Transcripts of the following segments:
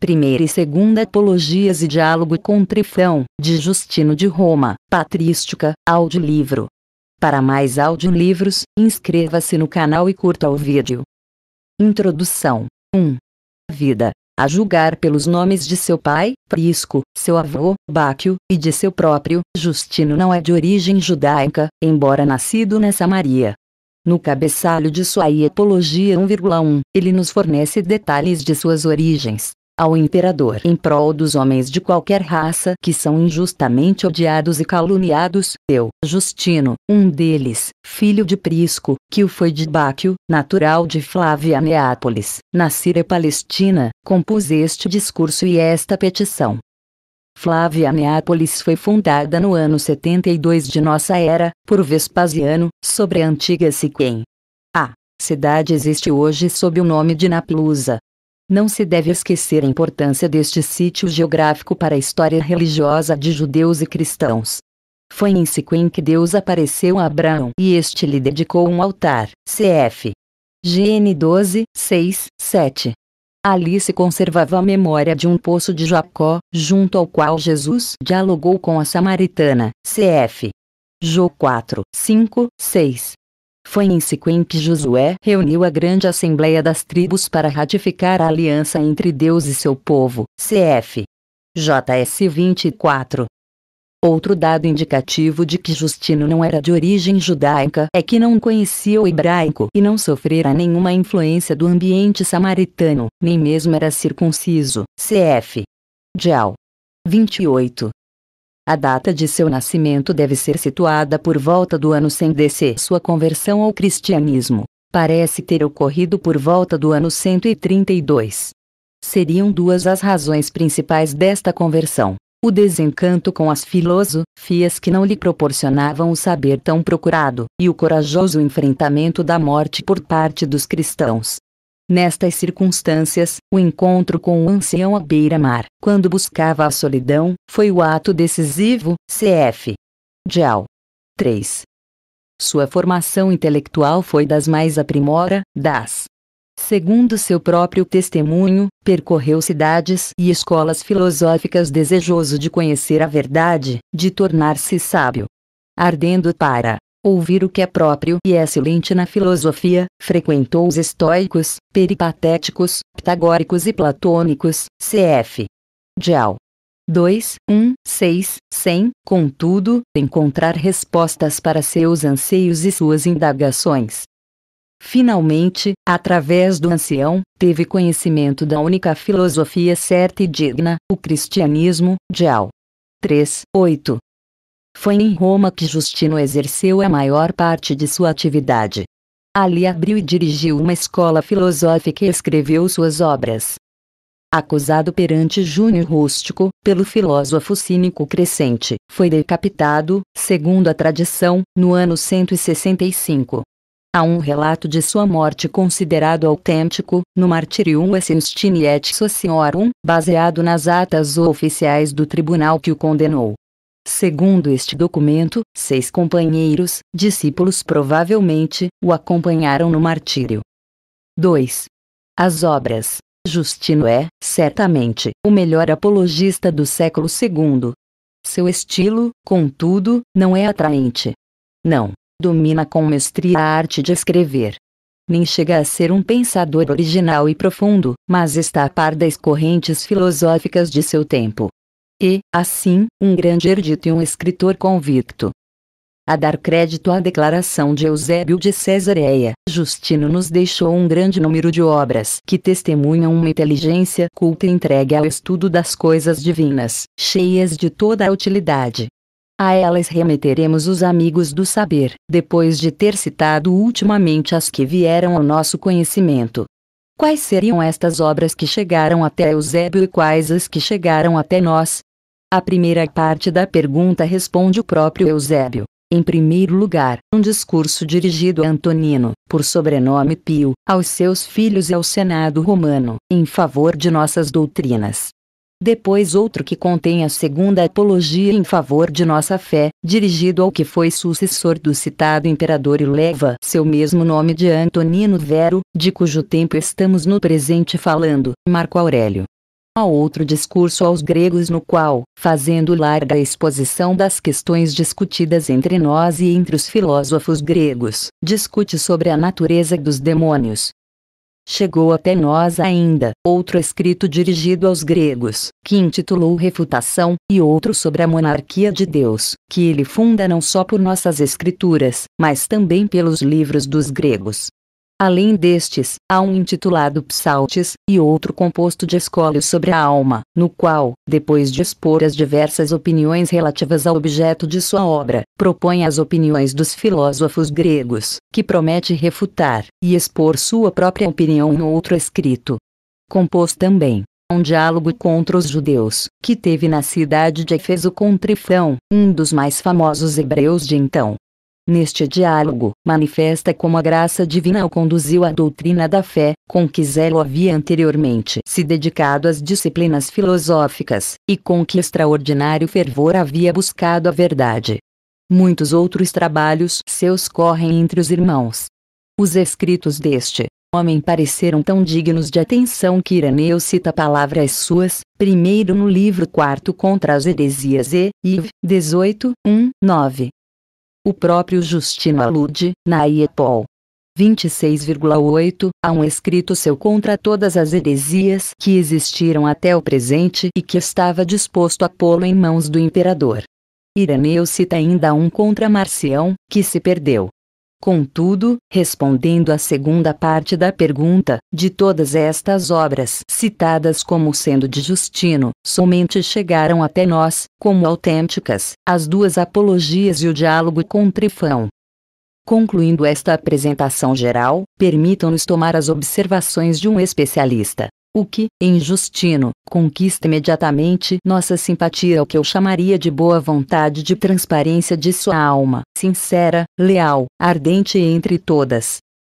Primeira e Segunda Apologias e Diálogo com Trifão, de Justino de Roma, Patrística, audiolivro. Para mais audiolivros, inscreva-se no canal e curta o vídeo. Introdução 1. Vida. A julgar pelos nomes de seu pai, Prisco, seu avô, Báquio, e de seu próprio, Justino não é de origem judaica, embora nascido na Samaria. No cabeçalho de sua Apologia 1,1, ele nos fornece detalhes de suas origens ao imperador em prol dos homens de qualquer raça que são injustamente odiados e caluniados, eu, Justino, um deles, filho de Prisco, que o foi de Báquio, natural de Flávia Neápolis, na Síria Palestina, compus este discurso e esta petição. Flávia Neápolis foi fundada no ano 72 de nossa era, por Vespasiano, sobre a antiga Siquém. A cidade existe hoje sob o nome de Naplusa, não se deve esquecer a importância deste sítio geográfico para a história religiosa de judeus e cristãos. Foi em Siquém que Deus apareceu a Abraão e este lhe dedicou um altar. Cf. GN 12, 6, 7. Ali se conservava a memória de um poço de Jacó, junto ao qual Jesus dialogou com a samaritana. Cf. Jô 4, 5, 6. Foi em Siquém que Josué reuniu a grande assembleia das tribos para ratificar a aliança entre Deus e seu povo. CF. JS 24. Outro dado indicativo de que Justino não era de origem judaica é que não conhecia o hebraico e não sofrera nenhuma influência do ambiente samaritano, nem mesmo era circunciso. CF. Dial. 28. A data de seu nascimento deve ser situada por volta do ano 100 DC. Sua conversão ao cristianismo parece ter ocorrido por volta do ano 132. Seriam duas as razões principais desta conversão: o desencanto com as filosofias que não lhe proporcionavam o saber tão procurado, e o corajoso enfrentamento da morte por parte dos cristãos. Nestas circunstâncias, o encontro com o ancião à beira-mar, quando buscava a solidão, foi o ato decisivo, cf. Dial. 3. Sua formação intelectual foi das mais aprimora, das. Segundo seu próprio testemunho, percorreu cidades e escolas filosóficas desejoso de conhecer a verdade, de tornar-se sábio. Ardendo para ouvir o que é próprio e é excelente na filosofia, frequentou os estoicos, peripatéticos, pitagóricos e platônicos, cf. Dial. 2, 1, 6, 100, contudo, encontrar respostas para seus anseios e suas indagações. Finalmente, através do ancião, teve conhecimento da única filosofia certa e digna, o cristianismo, Dial. 3, 8, foi em Roma que Justino exerceu a maior parte de sua atividade. Ali abriu e dirigiu uma escola filosófica e escreveu suas obras. Acusado perante Júnior Rústico, pelo filósofo cínico Crescente, foi decapitado, segundo a tradição, no ano 165. Há um relato de sua morte considerado autêntico, no Martirium Essentini et Sociorum, baseado nas atas oficiais do tribunal que o condenou. Segundo este documento, seis companheiros, discípulos provavelmente, o acompanharam no martírio. 2. As obras. Justino é, certamente, o melhor apologista do século II. Seu estilo, contudo, não é atraente. Não, domina com mestria a arte de escrever. Nem chega a ser um pensador original e profundo, mas está a par das correntes filosóficas de seu tempo e, assim, um grande erudito e um escritor convicto. A dar crédito à declaração de Eusébio de Cesareia, Justino nos deixou um grande número de obras que testemunham uma inteligência culta entregue ao estudo das coisas divinas, cheias de toda a utilidade. A elas remeteremos os amigos do saber, depois de ter citado ultimamente as que vieram ao nosso conhecimento. Quais seriam estas obras que chegaram até Eusébio e quais as que chegaram até nós? A primeira parte da pergunta responde o próprio Eusébio. Em primeiro lugar, um discurso dirigido a Antonino, por sobrenome Pio, aos seus filhos e ao Senado romano, em favor de nossas doutrinas. Depois outro que contém a segunda apologia em favor de nossa fé, dirigido ao que foi sucessor do citado imperador e leva seu mesmo nome de Antonino Vero, de cujo tempo estamos no presente falando, Marco Aurélio, Há outro discurso aos gregos no qual, fazendo larga exposição das questões discutidas entre nós e entre os filósofos gregos, discute sobre a natureza dos demônios. Chegou até nós ainda outro escrito dirigido aos gregos, que intitulou Refutação, e outro sobre a monarquia de Deus, que ele funda não só por nossas escrituras, mas também pelos livros dos gregos. Além destes, há um intitulado Psaltes, e outro composto de escolhos sobre a alma, no qual, depois de expor as diversas opiniões relativas ao objeto de sua obra, propõe as opiniões dos filósofos gregos, que promete refutar, e expor sua própria opinião no outro escrito. Compôs também um diálogo contra os judeus, que teve na cidade de Efeso com Trifão, um dos mais famosos hebreus de então, neste diálogo, manifesta como a graça divina o conduziu à doutrina da fé, com que Zelo havia anteriormente se dedicado às disciplinas filosóficas, e com que extraordinário fervor havia buscado a verdade. Muitos outros trabalhos seus correm entre os irmãos. Os escritos deste homem pareceram tão dignos de atenção que Ireneu cita palavras suas, primeiro no livro quarto contra as heresias e, Iv, 18, 1, 9, o próprio Justino alude, na IEPOL. 26,8, a um escrito seu contra todas as heresias que existiram até o presente e que estava disposto a pô-lo em mãos do imperador. Ireneu cita ainda um contra Marcião, que se perdeu. Contudo, respondendo à segunda parte da pergunta, de todas estas obras citadas como sendo de Justino, somente chegaram até nós, como autênticas, as duas apologias e o diálogo com Trifão. Concluindo esta apresentação geral, permitam-nos tomar as observações de um especialista, o que, em Justino, conquista imediatamente nossa simpatia o que eu chamaria de boa vontade de transparência de sua alma, sincera, leal, ardente entre todas.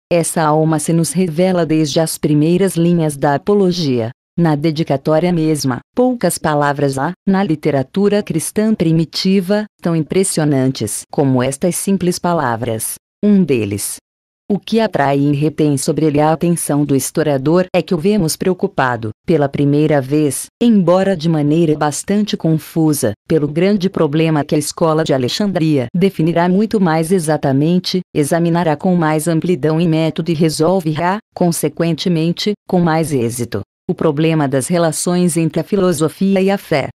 Essa alma se nos revela desde as primeiras linhas da apologia, na dedicatória mesma, poucas palavras há, na literatura cristã primitiva, tão impressionantes como estas simples palavras. Um deles, o que atrai e retém sobre ele a atenção do historiador é que o vemos preocupado, pela primeira vez, embora de maneira bastante confusa, pelo grande problema que a escola de Alexandria definirá muito mais exatamente, examinará com mais amplidão e método e resolverá, consequentemente, com mais êxito o problema das relações entre a filosofia e a fé.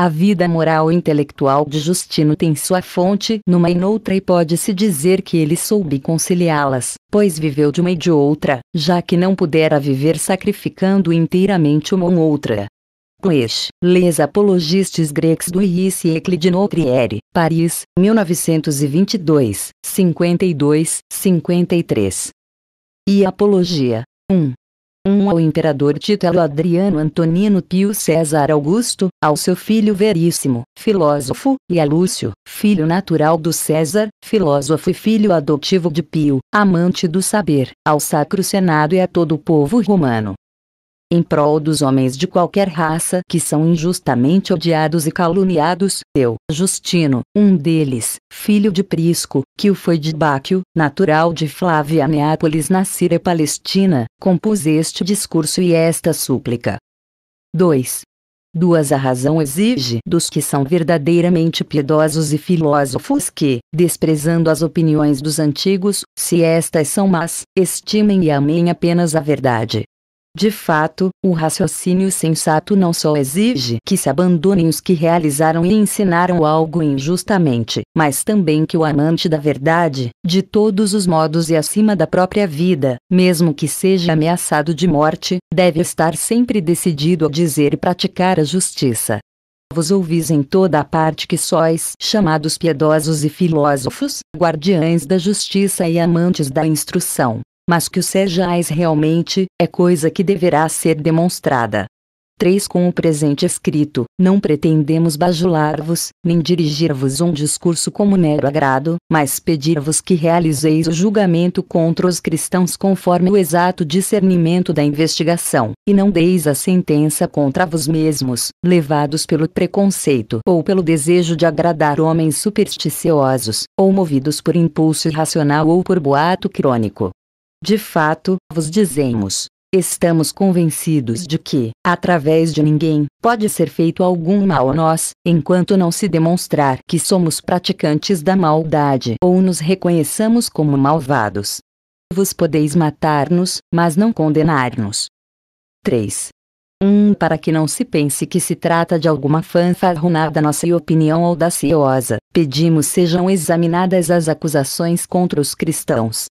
A vida moral e intelectual de Justino tem sua fonte numa e noutra e pode-se dizer que ele soube conciliá-las, pois viveu de uma e de outra, já que não pudera viver sacrificando inteiramente uma ou outra. Pois, Les Apologistes Grecs do Iris e Eclidinotriere, Paris, 1922, 52, 53. E Apologia. 1 ao imperador Títalo Adriano Antonino Pio César Augusto, ao seu filho Veríssimo, filósofo, e a Lúcio, filho natural do César, filósofo e filho adotivo de Pio, amante do saber, ao Sacro Senado e a todo o povo romano, em prol dos homens de qualquer raça que são injustamente odiados e caluniados. Eu, Justino, um deles, filho de Prisco, que o foi de Báquio, natural de Flávia Neápolis na Síria Palestina, compus este discurso e esta súplica. 2. Duas a razão exige dos que são verdadeiramente piedosos e filósofos que, desprezando as opiniões dos antigos, se estas são más, estimem e amem apenas a verdade, de fato, o raciocínio sensato não só exige que se abandonem os que realizaram e ensinaram algo injustamente, mas também que o amante da verdade, de todos os modos e acima da própria vida, mesmo que seja ameaçado de morte, deve estar sempre decidido a dizer e praticar a justiça vos ouvis em toda a parte que sois chamados piedosos e filósofos, guardiães da justiça e amantes da instrução mas que o sejais realmente, é coisa que deverá ser demonstrada. 3. Com o presente escrito, não pretendemos bajular-vos, nem dirigir-vos um discurso como mero agrado, mas pedir-vos que realizeis o julgamento contra os cristãos conforme o exato discernimento da investigação, e não deis a sentença contra vos mesmos, levados pelo preconceito ou pelo desejo de agradar homens supersticiosos, ou movidos por impulso irracional ou por boato crônico. De fato, vos dizemos. Estamos convencidos de que, através de ninguém, pode ser feito algum mal a nós, enquanto não se demonstrar que somos praticantes da maldade ou nos reconheçamos como malvados. Vos podeis matar-nos, mas não condenar-nos. 3. 1. Um, para que não se pense que se trata de alguma da nossa opinião audaciosa, pedimos sejam examinadas as acusações contra os cristãos,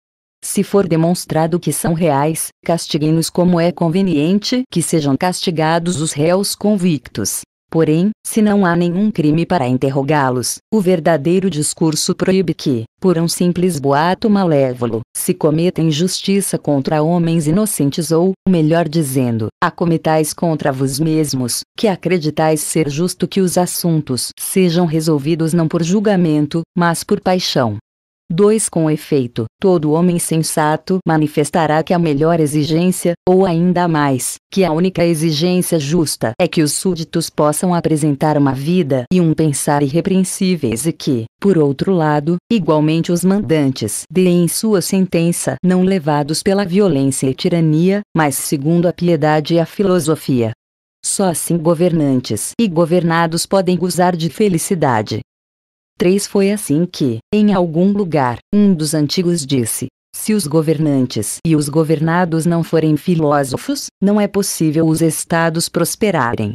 se for demonstrado que são reais, castiguem-nos como é conveniente que sejam castigados os réus convictos. Porém, se não há nenhum crime para interrogá-los, o verdadeiro discurso proíbe que, por um simples boato malévolo, se cometa injustiça contra homens inocentes ou, melhor dizendo, acometais contra vós mesmos, que acreditais ser justo que os assuntos sejam resolvidos não por julgamento, mas por paixão, 2. Com efeito, todo homem sensato manifestará que a melhor exigência, ou ainda mais, que a única exigência justa é que os súditos possam apresentar uma vida e um pensar irrepreensíveis e que, por outro lado, igualmente os mandantes deem sua sentença não levados pela violência e tirania, mas segundo a piedade e a filosofia. Só assim governantes e governados podem gozar de felicidade. 3 foi assim que, em algum lugar, um dos antigos disse: se os governantes e os governados não forem filósofos, não é possível os estados prosperarem.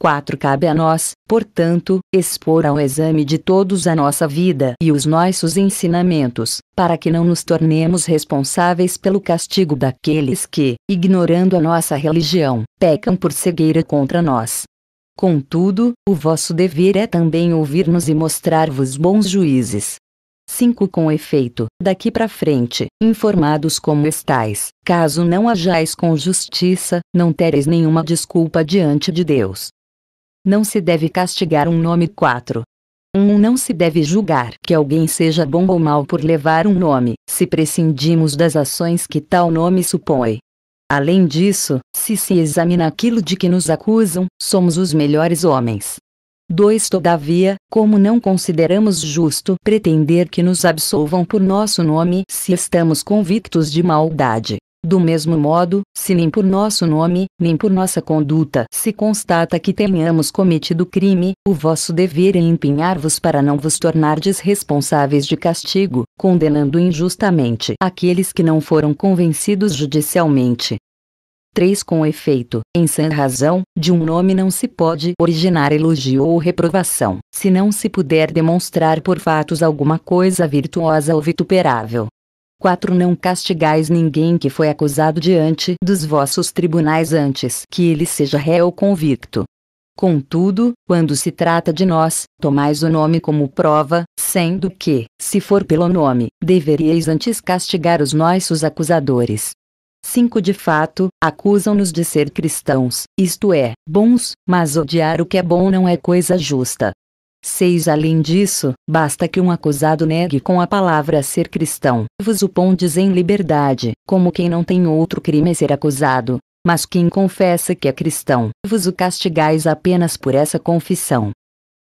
4. Cabe a nós, portanto, expor ao exame de todos a nossa vida e os nossos ensinamentos, para que não nos tornemos responsáveis pelo castigo daqueles que, ignorando a nossa religião, pecam por cegueira contra nós. Contudo, o vosso dever é também ouvir-nos e mostrar-vos bons juízes. 5. Com efeito, daqui para frente, informados como estais, caso não hajais com justiça, não tereis nenhuma desculpa diante de Deus. Não se deve castigar um nome 4. 1. Um, não se deve julgar que alguém seja bom ou mal por levar um nome, se prescindimos das ações que tal nome supõe. Além disso, se se examina aquilo de que nos acusam, somos os melhores homens. 2. Todavia, como não consideramos justo pretender que nos absolvam por nosso nome se estamos convictos de maldade, do mesmo modo, se nem por nosso nome, nem por nossa conduta se constata que tenhamos cometido crime, o vosso dever é empenhar-vos para não vos tornardes responsáveis de castigo, condenando injustamente aqueles que não foram convencidos judicialmente. 3. Com efeito, em sã razão, de um nome não se pode originar elogio ou reprovação, se não se puder demonstrar por fatos alguma coisa virtuosa ou vituperável. 4. Não castigais ninguém que foi acusado diante dos vossos tribunais antes que ele seja réu convicto. Contudo, quando se trata de nós, tomais o nome como prova, sendo que, se for pelo nome, deveríeis antes castigar os nossos acusadores. 5. De fato, acusam-nos de ser cristãos, isto é, bons, mas odiar o que é bom não é coisa justa. 6. Além disso, basta que um acusado negue com a palavra ser cristão. Vos o pondes em liberdade, como quem não tem outro crime a ser acusado. Mas quem confessa que é cristão, vos o castigais apenas por essa confissão.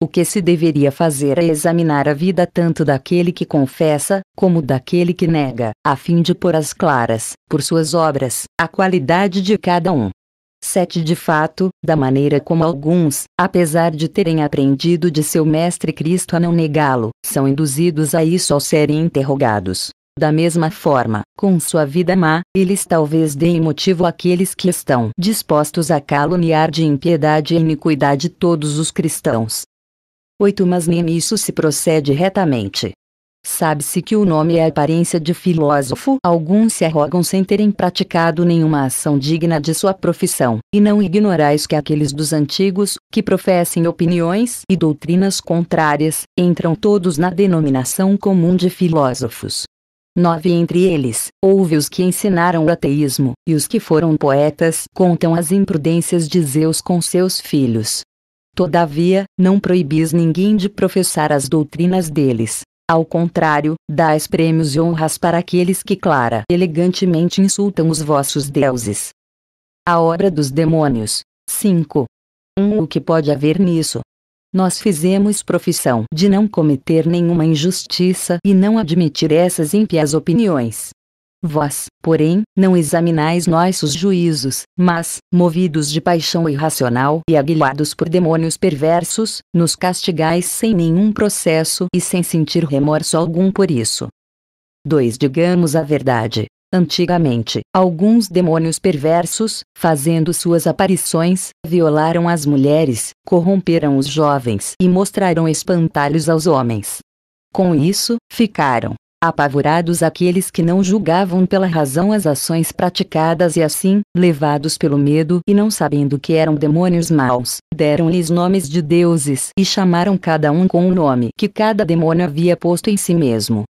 O que se deveria fazer é examinar a vida tanto daquele que confessa, como daquele que nega, a fim de pôr as claras, por suas obras, a qualidade de cada um. 7 de fato, da maneira como alguns, apesar de terem aprendido de seu mestre Cristo a não negá-lo, são induzidos a isso ao serem interrogados. Da mesma forma, com sua vida má, eles talvez deem motivo àqueles que estão dispostos a caluniar de impiedade e iniquidade todos os cristãos. 8 Mas nem isso se procede retamente, Sabe-se que o nome é aparência de filósofo. Alguns se arrogam sem terem praticado nenhuma ação digna de sua profissão, e não ignorais que aqueles dos antigos, que professem opiniões e doutrinas contrárias, entram todos na denominação comum de filósofos. Nove entre eles, houve os que ensinaram o ateísmo, e os que foram poetas contam as imprudências de Zeus com seus filhos. Todavia, não proibis ninguém de professar as doutrinas deles, ao contrário, dais prêmios e honras para aqueles que clara elegantemente insultam os vossos deuses. A obra dos demônios. 5. 1. Um, o que pode haver nisso? Nós fizemos profissão de não cometer nenhuma injustiça e não admitir essas impias opiniões. Vós, porém, não examinais nossos juízos, mas, movidos de paixão irracional e aguilhados por demônios perversos, nos castigais sem nenhum processo e sem sentir remorso algum por isso. 2. Digamos a verdade. Antigamente, alguns demônios perversos, fazendo suas aparições, violaram as mulheres, corromperam os jovens e mostraram espantalhos aos homens. Com isso, ficaram, apavorados aqueles que não julgavam pela razão as ações praticadas e assim, levados pelo medo e não sabendo que eram demônios maus, deram-lhes nomes de deuses e chamaram cada um com o nome que cada demônio havia posto em si mesmo.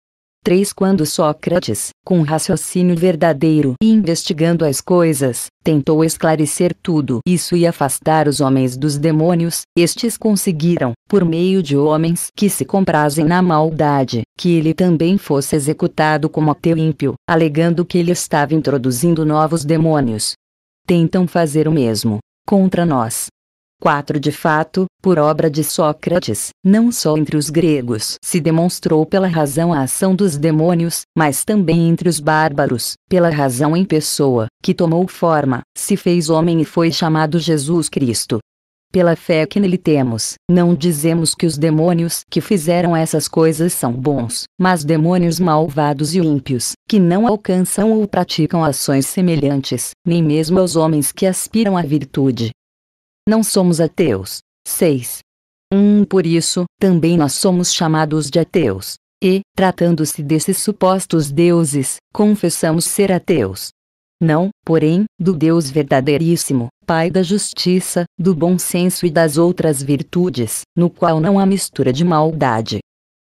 3. Quando Sócrates, com raciocínio verdadeiro e investigando as coisas, tentou esclarecer tudo isso e afastar os homens dos demônios, estes conseguiram, por meio de homens que se comprazem na maldade, que ele também fosse executado como ateu ímpio, alegando que ele estava introduzindo novos demônios. Tentam fazer o mesmo, contra nós, 4 De fato, por obra de Sócrates, não só entre os gregos se demonstrou pela razão a ação dos demônios, mas também entre os bárbaros, pela razão em pessoa, que tomou forma, se fez homem e foi chamado Jesus Cristo. Pela fé que nele temos, não dizemos que os demônios que fizeram essas coisas são bons, mas demônios malvados e ímpios, que não alcançam ou praticam ações semelhantes, nem mesmo aos homens que aspiram à virtude, não somos ateus. 6. 1. Um, por isso, também nós somos chamados de ateus. E, tratando-se desses supostos deuses, confessamos ser ateus. Não, porém, do Deus verdadeiríssimo, Pai da justiça, do bom senso e das outras virtudes, no qual não há mistura de maldade,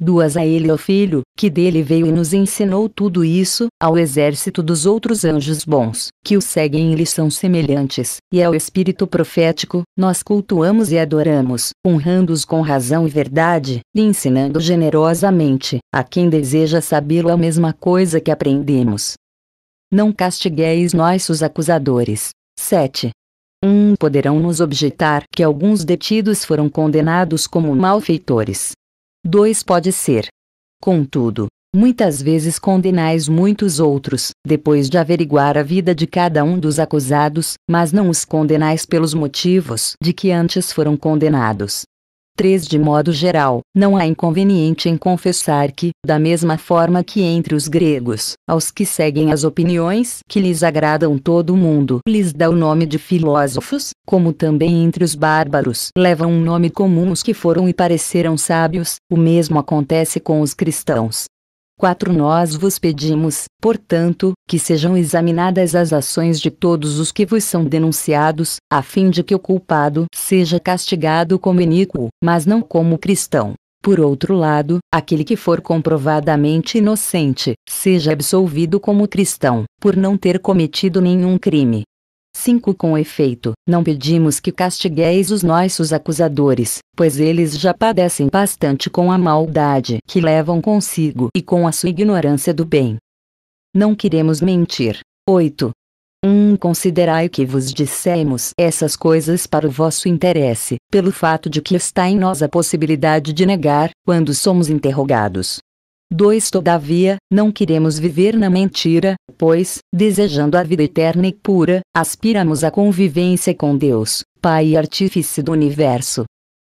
duas a ele o filho, que dele veio e nos ensinou tudo isso, ao exército dos outros anjos bons, que o seguem e lhe são semelhantes, e ao é espírito profético, nós cultuamos e adoramos, honrando-os com razão e verdade, e ensinando generosamente, a quem deseja sabê-lo a mesma coisa que aprendemos. Não castigueis nossos acusadores. 7. 1. Um, poderão nos objetar que alguns detidos foram condenados como malfeitores. 2 pode ser. Contudo, muitas vezes condenais muitos outros, depois de averiguar a vida de cada um dos acusados, mas não os condenais pelos motivos de que antes foram condenados. 3 De modo geral, não há inconveniente em confessar que, da mesma forma que entre os gregos, aos que seguem as opiniões que lhes agradam todo o mundo lhes dá o nome de filósofos, como também entre os bárbaros levam um nome comum os que foram e pareceram sábios, o mesmo acontece com os cristãos, 4 Nós vos pedimos, portanto, que sejam examinadas as ações de todos os que vos são denunciados, a fim de que o culpado seja castigado como iníquo, mas não como cristão. Por outro lado, aquele que for comprovadamente inocente, seja absolvido como cristão, por não ter cometido nenhum crime. 5 Com efeito, não pedimos que castigueis os nossos acusadores, pois eles já padecem bastante com a maldade que levam consigo e com a sua ignorância do bem. Não queremos mentir. 8. 1. Um, considerai que vos dissemos essas coisas para o vosso interesse, pelo fato de que está em nós a possibilidade de negar, quando somos interrogados, 2. Todavia, não queremos viver na mentira, pois, desejando a vida eterna e pura, aspiramos à convivência com Deus, Pai e Artífice do Universo.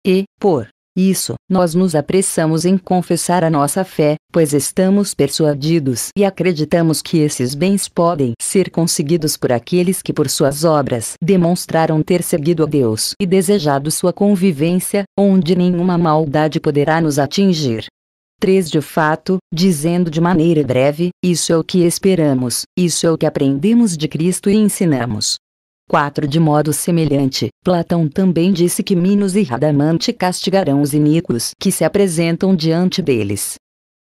E, por isso, nós nos apressamos em confessar a nossa fé, pois estamos persuadidos e acreditamos que esses bens podem ser conseguidos por aqueles que, por suas obras, demonstraram ter seguido a Deus e desejado sua convivência, onde nenhuma maldade poderá nos atingir. 3 de fato, dizendo de maneira breve: Isso é o que esperamos, isso é o que aprendemos de Cristo e ensinamos. 4 De modo semelhante, Platão também disse que Minos e Radamante castigarão os iníquos que se apresentam diante deles.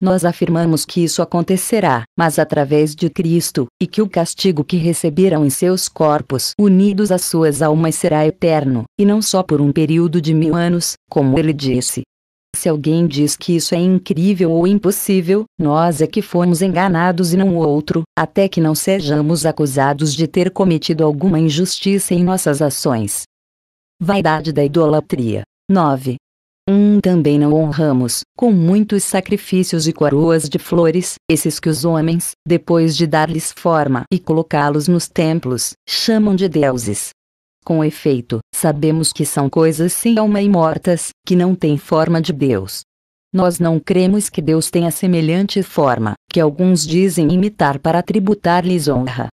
Nós afirmamos que isso acontecerá, mas através de Cristo, e que o castigo que receberão em seus corpos unidos às suas almas será eterno, e não só por um período de mil anos, como ele disse, se alguém diz que isso é incrível ou impossível, nós é que fomos enganados e não o outro, até que não sejamos acusados de ter cometido alguma injustiça em nossas ações. Vaidade da idolatria. 9. 1. Um, também não honramos, com muitos sacrifícios e coroas de flores, esses que os homens, depois de dar-lhes forma e colocá-los nos templos, chamam de deuses. Com efeito, sabemos que são coisas sem alma e mortas, que não têm forma de Deus. Nós não cremos que Deus tenha semelhante forma, que alguns dizem imitar para tributar-lhes honra.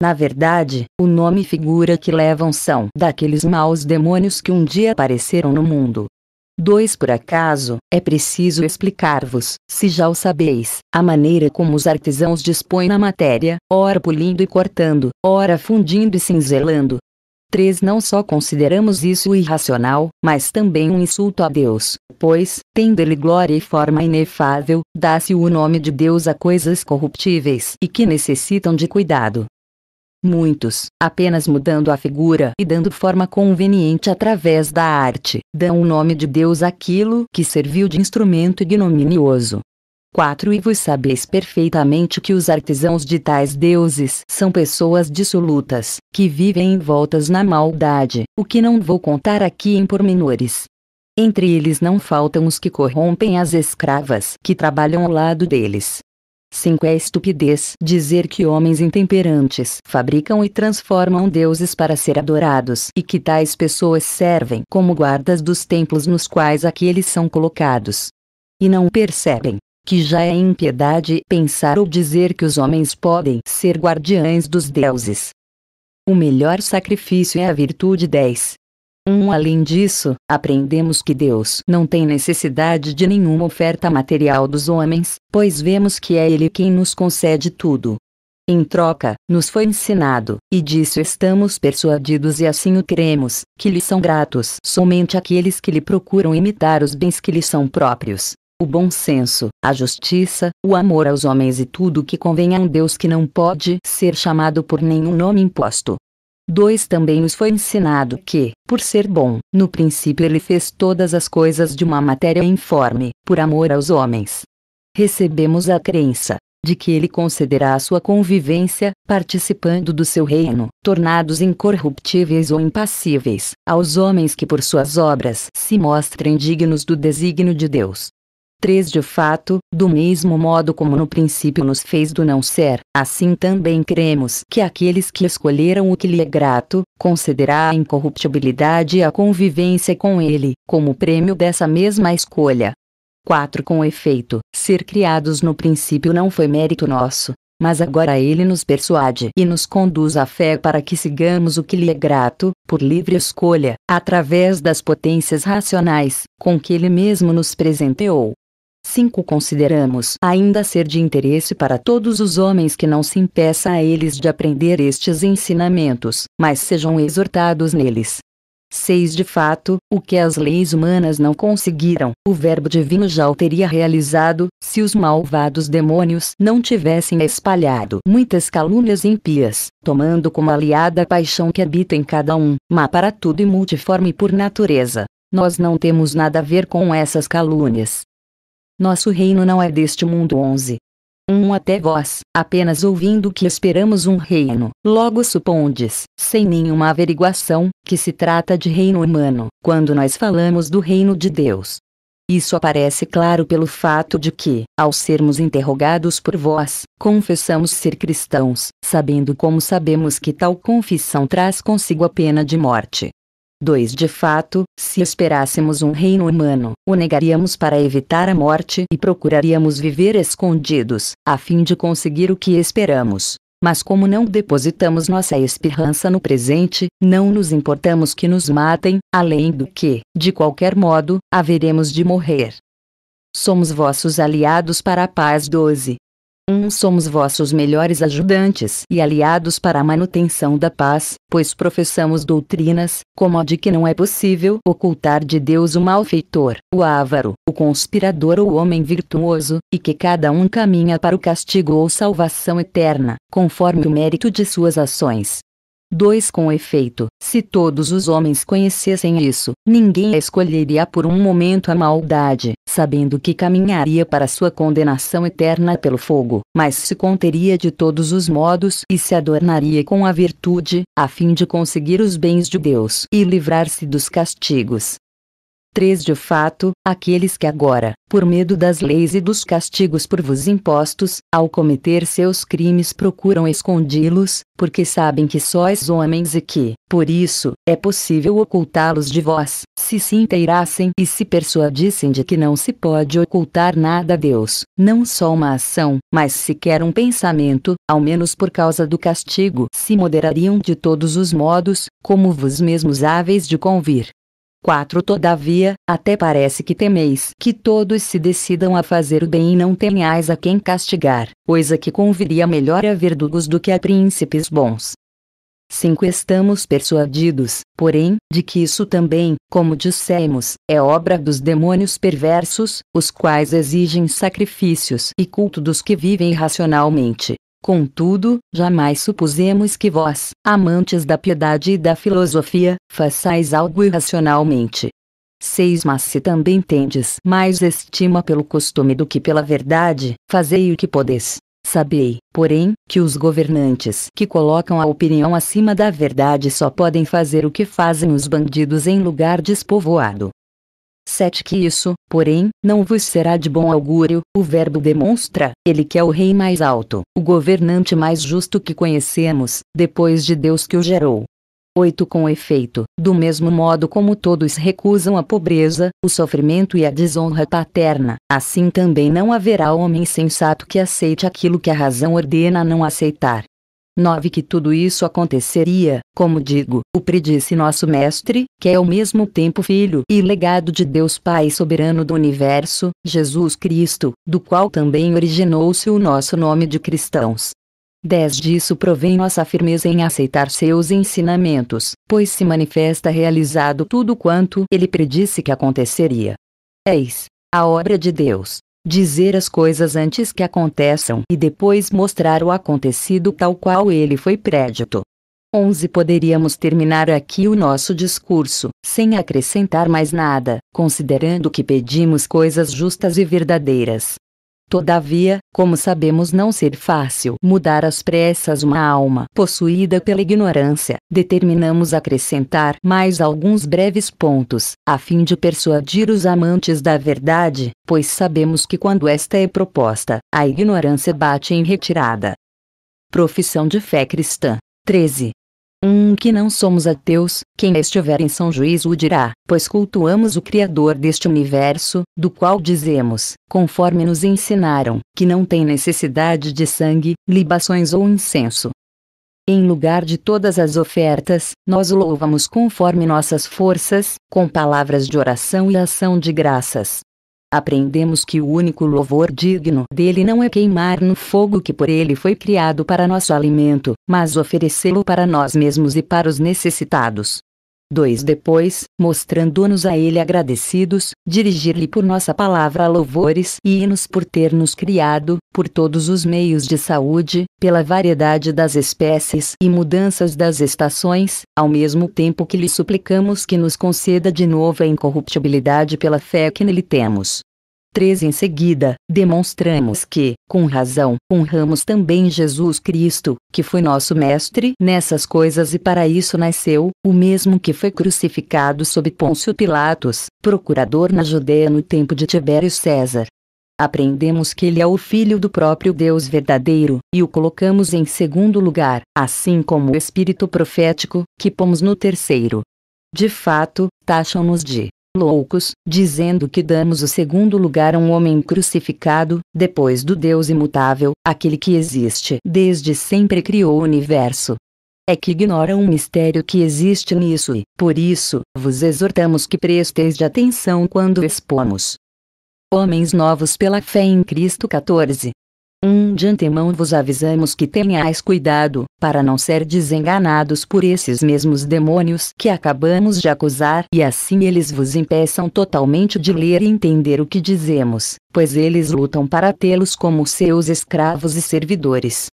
Na verdade, o nome e figura que levam são daqueles maus demônios que um dia apareceram no mundo. Dois Por acaso, é preciso explicar-vos, se já o sabeis, a maneira como os artesãos dispõem a matéria, ora polindo e cortando, ora fundindo e cinzelando, 3. Não só consideramos isso irracional, mas também um insulto a Deus, pois, tendo ele glória e forma inefável, dá-se o nome de Deus a coisas corruptíveis e que necessitam de cuidado. Muitos, apenas mudando a figura e dando forma conveniente através da arte, dão o nome de Deus àquilo que serviu de instrumento ignominioso, 4 E vos sabeis perfeitamente que os artesãos de tais deuses são pessoas dissolutas, que vivem envoltas na maldade, o que não vou contar aqui em pormenores. Entre eles não faltam os que corrompem as escravas que trabalham ao lado deles. 5 É estupidez dizer que homens intemperantes fabricam e transformam deuses para ser adorados e que tais pessoas servem como guardas dos templos nos quais aqueles são colocados. E não percebem que já é impiedade pensar ou dizer que os homens podem ser guardiães dos deuses. O melhor sacrifício é a virtude 10. Um, além disso, aprendemos que Deus não tem necessidade de nenhuma oferta material dos homens, pois vemos que é Ele quem nos concede tudo. Em troca, nos foi ensinado, e disso estamos persuadidos e assim o cremos, que lhe são gratos somente aqueles que lhe procuram imitar os bens que lhe são próprios o bom senso, a justiça, o amor aos homens e tudo o que convém a um Deus que não pode ser chamado por nenhum nome imposto. 2 Também nos foi ensinado que, por ser bom, no princípio ele fez todas as coisas de uma matéria informe, por amor aos homens. Recebemos a crença de que ele concederá a sua convivência, participando do seu reino, tornados incorruptíveis ou impassíveis, aos homens que por suas obras se mostrem dignos do desígnio de Deus. 3 de fato, do mesmo modo como no princípio nos fez do não ser, assim também cremos que aqueles que escolheram o que lhe é grato, concederá a incorruptibilidade e a convivência com ele, como prêmio dessa mesma escolha. 4. Com efeito, ser criados no princípio não foi mérito nosso, mas agora ele nos persuade e nos conduz à fé para que sigamos o que lhe é grato, por livre escolha, através das potências racionais, com que ele mesmo nos presenteou. 5. Consideramos ainda ser de interesse para todos os homens que não se impeça a eles de aprender estes ensinamentos, mas sejam exortados neles. 6. De fato, o que as leis humanas não conseguiram, o Verbo Divino já o teria realizado, se os malvados demônios não tivessem espalhado muitas calúnias impias, tomando como aliada a paixão que habita em cada um, má para tudo e multiforme por natureza. Nós não temos nada a ver com essas calúnias, nosso reino não é deste mundo 11. 1 um até vós, apenas ouvindo que esperamos um reino, logo supondes, sem nenhuma averiguação, que se trata de reino humano, quando nós falamos do reino de Deus. Isso aparece claro pelo fato de que, ao sermos interrogados por vós, confessamos ser cristãos, sabendo como sabemos que tal confissão traz consigo a pena de morte. 2. De fato, se esperássemos um reino humano, o negaríamos para evitar a morte e procuraríamos viver escondidos, a fim de conseguir o que esperamos. Mas como não depositamos nossa esperança no presente, não nos importamos que nos matem, além do que, de qualquer modo, haveremos de morrer. Somos vossos aliados para a paz 12. Um, somos vossos melhores ajudantes e aliados para a manutenção da paz, pois professamos doutrinas, como a de que não é possível ocultar de Deus o malfeitor, o avaro, o conspirador ou o homem virtuoso, e que cada um caminha para o castigo ou salvação eterna, conforme o mérito de suas ações. 2. Com efeito, se todos os homens conhecessem isso, ninguém escolheria por um momento a maldade, sabendo que caminharia para sua condenação eterna pelo fogo, mas se conteria de todos os modos e se adornaria com a virtude, a fim de conseguir os bens de Deus e livrar-se dos castigos. 3. De fato, aqueles que agora, por medo das leis e dos castigos por vos impostos, ao cometer seus crimes procuram escondi-los, porque sabem que sois homens e que, por isso, é possível ocultá-los de vós, se se inteirassem e se persuadissem de que não se pode ocultar nada a Deus, não só uma ação, mas sequer um pensamento, ao menos por causa do castigo, se moderariam de todos os modos, como vos mesmos háveis de convir. 4 Todavia, até parece que temeis que todos se decidam a fazer o bem e não tenhais a quem castigar, coisa que conviria melhor a verdugos do que a príncipes bons. 5 Estamos persuadidos, porém, de que isso também, como dissemos, é obra dos demônios perversos, os quais exigem sacrifícios e culto dos que vivem racionalmente. Contudo, jamais supusemos que vós, amantes da piedade e da filosofia, façais algo irracionalmente. Seis Mas se também tendes mais estima pelo costume do que pela verdade, fazei o que podes. Sabei, porém, que os governantes que colocam a opinião acima da verdade só podem fazer o que fazem os bandidos em lugar despovoado. 7 Que isso, porém, não vos será de bom augúrio, o verbo demonstra, ele que é o rei mais alto, o governante mais justo que conhecemos, depois de Deus que o gerou. 8 Com efeito, do mesmo modo como todos recusam a pobreza, o sofrimento e a desonra paterna, assim também não haverá homem sensato que aceite aquilo que a razão ordena não aceitar. 9 que tudo isso aconteceria, como digo, o predisse nosso mestre, que é ao mesmo tempo filho e legado de Deus Pai soberano do universo, Jesus Cristo, do qual também originou-se o nosso nome de cristãos. 10 Disso provém nossa firmeza em aceitar seus ensinamentos, pois se manifesta realizado tudo quanto ele predisse que aconteceria. Eis a obra de Deus, dizer as coisas antes que aconteçam e depois mostrar o acontecido tal qual ele foi prédito. 11 Poderíamos terminar aqui o nosso discurso, sem acrescentar mais nada, considerando que pedimos coisas justas e verdadeiras, Todavia, como sabemos não ser fácil mudar às pressas uma alma possuída pela ignorância, determinamos acrescentar mais alguns breves pontos, a fim de persuadir os amantes da verdade, pois sabemos que quando esta é proposta, a ignorância bate em retirada. Profissão de fé cristã. 13. Um que não somos ateus, quem estiver em São Juízo o dirá, pois cultuamos o Criador deste universo, do qual dizemos, conforme nos ensinaram, que não tem necessidade de sangue, libações ou incenso. Em lugar de todas as ofertas, nós o louvamos conforme nossas forças, com palavras de oração e ação de graças aprendemos que o único louvor digno dele não é queimar no fogo que por ele foi criado para nosso alimento, mas oferecê-lo para nós mesmos e para os necessitados. Dois depois, mostrando-nos a Ele agradecidos, dirigir-lhe por nossa palavra louvores e hinos por ter nos criado, por todos os meios de saúde, pela variedade das espécies e mudanças das estações, ao mesmo tempo que lhe suplicamos que nos conceda de novo a incorruptibilidade pela fé que nele temos. 3 em seguida, demonstramos que, com razão, honramos também Jesus Cristo, que foi nosso Mestre nessas coisas e para isso nasceu, o mesmo que foi crucificado sob Pôncio Pilatos, procurador na Judéia no tempo de Tibério César. Aprendemos que ele é o Filho do próprio Deus verdadeiro, e o colocamos em segundo lugar, assim como o Espírito profético, que pomos no terceiro. De fato, taxam-nos de loucos, dizendo que damos o segundo lugar a um homem crucificado, depois do Deus imutável, aquele que existe desde sempre criou o universo. É que ignoram o mistério que existe nisso e, por isso, vos exortamos que presteis de atenção quando expomos. Homens novos pela fé em Cristo 14. Um de antemão vos avisamos que tenhais cuidado, para não ser desenganados por esses mesmos demônios que acabamos de acusar e assim eles vos impeçam totalmente de ler e entender o que dizemos, pois eles lutam para tê-los como seus escravos e servidores.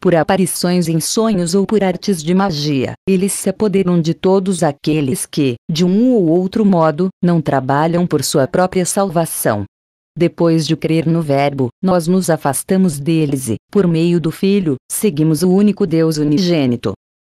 Por aparições em sonhos ou por artes de magia, eles se apoderam de todos aqueles que, de um ou outro modo, não trabalham por sua própria salvação, depois de crer no Verbo, nós nos afastamos deles e, por meio do Filho, seguimos o único Deus unigênito.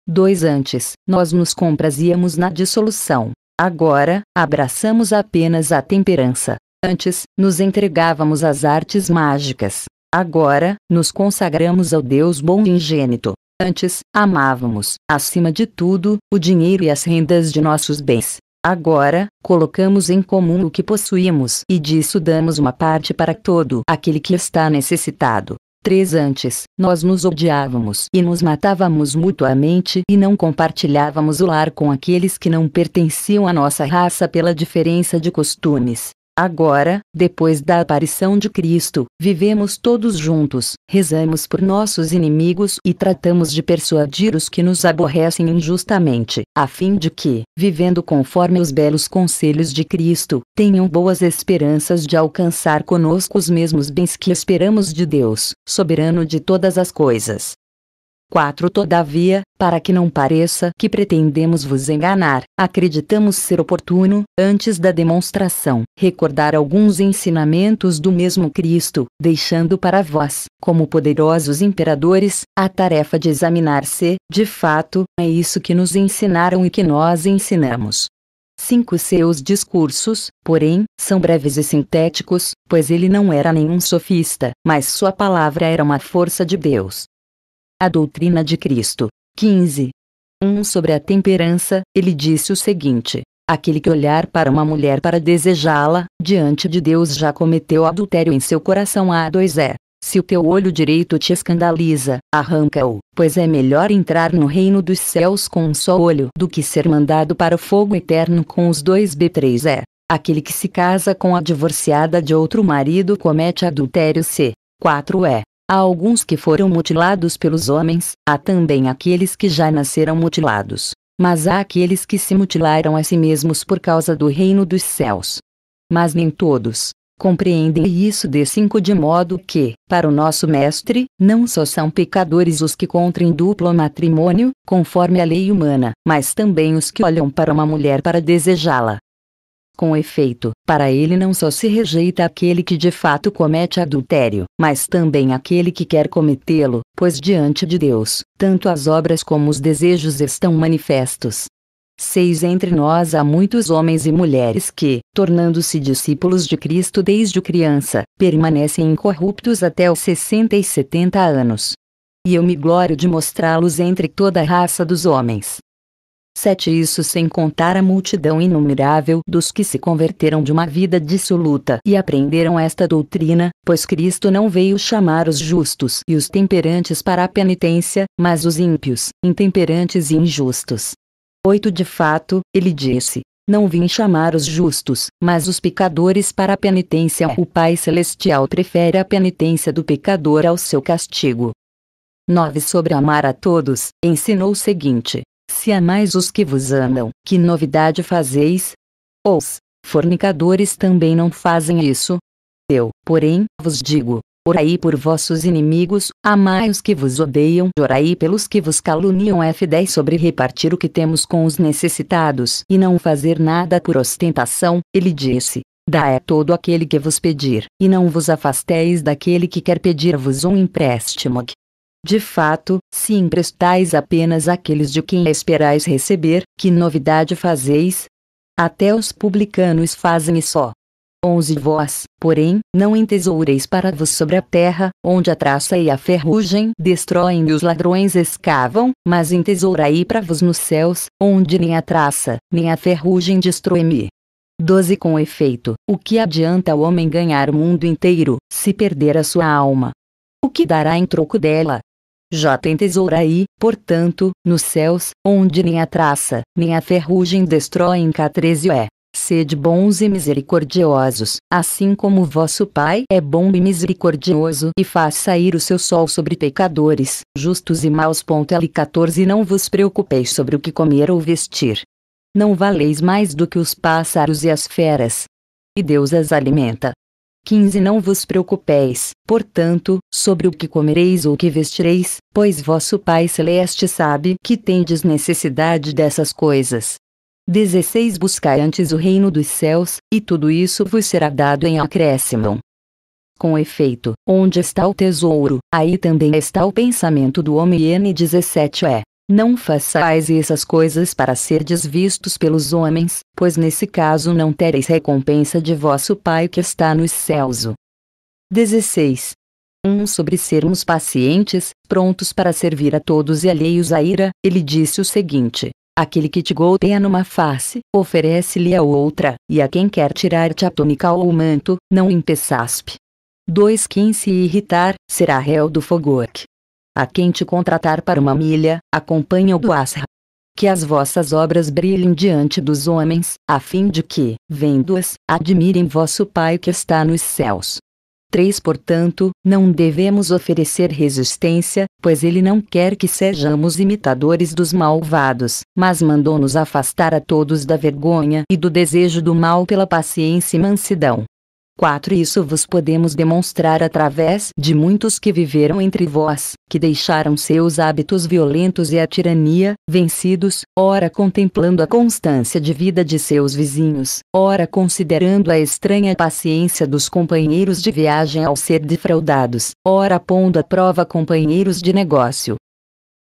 Dois antes, nós nos comprazíamos na dissolução. Agora, abraçamos apenas a temperança. Antes, nos entregávamos às artes mágicas. Agora, nos consagramos ao Deus bom e ingênito. Antes, amávamos, acima de tudo, o dinheiro e as rendas de nossos bens. Agora, colocamos em comum o que possuímos e disso damos uma parte para todo aquele que está necessitado. 3 Antes, nós nos odiávamos e nos matávamos mutuamente e não compartilhávamos o lar com aqueles que não pertenciam à nossa raça pela diferença de costumes. Agora, depois da aparição de Cristo, vivemos todos juntos, rezamos por nossos inimigos e tratamos de persuadir os que nos aborrecem injustamente, a fim de que, vivendo conforme os belos conselhos de Cristo, tenham boas esperanças de alcançar conosco os mesmos bens que esperamos de Deus, soberano de todas as coisas. 4. Todavia, para que não pareça que pretendemos vos enganar, acreditamos ser oportuno, antes da demonstração, recordar alguns ensinamentos do mesmo Cristo, deixando para vós, como poderosos imperadores, a tarefa de examinar se, de fato, é isso que nos ensinaram e que nós ensinamos. 5. Seus discursos, porém, são breves e sintéticos, pois ele não era nenhum sofista, mas sua palavra era uma força de Deus a doutrina de Cristo. 15. 1 Sobre a temperança, ele disse o seguinte: Aquele que olhar para uma mulher para desejá-la, diante de Deus já cometeu adultério em seu coração. A2 é. Se o teu olho direito te escandaliza, arranca-o, pois é melhor entrar no reino dos céus com um só olho do que ser mandado para o fogo eterno com os dois. B3 é. Aquele que se casa com a divorciada de outro marido comete adultério. C4 é. Há alguns que foram mutilados pelos homens, há também aqueles que já nasceram mutilados. Mas há aqueles que se mutilaram a si mesmos por causa do reino dos céus. Mas nem todos compreendem isso de cinco de modo que, para o nosso mestre, não só são pecadores os que contraem duplo matrimônio, conforme a lei humana, mas também os que olham para uma mulher para desejá-la. Com efeito, para ele não só se rejeita aquele que de fato comete adultério, mas também aquele que quer cometê-lo, pois diante de Deus, tanto as obras como os desejos estão manifestos. Seis entre nós há muitos homens e mulheres que, tornando-se discípulos de Cristo desde criança, permanecem incorruptos até os 60 e 70 anos. E eu me glório de mostrá-los entre toda a raça dos homens. Sete isso sem contar a multidão inumerável dos que se converteram de uma vida dissoluta e aprenderam esta doutrina, pois Cristo não veio chamar os justos e os temperantes para a penitência, mas os ímpios, intemperantes e injustos. 8 De fato, ele disse: Não vim chamar os justos, mas os pecadores para a penitência. O Pai Celestial prefere a penitência do pecador ao seu castigo. 9 Sobre amar a todos, ensinou o seguinte: se amais os que vos amam, que novidade fazeis? Os fornicadores também não fazem isso? Eu, porém, vos digo, orai por vossos inimigos, amai os que vos odeiam, orai pelos que vos caluniam F10 sobre repartir o que temos com os necessitados e não fazer nada por ostentação, ele disse. Dá é todo aquele que vos pedir, e não vos afasteis daquele que quer pedir-vos um empréstimo. De fato, se emprestais apenas àqueles de quem esperais receber, que novidade fazeis? Até os publicanos fazem só. 11 Vós, porém, não entesoureis para vos sobre a terra, onde a traça e a ferrugem destroem e os ladrões escavam, mas entesourai para vos nos céus, onde nem a traça, nem a ferrugem destrói-me. 12 Com efeito, o que adianta o homem ganhar o mundo inteiro, se perder a sua alma? O que dará em troco dela? Já tem tesouro aí, portanto, nos céus, onde nem a traça, nem a ferrugem destroem K13 é. Sede bons e misericordiosos, assim como vosso Pai é bom e misericordioso, e faz sair o seu sol sobre pecadores, justos e maus. L14 Não vos preocupeis sobre o que comer ou vestir. Não valeis mais do que os pássaros e as feras. E Deus as alimenta. 15 Não vos preocupeis, portanto, sobre o que comereis ou o que vestireis, pois vosso Pai Celeste sabe que tendes necessidade dessas coisas. 16 Buscai antes o reino dos céus, e tudo isso vos será dado em acréscimo. Com efeito, onde está o tesouro, aí também está o pensamento do homem. N17 é. Não façais essas coisas para serdes vistos pelos homens, pois nesse caso não tereis recompensa de vosso Pai que está nos céus. 16. 1 um sobre sermos pacientes, prontos para servir a todos e alheios à ira, ele disse o seguinte: Aquele que te golpeia numa face, oferece-lhe a outra, e a quem quer tirar-te a túnica ou o manto, não Quem se Irritar, será réu do fogorque. A quem te contratar para uma milha, acompanha o do Que as vossas obras brilhem diante dos homens, a fim de que, vendo-as, admirem vosso Pai que está nos céus. 3. Portanto, não devemos oferecer resistência, pois ele não quer que sejamos imitadores dos malvados, mas mandou-nos afastar a todos da vergonha e do desejo do mal pela paciência e mansidão. 4 Isso vos podemos demonstrar através de muitos que viveram entre vós, que deixaram seus hábitos violentos e a tirania, vencidos, ora contemplando a constância de vida de seus vizinhos, ora considerando a estranha paciência dos companheiros de viagem ao ser defraudados, ora pondo à prova companheiros de negócio,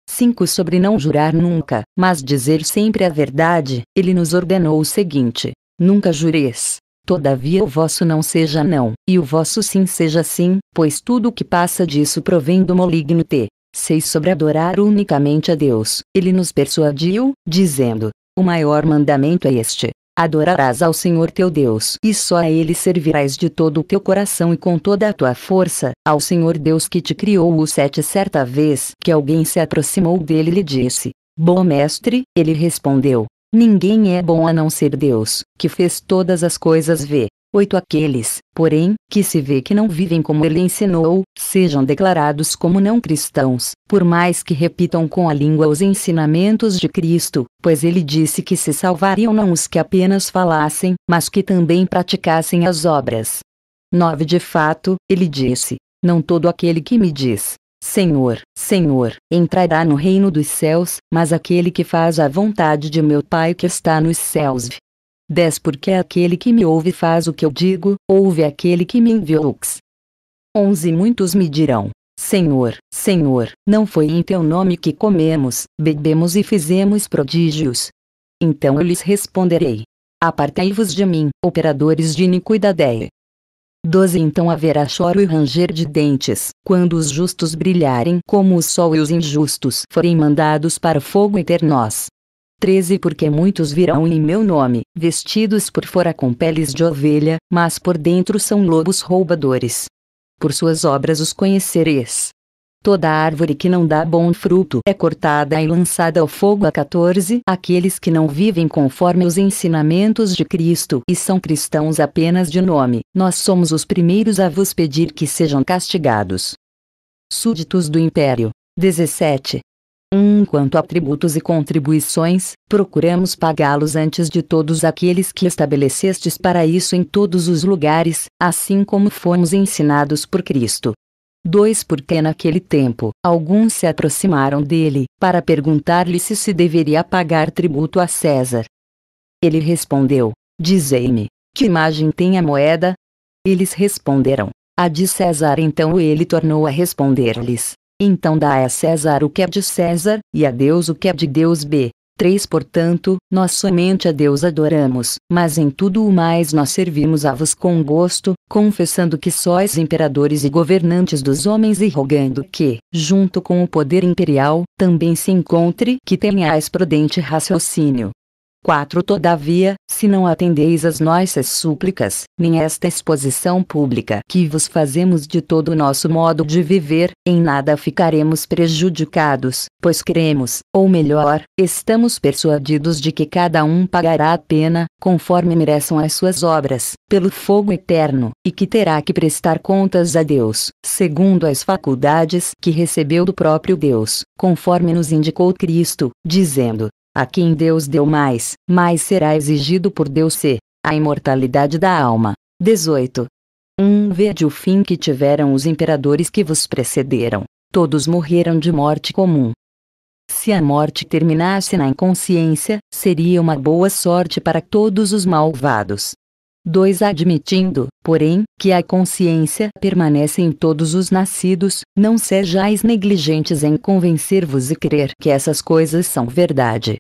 5 sobre não jurar nunca, mas dizer sempre a verdade, ele nos ordenou o seguinte: Nunca jureis, Todavia o vosso não seja não, e o vosso sim seja sim, pois tudo o que passa disso provém do maligno T. seis sobre adorar unicamente a Deus. Ele nos persuadiu, dizendo: O maior mandamento é este: Adorarás ao Senhor teu Deus, e só a Ele servirás de todo o teu coração e com toda a tua força, ao Senhor Deus que te criou. O sete certa vez que alguém se aproximou dele lhe disse: Bom mestre, ele respondeu: Ninguém é bom a não ser Deus, que fez todas as coisas vê. 8 Aqueles, porém, que se vê que não vivem como ele ensinou, sejam declarados como não cristãos, por mais que repitam com a língua os ensinamentos de Cristo, pois ele disse que se salvariam não os que apenas falassem, mas que também praticassem as obras. 9 De fato, ele disse: Não todo aquele que me diz, Senhor, Senhor, entrará no reino dos céus, mas aquele que faz a vontade de meu Pai que está nos céus. 10 Porque aquele que me ouve faz o que eu digo, ouve aquele que me enviou. 11 Muitos me dirão: Senhor, Senhor, não foi em teu nome que comemos, bebemos e fizemos prodígios? Então eu lhes responderei: Apartai-vos de mim, operadores de iniquidade 12 Então haverá choro e ranger de dentes, quando os justos brilharem como o sol e os injustos forem mandados para o fogo eternós. 13 Porque muitos virão em meu nome, vestidos por fora com peles de ovelha, mas por dentro são lobos roubadores. Por suas obras os conhecereis. Toda árvore que não dá bom fruto é cortada e lançada ao fogo. A 14 Aqueles que não vivem conforme os ensinamentos de Cristo e são cristãos apenas de nome, nós somos os primeiros a vos pedir que sejam castigados. Súditos do Império. 17. Um, quanto a tributos e contribuições, procuramos pagá-los antes de todos aqueles que estabelecestes para isso em todos os lugares, assim como fomos ensinados por Cristo, Dois porque naquele tempo, alguns se aproximaram dele, para perguntar-lhe se se deveria pagar tributo a César. Ele respondeu, Dizei-me, que imagem tem a moeda? Eles responderam, a de César. Então ele tornou a responder-lhes, Então dá a César o que é de César, e a Deus o que é de Deus. B. 3 Portanto, nós somente a Deus adoramos, mas em tudo o mais nós servimos a vos com gosto, confessando que sois imperadores e governantes dos homens e rogando que, junto com o poder imperial, também se encontre que tenhais prudente raciocínio, 4 Todavia, se não atendeis às nossas súplicas, nem esta exposição pública que vos fazemos de todo o nosso modo de viver, em nada ficaremos prejudicados, pois cremos, ou melhor, estamos persuadidos de que cada um pagará a pena, conforme mereçam as suas obras, pelo fogo eterno, e que terá que prestar contas a Deus, segundo as faculdades que recebeu do próprio Deus, conforme nos indicou Cristo, dizendo: a quem Deus deu mais, mais será exigido por Deus ser a imortalidade da alma. 18. 1. Um, vede o fim que tiveram os imperadores que vos precederam. Todos morreram de morte comum. Se a morte terminasse na inconsciência, seria uma boa sorte para todos os malvados. 2. Admitindo, porém, que a consciência permanece em todos os nascidos, não sejais negligentes em convencer-vos e crer que essas coisas são verdade,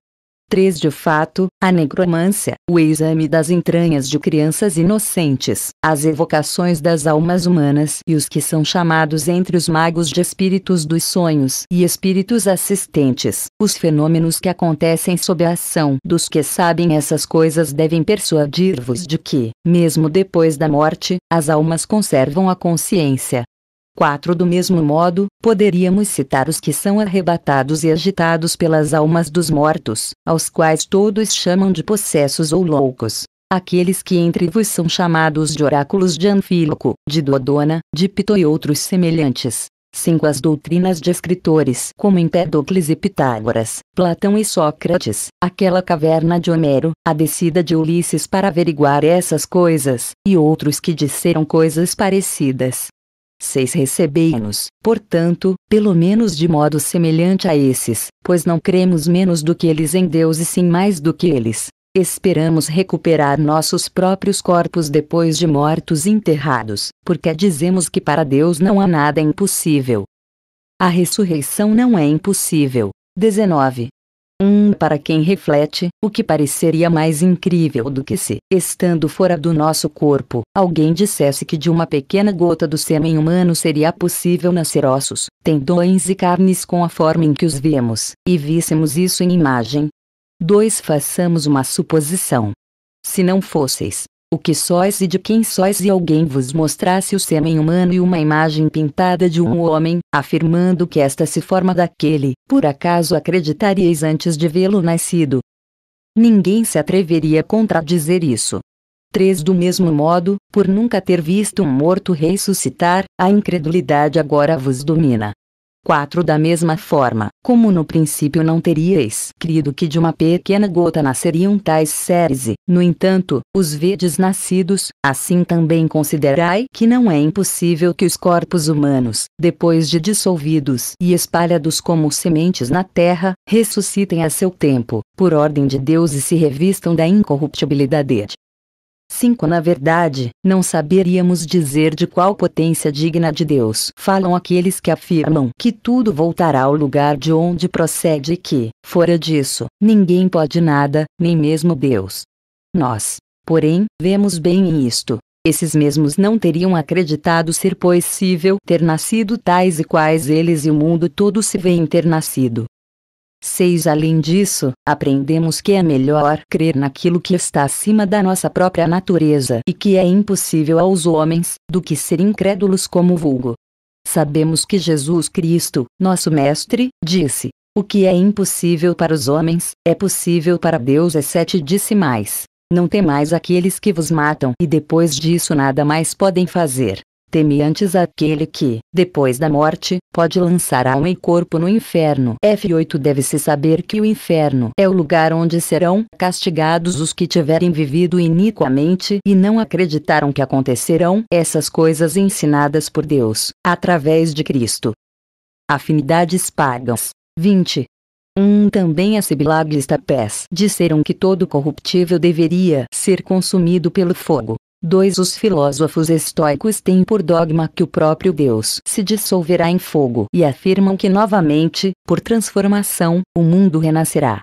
3. De fato, a necromância, o exame das entranhas de crianças inocentes, as evocações das almas humanas e os que são chamados entre os magos de espíritos dos sonhos e espíritos assistentes, os fenômenos que acontecem sob a ação dos que sabem essas coisas devem persuadir-vos de que, mesmo depois da morte, as almas conservam a consciência, 4. Do mesmo modo, poderíamos citar os que são arrebatados e agitados pelas almas dos mortos, aos quais todos chamam de possessos ou loucos. Aqueles que entre vos são chamados de oráculos de Anfíloco, de Dodona, de Pito e outros semelhantes. 5. As doutrinas de escritores como Empédocles e Pitágoras, Platão e Sócrates, aquela caverna de Homero, a descida de Ulisses para averiguar essas coisas, e outros que disseram coisas parecidas, 6 Recebei-nos, portanto, pelo menos de modo semelhante a esses, pois não cremos menos do que eles em Deus e sim mais do que eles. Esperamos recuperar nossos próprios corpos depois de mortos e enterrados, porque dizemos que para Deus não há nada impossível. A ressurreição não é impossível. 19. Um para quem reflete, o que pareceria mais incrível do que se, estando fora do nosso corpo, alguém dissesse que de uma pequena gota do sêmen humano seria possível nascer ossos, tendões e carnes com a forma em que os vemos, e víssemos isso em imagem. 2. Façamos uma suposição. Se não fosseis, o que sois e de quem sois e alguém vos mostrasse o sêmen humano e uma imagem pintada de um homem, afirmando que esta se forma daquele, por acaso acreditaríeis antes de vê-lo nascido? Ninguém se atreveria a contradizer isso. 3. Do mesmo modo, por nunca ter visto um morto ressuscitar, a incredulidade agora vos domina. 4. Da mesma forma, como no princípio não teríeis crido que de uma pequena gota nasceriam tais seres, e, no entanto, os vedes nascidos, assim também considerai que não é impossível que os corpos humanos, depois de dissolvidos e espalhados como sementes na terra, ressuscitem a seu tempo, por ordem de Deus e se revistam da incorruptibilidade 5. Na verdade, não saberíamos dizer de qual potência digna de Deus falam aqueles que afirmam que tudo voltará ao lugar de onde procede e que, fora disso, ninguém pode nada, nem mesmo Deus. Nós, porém, vemos bem isto. Esses mesmos não teriam acreditado ser possível ter nascido tais e quais eles e o mundo todo se vê ter nascido, 6. Além disso, aprendemos que é melhor crer naquilo que está acima da nossa própria natureza e que é impossível aos homens, do que ser incrédulos como vulgo. Sabemos que Jesus Cristo, nosso Mestre, disse: O que é impossível para os homens, é possível para Deus. É 7 Disse mais: Não temais aqueles que vos matam e depois disso nada mais podem fazer. Teme antes aquele que, depois da morte, pode lançar alma e corpo no inferno. F8 Deve-se saber que o inferno é o lugar onde serão castigados os que tiverem vivido iniquamente e não acreditaram que acontecerão essas coisas ensinadas por Deus, através de Cristo. Afinidades pagas. 20. 1. Um, também a Sibilag está pés. Disseram que todo corruptível deveria ser consumido pelo fogo. 2. Os filósofos estoicos têm por dogma que o próprio Deus se dissolverá em fogo e afirmam que novamente, por transformação, o mundo renascerá.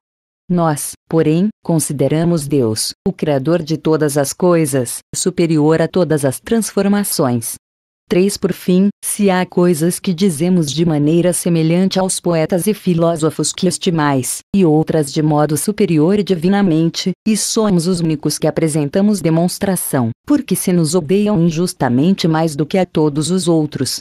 Nós, porém, consideramos Deus, o Criador de todas as coisas, superior a todas as transformações, 3. Por fim, se há coisas que dizemos de maneira semelhante aos poetas e filósofos que estimais, e outras de modo superior e divinamente, e somos os únicos que apresentamos demonstração, porque se nos odeiam injustamente mais do que a todos os outros.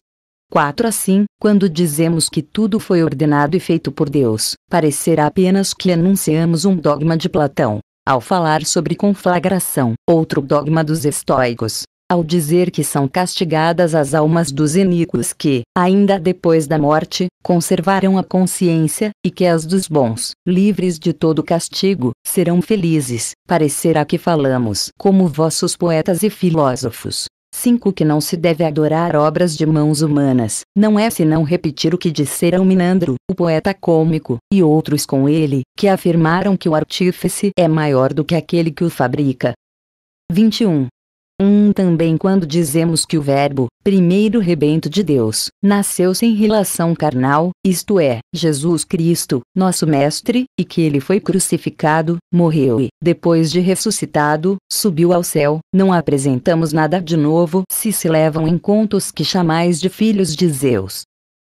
4. Assim, quando dizemos que tudo foi ordenado e feito por Deus, parecerá apenas que anunciamos um dogma de Platão. Ao falar sobre conflagração, outro dogma dos estoicos, ao dizer que são castigadas as almas dos iníquos que, ainda depois da morte, conservaram a consciência, e que as dos bons, livres de todo castigo, serão felizes. Parecerá que falamos como vossos poetas e filósofos. 5. Que não se deve adorar obras de mãos humanas, não é senão repetir o que disseram Minandro, o poeta cômico, e outros com ele, que afirmaram que o artífice é maior do que aquele que o fabrica. 21. 1. Um, também quando dizemos que o Verbo, primeiro rebento de Deus, nasceu sem relação carnal, isto é, Jesus Cristo, nosso Mestre, e que ele foi crucificado, morreu e, depois de ressuscitado, subiu ao céu, não apresentamos nada de novo se se levam em conta os que chamais de filhos de Zeus.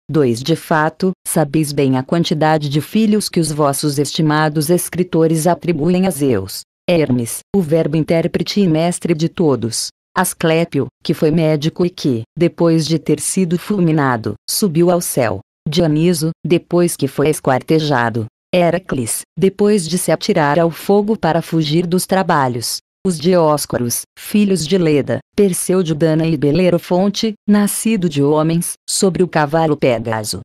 2. De fato, sabeis bem a quantidade de filhos que os vossos estimados escritores atribuem a Zeus. Hermes, o verbo intérprete e mestre de todos. Asclépio, que foi médico e que, depois de ter sido fulminado, subiu ao céu. Dioniso, depois que foi esquartejado. Heracles, depois de se atirar ao fogo para fugir dos trabalhos. Os Dióscoros, filhos de Leda, Perseu de Dana e Belerofonte, nascido de homens, sobre o cavalo Pégaso,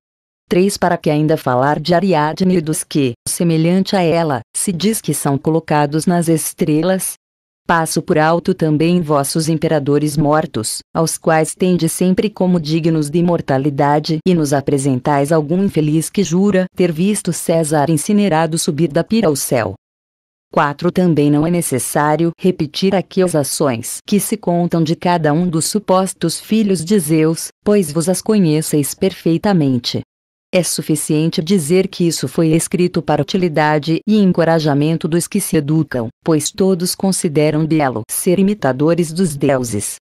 3 para que ainda falar de Ariadne e dos que, semelhante a ela, se diz que são colocados nas estrelas. Passo por alto também vossos imperadores mortos, aos quais tende sempre como dignos de imortalidade, e nos apresentais algum infeliz que jura ter visto César incinerado subir da pira ao céu. 4. Também não é necessário repetir aqui as ações que se contam de cada um dos supostos filhos de Zeus, pois vos as conheceis perfeitamente. É suficiente dizer que isso foi escrito para utilidade e encorajamento dos que se educam, pois todos consideram belo ser imitadores dos deuses.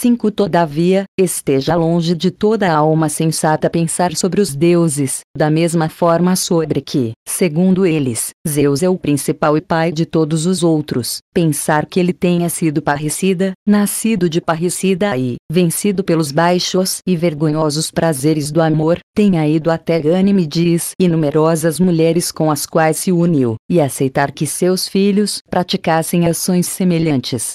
5 Todavia, esteja longe de toda alma sensata pensar sobre os deuses, da mesma forma sobre que, segundo eles, Zeus é o principal e pai de todos os outros, pensar que ele tenha sido parricida, nascido de parricida e, vencido pelos baixos e vergonhosos prazeres do amor, tenha ido até Ganymedes e numerosas mulheres com as quais se uniu, e aceitar que seus filhos praticassem ações semelhantes,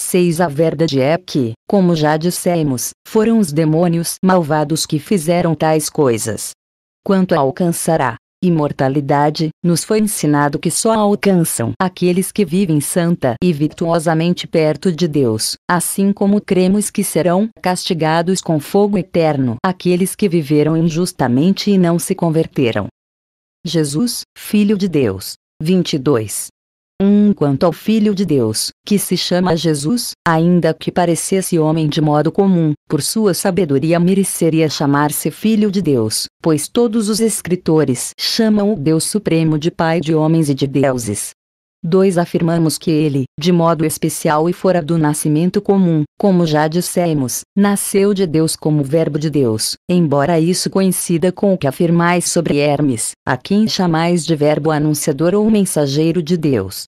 6 A verdade é que, como já dissemos, foram os demônios malvados que fizeram tais coisas. Quanto a alcançar a imortalidade, nos foi ensinado que só alcançam aqueles que vivem santa e virtuosamente perto de Deus, assim como cremos que serão castigados com fogo eterno aqueles que viveram injustamente e não se converteram. Jesus, Filho de Deus. 22. Um quanto ao Filho de Deus, que se chama Jesus, ainda que parecesse homem de modo comum, por sua sabedoria mereceria chamar-se Filho de Deus, pois todos os escritores chamam o Deus Supremo de Pai de homens e de deuses. 2. Afirmamos que ele, de modo especial e fora do nascimento comum, como já dissemos, nasceu de Deus como Verbo de Deus, embora isso coincida com o que afirmais sobre Hermes, a quem chamais de Verbo Anunciador ou Mensageiro de Deus.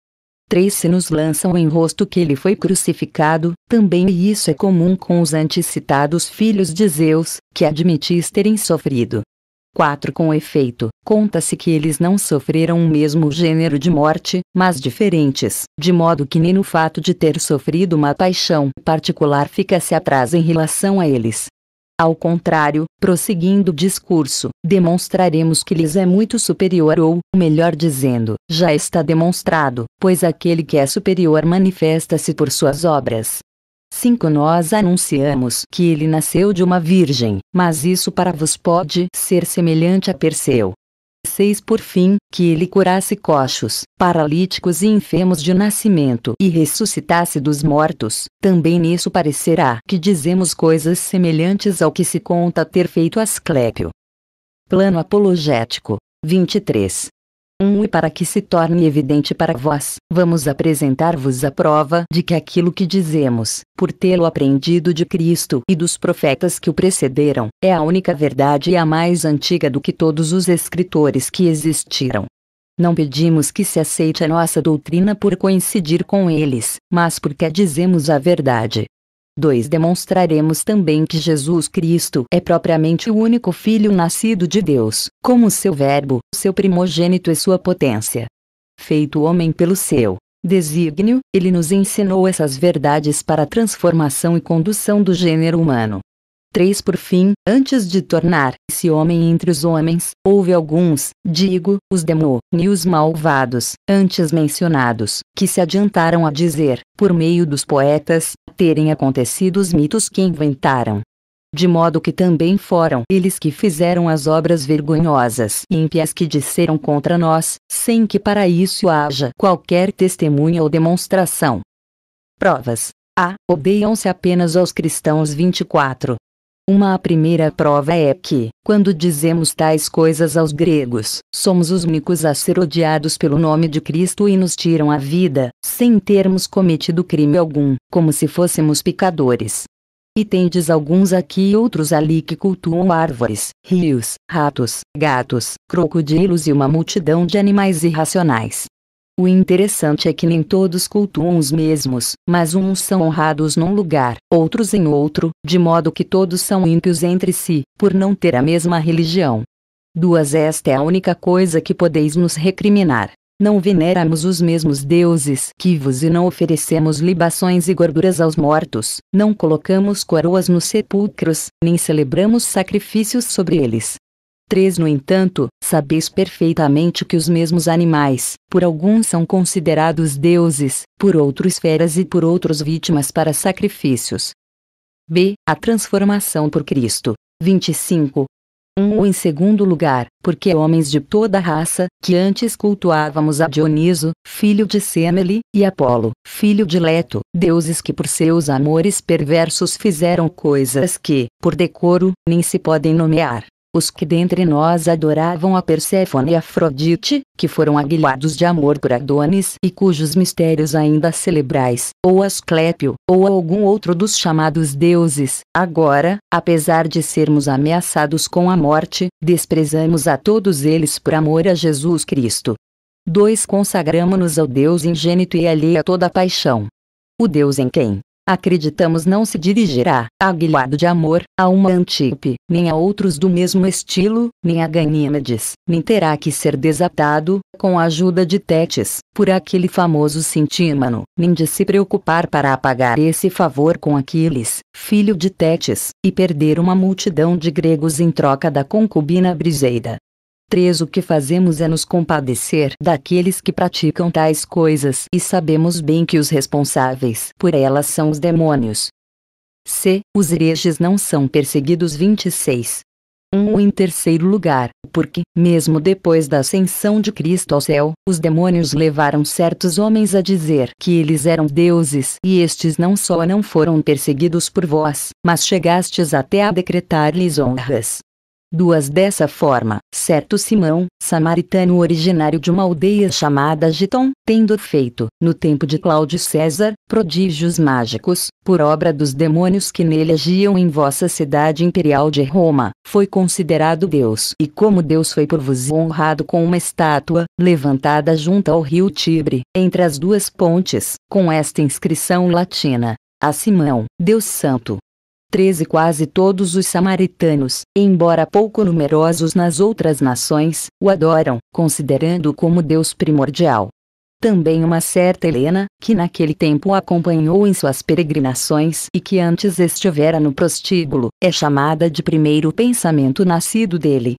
3. Se nos lançam em rosto que ele foi crucificado, também isso é comum com os antecitados filhos de Zeus, que admitis terem sofrido, 4. Com efeito, conta-se que eles não sofreram o mesmo gênero de morte, mas diferentes, de modo que nem no fato de ter sofrido uma paixão particular fica-se atrás em relação a eles. Ao contrário, prosseguindo o discurso, demonstraremos que lhes é muito superior ou, melhor dizendo, já está demonstrado, pois aquele que é superior manifesta-se por suas obras. 5 Nós anunciamos que ele nasceu de uma virgem, mas isso para vos pode ser semelhante a Perseu. 6 Por fim, que ele curasse coxos, paralíticos e enfermos de nascimento e ressuscitasse dos mortos, também nisso parecerá que dizemos coisas semelhantes ao que se conta ter feito Asclépio. Plano Apologético 23 1 e para que se torne evidente para vós, vamos apresentar-vos a prova de que aquilo que dizemos, por tê-lo aprendido de Cristo e dos profetas que o precederam, é a única verdade e a mais antiga do que todos os escritores que existiram. Não pedimos que se aceite a nossa doutrina por coincidir com eles, mas porque dizemos a verdade, 2. Demonstraremos também que Jesus Cristo é propriamente o único Filho nascido de Deus, como seu Verbo, seu primogênito e sua potência. Feito homem pelo seu desígnio, ele nos ensinou essas verdades para a transformação e condução do gênero humano. 3 Por fim, antes de tornar-se homem entre os homens, houve alguns, digo, os demônios malvados, antes mencionados, que se adiantaram a dizer, por meio dos poetas, terem acontecido os mitos que inventaram. De modo que também foram eles que fizeram as obras vergonhosas e ímpias que disseram contra nós, sem que para isso haja qualquer testemunha ou demonstração. Provas. A. Odeiam-se apenas aos cristãos 24. Uma primeira prova é que, quando dizemos tais coisas aos gregos, somos os únicos a ser odiados pelo nome de Cristo e nos tiram a vida, sem termos cometido crime algum, como se fôssemos pecadores. E tendes alguns aqui e outros ali que cultuam árvores, rios, ratos, gatos, crocodilos e uma multidão de animais irracionais. O interessante é que nem todos cultuam os mesmos, mas uns são honrados num lugar, outros em outro, de modo que todos são ímpios entre si, por não ter a mesma religião. Duas esta é a única coisa que podeis nos recriminar. Não veneramos os mesmos deuses que vos e não oferecemos libações e gorduras aos mortos, não colocamos coroas nos sepulcros, nem celebramos sacrifícios sobre eles, 3. No entanto, sabeis perfeitamente que os mesmos animais, por alguns são considerados deuses, por outros feras e por outros vítimas para sacrifícios. B. A transformação por Cristo. 25. 1. Um, ou em segundo lugar, porque homens de toda raça, que antes cultuávamos a Dioniso, filho de Semele, e Apolo, filho de Leto, deuses que por seus amores perversos fizeram coisas que, por decoro, nem se podem nomear, os que dentre nós adoravam a Perséfone e Afrodite, que foram aguilhados de amor por Adonis e cujos mistérios ainda celebrais, ou Asclépio, ou algum outro dos chamados deuses. Agora, apesar de sermos ameaçados com a morte, desprezamos a todos eles por amor a Jesus Cristo. 2. consagramos nos ao Deus ingênito e alheio a toda paixão. O Deus em quem, acreditamos não se dirigirá, aguilhado de amor, a uma antíope, nem a outros do mesmo estilo, nem a Ganímedes, nem terá que ser desatado, com a ajuda de Tétis, por aquele famoso Sintímano, nem de se preocupar para apagar esse favor com Aquiles, filho de Tétis, e perder uma multidão de gregos em troca da concubina Briseida, 3. O que fazemos é nos compadecer daqueles que praticam tais coisas e sabemos bem que os responsáveis por elas são os demônios. C. Os hereges não são perseguidos. 26. 1. Um, em terceiro lugar, porque, mesmo depois da ascensão de Cristo ao céu, os demônios levaram certos homens a dizer que eles eram deuses, e estes não só não foram perseguidos por vós, mas chegastes até a decretar-lhes honras. Duas dessa forma, certo Simão, samaritano originário de uma aldeia chamada Giton, tendo feito, no tempo de Cláudio César, prodígios mágicos, por obra dos demônios que nele agiam em vossa cidade imperial de Roma, foi considerado Deus. E como Deus foi por vos honrado com uma estátua, levantada junto ao rio Tibre, entre as duas pontes, com esta inscrição latina, a Simão, Deus Santo, 13 Quase todos os samaritanos, embora pouco numerosos nas outras nações, o adoram, considerando-o como Deus primordial. Também uma certa Helena, que naquele tempo o acompanhou em suas peregrinações e que antes estivera no prostíbulo, é chamada de primeiro pensamento nascido dele,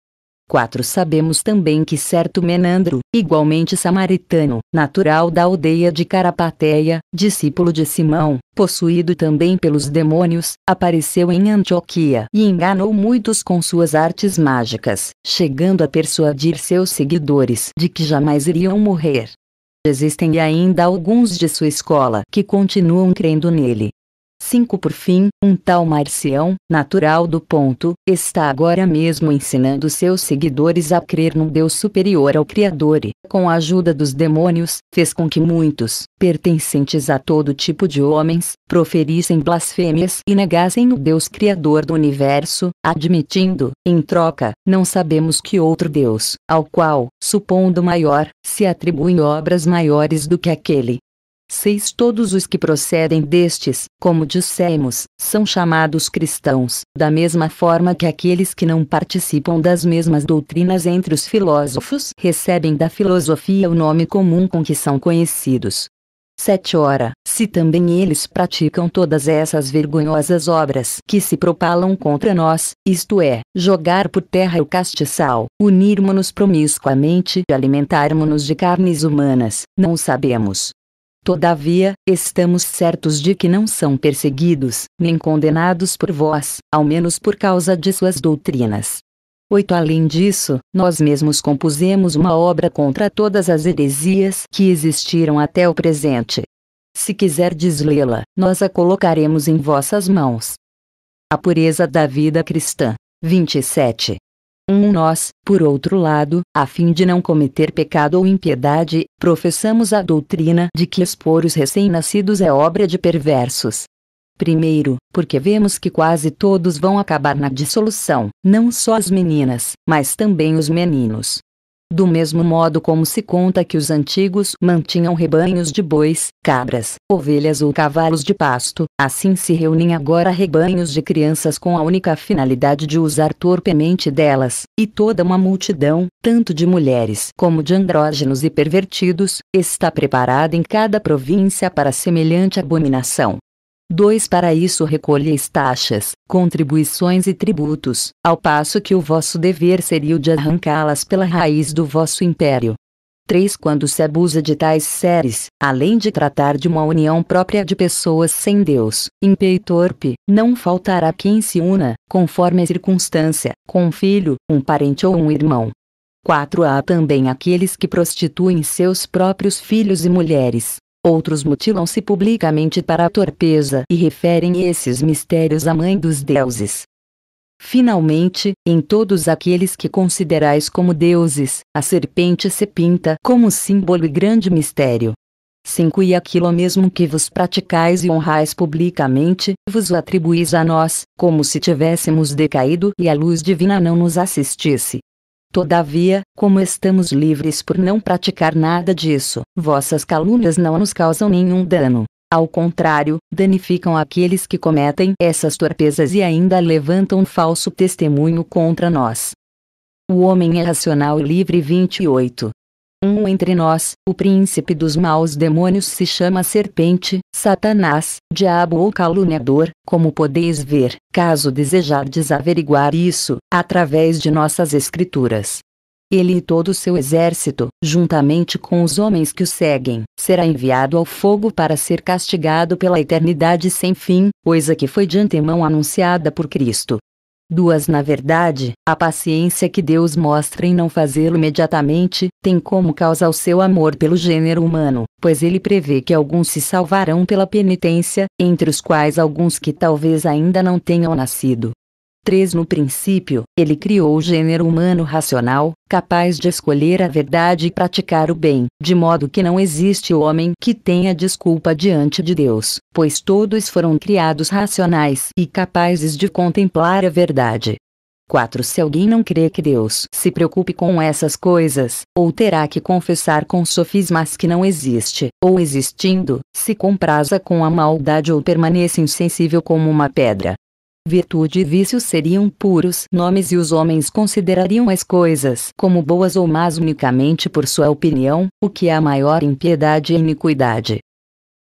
4. Sabemos também que certo Menandro, igualmente samaritano, natural da aldeia de Carapateia, discípulo de Simão, possuído também pelos demônios, apareceu em Antioquia e enganou muitos com suas artes mágicas, chegando a persuadir seus seguidores de que jamais iriam morrer. Existem ainda alguns de sua escola que continuam crendo nele, 5 Por fim, um tal Marcião, natural do ponto, está agora mesmo ensinando seus seguidores a crer num Deus superior ao Criador e, com a ajuda dos demônios, fez com que muitos, pertencentes a todo tipo de homens, proferissem blasfêmias e negassem o Deus Criador do universo, admitindo, em troca, não sabemos que outro Deus, ao qual, supondo maior, se atribuem obras maiores do que aquele Seis todos os que procedem destes, como dissemos, são chamados cristãos, da mesma forma que aqueles que não participam das mesmas doutrinas entre os filósofos recebem da filosofia o nome comum com que são conhecidos. 7 Ora, se também eles praticam todas essas vergonhosas obras que se propalam contra nós, isto é, jogar por terra o castiçal, unirmo nos promiscuamente e alimentarmo nos de carnes humanas, não sabemos, Todavia, estamos certos de que não são perseguidos, nem condenados por vós, ao menos por causa de suas doutrinas. 8. Além disso, nós mesmos compusemos uma obra contra todas as heresias que existiram até o presente. Se quiserdes lê-la, nós a colocaremos em vossas mãos. A pureza da vida cristã. 27. Um nós, por outro lado, a fim de não cometer pecado ou impiedade, professamos a doutrina de que expor os recém-nascidos é obra de perversos. Primeiro, porque vemos que quase todos vão acabar na dissolução, não só as meninas, mas também os meninos. Do mesmo modo como se conta que os antigos mantinham rebanhos de bois, cabras, ovelhas ou cavalos de pasto, assim se reúnem agora rebanhos de crianças com a única finalidade de usar torpemente delas, e toda uma multidão, tanto de mulheres como de andrógenos e pervertidos, está preparada em cada província para semelhante abominação. 2. Para isso recolheis taxas, contribuições e tributos, ao passo que o vosso dever seria o de arrancá-las pela raiz do vosso império. 3. Quando se abusa de tais séries, além de tratar de uma união própria de pessoas sem Deus, impeitorpe, não faltará quem se una, conforme a circunstância, com um filho, um parente ou um irmão. 4. Há também aqueles que prostituem seus próprios filhos e mulheres, Outros mutilam-se publicamente para a torpeza e referem esses mistérios à mãe dos deuses. Finalmente, em todos aqueles que considerais como deuses, a serpente se pinta como símbolo e grande mistério. 5 E aquilo mesmo que vos praticais e honrais publicamente, vos o atribuís a nós, como se tivéssemos decaído e a luz divina não nos assistisse. Todavia, como estamos livres por não praticar nada disso, vossas calúnias não nos causam nenhum dano. Ao contrário, danificam aqueles que cometem essas torpezas e ainda levantam um falso testemunho contra nós. O homem é racional e livre 28 um entre nós, o príncipe dos maus demônios se chama serpente, Satanás, diabo ou caluniador, como podeis ver, caso desejardes averiguar isso, através de nossas escrituras. Ele e todo o seu exército, juntamente com os homens que o seguem, será enviado ao fogo para ser castigado pela eternidade sem fim, coisa que foi de antemão anunciada por Cristo, Duas na verdade, a paciência que Deus mostra em não fazê-lo imediatamente, tem como causa o seu amor pelo gênero humano, pois ele prevê que alguns se salvarão pela penitência, entre os quais alguns que talvez ainda não tenham nascido. 3. No princípio, ele criou o gênero humano racional, capaz de escolher a verdade e praticar o bem, de modo que não existe homem que tenha desculpa diante de Deus, pois todos foram criados racionais e capazes de contemplar a verdade. 4. Se alguém não crê que Deus se preocupe com essas coisas, ou terá que confessar com sofismas que não existe, ou existindo, se comprasa com a maldade ou permanece insensível como uma pedra. Virtude e vício seriam puros nomes e os homens considerariam as coisas como boas ou más unicamente por sua opinião, o que é a maior impiedade e iniquidade.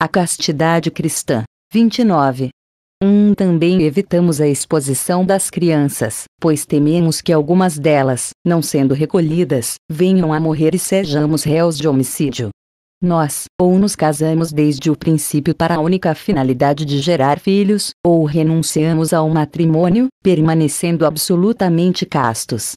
A castidade cristã. 29. 1. Um, também evitamos a exposição das crianças, pois tememos que algumas delas, não sendo recolhidas, venham a morrer e sejamos réus de homicídio. Nós, ou nos casamos desde o princípio para a única finalidade de gerar filhos, ou renunciamos ao matrimônio, permanecendo absolutamente castos,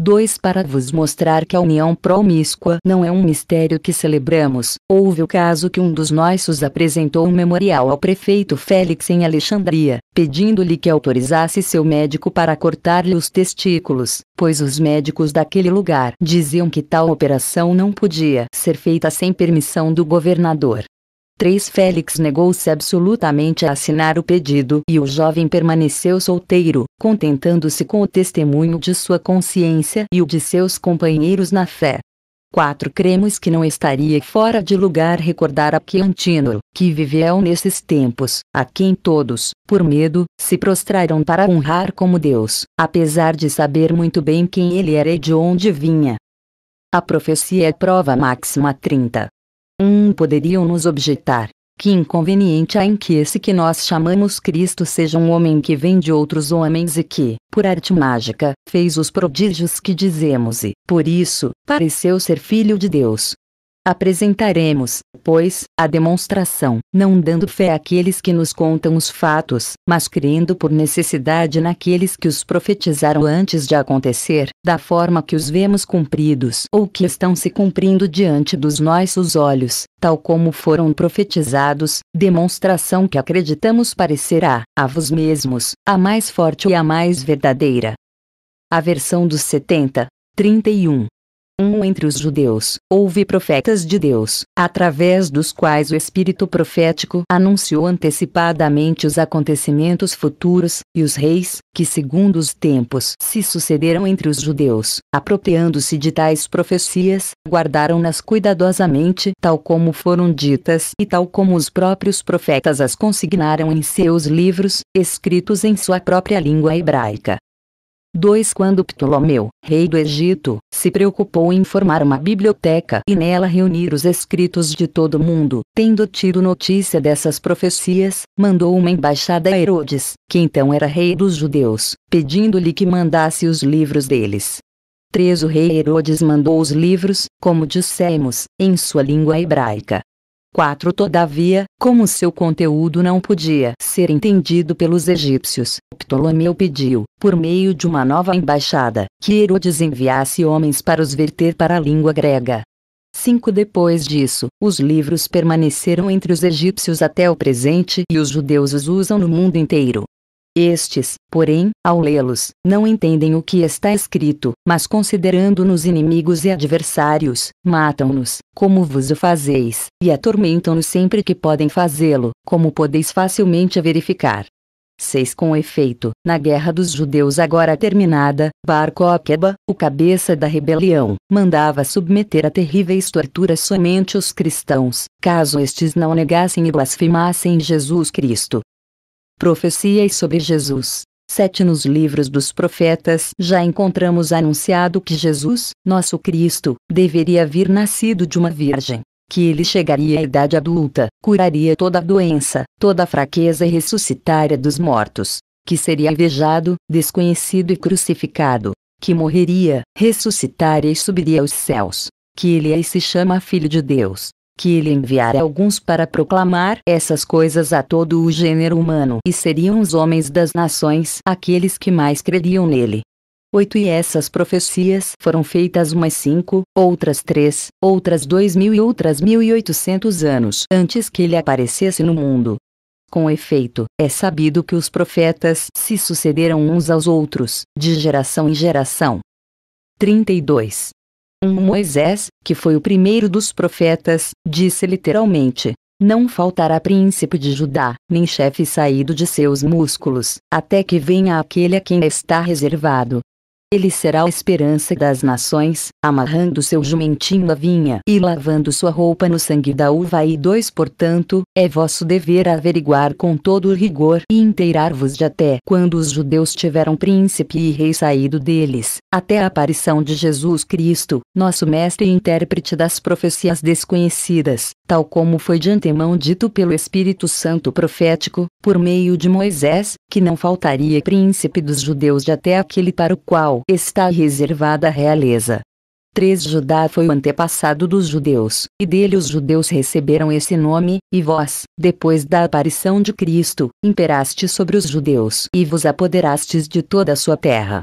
2. Para vos mostrar que a união promíscua não é um mistério que celebramos, houve o caso que um dos nossos apresentou um memorial ao prefeito Félix em Alexandria, pedindo-lhe que autorizasse seu médico para cortar-lhe os testículos, pois os médicos daquele lugar diziam que tal operação não podia ser feita sem permissão do governador. 3. Félix negou-se absolutamente a assinar o pedido e o jovem permaneceu solteiro, contentando-se com o testemunho de sua consciência e o de seus companheiros na fé. 4. Cremos que não estaria fora de lugar recordar a Quiantínoro, que viveu nesses tempos, a quem todos, por medo, se prostraram para honrar como Deus, apesar de saber muito bem quem ele era e de onde vinha. A profecia é prova máxima 30. Um poderiam nos objetar. Que inconveniente há em que esse que nós chamamos Cristo seja um homem que vem de outros homens e que, por arte mágica, fez os prodígios que dizemos e, por isso, pareceu ser filho de Deus. Apresentaremos, pois, a demonstração, não dando fé àqueles que nos contam os fatos, mas crendo por necessidade naqueles que os profetizaram antes de acontecer, da forma que os vemos cumpridos ou que estão se cumprindo diante dos nossos olhos, tal como foram profetizados, demonstração que acreditamos parecerá, a vos mesmos, a mais forte e a mais verdadeira. A versão dos 70, 31. Um entre os judeus, houve profetas de Deus, através dos quais o espírito profético anunciou antecipadamente os acontecimentos futuros, e os reis, que segundo os tempos se sucederam entre os judeus, apropriando-se de tais profecias, guardaram-nas cuidadosamente, tal como foram ditas e tal como os próprios profetas as consignaram em seus livros, escritos em sua própria língua hebraica. 2. Quando Ptolomeu, rei do Egito, se preocupou em formar uma biblioteca e nela reunir os escritos de todo mundo, tendo tido notícia dessas profecias, mandou uma embaixada a Herodes, que então era rei dos judeus, pedindo-lhe que mandasse os livros deles. 3. O rei Herodes mandou os livros, como dissemos, em sua língua hebraica, 4 Todavia, como seu conteúdo não podia ser entendido pelos egípcios, Ptolomeu pediu, por meio de uma nova embaixada, que Herodes enviasse homens para os verter para a língua grega. 5 Depois disso, os livros permaneceram entre os egípcios até o presente e os judeus os usam no mundo inteiro. Estes, porém, ao lê-los, não entendem o que está escrito, mas considerando-nos inimigos e adversários, matam-nos, como vos o fazeis, e atormentam-nos sempre que podem fazê-lo, como podeis facilmente verificar. 6. Com efeito, na guerra dos judeus agora terminada, Barcoqueba, o cabeça da rebelião, mandava submeter a terríveis torturas somente os cristãos, caso estes não negassem e blasfemassem Jesus Cristo. Profecias sobre Jesus. 7 Nos livros dos profetas já encontramos anunciado que Jesus, nosso Cristo, deveria vir nascido de uma virgem que ele chegaria à idade adulta, curaria toda doença, toda fraqueza e ressuscitaria dos mortos, que seria invejado, desconhecido e crucificado, que morreria, ressuscitaria e subiria aos céus, que ele aí se chama Filho de Deus, que ele enviara alguns para proclamar essas coisas a todo o gênero humano e seriam os homens das nações aqueles que mais creriam nele. 8 E essas profecias foram feitas umas cinco, outras três, outras dois mil e outras mil e oitocentos anos antes que ele aparecesse no mundo. Com efeito, é sabido que os profetas se sucederam uns aos outros, de geração em geração. 32 um Moisés, que foi o primeiro dos profetas, disse literalmente: Não faltará príncipe de Judá, nem chefe saído de seus músculos, até que venha aquele a quem está reservado. Ele será a esperança das nações, amarrando seu jumentinho à vinha e lavando sua roupa no sangue da uva. E dois, portanto, é vosso dever averiguar com todo o rigor e inteirar-vos de até quando os judeus tiveram príncipe e rei saído deles, até a aparição de Jesus Cristo, nosso mestre e intérprete das profecias desconhecidas, tal como foi de antemão dito pelo Espírito Santo profético, por meio de Moisés, que não faltaria príncipe dos judeus de até aquele para o qual está reservada a realeza. 3 Judá foi o antepassado dos judeus, e dele os judeus receberam esse nome, e vós, depois da aparição de Cristo, imperaste sobre os judeus e vos apoderastes de toda a sua terra.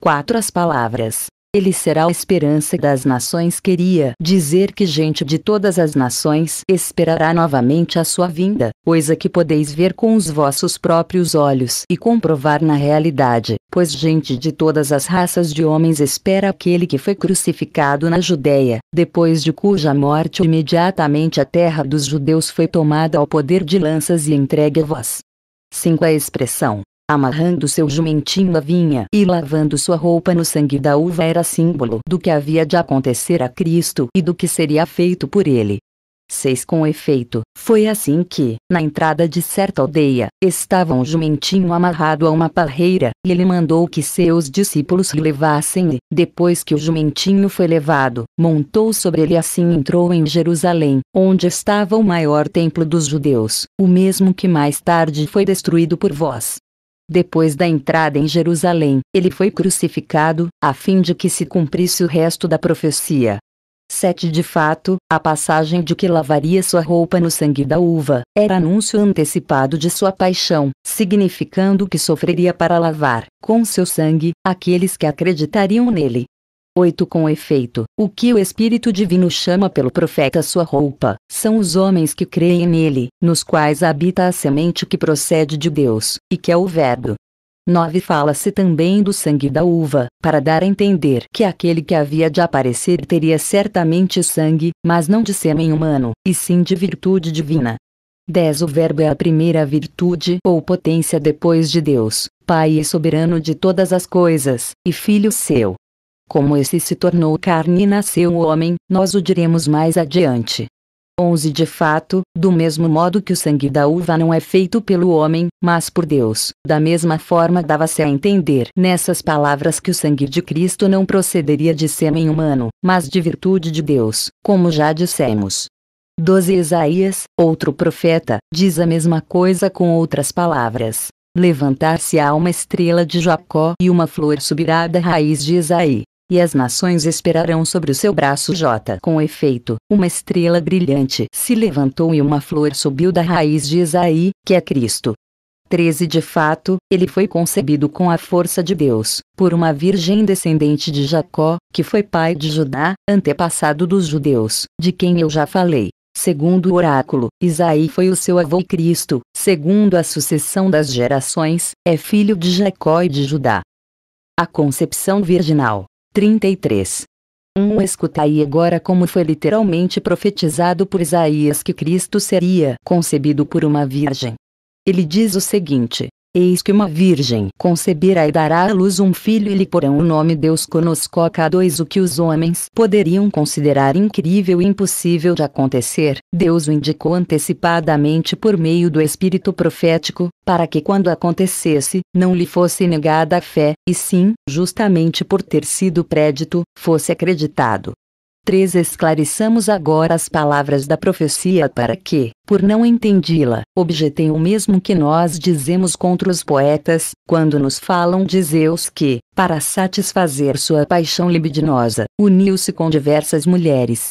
4 As palavras ele será a esperança das nações. Queria dizer que gente de todas as nações esperará novamente a sua vinda, coisa que podeis ver com os vossos próprios olhos e comprovar na realidade, pois gente de todas as raças de homens espera aquele que foi crucificado na Judéia, depois de cuja morte imediatamente a terra dos judeus foi tomada ao poder de lanças e entregue a vós. 5. A expressão amarrando seu jumentinho à vinha e lavando sua roupa no sangue da uva era símbolo do que havia de acontecer a Cristo e do que seria feito por ele. 6 Com efeito, foi assim que, na entrada de certa aldeia, estava um jumentinho amarrado a uma parreira, e ele mandou que seus discípulos levassem e, Depois que o jumentinho foi levado, montou sobre ele assim entrou em Jerusalém, onde estava o maior templo dos judeus, o mesmo que mais tarde foi destruído por vós. Depois da entrada em Jerusalém, ele foi crucificado, a fim de que se cumprisse o resto da profecia. 7 De fato, a passagem de que lavaria sua roupa no sangue da uva, era anúncio antecipado de sua paixão, significando que sofreria para lavar, com seu sangue, aqueles que acreditariam nele. 8 Com efeito, o que o Espírito Divino chama pelo profeta sua roupa, são os homens que creem nele, nos quais habita a semente que procede de Deus, e que é o Verbo. 9 Fala-se também do sangue da uva, para dar a entender que aquele que havia de aparecer teria certamente sangue, mas não de sêmen humano, e sim de virtude divina. 10 O Verbo é a primeira virtude ou potência depois de Deus, Pai e soberano de todas as coisas, e Filho seu, como esse se tornou carne e nasceu o homem, nós o diremos mais adiante. 11 De fato, do mesmo modo que o sangue da uva não é feito pelo homem, mas por Deus, da mesma forma dava-se a entender nessas palavras que o sangue de Cristo não procederia de sêmen humano, mas de virtude de Deus, como já dissemos. 12 Isaías, outro profeta, diz a mesma coisa com outras palavras. Levantar-se-á uma estrela de Jacó e uma flor subirá da raiz de Isaí e as nações esperarão sobre o seu braço J. Com efeito, uma estrela brilhante se levantou e uma flor subiu da raiz de Isaí, que é Cristo. 13 De fato, ele foi concebido com a força de Deus, por uma virgem descendente de Jacó, que foi pai de Judá, antepassado dos judeus, de quem eu já falei. Segundo o oráculo, Isaí foi o seu avô Cristo, segundo a sucessão das gerações, é filho de Jacó e de Judá. A concepção virginal 33. 1. Um, escutai agora como foi literalmente profetizado por Isaías que Cristo seria concebido por uma virgem. Ele diz o seguinte: Eis que uma virgem conceberá e dará à luz um filho e lhe porão o nome Deus conosco a dois o que os homens poderiam considerar incrível e impossível de acontecer, Deus o indicou antecipadamente por meio do Espírito profético, para que quando acontecesse, não lhe fosse negada a fé, e sim, justamente por ter sido prédito, fosse acreditado. 3. Esclareçamos agora as palavras da profecia para que, por não entendi-la, objetem o mesmo que nós dizemos contra os poetas, quando nos falam de Zeus que, para satisfazer sua paixão libidinosa, uniu-se com diversas mulheres.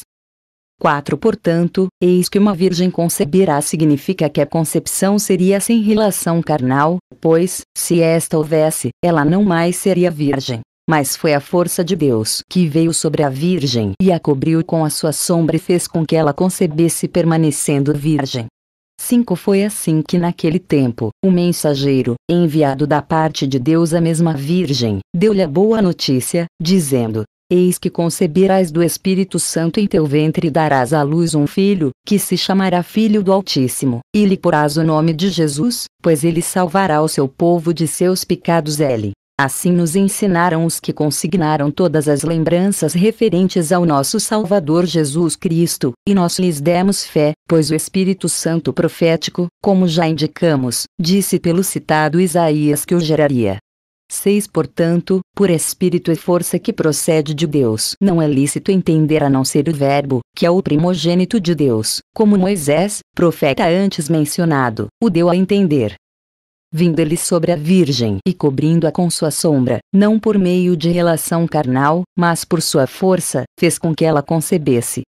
4. Portanto, eis que uma virgem conceberá significa que a concepção seria sem relação carnal, pois, se esta houvesse, ela não mais seria virgem mas foi a força de Deus que veio sobre a Virgem e a cobriu com a sua sombra e fez com que ela concebesse permanecendo virgem. 5 Foi assim que naquele tempo, o mensageiro, enviado da parte de Deus à mesma Virgem, deu-lhe a boa notícia, dizendo: Eis que conceberás do Espírito Santo em teu ventre e darás à luz um filho, que se chamará Filho do Altíssimo, e lhe porás o nome de Jesus, pois ele salvará o seu povo de seus pecados. ele. Assim nos ensinaram os que consignaram todas as lembranças referentes ao nosso Salvador Jesus Cristo, e nós lhes demos fé, pois o Espírito Santo profético, como já indicamos, disse pelo citado Isaías que o geraria. 6 Portanto, por espírito e força que procede de Deus, não é lícito entender a não ser o Verbo, que é o primogênito de Deus, como Moisés, profeta antes mencionado, o deu a entender vindo-lhe sobre a Virgem e cobrindo-a com sua sombra, não por meio de relação carnal, mas por sua força, fez com que ela concebesse.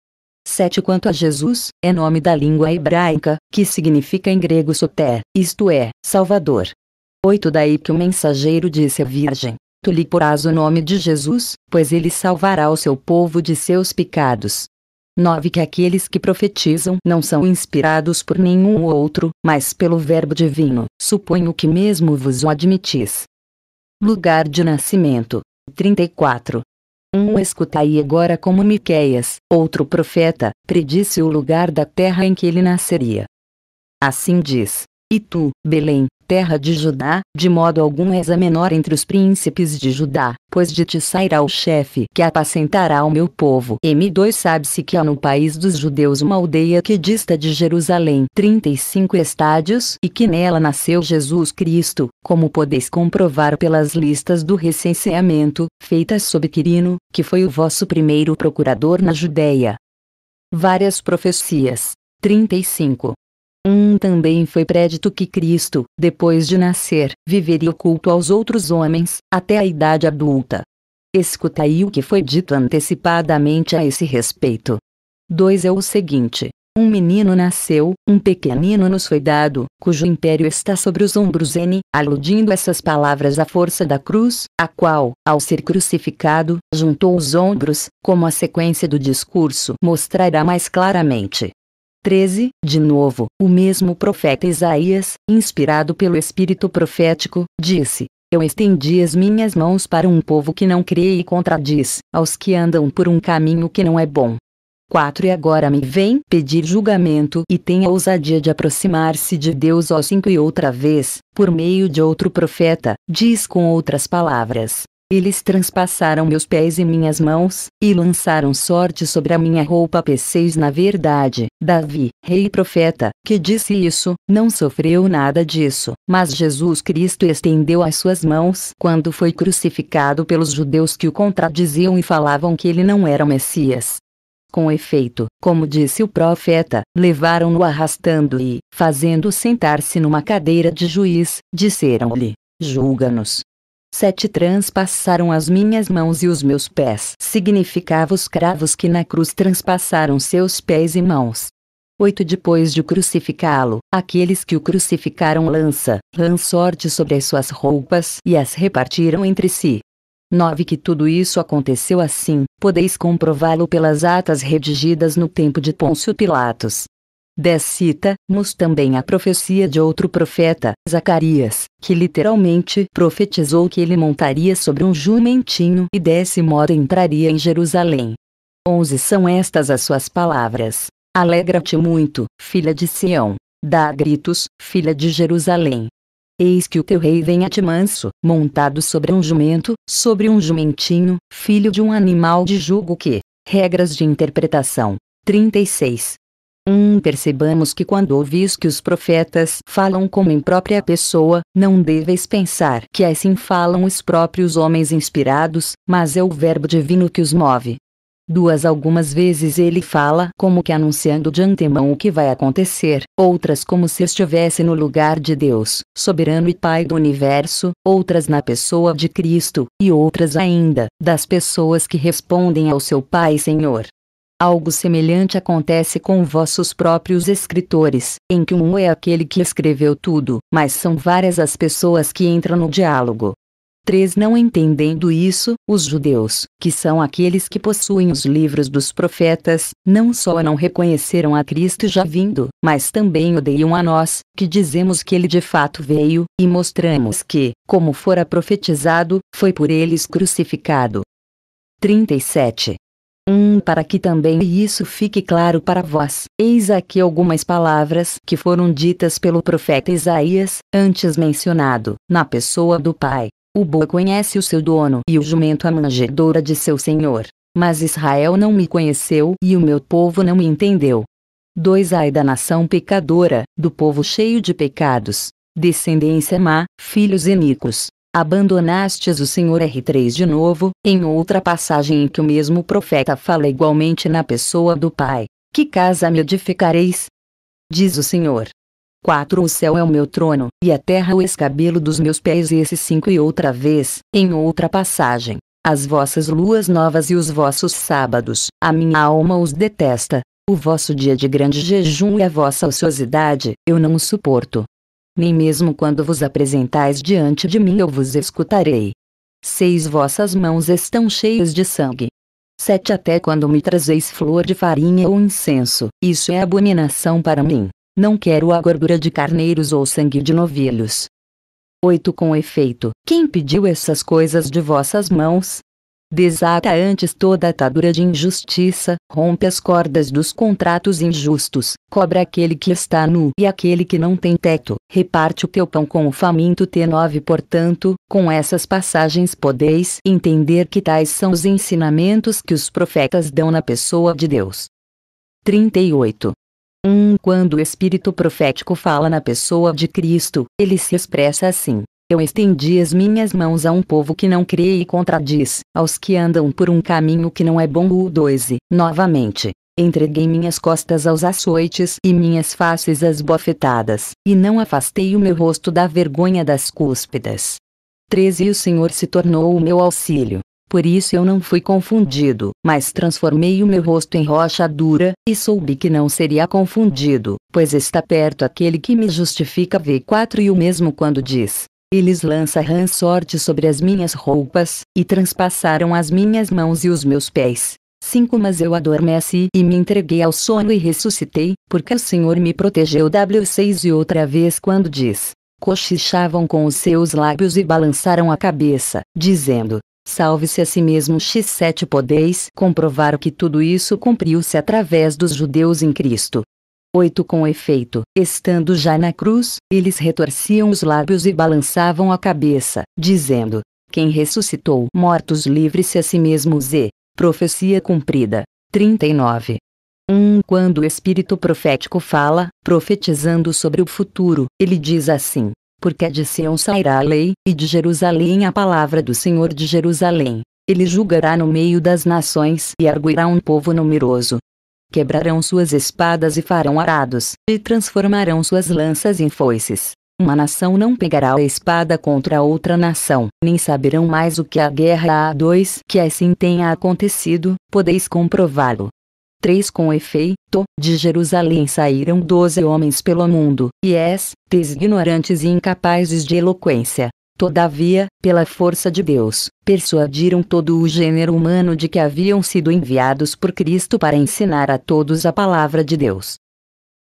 7. Quanto a Jesus, é nome da língua hebraica, que significa em grego soter, isto é, Salvador. 8. Daí que o mensageiro disse à Virgem: Tu lhe porás o nome de Jesus, pois ele salvará o seu povo de seus pecados. 9 que aqueles que profetizam não são inspirados por nenhum outro, mas pelo Verbo divino, suponho que mesmo vos o admitis. Lugar de nascimento. 34. 1 um, Escutai agora como Miqueias, outro profeta, predisse o lugar da terra em que ele nasceria. Assim diz: E tu, Belém, terra de Judá, de modo algum és a menor entre os príncipes de Judá, pois de ti sairá o chefe que apacentará o meu povo. M2 Sabe-se que há no país dos judeus uma aldeia que dista de Jerusalém 35 estádios e que nela nasceu Jesus Cristo, como podeis comprovar pelas listas do recenseamento, feitas sob Quirino, que foi o vosso primeiro procurador na Judéia. Várias profecias. 35 um também foi prédito que Cristo, depois de nascer, viveria oculto aos outros homens, até a idade adulta. aí o que foi dito antecipadamente a esse respeito. 2 é o seguinte: um menino nasceu, um pequenino nos foi dado, cujo império está sobre os ombros N, aludindo essas palavras à força da cruz, a qual, ao ser crucificado, juntou os ombros, como a sequência do discurso mostrará mais claramente. 13, de novo, o mesmo profeta Isaías, inspirado pelo espírito profético, disse: Eu estendi as minhas mãos para um povo que não crê e contradiz, aos que andam por um caminho que não é bom. 4 E agora me vem pedir julgamento e tem a ousadia de aproximar-se de Deus, ó 5 E outra vez, por meio de outro profeta, diz com outras palavras: eles transpassaram meus pés e minhas mãos, e lançaram sorte sobre a minha roupa. P6 Na verdade, Davi, rei profeta, que disse isso, não sofreu nada disso, mas Jesus Cristo estendeu as suas mãos quando foi crucificado pelos judeus que o contradiziam e falavam que ele não era o Messias. Com efeito, como disse o profeta, levaram-no arrastando e, fazendo sentar-se numa cadeira de juiz, disseram-lhe: Julga-nos, Sete transpassaram as minhas mãos e os meus pés. Significava os cravos que na cruz transpassaram seus pés e mãos. Oito depois de crucificá-lo, aqueles que o crucificaram lança, ran sorte sobre as suas roupas e as repartiram entre si. Nove que tudo isso aconteceu assim, podeis comprová-lo pelas atas redigidas no tempo de Pôncio Pilatos. 10 cita-nos também a profecia de outro profeta, Zacarias, que literalmente profetizou que ele montaria sobre um jumentinho e desse modo entraria em Jerusalém. 11 São estas as suas palavras: Alegra-te muito, filha de Sião, dá gritos, filha de Jerusalém. Eis que o teu rei vem a ti manso, montado sobre um jumento, sobre um jumentinho, filho de um animal de jugo que. Regras de interpretação. 36. 1. Um, percebamos que quando ouvis que os profetas falam como em própria pessoa, não deveis pensar que assim falam os próprios homens inspirados, mas é o verbo divino que os move. Duas algumas vezes ele fala como que anunciando de antemão o que vai acontecer, outras como se estivesse no lugar de Deus, soberano e Pai do universo, outras na pessoa de Cristo, e outras ainda, das pessoas que respondem ao seu Pai Senhor. Algo semelhante acontece com vossos próprios escritores, em que um é aquele que escreveu tudo, mas são várias as pessoas que entram no diálogo. 3. Não entendendo isso, os judeus, que são aqueles que possuem os livros dos profetas, não só não reconheceram a Cristo já vindo, mas também odeiam a nós, que dizemos que ele de fato veio, e mostramos que, como fora profetizado, foi por eles crucificado. 37. 1 para que também isso fique claro para vós, eis aqui algumas palavras que foram ditas pelo profeta Isaías, antes mencionado, na pessoa do pai. O boi conhece o seu dono e o jumento a manjedoura de seu senhor. Mas Israel não me conheceu e o meu povo não me entendeu. 2 Ai da nação pecadora, do povo cheio de pecados. Descendência má, filhos iníquos, abandonastes o Senhor R3 de novo, em outra passagem em que o mesmo profeta fala igualmente na pessoa do Pai. Que casa me edificareis? Diz o Senhor. 4 O céu é o meu trono, e a terra o escabelo dos meus pés. E esse cinco e outra vez, em outra passagem. As vossas luas novas e os vossos sábados, a minha alma os detesta. O vosso dia de grande jejum e a vossa ociosidade, eu não o suporto nem mesmo quando vos apresentais diante de mim eu vos escutarei. seis Vossas mãos estão cheias de sangue. sete Até quando me trazeis flor de farinha ou incenso, isso é abominação para mim. Não quero a gordura de carneiros ou sangue de novilhos. 8. Com efeito, quem pediu essas coisas de vossas mãos, Desata antes toda atadura de injustiça, rompe as cordas dos contratos injustos, cobra aquele que está nu e aquele que não tem teto, reparte o teu pão com o faminto T9 Portanto, com essas passagens podeis entender que tais são os ensinamentos que os profetas dão na pessoa de Deus. 38. 1. Um, quando o Espírito profético fala na pessoa de Cristo, ele se expressa assim: eu estendi as minhas mãos a um povo que não crê e contradiz, aos que andam por um caminho que não é bom. U 12. Novamente, Entreguei minhas costas aos açoites e minhas faces às bofetadas, e não afastei o meu rosto da vergonha das cúspidas. 13 E o Senhor se tornou o meu auxílio. Por isso eu não fui confundido, mas transformei o meu rosto em rocha dura, e soube que não seria confundido, pois está perto aquele que me justifica. V4 E o mesmo quando diz: eles lançaram rã sorte sobre as minhas roupas, e transpassaram as minhas mãos e os meus pés. 5 Mas eu adormeci e me entreguei ao sono e ressuscitei, porque o Senhor me protegeu. W6 E outra vez quando diz: Cochichavam com os seus lábios e balançaram a cabeça, dizendo: Salve-se a si mesmo. X7 Podeis comprovar que tudo isso cumpriu-se através dos judeus em Cristo, 8 com efeito. Estando já na cruz, eles retorciam os lábios e balançavam a cabeça, dizendo: Quem ressuscitou mortos livre-se a si mesmo. Z. Profecia cumprida. 39. 1. Um, quando o espírito profético fala, profetizando sobre o futuro, ele diz assim: Porque de Sião sairá a lei, e de Jerusalém a palavra do Senhor de Jerusalém. Ele julgará no meio das nações e arguirá um povo numeroso, quebrarão suas espadas e farão arados, e transformarão suas lanças em foices. Uma nação não pegará a espada contra outra nação, nem saberão mais o que a guerra há dois que assim tenha acontecido, podeis comprová-lo. 3 Com efeito, de Jerusalém saíram doze homens pelo mundo, e és, tes ignorantes e incapazes de eloquência, Todavia, pela força de Deus, persuadiram todo o gênero humano de que haviam sido enviados por Cristo para ensinar a todos a palavra de Deus.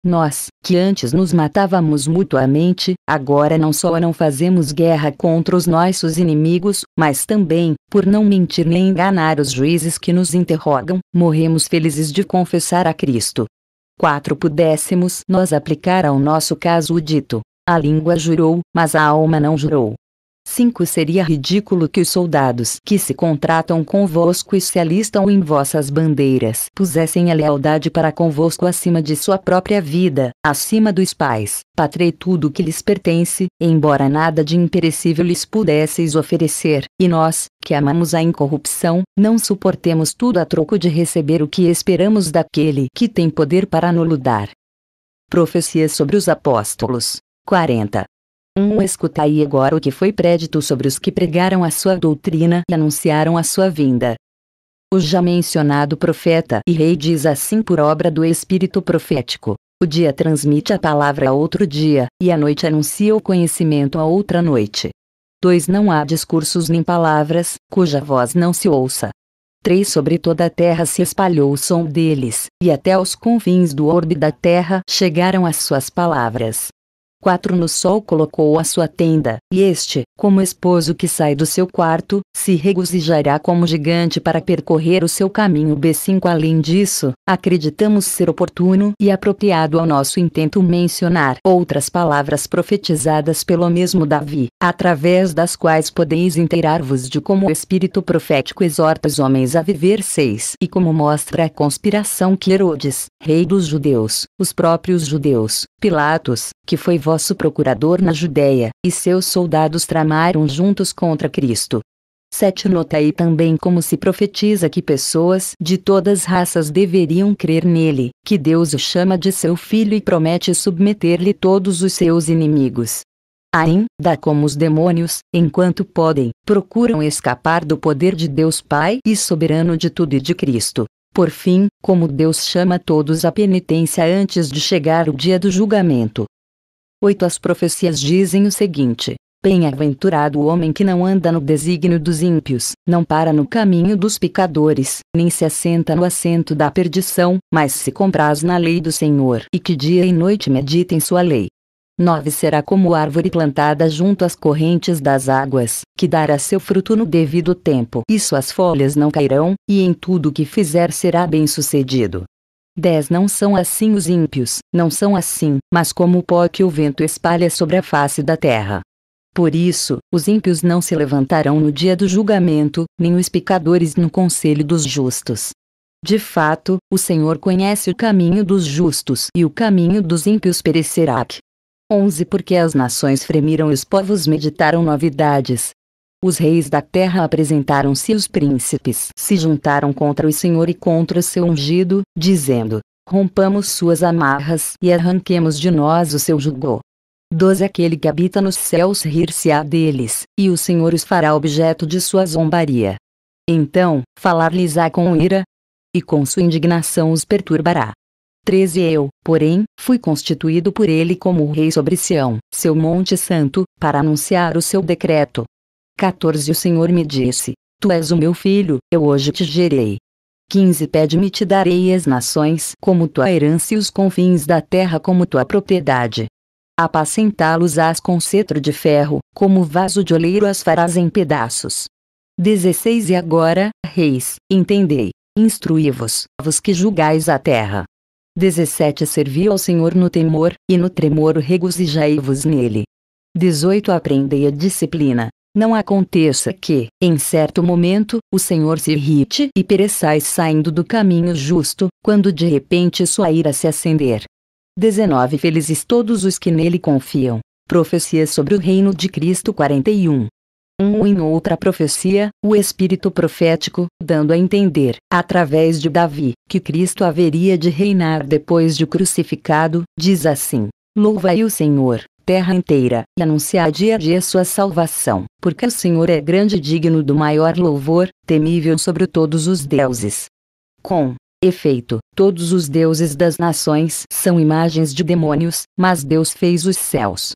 Nós, que antes nos matávamos mutuamente, agora não só não fazemos guerra contra os nossos inimigos, mas também, por não mentir nem enganar os juízes que nos interrogam, morremos felizes de confessar a Cristo. 4. Pudéssemos nós aplicar ao nosso caso o dito: a língua jurou, mas a alma não jurou. 5 Seria ridículo que os soldados que se contratam convosco e se alistam em vossas bandeiras pusessem a lealdade para convosco acima de sua própria vida, acima dos pais, pátria e tudo que lhes pertence, embora nada de imperecível lhes pudesseis oferecer, e nós, que amamos a incorrupção, não suportemos tudo a troco de receber o que esperamos daquele que tem poder para anuludar. Profecias sobre os Apóstolos. 40. Um escutai agora o que foi prédito sobre os que pregaram a sua doutrina e anunciaram a sua vinda. O já mencionado profeta e rei diz assim por obra do espírito profético: O dia transmite a palavra a outro dia, e a noite anuncia o conhecimento a outra noite. 2. Não há discursos nem palavras, cuja voz não se ouça. 3. Sobre toda a terra se espalhou o som deles, e até aos confins do orbe da terra chegaram as suas palavras quatro no sol colocou a sua tenda, e este, como esposo que sai do seu quarto, se regozijará como gigante para percorrer o seu caminho B5. Além disso, acreditamos ser oportuno e apropriado ao nosso intento mencionar outras palavras profetizadas pelo mesmo Davi, através das quais podeis inteirar-vos de como o espírito profético exorta os homens a viver seis e como mostra a conspiração que Herodes, rei dos judeus, os próprios judeus, Pilatos, que foi vosso procurador na Judéia, e seus soldados tramaram juntos contra Cristo. 7. Nota aí também como se profetiza que pessoas de todas raças deveriam crer nele, que Deus o chama de seu filho e promete submeter-lhe todos os seus inimigos. Ainda dá como os demônios, enquanto podem, procuram escapar do poder de Deus Pai e soberano de tudo e de Cristo. Por fim, como Deus chama todos à penitência antes de chegar o dia do julgamento. 8. As profecias dizem o seguinte: Bem-aventurado o homem que não anda no desígnio dos ímpios, não para no caminho dos pecadores, nem se assenta no assento da perdição, mas se compraz na lei do Senhor e que dia e noite medita em sua lei. 9 será como árvore plantada junto às correntes das águas, que dará seu fruto no devido tempo, e suas folhas não cairão, e em tudo que fizer será bem-sucedido. 10 Não são assim os ímpios, não são assim, mas como o pó que o vento espalha sobre a face da terra. Por isso, os ímpios não se levantarão no dia do julgamento, nem os pecadores no conselho dos justos. De fato, o Senhor conhece o caminho dos justos e o caminho dos ímpios perecerá. 11 Porque as nações fremiram e os povos meditaram novidades. Os reis da terra apresentaram-se e os príncipes se juntaram contra o Senhor e contra o seu ungido, dizendo: Rompamos suas amarras e arranquemos de nós o seu jugo. 12 Aquele que habita nos céus rir-se-á deles, e o Senhor os fará objeto de sua zombaria. Então, falar-lhes-á com ira, e com sua indignação os perturbará. 13 Eu, porém, fui constituído por ele como rei sobre Sião, seu monte santo, para anunciar o seu decreto. 14 O Senhor me disse: Tu és o meu filho, eu hoje te gerei. 15 Pede-me te darei as nações como tua herança e os confins da terra como tua propriedade. Apacentá-los-ás com cetro de ferro, como vaso de oleiro as farás em pedaços. 16 E agora, reis, entendei, instruí-vos, vos que julgais a terra, 17 Servi ao Senhor no temor, e no tremor regozijai-vos nele. 18 Aprendei a disciplina. Não aconteça que, em certo momento, o Senhor se irrite e pereçais saindo do caminho justo, quando de repente sua ira se acender. 19 Felizes todos os que nele confiam. Profecias sobre o reino de Cristo 41 um ou em outra profecia, o espírito profético, dando a entender, através de Davi, que Cristo haveria de reinar depois de crucificado, diz assim: Louvai o Senhor, terra inteira, e anunciai dia a dia sua salvação, porque o Senhor é grande e digno do maior louvor, temível sobre todos os deuses. Com efeito, todos os deuses das nações são imagens de demônios, mas Deus fez os céus,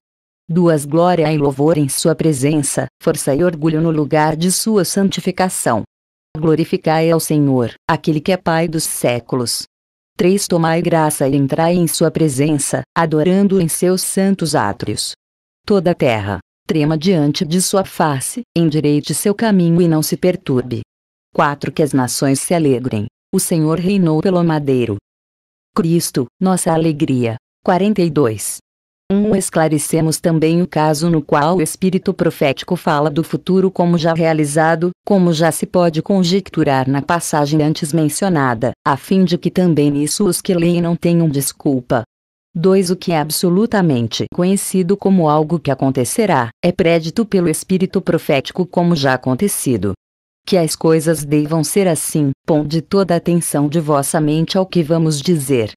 duas glória e louvor em sua presença, força e orgulho no lugar de sua santificação. Glorificai ao Senhor, aquele que é Pai dos séculos. 3. Tomai graça e entrai em sua presença, adorando em seus santos átrios. Toda a terra, trema diante de sua face, endireite seu caminho e não se perturbe. 4. Que as nações se alegrem. O Senhor reinou pelo madeiro. Cristo, nossa alegria. 42. 1. Um, esclarecemos também o caso no qual o espírito profético fala do futuro como já realizado, como já se pode conjecturar na passagem antes mencionada, a fim de que também nisso os que leem não tenham desculpa. 2. O que é absolutamente conhecido como algo que acontecerá, é prédito pelo espírito profético como já acontecido. Que as coisas devam ser assim, ponde toda a atenção de vossa mente ao que vamos dizer,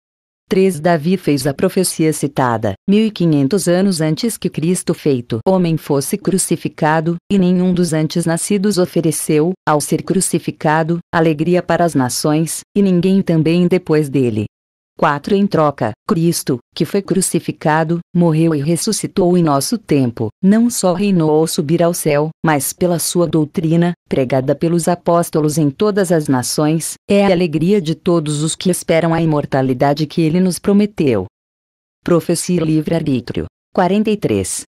3 Davi fez a profecia citada, 1500 anos antes que Cristo feito homem fosse crucificado, e nenhum dos antes nascidos ofereceu, ao ser crucificado, alegria para as nações, e ninguém também depois dele, 4 Em troca, Cristo, que foi crucificado, morreu e ressuscitou em nosso tempo, não só reinou ou subir ao céu, mas pela sua doutrina, pregada pelos apóstolos em todas as nações, é a alegria de todos os que esperam a imortalidade que ele nos prometeu. Profecia Livre-Arbítrio. 43.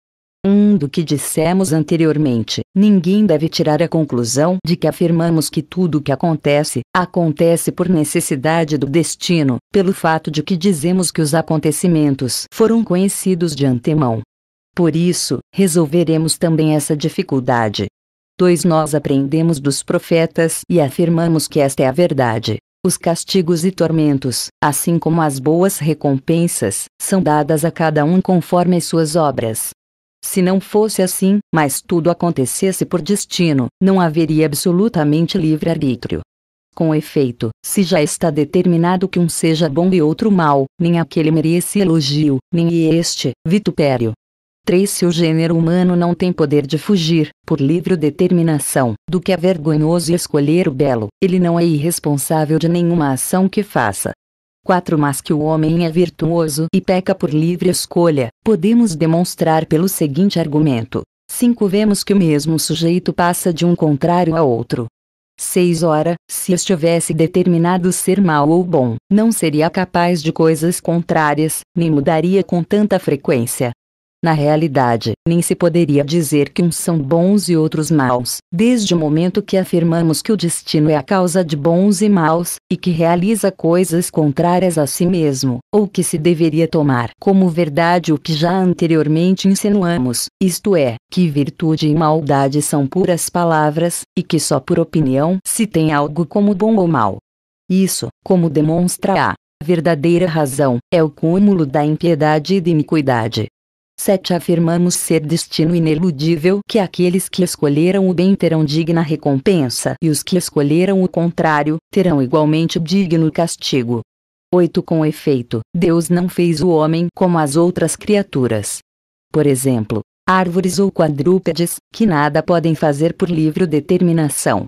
1. Um do que dissemos anteriormente, ninguém deve tirar a conclusão de que afirmamos que tudo o que acontece, acontece por necessidade do destino, pelo fato de que dizemos que os acontecimentos foram conhecidos de antemão. Por isso, resolveremos também essa dificuldade. 2. Nós aprendemos dos profetas e afirmamos que esta é a verdade. Os castigos e tormentos, assim como as boas recompensas, são dadas a cada um conforme suas obras. Se não fosse assim, mas tudo acontecesse por destino, não haveria absolutamente livre-arbítrio. Com efeito, se já está determinado que um seja bom e outro mal, nem aquele merece elogio, nem este, vitupério. 3. Se o gênero humano não tem poder de fugir, por livre determinação, do que é vergonhoso escolher o belo, ele não é irresponsável de nenhuma ação que faça. 4. Mas que o homem é virtuoso e peca por livre escolha, podemos demonstrar pelo seguinte argumento. 5. Vemos que o mesmo sujeito passa de um contrário a outro. 6. Ora, se estivesse determinado ser mal ou bom, não seria capaz de coisas contrárias, nem mudaria com tanta frequência. Na realidade, nem se poderia dizer que uns são bons e outros maus, desde o momento que afirmamos que o destino é a causa de bons e maus, e que realiza coisas contrárias a si mesmo, ou que se deveria tomar como verdade o que já anteriormente insinuamos, isto é, que virtude e maldade são puras palavras, e que só por opinião se tem algo como bom ou mal. Isso, como demonstra a verdadeira razão, é o cúmulo da impiedade e da iniquidade. 7. Afirmamos ser destino ineludível que aqueles que escolheram o bem terão digna recompensa e os que escolheram o contrário terão igualmente digno castigo. 8. Com efeito, Deus não fez o homem como as outras criaturas. Por exemplo, árvores ou quadrúpedes, que nada podem fazer por livre determinação.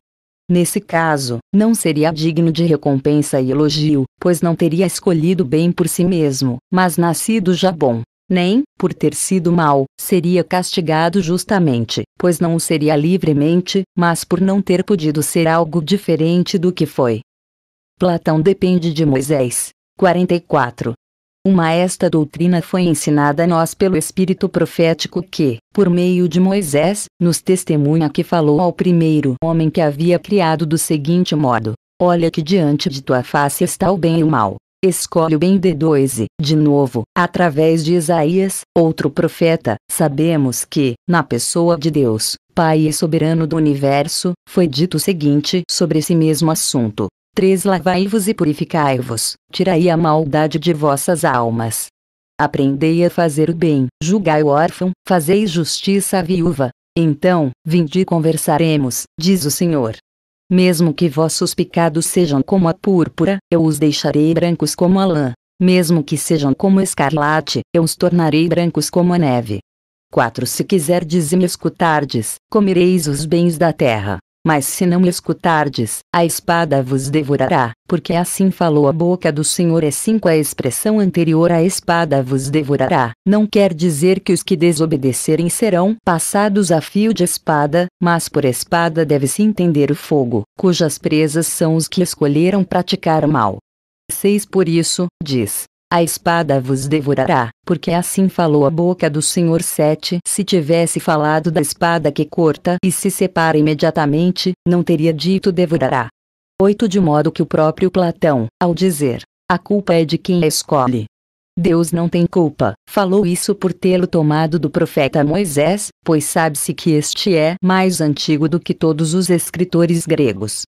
Nesse caso, não seria digno de recompensa e elogio, pois não teria escolhido bem por si mesmo, mas nascido já bom nem, por ter sido mal, seria castigado justamente, pois não o seria livremente, mas por não ter podido ser algo diferente do que foi. Platão depende de Moisés. 44. Uma esta doutrina foi ensinada a nós pelo Espírito profético que, por meio de Moisés, nos testemunha que falou ao primeiro homem que havia criado do seguinte modo: Olha que diante de tua face está o bem e o mal. Escolhe o bem de dois e, de novo, através de Isaías, outro profeta, sabemos que, na pessoa de Deus, Pai e soberano do universo, foi dito o seguinte sobre esse mesmo assunto. três Lavai-vos e purificai-vos, tirai a maldade de vossas almas. Aprendei a fazer o bem, julgai o órfão, fazei justiça à viúva. Então, vinde e conversaremos, diz o Senhor. Mesmo que vossos pecados sejam como a púrpura, eu os deixarei brancos como a lã. Mesmo que sejam como escarlate, eu os tornarei brancos como a neve. 4 Se quiserdes e me escutardes, comereis os bens da terra. Mas se não me escutardes, a espada vos devorará, porque assim falou a boca do Senhor é 5 A expressão anterior a espada vos devorará, não quer dizer que os que desobedecerem serão passados a fio de espada, mas por espada deve-se entender o fogo, cujas presas são os que escolheram praticar o mal. 6 Por isso, diz, a espada vos devorará, porque assim falou a boca do Senhor 7. Se tivesse falado da espada que corta e se separa imediatamente, não teria dito devorará. 8 De modo que o próprio Platão, ao dizer, a culpa é de quem a escolhe. Deus não tem culpa, falou isso por tê-lo tomado do profeta Moisés, pois sabe-se que este é mais antigo do que todos os escritores gregos.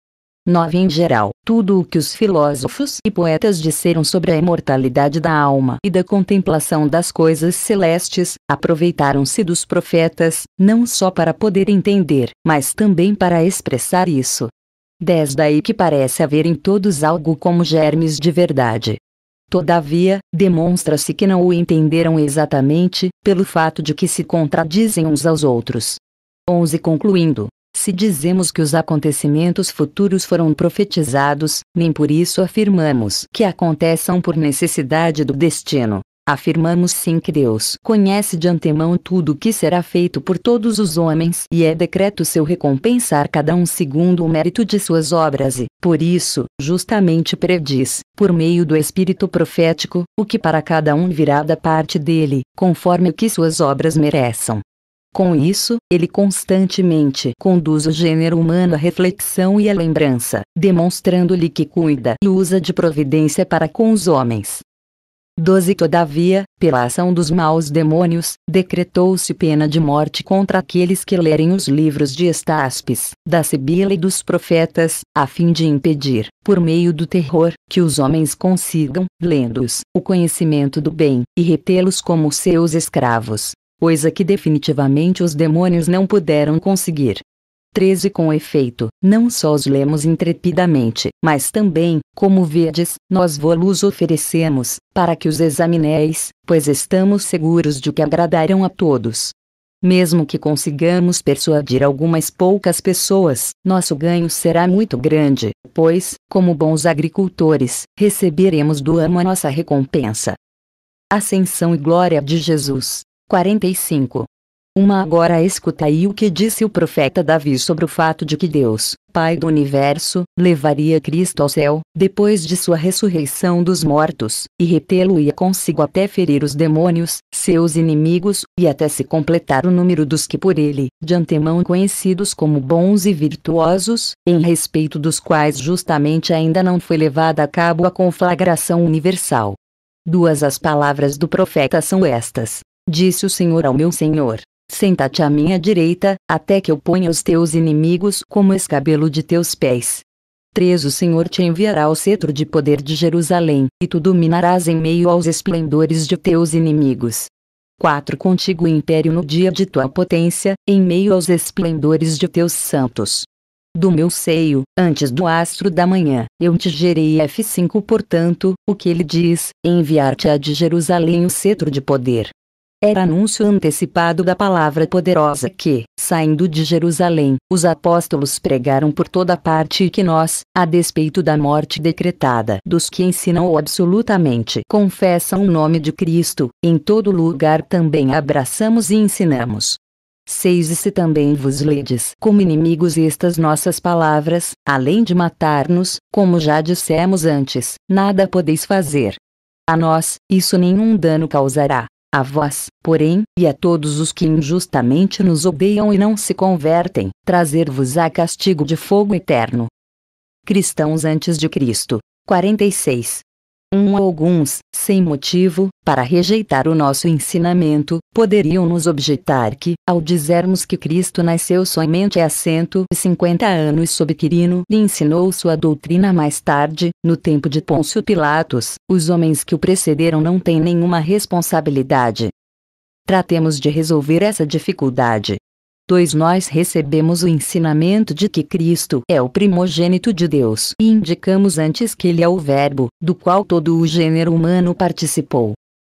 9 em geral, tudo o que os filósofos e poetas disseram sobre a imortalidade da alma e da contemplação das coisas celestes, aproveitaram-se dos profetas, não só para poder entender, mas também para expressar isso. 10 Daí que parece haver em todos algo como germes de verdade. Todavia, demonstra-se que não o entenderam exatamente, pelo fato de que se contradizem uns aos outros. 11 Concluindo, se dizemos que os acontecimentos futuros foram profetizados, nem por isso afirmamos que aconteçam por necessidade do destino. Afirmamos sim que Deus conhece de antemão tudo o que será feito por todos os homens e é decreto seu recompensar cada um segundo o mérito de suas obras e, por isso, justamente prediz, por meio do Espírito profético, o que para cada um virá da parte dele, conforme o que suas obras mereçam. Com isso, ele constantemente conduz o gênero humano à reflexão e à lembrança, demonstrando-lhe que cuida e usa de providência para com os homens. 12 Todavia, pela ação dos maus demônios, decretou-se pena de morte contra aqueles que lerem os livros de Estaspes, da Sibila e dos profetas, a fim de impedir, por meio do terror, que os homens consigam, lendo-os, o conhecimento do bem, e retê-los como seus escravos coisa que definitivamente os demônios não puderam conseguir. 13 Com efeito, não só os lemos intrepidamente, mas também, como vedes, nós vos oferecemos, para que os examineis, pois estamos seguros de que agradarão a todos. Mesmo que consigamos persuadir algumas poucas pessoas, nosso ganho será muito grande, pois, como bons agricultores, receberemos do amo a nossa recompensa. Ascensão e glória de Jesus. 45. Uma agora escuta aí o que disse o profeta Davi sobre o fato de que Deus, Pai do universo, levaria Cristo ao céu, depois de sua ressurreição dos mortos, e retê-lo-ia consigo até ferir os demônios, seus inimigos, e até se completar o número dos que por ele, de antemão conhecidos como bons e virtuosos, em respeito dos quais justamente ainda não foi levada a cabo a conflagração universal. Duas as palavras do profeta são estas: Disse o Senhor ao meu Senhor: Senta-te à minha direita, até que eu ponha os teus inimigos como escabelo de teus pés. 3 O Senhor te enviará o cetro de poder de Jerusalém, e tu dominarás em meio aos esplendores de teus inimigos. 4 Contigo o império no dia de tua potência, em meio aos esplendores de teus santos. Do meu seio, antes do astro da manhã, eu te gerei F5 Portanto, o que ele diz, enviar-te-á de Jerusalém o cetro de poder, era anúncio antecipado da palavra poderosa que, saindo de Jerusalém, os apóstolos pregaram por toda parte e que nós, a despeito da morte decretada dos que ensinam ou absolutamente confessam o nome de Cristo, em todo lugar também abraçamos e ensinamos. Seis E se também vos ledes como inimigos estas nossas palavras, além de matar-nos, como já dissemos antes, nada podeis fazer. A nós, isso nenhum dano causará, a vós, porém, e a todos os que injustamente nos odeiam e não se convertem, trazer-vos a castigo de fogo eterno. Cristãos antes de Cristo. 46 um ou alguns, sem motivo, para rejeitar o nosso ensinamento, poderiam nos objetar que, ao dizermos que Cristo nasceu somente há 150 anos sob Quirino e ensinou sua doutrina mais tarde, no tempo de Pôncio Pilatos, os homens que o precederam não têm nenhuma responsabilidade. Tratemos de resolver essa dificuldade. 2 Nós recebemos o ensinamento de que Cristo é o primogênito de Deus e indicamos antes que ele é o Verbo, do qual todo o gênero humano participou.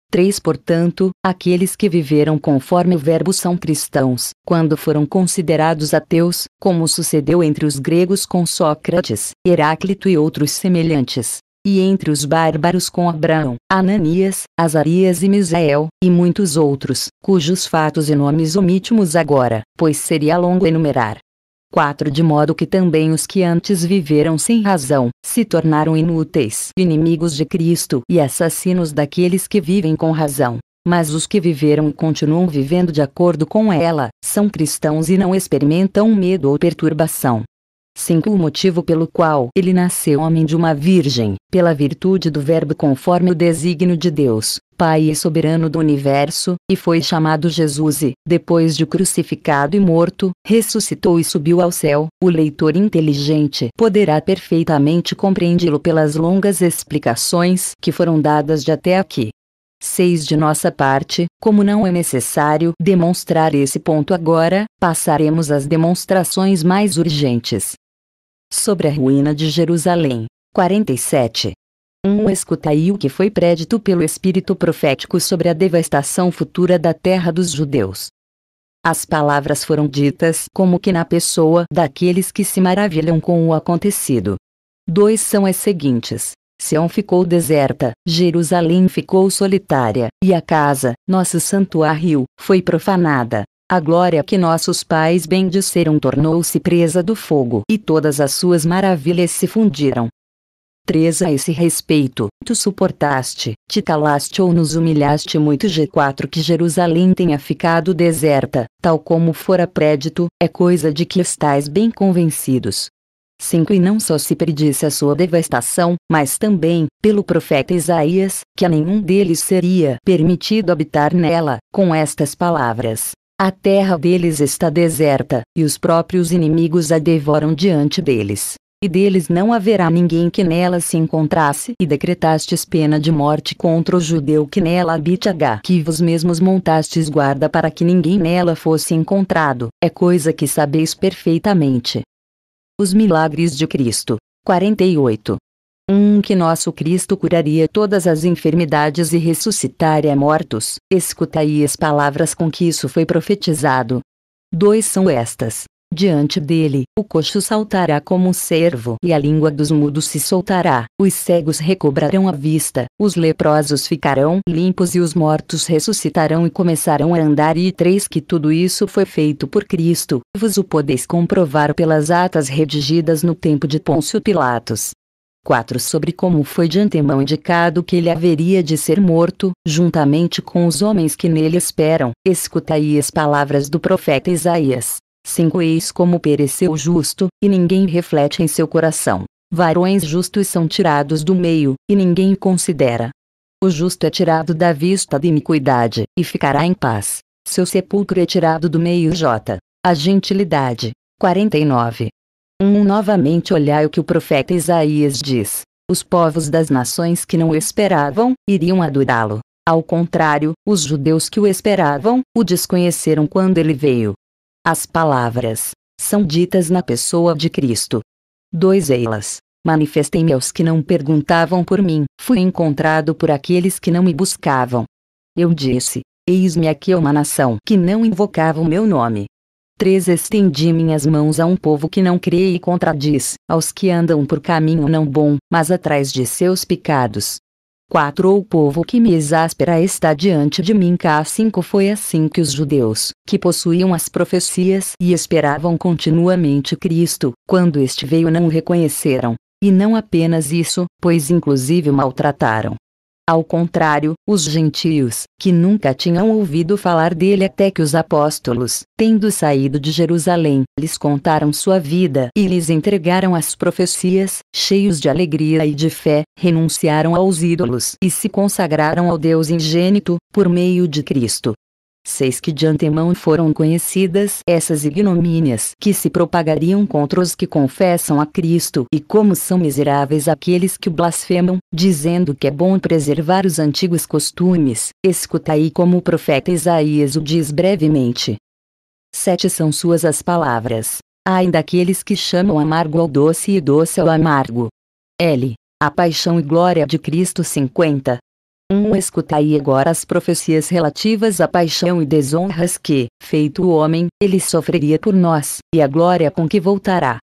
3 Portanto, aqueles que viveram conforme o Verbo são cristãos, quando foram considerados ateus, como sucedeu entre os gregos com Sócrates, Heráclito e outros semelhantes e entre os bárbaros com Abraão, Ananias, Azarias e Misael, e muitos outros, cujos fatos e nomes omitimos agora, pois seria longo enumerar. 4. De modo que também os que antes viveram sem razão, se tornaram inúteis, inimigos de Cristo e assassinos daqueles que vivem com razão. Mas os que viveram e continuam vivendo de acordo com ela, são cristãos e não experimentam medo ou perturbação. 5. O motivo pelo qual ele nasceu homem de uma virgem, pela virtude do Verbo conforme o desígnio de Deus, Pai e soberano do universo, e foi chamado Jesus e, depois de crucificado e morto, ressuscitou e subiu ao céu. O leitor inteligente poderá perfeitamente compreendê-lo pelas longas explicações que foram dadas de até aqui. 6 de nossa parte, como não é necessário demonstrar esse ponto agora, passaremos às demonstrações mais urgentes sobre a ruína de Jerusalém. 47. 1. Um, escutai o que foi prédito pelo Espírito profético sobre a devastação futura da terra dos judeus. As palavras foram ditas como que na pessoa daqueles que se maravilham com o acontecido. Dois são as seguintes: Sião ficou deserta, Jerusalém ficou solitária, e a casa, nosso santuário, foi profanada. A glória que nossos pais bendisseram tornou-se presa do fogo e todas as suas maravilhas se fundiram. 3. A esse respeito, tu suportaste, te calaste ou nos humilhaste muito. G4 Que Jerusalém tenha ficado deserta, tal como fora prédito, é coisa de que estais bem convencidos. 5 E não só se predisse a sua devastação, mas também, pelo profeta Isaías, que a nenhum deles seria permitido habitar nela, com estas palavras: a terra deles está deserta, e os próprios inimigos a devoram diante deles. E deles não haverá ninguém que nela se encontrasse, e decretastes pena de morte contra o judeu que nela habite H. Que vos mesmos montastes guarda para que ninguém nela fosse encontrado, é coisa que sabeis perfeitamente. Os milagres de Cristo. 48. Um que nosso Cristo curaria todas as enfermidades e ressuscitaria mortos. Escutai as palavras com que isso foi profetizado. Dois são estas. Diante dele, o coxo saltará como um servo e a língua dos mudos se soltará. Os cegos recobrarão a vista, os leprosos ficarão limpos e os mortos ressuscitarão e começarão a andar. E três que tudo isso foi feito por Cristo, vos o podeis comprovar pelas atas redigidas no tempo de Pôncio Pilatos. 4 sobre como foi de antemão indicado que ele haveria de ser morto, juntamente com os homens que nele esperam. Escutai as palavras do profeta Isaías. 5 Eis como pereceu o justo, e ninguém reflete em seu coração. Varões justos são tirados do meio, e ninguém considera. O justo é tirado da vista da iniquidade, e ficará em paz. Seu sepulcro é tirado do meio J. A gentilidade. 49. 1 Novamente olhai o que o profeta Isaías diz. Os povos das nações que não o esperavam, iriam adorá-lo. Ao contrário, os judeus que o esperavam, o desconheceram quando ele veio. As palavras são ditas na pessoa de Cristo. 2 Elas. Manifestei-me aos que não perguntavam por mim, fui encontrado por aqueles que não me buscavam. Eu disse: Eis-me aqui uma nação que não invocava o meu nome. 3 Estendi minhas mãos a um povo que não crê e contradiz, aos que andam por caminho não bom, mas atrás de seus pecados. 4 O povo que me exaspera está diante de mim. K5 Foi assim que os judeus, que possuíam as profecias e esperavam continuamente Cristo, quando este veio não o reconheceram. E não apenas isso, pois inclusive maltrataram, ao contrário, os gentios, que nunca tinham ouvido falar dele até que os apóstolos, tendo saído de Jerusalém, lhes contaram sua vida e lhes entregaram as profecias, cheios de alegria e de fé, renunciaram aos ídolos e se consagraram ao Deus ingênito, por meio de Cristo. Seis que de antemão foram conhecidas essas ignomínias que se propagariam contra os que confessam a Cristo e como são miseráveis aqueles que o blasfemam, dizendo que é bom preservar os antigos costumes, escutai como o profeta Isaías o diz brevemente. Sete são suas as palavras. Ai daqueles que chamam amargo ao doce e doce ao amargo. L. A Paixão e Glória de Cristo 50, um escutai agora as profecias relativas à paixão e desonras que, feito o homem, ele sofreria por nós, e a glória com que voltará.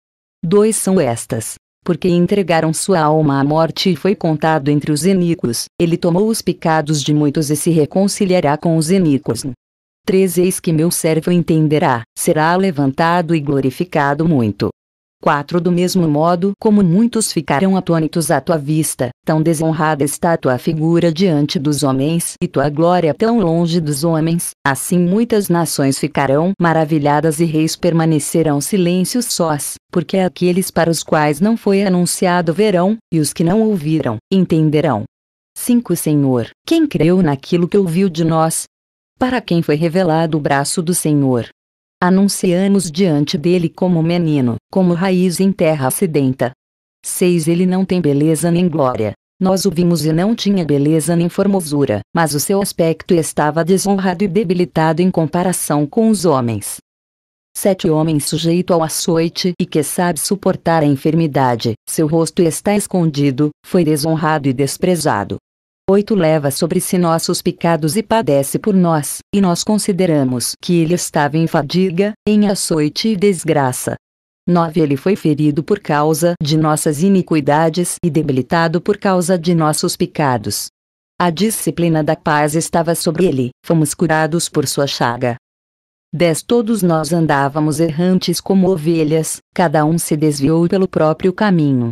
Dois são estas. Porque entregaram sua alma à morte e foi contado entre os eníquos, ele tomou os pecados de muitos e se reconciliará com os eníquos. Três eis que meu servo entenderá, será levantado e glorificado muito. 4 Do mesmo modo como muitos ficaram atônitos à tua vista, tão desonrada está a tua figura diante dos homens e tua glória tão longe dos homens, assim muitas nações ficarão maravilhadas e reis permanecerão silêncios sós, porque aqueles para os quais não foi anunciado verão, e os que não ouviram, entenderão. 5 Senhor, quem creu naquilo que ouviu de nós? Para quem foi revelado o braço do Senhor, anunciamos diante dele como menino, como raiz em terra sedenta. 6. Ele não tem beleza nem glória. Nós o vimos e não tinha beleza nem formosura, mas o seu aspecto estava desonrado e debilitado em comparação com os homens. 7. Homem sujeito ao açoite e que sabe suportar a enfermidade, seu rosto está escondido, foi desonrado e desprezado. 8 leva sobre si nossos pecados e padece por nós, e nós consideramos que ele estava em fadiga, em açoite e desgraça. 9 Ele foi ferido por causa de nossas iniquidades e debilitado por causa de nossos pecados. A disciplina da paz estava sobre ele, fomos curados por sua chaga. 10 Todos nós andávamos errantes como ovelhas, cada um se desviou pelo próprio caminho.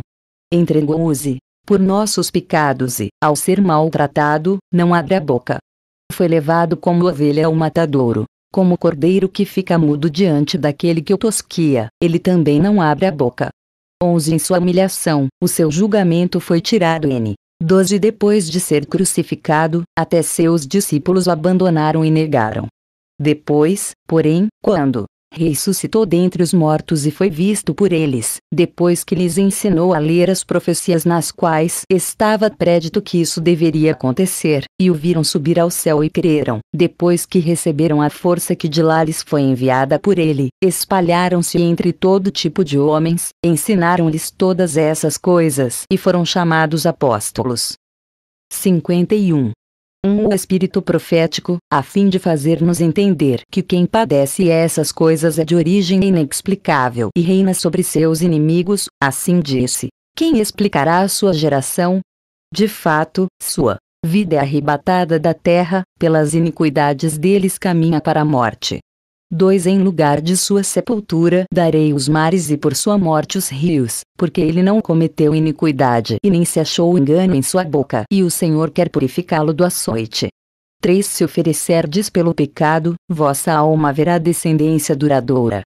Entregou-se por nossos pecados e, ao ser maltratado, não abre a boca. Foi levado como ovelha ao matadouro, como cordeiro que fica mudo diante daquele que o tosquia, ele também não abre a boca. 11 Em sua humilhação, o seu julgamento foi tirado N. 12 Depois de ser crucificado, até seus discípulos o abandonaram e negaram. Depois, porém, quando, ressuscitou dentre os mortos e foi visto por eles, depois que lhes ensinou a ler as profecias nas quais estava prédito que isso deveria acontecer, e o viram subir ao céu e creram. Depois que receberam a força que de lá lhes foi enviada por ele, espalharam-se entre todo tipo de homens, ensinaram-lhes todas essas coisas e foram chamados apóstolos. 51 um espírito profético, a fim de fazer-nos entender que quem padece essas coisas é de origem inexplicável e reina sobre seus inimigos, assim disse. Quem explicará a sua geração? De fato, sua vida é arrebatada da terra, pelas iniquidades deles caminha para a morte. 2 Em lugar de sua sepultura darei os mares e por sua morte os rios, porque ele não cometeu iniquidade e nem se achou engano em sua boca, e o Senhor quer purificá-lo do açoite. 3 Se oferecerdes pelo pecado, vossa alma haverá descendência duradoura.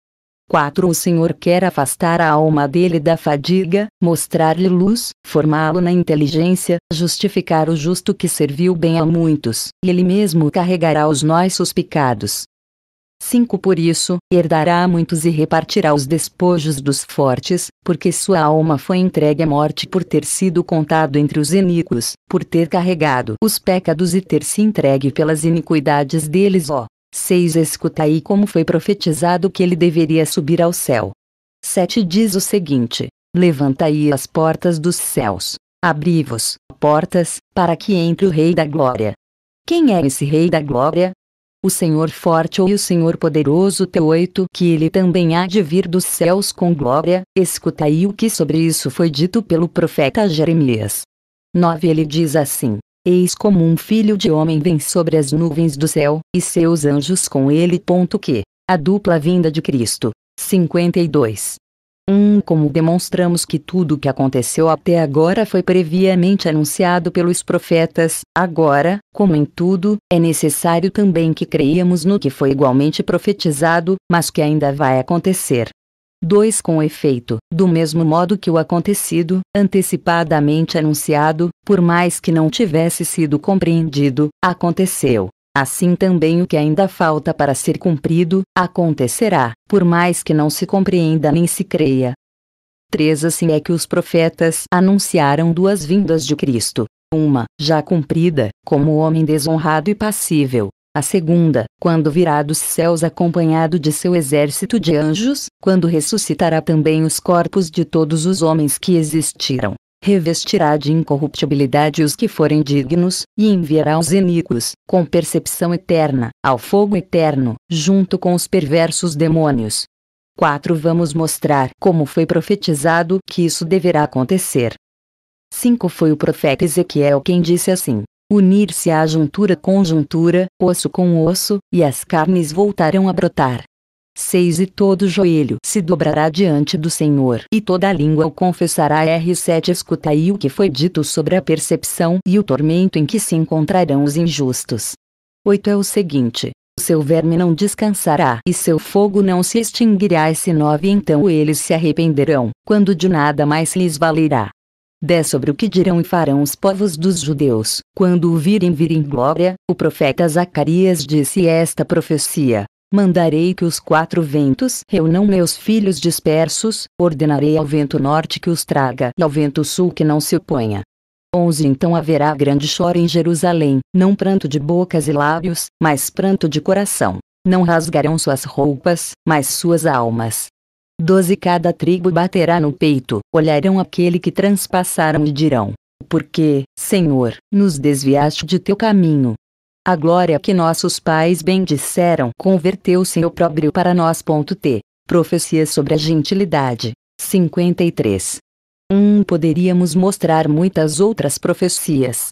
4 O Senhor quer afastar a alma dele da fadiga, mostrar-lhe luz, formá-lo na inteligência, justificar o justo que serviu bem a muitos, e ele mesmo carregará os nossos pecados. 5 Por isso, herdará muitos e repartirá os despojos dos fortes, porque sua alma foi entregue à morte por ter sido contado entre os iníquos, por ter carregado os pecados e ter se entregue pelas iniquidades deles. Ó, 6 Escutai como foi profetizado que ele deveria subir ao céu. 7 Diz o seguinte: Levantai as portas dos céus, abri-vos, portas, para que entre o Rei da Glória. Quem é esse Rei da Glória? o Senhor forte ou o Senhor poderoso teu oito que ele também há de vir dos céus com glória, escutai o que sobre isso foi dito pelo profeta Jeremias. 9 Ele diz assim, Eis como um filho de homem vem sobre as nuvens do céu, e seus anjos com ele. Ponto que, a dupla vinda de Cristo. 52. 1. Um, como demonstramos que tudo o que aconteceu até agora foi previamente anunciado pelos profetas, agora, como em tudo, é necessário também que creiamos no que foi igualmente profetizado, mas que ainda vai acontecer. 2. Com efeito, do mesmo modo que o acontecido, antecipadamente anunciado, por mais que não tivesse sido compreendido, aconteceu. Assim também o que ainda falta para ser cumprido, acontecerá, por mais que não se compreenda nem se creia. 3 Assim é que os profetas anunciaram duas vindas de Cristo. Uma, já cumprida, como homem desonrado e passível. A segunda, quando virá dos céus acompanhado de seu exército de anjos, quando ressuscitará também os corpos de todos os homens que existiram, revestirá de incorruptibilidade os que forem dignos, e enviará os iníquos, com percepção eterna, ao fogo eterno, junto com os perversos demônios. 4. Vamos mostrar como foi profetizado que isso deverá acontecer. 5. Foi o profeta Ezequiel quem disse assim: Unir-se a juntura conjuntura, osso com osso, e as carnes voltarão a brotar, 6 E todo joelho se dobrará diante do Senhor, e toda língua o confessará. R7 Escutai o que foi dito sobre a percepção e o tormento em que se encontrarão os injustos. 8 É o seguinte: seu verme não descansará e seu fogo não se extinguirá. Esse 9 Então eles se arrependerão, quando de nada mais lhes valerá. 10 Sobre o que dirão e farão os povos dos judeus, quando o virem vir em glória, o profeta Zacarias disse esta profecia, Mandarei que os quatro ventos reunam meus filhos dispersos, ordenarei ao vento norte que os traga e ao vento sul que não se oponha. 11 Então haverá grande choro em Jerusalém, não pranto de bocas e lábios, mas pranto de coração. Não rasgarão suas roupas, mas suas almas. 12 Cada tribo baterá no peito, olharão aquele que transpassaram e dirão: Porque, Senhor, nos desviaste de teu caminho, a glória que nossos pais bem disseram converteu-se em opróbrio para nós. T. Profecias sobre a gentilidade. 53. Um poderíamos mostrar muitas outras profecias,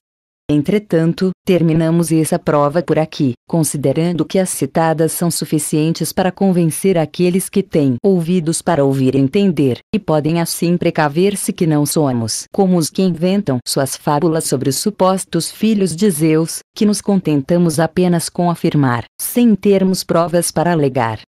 Entretanto, terminamos essa prova por aqui, considerando que as citadas são suficientes para convencer aqueles que têm ouvidos para ouvir e entender, e podem assim precaver-se que não somos como os que inventam suas fábulas sobre os supostos filhos de Zeus, que nos contentamos apenas com afirmar, sem termos provas para alegar,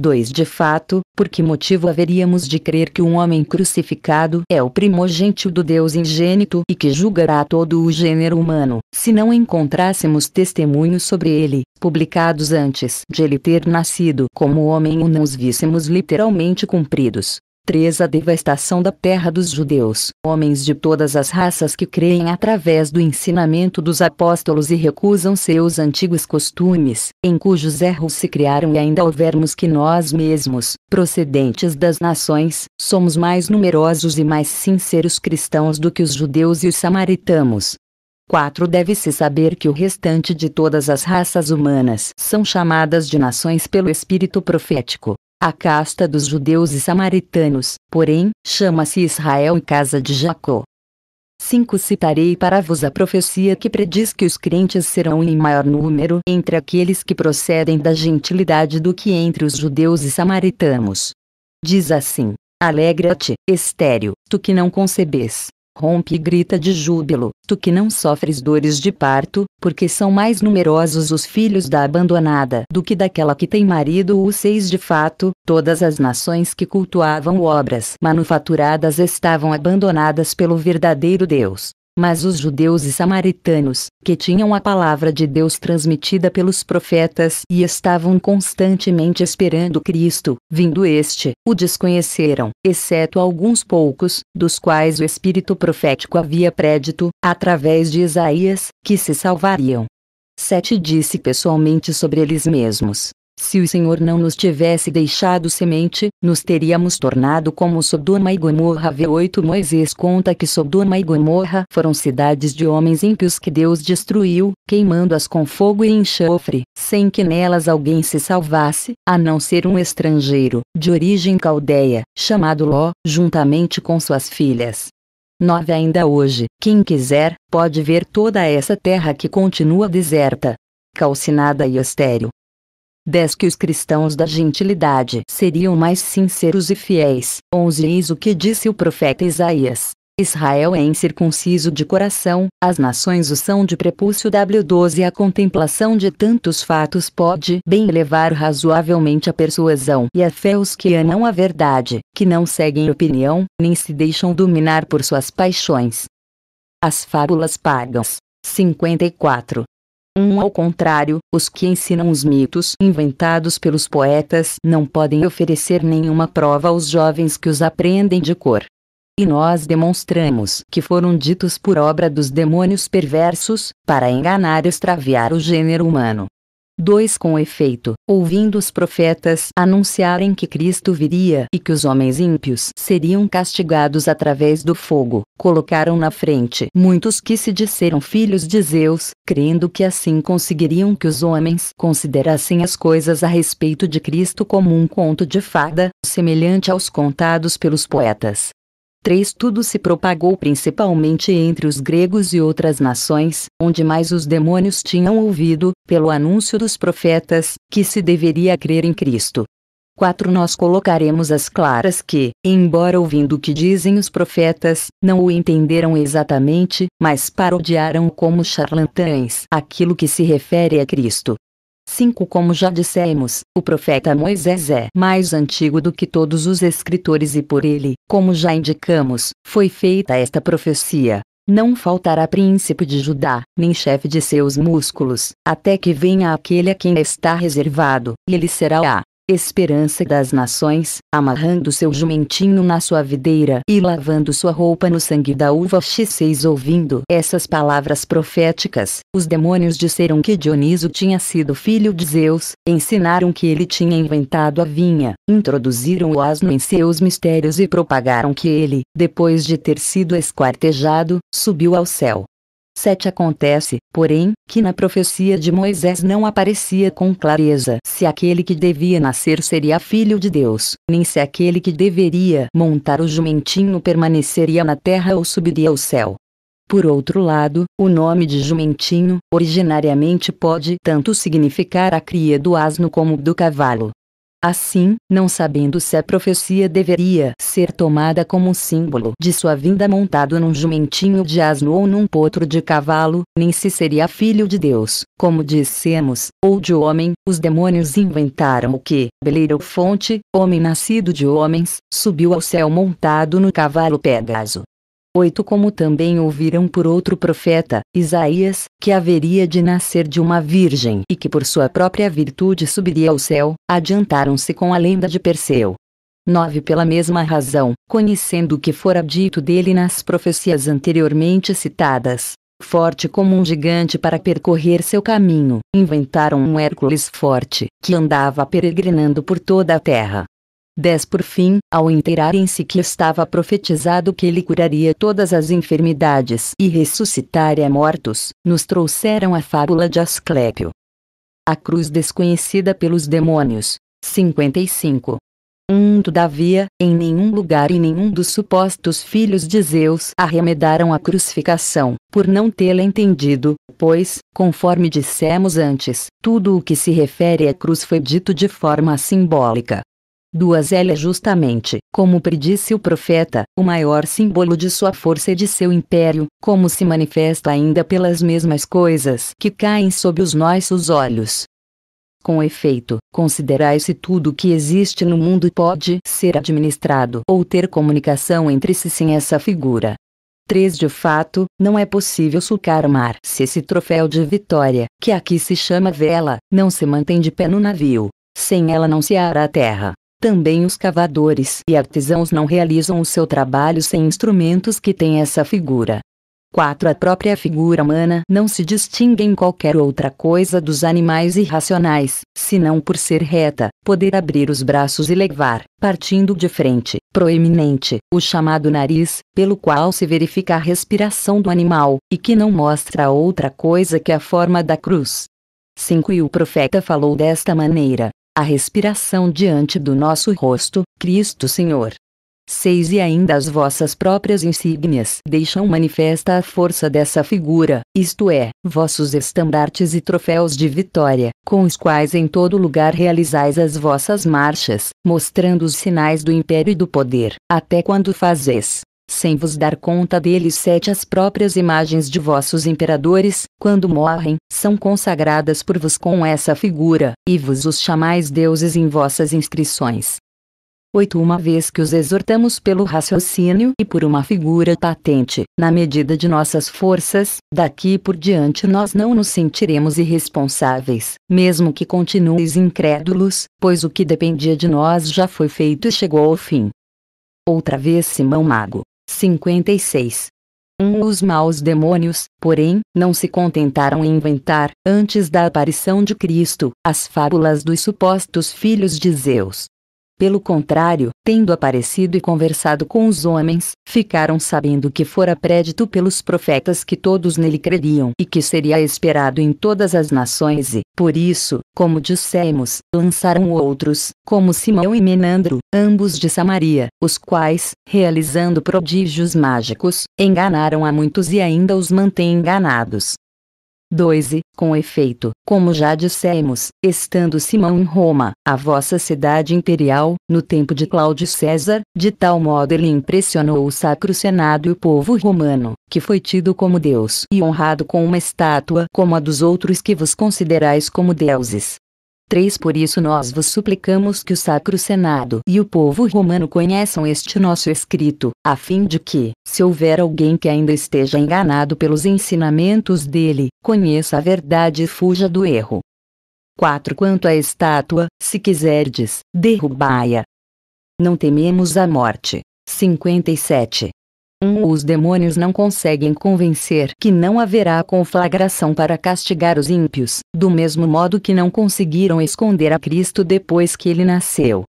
2. De fato, por que motivo haveríamos de crer que um homem crucificado é o primogênito do Deus ingênito e que julgará todo o gênero humano, se não encontrássemos testemunhos sobre ele, publicados antes de ele ter nascido como homem ou não os víssemos literalmente cumpridos? 3. A devastação da terra dos judeus. Homens de todas as raças que creem através do ensinamento dos apóstolos e recusam seus antigos costumes, em cujos erros se criaram e ainda houvermos que nós mesmos, procedentes das nações, somos mais numerosos e mais sinceros cristãos do que os judeus e os samaritanos. 4. Deve-se saber que o restante de todas as raças humanas são chamadas de nações pelo espírito profético, a casta dos judeus e samaritanos, porém, chama-se Israel e casa de Jacó. 5 Citarei para vos a profecia que prediz que os crentes serão em maior número entre aqueles que procedem da gentilidade do que entre os judeus e samaritanos. Diz assim: Alegra-te, estéreo, tu que não concebes rompe e grita de júbilo, tu que não sofres dores de parto, porque são mais numerosos os filhos da abandonada do que daquela que tem marido ou seis de fato, todas as nações que cultuavam obras manufaturadas estavam abandonadas pelo verdadeiro Deus, mas os judeus e samaritanos, que tinham a palavra de Deus transmitida pelos profetas e estavam constantemente esperando Cristo, vindo este, o desconheceram, exceto alguns poucos, dos quais o espírito profético havia predito, através de Isaías, que se salvariam. 7 disse pessoalmente sobre eles mesmos: se o Senhor não nos tivesse deixado semente, nos teríamos tornado como Sodoma e Gomorra. V8 Moisés conta que Sodoma e Gomorra foram cidades de homens ímpios que Deus destruiu, queimando-as com fogo e enxofre, sem que nelas alguém se salvasse, a não ser um estrangeiro, de origem caldeia, chamado Ló, juntamente com suas filhas. 9 Ainda hoje, quem quiser, pode ver toda essa terra que continua deserta, calcinada e estéril, 10 que os cristãos da gentilidade seriam mais sinceros e fiéis. 11 Eis o que disse o profeta Isaías. Israel é incircunciso de coração, as nações o são de prepúcio W12 A contemplação de tantos fatos pode bem levar razoavelmente à persuasão e à fé os que anão a verdade, que não seguem opinião, nem se deixam dominar por suas paixões. As fábulas pagas. 54. Um ao contrário, os que ensinam os mitos inventados pelos poetas não podem oferecer nenhuma prova aos jovens que os aprendem de cor. E nós demonstramos que foram ditos por obra dos demônios perversos, para enganar e extraviar o gênero humano. 2. Com efeito, ouvindo os profetas anunciarem que Cristo viria e que os homens ímpios seriam castigados através do fogo, colocaram na frente muitos que se disseram filhos de Zeus, crendo que assim conseguiriam que os homens considerassem as coisas a respeito de Cristo como um conto de fada, semelhante aos contados pelos poetas. 3 tudo se propagou principalmente entre os gregos e outras nações, onde mais os demônios tinham ouvido, pelo anúncio dos profetas, que se deveria crer em Cristo. 4 Nós colocaremos as claras que, embora ouvindo o que dizem os profetas, não o entenderam exatamente, mas parodiaram como charlatães aquilo que se refere a Cristo. 5 Como já dissemos, o profeta Moisés é mais antigo do que todos os escritores e por ele, como já indicamos, foi feita esta profecia. Não faltará príncipe de Judá, nem chefe de seus músculos, até que venha aquele a quem está reservado, e ele será a esperança das nações, amarrando seu jumentinho na sua videira e lavando sua roupa no sangue da uva X6 ouvindo essas palavras proféticas, os demônios disseram que Dioniso tinha sido filho de Zeus, ensinaram que ele tinha inventado a vinha, introduziram o asno em seus mistérios e propagaram que ele, depois de ter sido esquartejado, subiu ao céu. 7 Acontece, porém, que na profecia de Moisés não aparecia com clareza se aquele que devia nascer seria filho de Deus, nem se aquele que deveria montar o jumentinho permaneceria na terra ou subiria ao céu. Por outro lado, o nome de jumentinho, originariamente pode tanto significar a cria do asno como do cavalo. Assim, não sabendo se a profecia deveria ser tomada como um símbolo de sua vinda montado num jumentinho de asno ou num potro de cavalo, nem se seria filho de Deus, como dissemos, ou de homem, os demônios inventaram o que, Beleira Fonte, homem nascido de homens, subiu ao céu montado no cavalo Pégaso. 8 Como também ouviram por outro profeta, Isaías, que haveria de nascer de uma virgem e que por sua própria virtude subiria ao céu, adiantaram-se com a lenda de Perseu. 9 Pela mesma razão, conhecendo o que fora dito dele nas profecias anteriormente citadas, forte como um gigante para percorrer seu caminho, inventaram um Hércules forte, que andava peregrinando por toda a terra. 10 Por fim, ao inteirarem-se que estava profetizado que ele curaria todas as enfermidades e ressuscitaria é mortos, nos trouxeram a fábula de Asclépio. A cruz desconhecida pelos demônios. 55. Um, todavia, em nenhum lugar e nenhum dos supostos filhos de Zeus arremedaram a crucificação, por não tê-la entendido, pois, conforme dissemos antes, tudo o que se refere à cruz foi dito de forma simbólica, Duas L é justamente, como predisse o profeta, o maior símbolo de sua força e de seu império, como se manifesta ainda pelas mesmas coisas que caem sob os nossos olhos. Com efeito, considerai se tudo o que existe no mundo pode ser administrado ou ter comunicação entre si sem essa figura. 3. De fato, não é possível sucarmar se esse troféu de vitória, que aqui se chama vela, não se mantém de pé no navio. Sem ela não se ara a terra. Também os cavadores e artesãos não realizam o seu trabalho sem instrumentos que têm essa figura. 4. A própria figura humana não se distingue em qualquer outra coisa dos animais irracionais, senão por ser reta, poder abrir os braços e levar, partindo de frente, proeminente, o chamado nariz, pelo qual se verifica a respiração do animal, e que não mostra outra coisa que a forma da cruz. 5. E o profeta falou desta maneira: a respiração diante do nosso rosto, Cristo Senhor. 6 E ainda as vossas próprias insígnias deixam manifesta a força dessa figura, isto é, vossos estandartes e troféus de vitória, com os quais em todo lugar realizais as vossas marchas, mostrando os sinais do império e do poder, até quando fazes sem vos dar conta deles sete as próprias imagens de vossos imperadores, quando morrem, são consagradas por vos com essa figura, e vos os chamais deuses em vossas inscrições. 8. Uma vez que os exortamos pelo raciocínio e por uma figura patente, na medida de nossas forças, daqui por diante nós não nos sentiremos irresponsáveis, mesmo que continueis incrédulos, pois o que dependia de nós já foi feito e chegou ao fim. Outra vez Simão Mago, 56. Um, os maus demônios, porém, não se contentaram em inventar, antes da aparição de Cristo, as fábulas dos supostos filhos de Zeus, pelo contrário, tendo aparecido e conversado com os homens, ficaram sabendo que fora prédito pelos profetas que todos nele creriam e que seria esperado em todas as nações e, por isso, como dissemos, lançaram outros, como Simão e Menandro, ambos de Samaria, os quais, realizando prodígios mágicos, enganaram a muitos e ainda os mantêm enganados. 2. Com efeito, como já dissemos, estando Simão em Roma, a vossa cidade imperial, no tempo de Cláudio César, de tal modo ele impressionou o Sacro Senado e o povo romano, que foi tido como Deus e honrado com uma estátua como a dos outros que vos considerais como deuses. 3 Por isso nós vos suplicamos que o Sacro Senado e o povo romano conheçam este nosso escrito, a fim de que, se houver alguém que ainda esteja enganado pelos ensinamentos dele, conheça a verdade e fuja do erro. 4 Quanto à estátua, se quiserdes, derrubai-a. Não tememos a morte. 57 1. Os demônios não conseguem convencer que não haverá conflagração para castigar os ímpios, do mesmo modo que não conseguiram esconder a Cristo depois que ele nasceu.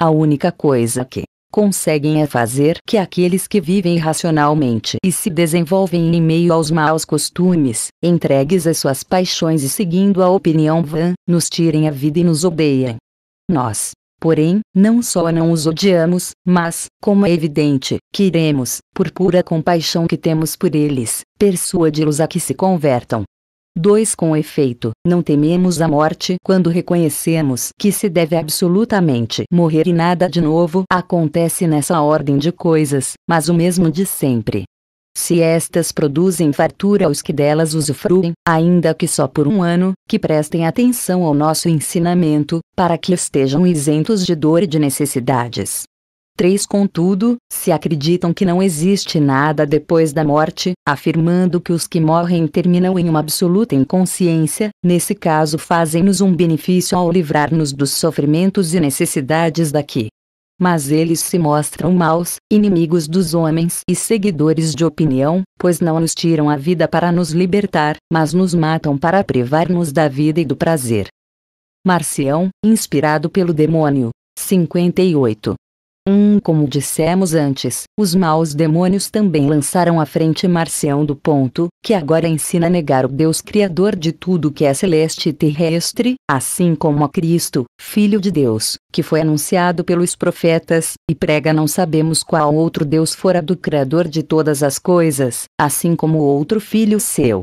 A única coisa que conseguem é fazer que aqueles que vivem irracionalmente e se desenvolvem em meio aos maus costumes, entregues às suas paixões e seguindo a opinião vã, nos tirem a vida e nos odeiem. Nós, Porém, não só não os odiamos, mas, como é evidente, queremos, por pura compaixão que temos por eles, persuadi-los a que se convertam. 2. Com efeito, não tememos a morte quando reconhecemos que se deve absolutamente morrer e nada de novo acontece nessa ordem de coisas, mas o mesmo de sempre se estas produzem fartura aos que delas usufruem, ainda que só por um ano, que prestem atenção ao nosso ensinamento, para que estejam isentos de dor e de necessidades. 3. Contudo, se acreditam que não existe nada depois da morte, afirmando que os que morrem terminam em uma absoluta inconsciência, nesse caso fazem-nos um benefício ao livrar-nos dos sofrimentos e necessidades daqui mas eles se mostram maus, inimigos dos homens e seguidores de opinião, pois não nos tiram a vida para nos libertar, mas nos matam para privar-nos da vida e do prazer. Marcião, inspirado pelo demônio. 58. Hum, como dissemos antes, os maus demônios também lançaram à frente Marcião do Ponto, que agora ensina a negar o Deus Criador de tudo que é celeste e terrestre, assim como a Cristo, Filho de Deus, que foi anunciado pelos profetas, e prega não sabemos qual outro Deus fora do Criador de todas as coisas, assim como outro filho seu,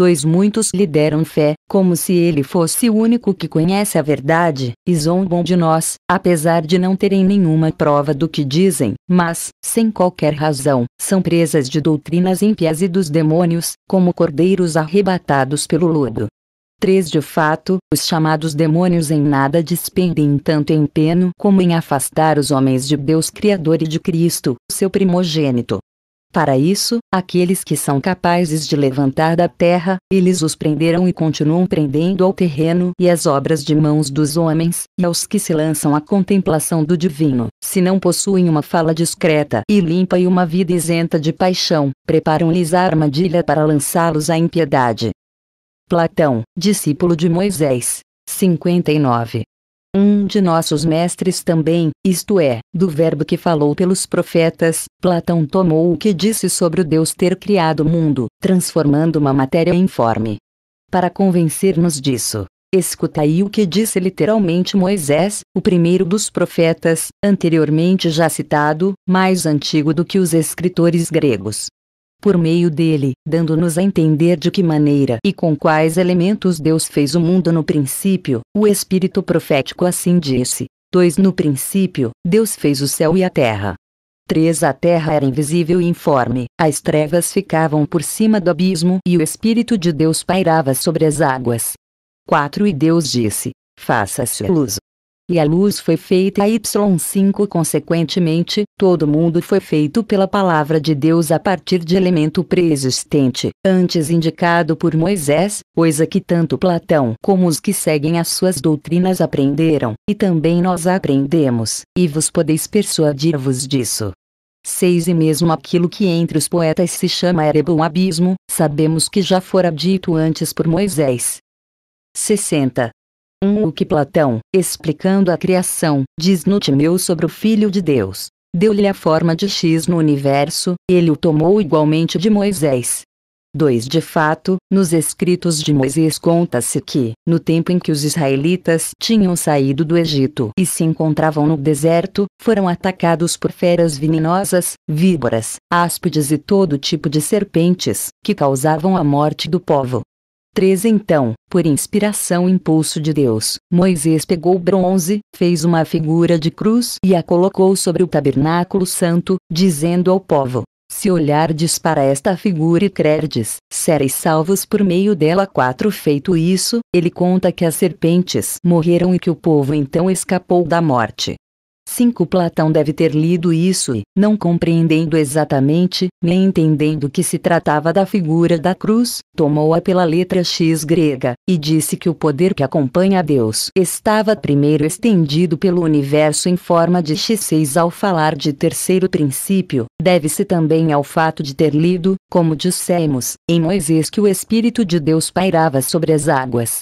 Dois muitos lhe deram fé, como se ele fosse o único que conhece a verdade, e zombam de nós, apesar de não terem nenhuma prova do que dizem, mas, sem qualquer razão, são presas de doutrinas ímpias e dos demônios, como cordeiros arrebatados pelo lodo. 3. De fato, os chamados demônios em nada despendem tanto em peno como em afastar os homens de Deus Criador e de Cristo, seu primogênito. Para isso, aqueles que são capazes de levantar da terra, eles os prenderam e continuam prendendo ao terreno e às obras de mãos dos homens, e aos que se lançam à contemplação do divino, se não possuem uma fala discreta e limpa e uma vida isenta de paixão, preparam-lhes a armadilha para lançá-los à impiedade. Platão, discípulo de Moisés. 59 um de nossos mestres também, isto é, do verbo que falou pelos profetas, Platão tomou o que disse sobre o Deus ter criado o mundo, transformando uma matéria em forma. Para convencer-nos disso, escutai o que disse literalmente Moisés, o primeiro dos profetas, anteriormente já citado, mais antigo do que os escritores gregos por meio dele, dando-nos a entender de que maneira e com quais elementos Deus fez o mundo no princípio. O Espírito profético assim disse: 2 No princípio, Deus fez o céu e a terra. 3 A terra era invisível e informe, as trevas ficavam por cima do abismo e o Espírito de Deus pairava sobre as águas. 4 E Deus disse: Faça-se luz, e a luz foi feita a Y5 consequentemente, todo mundo foi feito pela palavra de Deus a partir de elemento preexistente, antes indicado por Moisés, coisa que tanto Platão como os que seguem as suas doutrinas aprenderam, e também nós aprendemos, e vos podeis persuadir-vos disso. 6 E mesmo aquilo que entre os poetas se chama Erebo um abismo, sabemos que já fora dito antes por Moisés. 60. 1. Um, o que Platão, explicando a criação, diz no Timeu sobre o Filho de Deus. Deu-lhe a forma de X no universo, ele o tomou igualmente de Moisés. 2. De fato, nos escritos de Moisés conta-se que, no tempo em que os israelitas tinham saído do Egito e se encontravam no deserto, foram atacados por feras venenosas, víboras, áspides e todo tipo de serpentes, que causavam a morte do povo. 3 Então, por inspiração e impulso de Deus, Moisés pegou bronze, fez uma figura de cruz e a colocou sobre o tabernáculo santo, dizendo ao povo: Se olhardes para esta figura e crerdes, sereis salvos por meio dela. 4 Feito isso, ele conta que as serpentes morreram e que o povo então escapou da morte. 5. Platão deve ter lido isso e, não compreendendo exatamente, nem entendendo que se tratava da figura da cruz, tomou-a pela letra X grega, e disse que o poder que acompanha a Deus estava primeiro estendido pelo universo em forma de X6. Ao falar de terceiro princípio, deve-se também ao fato de ter lido, como dissemos, em Moisés que o Espírito de Deus pairava sobre as águas,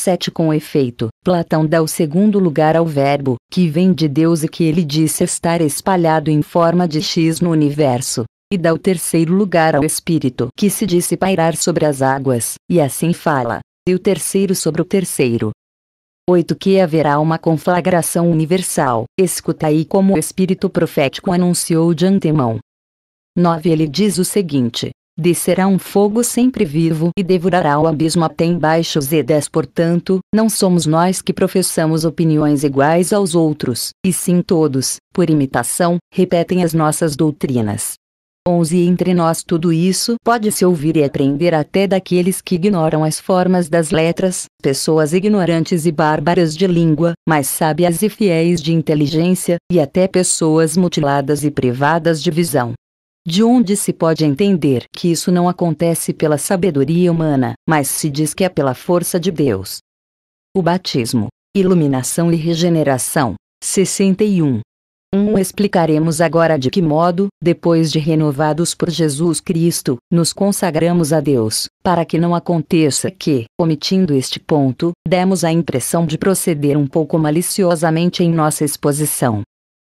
7 Com efeito, Platão dá o segundo lugar ao verbo, que vem de Deus e que ele disse estar espalhado em forma de X no universo, e dá o terceiro lugar ao espírito, que se disse pairar sobre as águas, e assim fala, e o terceiro sobre o terceiro. 8 Que haverá uma conflagração universal, escuta aí como o espírito profético anunciou de antemão. 9 Ele diz o seguinte: descerá um fogo sempre vivo e devorará o abismo até embaixo Z10 portanto, não somos nós que professamos opiniões iguais aos outros, e sim todos, por imitação, repetem as nossas doutrinas. 11 Entre nós tudo isso pode-se ouvir e aprender até daqueles que ignoram as formas das letras, pessoas ignorantes e bárbaras de língua, mas sábias e fiéis de inteligência, e até pessoas mutiladas e privadas de visão de onde se pode entender que isso não acontece pela sabedoria humana, mas se diz que é pela força de Deus. O batismo, iluminação e regeneração. 61. 1. Um, explicaremos agora de que modo, depois de renovados por Jesus Cristo, nos consagramos a Deus, para que não aconteça que, omitindo este ponto, demos a impressão de proceder um pouco maliciosamente em nossa exposição.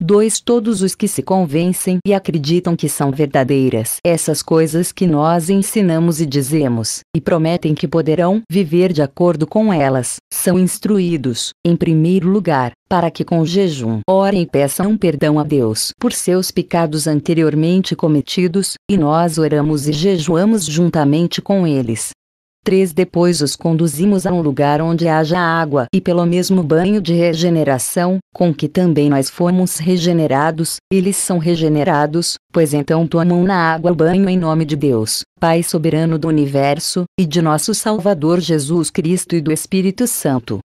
2. Todos os que se convencem e acreditam que são verdadeiras essas coisas que nós ensinamos e dizemos, e prometem que poderão viver de acordo com elas, são instruídos, em primeiro lugar, para que com jejum orem e peçam perdão a Deus por seus pecados anteriormente cometidos, e nós oramos e jejuamos juntamente com eles, 3. Depois os conduzimos a um lugar onde haja água e pelo mesmo banho de regeneração, com que também nós fomos regenerados, eles são regenerados, pois então tomam na água o banho em nome de Deus, Pai soberano do universo, e de nosso Salvador Jesus Cristo e do Espírito Santo.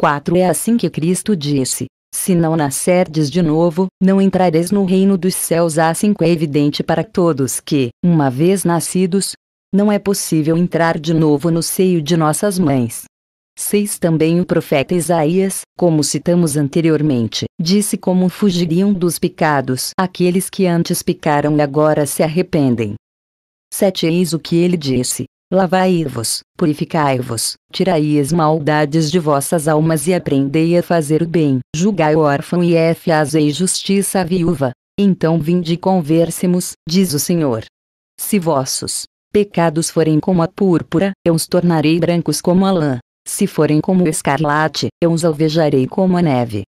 4. É assim que Cristo disse: se não nascerdes de novo, não entrareis no reino dos céus. Há cinco é evidente para todos que, uma vez nascidos, não é possível entrar de novo no seio de nossas mães. 6 Também o profeta Isaías, como citamos anteriormente, disse como fugiriam dos pecados aqueles que antes picaram e agora se arrependem. 7 Eis o que ele disse: Lavai-vos, purificai-vos, tirai as maldades de vossas almas e aprendei a fazer o bem, julgai o órfão e fazei justiça à viúva. Então vinde e conversemos, diz o Senhor. Se vossos pecados forem como a púrpura, eu os tornarei brancos como a lã. Se forem como o escarlate, eu os alvejarei como a neve.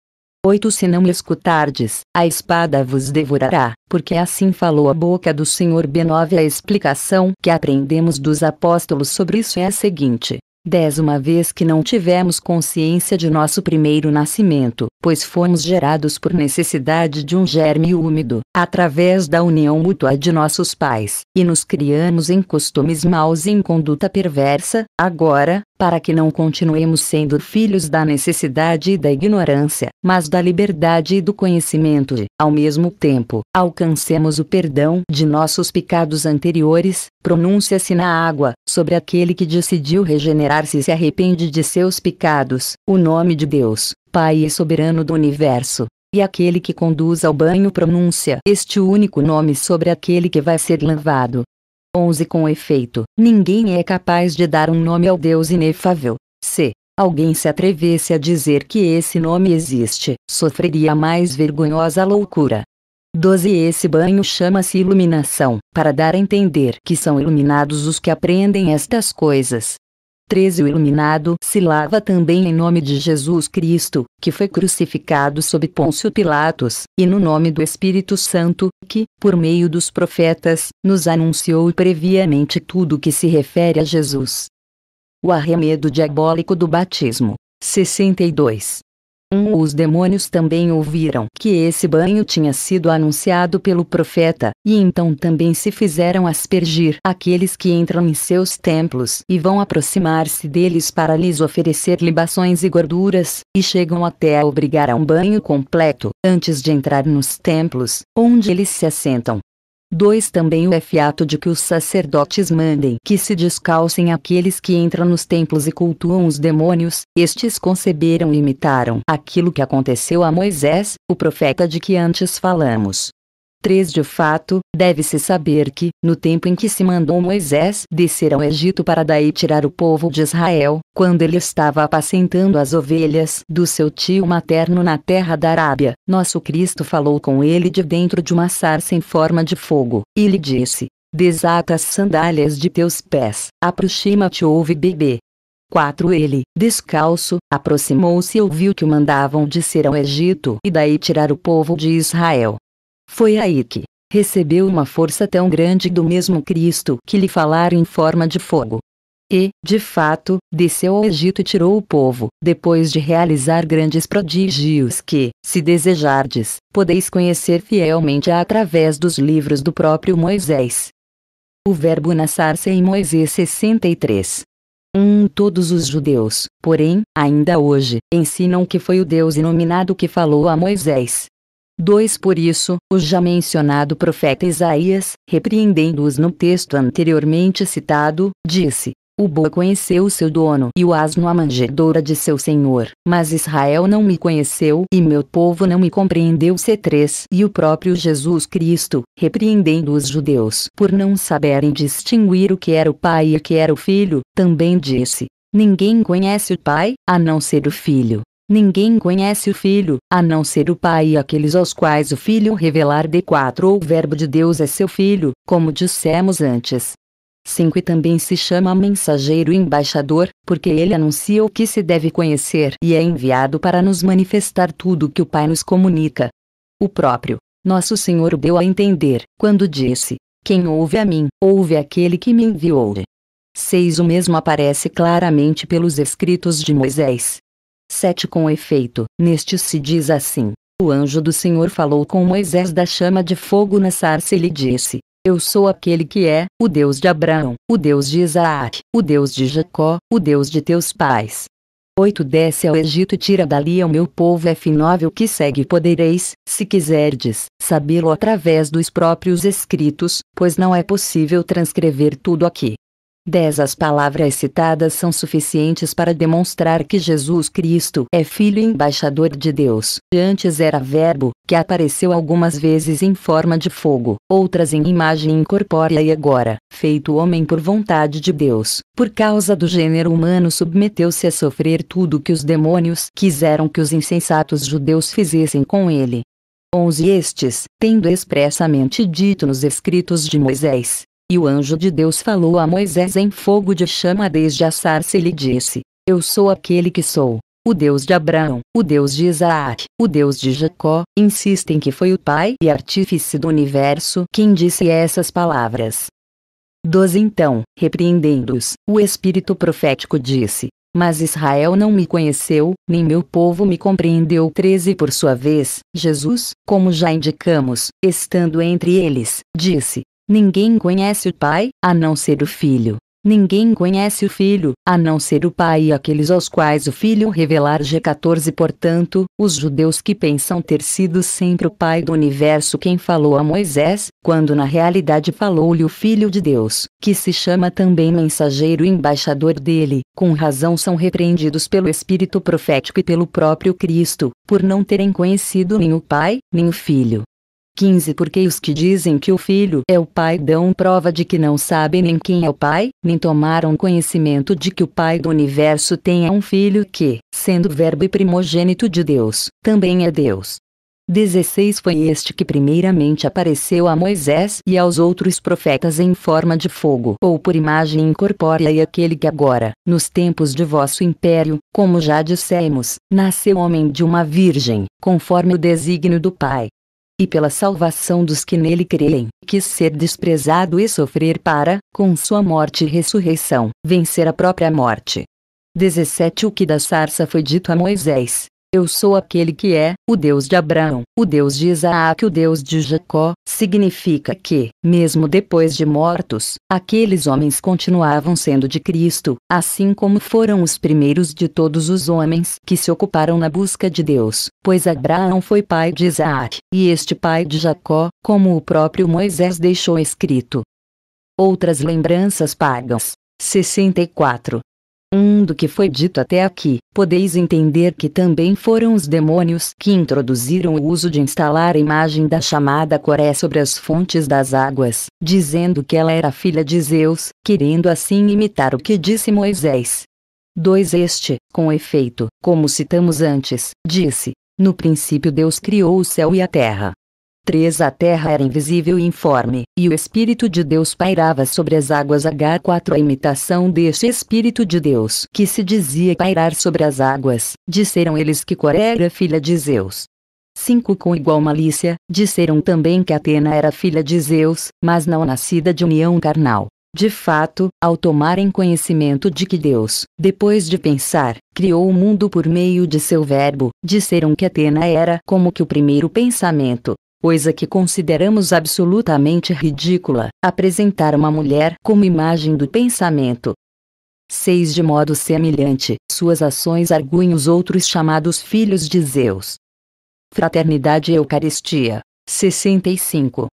8 Se não me escutardes, a espada vos devorará, porque assim falou a boca do Senhor B9 A explicação que aprendemos dos apóstolos sobre isso é a seguinte: 10. Uma vez que não tivemos consciência de nosso primeiro nascimento, pois fomos gerados por necessidade de um germe úmido, através da união mútua de nossos pais, e nos criamos em costumes maus e em conduta perversa, agora, para que não continuemos sendo filhos da necessidade e da ignorância, mas da liberdade e do conhecimento e, ao mesmo tempo, alcancemos o perdão de nossos pecados anteriores, pronuncia-se na água, sobre aquele que decidiu regenerar-se e se arrepende de seus pecados, o nome de Deus, Pai e Soberano do Universo, e aquele que conduz ao banho pronuncia este único nome sobre aquele que vai ser lavado, 11 Com efeito, ninguém é capaz de dar um nome ao Deus inefável. Se alguém se atrevesse a dizer que esse nome existe, sofreria a mais vergonhosa loucura. 12 Esse banho chama-se iluminação, para dar a entender que são iluminados os que aprendem estas coisas. 13 O iluminado se lava também em nome de Jesus Cristo, que foi crucificado sob Pôncio Pilatos, e no nome do Espírito Santo, que, por meio dos profetas, nos anunciou previamente tudo o que se refere a Jesus. O arremedo diabólico do batismo. 62 um, os demônios também ouviram que esse banho tinha sido anunciado pelo profeta, e então também se fizeram aspergir aqueles que entram em seus templos e vão aproximar-se deles para lhes oferecer libações e gorduras, e chegam até a obrigar a um banho completo, antes de entrar nos templos, onde eles se assentam, 2. Também o é fiato de que os sacerdotes mandem que se descalcem aqueles que entram nos templos e cultuam os demônios, estes conceberam e imitaram aquilo que aconteceu a Moisés, o profeta de que antes falamos. 3. De fato, deve-se saber que, no tempo em que se mandou Moisés descer ao Egito para daí tirar o povo de Israel, quando ele estava apacentando as ovelhas do seu tio materno na terra da Arábia, nosso Cristo falou com ele de dentro de uma sarça em forma de fogo, e lhe disse: Desata as sandálias de teus pés, aproxima-te, ouve bebê. 4. Ele, descalço, aproximou-se e ouviu que o mandavam descer ao Egito e daí tirar o povo de Israel. Foi aí que recebeu uma força tão grande do mesmo Cristo que lhe falara em forma de fogo. E, de fato, desceu ao Egito e tirou o povo, depois de realizar grandes prodígios que, se desejardes, podeis conhecer fielmente através dos livros do próprio Moisés. O verbo nascer-se em Moisés 63. 1. Um, todos os judeus, porém, ainda hoje, ensinam que foi o Deus inominado que falou a Moisés. 2 Por isso, o já mencionado profeta Isaías, repreendendo-os no texto anteriormente citado, disse: O boi conheceu seu dono e o asno a manjedoura de seu senhor, mas Israel não me conheceu e meu povo não me compreendeu. C3 E o próprio Jesus Cristo, repreendendo os judeus por não saberem distinguir o que era o pai e o que era o filho, também disse: Ninguém conhece o pai, a não ser o filho, Ninguém conhece o Filho, a não ser o Pai e aqueles aos quais o Filho revelar de quatro ou o Verbo de Deus é seu Filho, como dissemos antes. 5 E também se chama mensageiro embaixador, porque ele anuncia o que se deve conhecer e é enviado para nos manifestar tudo o que o Pai nos comunica. O próprio, nosso Senhor deu a entender, quando disse: Quem ouve a mim, ouve aquele que me enviou. 6 O mesmo aparece claramente pelos escritos de Moisés, 7 Com efeito, neste se diz assim: O anjo do Senhor falou com Moisés da chama de fogo na sarça e lhe disse: Eu sou aquele que é, o Deus de Abraão, o Deus de Isaac, o Deus de Jacó, o Deus de teus pais. 8 Desce ao Egito e tira dali ao meu povo é F9 o que segue podereis, se quiserdes, sabê-lo através dos próprios escritos, pois não é possível transcrever tudo aqui. 10. As palavras citadas são suficientes para demonstrar que Jesus Cristo é Filho e embaixador de Deus. Antes era Verbo, que apareceu algumas vezes em forma de fogo, outras em imagem incorpórea e agora, feito homem por vontade de Deus, por causa do gênero humano, submeteu-se a sofrer tudo que os demônios quiseram que os insensatos judeus fizessem com ele. 11 Estes, tendo expressamente dito nos escritos de Moisés, e o anjo de Deus falou a Moisés em fogo de chama desde a sarça e lhe disse: Eu sou aquele que sou. O Deus de Abraão, o Deus de Isaac, o Deus de Jacó, insistem que foi o Pai e artífice do universo quem disse essas palavras. 12 Então, repreendendo-os, o espírito profético disse: Mas Israel não me conheceu, nem meu povo me compreendeu. 13 Por sua vez, Jesus, como já indicamos, estando entre eles, disse: Ninguém conhece o Pai, a não ser o Filho. Ninguém conhece o Filho, a não ser o Pai e aqueles aos quais o Filho revelar. G14 Portanto, os judeus que pensam ter sido sempre o Pai do universo quem falou a Moisés, quando na realidade falou-lhe o Filho de Deus, que se chama também mensageiro e embaixador dele, com razão são repreendidos pelo Espírito Profético e pelo próprio Cristo, por não terem conhecido nem o Pai, nem o Filho. 15 Porque os que dizem que o filho é o pai dão prova de que não sabem nem quem é o pai, nem tomaram conhecimento de que o pai do universo tenha um filho que, sendo verbo e primogênito de Deus, também é Deus. 16 Foi este que primeiramente apareceu a Moisés e aos outros profetas em forma de fogo ou por imagem incorpórea e aquele que agora, nos tempos de vosso império, como já dissemos, nasceu homem de uma virgem, conforme o desígnio do Pai, e pela salvação dos que nele creem, quis ser desprezado e sofrer para, com sua morte e ressurreição, vencer a própria morte. 17 O que da sarça foi dito a Moisés: Eu sou aquele que é, o Deus de Abraão, o Deus de Isaac, o Deus de Jacó, significa que, mesmo depois de mortos, aqueles homens continuavam sendo de Cristo, assim como foram os primeiros de todos os homens que se ocuparam na busca de Deus pois Abraão foi pai de Isaac, e este pai de Jacó, como o próprio Moisés deixou escrito. Outras lembranças pagãs. 64. Um do que foi dito até aqui, podeis entender que também foram os demônios que introduziram o uso de instalar a imagem da chamada Coré sobre as fontes das águas, dizendo que ela era filha de Zeus, querendo assim imitar o que disse Moisés. 2. Este, com efeito, como citamos antes, disse, no princípio Deus criou o céu e a terra. 3. A terra era invisível e informe, e o Espírito de Deus pairava sobre as águas. H4 A imitação deste Espírito de Deus, que se dizia pairar sobre as águas, disseram eles que Coré era filha de Zeus. 5. Com igual malícia, disseram também que Atena era filha de Zeus, mas não nascida de união carnal. De fato, ao tomarem conhecimento de que Deus, depois de pensar, criou o mundo por meio de seu verbo. Disseram que Atena era como que o primeiro pensamento, coisa que consideramos absolutamente ridícula, apresentar uma mulher como imagem do pensamento. 6. De modo semelhante, suas ações arguem os outros chamados filhos de Zeus. Fraternidade e Eucaristia. 65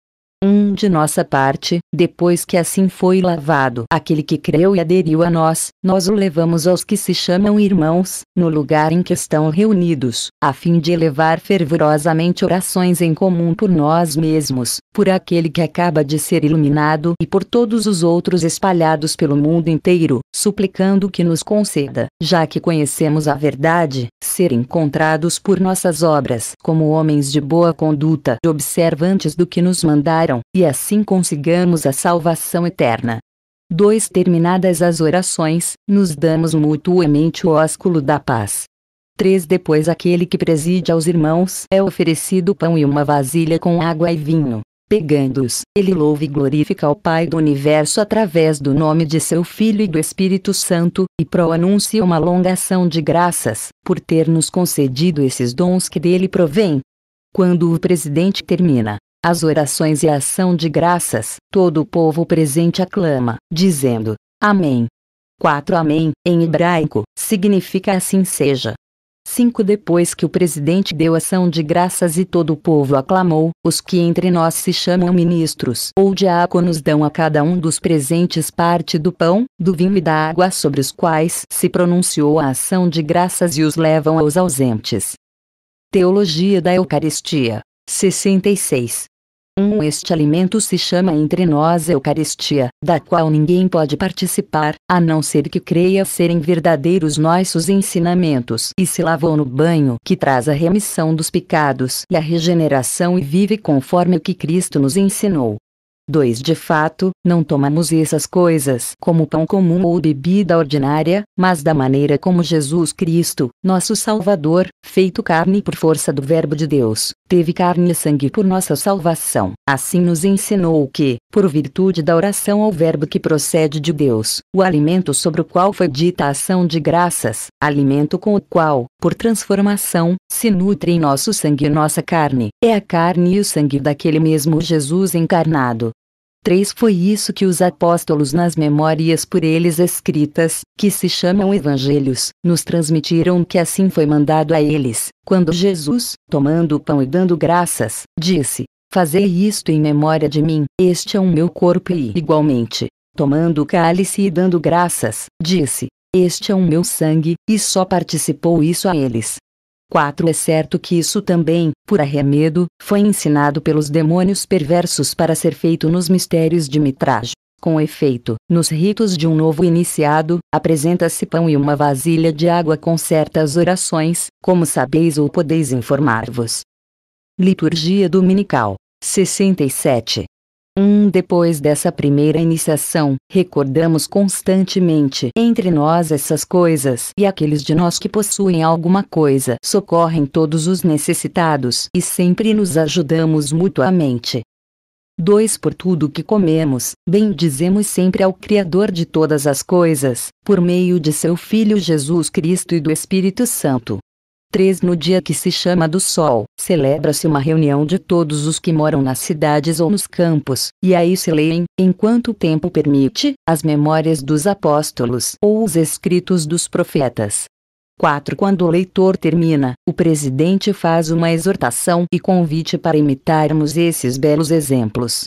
um de nossa parte, depois que assim foi lavado aquele que creu e aderiu a nós, nós o levamos aos que se chamam irmãos, no lugar em que estão reunidos, a fim de elevar fervorosamente orações em comum por nós mesmos, por aquele que acaba de ser iluminado e por todos os outros espalhados pelo mundo inteiro, suplicando que nos conceda, já que conhecemos a verdade, ser encontrados por nossas obras como homens de boa conduta, e observantes do que nos mandar e assim consigamos a salvação eterna. 2. Terminadas as orações, nos damos mutuamente o ósculo da paz. 3. Depois aquele que preside aos irmãos é oferecido pão e uma vasilha com água e vinho. Pegando-os, ele louva e glorifica o Pai do Universo através do nome de seu Filho e do Espírito Santo, e proanuncia uma longa ação de graças, por ter nos concedido esses dons que dele provém. Quando o presidente termina, as orações e a ação de graças, todo o povo presente aclama, dizendo: Amém. 4 Amém, em hebraico, significa assim seja. 5 Depois que o presidente deu ação de graças e todo o povo aclamou, os que entre nós se chamam ministros ou diáconos dão a cada um dos presentes parte do pão, do vinho e da água sobre os quais se pronunciou a ação de graças e os levam aos ausentes. Teologia da Eucaristia 66 1. Um, este alimento se chama entre nós Eucaristia, da qual ninguém pode participar, a não ser que creia serem verdadeiros nossos ensinamentos e se lavou no banho que traz a remissão dos pecados e a regeneração e vive conforme o que Cristo nos ensinou. 2. De fato, não tomamos essas coisas como pão comum ou bebida ordinária, mas da maneira como Jesus Cristo, nosso Salvador, feito carne por força do Verbo de Deus, teve carne e sangue por nossa salvação. Assim nos ensinou que, por virtude da oração ao Verbo que procede de Deus, o alimento sobre o qual foi dita a ação de graças, alimento com o qual, por transformação, se nutre em nosso sangue e nossa carne, é a carne e o sangue daquele mesmo Jesus encarnado, 3 Foi isso que os apóstolos, nas memórias por eles escritas, que se chamam evangelhos, nos transmitiram que assim foi mandado a eles, quando Jesus, tomando o pão e dando graças, disse: Fazei isto em memória de mim, este é o meu corpo, e igualmente, tomando o cálice e dando graças, disse: Este é o meu sangue, e só participou isso a eles, 4. É certo que isso também, por arremedo, foi ensinado pelos demônios perversos para ser feito nos mistérios de Mitraj. Com efeito, nos ritos de um novo iniciado, apresenta-se pão e uma vasilha de água com certas orações, como sabeis ou podeis informar-vos. Liturgia Dominical 67 1. Um, depois dessa primeira iniciação, recordamos constantemente entre nós essas coisas e aqueles de nós que possuem alguma coisa socorrem todos os necessitados e sempre nos ajudamos mutuamente. 2. Por tudo que comemos, bendizemos sempre ao Criador de todas as coisas, por meio de seu Filho Jesus Cristo e do Espírito Santo. 3 no dia que se chama do Sol. Celebra-se uma reunião de todos os que moram nas cidades ou nos campos, e aí se leem, enquanto o tempo permite, as memórias dos apóstolos ou os escritos dos profetas. 4. Quando o leitor termina, o presidente faz uma exortação e convite para imitarmos esses belos exemplos.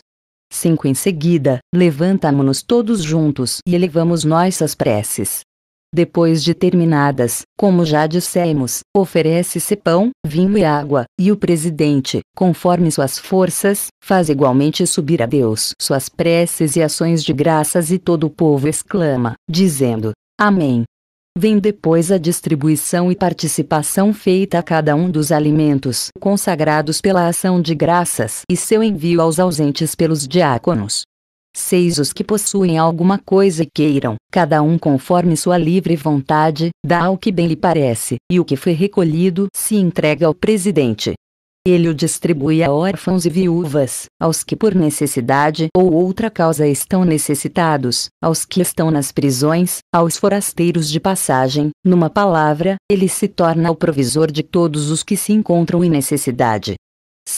5. Em seguida, levantamo-nos todos juntos e elevamos nossas preces. Depois de terminadas, como já dissemos, oferece-se pão, vinho e água, e o presidente, conforme suas forças, faz igualmente subir a Deus suas preces e ações de graças e todo o povo exclama, dizendo: Amém. Vem depois a distribuição e participação feita a cada um dos alimentos consagrados pela ação de graças e seu envio aos ausentes pelos diáconos seis os que possuem alguma coisa e queiram, cada um conforme sua livre vontade, dá ao que bem lhe parece, e o que foi recolhido se entrega ao presidente. Ele o distribui a órfãos e viúvas, aos que por necessidade ou outra causa estão necessitados, aos que estão nas prisões, aos forasteiros de passagem, numa palavra, ele se torna o provisor de todos os que se encontram em necessidade.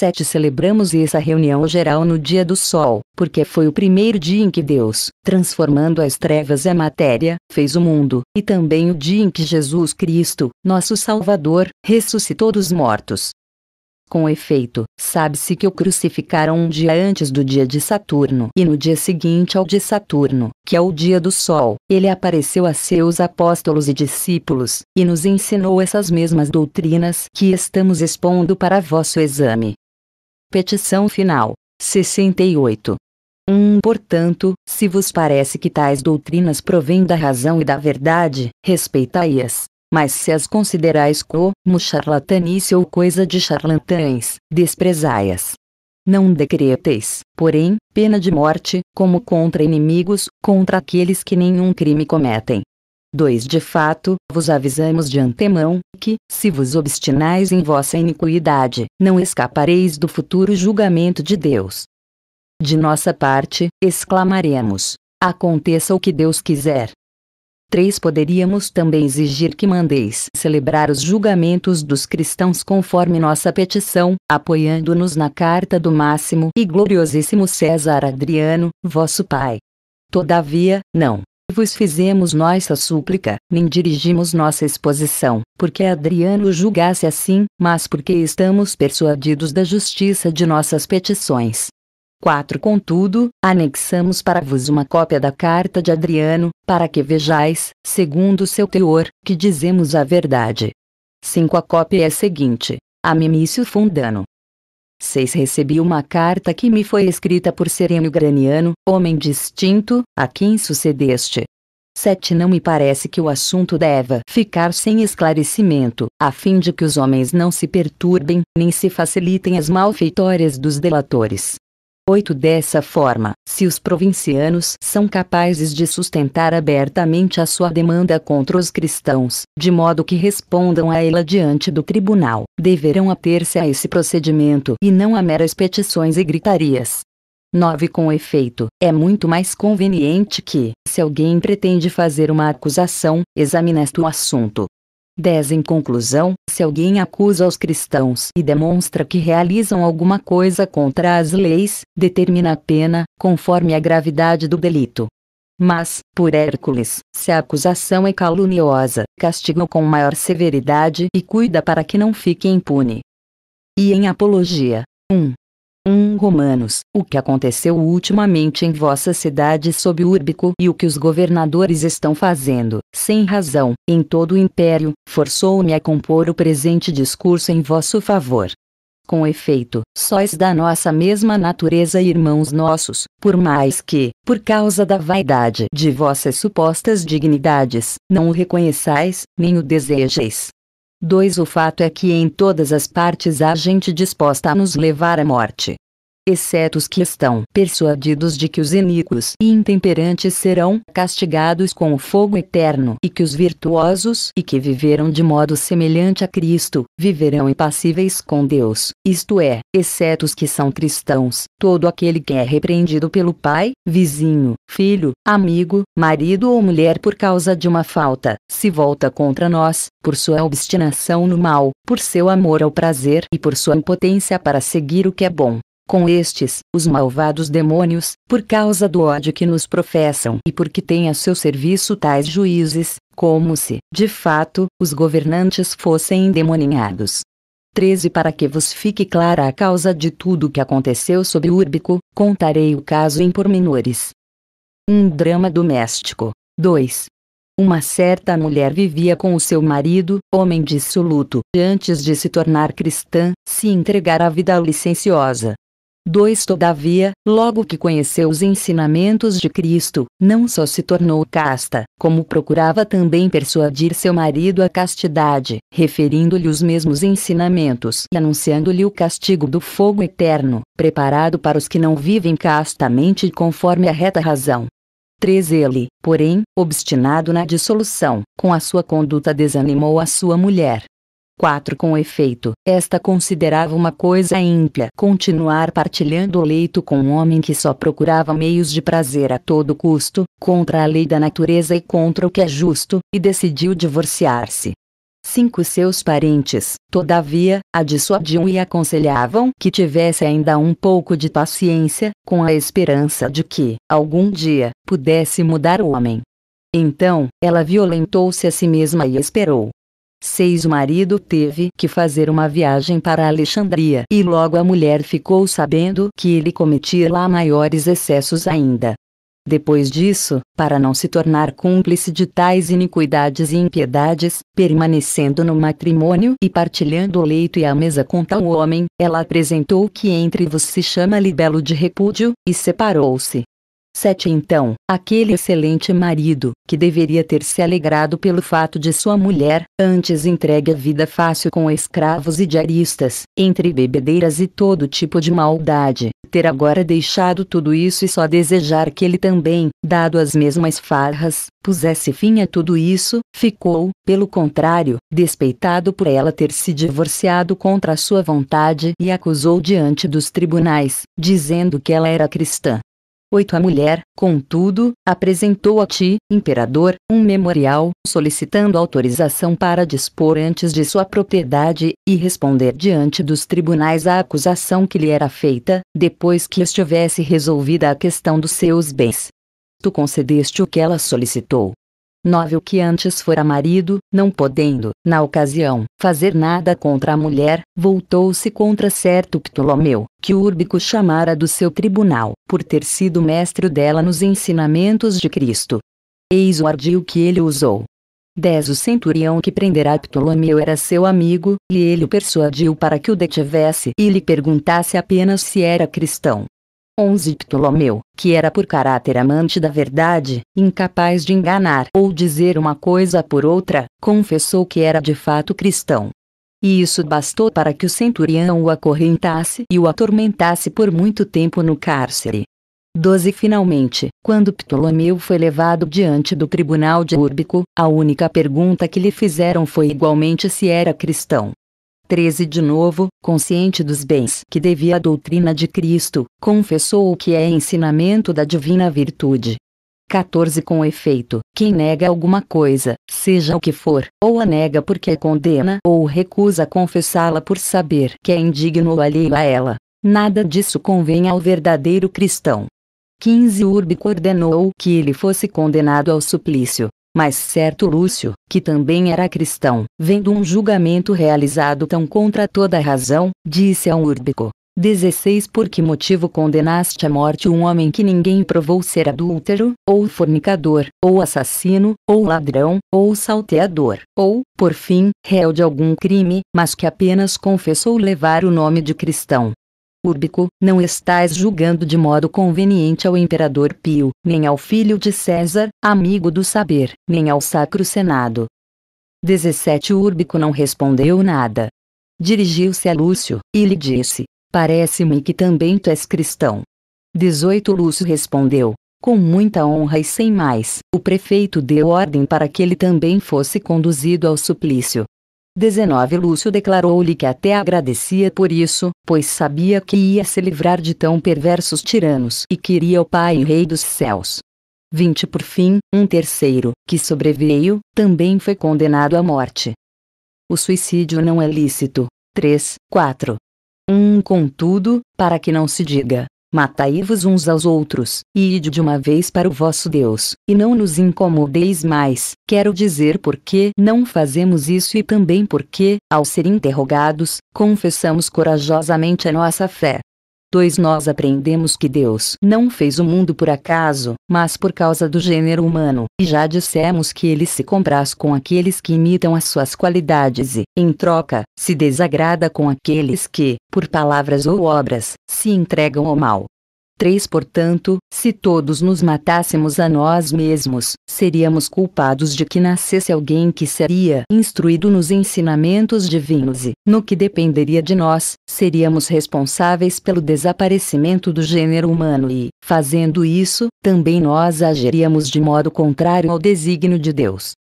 7 celebramos essa reunião geral no Dia do Sol, porque foi o primeiro dia em que Deus, transformando as trevas em matéria, fez o mundo, e também o dia em que Jesus Cristo, nosso Salvador, ressuscitou dos mortos. Com efeito, sabe-se que o crucificaram um dia antes do dia de Saturno e no dia seguinte ao de Saturno, que é o dia do Sol. Ele apareceu a seus apóstolos e discípulos e nos ensinou essas mesmas doutrinas que estamos expondo para vosso exame. Petição final 68. 1. Um, portanto, se vos parece que tais doutrinas provêm da razão e da verdade, respeitai-as. Mas se as considerais como charlatanice ou coisa de charlatães, desprezai-as. Não decreteis, porém, pena de morte, como contra inimigos, contra aqueles que nenhum crime cometem, 2. De fato, vos avisamos de antemão, que, se vos obstinais em vossa iniquidade, não escapareis do futuro julgamento de Deus. De nossa parte, exclamaremos: Aconteça o que Deus quiser. 3. Poderíamos também exigir que mandeis celebrar os julgamentos dos cristãos conforme nossa petição, apoiando-nos na carta do máximo e gloriosíssimo César Adriano, vosso Pai. Todavia, não vos fizemos nossa súplica, nem dirigimos nossa exposição, porque Adriano julgasse assim, mas porque estamos persuadidos da justiça de nossas petições. 4. Contudo, anexamos para vos uma cópia da carta de Adriano, para que vejais, segundo seu teor, que dizemos a verdade. 5. A cópia é a seguinte: a Mimício Fundano, 6. Recebi uma carta que me foi escrita por Sereno Graniano, homem distinto, a quem sucedeste. 7. Não me parece que o assunto deva ficar sem esclarecimento, a fim de que os homens não se perturbem, nem se facilitem as malfeitórias dos delatores. 8 Dessa forma, se os provincianos são capazes de sustentar abertamente a sua demanda contra os cristãos, de modo que respondam a ela diante do tribunal, deverão ater-se a esse procedimento e não a meras petições e gritarias. 9. Com efeito, é muito mais conveniente que, se alguém pretende fazer uma acusação, examine o assunto, 10. Em conclusão, se alguém acusa os cristãos e demonstra que realizam alguma coisa contra as leis, determina a pena, conforme a gravidade do delito. Mas, por Hércules, se a acusação é caluniosa, castiga com maior severidade e cuida para que não fique impune. E em Apologia 1. 1 Romanos, o que aconteceu ultimamente em vossa cidade sob Úrbico e o que os governadores estão fazendo, sem razão, em todo o império, forçou-me a compor o presente discurso em vosso favor. Com efeito, sois da nossa mesma natureza irmãos nossos, por mais que, por causa da vaidade de vossas supostas dignidades, não o reconheçais, nem o desejeis. Dois, o fato é que em todas as partes há gente disposta a nos levar à morte exceto os que estão persuadidos de que os iníquos e intemperantes serão castigados com o fogo eterno e que os virtuosos e que viveram de modo semelhante a Cristo viverão impassíveis com Deus, isto é, exceto os que são cristãos, todo aquele que é repreendido pelo pai, vizinho, filho, amigo, marido ou mulher por causa de uma falta, se volta contra nós, por sua obstinação no mal, por seu amor ao prazer e por sua impotência para seguir o que é bom com estes, os malvados demônios, por causa do ódio que nos professam e porque têm a seu serviço tais juízes, como se, de fato, os governantes fossem endemoninhados. 13 Para que vos fique clara a causa de tudo o que aconteceu sobre Úrbico, contarei o caso em pormenores. Um drama doméstico. 2. Uma certa mulher vivia com o seu marido, homem dissoluto, e antes de se tornar cristã, se entregar à vida licenciosa, 2 Todavia, logo que conheceu os ensinamentos de Cristo, não só se tornou casta, como procurava também persuadir seu marido à castidade, referindo-lhe os mesmos ensinamentos e anunciando-lhe o castigo do fogo eterno, preparado para os que não vivem castamente conforme a reta razão. 3 Ele, porém, obstinado na dissolução, com a sua conduta desanimou a sua mulher, 4. Com efeito, esta considerava uma coisa ímpia continuar partilhando o leito com um homem que só procurava meios de prazer a todo custo, contra a lei da natureza e contra o que é justo, e decidiu divorciar-se. 5. Seus parentes, todavia, a dissuadiam e aconselhavam que tivesse ainda um pouco de paciência, com a esperança de que, algum dia, pudesse mudar o homem. Então, ela violentou-se a si mesma e esperou, Seis O marido teve que fazer uma viagem para Alexandria e logo a mulher ficou sabendo que ele cometia lá maiores excessos ainda. Depois disso, para não se tornar cúmplice de tais iniquidades e impiedades, permanecendo no matrimônio e partilhando o leito e a mesa com tal homem, ela apresentou o que entre vos se chama libelo de repúdio, e separou-se. 7 Então, aquele excelente marido, que deveria ter se alegrado pelo fato de sua mulher, antes entregue a vida fácil com escravos e diaristas, entre bebedeiras e todo tipo de maldade, ter agora deixado tudo isso e só desejar que ele também, dado as mesmas farras, pusesse fim a tudo isso, ficou, pelo contrário, despeitado por ela ter se divorciado contra sua vontade e acusou diante dos tribunais, dizendo que ela era cristã. 8 A mulher, contudo, apresentou a ti, imperador, um memorial, solicitando autorização para dispor antes de sua propriedade, e responder diante dos tribunais à acusação que lhe era feita, depois que estivesse resolvida a questão dos seus bens. Tu concedeste o que ela solicitou. 9. O que antes fora marido, não podendo, na ocasião, fazer nada contra a mulher, voltou-se contra certo Ptolomeu, que Úrbico chamara do seu tribunal, por ter sido mestre dela nos ensinamentos de Cristo. Eis o ardil que ele usou. 10. O centurião que prenderá Ptolomeu era seu amigo, e ele o persuadiu para que o detivesse e lhe perguntasse apenas se era cristão. 11 Ptolomeu, que era por caráter amante da verdade, incapaz de enganar ou dizer uma coisa por outra, confessou que era de fato cristão. E isso bastou para que o centurião o acorrentasse e o atormentasse por muito tempo no cárcere. 12 Finalmente, quando Ptolomeu foi levado diante do tribunal de Úrbico, a única pergunta que lhe fizeram foi igualmente se era cristão. 13 de novo, consciente dos bens que devia à doutrina de Cristo, confessou o que é ensinamento da divina virtude. 14 Com efeito, quem nega alguma coisa, seja o que for, ou a nega porque a condena ou recusa confessá-la por saber que é indigno ou alheio a ela, nada disso convém ao verdadeiro cristão. 15 Urbico ordenou que ele fosse condenado ao suplício, mas certo Lúcio, que também era cristão, vendo um julgamento realizado tão contra toda a razão, disse a um Urbico, 16 Por que motivo condenaste à morte um homem que ninguém provou ser adúltero, ou fornicador, ou assassino, ou ladrão, ou salteador, ou, por fim, réu de algum crime, mas que apenas confessou levar o nome de cristão? Urbico, não estás julgando de modo conveniente ao imperador Pio, nem ao filho de César, amigo do saber, nem ao Sacro Senado. 17 Urbico não respondeu nada. Dirigiu-se a Lúcio, e lhe disse: Parece-me que também tu és cristão. 18 Lúcio respondeu: Com muita honra e sem mais, o prefeito deu ordem para que ele também fosse conduzido ao suplício. 19 Lúcio declarou-lhe que até agradecia por isso, pois sabia que ia se livrar de tão perversos tiranos e queria o Pai Rei dos céus. 20 Por fim, um terceiro, que sobreveio, também foi condenado à morte. O suicídio não é lícito. 3, 4. 1 um, Contudo, para que não se diga, Matai-vos uns aos outros, e ide de uma vez para o vosso Deus, e não nos incomodeis mais. Quero dizer porque não fazemos isso e também porque, ao ser interrogados, confessamos corajosamente a nossa fé. 2. Nós aprendemos que Deus não fez o mundo por acaso, mas por causa do gênero humano, e já dissemos que ele se compraz com aqueles que imitam as suas qualidades e, em troca, se desagrada com aqueles que, por palavras ou obras, se entregam ao mal. 3 Portanto, se todos nos matássemos a nós mesmos, seríamos culpados de que nascesse alguém que seria instruído nos ensinamentos divinos e, no que dependeria de nós, seríamos responsáveis pelo desaparecimento do gênero humano e, fazendo isso, também nós agiríamos de modo contrário ao desígnio de Deus.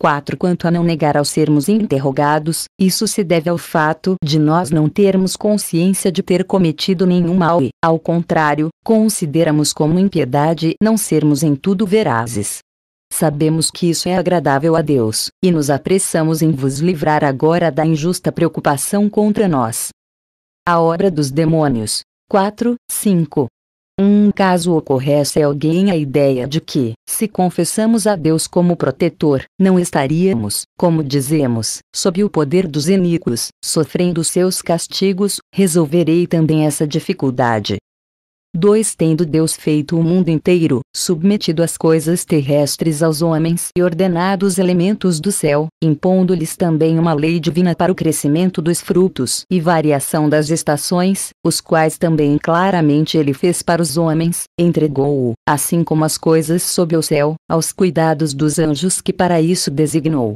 4. Quanto a não negar ao sermos interrogados, isso se deve ao fato de nós não termos consciência de ter cometido nenhum mal e, ao contrário, consideramos como impiedade não sermos em tudo verazes. Sabemos que isso é agradável a Deus, e nos apressamos em vos livrar agora da injusta preocupação contra nós. A obra dos demônios. 4, 5. Um caso ocorresse a é alguém a ideia de que, se confessamos a Deus como protetor, não estaríamos, como dizemos, sob o poder dos iníquos, sofrendo seus castigos, resolverei também essa dificuldade, 2. Tendo Deus feito o mundo inteiro, submetido as coisas terrestres aos homens e ordenado os elementos do céu, impondo-lhes também uma lei divina para o crescimento dos frutos e variação das estações, os quais também claramente ele fez para os homens, entregou-o, assim como as coisas sob o céu, aos cuidados dos anjos que para isso designou.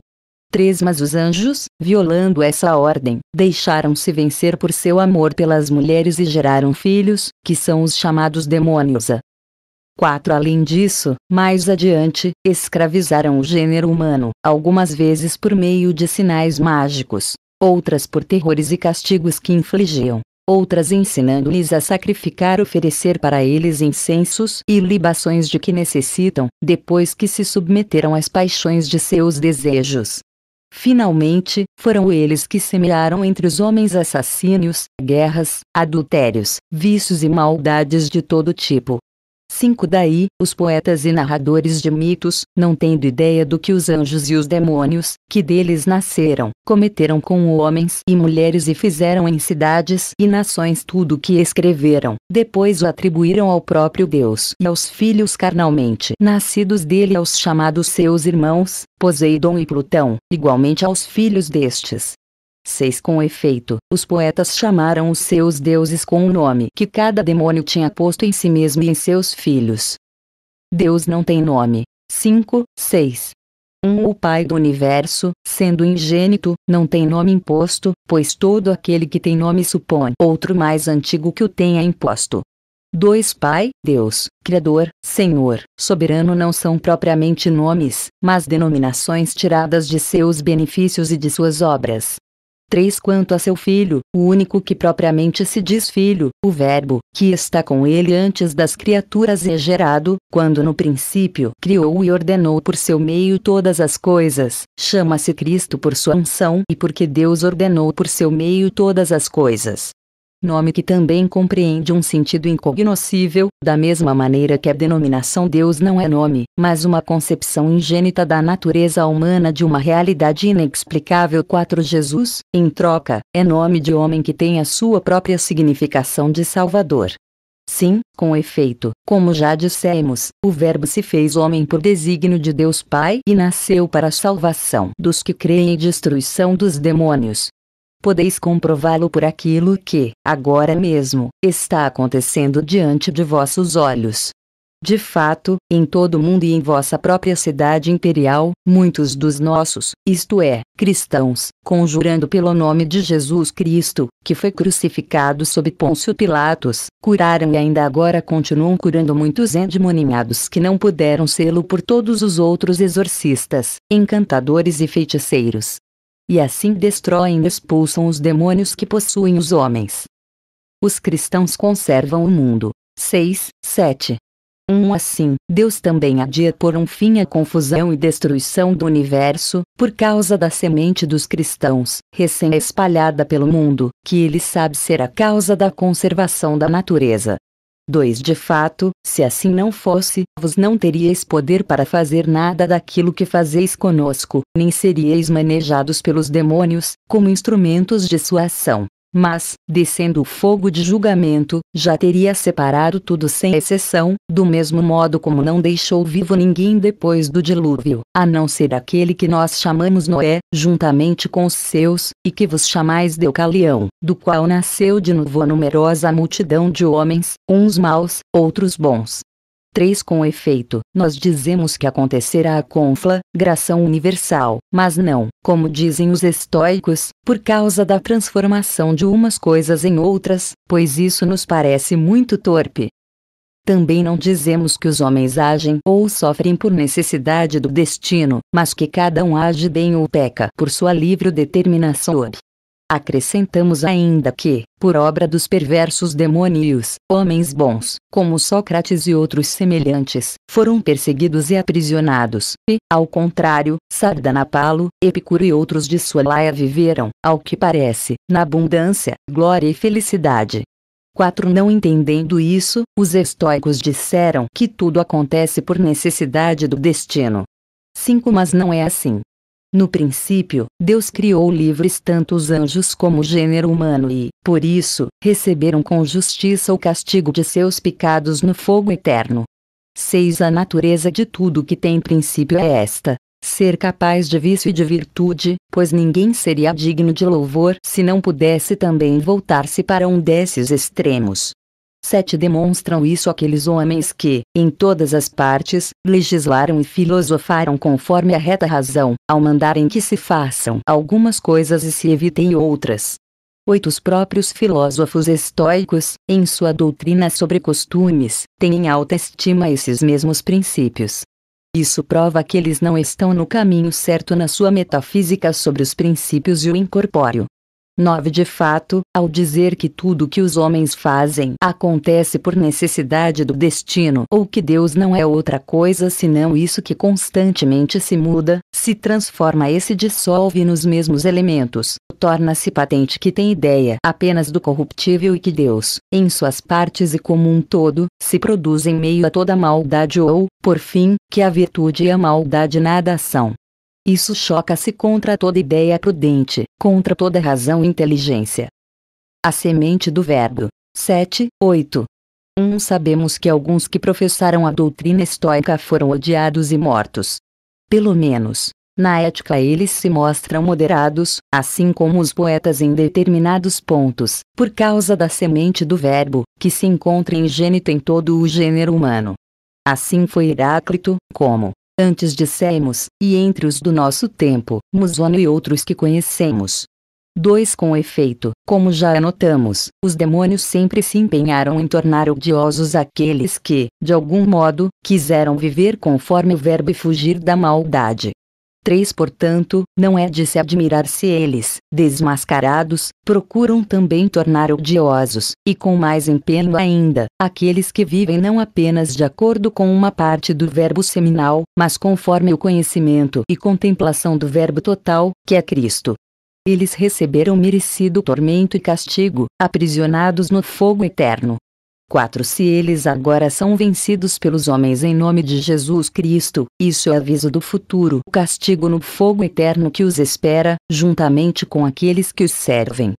3 Mas os anjos, violando essa ordem, deixaram-se vencer por seu amor pelas mulheres e geraram filhos, que são os chamados demônios. 4 Além disso, mais adiante, escravizaram o gênero humano, algumas vezes por meio de sinais mágicos, outras por terrores e castigos que infligiam, outras ensinando-lhes a sacrificar, oferecer para eles incensos e libações de que necessitam, depois que se submeteram às paixões de seus desejos. Finalmente, foram eles que semearam entre os homens assassínios, guerras, adultérios, vícios e maldades de todo tipo, 5 Daí, os poetas e narradores de mitos, não tendo ideia do que os anjos e os demônios, que deles nasceram, cometeram com homens e mulheres e fizeram em cidades e nações tudo o que escreveram, depois o atribuíram ao próprio Deus e aos filhos carnalmente nascidos dele aos chamados seus irmãos, Poseidon e Plutão, igualmente aos filhos destes, 6. Com efeito, os poetas chamaram os seus deuses com o um nome que cada demônio tinha posto em si mesmo e em seus filhos. Deus não tem nome. 5, 6. 1. Um, o Pai do Universo, sendo ingênito, não tem nome imposto, pois todo aquele que tem nome supõe outro mais antigo que o tenha imposto. 2. Pai, Deus, Criador, Senhor, Soberano não são propriamente nomes, mas denominações tiradas de seus benefícios e de suas obras. 3. Quanto a seu filho, o único que propriamente se diz filho, o Verbo, que está com ele antes das criaturas é gerado, quando no princípio criou e ordenou por seu meio todas as coisas, chama-se Cristo por sua unção e porque Deus ordenou por seu meio todas as coisas nome que também compreende um sentido incognoscível, da mesma maneira que a denominação Deus não é nome, mas uma concepção ingênita da natureza humana de uma realidade inexplicável. 4 Jesus, em troca, é nome de homem que tem a sua própria significação de Salvador. Sim, com efeito, como já dissemos, o Verbo se fez homem por desígnio de Deus Pai e nasceu para a salvação dos que creem e destruição dos demônios, podeis comprová-lo por aquilo que, agora mesmo, está acontecendo diante de vossos olhos. De fato, em todo o mundo e em vossa própria cidade imperial, muitos dos nossos, isto é, cristãos, conjurando pelo nome de Jesus Cristo, que foi crucificado sob Pôncio Pilatos, curaram e ainda agora continuam curando muitos endemoniados que não puderam sê-lo por todos os outros exorcistas, encantadores e feiticeiros, e assim destroem e expulsam os demônios que possuem os homens. Os cristãos conservam o mundo. 6, 7. 1 um Assim, Deus também adia por um fim a confusão e destruição do universo, por causa da semente dos cristãos, recém-espalhada pelo mundo, que ele sabe ser a causa da conservação da natureza. 2. De fato, se assim não fosse, vos não teríeis poder para fazer nada daquilo que fazeis conosco, nem seríeis manejados pelos demônios, como instrumentos de sua ação mas, descendo o fogo de julgamento, já teria separado tudo sem exceção, do mesmo modo como não deixou vivo ninguém depois do dilúvio, a não ser aquele que nós chamamos Noé, juntamente com os seus, e que vos chamais Deucalião, do qual nasceu de novo a numerosa multidão de homens, uns maus, outros bons, 3 com efeito. Nós dizemos que acontecerá a confla, gração universal, mas não, como dizem os estoicos, por causa da transformação de umas coisas em outras, pois isso nos parece muito torpe. Também não dizemos que os homens agem ou sofrem por necessidade do destino, mas que cada um age bem ou peca por sua livre determinação. Acrescentamos ainda que, por obra dos perversos demônios, homens bons, como Sócrates e outros semelhantes, foram perseguidos e aprisionados, e, ao contrário, Sardanapalo, Epicuro e outros de sua laia viveram, ao que parece, na abundância, glória e felicidade. 4. Não entendendo isso, os estoicos disseram que tudo acontece por necessidade do destino. 5. Mas não é assim. No princípio, Deus criou livres tanto os anjos como o gênero humano e, por isso, receberam com justiça o castigo de seus pecados no fogo eterno. 6. A natureza de tudo que tem princípio é esta: ser capaz de vício e de virtude, pois ninguém seria digno de louvor se não pudesse também voltar-se para um desses extremos. Sete demonstram isso aqueles homens que, em todas as partes, legislaram e filosofaram conforme a reta razão, ao mandarem que se façam algumas coisas e se evitem outras. Oito os próprios filósofos estoicos, em sua doutrina sobre costumes, têm em alta estima esses mesmos princípios. Isso prova que eles não estão no caminho certo na sua metafísica sobre os princípios e o incorpóreo. 9 De fato, ao dizer que tudo que os homens fazem acontece por necessidade do destino ou que Deus não é outra coisa senão isso que constantemente se muda, se transforma e se dissolve nos mesmos elementos, torna-se patente que tem ideia apenas do corruptível e que Deus, em suas partes e como um todo, se produz em meio a toda a maldade ou, por fim, que a virtude e a maldade nada são, isso choca-se contra toda ideia prudente, contra toda razão e inteligência. A semente do verbo. 7, 8. 1. Sabemos que alguns que professaram a doutrina estoica foram odiados e mortos. Pelo menos, na ética eles se mostram moderados, assim como os poetas em determinados pontos, por causa da semente do verbo, que se encontra ingênita em todo o gênero humano. Assim foi Heráclito, como, antes dissemos, e entre os do nosso tempo, Muzono e outros que conhecemos. 2. Com efeito, como já anotamos, os demônios sempre se empenharam em tornar odiosos aqueles que, de algum modo, quiseram viver conforme o verbo e fugir da maldade. 3. Portanto, não é de se admirar se eles, desmascarados, procuram também tornar odiosos, e com mais empenho ainda, aqueles que vivem não apenas de acordo com uma parte do verbo seminal, mas conforme o conhecimento e contemplação do verbo total, que é Cristo. Eles receberam merecido tormento e castigo, aprisionados no fogo eterno. 4. Se eles agora são vencidos pelos homens em nome de Jesus Cristo, isso é aviso do futuro o castigo no fogo eterno que os espera, juntamente com aqueles que os servem.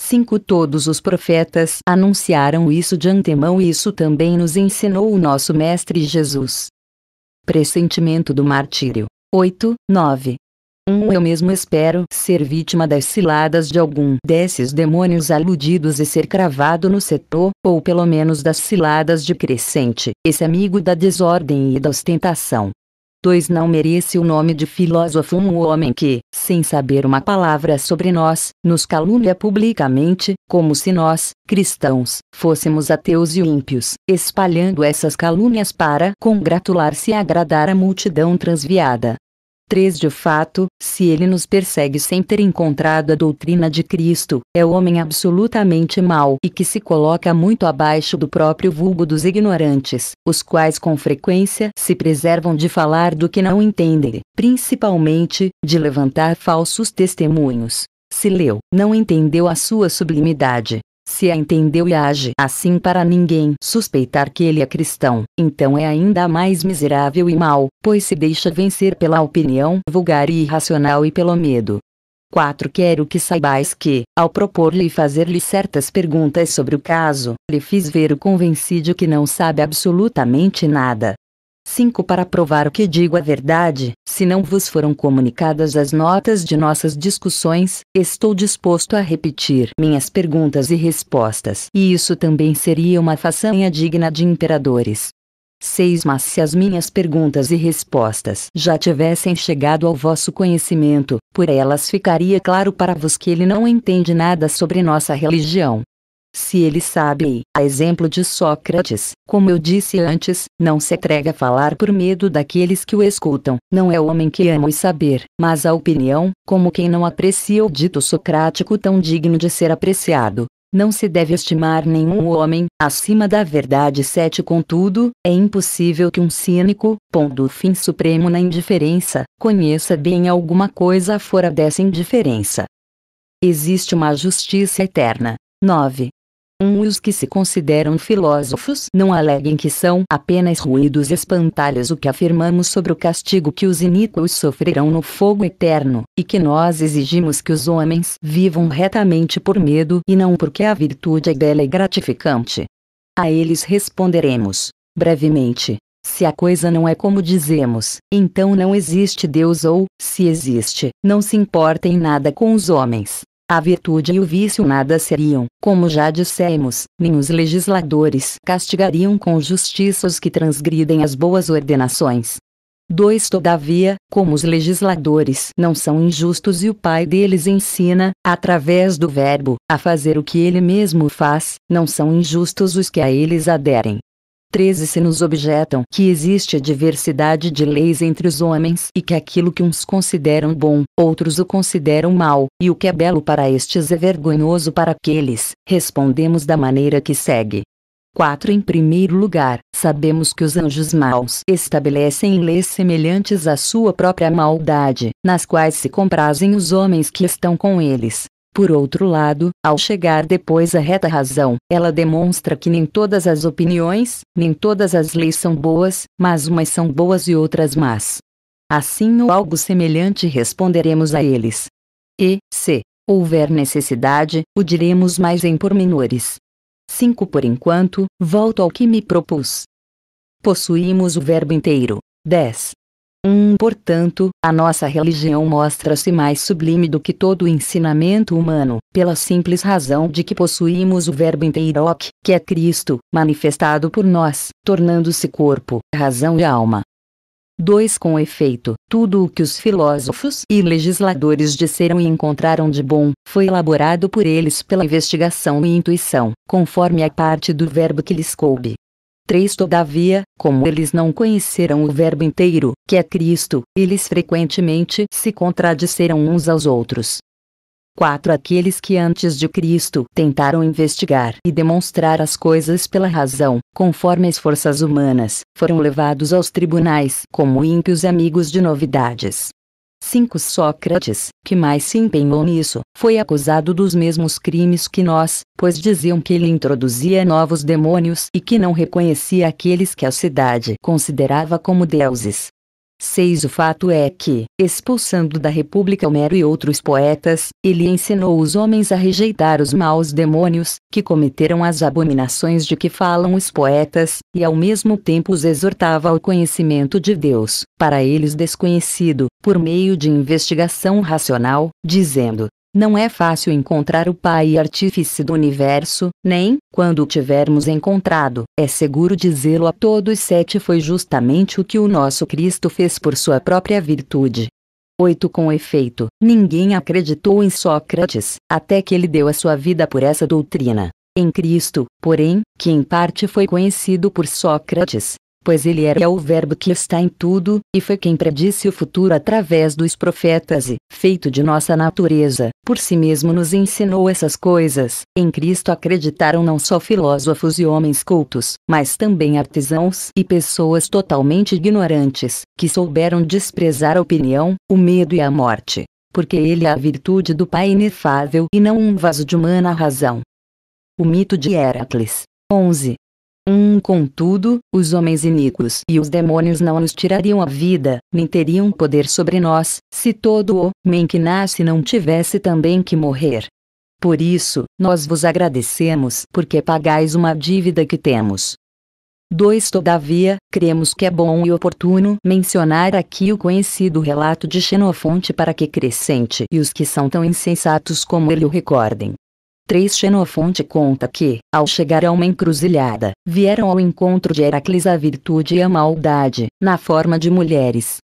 5. Todos os profetas anunciaram isso de antemão e isso também nos ensinou o nosso Mestre Jesus. Pressentimento do Martírio. 8, 9. Um eu mesmo espero ser vítima das ciladas de algum desses demônios aludidos e ser cravado no setor, ou pelo menos das ciladas de Crescente, esse amigo da desordem e da ostentação. 2. Não merece o nome de filósofo um homem que, sem saber uma palavra sobre nós, nos calunia publicamente, como se nós, cristãos, fôssemos ateus e ímpios, espalhando essas calúnias para congratular-se e agradar a multidão transviada. 3. De fato, se ele nos persegue sem ter encontrado a doutrina de Cristo, é o homem absolutamente mau e que se coloca muito abaixo do próprio vulgo dos ignorantes, os quais com frequência se preservam de falar do que não entendem, principalmente, de levantar falsos testemunhos. Se leu, não entendeu a sua sublimidade, se a entendeu e age assim para ninguém suspeitar que ele é cristão, então é ainda mais miserável e mau, pois se deixa vencer pela opinião vulgar e irracional e pelo medo. 4. Quero que saibais que, ao propor-lhe e fazer-lhe certas perguntas sobre o caso, lhe fiz ver o convencido que não sabe absolutamente nada, 5 Para provar o que digo a verdade, se não vos foram comunicadas as notas de nossas discussões, estou disposto a repetir minhas perguntas e respostas. E isso também seria uma façanha digna de imperadores. 6. Mas se as minhas perguntas e respostas já tivessem chegado ao vosso conhecimento, por elas ficaria claro para vos que ele não entende nada sobre nossa religião. Se ele sabe, a exemplo de Sócrates, como eu disse antes, não se entrega a falar por medo daqueles que o escutam, não é o homem que ama o saber, mas a opinião, como quem não aprecia o dito socrático tão digno de ser apreciado. Não se deve estimar nenhum homem acima da verdade sete contudo, é impossível que um cínico, pondo o fim supremo na indiferença, conheça bem alguma coisa fora dessa indiferença. Existe uma justiça eterna. 9. Um, os que se consideram filósofos não aleguem que são apenas ruídos espantalhos o que afirmamos sobre o castigo que os iníquos sofrerão no fogo eterno, e que nós exigimos que os homens vivam retamente por medo e não porque a virtude é bela e gratificante. A eles responderemos, brevemente, se a coisa não é como dizemos, então não existe Deus ou, se existe, não se importa em nada com os homens. A virtude e o vício nada seriam, como já dissemos, nem os legisladores castigariam com justiça os que transgridem as boas ordenações. 2. Todavia, como os legisladores não são injustos e o Pai deles ensina, através do Verbo, a fazer o que ele mesmo faz, não são injustos os que a eles aderem. 13 se nos objetam que existe a diversidade de leis entre os homens e que aquilo que uns consideram bom, outros o consideram mal, e o que é belo para estes é vergonhoso para aqueles, respondemos da maneira que segue. 4. Em primeiro lugar, sabemos que os anjos maus estabelecem leis semelhantes à sua própria maldade, nas quais se comprazem os homens que estão com eles, por outro lado, ao chegar depois à reta razão, ela demonstra que nem todas as opiniões, nem todas as leis são boas, mas umas são boas e outras más. Assim ou algo semelhante responderemos a eles. E, se houver necessidade, o diremos mais em pormenores. 5 Por enquanto, volto ao que me propus. Possuímos o verbo inteiro. 10. 1. Portanto, a nossa religião mostra-se mais sublime do que todo o ensinamento humano, pela simples razão de que possuímos o Verbo inteiroque, que é Cristo, manifestado por nós, tornando-se corpo, razão e alma. 2. Com efeito, tudo o que os filósofos e legisladores disseram e encontraram de bom, foi elaborado por eles pela investigação e intuição, conforme a parte do verbo que lhes coube. 3 Todavia, como eles não conheceram o Verbo inteiro, que é Cristo, eles frequentemente se contradisseram uns aos outros. 4. Aqueles que antes de Cristo tentaram investigar e demonstrar as coisas pela razão, conforme as forças humanas, foram levados aos tribunais como ímpios amigos de novidades. 5 Sócrates, que mais se empenhou nisso, foi acusado dos mesmos crimes que nós, pois diziam que ele introduzia novos demônios e que não reconhecia aqueles que a cidade considerava como deuses. 6. O fato é que, expulsando da República Homero e outros poetas, ele ensinou os homens a rejeitar os maus demônios, que cometeram as abominações de que falam os poetas, e ao mesmo tempo os exortava ao conhecimento de Deus, para eles desconhecido, por meio de investigação racional, dizendo: não é fácil encontrar o Pai e Artífice do Universo, nem, quando o tivermos encontrado, é seguro dizê-lo a todos sete foi justamente o que o nosso Cristo fez por sua própria virtude. 8 Com efeito, ninguém acreditou em Sócrates, até que ele deu a sua vida por essa doutrina. Em Cristo, porém, que em parte foi conhecido por Sócrates, pois ele era o Verbo que está em tudo, e foi quem predisse o futuro através dos profetas e, feito de nossa natureza, por si mesmo nos ensinou essas coisas. Em Cristo acreditaram não só filósofos e homens cultos, mas também artesãos e pessoas totalmente ignorantes, que souberam desprezar a opinião, o medo e a morte. Porque ele é a virtude do Pai inefável e não um vaso de humana razão. O mito de Heracles. 11. Um, contudo, os homens iníquos e os demônios não nos tirariam a vida, nem teriam poder sobre nós, se todo o homem que nasce não tivesse também que morrer. Por isso, nós vos agradecemos porque pagais uma dívida que temos. 2. Todavia, cremos que é bom e oportuno mencionar aqui o conhecido relato de Xenofonte para que Crescente e os que são tão insensatos como ele o recordem. 3 Xenofonte conta que, ao chegar a uma encruzilhada, vieram ao encontro de Heracles a virtude e a maldade, na forma de mulheres.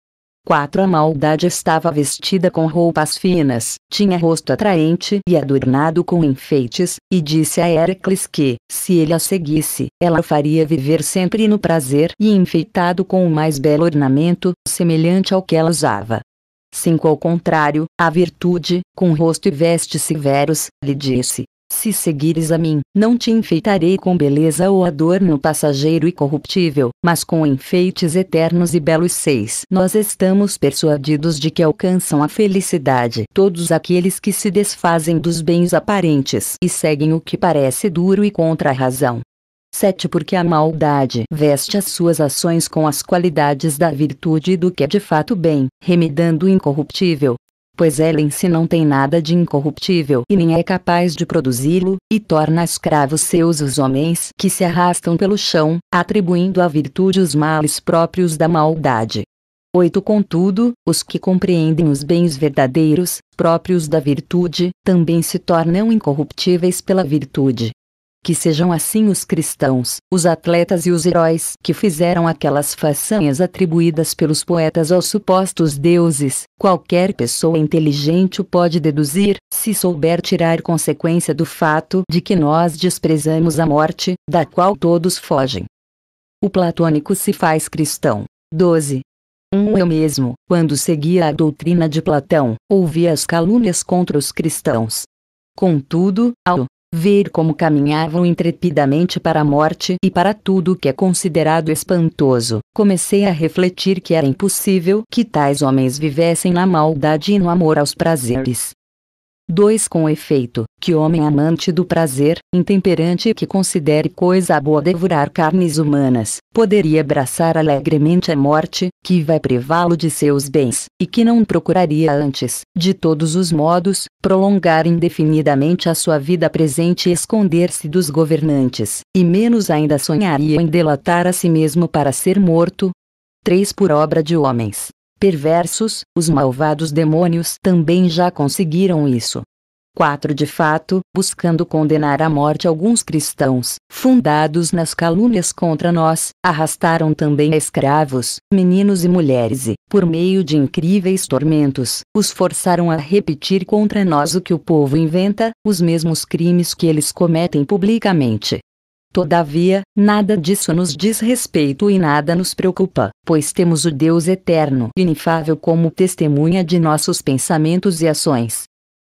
4 A maldade estava vestida com roupas finas, tinha rosto atraente e adornado com enfeites, e disse a Heracles que, se ele a seguisse, ela o faria viver sempre no prazer e enfeitado com o mais belo ornamento, semelhante ao que ela usava. 5 Ao contrário, a virtude, com rosto e vestes severos, lhe disse: se seguires a mim, não te enfeitarei com beleza ou adorno passageiro e corruptível, mas com enfeites eternos e belos. Seis, Nós estamos persuadidos de que alcançam a felicidade todos aqueles que se desfazem dos bens aparentes e seguem o que parece duro e contra a razão. 7. Porque a maldade veste as suas ações com as qualidades da virtude e do que é de fato bem, remedando o incorruptível, pois ela em si não tem nada de incorruptível e nem é capaz de produzi-lo, e torna escravos seus os homens que se arrastam pelo chão, atribuindo à virtude os males próprios da maldade. 8 Contudo, os que compreendem os bens verdadeiros, próprios da virtude, também se tornam incorruptíveis pela virtude, que sejam assim os cristãos, os atletas e os heróis que fizeram aquelas façanhas atribuídas pelos poetas aos supostos deuses. Qualquer pessoa inteligente o pode deduzir, se souber tirar consequência do fato de que nós desprezamos a morte, da qual todos fogem. O platônico se faz cristão. 12. Um eu mesmo, quando seguia a doutrina de Platão, ouvia as calúnias contra os cristãos. Contudo, ao ver como caminhavam intrepidamente para a morte e para tudo o que é considerado espantoso, comecei a refletir que era impossível que tais homens vivessem na maldade e no amor aos prazeres. 2. Com efeito, que homem amante do prazer, intemperante e que considere coisa boa devorar carnes humanas, poderia abraçar alegremente a morte, que vai privá-lo de seus bens, e que não procuraria antes, de todos os modos, prolongar indefinidamente a sua vida presente e esconder-se dos governantes, e menos ainda sonharia em delatar a si mesmo para ser morto. 3. Por obra de homens perversos, os malvados demônios também já conseguiram isso. 4. De fato, buscando condenar à morte alguns cristãos, fundados nas calúnias contra nós, arrastaram também escravos, meninos e mulheres e, por meio de incríveis tormentos, os forçaram a repetir contra nós o que o povo inventa, os mesmos crimes que eles cometem publicamente. Todavia, nada disso nos diz respeito e nada nos preocupa, pois temos o Deus eterno, inefável como testemunha de nossos pensamentos e ações.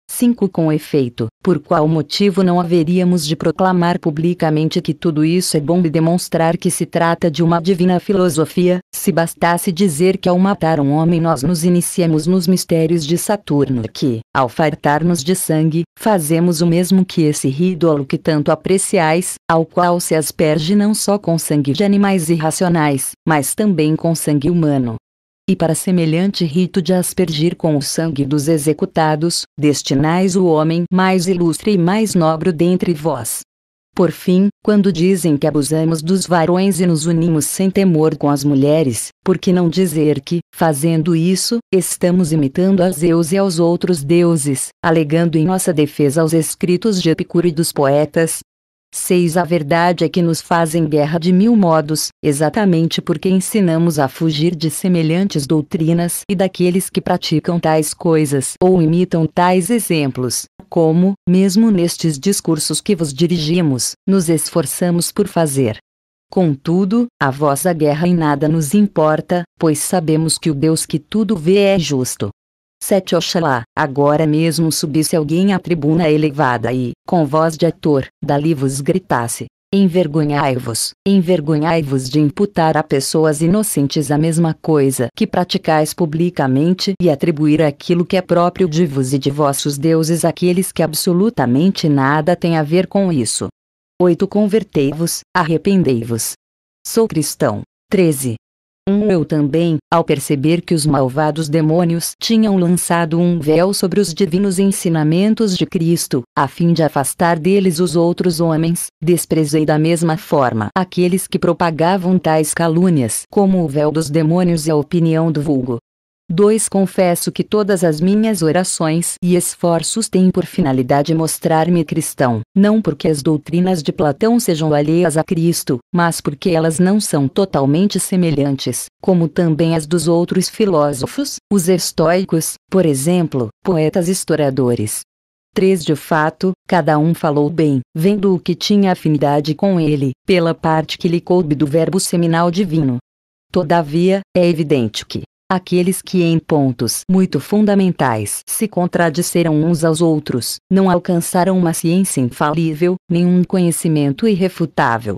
5. Com efeito, por qual motivo não haveríamos de proclamar publicamente que tudo isso é bom e demonstrar que se trata de uma divina filosofia, se bastasse dizer que ao matar um homem nós nos iniciamos nos mistérios de Saturno que, ao fartar-nos de sangue, fazemos o mesmo que esse ídolo que tanto apreciais, ao qual se asperge não só com sangue de animais irracionais, mas também com sangue humano, e para semelhante rito de aspergir com o sangue dos executados, destinais o homem mais ilustre e mais nobre dentre vós. Por fim, quando dizem que abusamos dos varões e nos unimos sem temor com as mulheres, por que não dizer que, fazendo isso, estamos imitando a Zeus e aos outros deuses, alegando em nossa defesa os escritos de Epicuro e dos poetas, 6. A verdade é que nos fazem guerra de mil modos, exatamente porque ensinamos a fugir de semelhantes doutrinas e daqueles que praticam tais coisas ou imitam tais exemplos. Como, mesmo nestes discursos que vos dirigimos, nos esforçamos por fazer. Contudo, a vossa guerra em nada nos importa, pois sabemos que o Deus que tudo vê é justo Sete Oxalá, agora mesmo subisse alguém à tribuna elevada e, com voz de ator, dali vos gritasse. Envergonhai-vos, envergonhai-vos de imputar a pessoas inocentes a mesma coisa que praticais publicamente e atribuir aquilo que é próprio de vos e de vossos deuses àqueles que absolutamente nada têm a ver com isso. 8. Convertei-vos, arrependei-vos. Sou cristão. 13. Um eu também, ao perceber que os malvados demônios tinham lançado um véu sobre os divinos ensinamentos de Cristo, a fim de afastar deles os outros homens, desprezei da mesma forma aqueles que propagavam tais calúnias, como o véu dos demônios e a opinião do vulgo, 2. Confesso que todas as minhas orações e esforços têm por finalidade mostrar-me cristão, não porque as doutrinas de Platão sejam alheias a Cristo, mas porque elas não são totalmente semelhantes, como também as dos outros filósofos, os estoicos, por exemplo, poetas historiadores. 3. De fato, cada um falou bem, vendo o que tinha afinidade com ele, pela parte que lhe coube do verbo seminal divino. Todavia, é evidente que, Aqueles que em pontos muito fundamentais se contradisseram uns aos outros, não alcançaram uma ciência infalível, nenhum conhecimento irrefutável.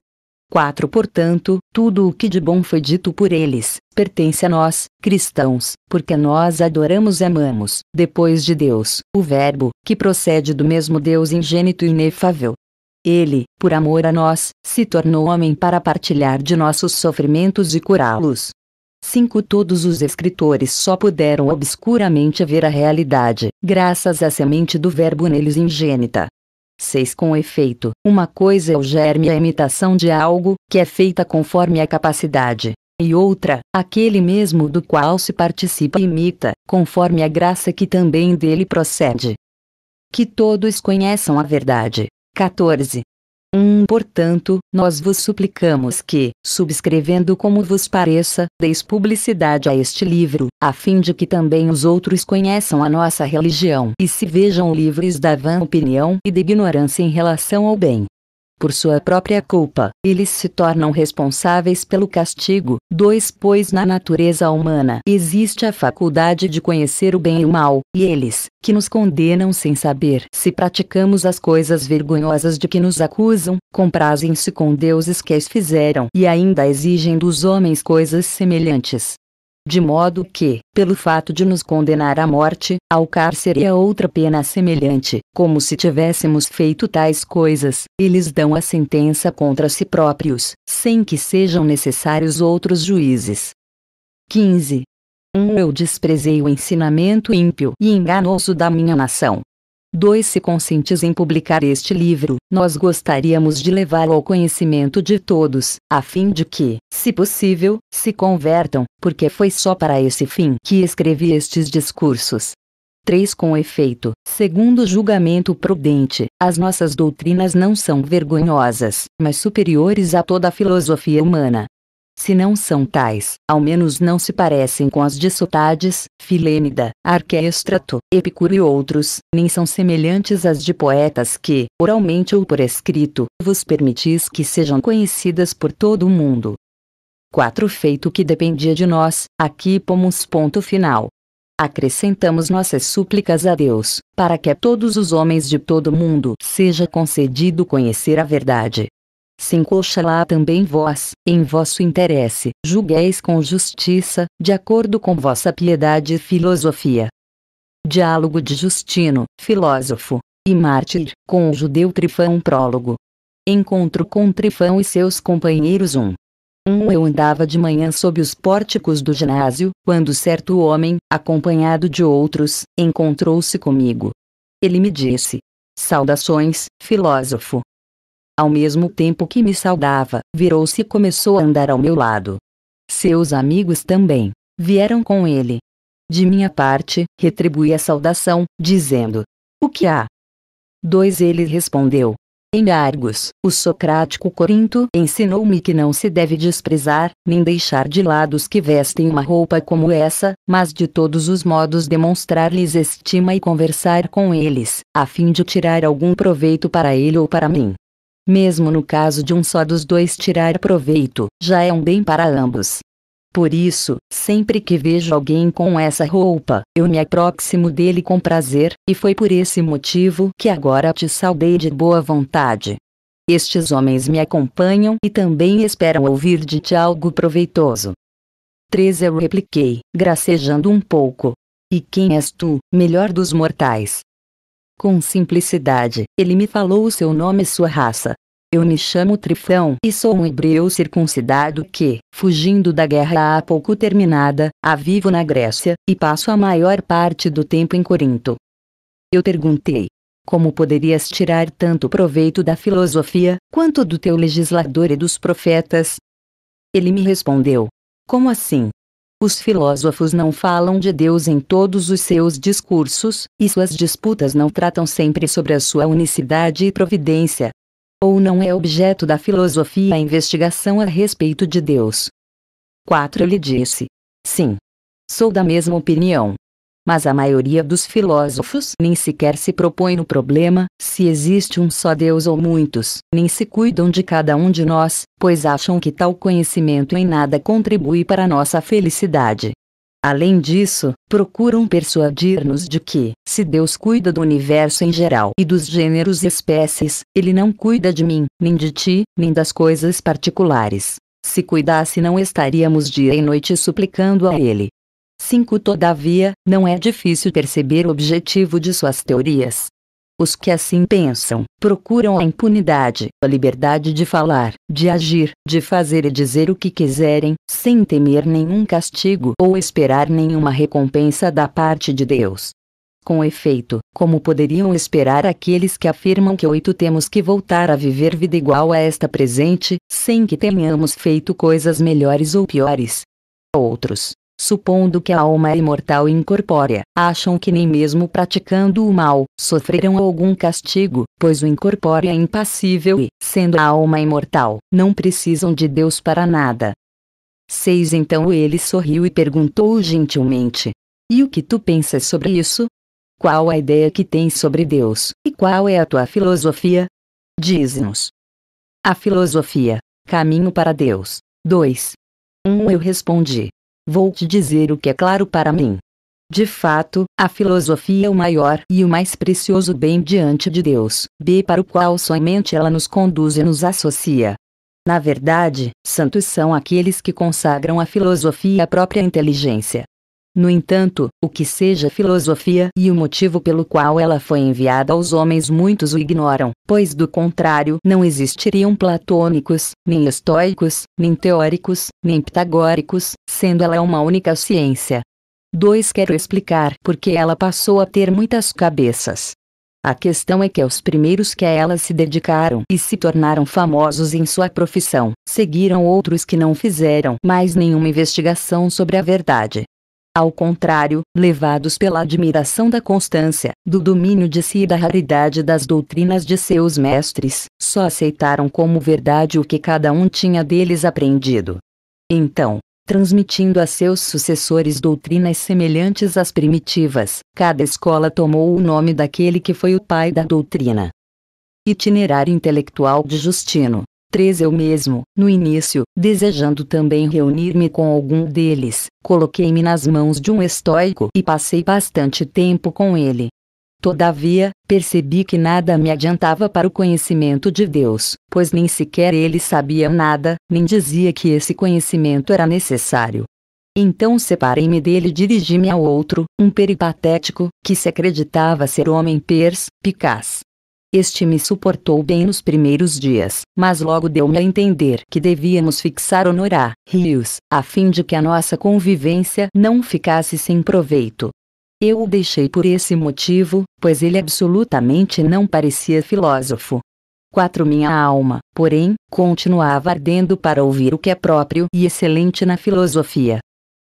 4. Portanto, tudo o que de bom foi dito por eles, pertence a nós, cristãos, porque nós adoramos e amamos, depois de Deus, o Verbo, que procede do mesmo Deus ingênito e inefável. Ele, por amor a nós, se tornou homem para partilhar de nossos sofrimentos e curá-los. 5 Todos os escritores só puderam obscuramente ver a realidade, graças à semente do Verbo neles ingênita. 6 Com efeito, uma coisa é o germe a imitação de algo, que é feita conforme a capacidade, e outra, aquele mesmo do qual se participa e imita, conforme a graça que também dele procede. Que todos conheçam a verdade. 14. 1. Um, portanto, nós vos suplicamos que, subscrevendo como vos pareça, deis publicidade a este livro, a fim de que também os outros conheçam a nossa religião e se vejam livres da vã opinião e da ignorância em relação ao bem por sua própria culpa, eles se tornam responsáveis pelo castigo. 2. Pois na natureza humana existe a faculdade de conhecer o bem e o mal, e eles, que nos condenam sem saber se praticamos as coisas vergonhosas de que nos acusam, comprazem-se com deuses que as fizeram e ainda exigem dos homens coisas semelhantes de modo que, pelo fato de nos condenar à morte, ao cárcere e a outra pena semelhante, como se tivéssemos feito tais coisas, eles dão a sentença contra si próprios, sem que sejam necessários outros juízes. 15. 1. Um, eu desprezei o ensinamento ímpio e enganoso da minha nação, 2. Se conscientes em publicar este livro, nós gostaríamos de levá-lo ao conhecimento de todos, a fim de que, se possível, se convertam, porque foi só para esse fim que escrevi estes discursos. 3. Com efeito, segundo o julgamento prudente, as nossas doutrinas não são vergonhosas, mas superiores a toda a filosofia humana, se não são tais, ao menos não se parecem com as de Sotades, Filênida, Arquêstrato, Epicuro e outros, nem são semelhantes às de poetas que, oralmente ou por escrito, vos permitis que sejam conhecidas por todo o mundo. 4. Feito que dependia de nós, aqui pomos ponto final. Acrescentamos nossas súplicas a Deus, para que a todos os homens de todo o mundo seja concedido conhecer a verdade, Cinco Oxalá também vós, em vosso interesse, julgueis com justiça, de acordo com vossa piedade e filosofia. Diálogo de Justino, filósofo, e mártir, com o judeu Trifão Prólogo. Encontro com Trifão e seus companheiros 1. Um. Um eu andava de manhã sob os pórticos do ginásio, quando certo homem, acompanhado de outros, encontrou-se comigo. Ele me disse: Saudações, filósofo. Ao mesmo tempo que me saudava, virou-se e começou a andar ao meu lado. Seus amigos também vieram com ele. De minha parte, retribuí a saudação, dizendo: O que há? Dois ele respondeu: Em Argos, o socrático Corinto ensinou-me que não se deve desprezar, nem deixar de lado os que vestem uma roupa como essa, mas de todos os modos demonstrar-lhes estima e conversar com eles, a fim de tirar algum proveito para ele ou para mim mesmo no caso de um só dos dois tirar proveito, já é um bem para ambos. Por isso, sempre que vejo alguém com essa roupa, eu me aproximo dele com prazer, e foi por esse motivo que agora te saudei de boa vontade. Estes homens me acompanham e também esperam ouvir de ti algo proveitoso. 3 Eu repliquei, gracejando um pouco. E quem és tu, melhor dos mortais? Com simplicidade, ele me falou o seu nome e sua raça. Eu me chamo Trifão e sou um hebreu circuncidado que, fugindo da guerra há pouco terminada, a vivo na Grécia, e passo a maior parte do tempo em Corinto. Eu perguntei. Como poderias tirar tanto proveito da filosofia, quanto do teu legislador e dos profetas? Ele me respondeu. Como assim? Os filósofos não falam de Deus em todos os seus discursos, e suas disputas não tratam sempre sobre a sua unicidade e providência. Ou não é objeto da filosofia a investigação a respeito de Deus. 4. Ele disse: Sim. Sou da mesma opinião mas a maioria dos filósofos nem sequer se propõe no problema se existe um só Deus ou muitos, nem se cuidam de cada um de nós, pois acham que tal conhecimento em nada contribui para nossa felicidade. Além disso, procuram persuadir-nos de que, se Deus cuida do universo em geral e dos gêneros e espécies, ele não cuida de mim, nem de ti, nem das coisas particulares. Se cuidasse, não estaríamos dia e noite suplicando a Ele, 5. Todavia, não é difícil perceber o objetivo de suas teorias. Os que assim pensam, procuram a impunidade, a liberdade de falar, de agir, de fazer e dizer o que quiserem, sem temer nenhum castigo ou esperar nenhuma recompensa da parte de Deus. Com efeito, como poderiam esperar aqueles que afirmam que oito temos que voltar a viver vida igual a esta presente, sem que tenhamos feito coisas melhores ou piores? Outros, supondo que a alma é imortal e incorpórea, acham que nem mesmo praticando o mal, sofrerão algum castigo, pois o incorpóreo é impassível e, sendo a alma imortal, não precisam de Deus para nada. 6 Então ele sorriu e perguntou gentilmente: E o que tu pensas sobre isso? Qual a ideia que tens sobre Deus, e qual é a tua filosofia? Diz-nos. A filosofia, caminho para Deus. 2. 1 um Eu respondi, vou te dizer o que é claro para mim. De fato, a filosofia é o maior e o mais precioso bem diante de Deus, B para o qual somente ela nos conduz e nos associa. Na verdade, santos são aqueles que consagram a filosofia à própria inteligência. No entanto, o que seja filosofia e o motivo pelo qual ela foi enviada aos homens muitos o ignoram, pois do contrário não existiriam platônicos, nem estoicos, nem teóricos, nem pitagóricos, sendo ela uma única ciência. 2. Quero explicar porque ela passou a ter muitas cabeças. A questão é que os primeiros que a ela se dedicaram e se tornaram famosos em sua profissão, seguiram outros que não fizeram mais nenhuma investigação sobre a verdade ao contrário, levados pela admiração da constância, do domínio de si e da raridade das doutrinas de seus mestres, só aceitaram como verdade o que cada um tinha deles aprendido. Então, transmitindo a seus sucessores doutrinas semelhantes às primitivas, cada escola tomou o nome daquele que foi o pai da doutrina. Itinerário intelectual de Justino três eu mesmo, no início, desejando também reunir-me com algum deles, coloquei-me nas mãos de um estoico e passei bastante tempo com ele. Todavia, percebi que nada me adiantava para o conhecimento de Deus, pois nem sequer ele sabia nada, nem dizia que esse conhecimento era necessário. Então separei-me dele e dirigi-me a outro, um peripatético, que se acreditava ser homem pers, picaz, este me suportou bem nos primeiros dias, mas logo deu-me a entender que devíamos fixar honorar rios, a fim de que a nossa convivência não ficasse sem proveito. Eu o deixei por esse motivo, pois ele absolutamente não parecia filósofo. 4. Minha alma, porém, continuava ardendo para ouvir o que é próprio e excelente na filosofia.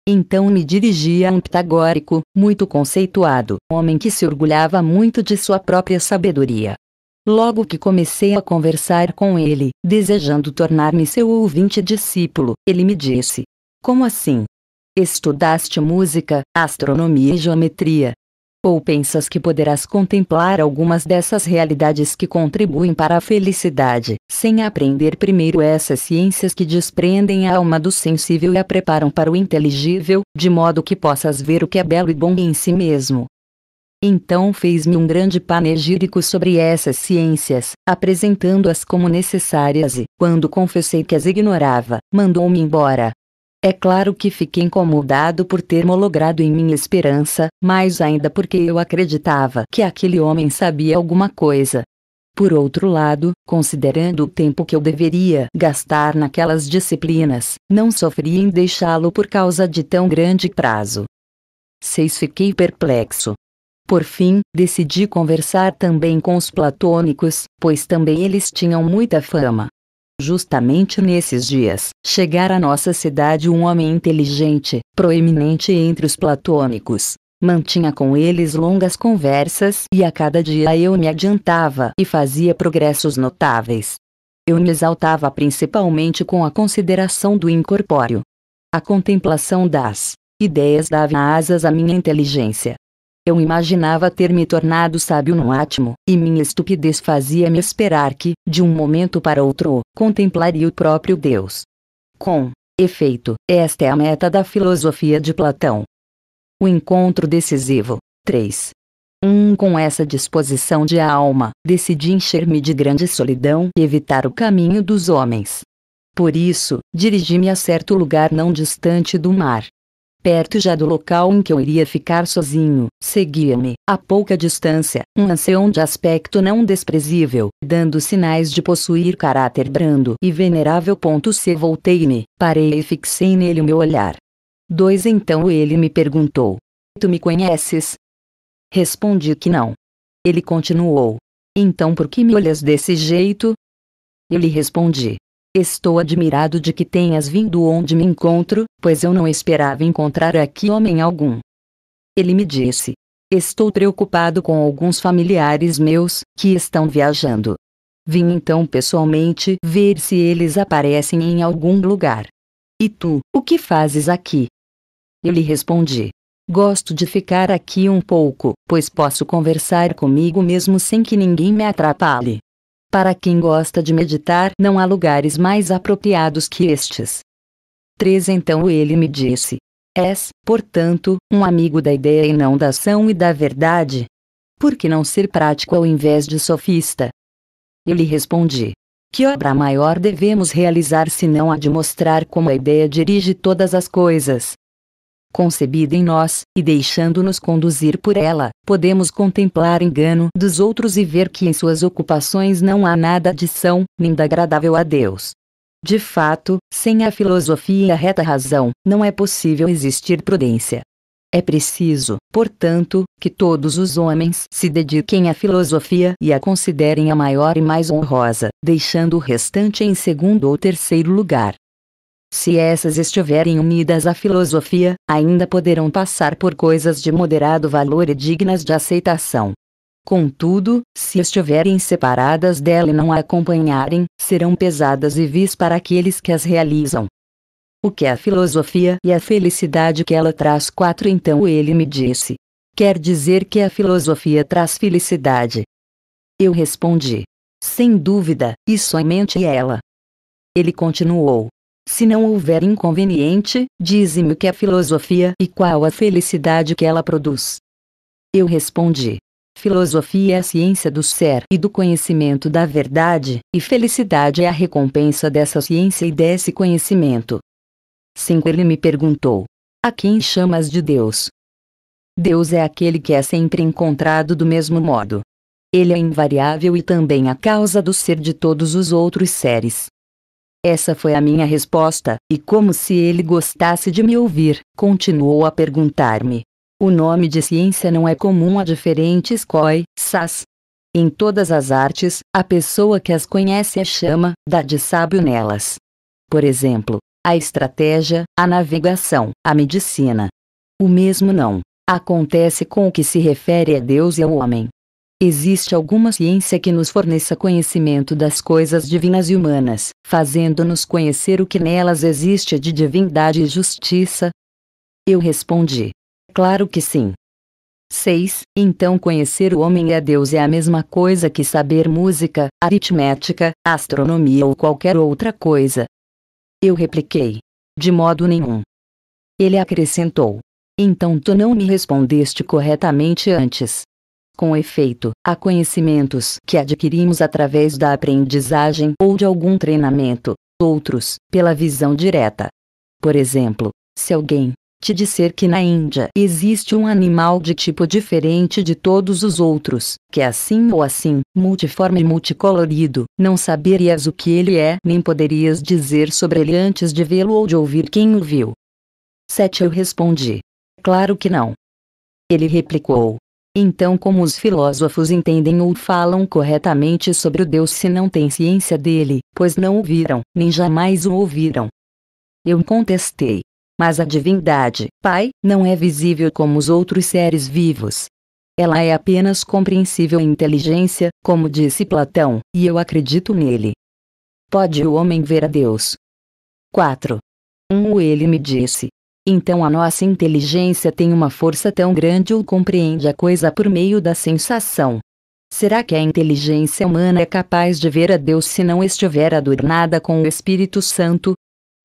Então me dirigia a um pitagórico, muito conceituado, homem que se orgulhava muito de sua própria sabedoria, Logo que comecei a conversar com ele, desejando tornar-me seu ouvinte discípulo, ele me disse: Como assim? Estudaste música, astronomia e geometria. Ou pensas que poderás contemplar algumas dessas realidades que contribuem para a felicidade, sem aprender primeiro essas ciências que desprendem a alma do sensível e a preparam para o inteligível, de modo que possas ver o que é belo e bom em si mesmo, então fez-me um grande panegírico sobre essas ciências, apresentando-as como necessárias e, quando confessei que as ignorava, mandou-me embora. É claro que fiquei incomodado por ter-me logrado em minha esperança, mais ainda porque eu acreditava que aquele homem sabia alguma coisa, por outro lado, considerando o tempo que eu deveria gastar naquelas disciplinas, não sofri em deixá-lo por causa de tão grande prazo. 6. Fiquei perplexo, por fim, decidi conversar também com os platônicos, pois também eles tinham muita fama. Justamente nesses dias, chegara à nossa cidade um homem inteligente, proeminente entre os platônicos. Mantinha com eles longas conversas e a cada dia eu me adiantava e fazia progressos notáveis. Eu me exaltava principalmente com a consideração do incorpóreo. A contemplação das ideias dava asas à minha inteligência, eu imaginava ter me tornado sábio num átimo, e minha estupidez fazia-me esperar que, de um momento para outro, contemplaria o próprio Deus. Com efeito, esta é a meta da filosofia de Platão. O encontro decisivo. 3. Um, com essa disposição de alma, decidi encher-me de grande solidão e evitar o caminho dos homens. Por isso, dirigi-me a certo lugar não distante do mar, perto já do local em que eu iria ficar sozinho, seguia-me, a pouca distância, um ancião de aspecto não desprezível, dando sinais de possuir caráter brando e venerável. Se voltei-me, parei e fixei nele o meu olhar. Dois então ele me perguntou: Tu me conheces? Respondi que não. Ele continuou: Então por que me olhas desse jeito? Eu lhe respondi: Estou admirado de que tenhas vindo onde me encontro, pois eu não esperava encontrar aqui homem algum. Ele me disse: Estou preocupado com alguns familiares meus que estão viajando. Vim então pessoalmente ver se eles aparecem em algum lugar. E tu, o que fazes aqui? Eu lhe respondi: Gosto de ficar aqui um pouco, pois posso conversar comigo mesmo sem que ninguém me atrapalhe. Para quem gosta de meditar, não há lugares mais apropriados que estes. 3. Então ele me disse: És, portanto, um amigo da ideia e não da ação e da verdade? Por que não ser prático ao invés de sofista? Eu lhe respondi: Que obra maior devemos realizar se não a de mostrar como a ideia dirige todas as coisas? concebida em nós, e deixando-nos conduzir por ela, podemos contemplar engano dos outros e ver que em suas ocupações não há nada de são, nem de agradável a Deus. De fato, sem a filosofia e a reta razão, não é possível existir prudência. É preciso, portanto, que todos os homens se dediquem à filosofia e a considerem a maior e mais honrosa, deixando o restante em segundo ou terceiro lugar. Se essas estiverem unidas à filosofia, ainda poderão passar por coisas de moderado valor e dignas de aceitação. Contudo, se estiverem separadas dela e não a acompanharem, serão pesadas e vis para aqueles que as realizam. O que é a filosofia e a felicidade que ela traz? 4 Então ele me disse. Quer dizer que a filosofia traz felicidade? Eu respondi. Sem dúvida, e somente ela. Ele continuou. Se não houver inconveniente, dize-me o que é filosofia e qual a felicidade que ela produz. Eu respondi. Filosofia é a ciência do ser e do conhecimento da verdade, e felicidade é a recompensa dessa ciência e desse conhecimento. Cinco Ele me perguntou: A quem chamas de Deus? Deus é aquele que é sempre encontrado do mesmo modo. Ele é invariável e também a causa do ser de todos os outros seres. Essa foi a minha resposta, e como se ele gostasse de me ouvir, continuou a perguntar-me. O nome de ciência não é comum a diferentes COI, SAS. Em todas as artes, a pessoa que as conhece a chama, dá de sábio nelas. Por exemplo, a estratégia, a navegação, a medicina. O mesmo não. Acontece com o que se refere a Deus e ao homem. Existe alguma ciência que nos forneça conhecimento das coisas divinas e humanas, fazendo-nos conhecer o que nelas existe de divindade e justiça? Eu respondi. Claro que sim. 6. Então conhecer o homem e é a Deus é a mesma coisa que saber música, aritmética, astronomia ou qualquer outra coisa. Eu repliquei. De modo nenhum. Ele acrescentou. Então tu não me respondeste corretamente antes. Com efeito, há conhecimentos que adquirimos através da aprendizagem ou de algum treinamento, outros, pela visão direta. Por exemplo, se alguém te disser que na Índia existe um animal de tipo diferente de todos os outros, que é assim ou assim, multiforme e multicolorido, não saberias o que ele é nem poderias dizer sobre ele antes de vê-lo ou de ouvir quem o viu. 7 Eu respondi. Claro que não. Ele replicou: então, como os filósofos entendem ou falam corretamente sobre o Deus se não têm ciência dele, pois não o viram, nem jamais o ouviram? Eu contestei. Mas a divindade, Pai, não é visível como os outros seres vivos. Ela é apenas compreensível em inteligência, como disse Platão, e eu acredito nele. Pode o homem ver a Deus? 4. Um ele me disse, então a nossa inteligência tem uma força tão grande ou compreende a coisa por meio da sensação. Será que a inteligência humana é capaz de ver a Deus se não estiver adornada com o Espírito Santo?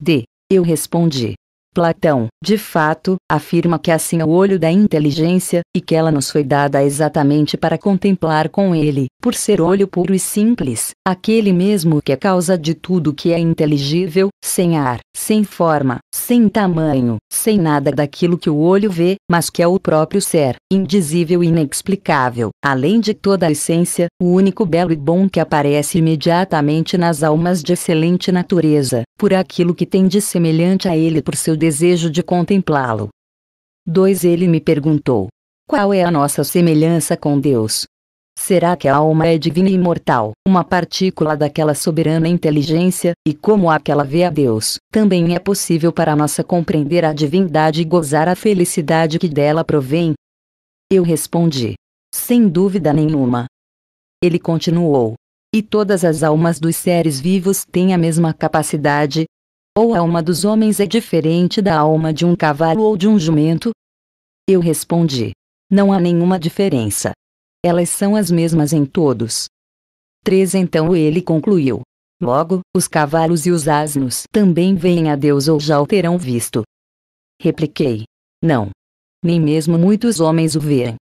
D. Eu respondi. Platão, de fato, afirma que assim é o olho da inteligência, e que ela nos foi dada exatamente para contemplar com ele, por ser olho puro e simples, aquele mesmo que é causa de tudo que é inteligível, sem ar, sem forma, sem tamanho, sem nada daquilo que o olho vê, mas que é o próprio ser, indizível e inexplicável, além de toda a essência, o único belo e bom que aparece imediatamente nas almas de excelente natureza, por aquilo que tem de semelhante a ele por seu desejo de contemplá-lo. 2. Ele me perguntou: Qual é a nossa semelhança com Deus? Será que a alma é divina e imortal, uma partícula daquela soberana inteligência, e como aquela vê a Deus, também é possível para nossa compreender a divindade e gozar a felicidade que dela provém? Eu respondi: Sem dúvida nenhuma. Ele continuou: E todas as almas dos seres vivos têm a mesma capacidade, ou a alma dos homens é diferente da alma de um cavalo ou de um jumento? Eu respondi: Não há nenhuma diferença. Elas são as mesmas em todos. 3 Então ele concluiu: Logo, os cavalos e os asnos também veem a Deus ou já o terão visto. Repliquei: Não. Nem mesmo muitos homens o veem.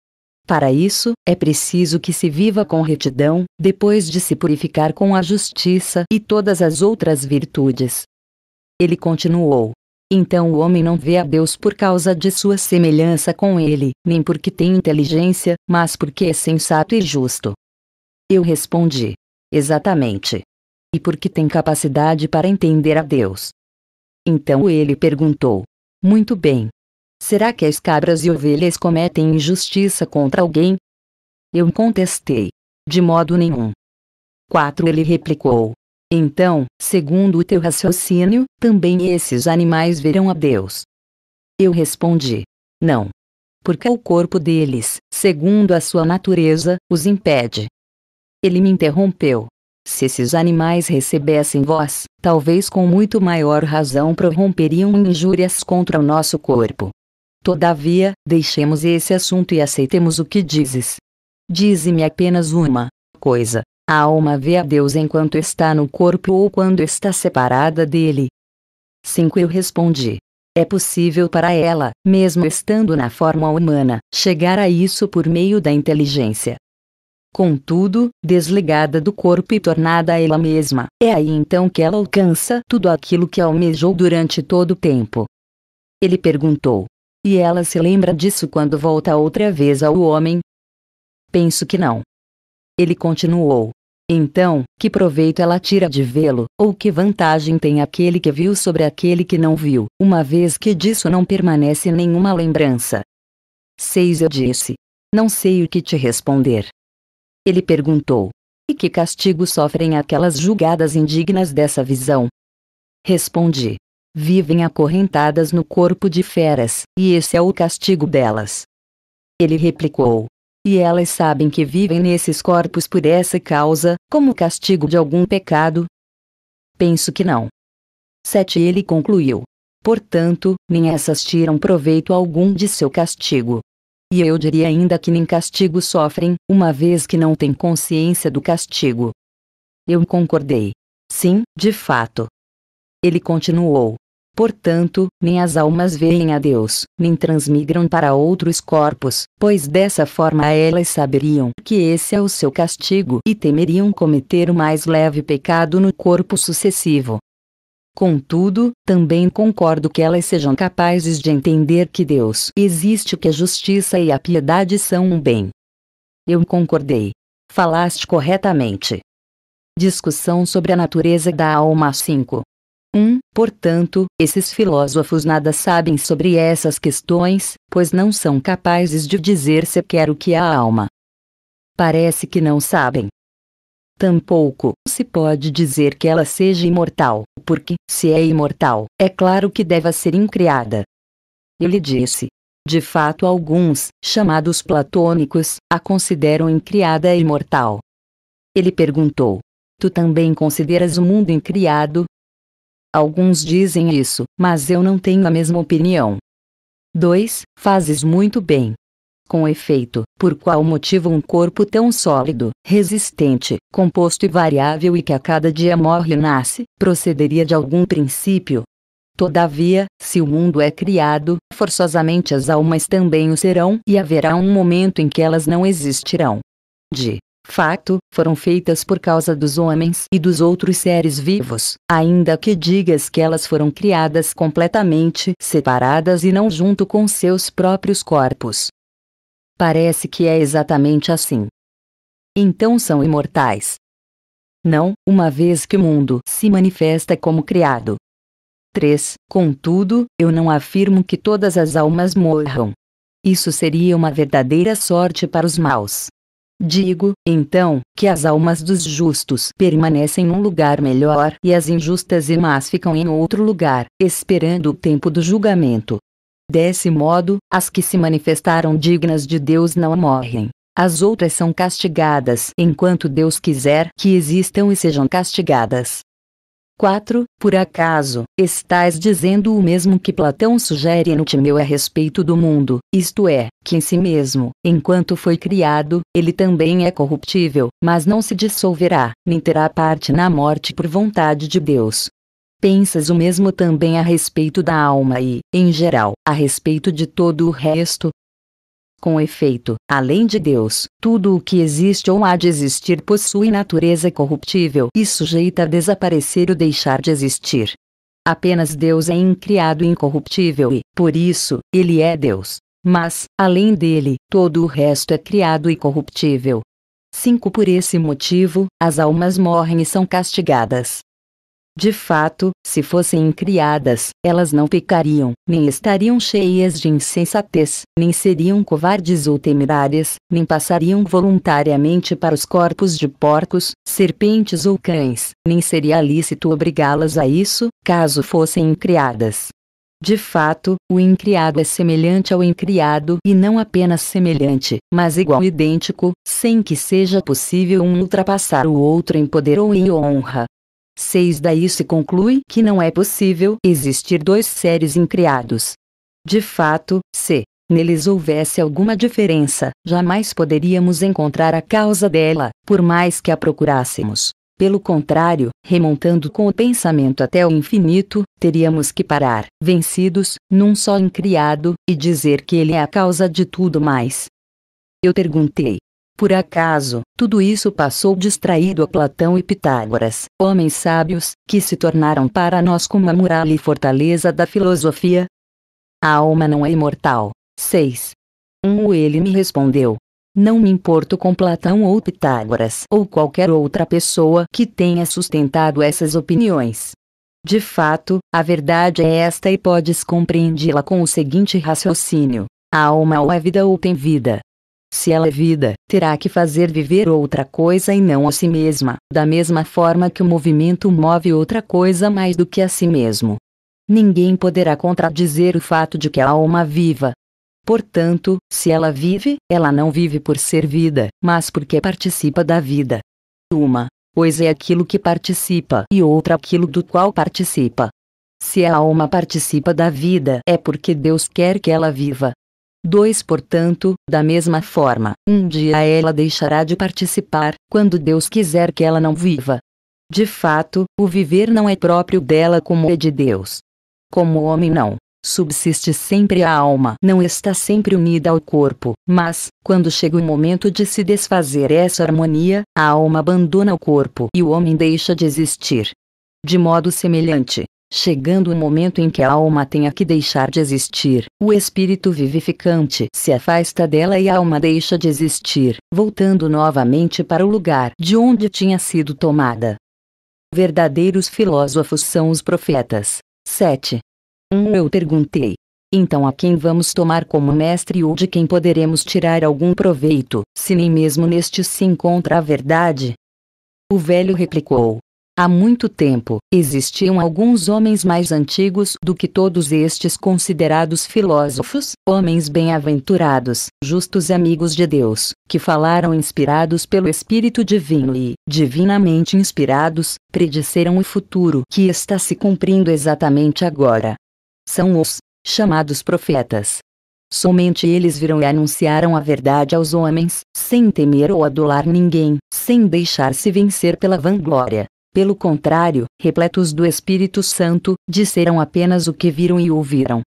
Para isso, é preciso que se viva com retidão, depois de se purificar com a justiça e todas as outras virtudes. Ele continuou. Então o homem não vê a Deus por causa de sua semelhança com ele, nem porque tem inteligência, mas porque é sensato e justo. Eu respondi. Exatamente. E porque tem capacidade para entender a Deus. Então ele perguntou: Muito bem. Será que as cabras e ovelhas cometem injustiça contra alguém? Eu contestei: De modo nenhum. 4 Ele replicou: então, segundo o teu raciocínio, também esses animais verão a Deus. Eu respondi: Não. Porque o corpo deles, segundo a sua natureza, os impede. Ele me interrompeu. Se esses animais recebessem voz, talvez com muito maior razão prorromperiam injúrias contra o nosso corpo. Todavia, deixemos esse assunto e aceitemos o que dizes. Dize-me apenas uma coisa: a alma vê a Deus enquanto está no corpo ou quando está separada dele. 5. Eu respondi. É possível para ela, mesmo estando na forma humana, chegar a isso por meio da inteligência. Contudo, desligada do corpo e tornada a ela mesma, é aí então que ela alcança tudo aquilo que almejou durante todo o tempo. Ele perguntou: E ela se lembra disso quando volta outra vez ao homem? Penso que não. Ele continuou: então, que proveito ela tira de vê-lo, ou que vantagem tem aquele que viu sobre aquele que não viu, uma vez que disso não permanece nenhuma lembrança? Seis, Eu disse. Não sei o que te responder. Ele perguntou: E que castigo sofrem aquelas julgadas indignas dessa visão? Respondi: Vivem acorrentadas no corpo de feras, e esse é o castigo delas. Ele replicou: e elas sabem que vivem nesses corpos por essa causa, como castigo de algum pecado? Penso que não. 7 Ele concluiu. Portanto, nem essas tiram proveito algum de seu castigo. E eu diria ainda que nem castigo sofrem, uma vez que não têm consciência do castigo. Eu concordei. Sim, de fato. Ele continuou: Portanto, nem as almas veem a Deus, nem transmigram para outros corpos, pois dessa forma elas saberiam que esse é o seu castigo e temeriam cometer o mais leve pecado no corpo sucessivo. Contudo, também concordo que elas sejam capazes de entender que Deus existe, que a justiça e a piedade são um bem. Eu concordei. Falaste corretamente. Discussão sobre a natureza da alma 5. 1. Portanto, esses filósofos nada sabem sobre essas questões, pois não são capazes de dizer sequer o que é a alma. Parece que não sabem. Tampouco se pode dizer que ela seja imortal, porque, se é imortal, é claro que deve ser incriada. Ele disse. De fato, alguns, chamados platônicos, a consideram incriada e imortal. Ele perguntou: Tu também consideras o mundo incriado, Alguns dizem isso, mas eu não tenho a mesma opinião. 2. Fazes muito bem. Com efeito, por qual motivo um corpo tão sólido, resistente, composto e variável e que a cada dia morre e nasce, procederia de algum princípio? Todavia, se o mundo é criado, forçosamente as almas também o serão e haverá um momento em que elas não existirão. De fato, foram feitas por causa dos homens e dos outros seres vivos, ainda que digas que elas foram criadas completamente separadas e não junto com seus próprios corpos. Parece que é exatamente assim. Então são imortais. Não, uma vez que o mundo se manifesta como criado. 3. Contudo, eu não afirmo que todas as almas morram. Isso seria uma verdadeira sorte para os maus. Digo, então, que as almas dos justos permanecem num lugar melhor e as injustas e más ficam em outro lugar, esperando o tempo do julgamento. Desse modo, as que se manifestaram dignas de Deus não morrem. As outras são castigadas enquanto Deus quiser que existam e sejam castigadas. 4. Por acaso, estás dizendo o mesmo que Platão sugere no Timeu a respeito do mundo, isto é, que em si mesmo, enquanto foi criado, ele também é corruptível, mas não se dissolverá, nem terá parte na morte por vontade de Deus. Pensas o mesmo também a respeito da alma e, em geral, a respeito de todo o resto, com efeito, além de Deus, tudo o que existe ou há de existir possui natureza corruptível e sujeita a desaparecer ou deixar de existir. Apenas Deus é incriado e incorruptível e, por isso, ele é Deus. Mas, além dele, todo o resto é criado e corruptível. 5. Por esse motivo, as almas morrem e são castigadas, de fato, se fossem criadas, elas não pecariam, nem estariam cheias de insensatez, nem seriam covardes ou temerárias, nem passariam voluntariamente para os corpos de porcos, serpentes ou cães, nem seria lícito obrigá-las a isso, caso fossem criadas. De fato, o incriado é semelhante ao incriado e não apenas semelhante, mas igual idêntico, sem que seja possível um ultrapassar o outro em poder ou em honra, 6 Daí se conclui que não é possível existir dois seres incriados. De fato, se neles houvesse alguma diferença, jamais poderíamos encontrar a causa dela, por mais que a procurássemos. Pelo contrário, remontando com o pensamento até o infinito, teríamos que parar, vencidos, num só incriado, e dizer que ele é a causa de tudo mais. Eu perguntei: por acaso, tudo isso passou distraído a Platão e Pitágoras, homens sábios, que se tornaram para nós como a muralha e fortaleza da filosofia? A alma não é imortal. 6. Um ele me respondeu. Não me importo com Platão ou Pitágoras ou qualquer outra pessoa que tenha sustentado essas opiniões. De fato, a verdade é esta e podes compreendê-la com o seguinte raciocínio: a alma ou é vida ou tem vida. Se ela é vida, terá que fazer viver outra coisa e não a si mesma, da mesma forma que o movimento move outra coisa mais do que a si mesmo. Ninguém poderá contradizer o fato de que a alma viva. Portanto, se ela vive, ela não vive por ser vida, mas porque participa da vida. Uma, pois é aquilo que participa e outra aquilo do qual participa. Se a alma participa da vida, é porque Deus quer que ela viva. 2. Portanto, da mesma forma, um dia ela deixará de participar, quando Deus quiser que ela não viva. De fato, o viver não é próprio dela como é de Deus. Como homem não. Subsiste sempre a alma, não está sempre unida ao corpo, mas, quando chega o momento de se desfazer essa harmonia, a alma abandona o corpo e o homem deixa de existir. De modo semelhante, Chegando o momento em que a alma tenha que deixar de existir, o espírito vivificante se afasta dela e a alma deixa de existir, voltando novamente para o lugar de onde tinha sido tomada. Verdadeiros filósofos são os profetas. 7. 1. Um, eu perguntei. Então a quem vamos tomar como mestre ou de quem poderemos tirar algum proveito, se nem mesmo neste se encontra a verdade? O velho replicou: Há muito tempo, existiam alguns homens mais antigos do que todos estes considerados filósofos, homens bem-aventurados, justos amigos de Deus, que falaram inspirados pelo Espírito Divino e, divinamente inspirados, predisseram o futuro que está se cumprindo exatamente agora. São os chamados profetas. Somente eles viram e anunciaram a verdade aos homens, sem temer ou adular ninguém, sem deixar-se vencer pela vanglória, pelo contrário, repletos do Espírito Santo, disseram apenas o que viram e ouviram.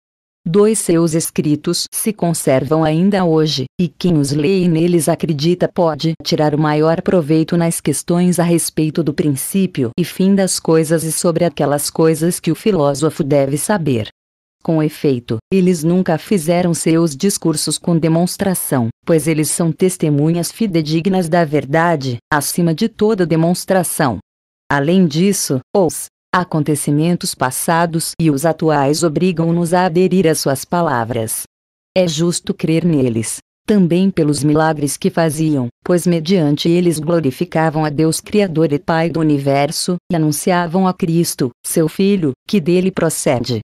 Dois seus escritos se conservam ainda hoje, e quem os lê e neles acredita pode tirar o maior proveito nas questões a respeito do princípio e fim das coisas e sobre aquelas coisas que o filósofo deve saber. Com efeito, eles nunca fizeram seus discursos com demonstração, pois eles são testemunhas fidedignas da verdade, acima de toda demonstração. Além disso, os acontecimentos passados e os atuais obrigam-nos a aderir às suas palavras. É justo crer neles, também pelos milagres que faziam, pois mediante eles glorificavam a Deus Criador e Pai do universo, e anunciavam a Cristo, seu Filho, que dele procede.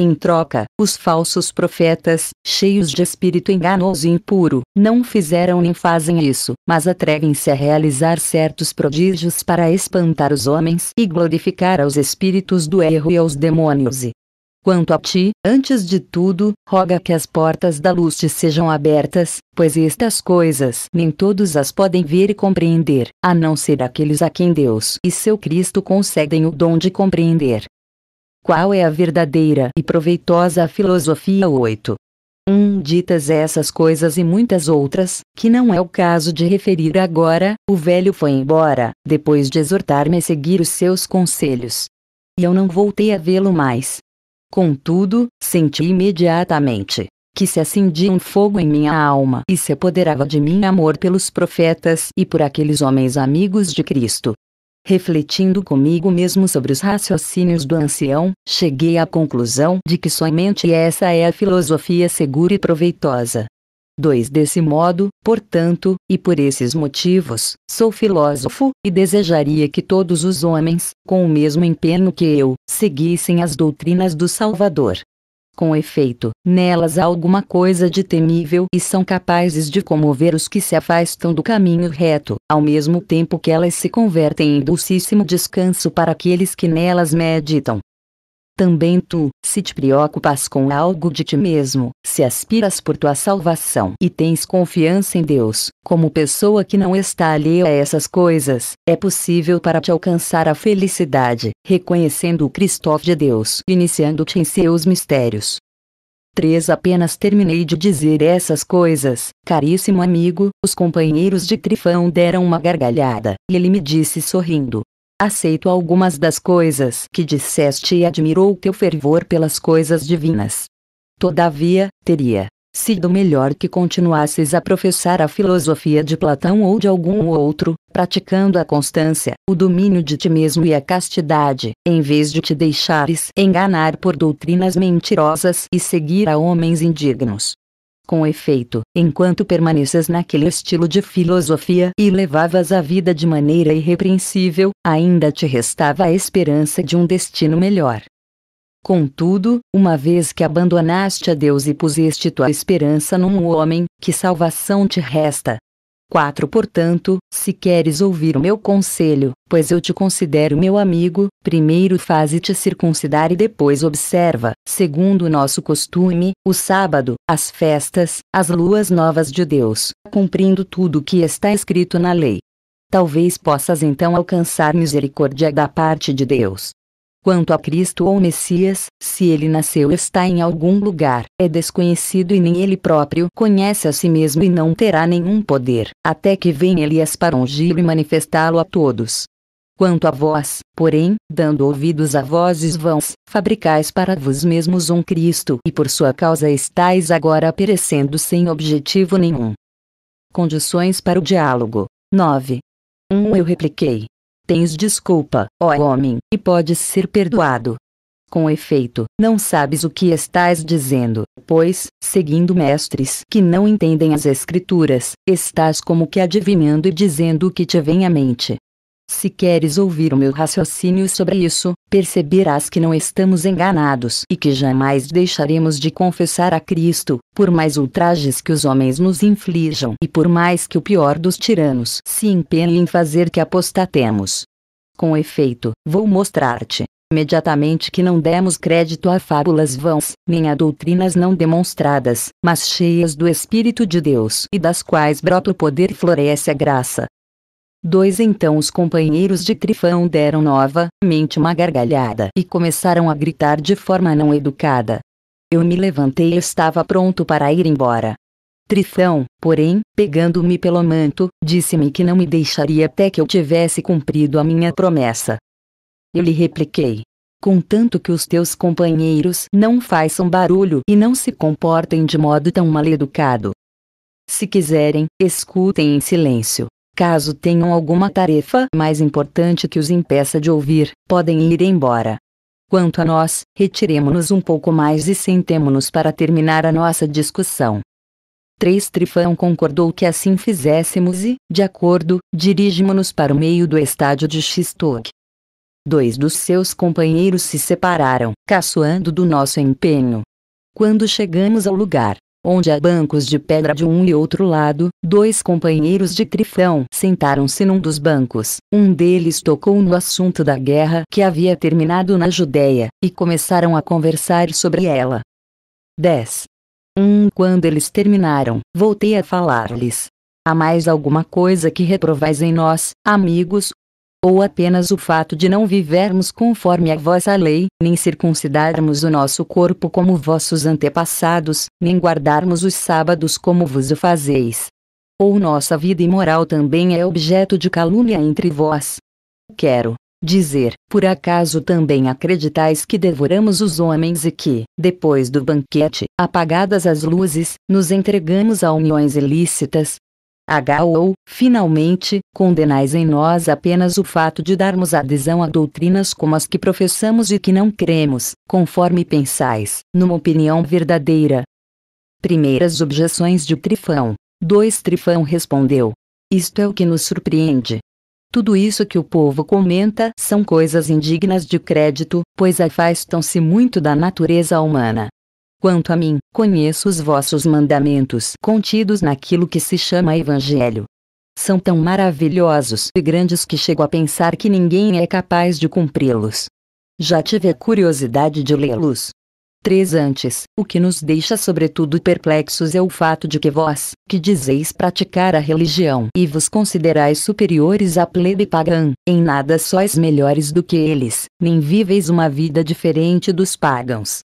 Em troca, os falsos profetas, cheios de espírito enganoso e impuro, não fizeram nem fazem isso, mas atrevem-se a realizar certos prodígios para espantar os homens e glorificar aos espíritos do erro e aos demônios. E, Quanto a ti, antes de tudo, roga que as portas da luz te sejam abertas, pois estas coisas nem todos as podem ver e compreender, a não ser aqueles a quem Deus e seu Cristo concedem o dom de compreender. Qual é a verdadeira e proveitosa filosofia 8? 1. Um, ditas essas coisas e muitas outras, que não é o caso de referir agora, o velho foi embora, depois de exortar-me a seguir os seus conselhos. E eu não voltei a vê-lo mais. Contudo, senti imediatamente que se acendia um fogo em minha alma e se apoderava de mim amor pelos profetas e por aqueles homens amigos de Cristo, Refletindo comigo mesmo sobre os raciocínios do ancião, cheguei à conclusão de que somente essa é a filosofia segura e proveitosa. 2. Desse modo, portanto, e por esses motivos, sou filósofo, e desejaria que todos os homens, com o mesmo empenho que eu, seguissem as doutrinas do Salvador. Com efeito, nelas há alguma coisa de temível e são capazes de comover os que se afastam do caminho reto, ao mesmo tempo que elas se convertem em dulcíssimo descanso para aqueles que nelas meditam. Também tu, se te preocupas com algo de ti mesmo, se aspiras por tua salvação e tens confiança em Deus, como pessoa que não está alheia a essas coisas, é possível para te alcançar a felicidade, reconhecendo o Cristo de Deus, iniciando-te em seus mistérios. 3 Apenas terminei de dizer essas coisas, caríssimo amigo. Os companheiros de Trifão deram uma gargalhada, e ele me disse sorrindo: aceito algumas das coisas que disseste e admirou o teu fervor pelas coisas divinas. Todavia, teria sido melhor que continuasses a professar a filosofia de Platão ou de algum outro, praticando a constância, o domínio de ti mesmo e a castidade, em vez de te deixares enganar por doutrinas mentirosas e seguir a homens indignos, com efeito, enquanto permaneces naquele estilo de filosofia e levavas a vida de maneira irrepreensível, ainda te restava a esperança de um destino melhor. Contudo, uma vez que abandonaste a Deus e puseste tua esperança num homem, que salvação te resta? 4 Portanto, se queres ouvir o meu conselho, pois eu te considero meu amigo, primeiro faze-te circuncidar e depois observa, segundo o nosso costume, o sábado, as festas, as luas novas de Deus, cumprindo tudo o que está escrito na lei. Talvez possas então alcançar misericórdia da parte de Deus. Quanto a Cristo ou Messias, se ele nasceu está em algum lugar, é desconhecido e nem ele próprio conhece a si mesmo e não terá nenhum poder, até que venha Elias para ungir e manifestá-lo a todos. Quanto a vós, porém, dando ouvidos a vozes vãs, fabricais para vós mesmos um Cristo e por sua causa estáis agora perecendo sem objetivo nenhum. Condições para o diálogo. 9. 1. Um, eu repliquei, Tens desculpa, ó homem, e podes ser perdoado. Com efeito, não sabes o que estás dizendo, pois, seguindo mestres que não entendem as Escrituras, estás como que adivinhando e dizendo o que te vem à mente. Se queres ouvir o meu raciocínio sobre isso, perceberás que não estamos enganados e que jamais deixaremos de confessar a Cristo, por mais ultrajes que os homens nos inflijam e por mais que o pior dos tiranos se empenhe em fazer que apostatemos. Com efeito, vou mostrar-te imediatamente que não demos crédito a fábulas vãs, nem a doutrinas não demonstradas, mas cheias do Espírito de Deus e das quais brota o poder e floresce a graça, Dois então os companheiros de Trifão deram novamente uma gargalhada e começaram a gritar de forma não educada. Eu me levantei e estava pronto para ir embora. Trifão, porém, pegando-me pelo manto, disse-me que não me deixaria até que eu tivesse cumprido a minha promessa. Eu lhe repliquei. Contanto que os teus companheiros não façam barulho e não se comportem de modo tão maleducado. Se quiserem, escutem em silêncio. Caso tenham alguma tarefa mais importante que os impeça de ouvir, podem ir embora. Quanto a nós, retiremos nos um pouco mais e sentemo-nos para terminar a nossa discussão. 3 Trifão concordou que assim fizéssemos e, de acordo, dirigimos-nos para o meio do estádio de Xistok. Dois dos seus companheiros se separaram, caçoando do nosso empenho. Quando chegamos ao lugar, onde há bancos de pedra de um e outro lado, dois companheiros de Trifão sentaram-se num dos bancos. Um deles tocou no assunto da guerra que havia terminado na Judéia, e começaram a conversar sobre ela. 10. Um, quando eles terminaram, voltei a falar-lhes. Há mais alguma coisa que reprovais em nós, amigos, ou apenas o fato de não vivermos conforme a vossa lei, nem circuncidarmos o nosso corpo como vossos antepassados, nem guardarmos os sábados como vos o fazeis. Ou nossa vida imoral também é objeto de calúnia entre vós. Quero dizer, por acaso também acreditais que devoramos os homens e que, depois do banquete, apagadas as luzes, nos entregamos a uniões ilícitas, H ou, finalmente, condenais em nós apenas o fato de darmos adesão a doutrinas como as que professamos e que não cremos, conforme pensais, numa opinião verdadeira. Primeiras objeções de Trifão. 2 Trifão respondeu: Isto é o que nos surpreende. Tudo isso que o povo comenta são coisas indignas de crédito, pois afastam-se muito da natureza humana. Quanto a mim, conheço os vossos mandamentos contidos naquilo que se chama Evangelho. São tão maravilhosos e grandes que chego a pensar que ninguém é capaz de cumpri-los. Já tive a curiosidade de lê-los. 3 Antes, o que nos deixa sobretudo perplexos é o fato de que vós, que dizeis praticar a religião e vos considerais superiores à plebe pagã, em nada sois melhores do que eles, nem viveis uma vida diferente dos pagãos.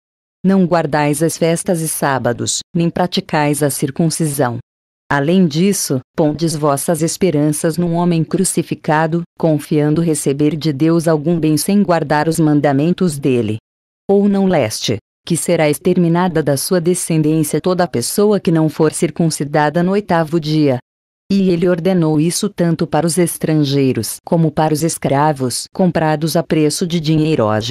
Não guardais as festas e sábados, nem praticais a circuncisão. Além disso, pondes vossas esperanças num homem crucificado, confiando receber de Deus algum bem sem guardar os mandamentos dele. Ou não leste, que será exterminada da sua descendência toda pessoa que não for circuncidada no oitavo dia. E ele ordenou isso tanto para os estrangeiros como para os escravos comprados a preço de dinheiro hoje.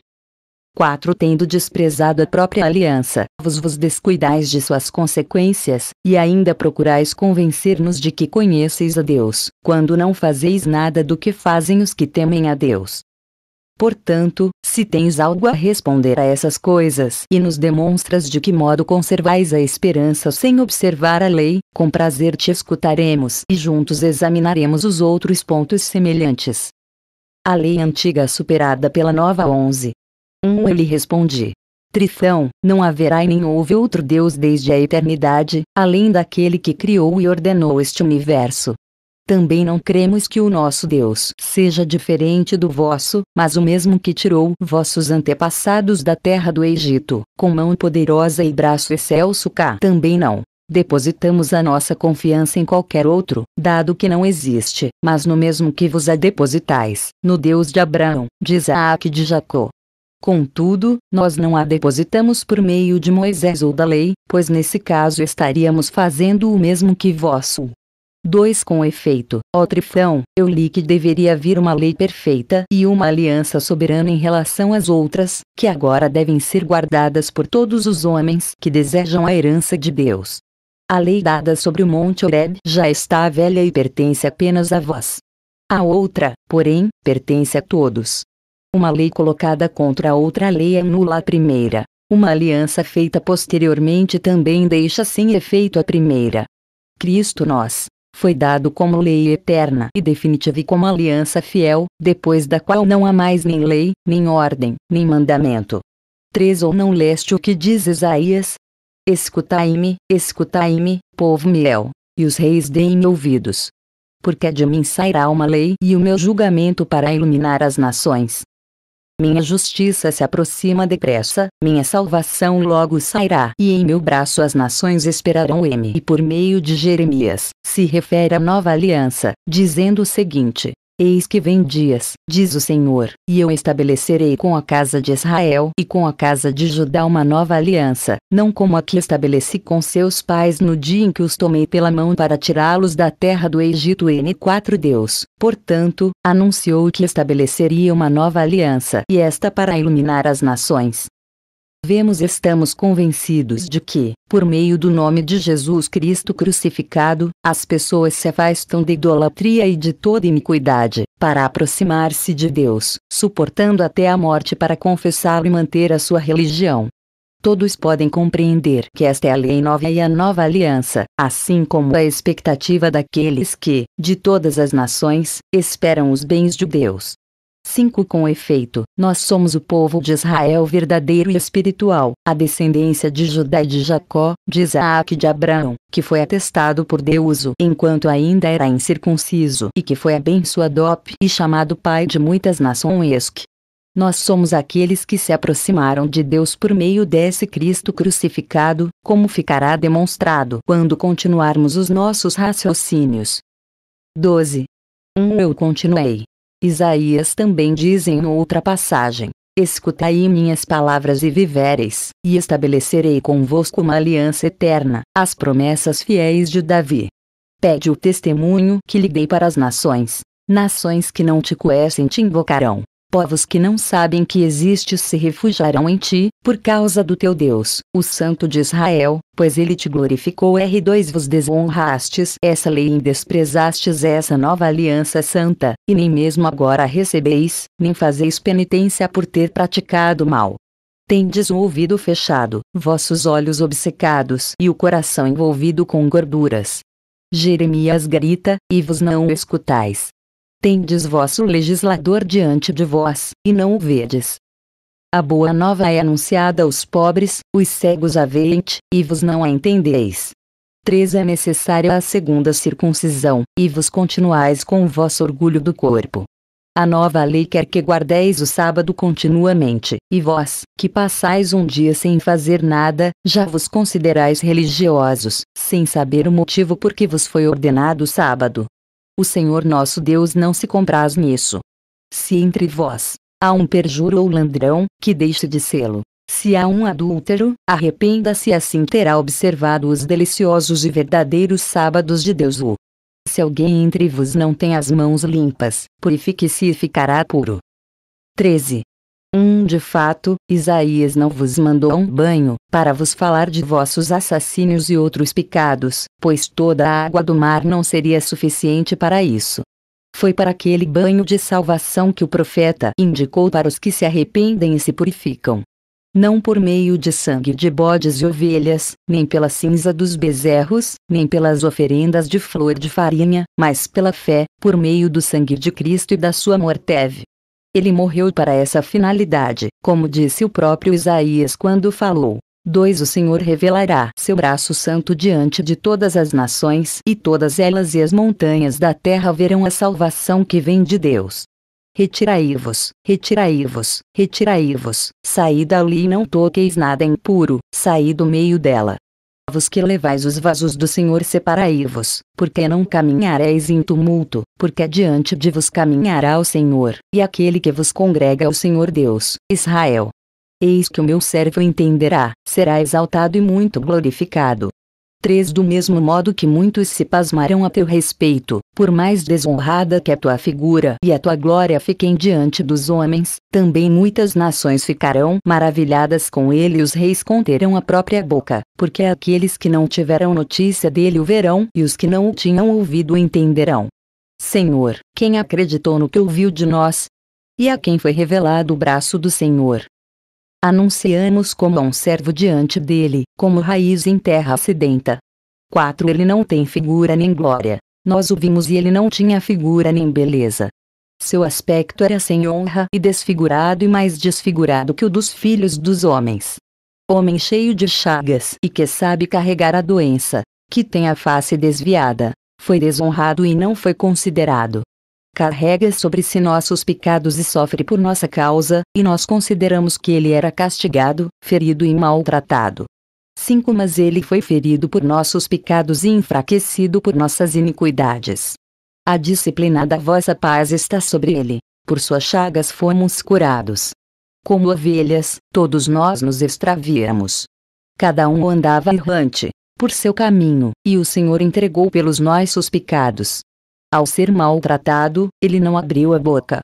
4. Tendo desprezado a própria aliança, vos vos descuidais de suas consequências, e ainda procurais convencer-nos de que conheceis a Deus, quando não fazeis nada do que fazem os que temem a Deus. Portanto, se tens algo a responder a essas coisas e nos demonstras de que modo conservais a esperança sem observar a lei, com prazer te escutaremos e juntos examinaremos os outros pontos semelhantes. A lei antiga superada pela nova 11, um ele responde. Trifão, não haverá e nem houve outro Deus desde a eternidade, além daquele que criou e ordenou este universo. Também não cremos que o nosso Deus seja diferente do vosso, mas o mesmo que tirou vossos antepassados da terra do Egito, com mão poderosa e braço excelso cá também não. Depositamos a nossa confiança em qualquer outro, dado que não existe, mas no mesmo que vos a depositais, no Deus de Abraão, de Isaac e de Jacó, Contudo, nós não a depositamos por meio de Moisés ou da lei, pois nesse caso estaríamos fazendo o mesmo que vosso. 2. Com efeito, ó Trifão, eu li que deveria vir uma lei perfeita e uma aliança soberana em relação às outras, que agora devem ser guardadas por todos os homens que desejam a herança de Deus. A lei dada sobre o Monte Oreb já está velha e pertence apenas a vós. A outra, porém, pertence a todos, uma lei colocada contra outra lei anula a primeira. Uma aliança feita posteriormente também deixa sem efeito a primeira. Cristo nós foi dado como lei eterna e definitiva e como aliança fiel, depois da qual não há mais nem lei, nem ordem, nem mandamento. 3 Ou não leste o que diz Isaías? Escutai-me, escutai-me, povo meu, e os reis deem ouvidos. Porque de mim sairá uma lei e o meu julgamento para iluminar as nações, minha justiça se aproxima depressa, minha salvação logo sairá, e em meu braço as nações esperarão M. E por meio de Jeremias, se refere à nova aliança, dizendo o seguinte: Eis que vem dias, diz o Senhor, e eu estabelecerei com a casa de Israel e com a casa de Judá uma nova aliança, não como a que estabeleci com seus pais no dia em que os tomei pela mão para tirá-los da terra do Egito N4 Deus, portanto, anunciou que estabeleceria uma nova aliança e esta para iluminar as nações, vemos estamos convencidos de que, por meio do nome de Jesus Cristo crucificado, as pessoas se afastam da idolatria e de toda iniquidade, para aproximar-se de Deus, suportando até a morte para confessar e manter a sua religião. Todos podem compreender que esta é a lei nova e a nova aliança, assim como a expectativa daqueles que, de todas as nações, esperam os bens de Deus. 5 Com efeito, nós somos o povo de Israel verdadeiro e espiritual, a descendência de Judá e de Jacó, de Isaac e de Abraão, que foi atestado por Deus enquanto ainda era incircunciso e que foi abençoado e chamado pai de muitas nações. Nós somos aqueles que se aproximaram de Deus por meio desse Cristo crucificado, como ficará demonstrado quando continuarmos os nossos raciocínios. 12. 1 um Eu continuei Isaías também diz em outra passagem: Escutai minhas palavras e vivereis, e estabelecerei convosco uma aliança eterna, as promessas fiéis de Davi. Pede o testemunho que lhe dei para as nações. Nações que não te conhecem te invocarão, povos que não sabem que existes se refugiarão em ti, por causa do teu Deus, o Santo de Israel, pois ele te glorificou. R2 Vos desonrastes essa lei e desprezastes essa nova aliança santa, e nem mesmo agora a recebeis, nem fazeis penitência por ter praticado mal. Tendes o ouvido fechado, vossos olhos obcecados e o coração envolvido com gorduras. Jeremias grita, e vos não escutais tendes vosso legislador diante de vós, e não o vedes. A boa nova é anunciada aos pobres, os cegos a veem, e vos não a entendeis. 3. É necessária a segunda circuncisão, e vos continuais com o vosso orgulho do corpo. A nova lei quer que guardeis o sábado continuamente, e vós, que passais um dia sem fazer nada, já vos considerais religiosos, sem saber o motivo por que vos foi ordenado o sábado. O Senhor nosso Deus não se compraz nisso. Se entre vós há um perjuro ou landrão, que deixe de sê-lo. Se há um adúltero, arrependa-se assim terá observado os deliciosos e verdadeiros sábados de Deus. O. Se alguém entre vos não tem as mãos limpas, purifique-se e ficará puro. 13 um, De fato, Isaías não vos mandou um banho, para vos falar de vossos assassínios e outros pecados, pois toda a água do mar não seria suficiente para isso. Foi para aquele banho de salvação que o profeta indicou para os que se arrependem e se purificam. Não por meio de sangue de bodes e ovelhas, nem pela cinza dos bezerros, nem pelas oferendas de flor de farinha, mas pela fé, por meio do sangue de Cristo e da sua morteve. Ele morreu para essa finalidade, como disse o próprio Isaías quando falou: Dois, O Senhor revelará seu braço santo diante de todas as nações, e todas elas e as montanhas da terra verão a salvação que vem de Deus. Retirai-vos, retirai-vos, retirai-vos, saí dali e não toqueis nada impuro, saí do meio dela vos que levais os vasos do Senhor separai-vos, porque não caminhareis em tumulto, porque diante de vos caminhará o Senhor, e aquele que vos congrega é o Senhor Deus, Israel. Eis que o meu servo entenderá, será exaltado e muito glorificado. 3. Do mesmo modo que muitos se pasmarão a teu respeito, por mais desonrada que a tua figura e a tua glória fiquem diante dos homens, também muitas nações ficarão maravilhadas com ele e os reis conterão a própria boca, porque aqueles que não tiveram notícia dele o verão e os que não o tinham ouvido o entenderão. Senhor, quem acreditou no que ouviu de nós? E a quem foi revelado o braço do Senhor, Anunciamos como um servo diante dele, como raiz em terra sedenta. 4. Ele não tem figura nem glória. Nós o vimos e ele não tinha figura nem beleza. Seu aspecto era sem honra e desfigurado e mais desfigurado que o dos filhos dos homens. Homem cheio de chagas e que sabe carregar a doença, que tem a face desviada, foi desonrado e não foi considerado carrega sobre si nossos pecados e sofre por nossa causa, e nós consideramos que ele era castigado, ferido e maltratado. 5 Mas ele foi ferido por nossos pecados e enfraquecido por nossas iniquidades. A disciplina da vossa paz está sobre ele. Por suas chagas fomos curados. Como ovelhas, todos nós nos extraviamos. Cada um andava errante, por seu caminho, e o Senhor entregou pelos nossos pecados. Ao ser maltratado, ele não abriu a boca.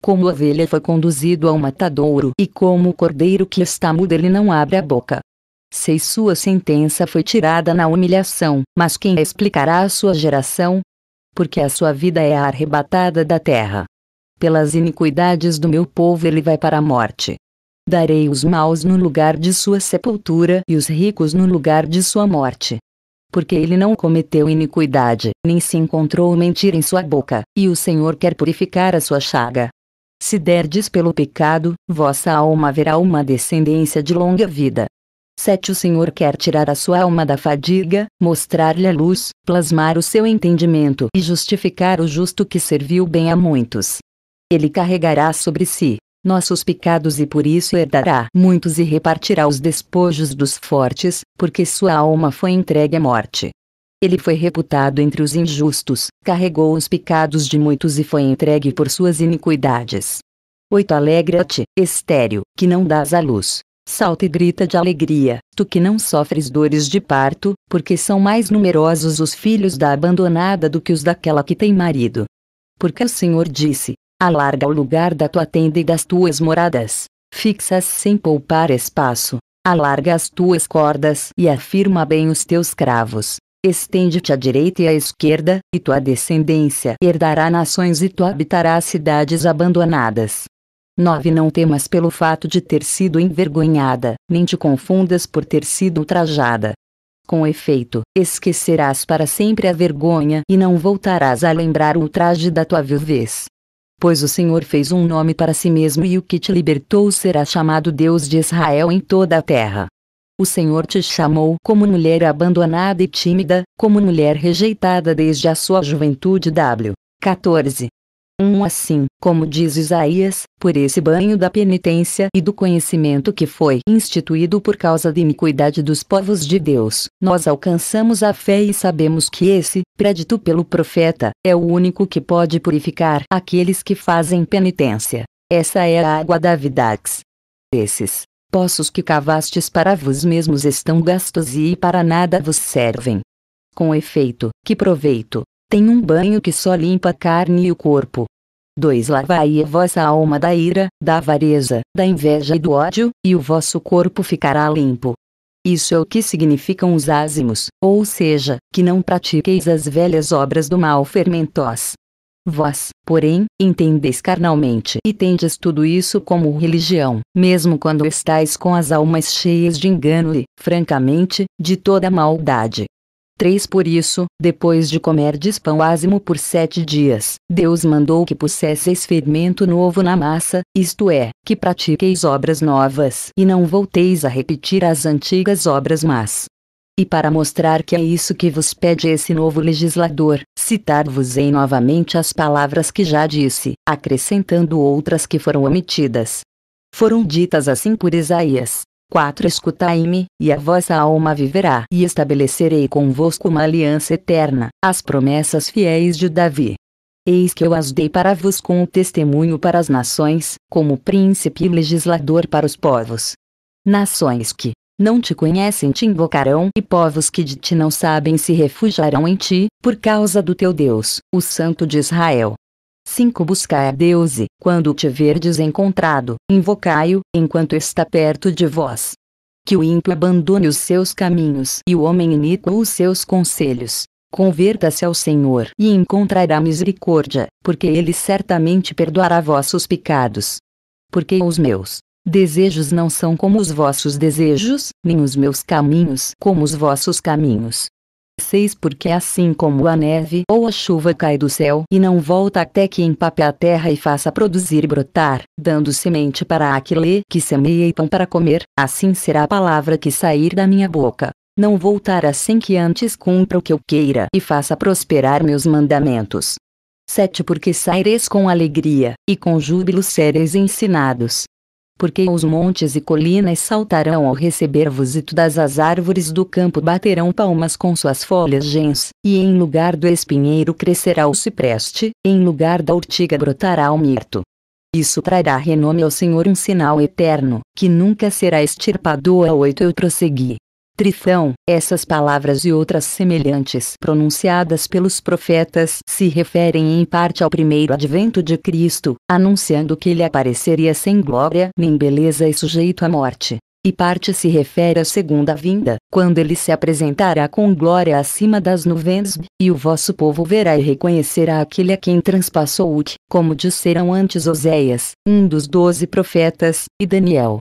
Como a ovelha foi conduzido ao matadouro e como o cordeiro que está mudo ele não abre a boca. Sei sua sentença foi tirada na humilhação, mas quem explicará a sua geração? Porque a sua vida é arrebatada da terra. Pelas iniquidades do meu povo ele vai para a morte. Darei os maus no lugar de sua sepultura e os ricos no lugar de sua morte porque ele não cometeu iniquidade, nem se encontrou mentira em sua boca, e o Senhor quer purificar a sua chaga. Se derdes pelo pecado, vossa alma verá uma descendência de longa vida. 7. O Senhor quer tirar a sua alma da fadiga, mostrar-lhe a luz, plasmar o seu entendimento e justificar o justo que serviu bem a muitos. Ele carregará sobre si nossos pecados e por isso herdará muitos e repartirá os despojos dos fortes, porque sua alma foi entregue à morte. Ele foi reputado entre os injustos, carregou os pecados de muitos e foi entregue por suas iniquidades. 8 Alegra-te, estéreo, que não dás à luz. Salta e grita de alegria, tu que não sofres dores de parto, porque são mais numerosos os filhos da abandonada do que os daquela que tem marido. Porque o Senhor disse: Alarga o lugar da tua tenda e das tuas moradas. Fixas sem poupar espaço. Alarga as tuas cordas e afirma bem os teus cravos. Estende-te à direita e à esquerda, e tua descendência herdará nações e tu habitarás cidades abandonadas. 9. Não temas pelo fato de ter sido envergonhada, nem te confundas por ter sido ultrajada. Com efeito, esquecerás para sempre a vergonha e não voltarás a lembrar o ultraje da tua viuvez pois o Senhor fez um nome para si mesmo e o que te libertou será chamado Deus de Israel em toda a terra. O Senhor te chamou como mulher abandonada e tímida, como mulher rejeitada desde a sua juventude. W. 14. Um assim, como diz Isaías, por esse banho da penitência e do conhecimento que foi instituído por causa da iniquidade dos povos de Deus, nós alcançamos a fé e sabemos que esse, predito pelo profeta, é o único que pode purificar aqueles que fazem penitência. Essa é a água da Vidax. Esses poços que cavastes para vós mesmos estão gastos e para nada vos servem. Com efeito, que proveito, tem um banho que só limpa a carne e o corpo. 2. Lavai a vossa alma da ira, da avareza, da inveja e do ódio, e o vosso corpo ficará limpo. Isso é o que significam os ázimos, ou seja, que não pratiqueis as velhas obras do mal fermentós. Vós, porém, entendeis carnalmente e tendes tudo isso como religião, mesmo quando estáis com as almas cheias de engano e, francamente, de toda maldade. 3 Por isso, depois de comerdes pão ázimo por sete dias, Deus mandou que pusesseis fermento novo na massa, isto é, que pratiqueis obras novas e não volteis a repetir as antigas obras más. E para mostrar que é isso que vos pede esse novo legislador, citar-vos-ei novamente as palavras que já disse, acrescentando outras que foram omitidas. Foram ditas assim por Isaías, 4 Escutai-me, e a vossa alma viverá, e estabelecerei convosco uma aliança eterna, as promessas fiéis de Davi. Eis que eu as dei para vos com o testemunho para as nações, como príncipe e legislador para os povos. Nações que não te conhecem te invocarão, e povos que de ti não sabem se refugiarão em ti, por causa do teu Deus, o Santo de Israel. 5. Buscai a Deus e, quando o tiverdes encontrado, invocai-o, enquanto está perto de vós. Que o ímpio abandone os seus caminhos e o homem iníquo os seus conselhos. Converta-se ao Senhor e encontrará misericórdia, porque ele certamente perdoará vossos pecados. Porque os meus desejos não são como os vossos desejos, nem os meus caminhos como os vossos caminhos, 6 Porque assim como a neve ou a chuva cai do céu e não volta até que empape a terra e faça produzir e brotar, dando semente para aquele que semeia e pão para comer, assim será a palavra que sair da minha boca. Não voltará sem que antes cumpra o que eu queira e faça prosperar meus mandamentos. 7 Porque saireis com alegria, e com júbilo sereis ensinados, porque os montes e colinas saltarão ao receber-vos e todas as árvores do campo baterão palmas com suas folhagens, e em lugar do espinheiro crescerá o cipreste, em lugar da urtiga brotará o mirto. Isso trará renome ao Senhor um sinal eterno, que nunca será extirpado a oito eu prossegui. Trição, essas palavras e outras semelhantes pronunciadas pelos profetas se referem em parte ao primeiro advento de Cristo, anunciando que ele apareceria sem glória nem beleza e sujeito à morte. E parte se refere à segunda vinda, quando ele se apresentará com glória acima das nuvens, e o vosso povo verá e reconhecerá aquele a quem transpassou o que, como disseram antes Oséias, um dos doze profetas, e Daniel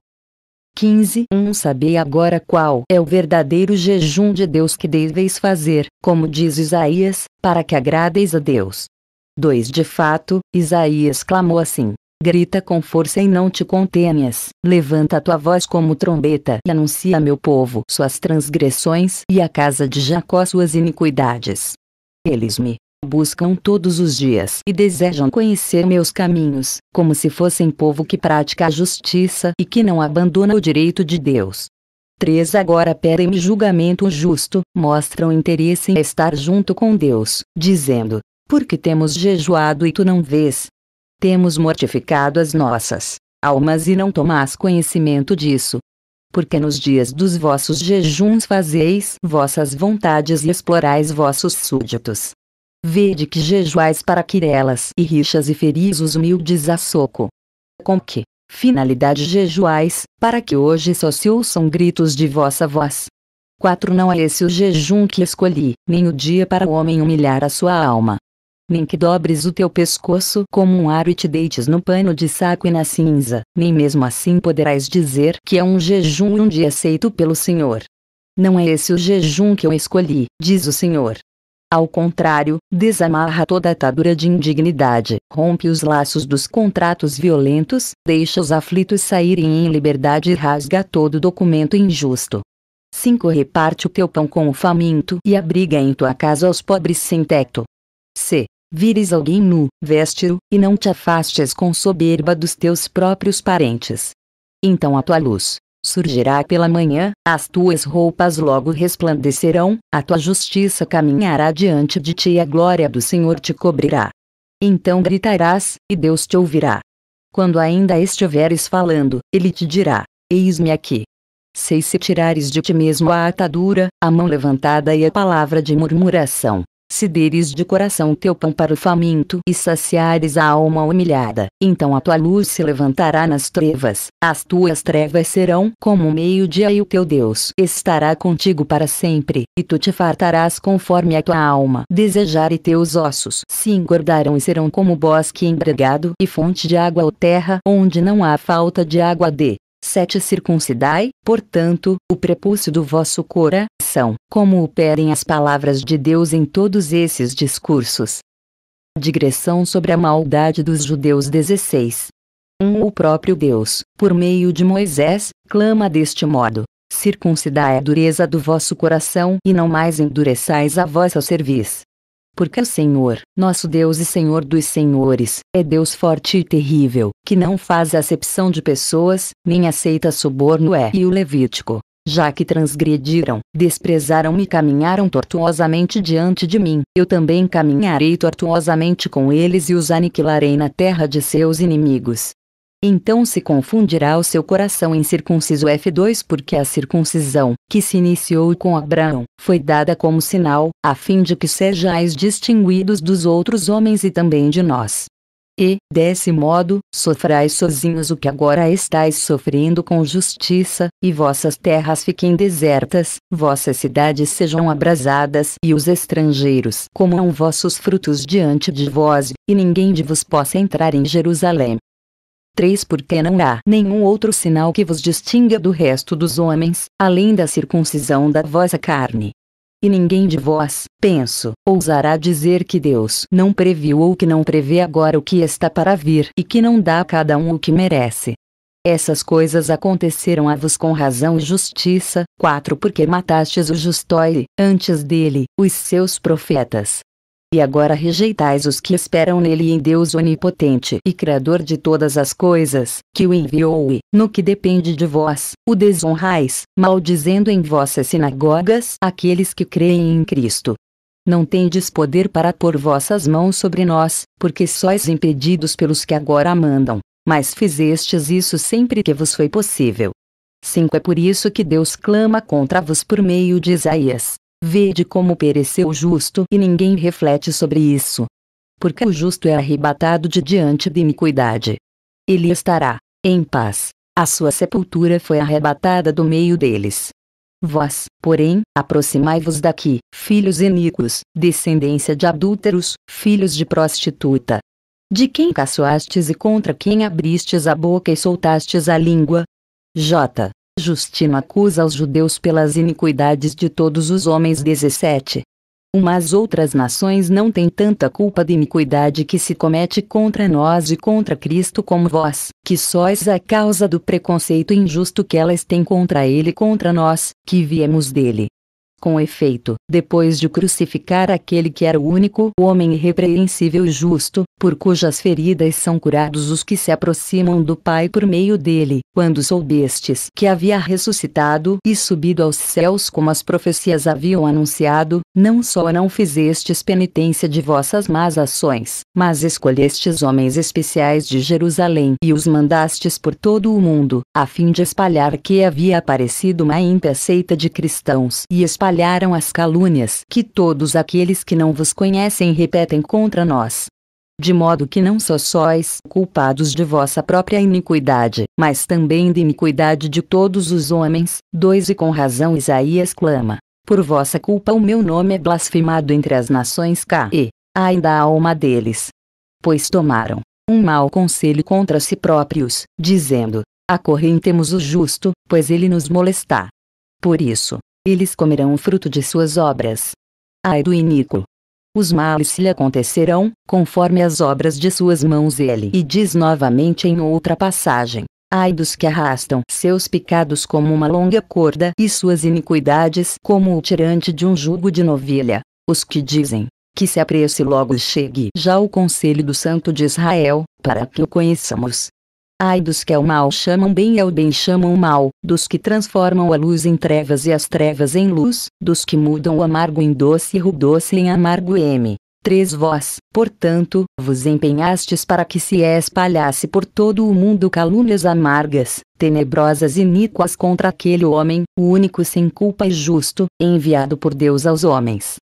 15. Um sabei agora qual é o verdadeiro jejum de Deus que deveis fazer, como diz Isaías, para que agradeis a Deus. 2. De fato, Isaías clamou assim: Grita com força e não te contenhas, levanta a tua voz como trombeta e anuncia a meu povo suas transgressões e a casa de Jacó suas iniquidades. Eles me buscam todos os dias e desejam conhecer meus caminhos, como se fossem povo que pratica a justiça e que não abandona o direito de Deus. 3. Agora pedem-me julgamento justo, mostram interesse em estar junto com Deus, dizendo: Porque temos jejuado e tu não vês? Temos mortificado as nossas almas e não tomás conhecimento disso. Porque nos dias dos vossos jejuns fazeis vossas vontades e explorais vossos súditos, Vede que jejuais para quirelas e rixas e feris os humildes a soco. Com que finalidade jejuais, para que hoje só se ouçam gritos de vossa voz? 4. Não é esse o jejum que escolhi, nem o dia para o homem humilhar a sua alma. Nem que dobres o teu pescoço como um aro e te deites no pano de saco e na cinza, nem mesmo assim poderás dizer que é um jejum e um dia aceito pelo Senhor. Não é esse o jejum que eu escolhi, diz o Senhor, ao contrário, desamarra toda atadura de indignidade, rompe os laços dos contratos violentos, deixa os aflitos saírem em liberdade e rasga todo documento injusto. 5. Reparte o teu pão com o faminto e abriga em tua casa os pobres sem teto. C. Vires alguém nu, veste-o, e não te afastes com soberba dos teus próprios parentes. Então a tua luz, surgirá pela manhã, as tuas roupas logo resplandecerão, a tua justiça caminhará diante de ti e a glória do Senhor te cobrirá. Então gritarás, e Deus te ouvirá. Quando ainda estiveres falando, ele te dirá: Eis-me aqui. Sei se tirares de ti mesmo a atadura, a mão levantada e a palavra de murmuração. Se deres de coração teu pão para o faminto e saciares a alma humilhada, então a tua luz se levantará nas trevas, as tuas trevas serão como o meio-dia e o teu Deus estará contigo para sempre, e tu te fartarás conforme a tua alma desejar e teus ossos se engordarão e serão como bosque embregado e fonte de água ou terra onde não há falta de água de 7 Circuncidai, portanto, o prepúcio do vosso coração, como operem as palavras de Deus em todos esses discursos. Digressão sobre a maldade dos judeus 16. 1. Um, o próprio Deus, por meio de Moisés, clama deste modo: Circuncidai a dureza do vosso coração e não mais endureçais a vossa cerviz porque o Senhor, nosso Deus e Senhor dos Senhores, é Deus forte e terrível, que não faz acepção de pessoas, nem aceita suborno é. E o Levítico, já que transgrediram, desprezaram-me e caminharam tortuosamente diante de mim, eu também caminharei tortuosamente com eles e os aniquilarei na terra de seus inimigos. Então se confundirá o seu coração incircunciso F2 porque a circuncisão, que se iniciou com Abraão, foi dada como sinal, a fim de que sejais distinguidos dos outros homens e também de nós. E, desse modo, sofrais sozinhos o que agora estáis sofrendo com justiça, e vossas terras fiquem desertas, vossas cidades sejam abrasadas, e os estrangeiros comam vossos frutos diante de vós, e ninguém de vos possa entrar em Jerusalém. 3 Porque não há nenhum outro sinal que vos distinga do resto dos homens, além da circuncisão da vossa carne. E ninguém de vós, penso, ousará dizer que Deus não previu ou que não prevê agora o que está para vir e que não dá a cada um o que merece. Essas coisas aconteceram a vos com razão e justiça. 4 Porque matastes o justói, antes dele, os seus profetas. E agora rejeitais os que esperam nele em Deus onipotente e Criador de todas as coisas, que o enviou e, no que depende de vós, o desonrais, maldizendo em vossas sinagogas aqueles que creem em Cristo. Não tendes poder para pôr vossas mãos sobre nós, porque sois impedidos pelos que agora mandam, mas fizestes isso sempre que vos foi possível. 5 É por isso que Deus clama contra vos por meio de Isaías, Vede como pereceu o justo e ninguém reflete sobre isso. Porque o justo é arrebatado de diante da iniquidade. Ele estará, em paz, a sua sepultura foi arrebatada do meio deles. Vós, porém, aproximai-vos daqui, filhos iníquos, descendência de adúlteros, filhos de prostituta. De quem caçoastes e contra quem abristes a boca e soltastes a língua? J. Justino acusa os judeus pelas iniquidades de todos os homens 17. Umas outras nações não têm tanta culpa de iniquidade que se comete contra nós e contra Cristo como vós, que sois a causa do preconceito injusto que elas têm contra ele e contra nós, que viemos dele. Com efeito, depois de crucificar aquele que era o único homem irrepreensível e justo, por cujas feridas são curados os que se aproximam do Pai por meio dele, quando soubestes que havia ressuscitado e subido aos céus como as profecias haviam anunciado, não só não fizestes penitência de vossas más ações, mas escolhestes homens especiais de Jerusalém e os mandastes por todo o mundo, a fim de espalhar que havia aparecido uma ímpia seita de cristãos e espalhar espalharam as calúnias que todos aqueles que não vos conhecem repetem contra nós. De modo que não só sois culpados de vossa própria iniquidade, mas também da iniquidade de todos os homens. Dois E com razão Isaías clama: Por vossa culpa o meu nome é blasfemado entre as nações, K. E ainda a alma deles. Pois tomaram um mau conselho contra si próprios, dizendo: Acorrentemos o justo, pois ele nos molestar. Por isso, eles comerão o fruto de suas obras. Ai do iníquo! Os males lhe acontecerão, conforme as obras de suas mãos ele. E diz novamente em outra passagem. Ai dos que arrastam seus pecados como uma longa corda e suas iniquidades como o tirante de um jugo de novilha. Os que dizem, que se apresse logo chegue já o conselho do santo de Israel, para que o conheçamos, Ai dos que ao mal chamam bem e ao bem chamam mal, dos que transformam a luz em trevas e as trevas em luz, dos que mudam o amargo em doce e o doce em amargo M. 3 Vós, portanto, vos empenhastes para que se espalhasse por todo o mundo calúnias amargas, tenebrosas e iníquas contra aquele homem, o único sem culpa e justo, enviado por Deus aos homens.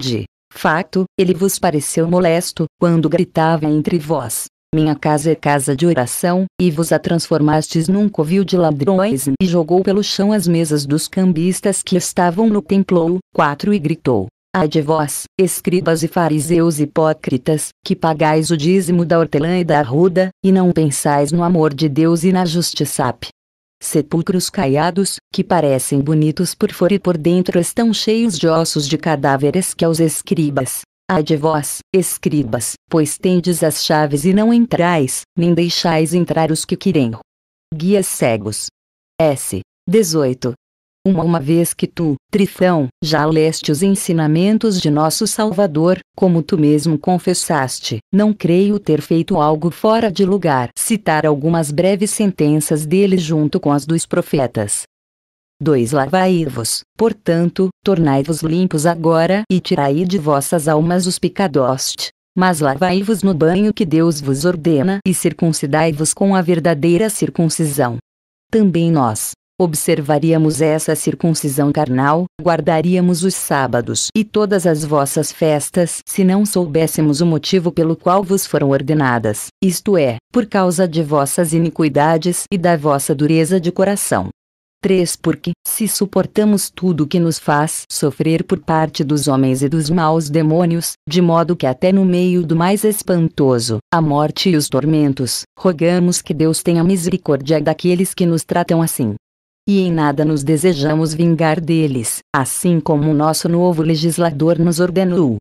De fato, ele vos pareceu molesto, quando gritava entre vós, minha casa é casa de oração, e vos a transformastes num covil de ladrões. E jogou pelo chão as mesas dos cambistas que estavam no templo, 4 E gritou. Ai de vós, escribas e fariseus hipócritas, que pagais o dízimo da hortelã e da arruda, e não pensais no amor de Deus e na justiça. Sepulcros caiados, que parecem bonitos por fora e por dentro estão cheios de ossos de cadáveres que aos escribas, Ai de vós, escribas, pois tendes as chaves e não entrais, nem deixais entrar os que querem. Guias cegos. S. 18. Uma, uma vez que tu, Trifão, já leste os ensinamentos de nosso Salvador, como tu mesmo confessaste, não creio ter feito algo fora de lugar. Citar algumas breves sentenças dele junto com as dos profetas, 2. Lavai-vos, portanto, tornai-vos limpos agora e tirai de vossas almas os picadost. Mas lavai-vos no banho que Deus vos ordena e circuncidai-vos com a verdadeira circuncisão. Também nós observaríamos essa circuncisão carnal, guardaríamos os sábados e todas as vossas festas se não soubéssemos o motivo pelo qual vos foram ordenadas, isto é, por causa de vossas iniquidades e da vossa dureza de coração. 3 Porque, se suportamos tudo o que nos faz sofrer por parte dos homens e dos maus demônios, de modo que até no meio do mais espantoso, a morte e os tormentos, rogamos que Deus tenha misericórdia daqueles que nos tratam assim e em nada nos desejamos vingar deles, assim como o nosso novo legislador nos ordenou.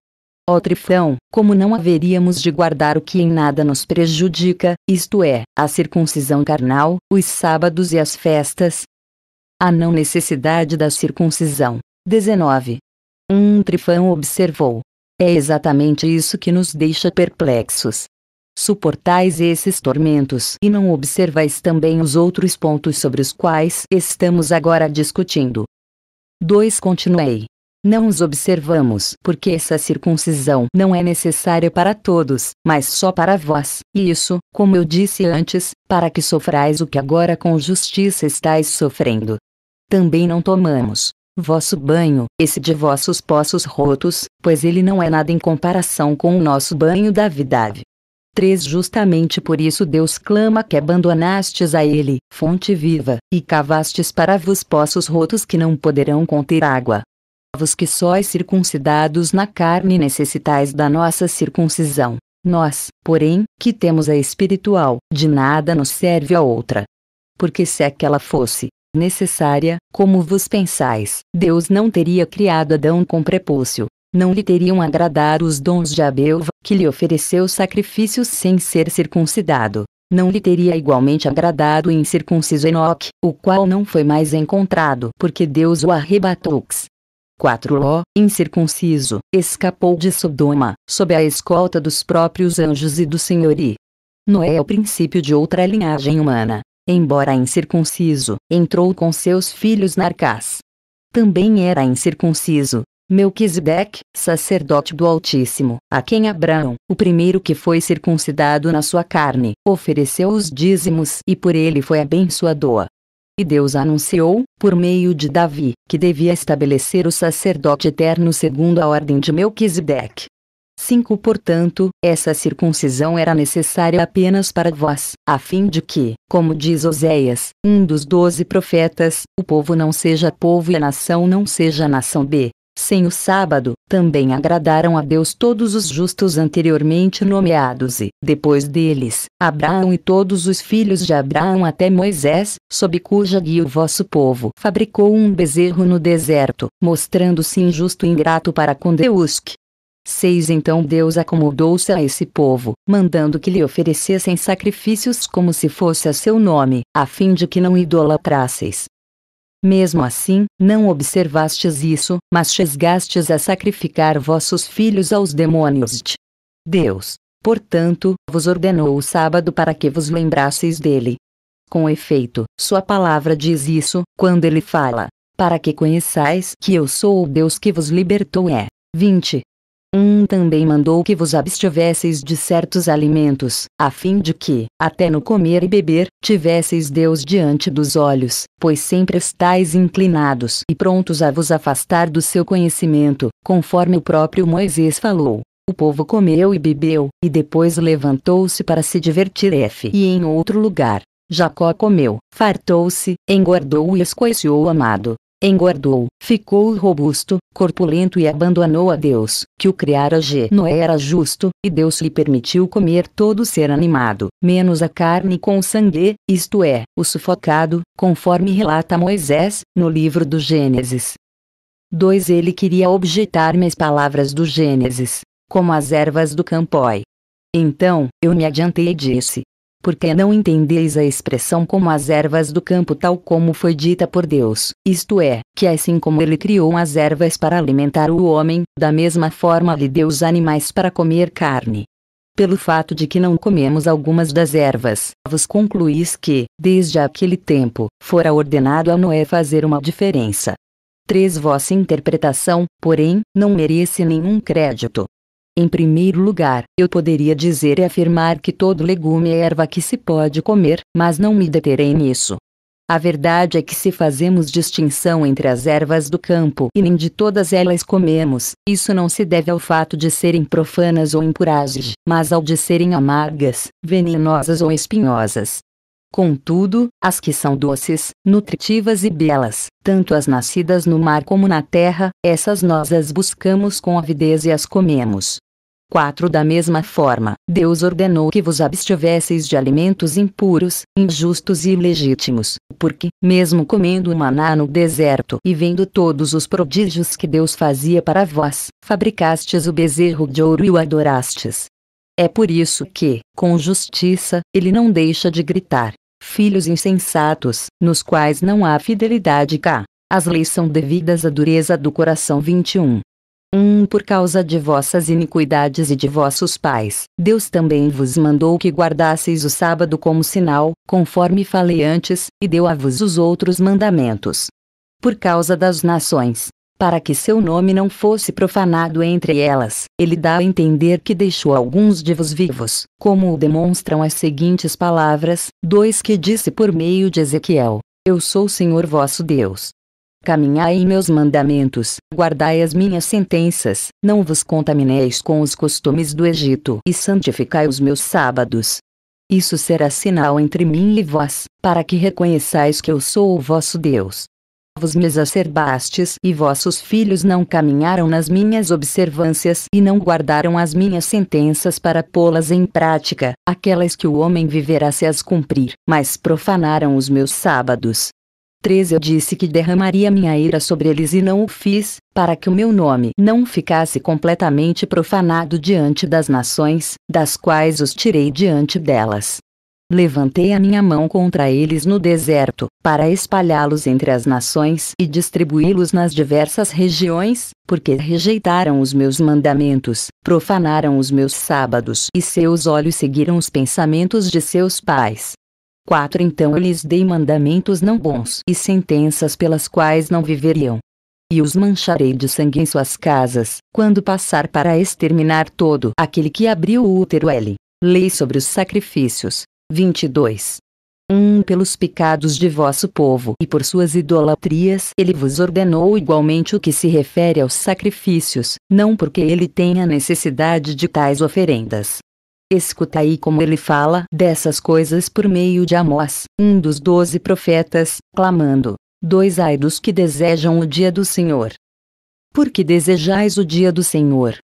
Ó Trifão, como não haveríamos de guardar o que em nada nos prejudica, isto é, a circuncisão carnal, os sábados e as festas, a não necessidade da circuncisão. 19. Um trifão observou. É exatamente isso que nos deixa perplexos. Suportais esses tormentos e não observais também os outros pontos sobre os quais estamos agora discutindo. 2. Continuei. Não os observamos, porque essa circuncisão não é necessária para todos, mas só para vós, e isso, como eu disse antes, para que sofrais o que agora com justiça estáis sofrendo. Também não tomamos vosso banho, esse de vossos poços rotos, pois ele não é nada em comparação com o nosso banho da vidade. 3 Justamente por isso Deus clama que abandonastes a ele, fonte viva, e cavastes para vos poços rotos que não poderão conter água, vos que sois é circuncidados na carne necessitais da nossa circuncisão. Nós, porém, que temos a espiritual, de nada nos serve a outra. Porque se aquela fosse necessária, como vos pensais, Deus não teria criado Adão com prepúcio. Não lhe teriam agradado os dons de Abel, que lhe ofereceu sacrifícios sem ser circuncidado. Não lhe teria igualmente agradado o incircunciso Enoque, o qual não foi mais encontrado, porque Deus o arrebatou. 4O, incircunciso, escapou de Sodoma, sob a escolta dos próprios anjos e do Senhor Noé é o princípio de outra linhagem humana, embora incircunciso, entrou com seus filhos Narcás. Também era incircunciso, Melquisedec, sacerdote do Altíssimo, a quem Abraão, o primeiro que foi circuncidado na sua carne, ofereceu os dízimos e por ele foi abençoado. E Deus anunciou, por meio de Davi, que devia estabelecer o sacerdote eterno segundo a ordem de Melquisedeque. 5 Portanto, essa circuncisão era necessária apenas para vós, a fim de que, como diz Oséias, um dos doze profetas, o povo não seja povo e a nação não seja nação b. Sem o sábado, também agradaram a Deus todos os justos anteriormente nomeados e, depois deles, Abraão e todos os filhos de Abraão até Moisés, sob cuja guia o vosso povo fabricou um bezerro no deserto, mostrando-se injusto e ingrato para com Deus Seis Então Deus acomodou-se a esse povo, mandando que lhe oferecessem sacrifícios como se fosse a seu nome, a fim de que não idolatrasseis. Mesmo assim, não observastes isso, mas chegastes a sacrificar vossos filhos aos demônios. Deus, portanto, vos ordenou o sábado para que vos lembrasseis dele. Com efeito, sua palavra diz isso, quando ele fala, para que conheçais que eu sou o Deus que vos libertou é. 20. 1 também mandou que vos abstivesseis de certos alimentos, a fim de que, até no comer e beber, tivesseis Deus diante dos olhos, pois sempre estáis inclinados e prontos a vos afastar do seu conhecimento, conforme o próprio Moisés falou. O povo comeu e bebeu, e depois levantou-se para se divertir. F. E em outro lugar, Jacó comeu, fartou-se, engordou e escoiciou o amado, engordou, ficou robusto, corpulento e abandonou a Deus, que o criara G. Noé era justo, e Deus lhe permitiu comer todo ser animado, menos a carne com sangue, isto é, o sufocado, conforme relata Moisés, no livro do Gênesis. 2. Ele queria objetar minhas palavras do Gênesis, como as ervas do campói. Então, eu me adiantei e disse, porque não entendeis a expressão como as ervas do campo tal como foi dita por Deus, isto é, que assim como ele criou as ervas para alimentar o homem, da mesma forma lhe deu os animais para comer carne. Pelo fato de que não comemos algumas das ervas, vos concluís que, desde aquele tempo, fora ordenado a Noé fazer uma diferença. 3. Vossa interpretação, porém, não merece nenhum crédito, em primeiro lugar, eu poderia dizer e afirmar que todo legume é erva que se pode comer, mas não me deterei nisso. A verdade é que se fazemos distinção entre as ervas do campo e nem de todas elas comemos, isso não se deve ao fato de serem profanas ou impuras, mas ao de serem amargas, venenosas ou espinhosas. Contudo, as que são doces, nutritivas e belas, tanto as nascidas no mar como na terra, essas nós as buscamos com avidez e as comemos. 4 Da mesma forma, Deus ordenou que vos abstivesseis de alimentos impuros, injustos e ilegítimos, porque, mesmo comendo o maná no deserto e vendo todos os prodígios que Deus fazia para vós, fabricastes o bezerro de ouro e o adorastes. É por isso que, com justiça, ele não deixa de gritar: Filhos insensatos, nos quais não há fidelidade cá. As leis são devidas à dureza do coração. 21. 1. Por causa de vossas iniquidades e de vossos pais, Deus também vos mandou que guardasseis o sábado como sinal, conforme falei antes, e deu a vos os outros mandamentos. Por causa das nações, para que seu nome não fosse profanado entre elas, ele dá a entender que deixou alguns de vos vivos, como o demonstram as seguintes palavras, dois que disse por meio de Ezequiel: Eu sou o Senhor vosso Deus, Caminhai em meus mandamentos, guardai as minhas sentenças, não vos contamineis com os costumes do Egito e santificai os meus sábados. Isso será sinal entre mim e vós, para que reconheçais que eu sou o vosso Deus. Vos me exacerbastes e vossos filhos não caminharam nas minhas observâncias e não guardaram as minhas sentenças para pô-las em prática, aquelas que o homem viverá se as cumprir, mas profanaram os meus sábados, 13 Eu disse que derramaria minha ira sobre eles e não o fiz, para que o meu nome não ficasse completamente profanado diante das nações, das quais os tirei diante delas. Levantei a minha mão contra eles no deserto, para espalhá-los entre as nações e distribuí-los nas diversas regiões, porque rejeitaram os meus mandamentos, profanaram os meus sábados e seus olhos seguiram os pensamentos de seus pais. 4 Então eu lhes dei mandamentos não bons e sentenças pelas quais não viveriam. E os mancharei de sangue em suas casas, quando passar para exterminar todo aquele que abriu o útero L. Lei sobre os sacrifícios. 22. 1. Um, pelos pecados de vosso povo e por suas idolatrias, ele vos ordenou igualmente o que se refere aos sacrifícios, não porque ele tenha necessidade de tais oferendas, aí como ele fala dessas coisas por meio de Amós, um dos doze profetas, clamando: Dois ai dos que desejam o dia do Senhor. Porque desejais o dia do Senhor?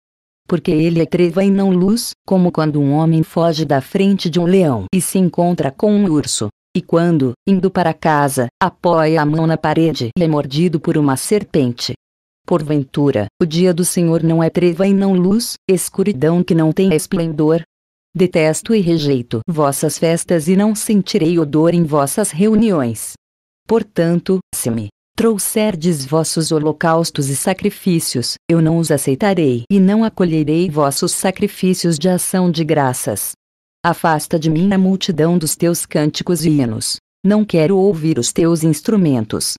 Porque ele é treva e não luz, como quando um homem foge da frente de um leão e se encontra com um urso. E quando, indo para casa, apoia a mão na parede e é mordido por uma serpente. Porventura, o dia do Senhor não é treva e não luz, escuridão que não tem esplendor, Detesto e rejeito vossas festas e não sentirei odor em vossas reuniões. Portanto, se me trouxerdes vossos holocaustos e sacrifícios, eu não os aceitarei e não acolherei vossos sacrifícios de ação de graças. Afasta de mim a multidão dos teus cânticos e hinos. Não quero ouvir os teus instrumentos.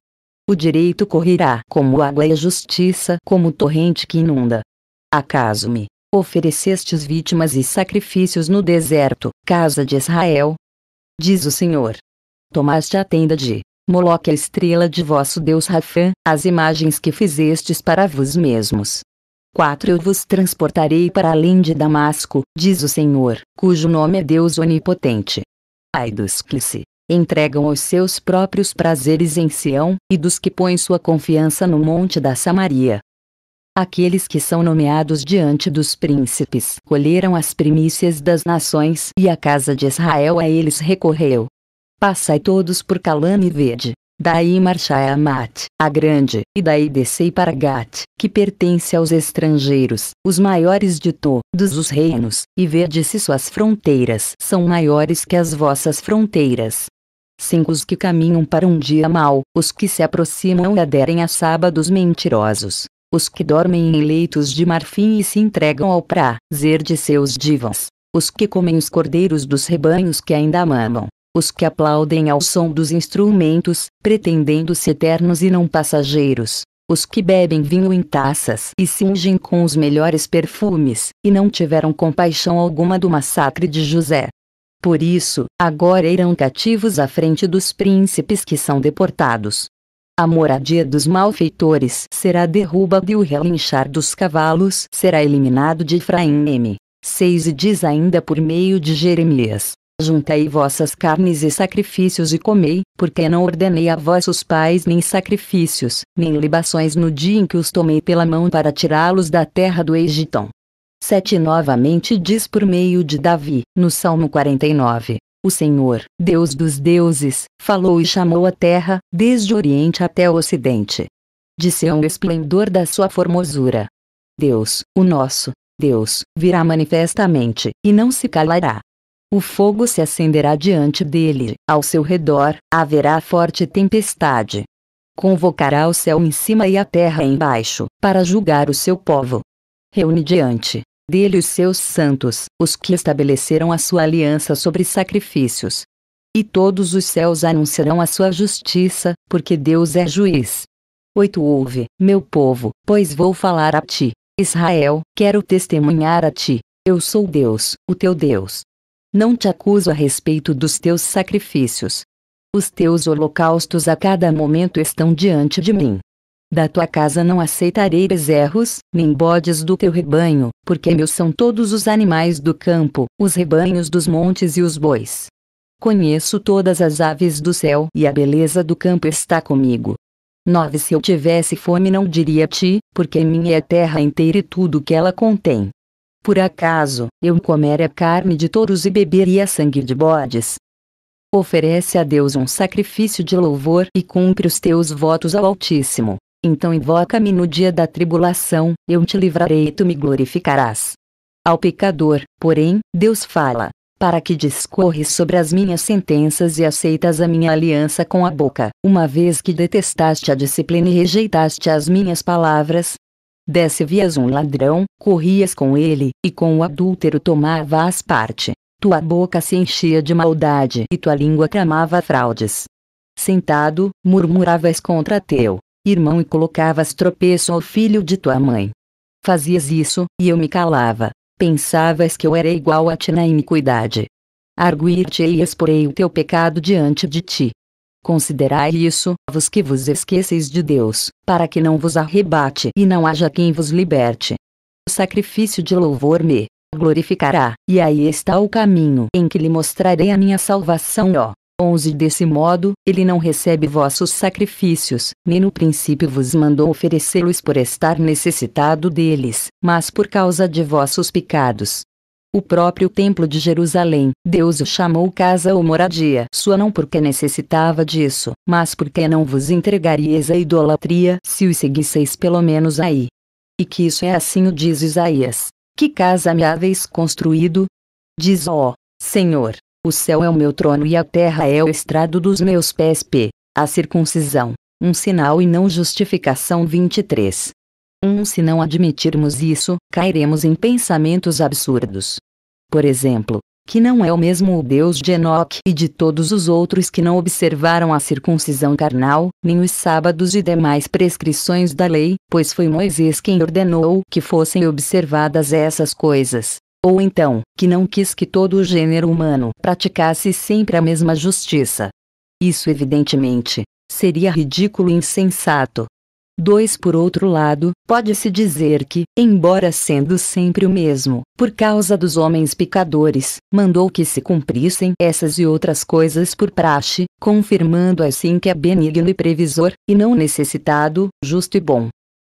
O direito correrá como água e a justiça como torrente que inunda. Acaso me Oferecestes vítimas e sacrifícios no deserto, casa de Israel. Diz o Senhor. Tomaste a tenda de Moloque a estrela de vosso Deus Rafã, as imagens que fizestes para vós mesmos. 4 Eu vos transportarei para além de Damasco, diz o Senhor, cujo nome é Deus Onipotente. Ai dos que se entregam aos seus próprios prazeres em Sião, e dos que põem sua confiança no monte da Samaria. Aqueles que são nomeados diante dos príncipes colheram as primícias das nações e a casa de Israel a eles recorreu. Passai todos por Calame Verde. Daí marchai a Mat, a grande, e daí descei para Gat, que pertence aos estrangeiros, os maiores de todos os reinos, e vede se suas fronteiras são maiores que as vossas fronteiras. 5. Os que caminham para um dia mau, os que se aproximam e aderem a sábados mentirosos, os que dormem em leitos de marfim e se entregam ao prazer de seus divãs, os que comem os cordeiros dos rebanhos que ainda mamam, os que aplaudem ao som dos instrumentos, pretendendo-se eternos e não passageiros, os que bebem vinho em taças e se ungem com os melhores perfumes, e não tiveram compaixão alguma do massacre de José. Por isso, agora irão cativos à frente dos príncipes que são deportados, a moradia dos malfeitores será derrubada e o relinchar dos cavalos será eliminado de Efraim M. 6 E diz ainda por meio de Jeremias. Juntai vossas carnes e sacrifícios e comei, porque não ordenei a vossos pais nem sacrifícios, nem libações no dia em que os tomei pela mão para tirá-los da terra do Egitão. 7 Novamente diz por meio de Davi, no Salmo 49, o Senhor, Deus dos deuses, falou e chamou a terra, desde o Oriente até o Ocidente. Disse ao esplendor da sua formosura. Deus, o nosso, Deus, virá manifestamente, e não se calará. O fogo se acenderá diante dele, ao seu redor, haverá forte tempestade. Convocará o céu em cima e a terra embaixo, para julgar o seu povo. Reúne diante dele os seus santos, os que estabeleceram a sua aliança sobre sacrifícios. E todos os céus anunciarão a sua justiça, porque Deus é juiz. 8 Ouve, meu povo, pois vou falar a ti, Israel, quero testemunhar a ti, eu sou Deus, o teu Deus. Não te acuso a respeito dos teus sacrifícios. Os teus holocaustos a cada momento estão diante de mim. Da tua casa não aceitarei bezerros, nem bodes do teu rebanho, porque meus são todos os animais do campo, os rebanhos dos montes e os bois. Conheço todas as aves do céu e a beleza do campo está comigo. 9 Se eu tivesse fome não diria a ti, porque minha é a terra inteira e tudo que ela contém. Por acaso, eu comeria carne de touros e beberia sangue de bodes, Oferece a Deus um sacrifício de louvor e cumpre os teus votos ao Altíssimo. Então invoca-me no dia da tribulação, eu te livrarei e tu me glorificarás. Ao pecador, porém, Deus fala, para que discorres sobre as minhas sentenças e aceitas a minha aliança com a boca, uma vez que detestaste a disciplina e rejeitaste as minhas palavras. Desce vias um ladrão, corrias com ele, e com o adúltero tomavas parte. Tua boca se enchia de maldade e tua língua tramava fraudes. Sentado, murmuravas contra teu irmão e colocavas tropeço ao filho de tua mãe. Fazias isso, e eu me calava. Pensavas que eu era igual a ti na iniquidade. Arguir-te e exporei o teu pecado diante de ti. Considerai isso, vos que vos esqueceis de Deus, para que não vos arrebate e não haja quem vos liberte. O sacrifício de louvor me glorificará, e aí está o caminho em que lhe mostrarei a minha salvação. Ó 11 Desse modo, ele não recebe vossos sacrifícios, nem no princípio vos mandou oferecê-los por estar necessitado deles, mas por causa de vossos pecados. O próprio templo de Jerusalém, Deus o chamou casa ou moradia sua não porque necessitava disso, mas porque não vos entregarias à idolatria se os seguisseis pelo menos aí. E que isso é assim o diz Isaías. Que casa me haveis construído? Diz ó, Senhor, o céu é o meu trono e a terra é o estrado dos meus pés. P. A circuncisão, um sinal e não justificação 23. 1. Um, se não admitirmos isso, cairemos em pensamentos absurdos. Por exemplo, que não é o mesmo o Deus de Enoque e de todos os outros que não observaram a circuncisão carnal, nem os sábados e demais prescrições da lei, pois foi Moisés quem ordenou que fossem observadas essas coisas, ou então, que não quis que todo o gênero humano praticasse sempre a mesma justiça. Isso evidentemente seria ridículo e insensato. 2. Por outro lado, pode-se dizer que, embora sendo sempre o mesmo, por causa dos homens pecadores, mandou que se cumprissem essas e outras coisas por praxe, confirmando assim que é benigno e previsor, e não necessitado, justo e bom.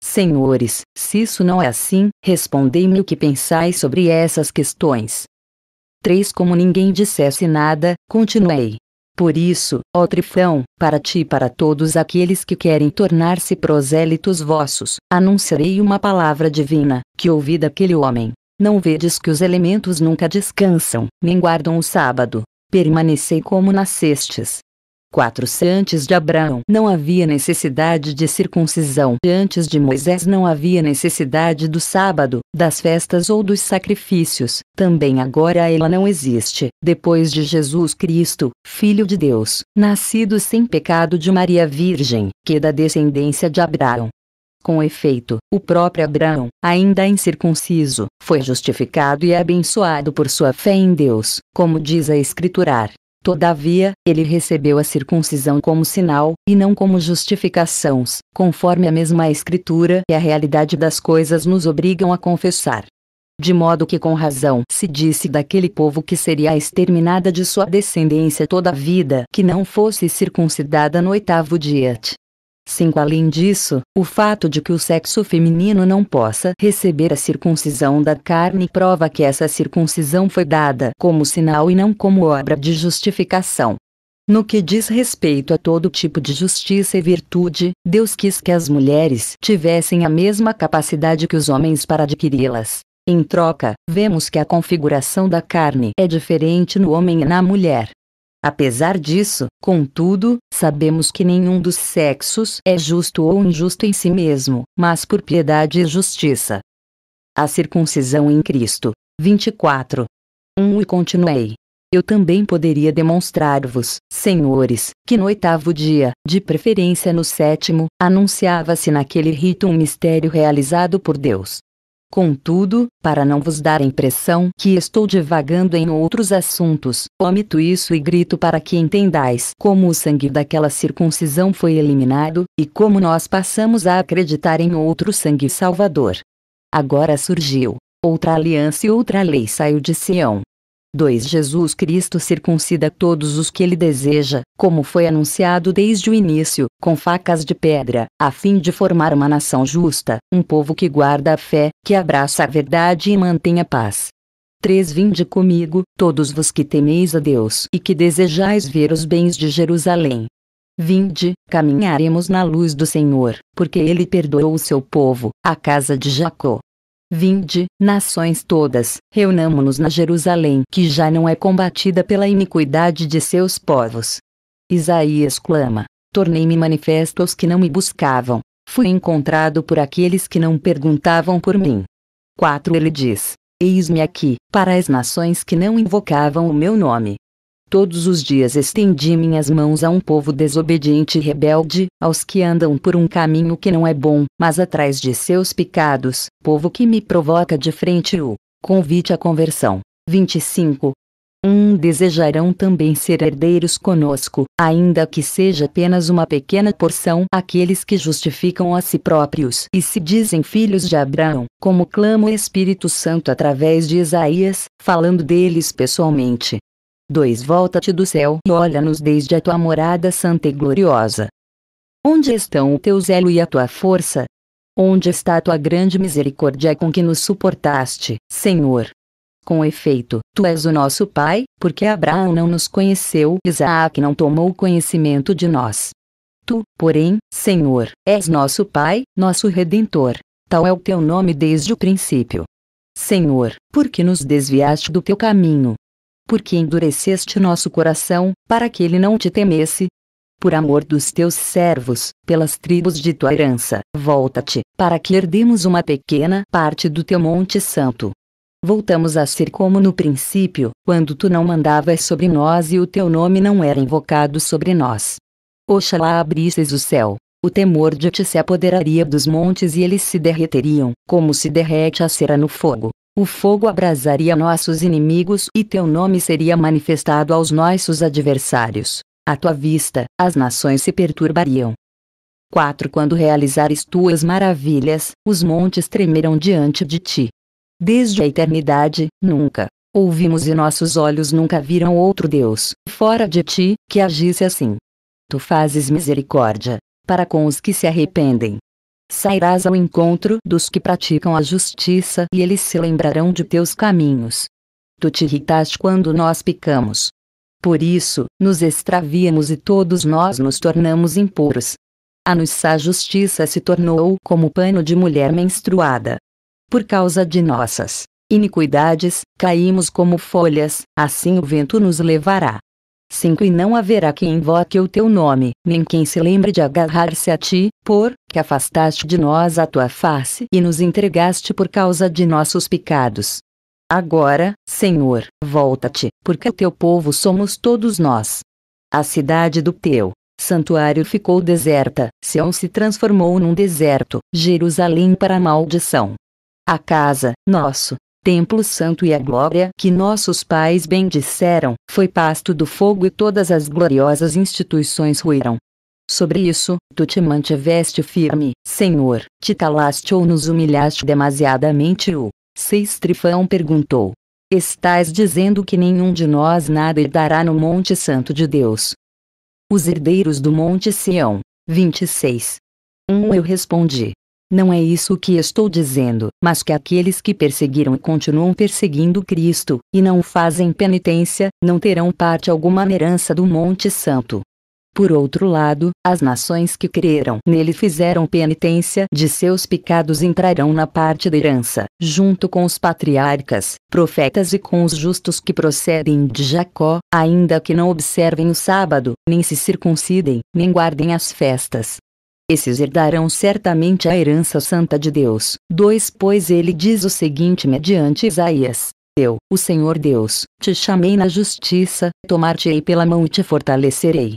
Senhores, se isso não é assim, respondei-me o que pensais sobre essas questões. 3. Como ninguém dissesse nada, continuei. Por isso, ó Trifão, para ti e para todos aqueles que querem tornar-se prosélitos vossos, anunciarei uma palavra divina, que ouvi daquele homem. Não vedes que os elementos nunca descansam, nem guardam o sábado. Permanecei como nascestes, 4. Se antes de Abraão não havia necessidade de circuncisão, e antes de Moisés não havia necessidade do sábado, das festas ou dos sacrifícios, também agora ela não existe, depois de Jesus Cristo, Filho de Deus, nascido sem pecado de Maria Virgem, que é da descendência de Abraão. Com efeito, o próprio Abraão, ainda incircunciso, foi justificado e abençoado por sua fé em Deus, como diz a Escriturar. Todavia, ele recebeu a circuncisão como sinal, e não como justificações, conforme a mesma Escritura e a realidade das coisas nos obrigam a confessar. De modo que com razão se disse daquele povo que seria exterminada de sua descendência toda a vida que não fosse circuncidada no oitavo dia. 5. Além disso, o fato de que o sexo feminino não possa receber a circuncisão da carne prova que essa circuncisão foi dada como sinal e não como obra de justificação. No que diz respeito a todo tipo de justiça e virtude, Deus quis que as mulheres tivessem a mesma capacidade que os homens para adquiri-las. Em troca, vemos que a configuração da carne é diferente no homem e na mulher. Apesar disso, contudo, sabemos que nenhum dos sexos é justo ou injusto em si mesmo, mas por piedade e justiça. A circuncisão em Cristo. 24. 1 um, E continuei. Eu também poderia demonstrar-vos, senhores, que no oitavo dia, de preferência no sétimo, anunciava-se naquele rito um mistério realizado por Deus, Contudo, para não vos dar a impressão que estou divagando em outros assuntos, omito isso e grito para que entendais como o sangue daquela circuncisão foi eliminado, e como nós passamos a acreditar em outro sangue salvador. Agora surgiu outra aliança e outra lei saiu de Sião. 2. Jesus Cristo circuncida todos os que ele deseja, como foi anunciado desde o início, com facas de pedra, a fim de formar uma nação justa, um povo que guarda a fé, que abraça a verdade e mantém a paz. 3. Vinde comigo, todos vos que temeis a Deus e que desejais ver os bens de Jerusalém. Vinde, caminharemos na luz do Senhor, porque ele perdoou o seu povo, a casa de Jacó. Vinde, nações todas, reunamo-nos na Jerusalém que já não é combatida pela iniquidade de seus povos. Isaías clama: Tornei-me manifesto aos que não me buscavam, fui encontrado por aqueles que não perguntavam por mim. 4 Ele diz: Eis-me aqui, para as nações que não invocavam o meu nome. Todos os dias estendi minhas mãos a um povo desobediente e rebelde, aos que andam por um caminho que não é bom, mas atrás de seus pecados, povo que me provoca de frente o convite à conversão. 25. Um, desejarão também ser herdeiros conosco, ainda que seja apenas uma pequena porção, aqueles que justificam a si próprios e se dizem filhos de Abraão, como clama o Espírito Santo através de Isaías, falando deles pessoalmente. 2. Volta-te do céu e olha-nos desde a tua morada santa e gloriosa. Onde estão o teu zelo e a tua força? Onde está a tua grande misericórdia com que nos suportaste, Senhor? Com efeito, tu és o nosso Pai, porque Abraão não nos conheceu, Isaac não tomou conhecimento de nós. Tu, porém, Senhor, és nosso Pai, nosso Redentor. Tal é o teu nome desde o princípio. Senhor, por que nos desviaste do teu caminho, porque endureceste nosso coração, para que ele não te temesse. Por amor dos teus servos, pelas tribos de tua herança, volta-te, para que herdemos uma pequena parte do teu monte santo. Voltamos a ser como no princípio, quando tu não mandavas sobre nós e o teu nome não era invocado sobre nós. Oxalá abrisses o céu. O temor de ti se apoderaria dos montes e eles se derreteriam, como se derrete a cera no fogo. O fogo abrasaria nossos inimigos e teu nome seria manifestado aos nossos adversários. À tua vista, as nações se perturbariam. 4. Quando realizares tuas maravilhas, os montes tremerão diante de ti. Desde a eternidade, nunca ouvimos e nossos olhos nunca viram outro Deus, fora de ti, que agisse assim. Tu fazes misericórdia, para com os que se arrependem, sairás ao encontro dos que praticam a justiça e eles se lembrarão de teus caminhos. Tu te irritaste quando nós picamos. Por isso, nos extravíamos e todos nós nos tornamos impuros. A nossa justiça se tornou como pano de mulher menstruada. Por causa de nossas iniquidades, caímos como folhas, assim o vento nos levará. 5 E não haverá quem invoque o teu nome, nem quem se lembre de agarrar-se a ti, por que afastaste de nós a tua face e nos entregaste por causa de nossos pecados. Agora, Senhor, volta-te, porque o teu povo somos todos nós. A cidade do teu santuário ficou deserta, Sião se transformou num deserto, Jerusalém para a maldição. A casa, nosso, templo santo e a glória que nossos pais bendisseram, foi pasto do fogo e todas as gloriosas instituições ruíram. Sobre isso, tu te mantiveste firme, Senhor, te calaste ou nos humilhaste demasiadamente o Seis Trifão perguntou. Estás dizendo que nenhum de nós nada herdará no Monte Santo de Deus. Os herdeiros do Monte Sião. 26. 1 um Eu respondi. Não é isso que estou dizendo, mas que aqueles que perseguiram e continuam perseguindo Cristo, e não fazem penitência, não terão parte alguma na herança do Monte Santo. Por outro lado, as nações que creram nele fizeram penitência de seus pecados entrarão na parte da herança, junto com os patriarcas, profetas e com os justos que procedem de Jacó, ainda que não observem o sábado, nem se circuncidem, nem guardem as festas, esses herdarão certamente a herança santa de Deus. 2 Pois ele diz o seguinte mediante Isaías: Eu, o Senhor Deus, te chamei na justiça, tomar-te-ei pela mão e te fortalecerei.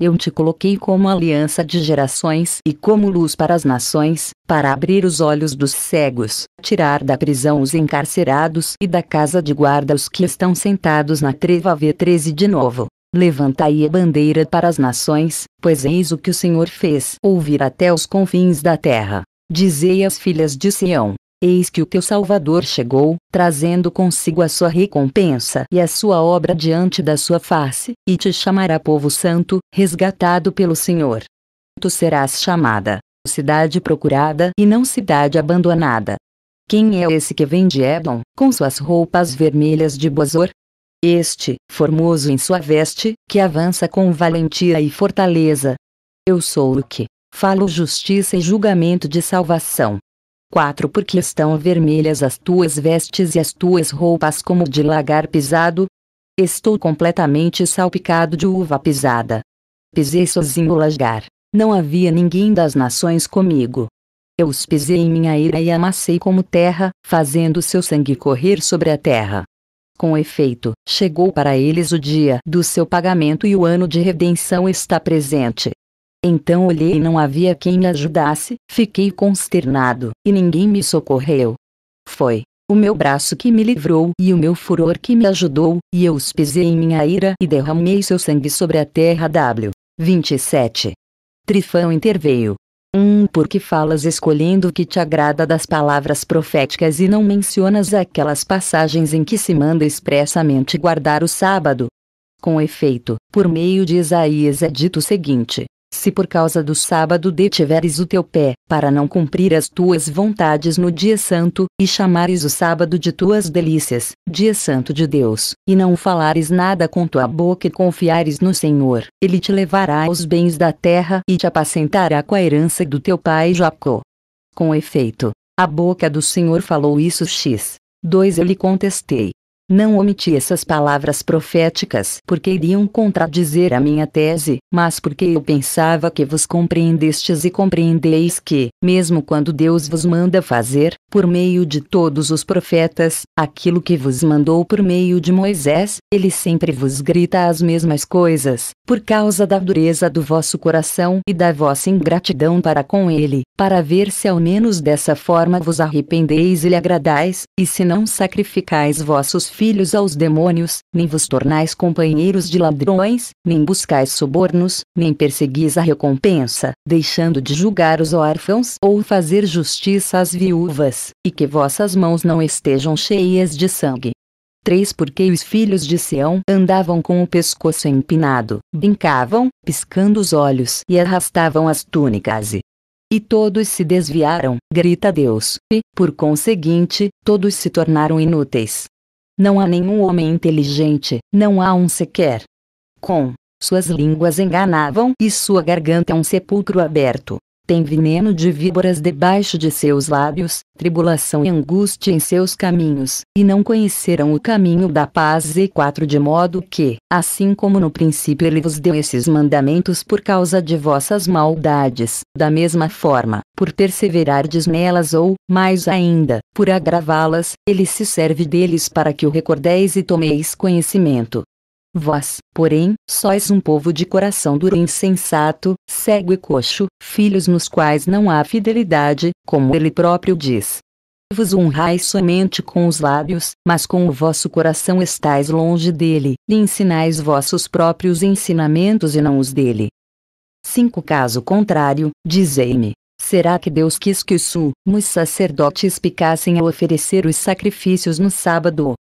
Eu te coloquei como aliança de gerações e como luz para as nações, para abrir os olhos dos cegos, tirar da prisão os encarcerados e da casa de guarda os que estão sentados na treva. V13 de novo. Levantai a bandeira para as nações, pois eis o que o Senhor fez ouvir até os confins da terra. Dizei às filhas de Sião: Eis que o teu Salvador chegou, trazendo consigo a sua recompensa e a sua obra diante da sua face, e te chamará povo santo, resgatado pelo Senhor. Tu serás chamada cidade procurada e não cidade abandonada. Quem é esse que vem de Edom, com suas roupas vermelhas de Bozor, este, formoso em sua veste, que avança com valentia e fortaleza. Eu sou o que falo justiça e julgamento de salvação. 4 Porque estão vermelhas as tuas vestes e as tuas roupas como de lagar pisado. Estou completamente salpicado de uva pisada. Pisei sozinho o lagar. Não havia ninguém das nações comigo. Eu os pisei em minha ira e amassei como terra, fazendo seu sangue correr sobre a terra. Com efeito, chegou para eles o dia do seu pagamento e o ano de redenção está presente. Então olhei e não havia quem me ajudasse, fiquei consternado, e ninguém me socorreu. Foi o meu braço que me livrou e o meu furor que me ajudou, e eu os pisei em minha ira e derramei seu sangue sobre a terra. W. 27. Trifão interveio, um, que falas escolhendo o que te agrada das palavras proféticas e não mencionas aquelas passagens em que se manda expressamente guardar o sábado. Com efeito, por meio de Isaías é dito o seguinte: se por causa do sábado detiveres o teu pé, para não cumprir as tuas vontades no dia santo, e chamares o sábado de tuas delícias, dia santo de Deus, e não falares nada com tua boca e confiares no Senhor, ele te levará aos bens da terra e te apacentará com a herança do teu pai Jacó. Com efeito, a boca do Senhor falou isso x. 2 Eu lhe contestei, não omiti essas palavras proféticas porque iriam contradizer a minha tese, mas porque eu pensava que vos compreendestes e compreendeis que, mesmo quando Deus vos manda fazer, por meio de todos os profetas, aquilo que vos mandou por meio de Moisés, ele sempre vos grita as mesmas coisas, por causa da dureza do vosso coração e da vossa ingratidão para com ele, para ver se ao menos dessa forma vos arrependeis e lhe agradais, e se não sacrificais vossos filhos aos demônios, nem vos tornais companheiros de ladrões, nem buscais subornos, nem perseguis a recompensa, deixando de julgar os órfãos ou fazer justiça às viúvas, e que vossas mãos não estejam cheias de sangue. 3 Porque os filhos de Sião andavam com o pescoço empinado, brincavam, piscando os olhos e arrastavam as túnicas e e todos se desviaram, grita Deus, e, por conseguinte, todos se tornaram inúteis. Não há nenhum homem inteligente, não há um sequer. Com suas línguas enganavam e sua garganta é um sepulcro aberto. Tem veneno de víboras debaixo de seus lábios, tribulação e angústia em seus caminhos, e não conheceram o caminho da paz. E 4 De modo que, assim como no princípio ele vos deu esses mandamentos por causa de vossas maldades, da mesma forma, por perseverardes nelas ou, mais ainda, por agravá-las, ele se serve deles para que o recordeis e tomeis conhecimento, Vós, porém, sois um povo de coração duro e insensato, cego e coxo, filhos nos quais não há fidelidade, como ele próprio diz. Vos honrais somente com os lábios, mas com o vosso coração estáis longe dele, e ensinais vossos próprios ensinamentos e não os dele. 5. Caso contrário, dizei-me, Será que Deus quis que os sumos sacerdotes picassem a oferecer os sacrifícios no sábado,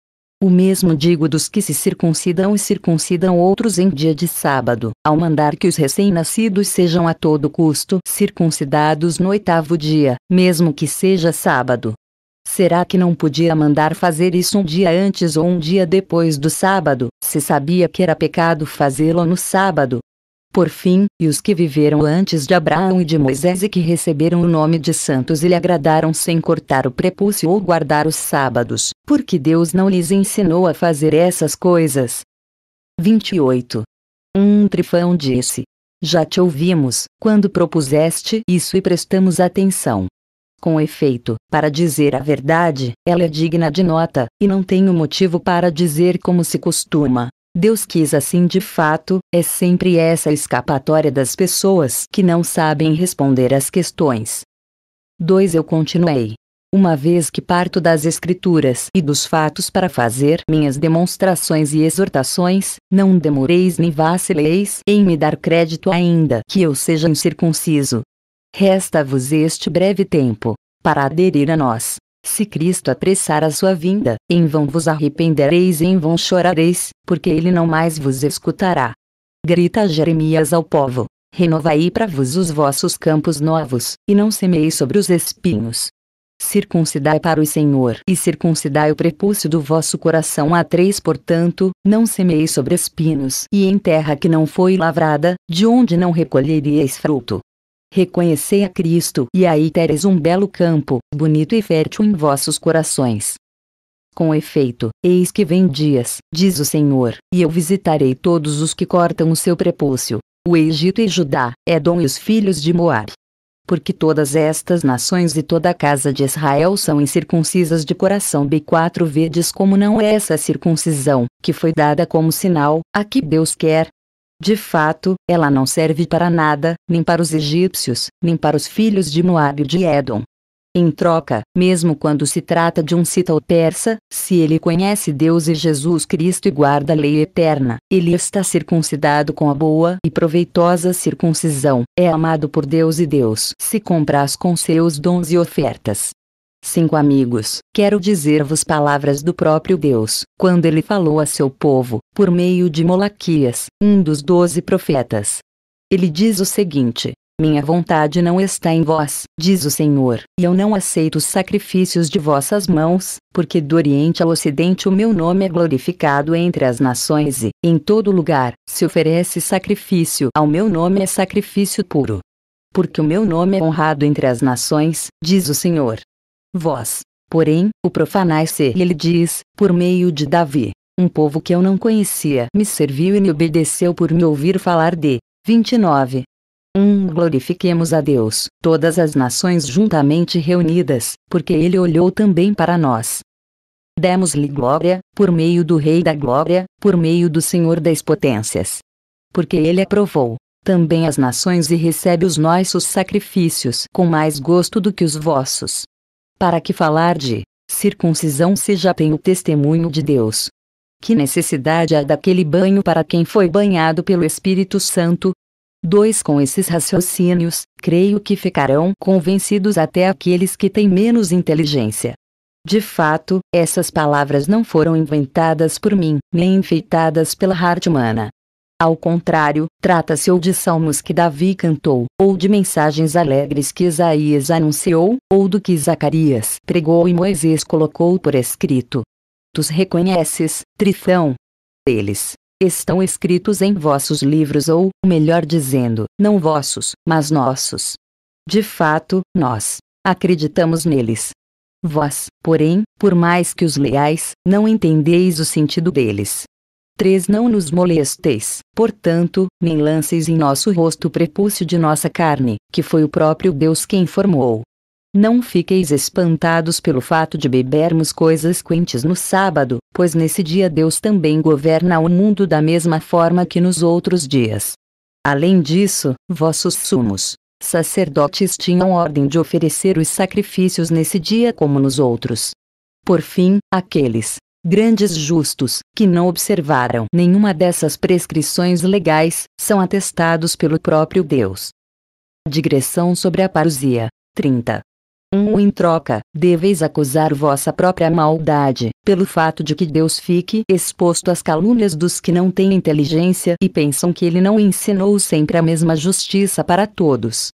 o mesmo digo dos que se circuncidam e circuncidam outros em dia de sábado, ao mandar que os recém-nascidos sejam a todo custo circuncidados no oitavo dia, mesmo que seja sábado. Será que não podia mandar fazer isso um dia antes ou um dia depois do sábado, se sabia que era pecado fazê-lo no sábado? Por fim, e os que viveram antes de Abraão e de Moisés e que receberam o nome de santos e lhe agradaram sem cortar o prepúcio ou guardar os sábados, porque Deus não lhes ensinou a fazer essas coisas. 28. Um trifão disse: Já te ouvimos, quando propuseste isso e prestamos atenção. Com efeito, para dizer a verdade, ela é digna de nota, e não tenho motivo para dizer como se costuma. Deus quis assim de fato, é sempre essa escapatória das pessoas que não sabem responder às questões. 2. Eu continuei uma vez que parto das Escrituras e dos fatos para fazer minhas demonstrações e exortações, não demoreis nem vacileis em me dar crédito ainda que eu seja incircunciso. Resta-vos este breve tempo para aderir a nós. Se Cristo apressar a sua vinda, em vão vos arrependereis e em vão chorareis, porque ele não mais vos escutará. Grita Jeremias ao povo: Renovai para vos os vossos campos novos, e não semeis sobre os espinhos, circuncidai para o Senhor, e circuncidai o prepúcio do vosso coração a três, portanto, não semeis sobre espinhos, e em terra que não foi lavrada, de onde não recolheríeis fruto. Reconhecei a Cristo, e aí tereis um belo campo, bonito e fértil em vossos corações. Com efeito, eis que vem dias, diz o Senhor, e eu visitarei todos os que cortam o seu prepúcio, o Egito e Judá, Edom e os filhos de Moab porque todas estas nações e toda a casa de Israel são incircuncisas de coração. B4 Vedes como não é essa circuncisão, que foi dada como sinal, a que Deus quer. De fato, ela não serve para nada, nem para os egípcios, nem para os filhos de Moab e de Edom, em troca, mesmo quando se trata de um cita ou persa, se ele conhece Deus e Jesus Cristo e guarda a lei eterna, ele está circuncidado com a boa e proveitosa circuncisão, é amado por Deus e Deus se compras com seus dons e ofertas. 5 Amigos, quero dizer-vos palavras do próprio Deus, quando ele falou a seu povo, por meio de Molaquias, um dos doze profetas. Ele diz o seguinte: minha vontade não está em vós, diz o Senhor, e eu não aceito os sacrifícios de vossas mãos, porque do Oriente ao Ocidente o meu nome é glorificado entre as nações e, em todo lugar, se oferece sacrifício ao meu nome é sacrifício puro. Porque o meu nome é honrado entre as nações, diz o Senhor. Vós, porém, o profanais-se, ele diz, por meio de Davi. Um povo que eu não conhecia me serviu e me obedeceu por me ouvir falar de 29. 1. Glorifiquemos a Deus, todas as nações juntamente reunidas, porque ele olhou também para nós. Demos-lhe glória, por meio do Rei da Glória, por meio do Senhor das Potências. Porque ele aprovou também as nações e recebe os nossos sacrifícios com mais gosto do que os vossos. Para que falar de circuncisão se já tem o testemunho de Deus? Que necessidade há daquele banho para quem foi banhado pelo Espírito Santo, 2. Com esses raciocínios, creio que ficarão convencidos até aqueles que têm menos inteligência. De fato, essas palavras não foram inventadas por mim, nem enfeitadas pela arte humana. Ao contrário, trata-se ou de salmos que Davi cantou, ou de mensagens alegres que Isaías anunciou, ou do que Zacarias pregou e Moisés colocou por escrito. Tu reconheces, Trifão? Eles estão escritos em vossos livros ou, melhor dizendo, não vossos, mas nossos. De fato, nós acreditamos neles. Vós, porém, por mais que os leais, não entendeis o sentido deles. 3. Não nos molesteis, portanto, nem lanceis em nosso rosto o prepúcio de nossa carne, que foi o próprio Deus quem formou. Não fiqueis espantados pelo fato de bebermos coisas quentes no sábado, pois nesse dia Deus também governa o mundo da mesma forma que nos outros dias. Além disso, vossos sumos sacerdotes tinham ordem de oferecer os sacrifícios nesse dia como nos outros. Por fim, aqueles grandes justos que não observaram nenhuma dessas prescrições legais são atestados pelo próprio Deus. Digressão sobre a parousia 30 um em troca, deveis acusar vossa própria maldade, pelo fato de que Deus fique exposto às calúnias dos que não têm inteligência e pensam que ele não ensinou sempre a mesma justiça para todos.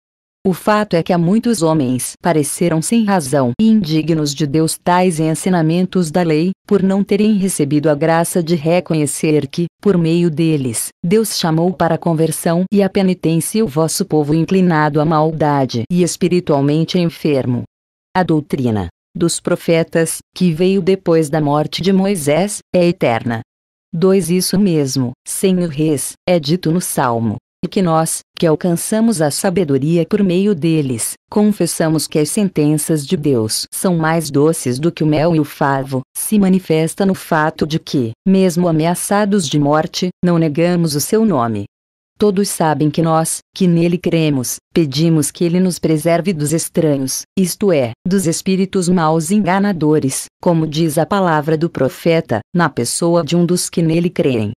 O fato é que a muitos homens pareceram sem razão e indignos de Deus tais ensinamentos da lei, por não terem recebido a graça de reconhecer que, por meio deles, Deus chamou para a conversão e a penitência o vosso povo inclinado à maldade e espiritualmente enfermo. A doutrina dos profetas, que veio depois da morte de Moisés, é eterna. 2 Isso mesmo, Senhor Reis, é dito no Salmo e que nós, que alcançamos a sabedoria por meio deles, confessamos que as sentenças de Deus são mais doces do que o mel e o favo, se manifesta no fato de que, mesmo ameaçados de morte, não negamos o seu nome. Todos sabem que nós, que nele cremos, pedimos que ele nos preserve dos estranhos, isto é, dos espíritos maus enganadores, como diz a palavra do profeta, na pessoa de um dos que nele creem.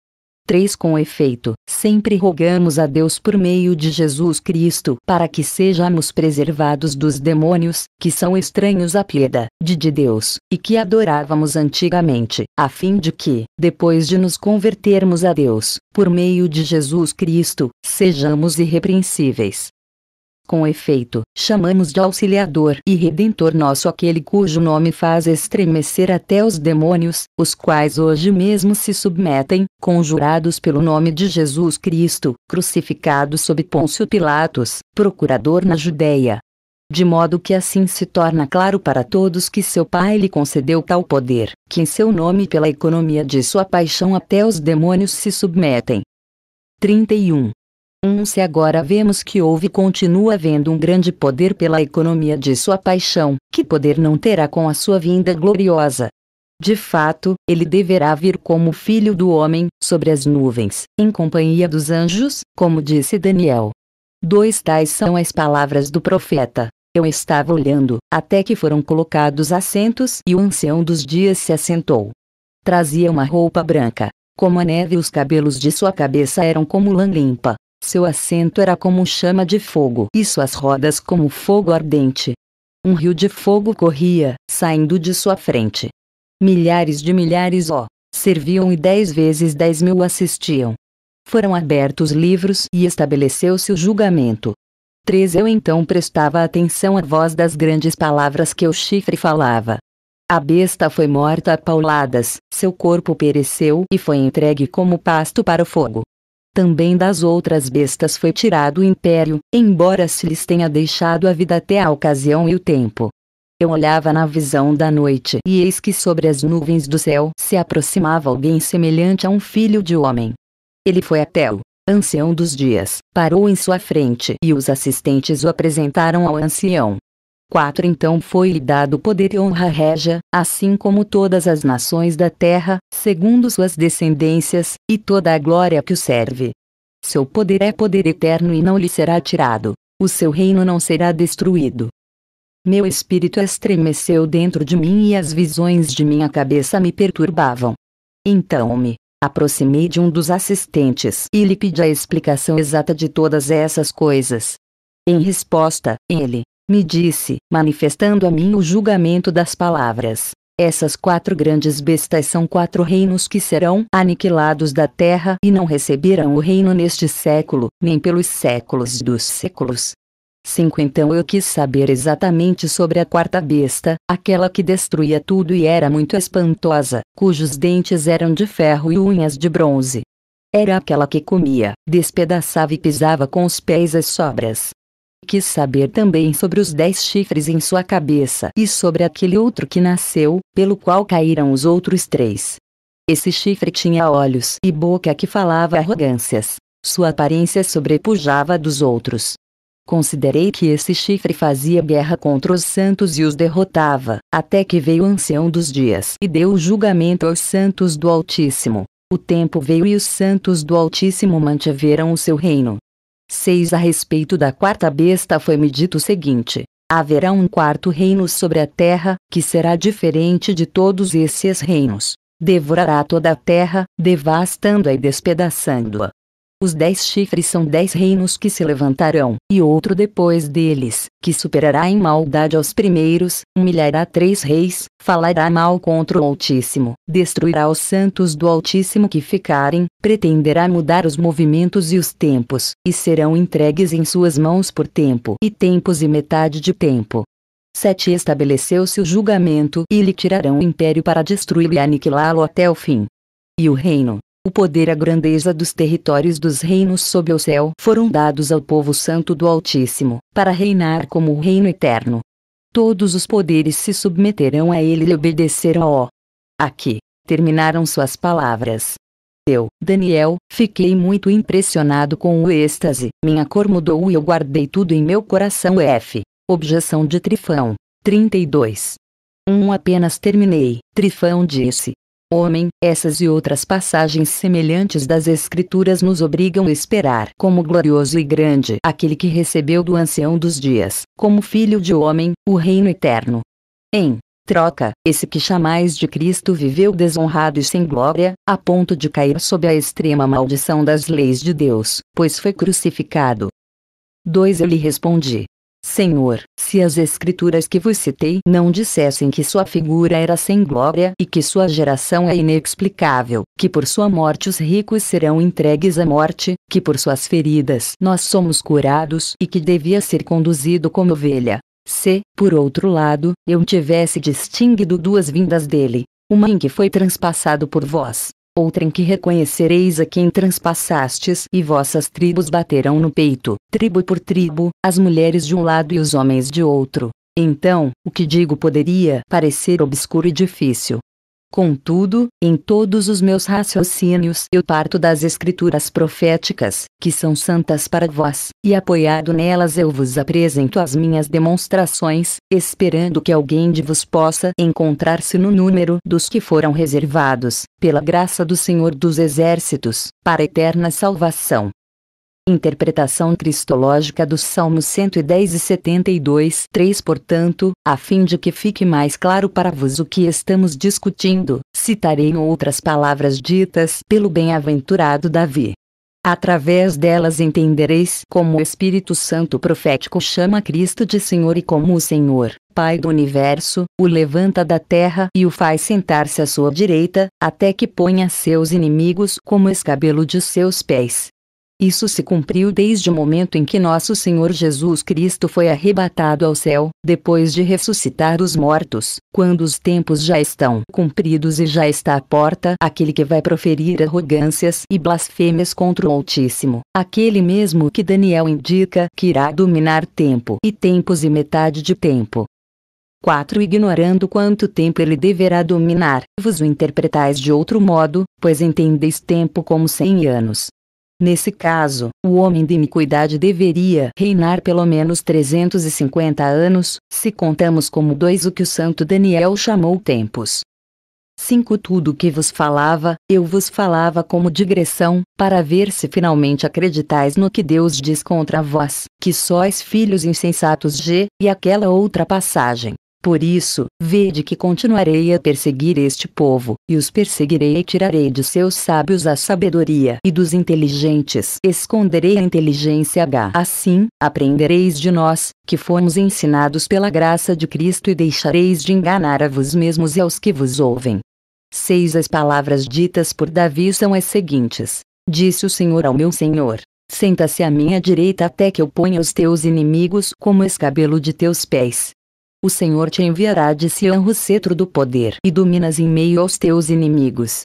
3 Com efeito, sempre rogamos a Deus por meio de Jesus Cristo para que sejamos preservados dos demônios, que são estranhos à piedade de Deus, e que adorávamos antigamente, a fim de que, depois de nos convertermos a Deus, por meio de Jesus Cristo, sejamos irrepreensíveis, com efeito, chamamos de Auxiliador e Redentor nosso aquele cujo nome faz estremecer até os demônios, os quais hoje mesmo se submetem, conjurados pelo nome de Jesus Cristo, crucificado sob Pôncio Pilatos, procurador na Judéia. De modo que assim se torna claro para todos que seu Pai lhe concedeu tal poder, que em seu nome pela economia de sua paixão até os demônios se submetem. 31. Um se agora vemos que houve e continua havendo um grande poder pela economia de sua paixão, que poder não terá com a sua vinda gloriosa. De fato, ele deverá vir como filho do homem, sobre as nuvens, em companhia dos anjos, como disse Daniel. Dois tais são as palavras do profeta. Eu estava olhando, até que foram colocados assentos e o ancião dos dias se assentou. Trazia uma roupa branca. Como a neve, os cabelos de sua cabeça eram como lã limpa, seu assento era como chama de fogo e suas rodas como fogo ardente. Um rio de fogo corria, saindo de sua frente. Milhares de milhares ó, serviam e dez vezes dez mil assistiam. Foram abertos livros e estabeleceu-se o julgamento. 3. Eu então prestava atenção à voz das grandes palavras que o chifre falava. A besta foi morta a pauladas, seu corpo pereceu e foi entregue como pasto para o fogo. Também das outras bestas foi tirado o império, embora se lhes tenha deixado a vida até a ocasião e o tempo. Eu olhava na visão da noite e eis que sobre as nuvens do céu se aproximava alguém semelhante a um filho de homem. Ele foi até o ancião dos dias, parou em sua frente e os assistentes o apresentaram ao ancião. 4 Então foi-lhe dado poder e honra régia, assim como todas as nações da terra, segundo suas descendências, e toda a glória que o serve. Seu poder é poder eterno e não lhe será tirado. O seu reino não será destruído. Meu espírito estremeceu dentro de mim e as visões de minha cabeça me perturbavam. Então me aproximei de um dos assistentes e lhe pedi a explicação exata de todas essas coisas. Em resposta, ele me disse, manifestando a mim o julgamento das palavras. Essas quatro grandes bestas são quatro reinos que serão aniquilados da terra e não receberão o reino neste século, nem pelos séculos dos séculos. 5 Então eu quis saber exatamente sobre a quarta besta, aquela que destruía tudo e era muito espantosa, cujos dentes eram de ferro e unhas de bronze. Era aquela que comia, despedaçava e pisava com os pés as sobras, Quis saber também sobre os dez chifres em sua cabeça e sobre aquele outro que nasceu, pelo qual caíram os outros três. Esse chifre tinha olhos e boca que falava arrogâncias. Sua aparência sobrepujava dos outros. Considerei que esse chifre fazia guerra contra os santos e os derrotava, até que veio o ancião dos dias e deu o julgamento aos santos do Altíssimo. O tempo veio e os santos do Altíssimo mantiveram o seu reino. 6 A respeito da quarta besta foi-me dito o seguinte: haverá um quarto reino sobre a terra, que será diferente de todos esses reinos. Devorará toda a terra, devastando-a e despedaçando-a. Os dez chifres são dez reinos que se levantarão, e outro depois deles, que superará em maldade aos primeiros, humilhará três reis, falará mal contra o Altíssimo, destruirá os santos do Altíssimo que ficarem, pretenderá mudar os movimentos e os tempos, e serão entregues em suas mãos por tempo e tempos e metade de tempo. 7. Estabeleceu-se o julgamento e lhe tirarão o império para destruí-lo e aniquilá-lo até o fim. E o reino, o poder e a grandeza dos territórios dos reinos sob o céu foram dados ao povo santo do Altíssimo, para reinar como o reino eterno. Todos os poderes se submeterão a ele e obedeceram ao. Aqui, terminaram suas palavras. Eu, Daniel, fiquei muito impressionado com o êxtase, minha cor mudou e eu guardei tudo em meu coração. F. Objeção de Trifão. 32. Um apenas terminei, Trifão disse, homem. Essas e outras passagens semelhantes das Escrituras nos obrigam a esperar como glorioso e grande aquele que recebeu do ancião dos dias, como filho de homem, o reino eterno. Em troca, esse que chamais de Cristo viveu desonrado e sem glória, a ponto de cair sob a extrema maldição das leis de Deus, pois foi crucificado. 2 Eu lhe respondi: Senhor, se as escrituras que vos citei não dissessem que sua figura era sem glória e que sua geração é inexplicável, que por sua morte os ricos serão entregues à morte, que por suas feridas nós somos curados e que devia ser conduzido como ovelha. Se, por outro lado, eu tivesse distinguido duas vindas dele, uma em que foi transpassado por vós, Outra em que reconhecereis a quem transpassastes e vossas tribos baterão no peito, tribo por tribo, as mulheres de um lado e os homens de outro. Então, o que digo poderia parecer obscuro e difícil, Contudo, em todos os meus raciocínios eu parto das escrituras proféticas, que são santas para vós, e apoiado nelas eu vos apresento as minhas demonstrações, esperando que alguém de vos possa encontrar-se no número dos que foram reservados, pela graça do Senhor dos Exércitos, para eterna salvação interpretação cristológica dos Salmos 110 e 72, 3 Portanto, a fim de que fique mais claro para vos o que estamos discutindo, citarei outras palavras ditas pelo bem-aventurado Davi. Através delas entendereis como o Espírito Santo profético chama Cristo de Senhor e como o Senhor, Pai do universo, o levanta da terra e o faz sentar-se à sua direita, até que ponha seus inimigos como escabelo de seus pés. Isso se cumpriu desde o momento em que nosso Senhor Jesus Cristo foi arrebatado ao céu, depois de ressuscitar os mortos, quando os tempos já estão cumpridos e já está à porta aquele que vai proferir arrogâncias e blasfêmias contra o Altíssimo, aquele mesmo que Daniel indica que irá dominar tempo e tempos e metade de tempo. 4. Ignorando quanto tempo ele deverá dominar, vos o interpretais de outro modo, pois entendeis tempo como cem anos, Nesse caso, o homem de iniquidade deveria reinar pelo menos 350 anos, se contamos como dois o que o santo Daniel chamou tempos. 5 Tudo o que vos falava, eu vos falava como digressão, para ver se finalmente acreditais no que Deus diz contra vós, que sois filhos insensatos G, e aquela outra passagem. Por isso, vede que continuarei a perseguir este povo, e os perseguirei e tirarei de seus sábios a sabedoria, e dos inteligentes esconderei a inteligência H. Assim, aprendereis de nós, que fomos ensinados pela graça de Cristo e deixareis de enganar a vós mesmos e aos que vos ouvem. 6 As palavras ditas por Davi são as seguintes: Disse o Senhor ao meu Senhor: Senta-se à minha direita até que eu ponha os teus inimigos como escabelo de teus pés o Senhor te enviará de Sião o cetro do poder e dominas em meio aos teus inimigos.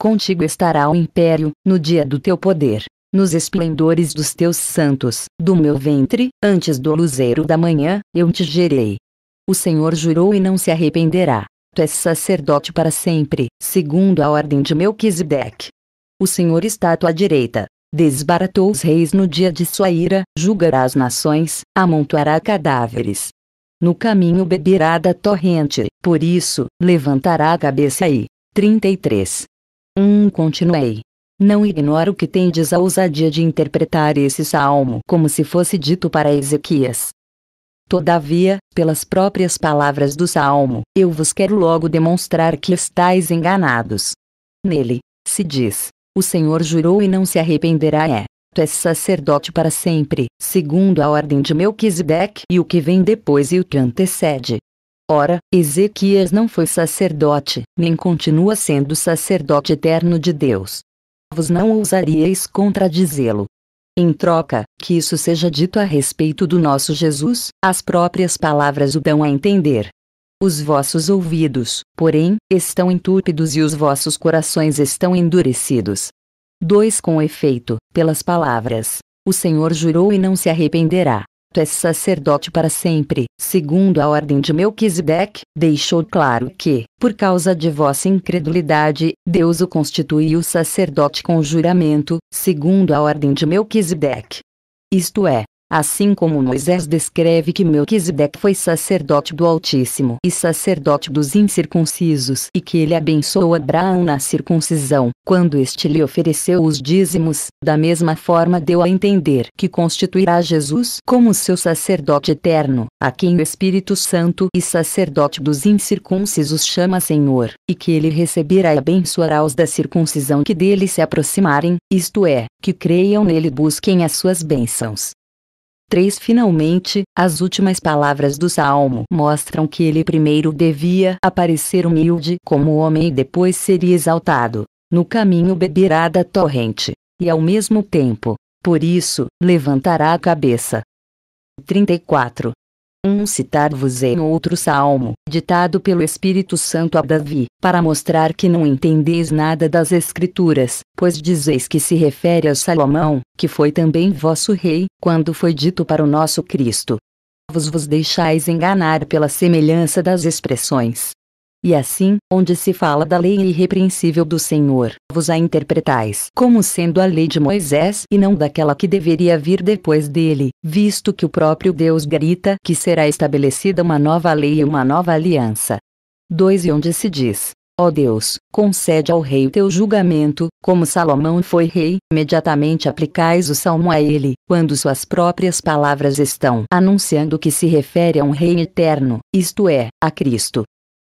Contigo estará o império, no dia do teu poder, nos esplendores dos teus santos, do meu ventre, antes do luzeiro da manhã, eu te gerei. O Senhor jurou e não se arrependerá. Tu és sacerdote para sempre, segundo a ordem de Melquisedeque. O Senhor está à tua direita. Desbaratou os reis no dia de sua ira, julgará as nações, amontoará cadáveres, no caminho beberá da torrente, por isso, levantará a cabeça e. 33. 1. Um, continuei. Não ignoro que tendes a ousadia de interpretar esse salmo como se fosse dito para Ezequias. Todavia, pelas próprias palavras do salmo, eu vos quero logo demonstrar que estáis enganados. Nele, se diz: O Senhor jurou e não se arrependerá. É Tu é és sacerdote para sempre, segundo a ordem de Melquisedeque e o que vem depois e o que antecede. Ora, Ezequias não foi sacerdote, nem continua sendo sacerdote eterno de Deus. Vos não ousaríeis contradizê-lo. Em troca, que isso seja dito a respeito do nosso Jesus, as próprias palavras o dão a entender. Os vossos ouvidos, porém, estão entúpidos e os vossos corações estão endurecidos. 2 Com efeito, pelas palavras, o Senhor jurou e não se arrependerá. Tu és sacerdote para sempre, segundo a ordem de Melquisedeque, deixou claro que, por causa de vossa incredulidade, Deus o constituiu sacerdote com juramento, segundo a ordem de Melquisedeque. Isto é, Assim como Moisés descreve que Melquisedeque foi sacerdote do Altíssimo e sacerdote dos incircuncisos e que ele abençoou Abraão na circuncisão, quando este lhe ofereceu os dízimos, da mesma forma deu a entender que constituirá Jesus como seu sacerdote eterno, a quem o Espírito Santo e sacerdote dos incircuncisos chama Senhor, e que ele receberá e abençoará os da circuncisão que dele se aproximarem, isto é, que creiam nele e busquem as suas bênçãos. 3. Finalmente, as últimas palavras do Salmo mostram que ele primeiro devia aparecer humilde como homem e depois seria exaltado. No caminho beberá da torrente, e ao mesmo tempo, por isso, levantará a cabeça. 34. Um citar-vos-ei é outro salmo, ditado pelo Espírito Santo a Davi, para mostrar que não entendeis nada das Escrituras, pois dizeis que se refere a Salomão, que foi também vosso rei, quando foi dito para o nosso Cristo. Vos vos deixais enganar pela semelhança das expressões, e assim, onde se fala da lei irrepreensível do Senhor, vos a interpretais como sendo a lei de Moisés e não daquela que deveria vir depois dele, visto que o próprio Deus grita que será estabelecida uma nova lei e uma nova aliança. 2 E onde se diz: Ó oh Deus, concede ao rei o teu julgamento, como Salomão foi rei, imediatamente aplicais o salmo a ele, quando suas próprias palavras estão anunciando que se refere a um rei eterno, isto é, a Cristo,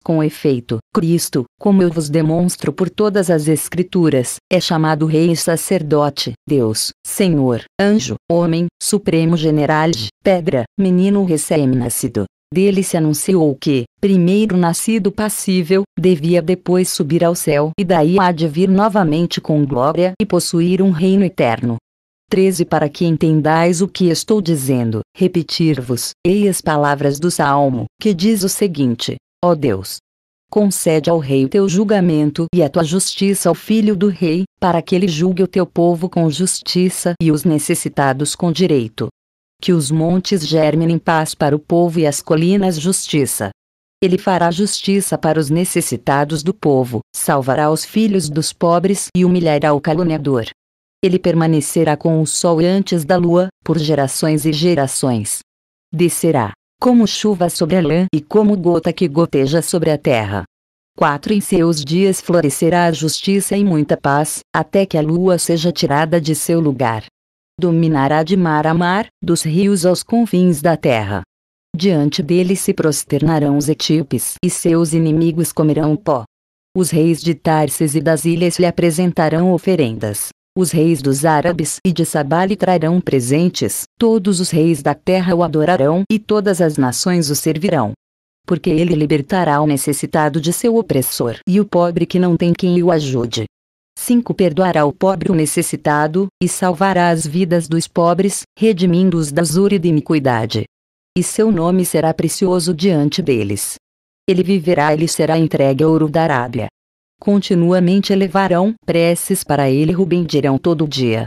com efeito, Cristo, como eu vos demonstro por todas as Escrituras, é chamado Rei e Sacerdote, Deus, Senhor, Anjo, Homem, Supremo General, Pedra, Menino recém-nascido. Dele se anunciou que, primeiro nascido passível, devia depois subir ao céu e daí há de vir novamente com glória e possuir um reino eterno. 13 Para que entendais o que estou dizendo, repetir-vos, ei as palavras do Salmo, que diz o seguinte: Ó Deus! Concede ao rei o teu julgamento e a tua justiça ao filho do rei, para que ele julgue o teu povo com justiça e os necessitados com direito. Que os montes germem em paz para o povo e as colinas justiça. Ele fará justiça para os necessitados do povo, salvará os filhos dos pobres e humilhará o caluniador. Ele permanecerá com o sol antes da lua, por gerações e gerações. Descerá como chuva sobre a lã e como gota que goteja sobre a terra. 4. Em seus dias florescerá a justiça e muita paz, até que a lua seja tirada de seu lugar. Dominará de mar a mar, dos rios aos confins da terra. Diante dele se prosternarão os etíopes e seus inimigos comerão pó. Os reis de Tarses e das ilhas lhe apresentarão oferendas. Os reis dos árabes e de Sabá lhe trarão presentes, todos os reis da terra o adorarão e todas as nações o servirão. Porque ele libertará o necessitado de seu opressor e o pobre que não tem quem o ajude. 5. Perdoará o pobre o necessitado, e salvará as vidas dos pobres, redimindo-os da usura e da iniquidade. E seu nome será precioso diante deles. Ele viverá e lhe será entregue ouro da Arábia continuamente elevarão preces para ele Rubem dirão todo dia.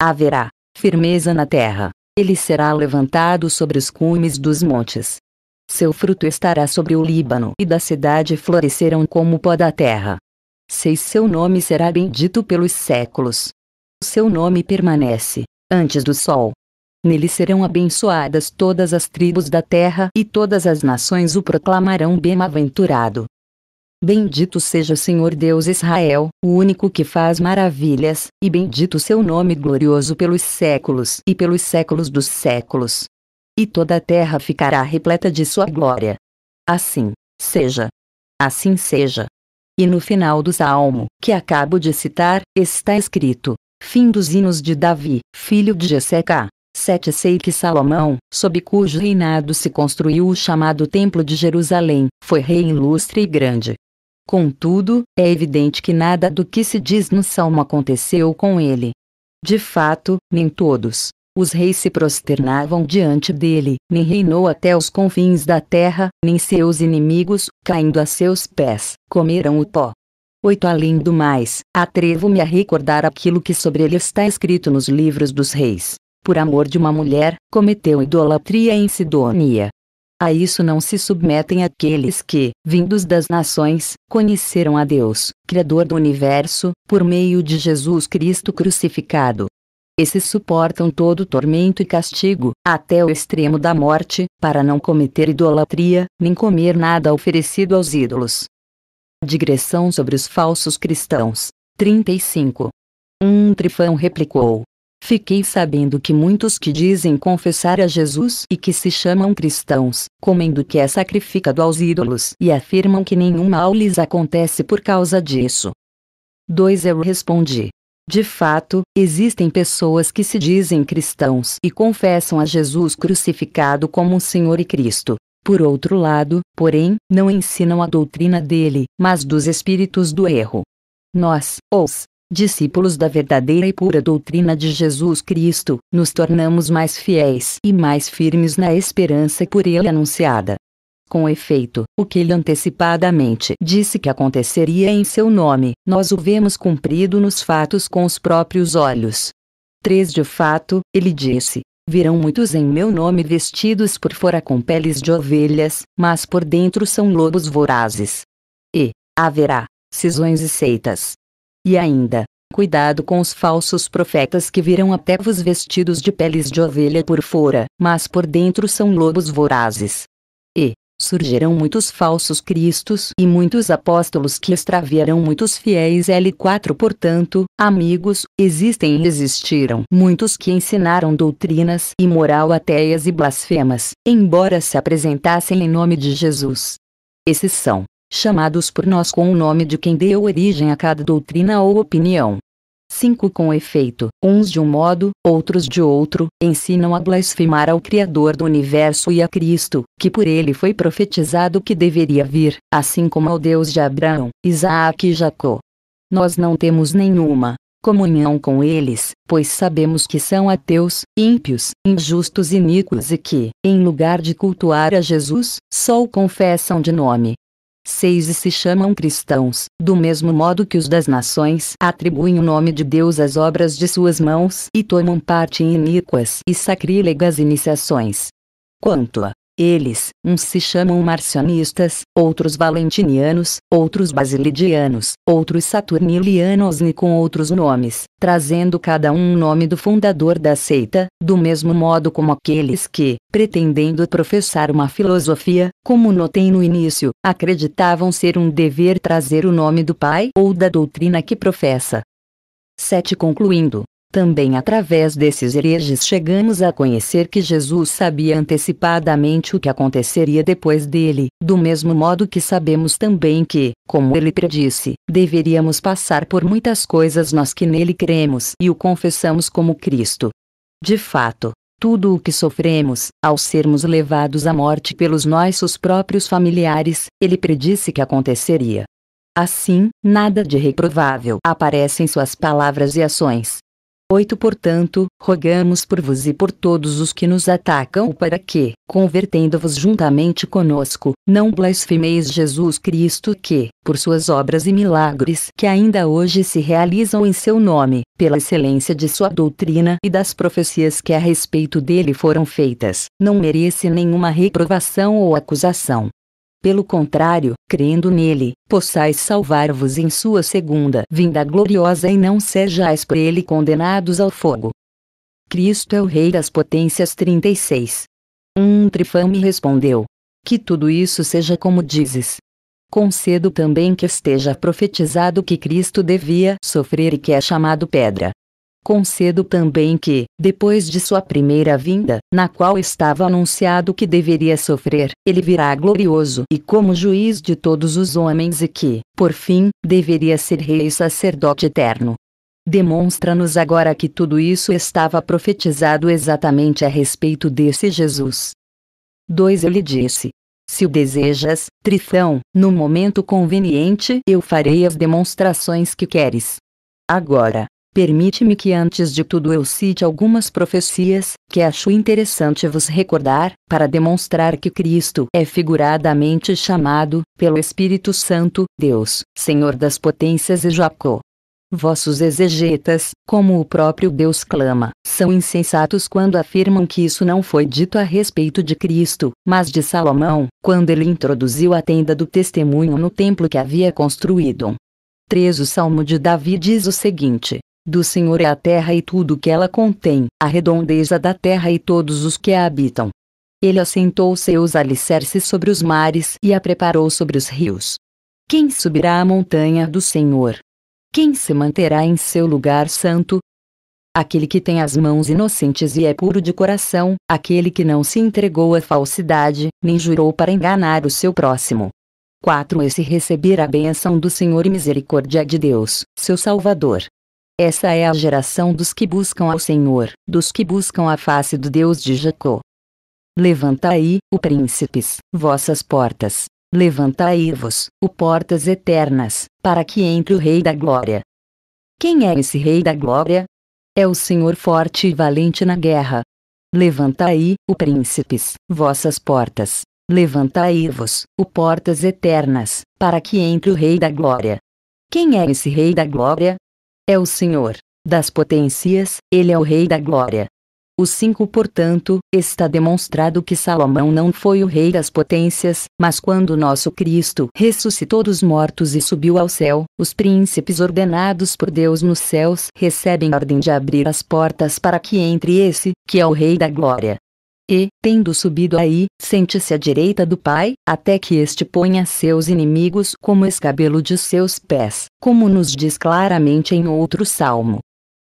Haverá firmeza na terra, ele será levantado sobre os cumes dos montes. Seu fruto estará sobre o Líbano e da cidade florescerão como pó da terra. Seis seu nome será bendito pelos séculos. Seu nome permanece, antes do sol. Nele serão abençoadas todas as tribos da terra e todas as nações o proclamarão bem-aventurado. Bendito seja o Senhor Deus Israel, o único que faz maravilhas, e bendito seu nome glorioso pelos séculos e pelos séculos dos séculos. E toda a terra ficará repleta de sua glória. Assim seja. Assim seja. E no final do salmo, que acabo de citar, está escrito: Fim dos hinos de Davi, filho de Jesseca. Sete Sei que Salomão, sob cujo reinado se construiu o chamado Templo de Jerusalém, foi rei ilustre e grande, Contudo, é evidente que nada do que se diz no Salmo aconteceu com ele. De fato, nem todos os reis se prosternavam diante dele, nem reinou até os confins da terra, nem seus inimigos, caindo a seus pés, comeram o pó. 8 Além do mais, atrevo-me a recordar aquilo que sobre ele está escrito nos livros dos reis. Por amor de uma mulher, cometeu idolatria em Sidonia, a isso não se submetem aqueles que, vindos das nações, conheceram a Deus, Criador do universo, por meio de Jesus Cristo crucificado. Esses suportam todo tormento e castigo, até o extremo da morte, para não cometer idolatria, nem comer nada oferecido aos ídolos. Digressão sobre os falsos cristãos. 35. Um trifão replicou: Fiquei sabendo que muitos que dizem confessar a Jesus e que se chamam cristãos, comendo que é sacrificado aos ídolos e afirmam que nenhum mal lhes acontece por causa disso. 2. Eu respondi. De fato, existem pessoas que se dizem cristãos e confessam a Jesus crucificado como o Senhor e Cristo. Por outro lado, porém, não ensinam a doutrina dele, mas dos espíritos do erro. Nós, os discípulos da verdadeira e pura doutrina de Jesus Cristo, nos tornamos mais fiéis e mais firmes na esperança por ele anunciada. Com efeito, o que ele antecipadamente disse que aconteceria em seu nome, nós o vemos cumprido nos fatos com os próprios olhos. 3 De fato, ele disse: Virão muitos em meu nome vestidos por fora com peles de ovelhas, mas por dentro são lobos vorazes. E haverá cisões e seitas e ainda, cuidado com os falsos profetas que virão até vos vestidos de peles de ovelha por fora, mas por dentro são lobos vorazes. E, surgirão muitos falsos cristos e muitos apóstolos que extraviarão muitos fiéis L4 portanto, amigos, existem e existiram muitos que ensinaram doutrinas e moral ateias e blasfemas, embora se apresentassem em nome de Jesus. Esses são, chamados por nós com o nome de quem deu origem a cada doutrina ou opinião. 5. Com efeito, uns de um modo, outros de outro, ensinam a blasfemar ao Criador do universo e a Cristo, que por ele foi profetizado que deveria vir, assim como ao Deus de Abraão, Isaac e Jacó. Nós não temos nenhuma comunhão com eles, pois sabemos que são ateus, ímpios, injustos e iníquos e que, em lugar de cultuar a Jesus, só o confessam de nome, seis e se chamam cristãos, do mesmo modo que os das nações atribuem o nome de Deus às obras de suas mãos e tomam parte em iníquas e sacrílegas iniciações. Quanto a eles, uns se chamam marcionistas, outros valentinianos, outros basilidianos, outros saturnilianos e com outros nomes, trazendo cada um o nome do fundador da seita, do mesmo modo como aqueles que, pretendendo professar uma filosofia, como notei no início, acreditavam ser um dever trazer o nome do pai ou da doutrina que professa. 7. Concluindo, também através desses hereges chegamos a conhecer que Jesus sabia antecipadamente o que aconteceria depois dele, do mesmo modo que sabemos também que, como ele predisse, deveríamos passar por muitas coisas nós que nele cremos e o confessamos como Cristo. De fato, tudo o que sofremos, ao sermos levados à morte pelos nossos próprios familiares, ele predisse que aconteceria. Assim, nada de reprovável aparece em suas palavras e ações, 8 Portanto, rogamos por vos e por todos os que nos atacam para que, convertendo-vos juntamente conosco, não blasfemeis Jesus Cristo que, por suas obras e milagres que ainda hoje se realizam em seu nome, pela excelência de sua doutrina e das profecias que a respeito dele foram feitas, não merece nenhuma reprovação ou acusação. Pelo contrário, crendo nele, possais salvar-vos em sua segunda vinda gloriosa e não sejais por ele condenados ao fogo. Cristo é o Rei das Potências 36. Um me respondeu: Que tudo isso seja como dizes. Concedo também que esteja profetizado que Cristo devia sofrer e que é chamado pedra, Concedo também que, depois de sua primeira vinda, na qual estava anunciado que deveria sofrer, ele virá glorioso e como juiz de todos os homens e que, por fim, deveria ser rei e sacerdote eterno. Demonstra-nos agora que tudo isso estava profetizado exatamente a respeito desse Jesus. 2 Ele disse: se o desejas, Trifão, no momento conveniente eu farei as demonstrações que queres. Agora, Permite-me que antes de tudo eu cite algumas profecias, que acho interessante vos recordar, para demonstrar que Cristo é figuradamente chamado, pelo Espírito Santo, Deus, Senhor das potências e Jacó. Vossos exegetas, como o próprio Deus clama, são insensatos quando afirmam que isso não foi dito a respeito de Cristo, mas de Salomão, quando ele introduziu a tenda do testemunho no templo que havia construído. 3 O Salmo de Davi diz o seguinte: do Senhor é a terra e tudo que ela contém, a redondeza da terra e todos os que a habitam. Ele assentou seus alicerces sobre os mares e a preparou sobre os rios. Quem subirá à montanha do Senhor? Quem se manterá em seu lugar santo? Aquele que tem as mãos inocentes e é puro de coração, aquele que não se entregou à falsidade, nem jurou para enganar o seu próximo. 4. Esse receberá a bênção do Senhor e misericórdia de Deus, seu Salvador. Essa é a geração dos que buscam ao Senhor, dos que buscam a face do Deus de Jacó. Levantai, o príncipes, vossas portas. Levantai-vos, o portas eternas, para que entre o Rei da Glória. Quem é esse Rei da Glória? É o Senhor forte e valente na guerra. Levantai, o príncipes, vossas portas. Levantai-vos, o portas eternas, para que entre o Rei da Glória. Quem é esse Rei da Glória? É o Senhor das potências, ele é o Rei da glória. O cinco, portanto, está demonstrado que Salomão não foi o rei das potências, mas quando nosso Cristo ressuscitou dos mortos e subiu ao céu, os príncipes ordenados por Deus nos céus recebem ordem de abrir as portas para que entre esse, que é o rei da glória. E, tendo subido aí, sente-se à direita do Pai, até que este ponha seus inimigos como escabelo de seus pés, como nos diz claramente em outro salmo.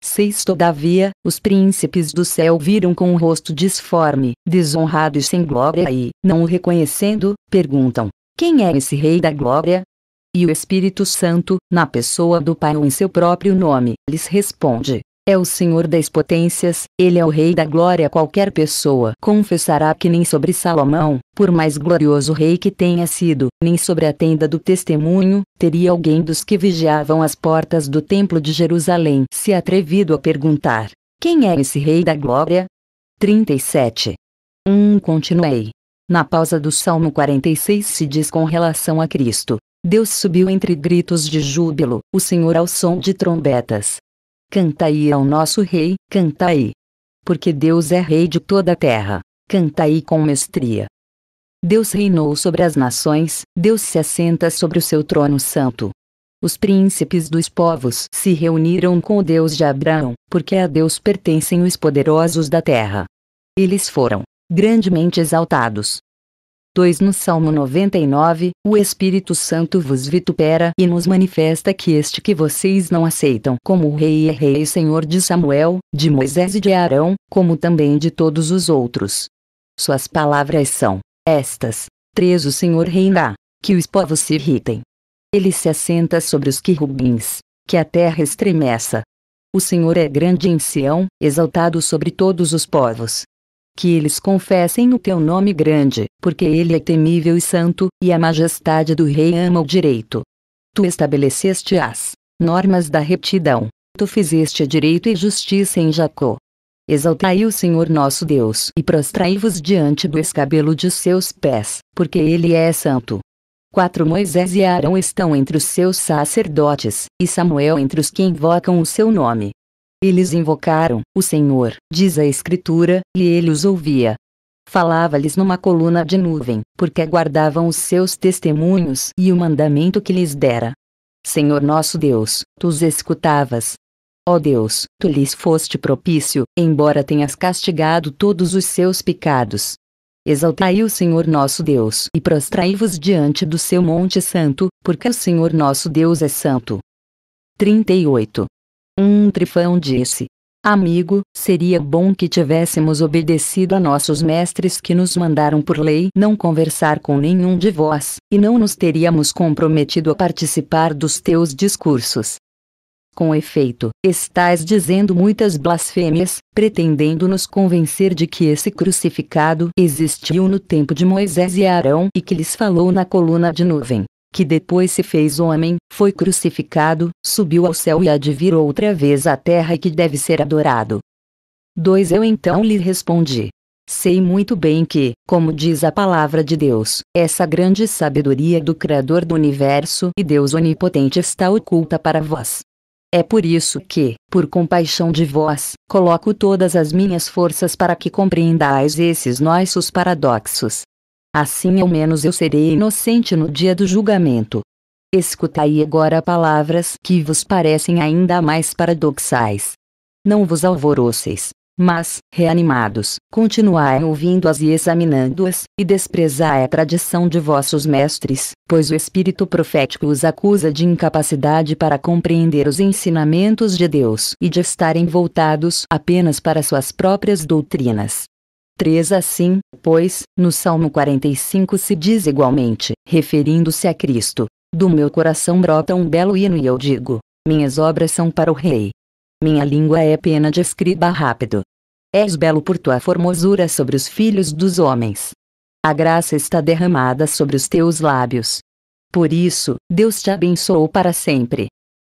Seis Todavia, os príncipes do céu viram com o rosto disforme, desonrado e sem glória e, não o reconhecendo, perguntam: Quem é esse Rei da Glória? E o Espírito Santo, na pessoa do Pai ou em seu próprio nome, lhes responde: é o Senhor das potências, ele é o Rei da glória. Qualquer pessoa confessará que nem sobre Salomão, por mais glorioso rei que tenha sido, nem sobre a tenda do testemunho, teria alguém dos que vigiavam as portas do templo de Jerusalém se atrevido a perguntar: Quem é esse Rei da glória? 37. 1. Um, continuei. Na pausa do Salmo 46 se diz com relação a Cristo: Deus subiu entre gritos de júbilo, o Senhor ao som de trombetas, Cantai ao nosso Rei, cantai. Porque Deus é Rei de toda a terra. Cantai com mestria. Deus reinou sobre as nações, Deus se assenta sobre o seu trono santo. Os príncipes dos povos se reuniram com o Deus de Abraão, porque a Deus pertencem os poderosos da terra. Eles foram grandemente exaltados, 2 no Salmo 99, o Espírito Santo vos vitupera e nos manifesta que este que vocês não aceitam como rei é rei e senhor de Samuel, de Moisés e de Arão, como também de todos os outros. Suas palavras são estas: Três o Senhor reinará, que os povos se irritem. Ele se assenta sobre os querubins, que a terra estremeça. O Senhor é grande em Sião, exaltado sobre todos os povos que eles confessem o teu nome grande, porque ele é temível e santo, e a majestade do rei ama o direito. Tu estabeleceste as normas da retidão, tu fizeste direito e justiça em Jacó. Exaltai o Senhor nosso Deus e prostrai-vos diante do escabelo de seus pés, porque ele é santo. Quatro Moisés e Arão estão entre os seus sacerdotes, e Samuel entre os que invocam o seu nome. Eles invocaram o Senhor, diz a Escritura, e ele os ouvia. Falava-lhes numa coluna de nuvem, porque guardavam os seus testemunhos e o mandamento que lhes dera. Senhor nosso Deus, tu os escutavas. Ó Deus, tu lhes foste propício, embora tenhas castigado todos os seus pecados. Exaltai o Senhor nosso Deus e prostrai-vos diante do seu Monte Santo, porque o Senhor nosso Deus é santo. 38. Um trifão disse: Amigo, seria bom que tivéssemos obedecido a nossos mestres que nos mandaram por lei não conversar com nenhum de vós, e não nos teríamos comprometido a participar dos teus discursos. Com efeito, estás dizendo muitas blasfêmias, pretendendo nos convencer de que esse crucificado existiu no tempo de Moisés e Arão e que lhes falou na coluna de nuvem que depois se fez homem, foi crucificado, subiu ao céu e advirou outra vez à terra e que deve ser adorado. 2 Eu então lhe respondi. Sei muito bem que, como diz a palavra de Deus, essa grande sabedoria do Criador do universo e Deus onipotente está oculta para vós. É por isso que, por compaixão de vós, coloco todas as minhas forças para que compreendais esses nossos paradoxos assim ao menos eu serei inocente no dia do julgamento. Escutai agora palavras que vos parecem ainda mais paradoxais. Não vos alvoroceis, mas, reanimados, continuai ouvindo-as e examinando-as, e desprezai a tradição de vossos mestres, pois o espírito profético os acusa de incapacidade para compreender os ensinamentos de Deus e de estarem voltados apenas para suas próprias doutrinas. 3 Assim, pois, no Salmo 45 se diz igualmente, referindo-se a Cristo: Do meu coração brota um belo hino e eu digo: Minhas obras são para o Rei. Minha língua é pena de escriba rápido. És belo por tua formosura sobre os filhos dos homens. A graça está derramada sobre os teus lábios. Por isso, Deus te abençoou para sempre.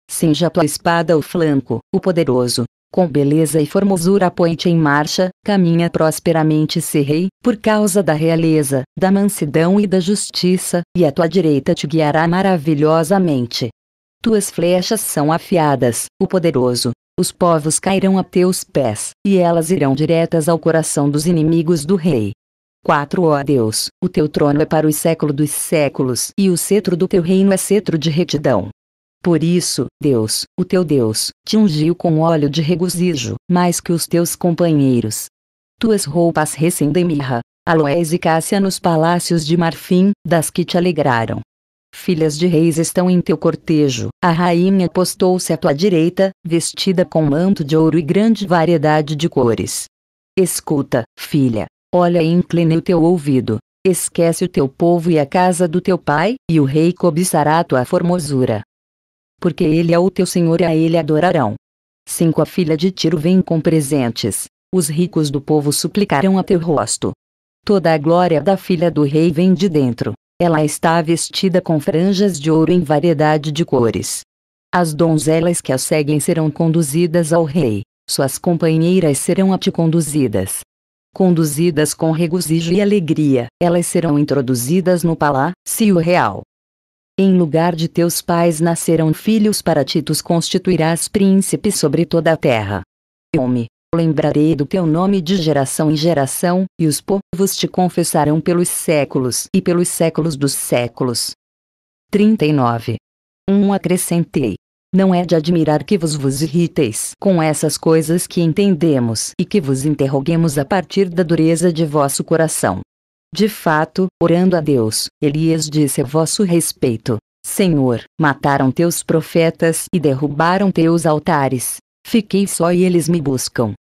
Cinja tua espada o flanco, o poderoso, com beleza e formosura põe-te em marcha, caminha prosperamente ser rei, por causa da realeza, da mansidão e da justiça, e a tua direita te guiará maravilhosamente. Tuas flechas são afiadas, o poderoso. Os povos cairão a teus pés, e elas irão diretas ao coração dos inimigos do rei. 4 Ó Deus, o teu trono é para o século dos séculos, e o cetro do teu reino é cetro de retidão. Por isso, Deus, o teu Deus, te ungiu com óleo de regozijo, mais que os teus companheiros. Tuas roupas recendem mirra, aloés e cássia nos palácios de marfim, das que te alegraram. Filhas de reis estão em teu cortejo, a rainha postou-se à tua direita, vestida com manto de ouro e grande variedade de cores. Escuta, filha, olha e incline o teu ouvido, esquece o teu povo e a casa do teu pai, e o rei cobiçará a tua formosura porque ele é o teu senhor e a ele adorarão. 5 A filha de Tiro vem com presentes, os ricos do povo suplicarão a teu rosto. Toda a glória da filha do rei vem de dentro, ela está vestida com franjas de ouro em variedade de cores. As donzelas que a seguem serão conduzidas ao rei, suas companheiras serão a ti conduzidas. Conduzidas com regozijo e alegria, elas serão introduzidas no palácio real. Em lugar de teus pais nascerão filhos para ti, tu constituirás príncipe sobre toda a terra. Eu me lembrarei do teu nome de geração em geração, e os povos te confessarão pelos séculos e pelos séculos dos séculos. 39. 1 um acrescentei. Não é de admirar que vos vos irriteis com essas coisas que entendemos e que vos interroguemos a partir da dureza de vosso coração. De fato, orando a Deus, Elias disse a vosso respeito: Senhor, mataram teus profetas e derrubaram teus altares. Fiquei só e eles me buscam.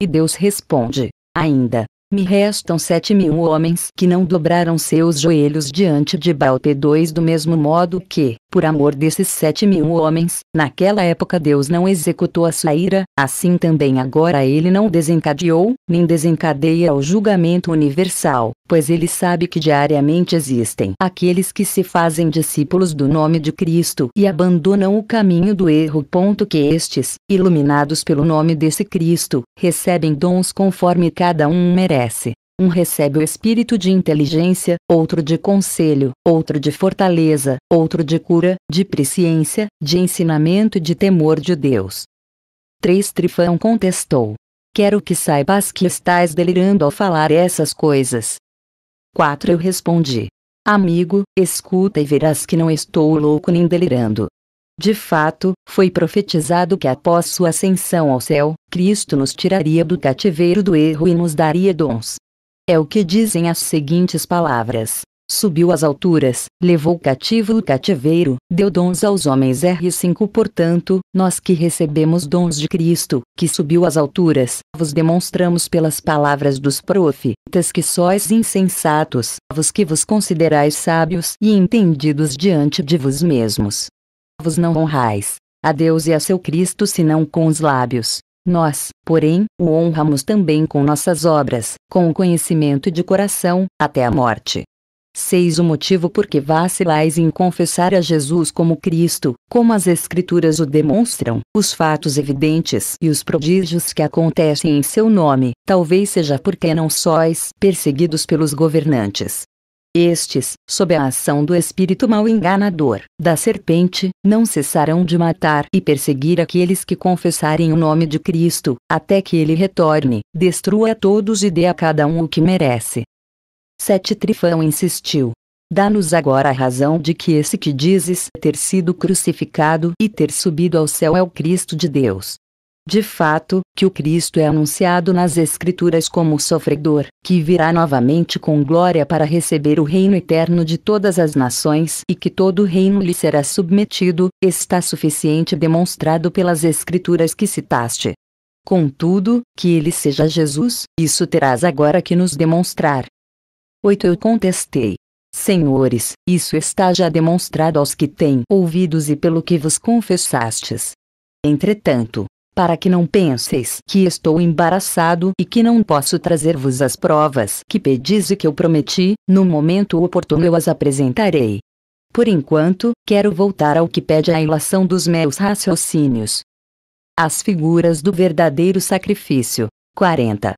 E Deus responde: Ainda, me restam sete mil homens que não dobraram seus joelhos diante de Baal P2 do mesmo modo que, por amor desses sete mil homens, naquela época Deus não executou a sua ira, assim também agora ele não desencadeou, nem desencadeia o julgamento universal, pois ele sabe que diariamente existem aqueles que se fazem discípulos do nome de Cristo e abandonam o caminho do erro. Ponto que estes, iluminados pelo nome desse Cristo, recebem dons conforme cada um merece um recebe o espírito de inteligência, outro de conselho, outro de fortaleza, outro de cura, de presciência, de ensinamento e de temor de Deus. 3 Trifão contestou. Quero que saibas que estás delirando ao falar essas coisas. 4 Eu respondi. Amigo, escuta e verás que não estou louco nem delirando. De fato, foi profetizado que após sua ascensão ao céu, Cristo nos tiraria do cativeiro do erro e nos daria dons. É o que dizem as seguintes palavras: Subiu às alturas, levou cativo o cativeiro, deu dons aos homens. R5 Portanto, nós que recebemos dons de Cristo, que subiu às alturas, vos demonstramos pelas palavras dos profetas que sois insensatos, vos que vos considerais sábios e entendidos diante de vós mesmos vos não honrais a Deus e a seu Cristo senão com os lábios. Nós, porém, o honramos também com nossas obras, com o conhecimento de coração, até a morte. seis O motivo por que vacilais em confessar a Jesus como Cristo, como as Escrituras o demonstram, os fatos evidentes e os prodígios que acontecem em seu nome, talvez seja porque não sois perseguidos pelos governantes, estes, sob a ação do espírito mal enganador, da serpente, não cessarão de matar e perseguir aqueles que confessarem o nome de Cristo, até que ele retorne, destrua a todos e dê a cada um o que merece. Sete Trifão insistiu. Dá-nos agora a razão de que esse que dizes ter sido crucificado e ter subido ao céu é o Cristo de Deus de fato, que o Cristo é anunciado nas Escrituras como sofredor, que virá novamente com glória para receber o reino eterno de todas as nações e que todo reino lhe será submetido, está suficiente demonstrado pelas Escrituras que citaste. Contudo, que ele seja Jesus, isso terás agora que nos demonstrar. 8 Eu contestei. Senhores, isso está já demonstrado aos que têm ouvidos e pelo que vos confessastes. Entretanto, para que não penseis que estou embaraçado e que não posso trazer-vos as provas que pedis e que eu prometi, no momento oportuno eu as apresentarei. Por enquanto, quero voltar ao que pede a ilação dos meus raciocínios. As figuras do verdadeiro sacrifício. 40.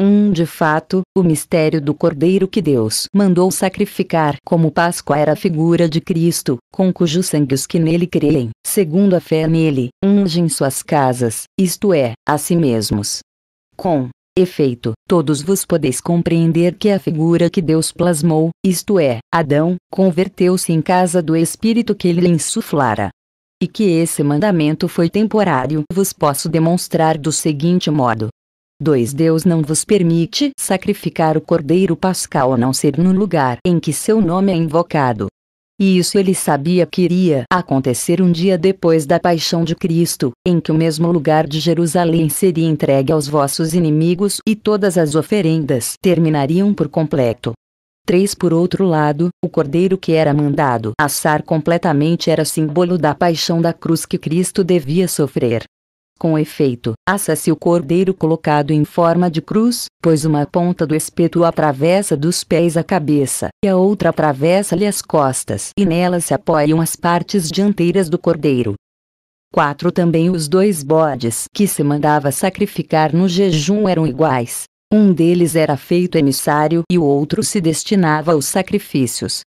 Um, de fato, o mistério do Cordeiro que Deus mandou sacrificar como Páscoa era a figura de Cristo, com cujo sangue os que nele creem, segundo a fé nele, ungem suas casas, isto é, a si mesmos. Com efeito, todos vos podeis compreender que a figura que Deus plasmou, isto é, Adão, converteu-se em casa do Espírito que ele insuflara e que esse mandamento foi temporário, vos posso demonstrar do seguinte modo: 2. Deus não vos permite sacrificar o cordeiro pascal a não ser no lugar em que seu nome é invocado. E isso ele sabia que iria acontecer um dia depois da paixão de Cristo, em que o mesmo lugar de Jerusalém seria entregue aos vossos inimigos e todas as oferendas terminariam por completo. 3 Por outro lado, o cordeiro que era mandado assar completamente era símbolo da paixão da cruz que Cristo devia sofrer. Com efeito, assa-se o cordeiro colocado em forma de cruz, pois uma ponta do espeto atravessa dos pés a cabeça e a outra atravessa-lhe as costas e nelas se apoiam as partes dianteiras do cordeiro. 4. Também os dois bodes que se mandava sacrificar no jejum eram iguais. Um deles era feito emissário e o outro se destinava aos sacrifícios.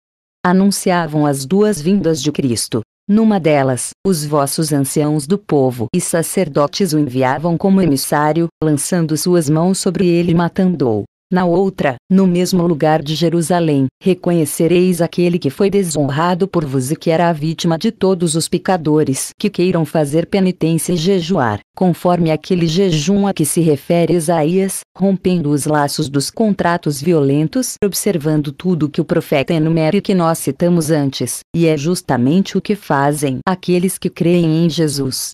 Anunciavam as duas vindas de Cristo. Numa delas, os vossos anciãos do povo e sacerdotes o enviavam como emissário, lançando suas mãos sobre ele e matando-o na outra, no mesmo lugar de Jerusalém, reconhecereis aquele que foi desonrado por vos e que era a vítima de todos os pecadores que queiram fazer penitência e jejuar, conforme aquele jejum a que se refere Isaías, rompendo os laços dos contratos violentos, observando tudo o que o profeta enumera e que nós citamos antes, e é justamente o que fazem aqueles que creem em Jesus.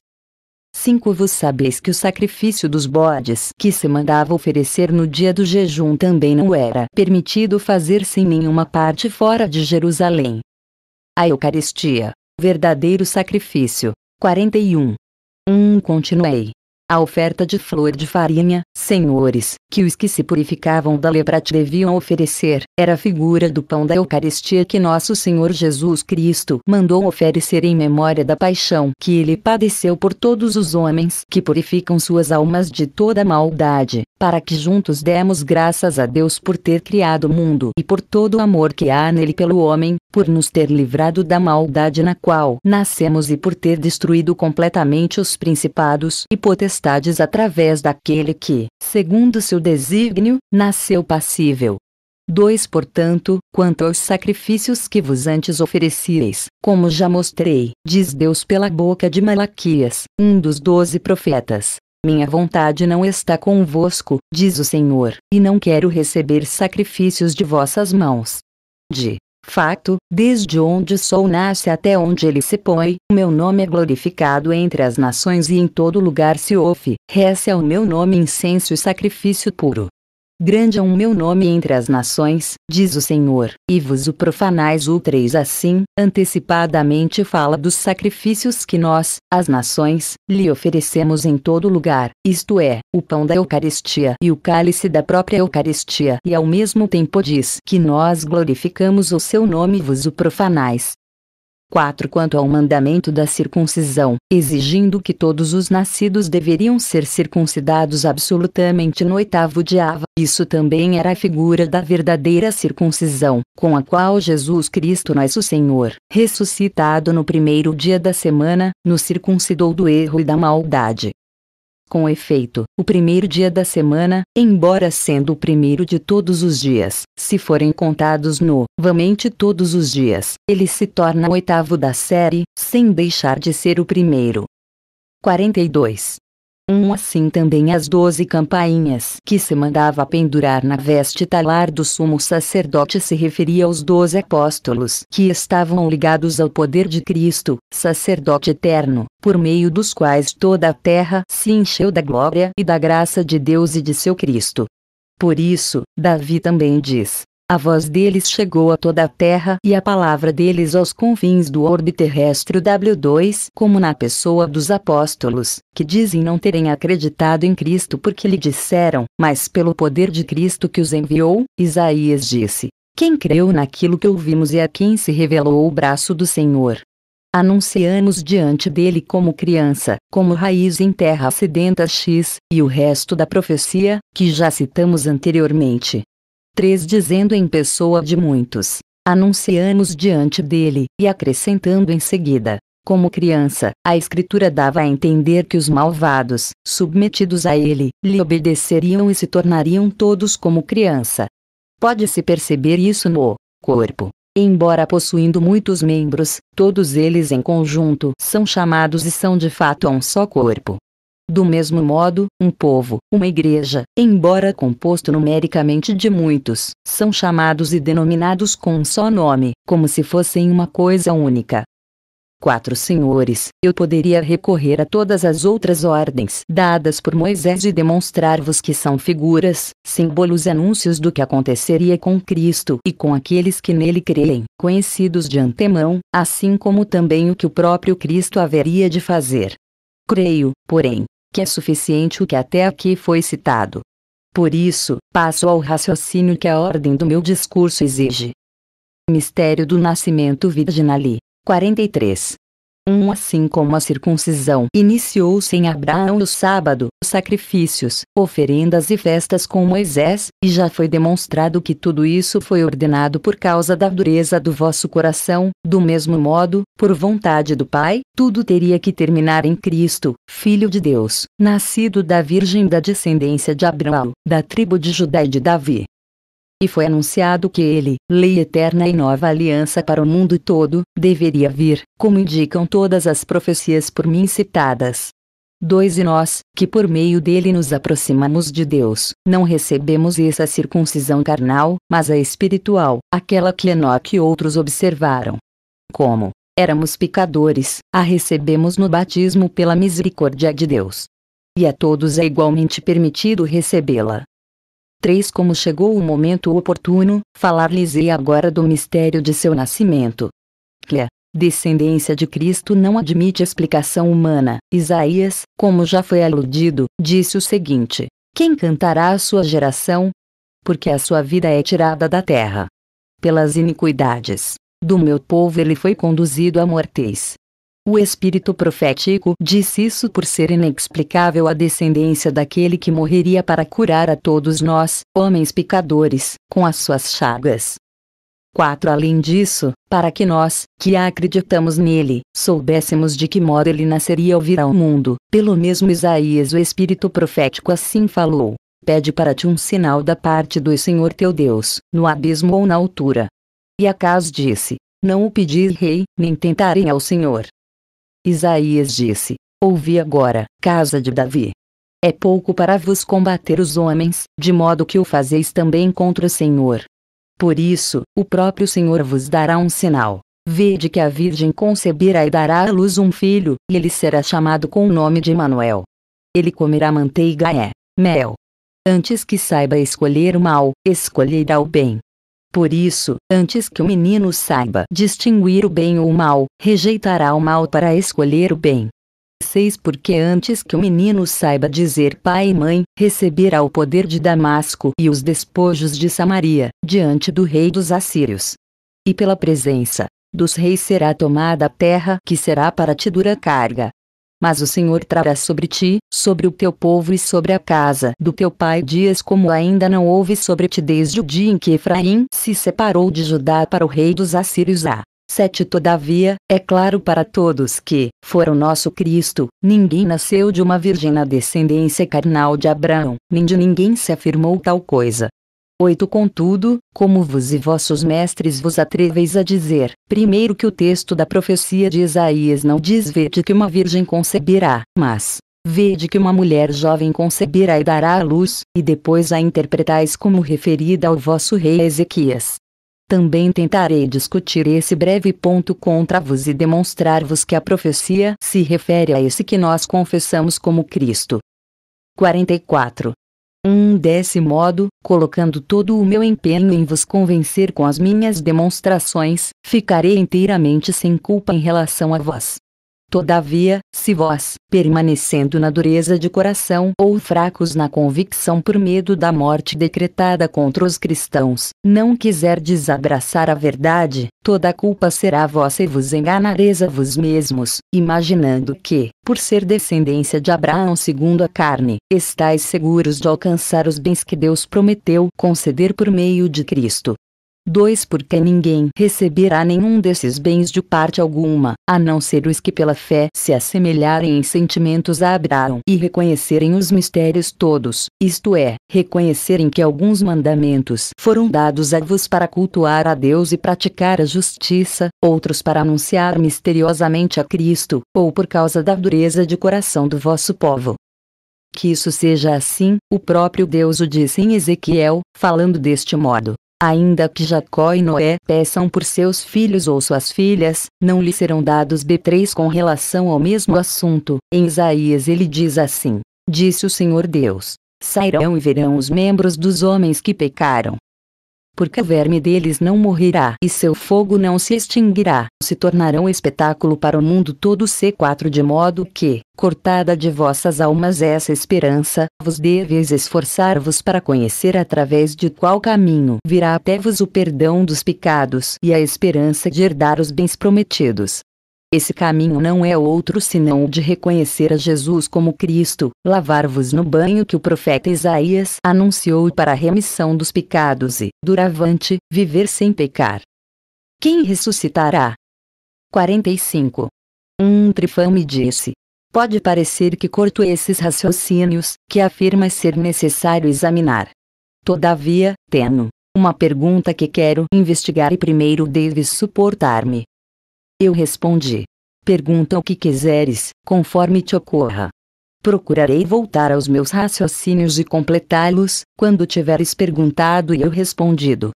5. Vos sabeis que o sacrifício dos bodes que se mandava oferecer no dia do jejum também não era permitido fazer-se em nenhuma parte fora de Jerusalém. A Eucaristia, verdadeiro sacrifício. 41. 1. Um, continuei a oferta de flor de farinha, senhores, que os que se purificavam da lepra te deviam oferecer, era a figura do pão da Eucaristia que nosso Senhor Jesus Cristo mandou oferecer em memória da paixão que ele padeceu por todos os homens que purificam suas almas de toda maldade para que juntos demos graças a Deus por ter criado o mundo e por todo o amor que há nele pelo homem, por nos ter livrado da maldade na qual nascemos e por ter destruído completamente os principados e potestades através daquele que, segundo seu desígnio, nasceu passível. 2. Portanto, quanto aos sacrifícios que vos antes oferecieis, como já mostrei, diz Deus pela boca de Malaquias, um dos doze profetas, minha vontade não está convosco, diz o Senhor, e não quero receber sacrifícios de vossas mãos. De fato, desde onde o sol nasce até onde ele se põe, meu nome é glorificado entre as nações e em todo lugar se ouve, rece ao meu nome incenso e sacrifício puro. Grande é o meu nome entre as nações, diz o Senhor, e vos o profanais o assim, antecipadamente fala dos sacrifícios que nós, as nações, lhe oferecemos em todo lugar, isto é, o pão da Eucaristia e o cálice da própria Eucaristia, e ao mesmo tempo diz que nós glorificamos o seu nome e vos o profanais, 4. Quanto ao mandamento da circuncisão, exigindo que todos os nascidos deveriam ser circuncidados absolutamente no oitavo dia, isso também era a figura da verdadeira circuncisão, com a qual Jesus Cristo nosso Senhor, ressuscitado no primeiro dia da semana, nos circuncidou do erro e da maldade com efeito, o primeiro dia da semana, embora sendo o primeiro de todos os dias, se forem contados no vamente todos os dias, ele se torna o oitavo da série, sem deixar de ser o primeiro. 42. Um assim também as doze campainhas que se mandava pendurar na veste talar do sumo sacerdote se referia aos doze apóstolos que estavam ligados ao poder de Cristo, sacerdote eterno, por meio dos quais toda a terra se encheu da glória e da graça de Deus e de seu Cristo. Por isso, Davi também diz: a voz deles chegou a toda a terra e a palavra deles aos confins do orbe terrestre W2, como na pessoa dos apóstolos, que dizem não terem acreditado em Cristo porque lhe disseram, mas pelo poder de Cristo que os enviou, Isaías disse: Quem creu naquilo que ouvimos e a quem se revelou o braço do Senhor? Anunciamos diante dele como criança, como raiz em terra sedenta X, e o resto da profecia, que já citamos anteriormente 3 dizendo em pessoa de muitos. Anunciamos diante dele, e acrescentando em seguida. Como criança, a Escritura dava a entender que os malvados, submetidos a ele, lhe obedeceriam e se tornariam todos como criança. Pode-se perceber isso no corpo. Embora possuindo muitos membros, todos eles em conjunto são chamados e são de fato um só corpo. Do mesmo modo, um povo, uma igreja, embora composto numericamente de muitos, são chamados e denominados com um só nome, como se fossem uma coisa única. Quatro senhores, eu poderia recorrer a todas as outras ordens dadas por Moisés e demonstrar-vos que são figuras, símbolos e anúncios do que aconteceria com Cristo e com aqueles que nele creem, conhecidos de antemão, assim como também o que o próprio Cristo haveria de fazer. Creio, porém, que é suficiente o que até aqui foi citado. Por isso, passo ao raciocínio que a ordem do meu discurso exige. Mistério do Nascimento Virginali. 43. Um assim como a circuncisão iniciou-se em Abraão o sábado, sacrifícios, oferendas e festas com Moisés, e já foi demonstrado que tudo isso foi ordenado por causa da dureza do vosso coração, do mesmo modo, por vontade do Pai, tudo teria que terminar em Cristo, Filho de Deus, nascido da Virgem da descendência de Abraão, da tribo de Judá e de Davi e foi anunciado que ele, lei eterna e nova aliança para o mundo todo, deveria vir, como indicam todas as profecias por mim citadas. 2 E nós, que por meio dele nos aproximamos de Deus, não recebemos essa circuncisão carnal, mas a espiritual, aquela que Enoque e outros observaram. Como éramos pecadores, a recebemos no batismo pela misericórdia de Deus. E a todos é igualmente permitido recebê-la, 3 Como chegou o momento oportuno, falar-lhes-ei agora do mistério de seu nascimento. Que a descendência de Cristo não admite explicação humana. Isaías, como já foi aludido, disse o seguinte: Quem cantará a sua geração? Porque a sua vida é tirada da terra. Pelas iniquidades do meu povo ele foi conduzido à mortez. O espírito profético disse isso por ser inexplicável a descendência daquele que morreria para curar a todos nós, homens pecadores, com as suas chagas. 4. Além disso, para que nós, que acreditamos nele, soubéssemos de que modo ele nasceria ou virá ao mundo, pelo mesmo Isaías o espírito profético assim falou: Pede para ti um sinal da parte do Senhor teu Deus, no abismo ou na altura. E acaso disse: Não o pedi, rei, nem tentarei ao Senhor Isaías disse: Ouvi agora, casa de Davi. É pouco para vos combater os homens, de modo que o fazeis também contra o Senhor. Por isso, o próprio Senhor vos dará um sinal. Vede que a Virgem conceberá e dará à luz um filho, e ele será chamado com o nome de Manuel. Ele comerá manteiga e mel. Antes que saiba escolher o mal, escolherá o bem. Por isso, antes que o menino saiba distinguir o bem ou o mal, rejeitará o mal para escolher o bem. 6 Porque antes que o menino saiba dizer pai e mãe, receberá o poder de Damasco e os despojos de Samaria, diante do rei dos assírios. E pela presença dos reis será tomada a terra que será para ti dura carga, mas o Senhor trará sobre ti, sobre o teu povo e sobre a casa do teu pai dias como ainda não houve sobre ti desde o dia em que Efraim se separou de Judá para o rei dos assírios a. Ah, 7 Todavia, é claro para todos que, fora o nosso Cristo, ninguém nasceu de uma virgem na descendência carnal de Abraão, nem de ninguém se afirmou tal coisa, 8 Contudo, como vos e vossos mestres vos atreveis a dizer, primeiro que o texto da profecia de Isaías não diz vede que uma virgem conceberá, mas vede que uma mulher jovem conceberá e dará à luz, e depois a interpretais como referida ao vosso rei Ezequias. Também tentarei discutir esse breve ponto contra vos e demonstrar-vos que a profecia se refere a esse que nós confessamos como Cristo. 44. Um desse modo, colocando todo o meu empenho em vos convencer com as minhas demonstrações, ficarei inteiramente sem culpa em relação a vós. Todavia, se vós, permanecendo na dureza de coração ou fracos na convicção por medo da morte decretada contra os cristãos, não quiserdes abraçar a verdade, toda a culpa será vossa e vos enganareis a vós mesmos, imaginando que, por ser descendência de Abraão segundo a carne, estáis seguros de alcançar os bens que Deus prometeu conceder por meio de Cristo. 2. Porque ninguém receberá nenhum desses bens de parte alguma, a não ser os que pela fé se assemelharem em sentimentos a Abraão e reconhecerem os mistérios todos, isto é, reconhecerem que alguns mandamentos foram dados a vos para cultuar a Deus e praticar a justiça, outros para anunciar misteriosamente a Cristo, ou por causa da dureza de coração do vosso povo. Que isso seja assim, o próprio Deus o disse em Ezequiel, falando deste modo. Ainda que Jacó e Noé peçam por seus filhos ou suas filhas, não lhe serão dados B3 com relação ao mesmo assunto. Em Isaías ele diz assim: Disse o Senhor Deus: Sairão e verão os membros dos homens que pecaram, porque o verme deles não morrerá e seu fogo não se extinguirá. Se tornarão espetáculo para o mundo todo C4 de modo que, cortada de vossas almas essa esperança, vos deveis esforçar-vos para conhecer através de qual caminho virá até vos o perdão dos pecados e a esperança de herdar os bens prometidos. Esse caminho não é outro senão o de reconhecer a Jesus como Cristo, lavar-vos no banho que o profeta Isaías anunciou para a remissão dos pecados e, duravante, viver sem pecar. Quem ressuscitará? 45. Um trifão me disse. Pode parecer que corto esses raciocínios, que afirma ser necessário examinar. Todavia, teno uma pergunta que quero investigar e primeiro deves suportar-me. Eu respondi. Pergunta o que quiseres, conforme te ocorra. Procurarei voltar aos meus raciocínios e completá-los, quando tiveres perguntado e eu respondido.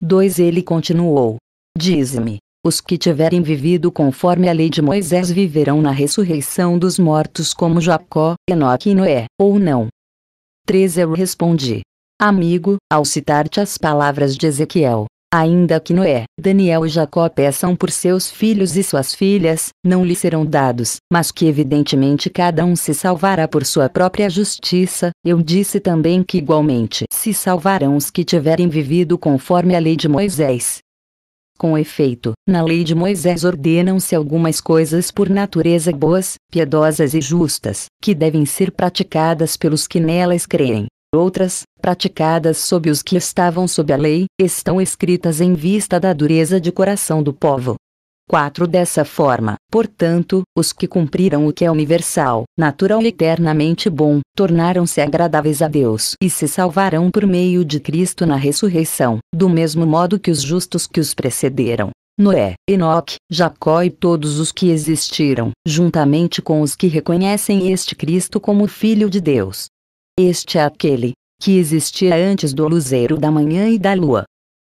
2. Ele continuou. Diz-me, os que tiverem vivido conforme a lei de Moisés viverão na ressurreição dos mortos como Jacó, Enoque e Noé, ou não? 3. Eu respondi. Amigo, ao citar-te as palavras de Ezequiel, Ainda que Noé, Daniel e Jacó peçam por seus filhos e suas filhas, não lhe serão dados, mas que evidentemente cada um se salvará por sua própria justiça. Eu disse também que igualmente se salvarão os que tiverem vivido conforme a lei de Moisés. Com efeito, na lei de Moisés ordenam-se algumas coisas por natureza boas, piedosas e justas, que devem ser praticadas pelos que nelas creem, outras, praticadas sob os que estavam sob a lei, estão escritas em vista da dureza de coração do povo. 4. Dessa forma, portanto, os que cumpriram o que é universal, natural e eternamente bom, tornaram-se agradáveis a Deus e se salvarão por meio de Cristo na ressurreição, do mesmo modo que os justos que os precederam. Noé, Enoque, Jacó e todos os que existiram, juntamente com os que reconhecem este Cristo como Filho de Deus, este é aquele que existia antes do luzeiro da manhã e da lua.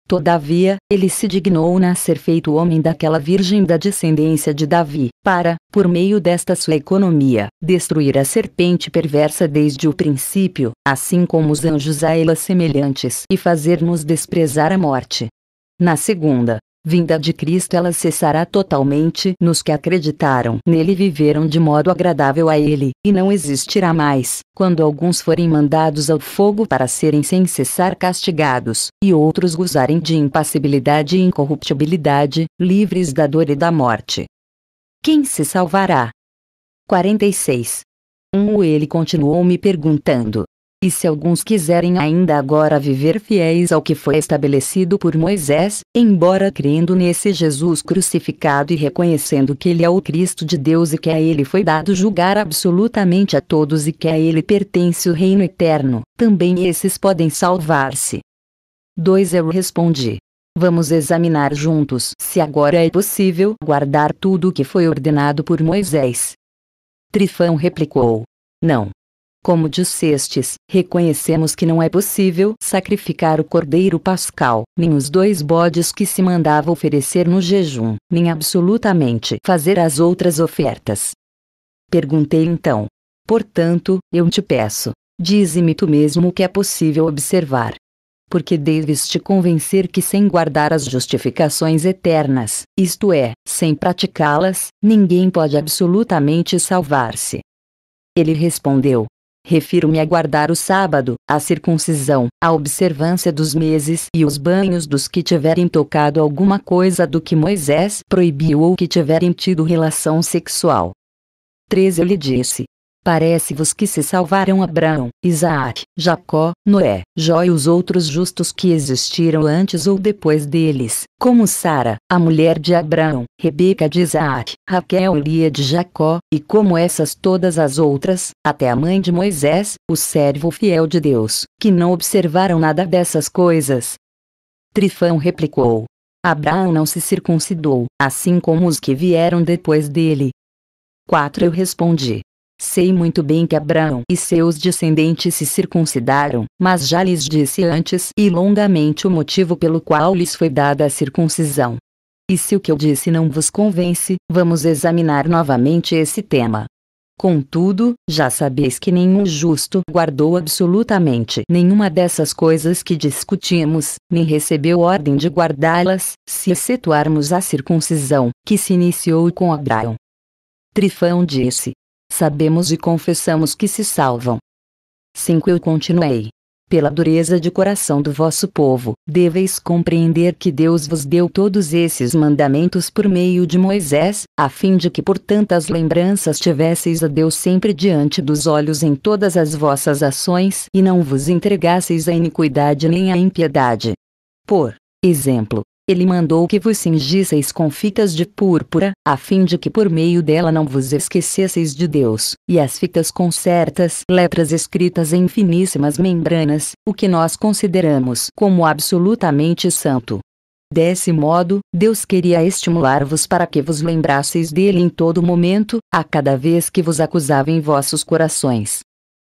Todavia, ele se dignou nascer feito homem daquela virgem da descendência de Davi, para, por meio desta sua economia, destruir a serpente perversa desde o princípio, assim como os anjos a ela semelhantes, e fazer-nos desprezar a morte. Na segunda, vinda de Cristo ela cessará totalmente nos que acreditaram nele viveram de modo agradável a ele, e não existirá mais, quando alguns forem mandados ao fogo para serem sem cessar castigados, e outros gozarem de impassibilidade e incorruptibilidade, livres da dor e da morte. Quem se salvará? 46. Um ele continuou me perguntando, e se alguns quiserem ainda agora viver fiéis ao que foi estabelecido por Moisés, embora crendo nesse Jesus crucificado e reconhecendo que ele é o Cristo de Deus e que a ele foi dado julgar absolutamente a todos e que a ele pertence o reino eterno, também esses podem salvar-se. 2 Eu respondi. Vamos examinar juntos se agora é possível guardar tudo o que foi ordenado por Moisés. Trifão replicou: Não. Como dissestes, reconhecemos que não é possível sacrificar o cordeiro pascal, nem os dois bodes que se mandava oferecer no jejum, nem absolutamente fazer as outras ofertas. Perguntei então. Portanto, eu te peço, dize-me tu mesmo o que é possível observar. Porque deves te convencer que sem guardar as justificações eternas, isto é, sem praticá-las, ninguém pode absolutamente salvar-se. Ele respondeu: Refiro-me a guardar o sábado, a circuncisão, a observância dos meses e os banhos dos que tiverem tocado alguma coisa do que Moisés proibiu ou que tiverem tido relação sexual. 13 Eu lhe disse: Parece-vos que se salvaram Abraão, Isaac, Jacó, Noé, Jó e os outros justos que existiram antes ou depois deles, como Sara, a mulher de Abraão, Rebeca de Isaac, Raquel e Lia de Jacó, e como essas todas as outras, até a mãe de Moisés, o servo fiel de Deus, que não observaram nada dessas coisas. Trifão replicou: Abraão não se circuncidou, assim como os que vieram depois dele. 4 Eu respondi: Sei muito bem que Abraão e seus descendentes se circuncidaram, mas já lhes disse antes e longamente o motivo pelo qual lhes foi dada a circuncisão. E se o que eu disse não vos convence, vamos examinar novamente esse tema. Contudo, já sabeis que nenhum justo guardou absolutamente nenhuma dessas coisas que discutimos, nem recebeu ordem de guardá-las, se excetuarmos a circuncisão, que se iniciou com Abraão. Trifão disse: sabemos e confessamos que se salvam. 5 Eu continuei. Pela dureza de coração do vosso povo, deveis compreender que Deus vos deu todos esses mandamentos por meio de Moisés, a fim de que por tantas lembranças tivesseis a Deus sempre diante dos olhos em todas as vossas ações e não vos entregasseis à iniquidade nem à impiedade. Por exemplo, ele mandou que vos cingisseis com fitas de púrpura, a fim de que por meio dela não vos esquecesseis de Deus, e as fitas com certas letras escritas em finíssimas membranas, o que nós consideramos como absolutamente santo. Desse modo, Deus queria estimular-vos para que vos lembrasseis dele em todo momento, a cada vez que vos acusava em vossos corações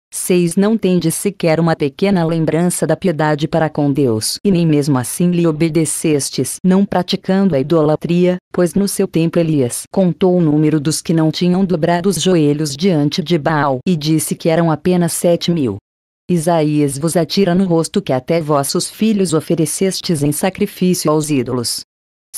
seis Não tendes sequer uma pequena lembrança da piedade para com Deus, e nem mesmo assim lhe obedecestes, não praticando a idolatria, pois no seu tempo Elias contou o número dos que não tinham dobrado os joelhos diante de Baal, e disse que eram apenas sete mil. Isaías vos atira no rosto que até vossos filhos oferecestes em sacrifício aos ídolos,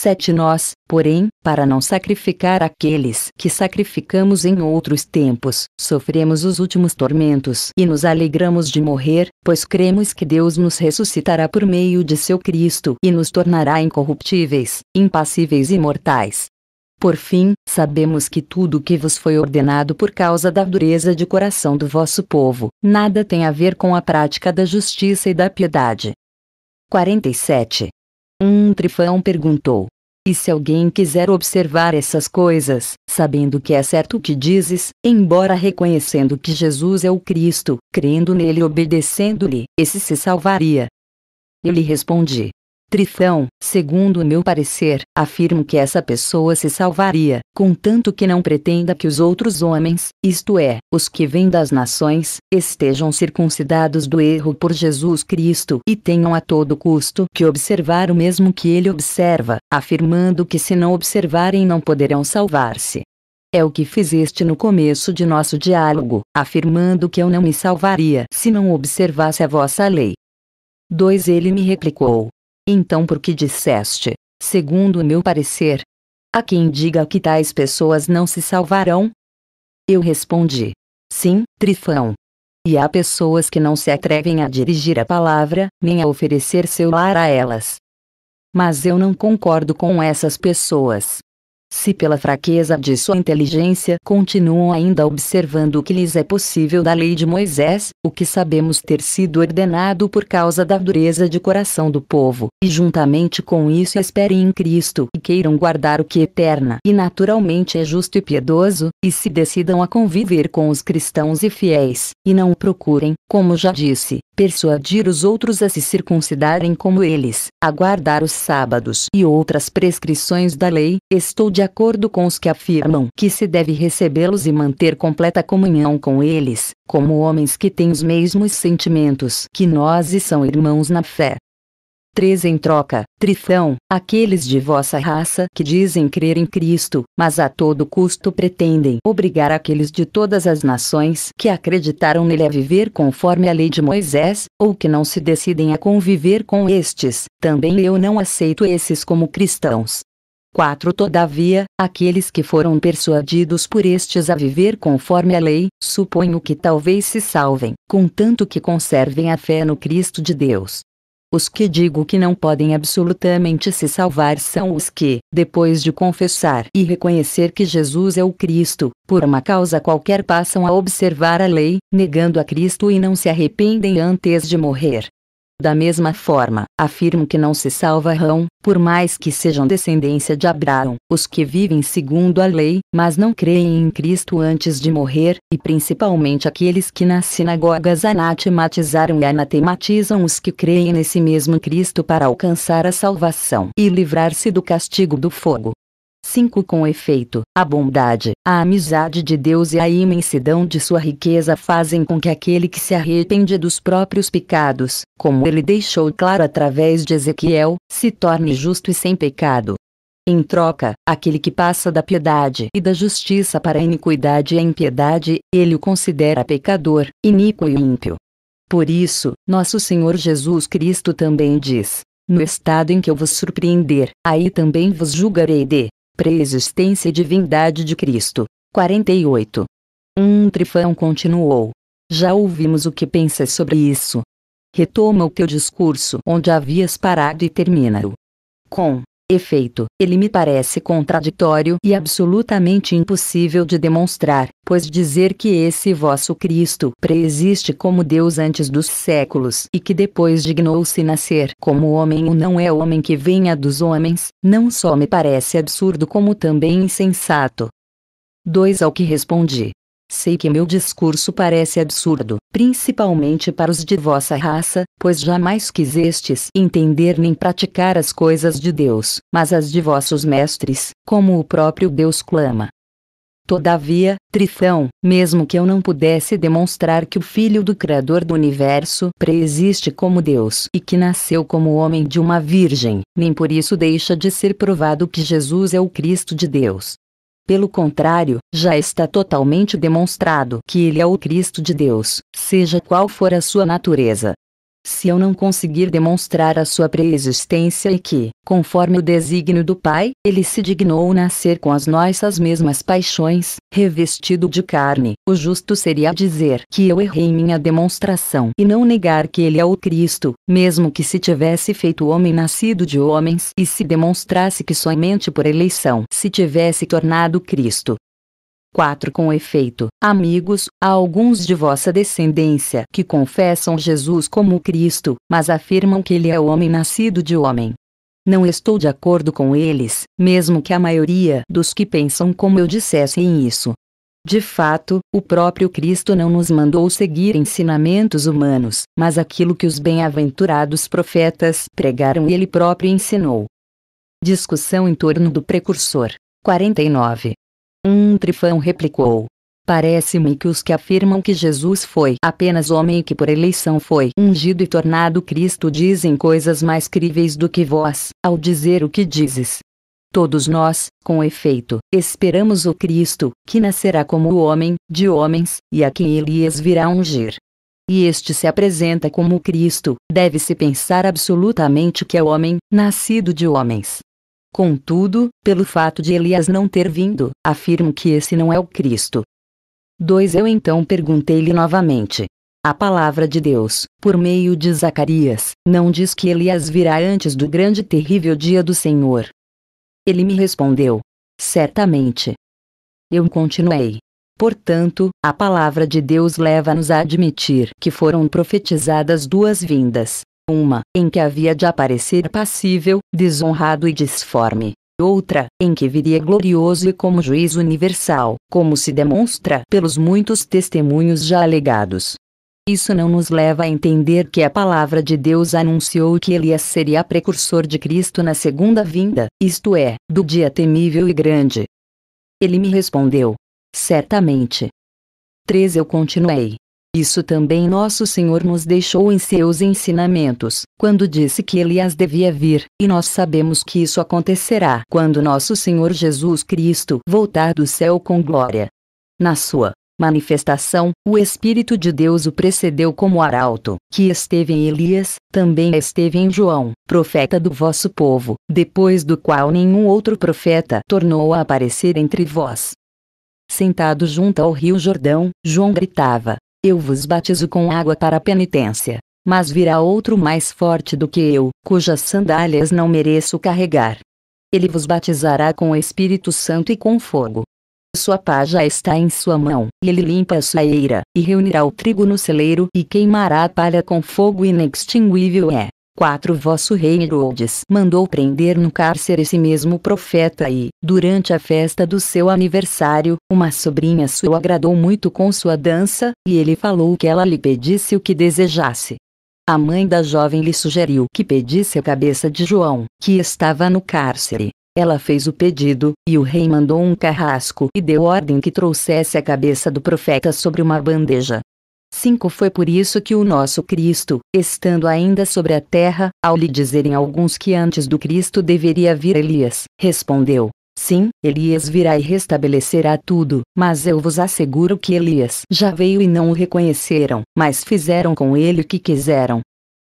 Sete nós, porém, para não sacrificar aqueles que sacrificamos em outros tempos, sofremos os últimos tormentos e nos alegramos de morrer, pois cremos que Deus nos ressuscitará por meio de seu Cristo e nos tornará incorruptíveis, impassíveis e mortais. Por fim, sabemos que tudo o que vos foi ordenado por causa da dureza de coração do vosso povo, nada tem a ver com a prática da justiça e da piedade. 47. Um trifão perguntou. E se alguém quiser observar essas coisas, sabendo que é certo o que dizes, embora reconhecendo que Jesus é o Cristo, crendo nele e obedecendo-lhe, esse se salvaria. Eu lhe respondi: Trifão, segundo o meu parecer, afirmo que essa pessoa se salvaria, contanto que não pretenda que os outros homens, isto é, os que vêm das nações, estejam circuncidados do erro por Jesus Cristo e tenham a todo custo que observar o mesmo que ele observa, afirmando que se não observarem não poderão salvar-se. É o que fizeste no começo de nosso diálogo, afirmando que eu não me salvaria se não observasse a vossa lei. 2 Ele me replicou: então por que disseste, segundo o meu parecer? Há quem diga que tais pessoas não se salvarão? Eu respondi: Sim, Trifão. E há pessoas que não se atrevem a dirigir a palavra, nem a oferecer seu lar a elas. Mas eu não concordo com essas pessoas se pela fraqueza de sua inteligência continuam ainda observando o que lhes é possível da lei de Moisés, o que sabemos ter sido ordenado por causa da dureza de coração do povo, e juntamente com isso esperem em Cristo e queiram guardar o que é eterna e naturalmente é justo e piedoso, e se decidam a conviver com os cristãos e fiéis, e não procurem, como já disse, persuadir os outros a se circuncidarem como eles, a guardar os sábados e outras prescrições da lei, estou de acordo com os que afirmam que se deve recebê-los e manter completa comunhão com eles, como homens que têm os mesmos sentimentos que nós e são irmãos na fé. 3 em troca, trifão, aqueles de vossa raça que dizem crer em Cristo, mas a todo custo pretendem obrigar aqueles de todas as nações que acreditaram nele a viver conforme a lei de Moisés, ou que não se decidem a conviver com estes, também eu não aceito esses como cristãos. 4. Todavia, aqueles que foram persuadidos por estes a viver conforme a lei, suponho que talvez se salvem, contanto que conservem a fé no Cristo de Deus. Os que digo que não podem absolutamente se salvar são os que, depois de confessar e reconhecer que Jesus é o Cristo, por uma causa qualquer passam a observar a lei, negando a Cristo e não se arrependem antes de morrer. Da mesma forma, afirmo que não se salvarão, por mais que sejam descendência de Abraão, os que vivem segundo a lei, mas não creem em Cristo antes de morrer, e principalmente aqueles que nas sinagogas anatematizaram e anatematizam os que creem nesse mesmo Cristo para alcançar a salvação e livrar-se do castigo do fogo. 5. Com efeito, a bondade, a amizade de Deus e a imensidão de sua riqueza fazem com que aquele que se arrepende dos próprios pecados, como ele deixou claro através de Ezequiel, se torne justo e sem pecado. Em troca, aquele que passa da piedade e da justiça para a iniquidade e a impiedade, ele o considera pecador, iníquo e ímpio. Por isso, nosso Senhor Jesus Cristo também diz: No estado em que eu vos surpreender, aí também vos julgarei de Preexistência e divindade de Cristo. 48. Um trifão continuou. Já ouvimos o que pensas sobre isso. Retoma o teu discurso onde havias parado e termina-o. Com Efeito, ele me parece contraditório e absolutamente impossível de demonstrar, pois dizer que esse vosso Cristo preexiste como Deus antes dos séculos e que depois dignou-se nascer como homem ou não é homem que venha dos homens, não só me parece absurdo como também insensato. 2 Ao que respondi, Sei que meu discurso parece absurdo, principalmente para os de vossa raça, pois jamais quisestes entender nem praticar as coisas de Deus, mas as de vossos mestres, como o próprio Deus clama. Todavia, Trifão, mesmo que eu não pudesse demonstrar que o Filho do Criador do Universo preexiste como Deus e que nasceu como homem de uma virgem, nem por isso deixa de ser provado que Jesus é o Cristo de Deus, pelo contrário, já está totalmente demonstrado que ele é o Cristo de Deus, seja qual for a sua natureza se eu não conseguir demonstrar a sua preexistência e que, conforme o desígnio do Pai, ele se dignou nascer com as nossas mesmas paixões, revestido de carne, o justo seria dizer que eu errei em minha demonstração e não negar que ele é o Cristo, mesmo que se tivesse feito homem nascido de homens e se demonstrasse que somente por eleição se tivesse tornado Cristo, 4 Com efeito, amigos, há alguns de vossa descendência que confessam Jesus como Cristo, mas afirmam que ele é o homem nascido de homem. Não estou de acordo com eles, mesmo que a maioria dos que pensam como eu dissessem isso. De fato, o próprio Cristo não nos mandou seguir ensinamentos humanos, mas aquilo que os bem-aventurados profetas pregaram e ele próprio ensinou. Discussão em torno do precursor. 49. Um trifão replicou. Parece-me que os que afirmam que Jesus foi apenas homem e que por eleição foi ungido e tornado Cristo dizem coisas mais críveis do que vós, ao dizer o que dizes. Todos nós, com efeito, esperamos o Cristo, que nascerá como homem, de homens, e a quem Elias virá ungir. E este se apresenta como Cristo, deve-se pensar absolutamente que é homem, nascido de homens. Contudo, pelo fato de Elias não ter vindo, afirmo que esse não é o Cristo. 2 Eu então perguntei-lhe novamente. A palavra de Deus, por meio de Zacarias, não diz que Elias virá antes do grande e terrível dia do Senhor. Ele me respondeu: Certamente. Eu continuei. Portanto, a palavra de Deus leva-nos a admitir que foram profetizadas duas vindas, uma, em que havia de aparecer passível, desonrado e disforme. Outra, em que viria glorioso e como juiz universal, como se demonstra pelos muitos testemunhos já alegados. Isso não nos leva a entender que a palavra de Deus anunciou que Elias seria precursor de Cristo na segunda vinda, isto é, do dia temível e grande. Ele me respondeu: Certamente. 3 Eu continuei: isso também nosso Senhor nos deixou em seus ensinamentos, quando disse que Elias devia vir, e nós sabemos que isso acontecerá quando nosso Senhor Jesus Cristo voltar do céu com glória. Na sua manifestação, o Espírito de Deus o precedeu como arauto, que esteve em Elias, também esteve em João, profeta do vosso povo, depois do qual nenhum outro profeta tornou a aparecer entre vós. Sentado junto ao rio Jordão, João gritava: eu vos batizo com água para penitência. Mas virá outro mais forte do que eu, cujas sandálias não mereço carregar. Ele vos batizará com o Espírito Santo e com fogo. Sua pá já está em sua mão, e ele limpa a sua eira, e reunirá o trigo no celeiro e queimará a palha com fogo inextinguível é. 4 Vosso rei Herodes mandou prender no cárcere esse mesmo profeta e, durante a festa do seu aniversário, uma sobrinha sua agradou muito com sua dança, e ele falou que ela lhe pedisse o que desejasse. A mãe da jovem lhe sugeriu que pedisse a cabeça de João, que estava no cárcere. Ela fez o pedido, e o rei mandou um carrasco e deu ordem que trouxesse a cabeça do profeta sobre uma bandeja. 5 Foi por isso que o nosso Cristo, estando ainda sobre a terra, ao lhe dizerem alguns que antes do Cristo deveria vir Elias, respondeu: Sim, Elias virá e restabelecerá tudo, mas eu vos asseguro que Elias já veio e não o reconheceram, mas fizeram com ele o que quiseram.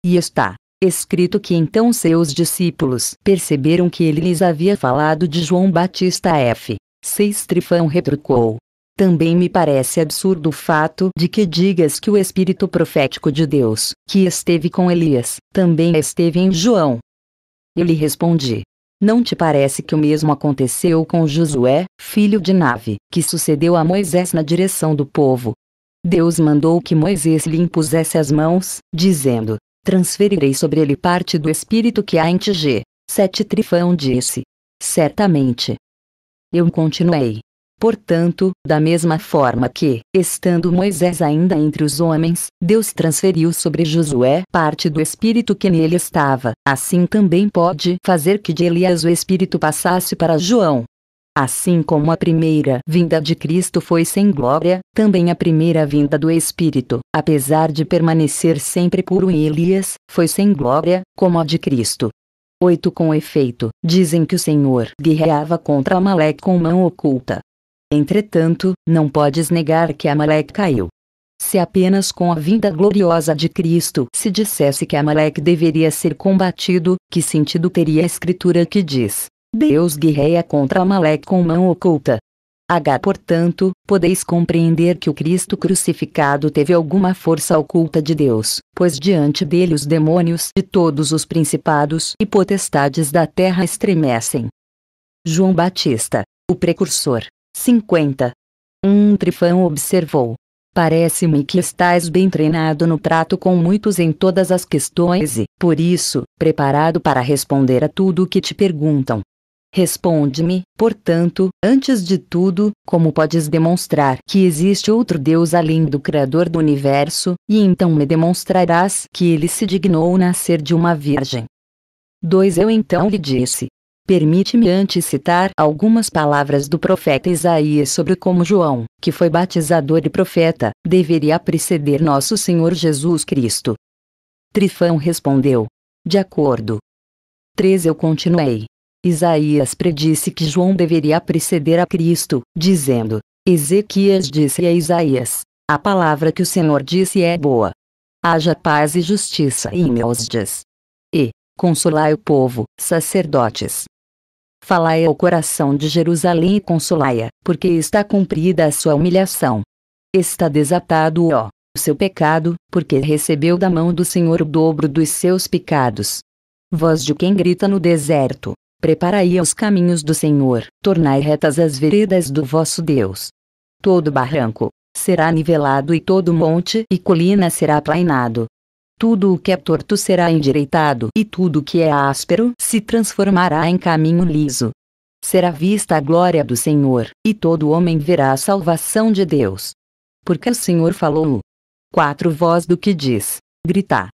E está escrito que então seus discípulos perceberam que ele lhes havia falado de João Batista F. 6 Trifão retrucou: também me parece absurdo o fato de que digas que o espírito profético de Deus, que esteve com Elias, também esteve em João. Eu lhe respondi: Não te parece que o mesmo aconteceu com Josué, filho de Nave, que sucedeu a Moisés na direção do povo? Deus mandou que Moisés lhe impusesse as mãos, dizendo: Transferirei sobre ele parte do espírito que há em ti. Sete Trifão disse: Certamente. Eu continuei: Portanto, da mesma forma que, estando Moisés ainda entre os homens, Deus transferiu sobre Josué parte do espírito que nele estava, assim também pode fazer que de Elias o espírito passasse para João. Assim como a primeira vinda de Cristo foi sem glória, também a primeira vinda do Espírito, apesar de permanecer sempre puro em Elias, foi sem glória, como a de Cristo. 8 Com efeito, dizem que o Senhor guerreava contra Amaleque com mão oculta, Entretanto, não podes negar que Amaleque caiu. Se apenas com a vinda gloriosa de Cristo se dissesse que Amaleque deveria ser combatido, que sentido teria a escritura que diz: Deus guerreia contra Amaleque com mão oculta? H. Portanto, podeis compreender que o Cristo crucificado teve alguma força oculta de Deus, pois diante dele os demônios e todos os principados e potestades da terra estremecem. João Batista, o precursor, 50. Um trifão observou. Parece-me que estás bem treinado no trato com muitos em todas as questões e, por isso, preparado para responder a tudo o que te perguntam. Responde-me, portanto, antes de tudo, como podes demonstrar que existe outro Deus além do Criador do universo, e então me demonstrarás que ele se dignou nascer de uma virgem. 2 Eu então lhe disse: Permite-me antes citar algumas palavras do profeta Isaías sobre como João, que foi batizador e profeta, deveria preceder nosso Senhor Jesus Cristo. Trifão respondeu: De acordo. 3 Eu continuei. Isaías predisse que João deveria preceder a Cristo, dizendo: Ezequias disse a Isaías: A palavra que o Senhor disse é boa. Haja paz e justiça em meus dias. E, consolai o povo, sacerdotes, Falai ao coração de Jerusalém e consolai-a, porque está cumprida a sua humilhação. Está desatado ó, o seu pecado, porque recebeu da mão do Senhor o dobro dos seus pecados. Voz de quem grita no deserto: Preparai os caminhos do Senhor, tornai retas as veredas do vosso Deus. Todo barranco será nivelado e todo monte e colina será aplainado, tudo o que é torto será endireitado, e tudo o que é áspero se transformará em caminho liso. Será vista a glória do Senhor, e todo homem verá a salvação de Deus. Porque o Senhor falou. Quatro voz do que diz: gritar.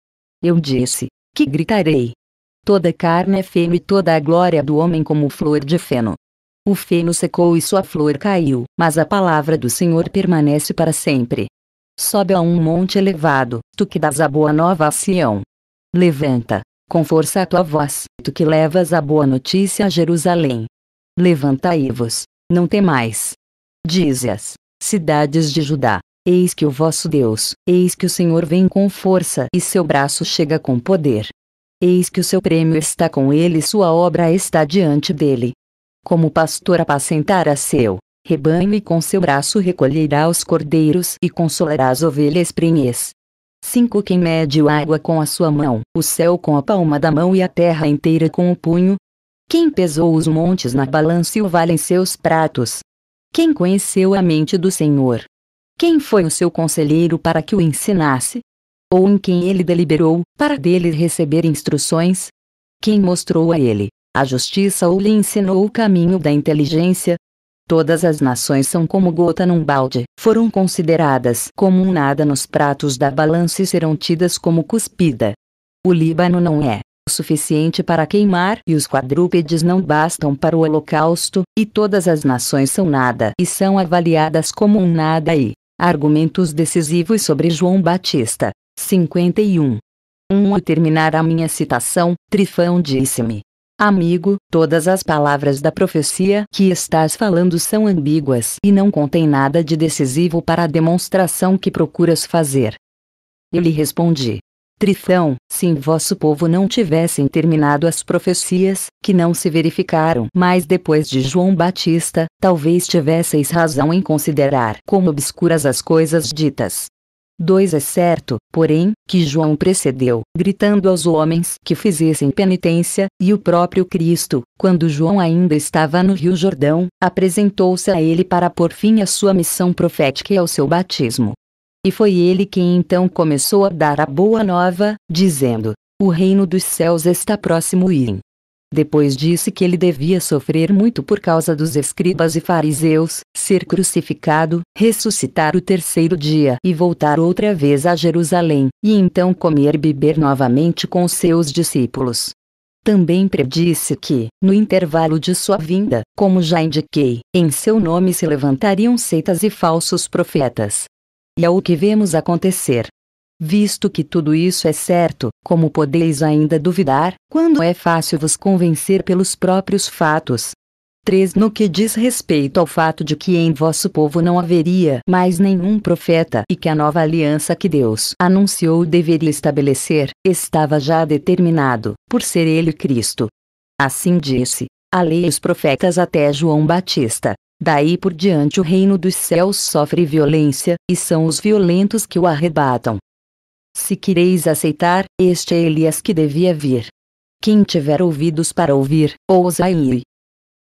Eu disse: que gritarei. Toda carne é feno e toda a glória do homem como flor de feno. O feno secou e sua flor caiu, mas a palavra do Senhor permanece para sempre. Sobe a um monte elevado, tu que das a boa nova a Sião. Levanta, com força a tua voz, tu que levas a boa notícia a Jerusalém. Levantai-vos, não temais. Dize-as, cidades de Judá, eis que o vosso Deus, eis que o Senhor vem com força e seu braço chega com poder. Eis que o seu prêmio está com ele e sua obra está diante dele. Como pastor a seu rebanho e com seu braço recolherá os cordeiros e consolará as ovelhas prenhes. 5. Quem mede a água com a sua mão, o céu com a palma da mão e a terra inteira com o punho. Quem pesou os montes na balança e o vale em seus pratos. Quem conheceu a mente do Senhor? Quem foi o seu conselheiro para que o ensinasse? Ou em quem ele deliberou, para dele receber instruções? Quem mostrou a ele a justiça ou lhe ensinou o caminho da inteligência? Todas as nações são como gota num balde, foram consideradas como um nada nos pratos da balança e serão tidas como cuspida. O Líbano não é o suficiente para queimar e os quadrúpedes não bastam para o holocausto, e todas as nações são nada e são avaliadas como um nada e argumentos decisivos sobre João Batista. 51. 1 um, ao terminar a minha citação, Trifão disse-me: Amigo, todas as palavras da profecia que estás falando são ambíguas e não contêm nada de decisivo para a demonstração que procuras fazer. Eu lhe respondi. Tritão, se em vosso povo não tivessem terminado as profecias, que não se verificaram, mas depois de João Batista, talvez tivesseis razão em considerar como obscuras as coisas ditas. 2 É certo, porém, que João precedeu, gritando aos homens que fizessem penitência, e o próprio Cristo, quando João ainda estava no Rio Jordão, apresentou-se a ele para pôr fim à sua missão profética e ao seu batismo. E foi ele quem então começou a dar a boa nova, dizendo: O reino dos céus está próximo e depois disse que ele devia sofrer muito por causa dos escribas e fariseus, ser crucificado, ressuscitar o terceiro dia e voltar outra vez a Jerusalém, e então comer e beber novamente com seus discípulos. Também predisse que, no intervalo de sua vinda, como já indiquei, em seu nome se levantariam seitas e falsos profetas. E é o que vemos acontecer. Visto que tudo isso é certo, como podeis ainda duvidar, quando é fácil vos convencer pelos próprios fatos? 3. No que diz respeito ao fato de que em vosso povo não haveria mais nenhum profeta e que a nova aliança que Deus anunciou deveria estabelecer, estava já determinado, por ser ele Cristo. Assim disse, a lei e os profetas até João Batista. Daí por diante o reino dos céus sofre violência, e são os violentos que o arrebatam. Se quereis aceitar, este é Elias que devia vir. Quem tiver ouvidos para ouvir, ouça e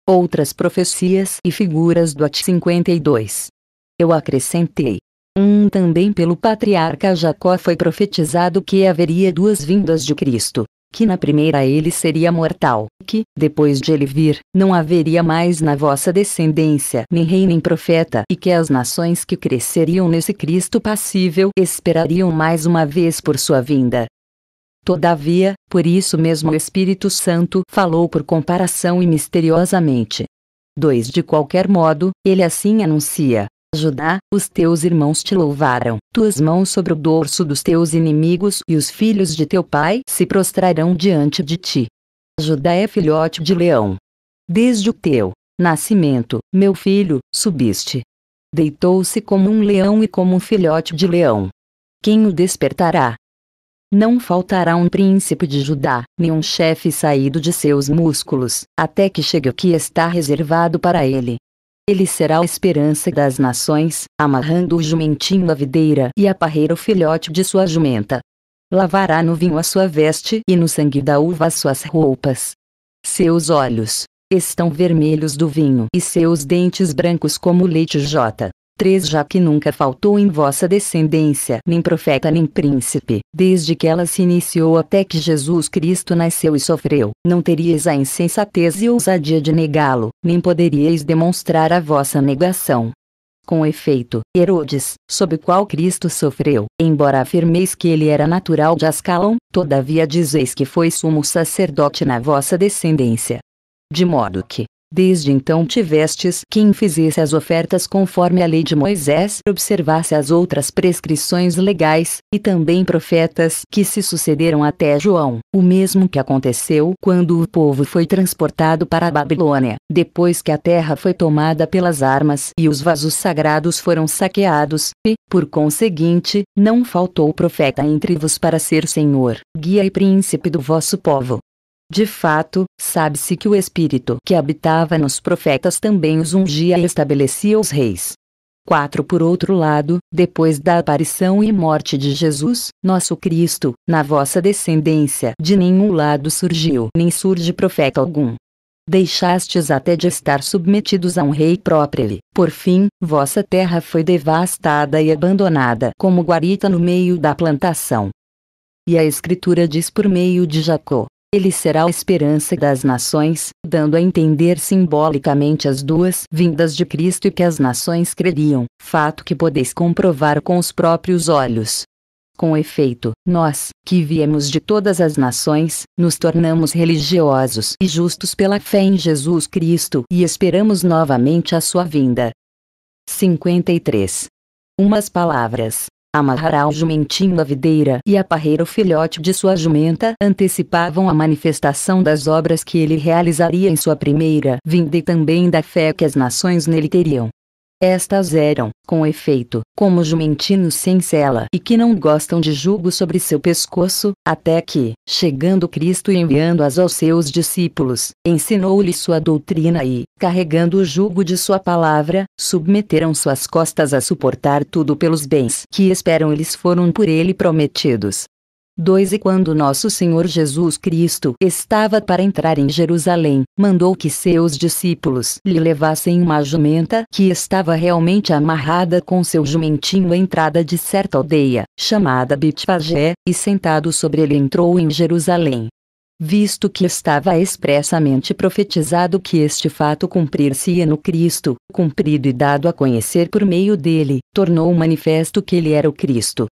Outras profecias e figuras do At 52. Eu acrescentei. Um também pelo patriarca Jacó foi profetizado que haveria duas vindas de Cristo, que na primeira ele seria mortal, que, depois de ele vir, não haveria mais na vossa descendência nem rei nem profeta, e que as nações que cresceriam nesse Cristo passível esperariam mais uma vez por sua vinda. Todavia, por isso mesmo o Espírito Santo falou por comparação e misteriosamente. 2. De qualquer modo, ele assim anuncia: Judá, os teus irmãos te louvaram, tuas mãos sobre o dorso dos teus inimigos e os filhos de teu pai se prostrarão diante de ti. Judá é filhote de leão. Desde o teu nascimento, meu filho, subiste. Deitou-se como um leão e como um filhote de leão. Quem o despertará? Não faltará um príncipe de Judá, nem um chefe saído de seus músculos, até que chegue o que está reservado para ele. Ele será a esperança das nações, amarrando o jumentinho à videira e parreira o filhote de sua jumenta. Lavará no vinho a sua veste e no sangue da uva as suas roupas. Seus olhos estão vermelhos do vinho e seus dentes brancos como leite jota três Já que nunca faltou em vossa descendência nem profeta nem príncipe, desde que ela se iniciou até que Jesus Cristo nasceu e sofreu, não teríeis a insensatez e ousadia de negá-lo, nem poderíeis demonstrar a vossa negação. Com efeito, Herodes, sob o qual Cristo sofreu, embora afirmeis que ele era natural de Ascalon, todavia dizeis que foi sumo sacerdote na vossa descendência. De modo que, Desde então tivestes quem fizesse as ofertas conforme a lei de Moisés, observasse as outras prescrições legais, e também profetas que se sucederam até João, o mesmo que aconteceu quando o povo foi transportado para a Babilônia, depois que a terra foi tomada pelas armas e os vasos sagrados foram saqueados, e, por conseguinte, não faltou profeta entre vos para ser senhor, guia e príncipe do vosso povo. De fato, sabe-se que o espírito que habitava nos profetas também os ungia e estabelecia os reis. 4 Por outro lado, depois da aparição e morte de Jesus, nosso Cristo, na vossa descendência de nenhum lado surgiu nem surge profeta algum. Deixastes até de estar submetidos a um rei próprio. Por fim, vossa terra foi devastada e abandonada como guarita no meio da plantação. E a Escritura diz por meio de Jacó: ele será a esperança das nações, dando a entender simbolicamente as duas vindas de Cristo e que as nações creriam, fato que podeis comprovar com os próprios olhos. Com efeito, nós, que viemos de todas as nações, nos tornamos religiosos e justos pela fé em Jesus Cristo e esperamos novamente a sua vinda. 53. Umas palavras amarrará o jumentinho à videira e aparreira o filhote de sua jumenta antecipavam a manifestação das obras que ele realizaria em sua primeira vinda e também da fé que as nações nele teriam. Estas eram, com efeito, como jumentinos sem cela e que não gostam de jugo sobre seu pescoço, até que, chegando Cristo e enviando-as aos seus discípulos, ensinou-lhes sua doutrina e, carregando o jugo de sua palavra, submeteram suas costas a suportar tudo pelos bens que esperam eles foram por ele prometidos. 2 E quando nosso Senhor Jesus Cristo estava para entrar em Jerusalém, mandou que seus discípulos lhe levassem uma jumenta que estava realmente amarrada com seu jumentinho à entrada de certa aldeia, chamada Bitfagé, e sentado sobre ele entrou em Jerusalém visto que estava expressamente profetizado que este fato cumprir-se-ia no Cristo, cumprido e dado a conhecer por meio dele, tornou manifesto que ele era o Cristo,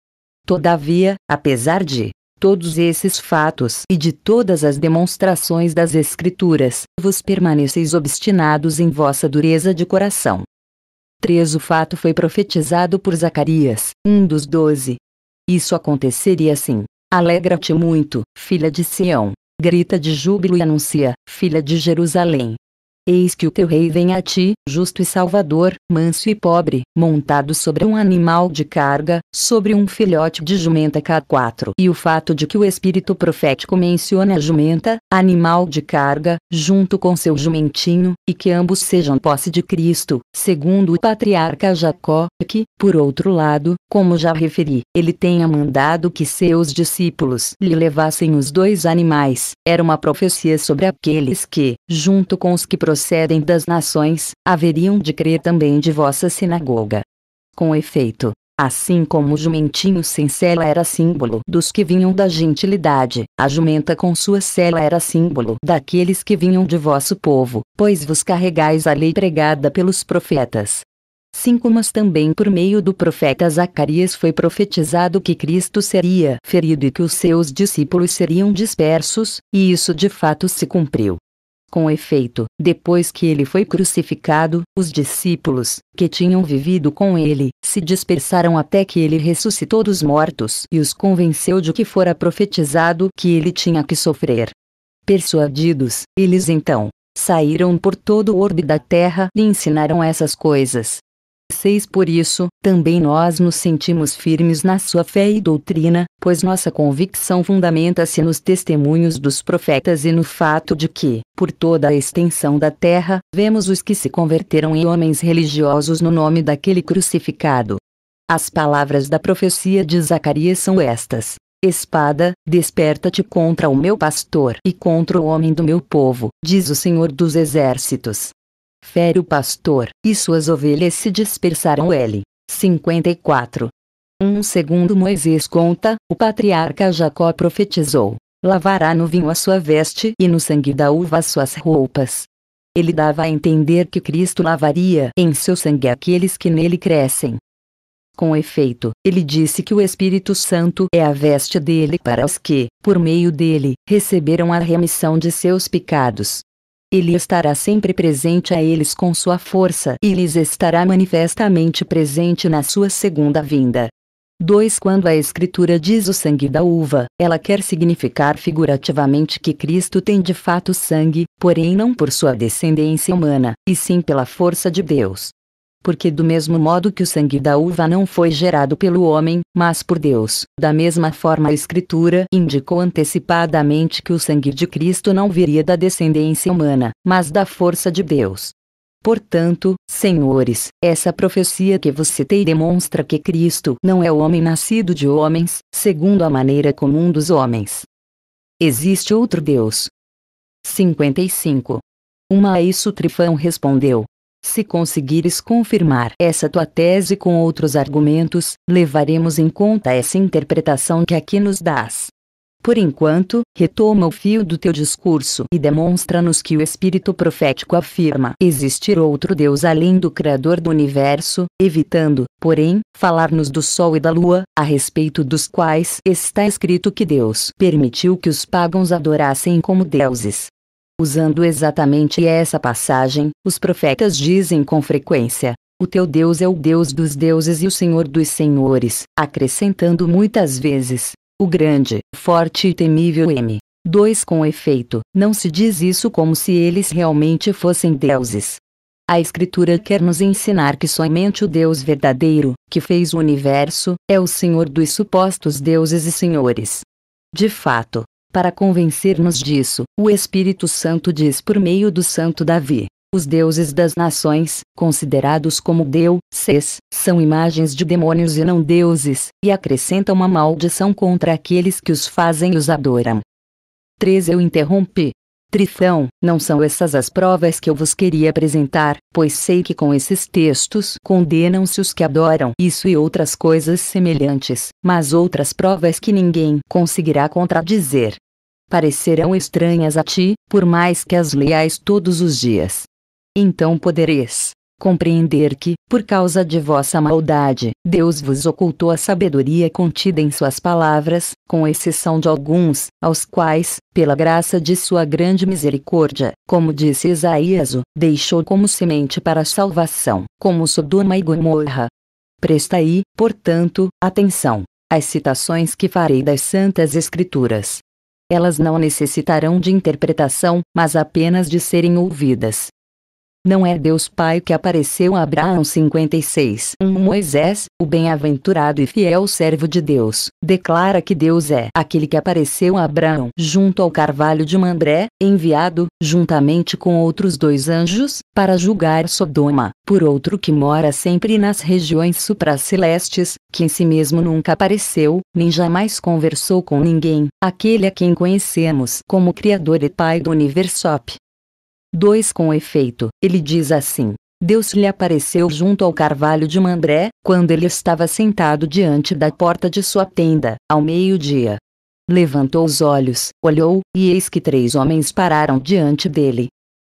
Todavia, apesar de todos esses fatos e de todas as demonstrações das Escrituras, vos permaneceis obstinados em vossa dureza de coração. 3. O fato foi profetizado por Zacarias, um dos doze. Isso aconteceria assim: Alegra-te muito, filha de Sião, grita de júbilo e anuncia, filha de Jerusalém, Eis que o teu rei vem a ti, justo e salvador, manso e pobre, montado sobre um animal de carga, sobre um filhote de jumenta K4. E o fato de que o espírito profético menciona a jumenta, animal de carga, junto com seu jumentinho, e que ambos sejam posse de Cristo, segundo o patriarca Jacó, que, por outro lado, como já referi, ele tenha mandado que seus discípulos lhe levassem os dois animais, era uma profecia sobre aqueles que, junto com os que procedem das nações, haveriam de crer também de vossa sinagoga. Com efeito, assim como o jumentinho sem cela era símbolo dos que vinham da gentilidade, a jumenta com sua cela era símbolo daqueles que vinham de vosso povo, pois vos carregais a lei pregada pelos profetas. Sim, Mas também por meio do profeta Zacarias foi profetizado que Cristo seria ferido e que os seus discípulos seriam dispersos, e isso de fato se cumpriu. Com efeito, depois que ele foi crucificado, os discípulos, que tinham vivido com ele, se dispersaram até que ele ressuscitou dos mortos e os convenceu de que fora profetizado que ele tinha que sofrer. Persuadidos, eles então saíram por todo o orbe da terra e ensinaram essas coisas, seis Por isso, também nós nos sentimos firmes na sua fé e doutrina, pois nossa convicção fundamenta-se nos testemunhos dos profetas e no fato de que, por toda a extensão da terra, vemos os que se converteram em homens religiosos no nome daquele crucificado. As palavras da profecia de Zacarias são estas: Espada, desperta-te contra o meu pastor e contra o homem do meu povo, diz o Senhor dos Exércitos fere o pastor, e suas ovelhas se dispersaram. L. 54. Um segundo Moisés conta, o patriarca Jacó profetizou: lavará no vinho a sua veste e no sangue da uva as suas roupas. Ele dava a entender que Cristo lavaria em seu sangue aqueles que nele crescem. Com efeito, ele disse que o Espírito Santo é a veste dele para os que, por meio dele, receberam a remissão de seus pecados ele estará sempre presente a eles com sua força e lhes estará manifestamente presente na sua segunda vinda. 2. Quando a Escritura diz o sangue da uva, ela quer significar figurativamente que Cristo tem de fato sangue, porém não por sua descendência humana, e sim pela força de Deus porque do mesmo modo que o sangue da uva não foi gerado pelo homem, mas por Deus, da mesma forma a Escritura indicou antecipadamente que o sangue de Cristo não viria da descendência humana, mas da força de Deus. Portanto, senhores, essa profecia que vos citei demonstra que Cristo não é o homem nascido de homens, segundo a maneira comum dos homens. Existe outro Deus. 55. Uma a isso Trifão respondeu: se conseguires confirmar essa tua tese com outros argumentos, levaremos em conta essa interpretação que aqui nos dás. Por enquanto, retoma o fio do teu discurso e demonstra-nos que o espírito profético afirma existir outro Deus além do Criador do universo, evitando, porém, falar-nos do Sol e da Lua, a respeito dos quais está escrito que Deus permitiu que os pagãos adorassem como deuses. Usando exatamente essa passagem, os profetas dizem com frequência: O teu Deus é o Deus dos deuses e o Senhor dos senhores, acrescentando muitas vezes: O grande, forte e temível M. 2 Com efeito, não se diz isso como se eles realmente fossem deuses. A Escritura quer nos ensinar que somente o Deus verdadeiro, que fez o universo, é o Senhor dos supostos deuses e senhores. De fato, para convencermos disso, o Espírito Santo diz por meio do Santo Davi: os deuses das nações, considerados como deuses, são imagens de demônios e não deuses, e acrescenta uma maldição contra aqueles que os fazem e os adoram. 3. Eu interrompi. Trifão, não são essas as provas que eu vos queria apresentar, pois sei que com esses textos condenam-se os que adoram isso e outras coisas semelhantes, mas outras provas que ninguém conseguirá contradizer. Parecerão estranhas a ti, por mais que as leais todos os dias. Então podereis compreender que, por causa de vossa maldade, Deus vos ocultou a sabedoria contida em suas palavras, com exceção de alguns, aos quais, pela graça de sua grande misericórdia, como disse Isaías, o deixou como semente para a salvação, como Sodoma e Gomorra. aí, portanto, atenção às citações que farei das Santas Escrituras. Elas não necessitarão de interpretação, mas apenas de serem ouvidas não é Deus Pai que apareceu a Abraão 56. Um Moisés, o bem-aventurado e fiel servo de Deus, declara que Deus é aquele que apareceu a Abraão junto ao carvalho de Mandré, enviado, juntamente com outros dois anjos, para julgar Sodoma, por outro que mora sempre nas regiões supracelestes, que em si mesmo nunca apareceu, nem jamais conversou com ninguém, aquele a quem conhecemos como Criador e Pai do Universo. 2 Com efeito, ele diz assim: Deus lhe apareceu junto ao carvalho de Mandré, quando ele estava sentado diante da porta de sua tenda, ao meio-dia. Levantou os olhos, olhou, e eis que três homens pararam diante dele.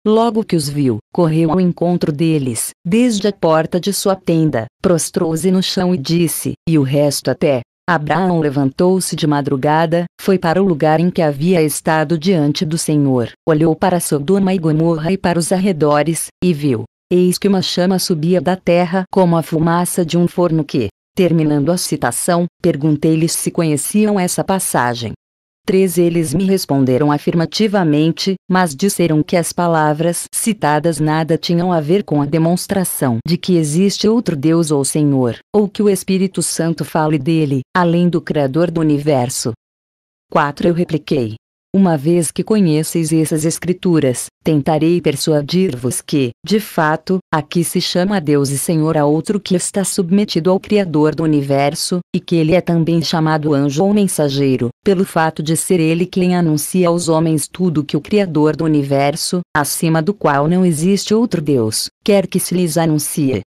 Logo que os viu, correu ao encontro deles, desde a porta de sua tenda, prostrou-se no chão e disse: E o resto até, Abraão levantou-se de madrugada, foi para o lugar em que havia estado diante do Senhor, olhou para Sodoma e Gomorra e para os arredores, e viu, eis que uma chama subia da terra como a fumaça de um forno que, terminando a citação, perguntei-lhes se conheciam essa passagem. Três eles me responderam afirmativamente, mas disseram que as palavras citadas nada tinham a ver com a demonstração de que existe outro Deus ou Senhor, ou que o Espírito Santo fale dele, além do Criador do Universo. 4. Eu repliquei. Uma vez que conheceis essas escrituras, tentarei persuadir-vos que, de fato, aqui se chama Deus e Senhor a outro que está submetido ao Criador do universo, e que ele é também chamado anjo ou mensageiro, pelo fato de ser ele quem anuncia aos homens tudo que o Criador do universo, acima do qual não existe outro Deus, quer que se lhes anuncie.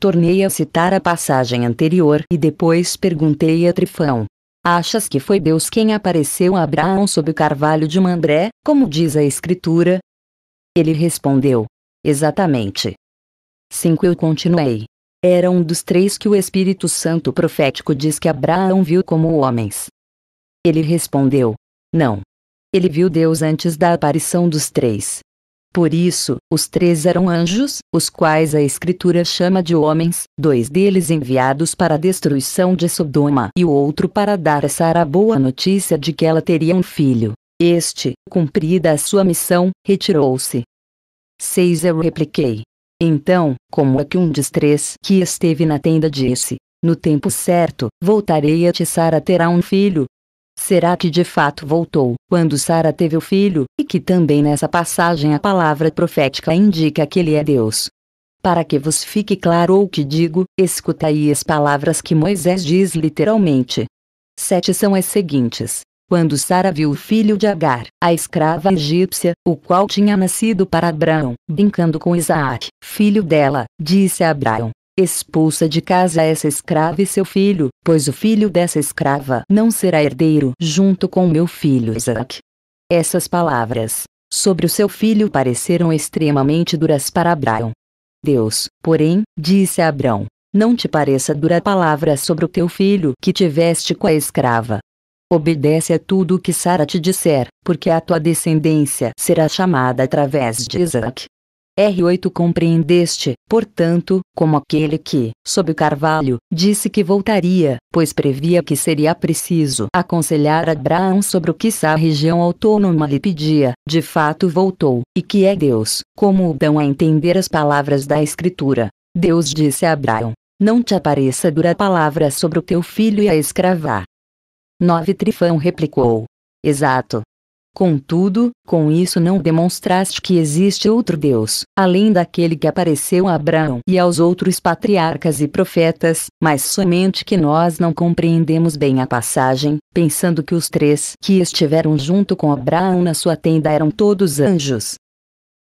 Tornei a citar a passagem anterior e depois perguntei a Trifão: Achas que foi Deus quem apareceu a Abraão sob o carvalho de Mambré, como diz a Escritura? Ele respondeu: Exatamente. 5 Eu continuei. Era um dos três que o Espírito Santo profético diz que Abraão viu como homens. Ele respondeu: Não. Ele viu Deus antes da aparição dos três. Por isso, os três eram anjos, os quais a Escritura chama de homens, dois deles enviados para a destruição de Sodoma e o outro para dar a Sara a boa notícia de que ela teria um filho. Este, cumprida a sua missão, retirou-se. 6 Eu repliquei. Então, como é que um dos três que esteve na tenda disse: No tempo certo, voltarei a te Sara terá um filho, Será que de fato voltou quando Sara teve o filho, e que também nessa passagem a palavra profética indica que ele é Deus? Para que vos fique claro o que digo, escutai as palavras que Moisés diz literalmente. Sete são as seguintes. Quando Sara viu o filho de Agar, a escrava egípcia, o qual tinha nascido para Abraão, brincando com Isaac, filho dela, disse a Abraão: expulsa de casa essa escrava e seu filho, pois o filho dessa escrava não será herdeiro junto com meu filho Isaac. Essas palavras, sobre o seu filho pareceram extremamente duras para Abraão. Deus, porém, disse a Abraão, não te pareça dura a palavra sobre o teu filho que tiveste com a escrava. Obedece a tudo o que Sara te disser, porque a tua descendência será chamada através de Isaac. R8 compreendeste, portanto, como aquele que, sob o carvalho, disse que voltaria, pois previa que seria preciso aconselhar Abraão sobre o que a região autônoma lhe pedia, de fato voltou, e que é Deus, como o dão a entender as palavras da Escritura. Deus disse a Abraão, não te apareça dura palavra sobre o teu filho e a escravar. 9 Trifão replicou, Exato, Contudo, com isso não demonstraste que existe outro Deus, além daquele que apareceu a Abraão e aos outros patriarcas e profetas, mas somente que nós não compreendemos bem a passagem, pensando que os três que estiveram junto com Abraão na sua tenda eram todos anjos.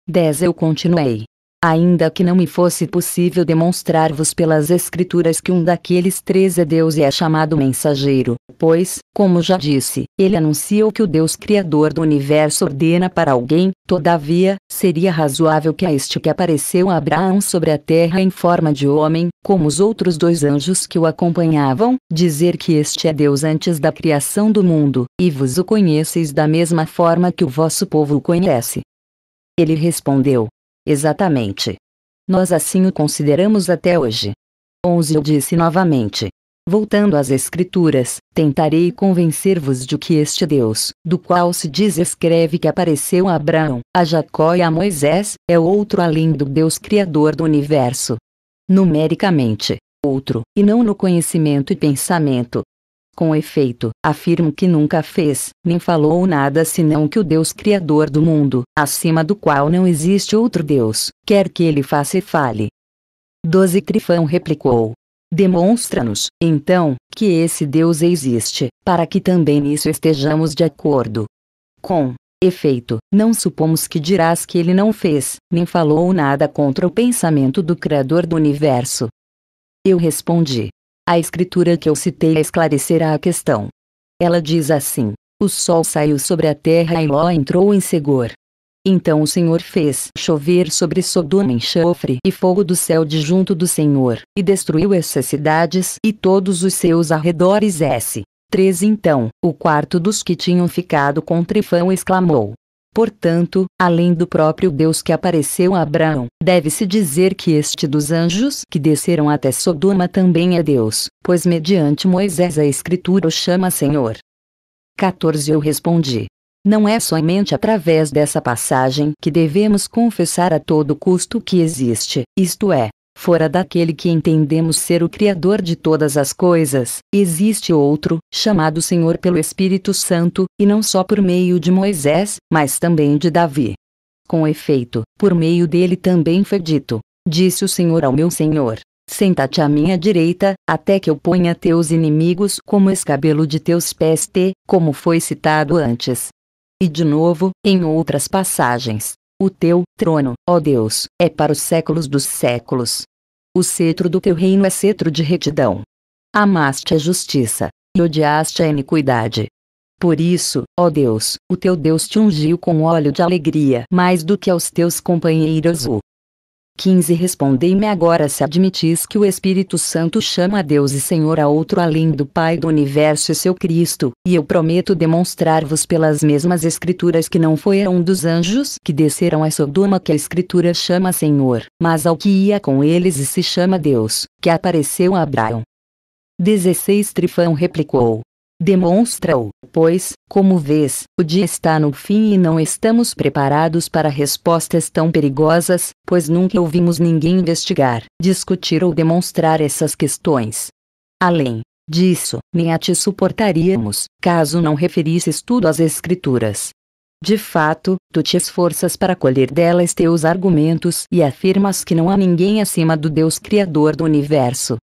10 Eu continuei, ainda que não me fosse possível demonstrar-vos pelas Escrituras que um daqueles três é Deus e é chamado mensageiro, pois, como já disse, ele anuncia o que o Deus Criador do universo ordena para alguém, todavia, seria razoável que a este que apareceu a Abraão sobre a terra em forma de homem, como os outros dois anjos que o acompanhavam, dizer que este é Deus antes da criação do mundo, e vos o conheceis da mesma forma que o vosso povo o conhece. Ele respondeu: Exatamente. Nós assim o consideramos até hoje. 11 Eu disse novamente. Voltando às Escrituras, tentarei convencer-vos de que este Deus, do qual se diz escreve que apareceu a Abraão, a Jacó e a Moisés, é outro além do Deus Criador do universo. Numericamente, outro, e não no conhecimento e pensamento, com efeito, afirmo que nunca fez, nem falou nada senão que o Deus Criador do mundo, acima do qual não existe outro Deus, quer que ele faça e fale. 12 Crifão replicou. Demonstra-nos, então, que esse Deus existe, para que também nisso estejamos de acordo. Com efeito, não supomos que dirás que ele não fez, nem falou nada contra o pensamento do Criador do universo. Eu respondi: a escritura que eu citei esclarecerá a questão. Ela diz assim: O sol saiu sobre a terra e Ló entrou em Segor. Então o Senhor fez chover sobre Sodoma enxofre e fogo do céu de junto do Senhor, e destruiu essas cidades e todos os seus arredores. S. 3 Então, o quarto dos que tinham ficado com Trifão exclamou: Portanto, além do próprio Deus que apareceu a Abraão, deve-se dizer que este dos anjos que desceram até Sodoma também é Deus, pois mediante Moisés a Escritura o chama Senhor. 14 Eu respondi. Não é somente através dessa passagem que devemos confessar a todo custo que existe, isto é, fora daquele que entendemos ser o Criador de todas as coisas, existe outro, chamado Senhor pelo Espírito Santo, e não só por meio de Moisés, mas também de Davi. Com efeito, por meio dele também foi dito: Disse o Senhor ao meu Senhor: Senta-te à minha direita, até que eu ponha teus inimigos como escabelo de teus pés, te, como foi citado antes. E de novo, em outras passagens, o teu trono, ó Deus, é para os séculos dos séculos. O cetro do teu reino é cetro de retidão. Amaste a justiça, e odiaste a iniquidade. Por isso, ó Deus, o teu Deus te ungiu com óleo de alegria mais do que aos teus companheiros o 15 Respondei-me agora se admitis que o Espírito Santo chama a Deus e Senhor a outro além do Pai do Universo e seu Cristo, e eu prometo demonstrar-vos pelas mesmas Escrituras que não foi um dos anjos que desceram a Sodoma que a Escritura chama Senhor, mas ao que ia com eles e se chama Deus, que apareceu a Abraão. 16 Trifão replicou, Demonstra-o, pois, como vês, o dia está no fim e não estamos preparados para respostas tão perigosas, pois nunca ouvimos ninguém investigar, discutir ou demonstrar essas questões. Além disso, nem a te suportaríamos, caso não referisses tudo às Escrituras. De fato, tu te esforças para colher delas teus argumentos e afirmas que não há ninguém acima do Deus Criador do universo.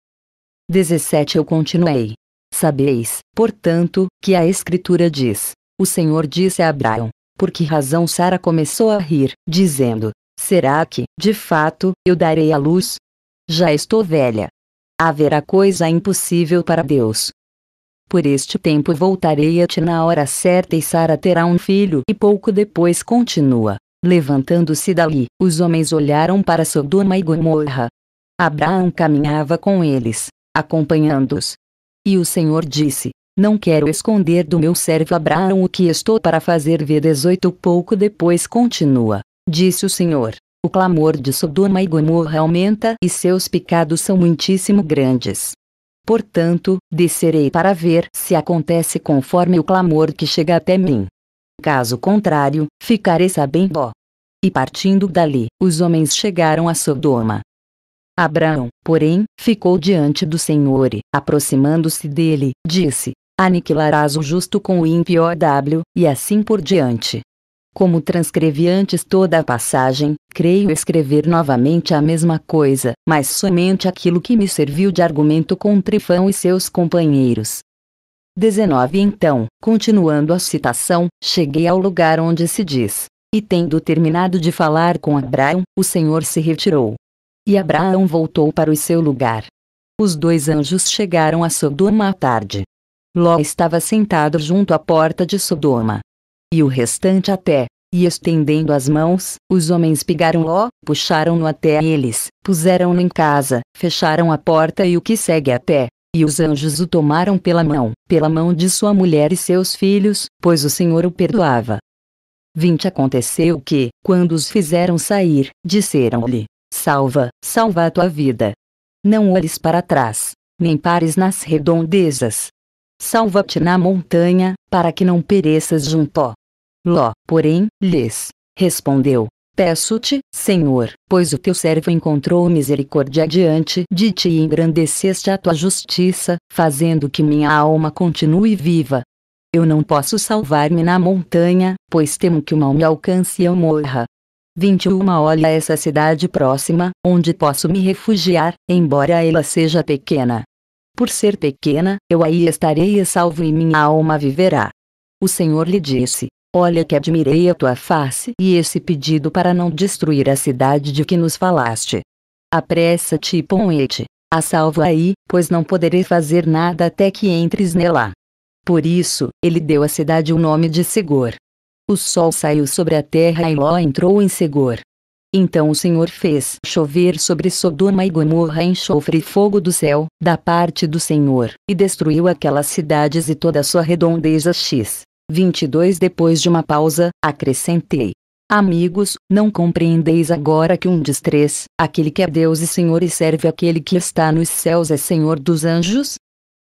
17 Eu continuei. Sabeis, portanto, que a Escritura diz: O Senhor disse a Abraão. Por que razão Sara começou a rir, dizendo: Será que, de fato, eu darei a luz? Já estou velha. Haverá coisa impossível para Deus. Por este tempo voltarei a ti na hora certa e Sara terá um filho. E pouco depois continua. Levantando-se dali, os homens olharam para Sodoma e Gomorra. Abraão caminhava com eles, acompanhando-os, e o Senhor disse: Não quero esconder do meu servo Abraão o que estou para fazer. V18 Pouco depois continua: Disse o Senhor: O clamor de Sodoma e Gomorra aumenta e seus pecados são muitíssimo grandes. Portanto, descerei para ver se acontece conforme o clamor que chega até mim. Caso contrário, ficarei sabendo. E partindo dali, os homens chegaram a Sodoma, Abraão, porém, ficou diante do Senhor e, aproximando-se dele, disse: Aniquilarás o justo com o ímpio W, e assim por diante. Como transcrevi antes toda a passagem, creio escrever novamente a mesma coisa, mas somente aquilo que me serviu de argumento com Trifão e seus companheiros. 19 Então, continuando a citação, cheguei ao lugar onde se diz: E tendo terminado de falar com Abraão, o Senhor se retirou. E Abraão voltou para o seu lugar. Os dois anjos chegaram a Sodoma à tarde. Ló estava sentado junto à porta de Sodoma. E o restante a pé, e estendendo as mãos, os homens pegaram Ló, puxaram-no até eles, puseram-no em casa, fecharam a porta e o que segue a pé. E os anjos o tomaram pela mão, pela mão de sua mulher e seus filhos, pois o Senhor o perdoava. 20 Aconteceu que, quando os fizeram sair, disseram-lhe: Salva, salva a tua vida. Não olhes para trás, nem pares nas redondezas. Salva-te na montanha, para que não pereças junto. Ló, porém, lhes respondeu: Peço-te, Senhor, pois o teu servo encontrou misericórdia diante de ti e engrandeceste a tua justiça, fazendo que minha alma continue viva. Eu não posso salvar-me na montanha, pois temo que o mal me alcance e eu morra. 21 Olha essa cidade próxima, onde posso me refugiar, embora ela seja pequena. Por ser pequena, eu aí estarei a salvo e minha alma viverá. O Senhor lhe disse: Olha que admirei a tua face e esse pedido para não destruir a cidade de que nos falaste. Apressa-te e põe-te, a salvo aí, pois não poderei fazer nada até que entres nela. Por isso, ele deu à cidade o nome de Segor. O sol saiu sobre a terra e Ló entrou em Segor. Então o Senhor fez chover sobre Sodoma e Gomorra enxofre e fogo do céu, da parte do Senhor, e destruiu aquelas cidades e toda a sua redondeza x. 22 Depois de uma pausa, acrescentei. Amigos, não compreendeis agora que um diz três, aquele que é Deus e Senhor e serve aquele que está nos céus é Senhor dos anjos?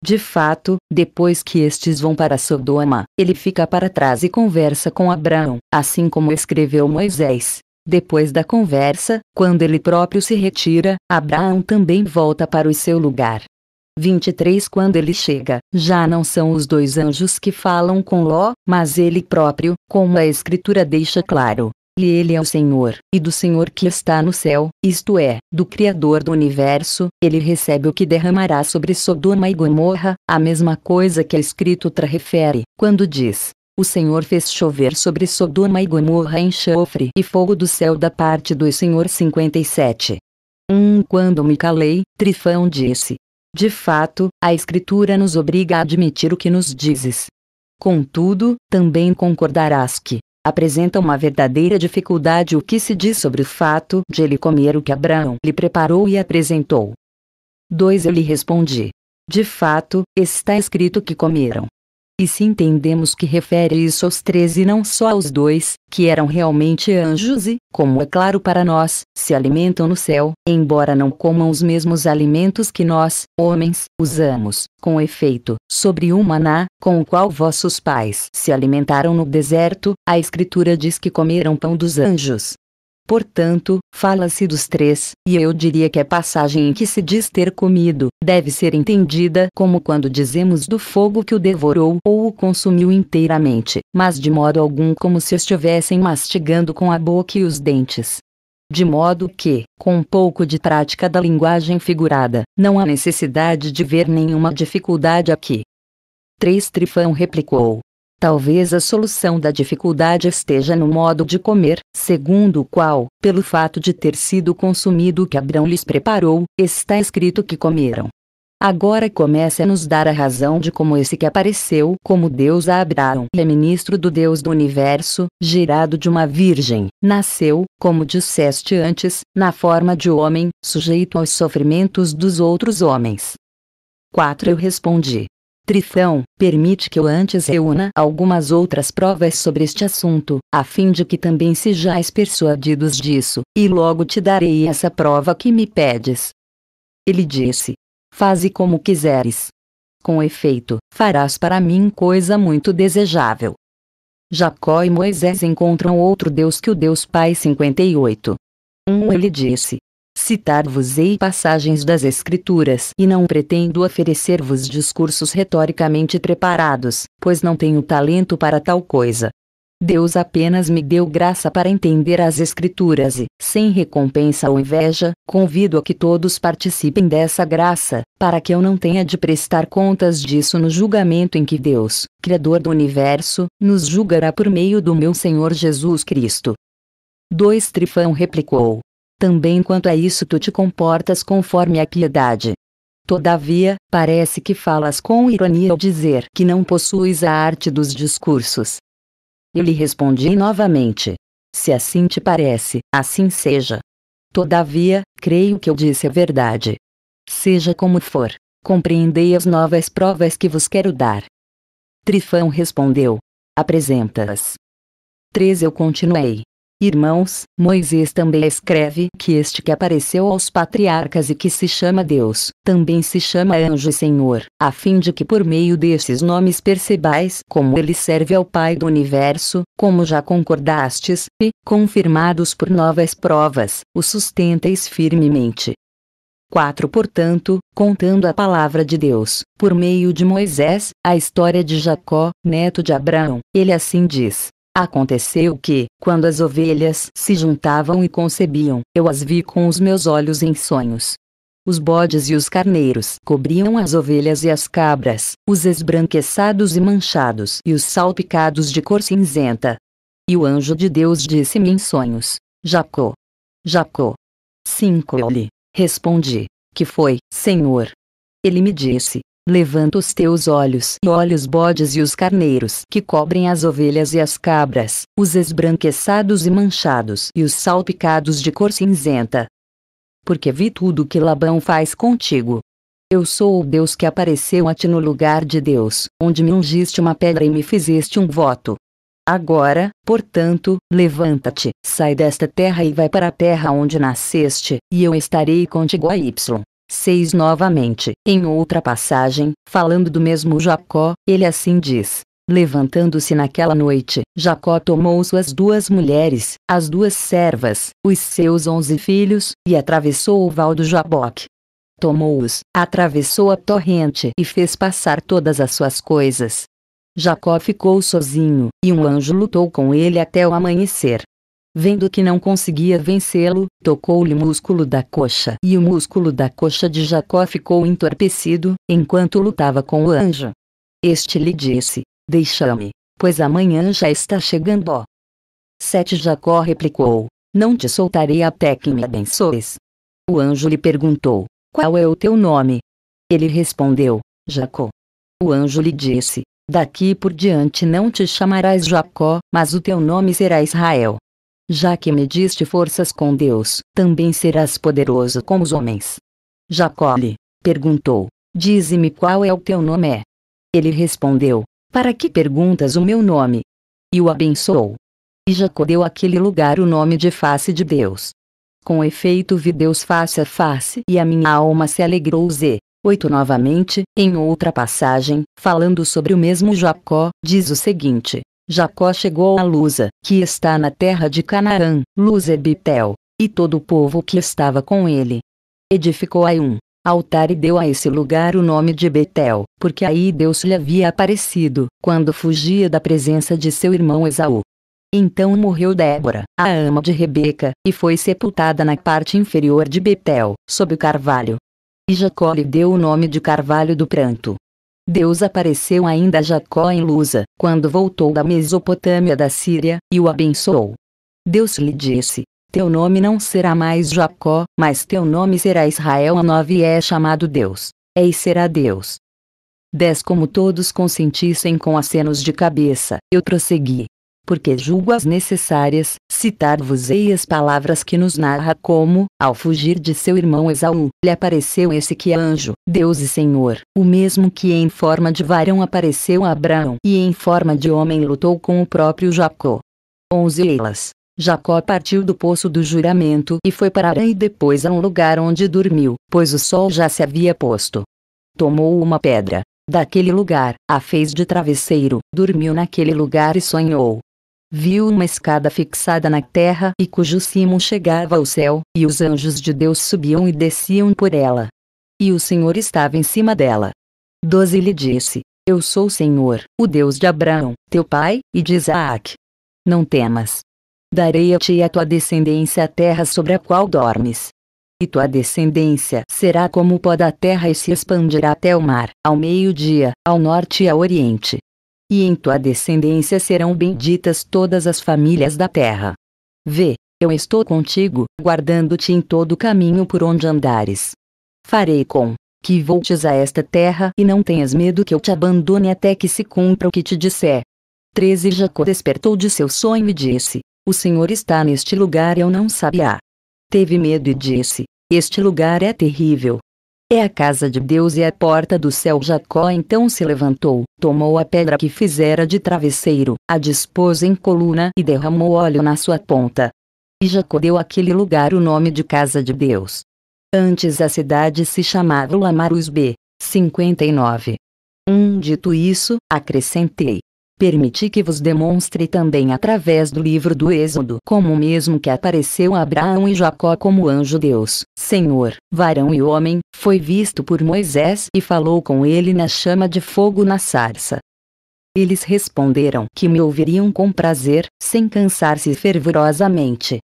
De fato, depois que estes vão para Sodoma, ele fica para trás e conversa com Abraão, assim como escreveu Moisés. Depois da conversa, quando ele próprio se retira, Abraão também volta para o seu lugar. 23 Quando ele chega, já não são os dois anjos que falam com Ló, mas ele próprio, como a Escritura deixa claro e ele é o Senhor, e do Senhor que está no céu, isto é, do Criador do universo, ele recebe o que derramará sobre Sodoma e Gomorra, a mesma coisa que a escritura refere, quando diz: o Senhor fez chover sobre Sodoma e Gomorra enxofre e fogo do céu da parte do Senhor 57. Um quando me calei, Trifão disse. De fato, a Escritura nos obriga a admitir o que nos dizes. Contudo, também concordarás que, apresenta uma verdadeira dificuldade o que se diz sobre o fato de ele comer o que Abraão lhe preparou e apresentou. 2 Eu lhe respondi: De fato, está escrito que comeram e se entendemos que refere isso aos três e não só aos dois, que eram realmente anjos e, como é claro para nós, se alimentam no céu, embora não comam os mesmos alimentos que nós, homens, usamos, com efeito, sobre o maná, com o qual vossos pais se alimentaram no deserto, a Escritura diz que comeram pão dos anjos, Portanto, fala-se dos três, e eu diria que a passagem em que se diz ter comido deve ser entendida como quando dizemos do fogo que o devorou ou o consumiu inteiramente, mas de modo algum como se estivessem mastigando com a boca e os dentes. De modo que, com um pouco de prática da linguagem figurada, não há necessidade de ver nenhuma dificuldade aqui. Três Trifão replicou: Talvez a solução da dificuldade esteja no modo de comer, segundo o qual, pelo fato de ter sido consumido o que Abrão lhes preparou, está escrito que comeram. Agora começa a nos dar a razão de como esse que apareceu como Deus a Abraão é ministro do Deus do universo, gerado de uma virgem, nasceu, como disseste antes, na forma de homem, sujeito aos sofrimentos dos outros homens. 4 Eu respondi, Trifão, permite que eu antes reúna algumas outras provas sobre este assunto, a fim de que também sejais persuadidos disso, e logo te darei essa prova que me pedes. Ele disse: Faze como quiseres. Com efeito, farás para mim coisa muito desejável. Jacó e Moisés encontram outro Deus que o Deus Pai 58. um, Ele disse: citar-vos-ei passagens das Escrituras, e não pretendo oferecer-vos discursos retoricamente preparados, pois não tenho talento para tal coisa. Deus apenas me deu graça para entender as Escrituras e, sem recompensa ou inveja, convido a que todos participem dessa graça, para que eu não tenha de prestar contas disso no julgamento em que Deus, Criador do universo, nos julgará por meio do meu Senhor Jesus Cristo. 2 Trifão replicou: também quanto a isso tu te comportas conforme a piedade. Todavia, parece que falas com ironia ao dizer que não possuis a arte dos discursos. Eu lhe respondi novamente: Se assim te parece, assim seja. Todavia, creio que eu disse a verdade. Seja como for, compreendei as novas provas que vos quero dar. Trifão respondeu: Apresenta-as. 3 Eu continuei. Irmãos, Moisés também escreve que este que apareceu aos patriarcas e que se chama Deus, também se chama Anjo Senhor, a fim de que por meio desses nomes percebais como ele serve ao Pai do Universo, como já concordastes, e, confirmados por novas provas, o sustenteis firmemente. 4 Portanto, contando a palavra de Deus, por meio de Moisés, a história de Jacó, neto de Abraão, ele assim diz: Aconteceu que, quando as ovelhas se juntavam e concebiam, eu as vi com os meus olhos em sonhos. Os bodes e os carneiros cobriam as ovelhas e as cabras, os esbranquiçados e manchados e os salpicados de cor cinzenta. E o anjo de Deus disse-me em sonhos: Jacó. Jacó. Cinco-lhe, respondi: Que foi, Senhor? Ele me disse: Levanta os teus olhos e olha os bodes e os carneiros que cobrem as ovelhas e as cabras, os esbranqueçados e manchados e os salpicados de cor cinzenta. Porque vi tudo o que Labão faz contigo. Eu sou o Deus que apareceu a ti no lugar de Deus, onde me ungiste uma pedra e me fizeste um voto. Agora, portanto, levanta-te, sai desta terra e vai para a terra onde nasceste, e eu estarei contigo a Y. 6 novamente. Em outra passagem, falando do mesmo Jacó, ele assim diz: Levantando-se naquela noite, Jacó tomou suas duas mulheres, as duas servas, os seus onze filhos, e atravessou o val do Jaboque. Tomou-os, atravessou a torrente e fez passar todas as suas coisas. Jacó ficou sozinho, e um anjo lutou com ele até o amanhecer. Vendo que não conseguia vencê-lo, tocou-lhe o músculo da coxa e o músculo da coxa de Jacó ficou entorpecido, enquanto lutava com o anjo. Este lhe disse: Deixa-me, pois amanhã já está chegando. Sete Jacó replicou: Não te soltarei até que me abençoes. O anjo lhe perguntou: Qual é o teu nome? Ele respondeu: Jacó. O anjo lhe disse: Daqui por diante não te chamarás Jacó, mas o teu nome será Israel já que mediste forças com Deus, também serás poderoso com os homens. Jacó lhe perguntou: Dize-me qual é o teu nome? Ele respondeu: Para que perguntas o meu nome? E o abençoou. E Jacó deu àquele lugar o nome de face de Deus. Com efeito vi Deus face a face e a minha alma se alegrou. Z. 8 Novamente, em outra passagem, falando sobre o mesmo Jacó, diz o seguinte: Jacó chegou a Lusa, que está na terra de Canaã, Lusa e Betel, e todo o povo que estava com ele. Edificou aí um altar e deu a esse lugar o nome de Betel, porque aí Deus lhe havia aparecido, quando fugia da presença de seu irmão Esaú. Então morreu Débora, a ama de Rebeca, e foi sepultada na parte inferior de Betel, sob o carvalho. E Jacó lhe deu o nome de Carvalho do Pranto, Deus apareceu ainda a Jacó em Lusa, quando voltou da Mesopotâmia da Síria, e o abençoou. Deus lhe disse: Teu nome não será mais Jacó, mas teu nome será Israel a nove e é chamado Deus, é e será Deus. Dez Como todos consentissem com acenos de cabeça, eu prossegui, porque julgo-as necessárias, citar-vos-ei as palavras que nos narra como, ao fugir de seu irmão Esaú, lhe apareceu esse que é anjo, Deus e Senhor, o mesmo que em forma de varão apareceu a Abraão e em forma de homem lutou com o próprio Jacó. 11 Elas. Jacó partiu do poço do juramento e foi para Arã e depois a um lugar onde dormiu, pois o sol já se havia posto. Tomou uma pedra, daquele lugar, a fez de travesseiro, dormiu naquele lugar e sonhou viu uma escada fixada na terra e cujo cimo chegava ao céu, e os anjos de Deus subiam e desciam por ela. E o Senhor estava em cima dela. 12 lhe disse: Eu sou o Senhor, o Deus de Abraão, teu pai, e de Isaac. Não temas. Darei a ti e a tua descendência a terra sobre a qual dormes. E tua descendência será como o pó da terra e se expandirá até o mar, ao meio-dia, ao norte e ao oriente e em tua descendência serão benditas todas as famílias da terra. Vê, eu estou contigo, guardando-te em todo caminho por onde andares. Farei com que voltes a esta terra e não tenhas medo que eu te abandone até que se cumpra o que te disser. 13 Jacó despertou de seu sonho e disse: O Senhor está neste lugar, e eu não sabia. Teve medo e disse: Este lugar é terrível é a casa de Deus e a porta do céu. Jacó então se levantou, tomou a pedra que fizera de travesseiro, a dispôs em coluna e derramou óleo na sua ponta. E Jacó deu àquele lugar o nome de Casa de Deus. Antes a cidade se chamava Lamarus B. 59. Um dito isso, acrescentei permiti que vos demonstre também através do livro do Êxodo como o mesmo que apareceu a Abraão e Jacó como anjo Deus, Senhor, varão e homem, foi visto por Moisés e falou com ele na chama de fogo na sarça. Eles responderam que me ouviriam com prazer, sem cansar-se fervorosamente.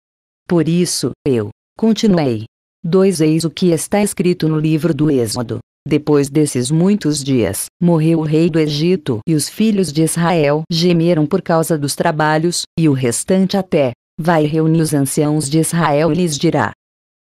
Por isso, eu continuei. 2 Eis o que está escrito no livro do Êxodo, depois desses muitos dias, morreu o rei do Egito e os filhos de Israel gemeram por causa dos trabalhos, e o restante até, vai reunir os anciãos de Israel e lhes dirá: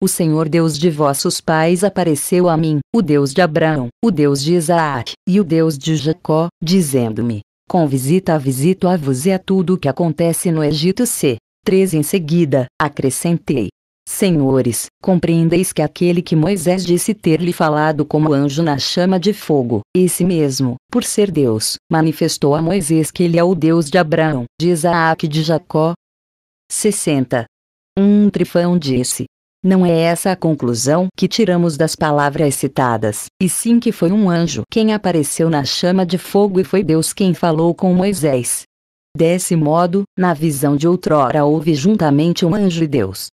O Senhor Deus de vossos pais apareceu a mim, o Deus de Abraão, o Deus de Isaac, e o Deus de Jacó, dizendo-me: Com visita a visito a vos e a tudo o que acontece no Egito c. 3 em seguida, acrescentei: Senhores, compreendeis que aquele que Moisés disse ter-lhe falado como anjo na chama de fogo, esse mesmo, por ser Deus, manifestou a Moisés que ele é o Deus de Abraão, de Isaac e de Jacó. 60. Um trifão disse. Não é essa a conclusão que tiramos das palavras citadas, e sim que foi um anjo quem apareceu na chama de fogo e foi Deus quem falou com Moisés. Desse modo, na visão de outrora houve juntamente um anjo e Deus,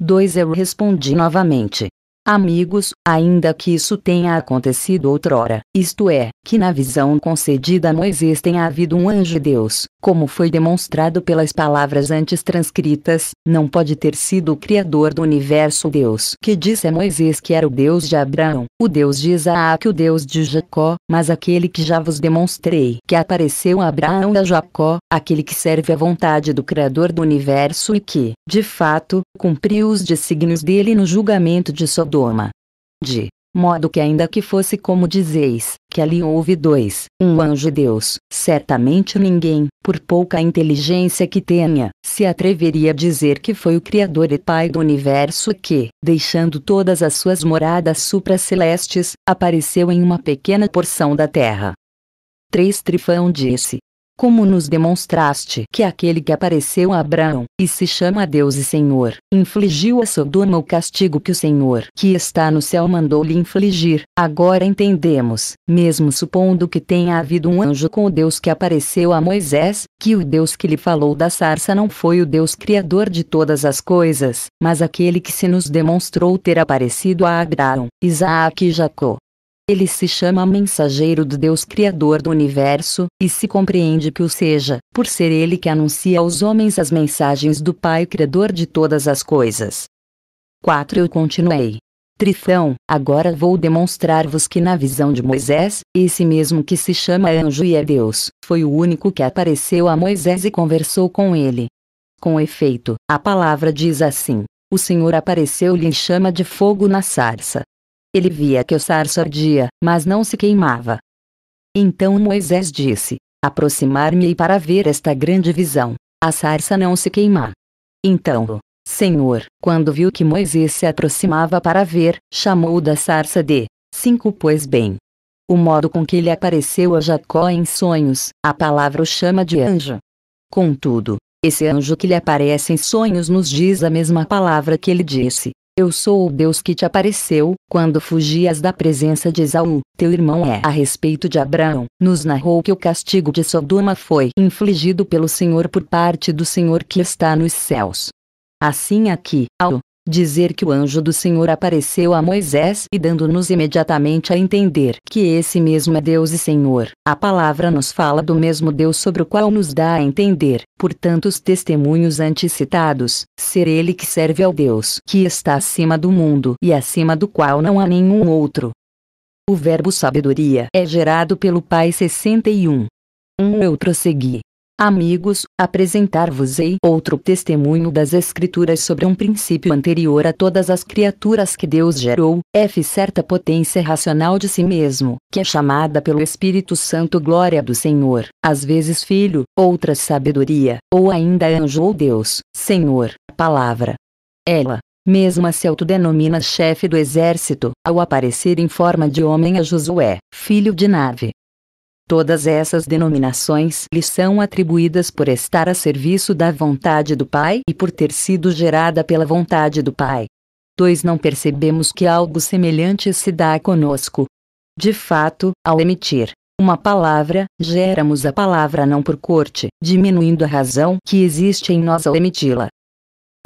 Dois eu respondi novamente. Amigos, ainda que isso tenha acontecido outrora, isto é, que na visão concedida a Moisés tenha havido um anjo Deus, como foi demonstrado pelas palavras antes transcritas, não pode ter sido o Criador do universo Deus que disse a Moisés que era o Deus de Abraão, o Deus de Isaac, o Deus de Jacó, mas aquele que já vos demonstrei que apareceu a Abraão e a Jacó, aquele que serve à vontade do Criador do universo e que, de fato, cumpriu os desígnios dele no julgamento de Sodoma de modo que ainda que fosse como dizeis, que ali houve dois, um anjo Deus, certamente ninguém, por pouca inteligência que tenha, se atreveria a dizer que foi o Criador e Pai do Universo que, deixando todas as suas moradas supracelestes, apareceu em uma pequena porção da Terra. 3 Trifão disse, como nos demonstraste que aquele que apareceu a Abraão, e se chama Deus e Senhor, infligiu a Sodoma o castigo que o Senhor que está no céu mandou lhe infligir, agora entendemos, mesmo supondo que tenha havido um anjo com o Deus que apareceu a Moisés, que o Deus que lhe falou da sarça não foi o Deus criador de todas as coisas, mas aquele que se nos demonstrou ter aparecido a Abraão, Isaac e Jacó, ele se chama mensageiro do Deus Criador do Universo, e se compreende que o seja, por ser ele que anuncia aos homens as mensagens do Pai Criador de todas as coisas. 4. Eu continuei. Trifão, agora vou demonstrar-vos que na visão de Moisés, esse mesmo que se chama anjo e é Deus, foi o único que apareceu a Moisés e conversou com ele. Com efeito, a palavra diz assim: O Senhor apareceu-lhe em chama de fogo na sarça, ele via que o sarço ardia, mas não se queimava. Então Moisés disse: Aproximar-me-ei para ver esta grande visão. A sarça não se queimar. Então o Senhor, quando viu que Moisés se aproximava para ver, chamou da sarça de cinco pois bem. O modo com que ele apareceu a Jacó em sonhos, a palavra o chama de anjo. Contudo, esse anjo que lhe aparece em sonhos nos diz a mesma palavra que ele disse: eu sou o Deus que te apareceu, quando fugias da presença de Esaú, teu irmão é. A respeito de Abraão, nos narrou que o castigo de Sodoma foi infligido pelo Senhor por parte do Senhor que está nos céus. Assim aqui, ao dizer que o anjo do Senhor apareceu a Moisés e dando-nos imediatamente a entender que esse mesmo é Deus e Senhor. A palavra nos fala do mesmo Deus sobre o qual nos dá a entender, portanto, os testemunhos anticitados, ser ele que serve ao Deus que está acima do mundo e acima do qual não há nenhum outro. O verbo sabedoria é gerado pelo Pai 61. 1 um Eu prossegui. Amigos, apresentar-vos-ei outro testemunho das Escrituras sobre um princípio anterior a todas as criaturas que Deus gerou, F é certa potência racional de si mesmo, que é chamada pelo Espírito Santo glória do Senhor, às vezes filho, outras sabedoria, ou ainda anjo ou Deus, Senhor, palavra. Ela, mesmo se autodenomina chefe do exército, ao aparecer em forma de homem a Josué, filho de Nave, Todas essas denominações lhe são atribuídas por estar a serviço da vontade do Pai e por ter sido gerada pela vontade do Pai. Dois Não percebemos que algo semelhante se dá conosco. De fato, ao emitir uma palavra, geramos a palavra não por corte, diminuindo a razão que existe em nós ao emiti-la.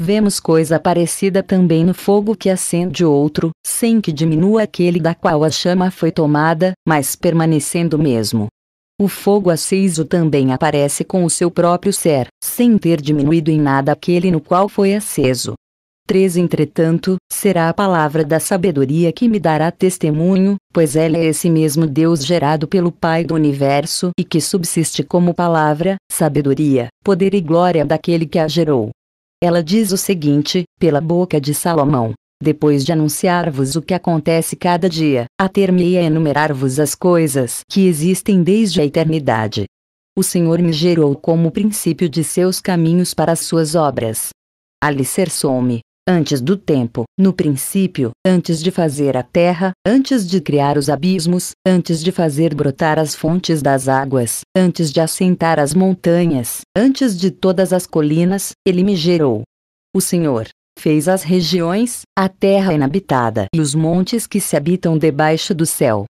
Vemos coisa parecida também no fogo que acende outro, sem que diminua aquele da qual a chama foi tomada, mas permanecendo mesmo. O fogo aceso também aparece com o seu próprio ser, sem ter diminuído em nada aquele no qual foi aceso. 3. Entretanto, será a palavra da sabedoria que me dará testemunho, pois ela é esse mesmo Deus gerado pelo Pai do universo e que subsiste como palavra, sabedoria, poder e glória daquele que a gerou. Ela diz o seguinte, pela boca de Salomão. Depois de anunciar-vos o que acontece cada dia, ater-me-ei a enumerar-vos as coisas que existem desde a eternidade. O Senhor me gerou como princípio de seus caminhos para as suas obras. Alicerçou-me, antes do tempo, no princípio, antes de fazer a terra, antes de criar os abismos, antes de fazer brotar as fontes das águas, antes de assentar as montanhas, antes de todas as colinas, ele me gerou. O Senhor fez as regiões, a terra inabitada e os montes que se habitam debaixo do céu.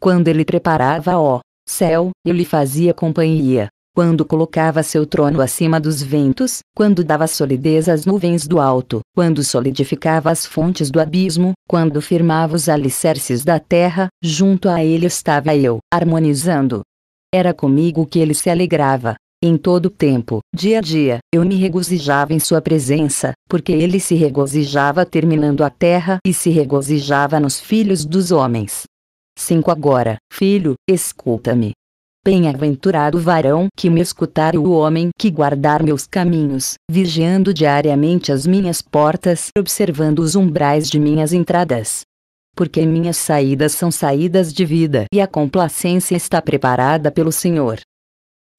Quando ele preparava o céu, eu lhe fazia companhia quando colocava seu trono acima dos ventos, quando dava solidez às nuvens do alto, quando solidificava as fontes do abismo, quando firmava os alicerces da terra, junto a ele estava eu, harmonizando. Era comigo que ele se alegrava. Em todo tempo, dia a dia, eu me regozijava em sua presença, porque ele se regozijava terminando a terra e se regozijava nos filhos dos homens. 5 Agora, filho, escuta-me, Bem-aventurado varão que me escutar o homem que guardar meus caminhos, vigiando diariamente as minhas portas, observando os umbrais de minhas entradas. Porque minhas saídas são saídas de vida e a complacência está preparada pelo Senhor.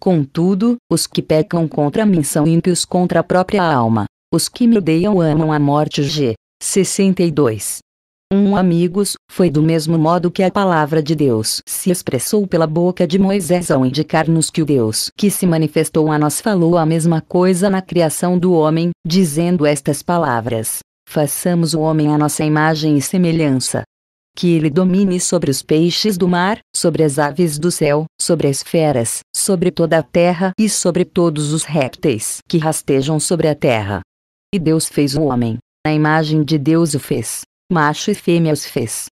Contudo, os que pecam contra mim são ímpios contra a própria alma. Os que me odeiam amam a morte. G. 62. Um amigos, foi do mesmo modo que a palavra de Deus se expressou pela boca de Moisés ao indicar-nos que o Deus que se manifestou a nós falou a mesma coisa na criação do homem, dizendo estas palavras: Façamos o homem à nossa imagem e semelhança. Que ele domine sobre os peixes do mar, sobre as aves do céu, sobre as feras, sobre toda a terra e sobre todos os répteis que rastejam sobre a terra. E Deus fez o homem. A imagem de Deus o fez macho e fêmea os fez.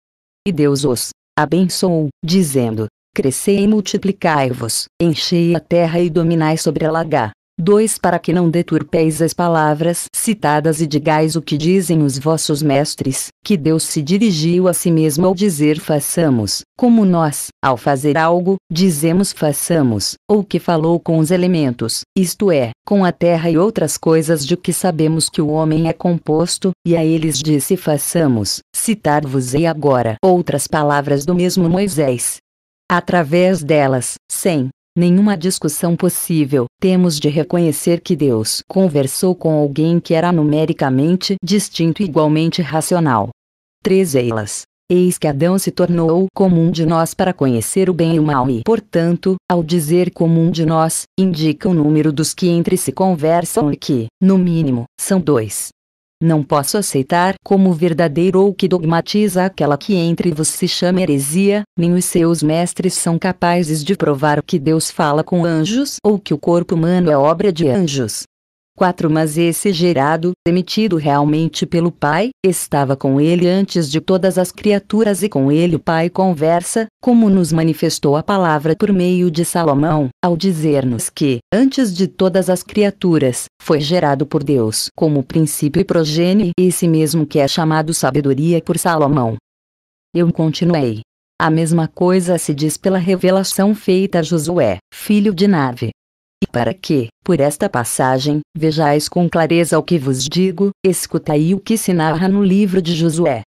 E Deus os abençoou, dizendo: Crescei e multiplicai-vos, enchei a terra e dominai sobre ela. 2. Para que não deturpeis as palavras citadas e digais o que dizem os vossos mestres, que Deus se dirigiu a si mesmo ao dizer façamos, como nós, ao fazer algo, dizemos façamos, ou que falou com os elementos, isto é, com a terra e outras coisas de que sabemos que o homem é composto, e a eles disse façamos, citar-vos-ei agora outras palavras do mesmo Moisés. Através delas, sem, nenhuma discussão possível. Temos de reconhecer que Deus conversou com alguém que era numericamente distinto e igualmente racional. 3. Eilas. Eis que Adão se tornou comum de nós para conhecer o bem e o mal e, portanto, ao dizer comum de nós, indica o número dos que entre si conversam e que, no mínimo, são dois. Não posso aceitar como verdadeiro ou que dogmatiza aquela que entre vos se chama heresia, nem os seus mestres são capazes de provar que Deus fala com anjos ou que o corpo humano é obra de anjos. 4 Mas esse gerado, emitido realmente pelo Pai, estava com ele antes de todas as criaturas e com ele o Pai conversa, como nos manifestou a palavra por meio de Salomão, ao dizer-nos que, antes de todas as criaturas, foi gerado por Deus como princípio e progênio, esse mesmo que é chamado sabedoria por Salomão. Eu continuei. A mesma coisa se diz pela revelação feita a Josué, filho de Nave, para que, por esta passagem, vejais com clareza o que vos digo, escutai o que se narra no livro de Josué.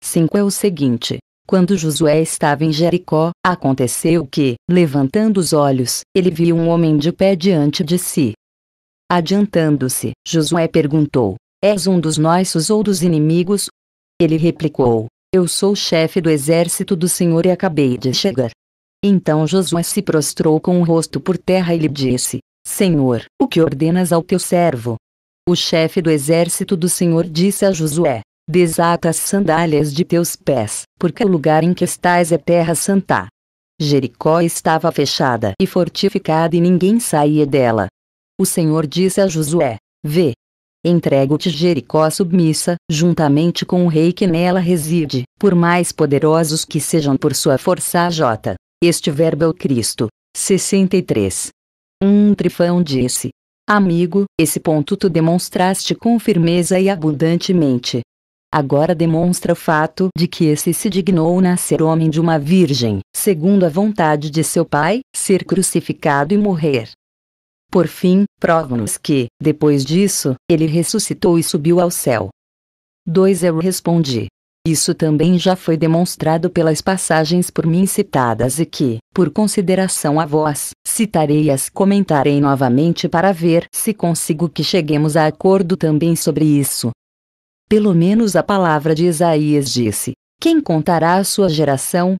5 é o seguinte: quando Josué estava em Jericó, aconteceu que, levantando os olhos, ele viu um homem de pé diante de si. Adiantando-se, Josué perguntou: És um dos nossos ou dos inimigos? Ele replicou: Eu sou o chefe do exército do Senhor e acabei de chegar. Então Josué se prostrou com o rosto por terra e lhe disse: Senhor, o que ordenas ao teu servo? O chefe do exército do Senhor disse a Josué: Desata as sandálias de teus pés, porque o lugar em que estás é terra santa. Jericó estava fechada e fortificada e ninguém saía dela. O Senhor disse a Josué: Vê. Entrego-te Jericó submissa, juntamente com o rei que nela reside, por mais poderosos que sejam por sua força. J. Este verbo é o Cristo. 63. Um trifão disse: Amigo, esse ponto tu demonstraste com firmeza e abundantemente. Agora demonstra o fato de que esse se dignou nascer homem de uma virgem, segundo a vontade de seu pai, ser crucificado e morrer. Por fim, prova-nos que, depois disso, ele ressuscitou e subiu ao céu. 2 Eu respondi: isso também já foi demonstrado pelas passagens por mim citadas e que, por consideração a vós, citarei as comentarei novamente para ver se consigo que cheguemos a acordo também sobre isso. Pelo menos a palavra de Isaías disse: Quem contará a sua geração?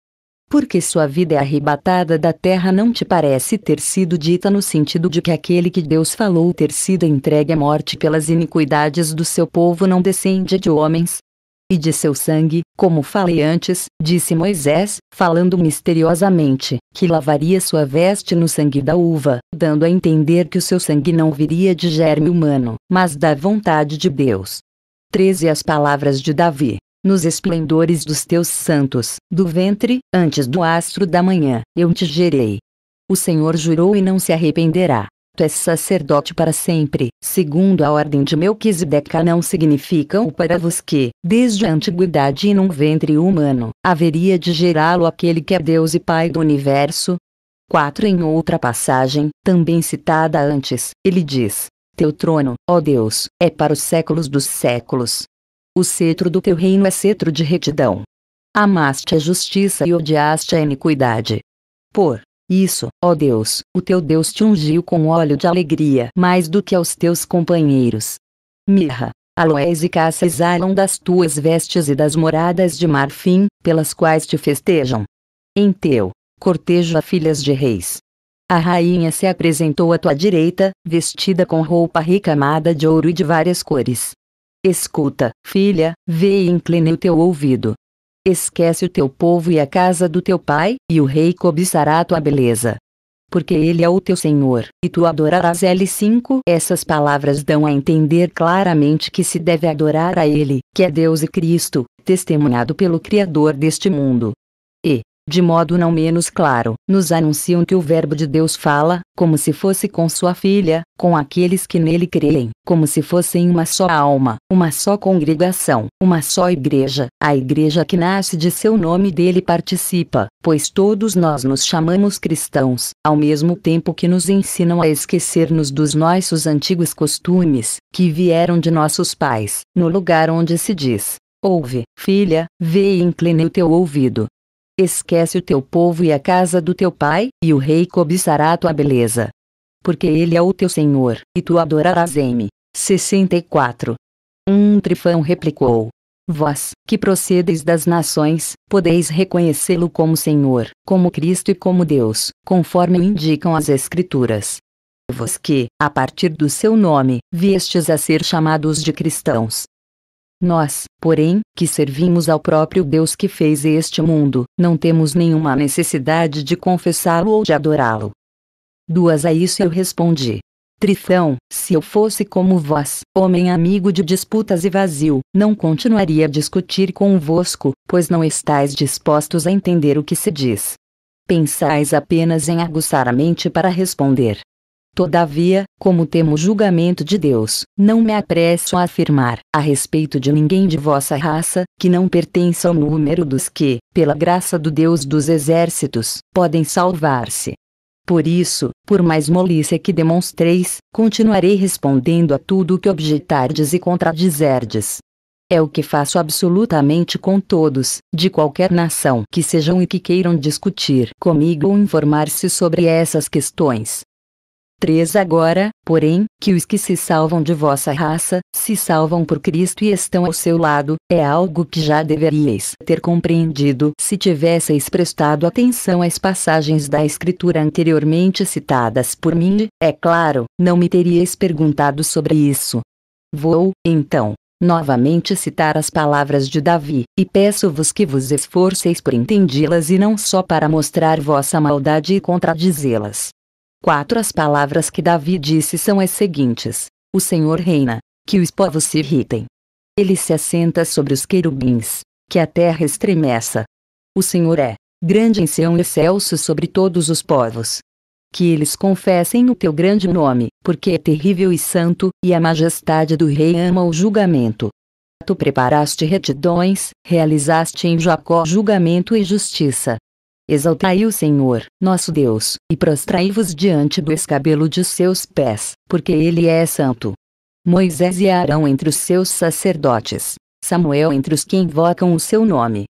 Porque sua vida é arrebatada da terra não te parece ter sido dita no sentido de que aquele que Deus falou ter sido entregue à morte pelas iniquidades do seu povo não descende de homens, e de seu sangue, como falei antes, disse Moisés, falando misteriosamente, que lavaria sua veste no sangue da uva, dando a entender que o seu sangue não viria de germe humano, mas da vontade de Deus. 13 As palavras de Davi nos esplendores dos teus santos, do ventre, antes do astro da manhã, eu te gerei. O Senhor jurou e não se arrependerá. Tu é és sacerdote para sempre, segundo a ordem de Melquisedeca não significam para vos que, desde a antiguidade e num ventre humano, haveria de gerá-lo aquele que é Deus e Pai do universo. 4 Em outra passagem, também citada antes, ele diz, Teu trono, ó Deus, é para os séculos dos séculos. O cetro do teu reino é cetro de retidão. Amaste a justiça e odiaste a iniquidade. Por isso, ó Deus, o teu Deus te ungiu com óleo de alegria mais do que aos teus companheiros. Mirra, aloés e caça exalam das tuas vestes e das moradas de marfim, pelas quais te festejam. Em teu cortejo a filhas de reis. A rainha se apresentou à tua direita, vestida com roupa recamada de ouro e de várias cores. Escuta, filha, vê e incline o teu ouvido. Esquece o teu povo e a casa do teu pai, e o rei cobiçará tua beleza. Porque ele é o teu senhor, e tu adorarás L5. Essas palavras dão a entender claramente que se deve adorar a ele, que é Deus e Cristo, testemunhado pelo Criador deste mundo de modo não menos claro, nos anunciam que o Verbo de Deus fala, como se fosse com sua filha, com aqueles que nele creem, como se fossem uma só alma, uma só congregação, uma só igreja, a igreja que nasce de seu nome dele participa, pois todos nós nos chamamos cristãos, ao mesmo tempo que nos ensinam a esquecer-nos dos nossos antigos costumes, que vieram de nossos pais, no lugar onde se diz, Ouve, filha, vê e incline o teu ouvido, Esquece o teu povo e a casa do teu pai, e o rei cobiçará a tua beleza. Porque ele é o teu senhor, e tu adorarás em 64. Um trifão replicou. Vós, que procedeis das nações, podeis reconhecê-lo como Senhor, como Cristo e como Deus, conforme o indicam as Escrituras. Vós que, a partir do seu nome, viestes a ser chamados de cristãos, nós, porém, que servimos ao próprio Deus que fez este mundo, não temos nenhuma necessidade de confessá-lo ou de adorá-lo. Duas a isso eu respondi. Trifão, se eu fosse como vós, homem amigo de disputas e vazio, não continuaria a discutir convosco, pois não estáis dispostos a entender o que se diz. Pensais apenas em aguçar a mente para responder. Todavia, como temo o julgamento de Deus, não me apresso a afirmar, a respeito de ninguém de vossa raça, que não pertença ao número dos que, pela graça do Deus dos exércitos, podem salvar-se. Por isso, por mais molícia que demonstreis, continuarei respondendo a tudo o que objetardes e contradizerdes. É o que faço absolutamente com todos, de qualquer nação que sejam e que queiram discutir comigo ou informar-se sobre essas questões. 3 Agora, porém, que os que se salvam de vossa raça, se salvam por Cristo e estão ao seu lado, é algo que já deveríeis ter compreendido se tivesseis prestado atenção às passagens da Escritura anteriormente citadas por mim, é claro, não me teríeis perguntado sobre isso. Vou, então, novamente citar as palavras de Davi, e peço-vos que vos esforceis por entendê-las e não só para mostrar vossa maldade e contradizê-las, 4 As palavras que Davi disse são as seguintes: O Senhor reina, que os povos se irritem. Ele se assenta sobre os querubins, que a terra estremeça. O Senhor é grande em Sião e excelso sobre todos os povos. Que eles confessem o teu grande nome, porque é terrível e santo, e a majestade do rei ama o julgamento. Tu preparaste retidões, realizaste em Jacó julgamento e justiça, Exaltai o Senhor, nosso Deus, e prostrai-vos diante do escabelo de seus pés, porque ele é santo. Moisés e Arão entre os seus sacerdotes, Samuel entre os que invocam o seu nome.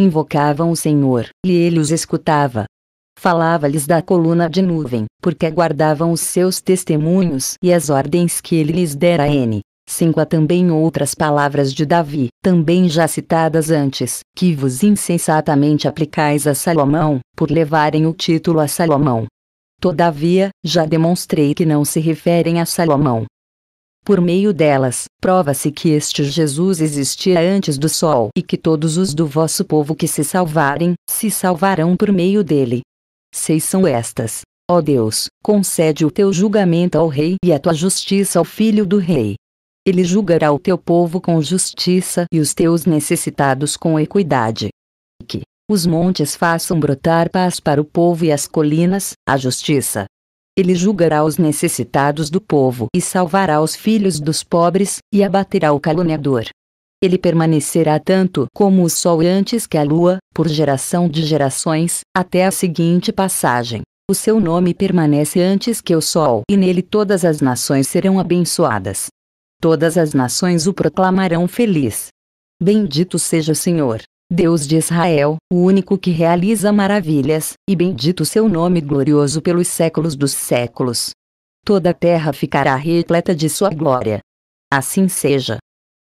Invocavam o Senhor, e ele os escutava. Falava-lhes da coluna de nuvem, porque guardavam os seus testemunhos e as ordens que ele lhes dera. N. 5 Há também outras palavras de Davi, também já citadas antes, que vos insensatamente aplicais a Salomão, por levarem o título a Salomão. Todavia, já demonstrei que não se referem a Salomão. Por meio delas, prova-se que este Jesus existia antes do sol e que todos os do vosso povo que se salvarem, se salvarão por meio dele. Seis são estas. Ó Deus, concede o teu julgamento ao rei e a tua justiça ao filho do rei. Ele julgará o teu povo com justiça e os teus necessitados com equidade. Que os montes façam brotar paz para o povo e as colinas, a justiça. Ele julgará os necessitados do povo e salvará os filhos dos pobres, e abaterá o caluniador. Ele permanecerá tanto como o sol antes que a lua, por geração de gerações, até a seguinte passagem. O seu nome permanece antes que o sol, e nele todas as nações serão abençoadas todas as nações o proclamarão feliz. Bendito seja o Senhor, Deus de Israel, o único que realiza maravilhas, e bendito seu nome glorioso pelos séculos dos séculos. Toda a terra ficará repleta de sua glória. Assim seja.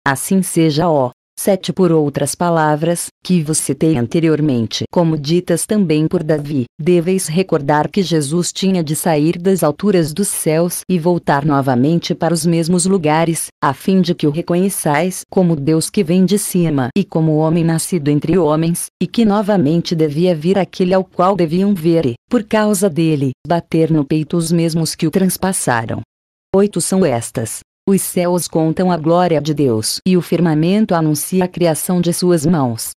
Assim seja, ó 7 por outras palavras, que vos citei anteriormente como ditas também por Davi, deveis recordar que Jesus tinha de sair das alturas dos céus e voltar novamente para os mesmos lugares, a fim de que o reconheçais como Deus que vem de cima e como homem nascido entre homens, e que novamente devia vir aquele ao qual deviam ver e, por causa dele, bater no peito os mesmos que o transpassaram. Oito são estas, os céus contam a glória de Deus e o firmamento anuncia a criação de suas mãos.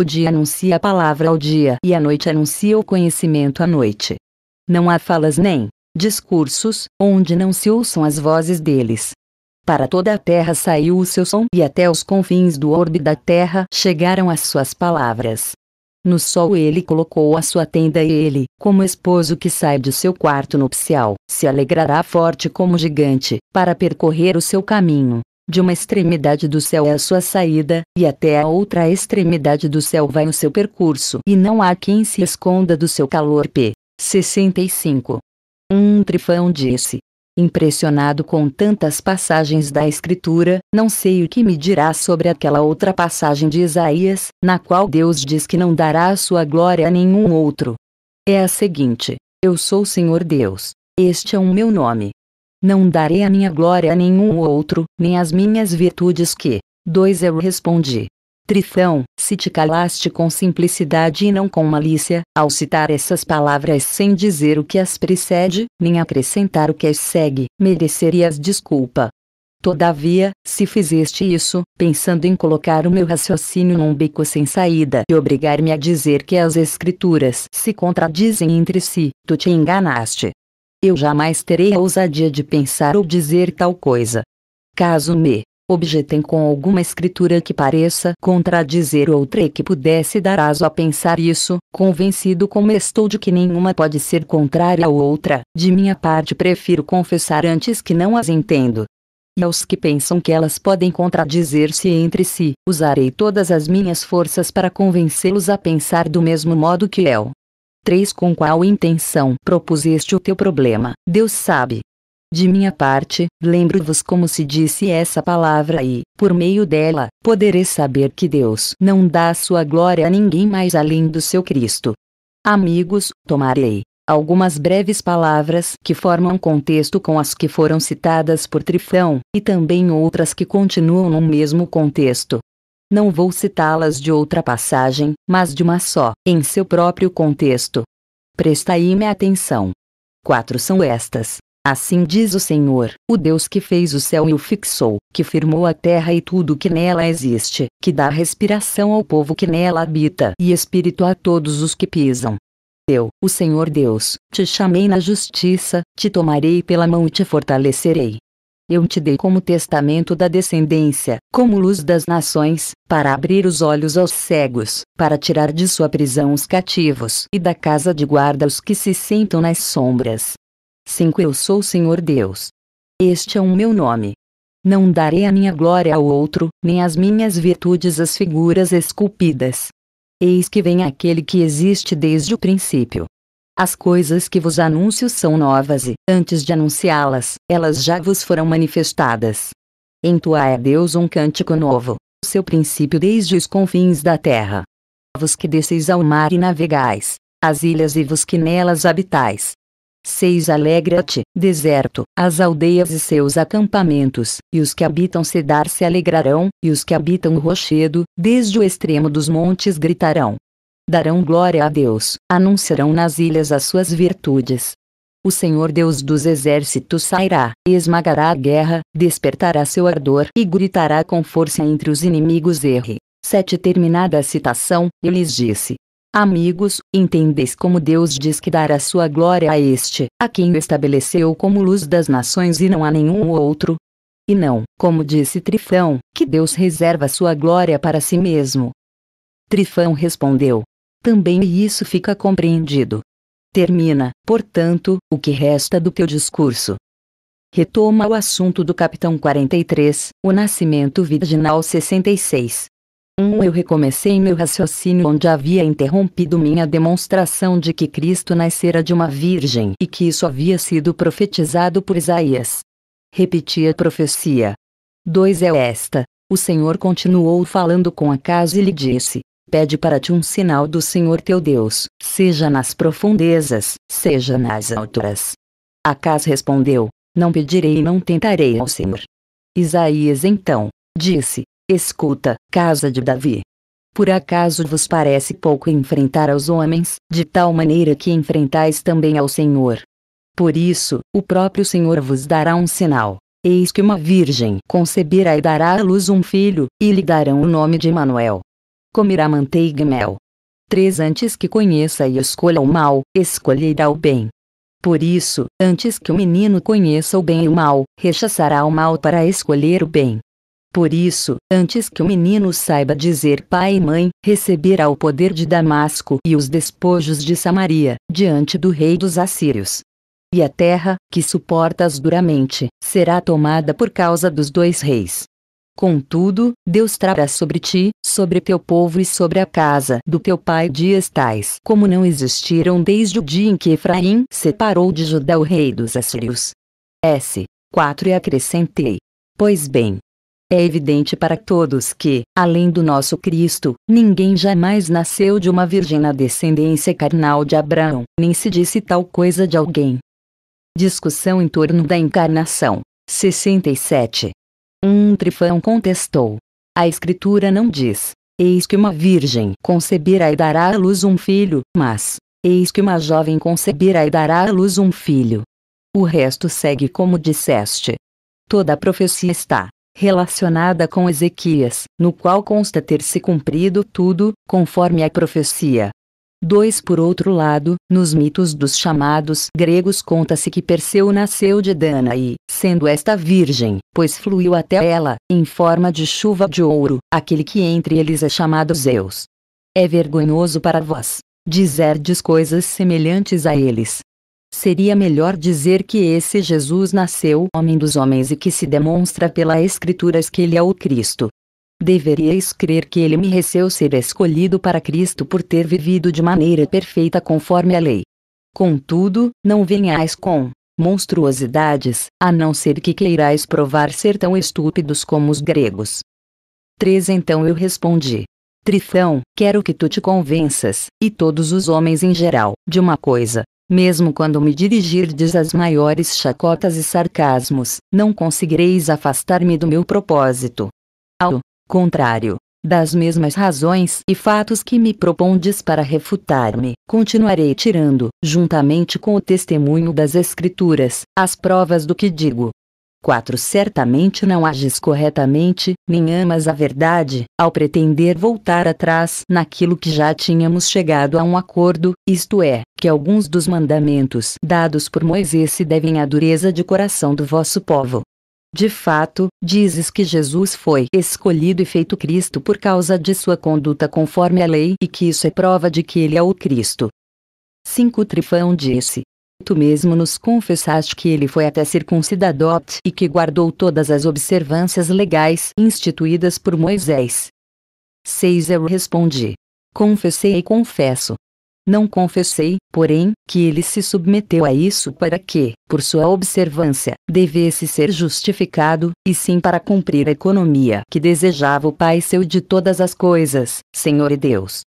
O dia anuncia a palavra ao dia e a noite anuncia o conhecimento à noite. Não há falas nem discursos onde não se ouçam as vozes deles. Para toda a terra saiu o seu som e até os confins do orbe da terra chegaram as suas palavras. No sol ele colocou a sua tenda e ele, como esposo que sai de seu quarto nupcial, se alegrará forte como gigante, para percorrer o seu caminho. De uma extremidade do céu é a sua saída, e até a outra extremidade do céu vai o seu percurso, e não há quem se esconda do seu calor. P. 65. Um trifão disse: Impressionado com tantas passagens da Escritura, não sei o que me dirá sobre aquela outra passagem de Isaías, na qual Deus diz que não dará a sua glória a nenhum outro. É a seguinte: Eu sou o Senhor Deus. Este é o meu nome. Não darei a minha glória a nenhum outro, nem as minhas virtudes que. 2 Eu respondi: Trifão, se te calaste com simplicidade e não com malícia, ao citar essas palavras sem dizer o que as precede, nem acrescentar o que as segue, merecerias desculpa. Todavia, se fizeste isso, pensando em colocar o meu raciocínio num bico sem saída e obrigar-me a dizer que as escrituras se contradizem entre si, tu te enganaste. Eu jamais terei a ousadia de pensar ou dizer tal coisa. Caso me objetem com alguma escritura que pareça contradizer outra e que pudesse dar aso a pensar isso, convencido como estou de que nenhuma pode ser contrária à outra, de minha parte prefiro confessar antes que não as entendo. E aos que pensam que elas podem contradizer-se entre si, usarei todas as minhas forças para convencê-los a pensar do mesmo modo que eu. 3. Com qual intenção propuseste o teu problema, Deus sabe, de minha parte, lembro-vos como se disse essa palavra e, por meio dela, podereis saber que Deus não dá sua glória a ninguém mais além do seu Cristo. Amigos, tomarei algumas breves palavras que formam contexto com as que foram citadas por Trifão, e também outras que continuam no mesmo contexto. Não vou citá-las de outra passagem, mas de uma só, em seu próprio contexto. Prestai-me atenção. Quatro são estas. Assim diz o Senhor, o Deus que fez o céu e o fixou, que firmou a terra e tudo que nela existe, que dá respiração ao povo que nela habita e espírito a todos os que pisam. Eu, o Senhor Deus, te chamei na justiça, te tomarei pela mão e te fortalecerei. Eu te dei como testamento da descendência, como luz das nações, para abrir os olhos aos cegos, para tirar de sua prisão os cativos e da casa de guarda os que se sentam nas sombras, 5 Eu sou o Senhor Deus. Este é o meu nome. Não darei a minha glória ao outro, nem as minhas virtudes às figuras esculpidas. Eis que vem aquele que existe desde o princípio. As coisas que vos anuncio são novas e, antes de anunciá-las, elas já vos foram manifestadas. Entoai é Deus um cântico novo, seu princípio desde os confins da terra. Vos que desceis ao mar e navegais, as ilhas e vos que nelas habitais, 6. Alegra-te, deserto, as aldeias e seus acampamentos, e os que habitam Sedar se alegrarão, e os que habitam o rochedo, desde o extremo dos montes gritarão. Darão glória a Deus, anunciarão nas ilhas as suas virtudes. O Senhor Deus dos exércitos sairá, esmagará a guerra, despertará seu ardor e gritará com força entre os inimigos. R. 7 Terminada a citação, eu lhes disse: Amigos, entendeis como Deus diz que dará sua glória a este, a quem estabeleceu como luz das nações e não a nenhum outro. E não, como disse Trifão, que Deus reserva sua glória para si mesmo. Trifão respondeu. Também isso fica compreendido. Termina, portanto, o que resta do teu discurso. Retoma o assunto do capitão 43, o nascimento virginal 66. 1. Um, eu recomecei meu raciocínio onde havia interrompido minha demonstração de que Cristo nascera de uma virgem e que isso havia sido profetizado por Isaías. Repeti a profecia. 2. É esta. O Senhor continuou falando com Acaso e lhe disse: Pede para ti um sinal do Senhor teu Deus, seja nas profundezas, seja nas alturas. Acas respondeu: Não pedirei e não tentarei ao Senhor. Isaías então disse: Escuta, casa de Davi. Por acaso vos parece pouco enfrentar aos homens, de tal maneira que enfrentais também ao Senhor? Por isso, o próprio Senhor vos dará um sinal. Eis que uma virgem conceberá e dará à luz um filho, e lhe darão o nome de Emanuel. Comerá manteiga e mel. Três antes que conheça e escolha o mal, escolherá o bem. Por isso, antes que o menino conheça o bem e o mal, rechaçará o mal para escolher o bem. Por isso, antes que o menino saiba dizer pai e mãe, receberá o poder de Damasco e os despojos de Samaria, diante do rei dos assírios. E a terra, que suportas duramente, será tomada por causa dos dois reis. Contudo, Deus trará sobre ti, sobre teu povo e sobre a casa do teu pai dias tais como não existiram desde o dia em que Efraim separou de Judá o rei dos assírios. S. 4 E acrescentei. Pois bem, é evidente para todos que, além do nosso Cristo, ninguém jamais nasceu de uma virgem na descendência carnal de Abraão, nem se disse tal coisa de alguém. Discussão em torno da encarnação. 67. Um trifão contestou. A Escritura não diz: Eis que uma virgem conceberá e dará à luz um filho, mas, eis que uma jovem conceberá e dará à luz um filho. O resto segue como disseste. Toda a profecia está, relacionada com Ezequias, no qual consta ter-se cumprido tudo, conforme a profecia. 2. Por outro lado, nos mitos dos chamados gregos conta-se que Perseu nasceu de Danaí, sendo esta virgem, pois fluiu até ela, em forma de chuva de ouro, aquele que entre eles é chamado Zeus. É vergonhoso para vós, dizerdes coisas semelhantes a eles, seria melhor dizer que esse Jesus nasceu homem dos homens e que se demonstra pelas Escrituras que ele é o Cristo. Deveríeis crer que ele mereceu ser escolhido para Cristo por ter vivido de maneira perfeita conforme a lei. Contudo, não venhais com monstruosidades, a não ser que queirais provar ser tão estúpidos como os gregos. 3 Então eu respondi: Trifão, quero que tu te convenças, e todos os homens em geral, de uma coisa, mesmo quando me dirigirdes as maiores chacotas e sarcasmos, não conseguireis afastar-me do meu propósito. Ao contrário, das mesmas razões e fatos que me propondes para refutar-me, continuarei tirando, juntamente com o testemunho das Escrituras, as provas do que digo. 4. Certamente não ages corretamente, nem amas a verdade, ao pretender voltar atrás naquilo que já tínhamos chegado a um acordo, isto é, que alguns dos mandamentos dados por Moisés se devem à dureza de coração do vosso povo. De fato, dizes que Jesus foi escolhido e feito Cristo por causa de sua conduta conforme a lei e que isso é prova de que ele é o Cristo. 5 Trifão disse: Tu mesmo nos confessaste que ele foi até circuncidado e que guardou todas as observâncias legais instituídas por Moisés. Seis Eu respondi. Confessei e confesso. Não confessei, porém, que ele se submeteu a isso para que, por sua observância, devesse ser justificado, e sim para cumprir a economia que desejava o Pai seu de todas as coisas, Senhor e Deus,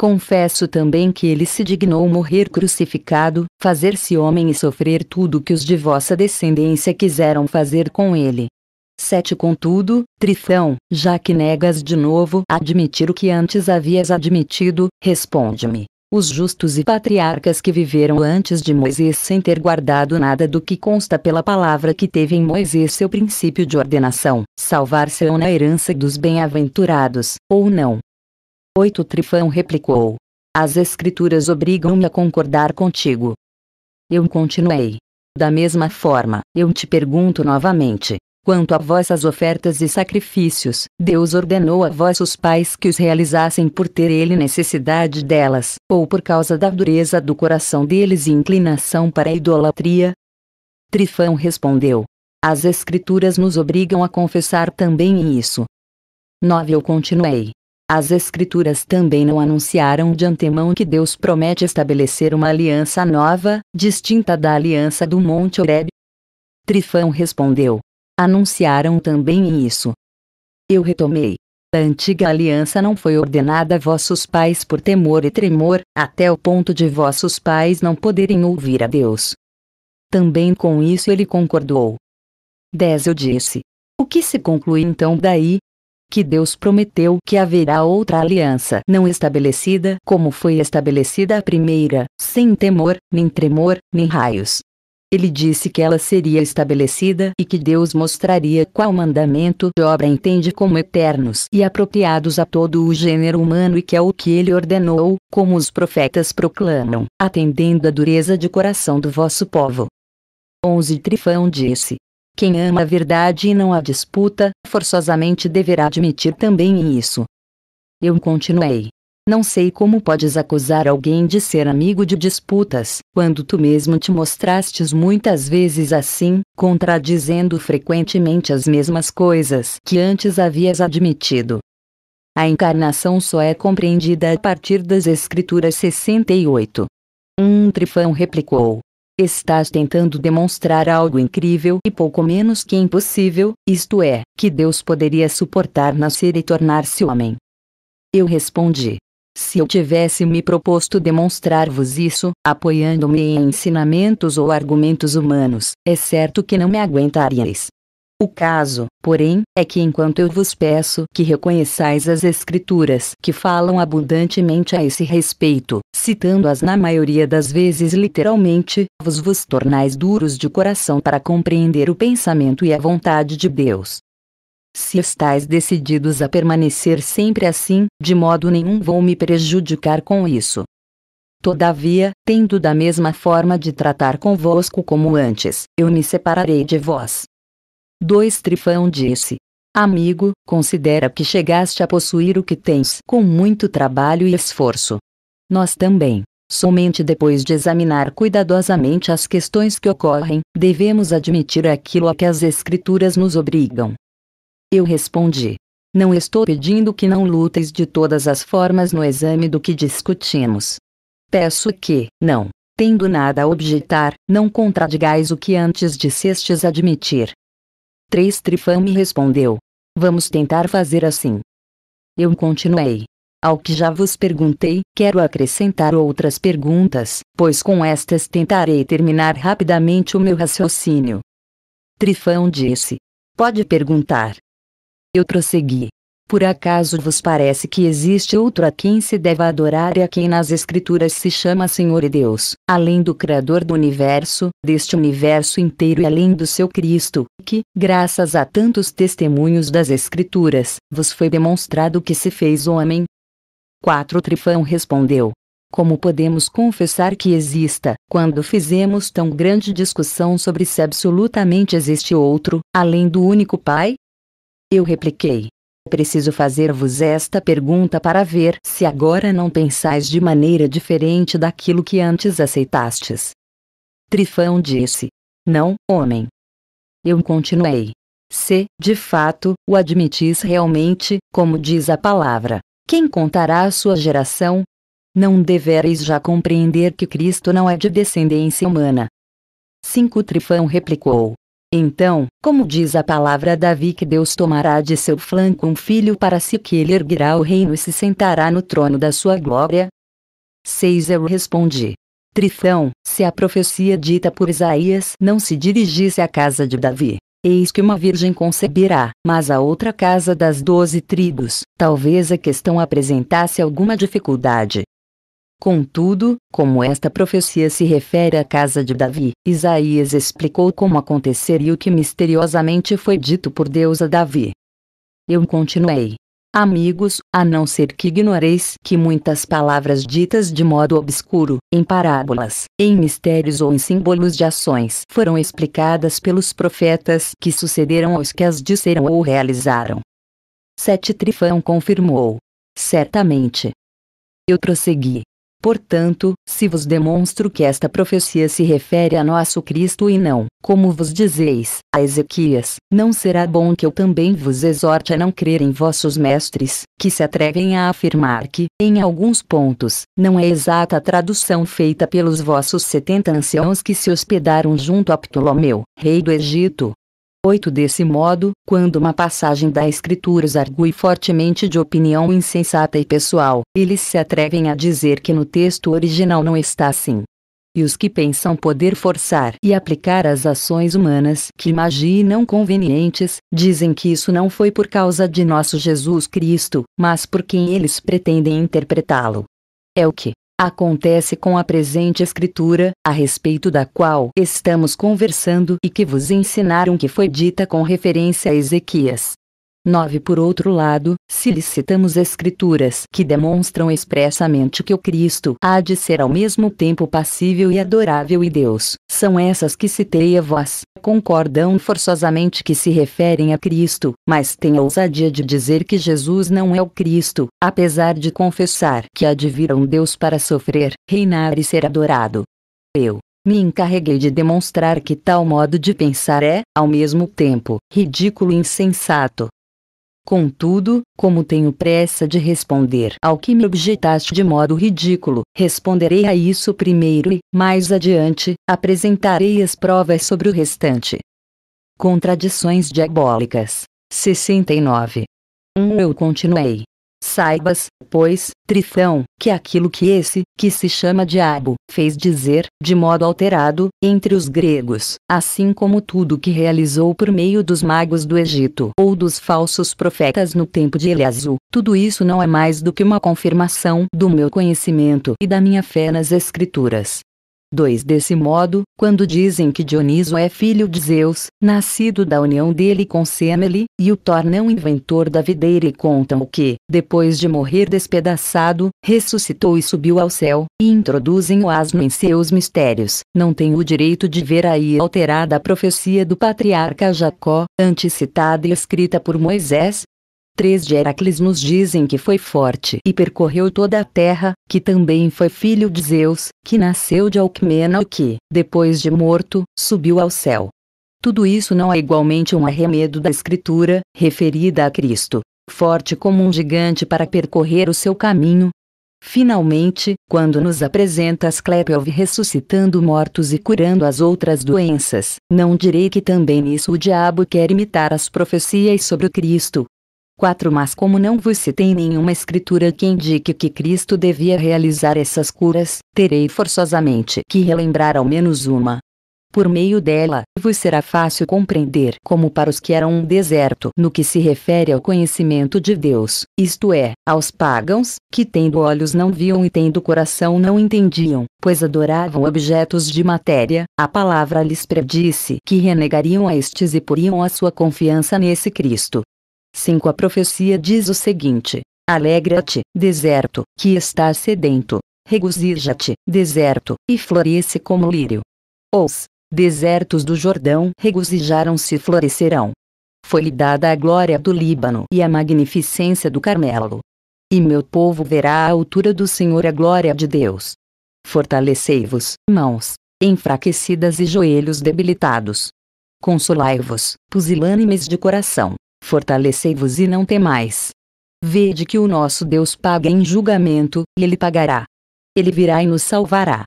Confesso também que ele se dignou morrer crucificado, fazer-se homem e sofrer tudo que os de vossa descendência quiseram fazer com ele. 7 Contudo, Trifão, já que negas de novo admitir o que antes havias admitido, responde-me. Os justos e patriarcas que viveram antes de Moisés sem ter guardado nada do que consta pela palavra que teve em Moisés seu princípio de ordenação, salvar-se-ão na herança dos bem-aventurados, ou não. Oito Trifão replicou. As escrituras obrigam-me a concordar contigo. Eu continuei. Da mesma forma, eu te pergunto novamente, Quanto a vossas ofertas e sacrifícios, Deus ordenou a vossos pais que os realizassem por ter ele necessidade delas, ou por causa da dureza do coração deles e inclinação para a idolatria? Trifão respondeu: As Escrituras nos obrigam a confessar também isso. 9 Eu continuei. As Escrituras também não anunciaram de antemão que Deus promete estabelecer uma aliança nova, distinta da aliança do Monte Oreb. Trifão respondeu: Anunciaram também isso. Eu retomei. A antiga aliança não foi ordenada a vossos pais por temor e tremor, até o ponto de vossos pais não poderem ouvir a Deus. Também com isso ele concordou. 10 Eu disse: O que se conclui então daí, que Deus prometeu que haverá outra aliança não estabelecida como foi estabelecida a primeira, sem temor, nem tremor, nem raios. Ele disse que ela seria estabelecida e que Deus mostraria qual mandamento obra entende como eternos e apropriados a todo o gênero humano e que é o que ele ordenou, como os profetas proclamam, atendendo a dureza de coração do vosso povo. 11 Trifão disse: quem ama a verdade e não a disputa, forçosamente deverá admitir também isso. Eu continuei. Não sei como podes acusar alguém de ser amigo de disputas, quando tu mesmo te mostrastes muitas vezes assim, contradizendo frequentemente as mesmas coisas que antes havias admitido. A encarnação só é compreendida a partir das Escrituras 68. Um trifão replicou: Estás tentando demonstrar algo incrível e pouco menos que impossível, isto é, que Deus poderia suportar nascer e tornar-se homem. Eu respondi. Se eu tivesse me proposto demonstrar-vos isso, apoiando-me em ensinamentos ou argumentos humanos, é certo que não me aguentaríeis. O caso, porém, é que enquanto eu vos peço que reconheçais as Escrituras que falam abundantemente a esse respeito, citando-as na maioria das vezes literalmente, vos vos tornais duros de coração para compreender o pensamento e a vontade de Deus. Se estáis decididos a permanecer sempre assim, de modo nenhum vou me prejudicar com isso. Todavia, tendo da mesma forma de tratar convosco como antes, eu me separarei de vós 2 Trifão disse: Amigo, considera que chegaste a possuir o que tens com muito trabalho e esforço. Nós também. Somente depois de examinar cuidadosamente as questões que ocorrem, devemos admitir aquilo a que as Escrituras nos obrigam. Eu respondi. Não estou pedindo que não luteis de todas as formas no exame do que discutimos. Peço que, não, tendo nada a objetar, não contradigais o que antes dissestes admitir. Três Trifão me respondeu. Vamos tentar fazer assim. Eu continuei. Ao que já vos perguntei, quero acrescentar outras perguntas, pois com estas tentarei terminar rapidamente o meu raciocínio. Trifão disse: Pode perguntar. Eu prossegui. Por acaso vos parece que existe outro a quem se deve adorar e a quem nas Escrituras se chama Senhor e Deus, além do Criador do universo, deste universo inteiro e além do seu Cristo, que, graças a tantos testemunhos das Escrituras, vos foi demonstrado que se fez homem? 4 Trifão respondeu. Como podemos confessar que exista, quando fizemos tão grande discussão sobre se absolutamente existe outro, além do único Pai? Eu repliquei: Preciso fazer-vos esta pergunta para ver se agora não pensais de maneira diferente daquilo que antes aceitastes. Trifão disse: Não, homem. Eu continuei. Se, de fato, o admitis realmente, como diz a palavra, quem contará a sua geração? Não devereis já compreender que Cristo não é de descendência humana. 5 Trifão replicou: então, como diz a palavra Davi que Deus tomará de seu flanco um filho para si que ele erguerá o reino e se sentará no trono da sua glória? 6 Eu respondi. Trifão, se a profecia dita por Isaías não se dirigisse à casa de Davi, eis que uma virgem conceberá, mas a outra casa das doze tribos, talvez a questão apresentasse alguma dificuldade. Contudo, como esta profecia se refere à casa de Davi, Isaías explicou como aconteceria o que misteriosamente foi dito por Deus a Davi. Eu continuei. Amigos, a não ser que ignoreis que muitas palavras ditas de modo obscuro, em parábolas, em mistérios ou em símbolos de ações foram explicadas pelos profetas que sucederam aos que as disseram ou realizaram. Sete Trifão confirmou. Certamente. Eu prossegui. Portanto, se vos demonstro que esta profecia se refere a nosso Cristo e não, como vos dizeis, a Ezequias, não será bom que eu também vos exorte a não crer em vossos mestres, que se atrevem a afirmar que, em alguns pontos, não é exata a tradução feita pelos vossos setenta anciãos que se hospedaram junto a Ptolomeu, rei do Egito, 8. Desse modo, quando uma passagem da os argue fortemente de opinião insensata e pessoal, eles se atrevem a dizer que no texto original não está assim. E os que pensam poder forçar e aplicar as ações humanas que imaginam convenientes, dizem que isso não foi por causa de nosso Jesus Cristo, mas por quem eles pretendem interpretá-lo. É o que acontece com a presente escritura, a respeito da qual estamos conversando e que vos ensinaram que foi dita com referência a Ezequias. 9. Por outro lado, se citamos escrituras que demonstram expressamente que o Cristo há de ser ao mesmo tempo passível e adorável e Deus, são essas que citei a vós, concordam forçosamente que se referem a Cristo, mas têm a ousadia de dizer que Jesus não é o Cristo, apesar de confessar que há de vir a um Deus para sofrer, reinar e ser adorado. Eu. Me encarreguei de demonstrar que tal modo de pensar é, ao mesmo tempo, ridículo e insensato, Contudo, como tenho pressa de responder ao que me objetaste de modo ridículo, responderei a isso primeiro e, mais adiante, apresentarei as provas sobre o restante. Contradições diabólicas. 69. 1. Um, eu continuei. Saibas, pois, Trifão, que aquilo que esse, que se chama diabo, fez dizer, de modo alterado, entre os gregos, assim como tudo que realizou por meio dos magos do Egito ou dos falsos profetas no tempo de Eliasu, tudo isso não é mais do que uma confirmação do meu conhecimento e da minha fé nas Escrituras. 2. Desse modo, quando dizem que Dioniso é filho de Zeus, nascido da união dele com Semele, e o tornam inventor da videira e contam o que, depois de morrer despedaçado, ressuscitou e subiu ao céu, e introduzem o asno em seus mistérios, não tem o direito de ver aí alterada a profecia do patriarca Jacó, antecitada e escrita por Moisés, 3 de Heracles nos dizem que foi forte e percorreu toda a terra, que também foi filho de Zeus, que nasceu de Alcmena e que, depois de morto, subiu ao céu. Tudo isso não é igualmente um arremedo da Escritura, referida a Cristo, forte como um gigante para percorrer o seu caminho, Finalmente, quando nos apresenta Asclepiov ressuscitando mortos e curando as outras doenças, não direi que também nisso o diabo quer imitar as profecias sobre o Cristo, 4 Mas como não vos citei tem nenhuma escritura que indique que Cristo devia realizar essas curas, terei forçosamente que relembrar ao menos uma. Por meio dela, vos será fácil compreender como para os que eram um deserto no que se refere ao conhecimento de Deus, isto é, aos pagãos, que tendo olhos não viam e tendo coração não entendiam, pois adoravam objetos de matéria, a palavra lhes predisse que renegariam a estes e poriam a sua confiança nesse Cristo, 5 A profecia diz o seguinte: Alegra-te, deserto, que está sedento, regozija-te, deserto, e floresce como lírio. Os desertos do Jordão regozijaram-se e florescerão. Foi-lhe dada a glória do Líbano e a magnificência do Carmelo. E meu povo verá a altura do Senhor a glória de Deus. Fortalecei-vos, mãos, enfraquecidas e joelhos debilitados. Consolai-vos, pusilânimes de coração, fortalecei-vos e não temais. Vede que o nosso Deus paga em julgamento, e ele pagará. Ele virá e nos salvará.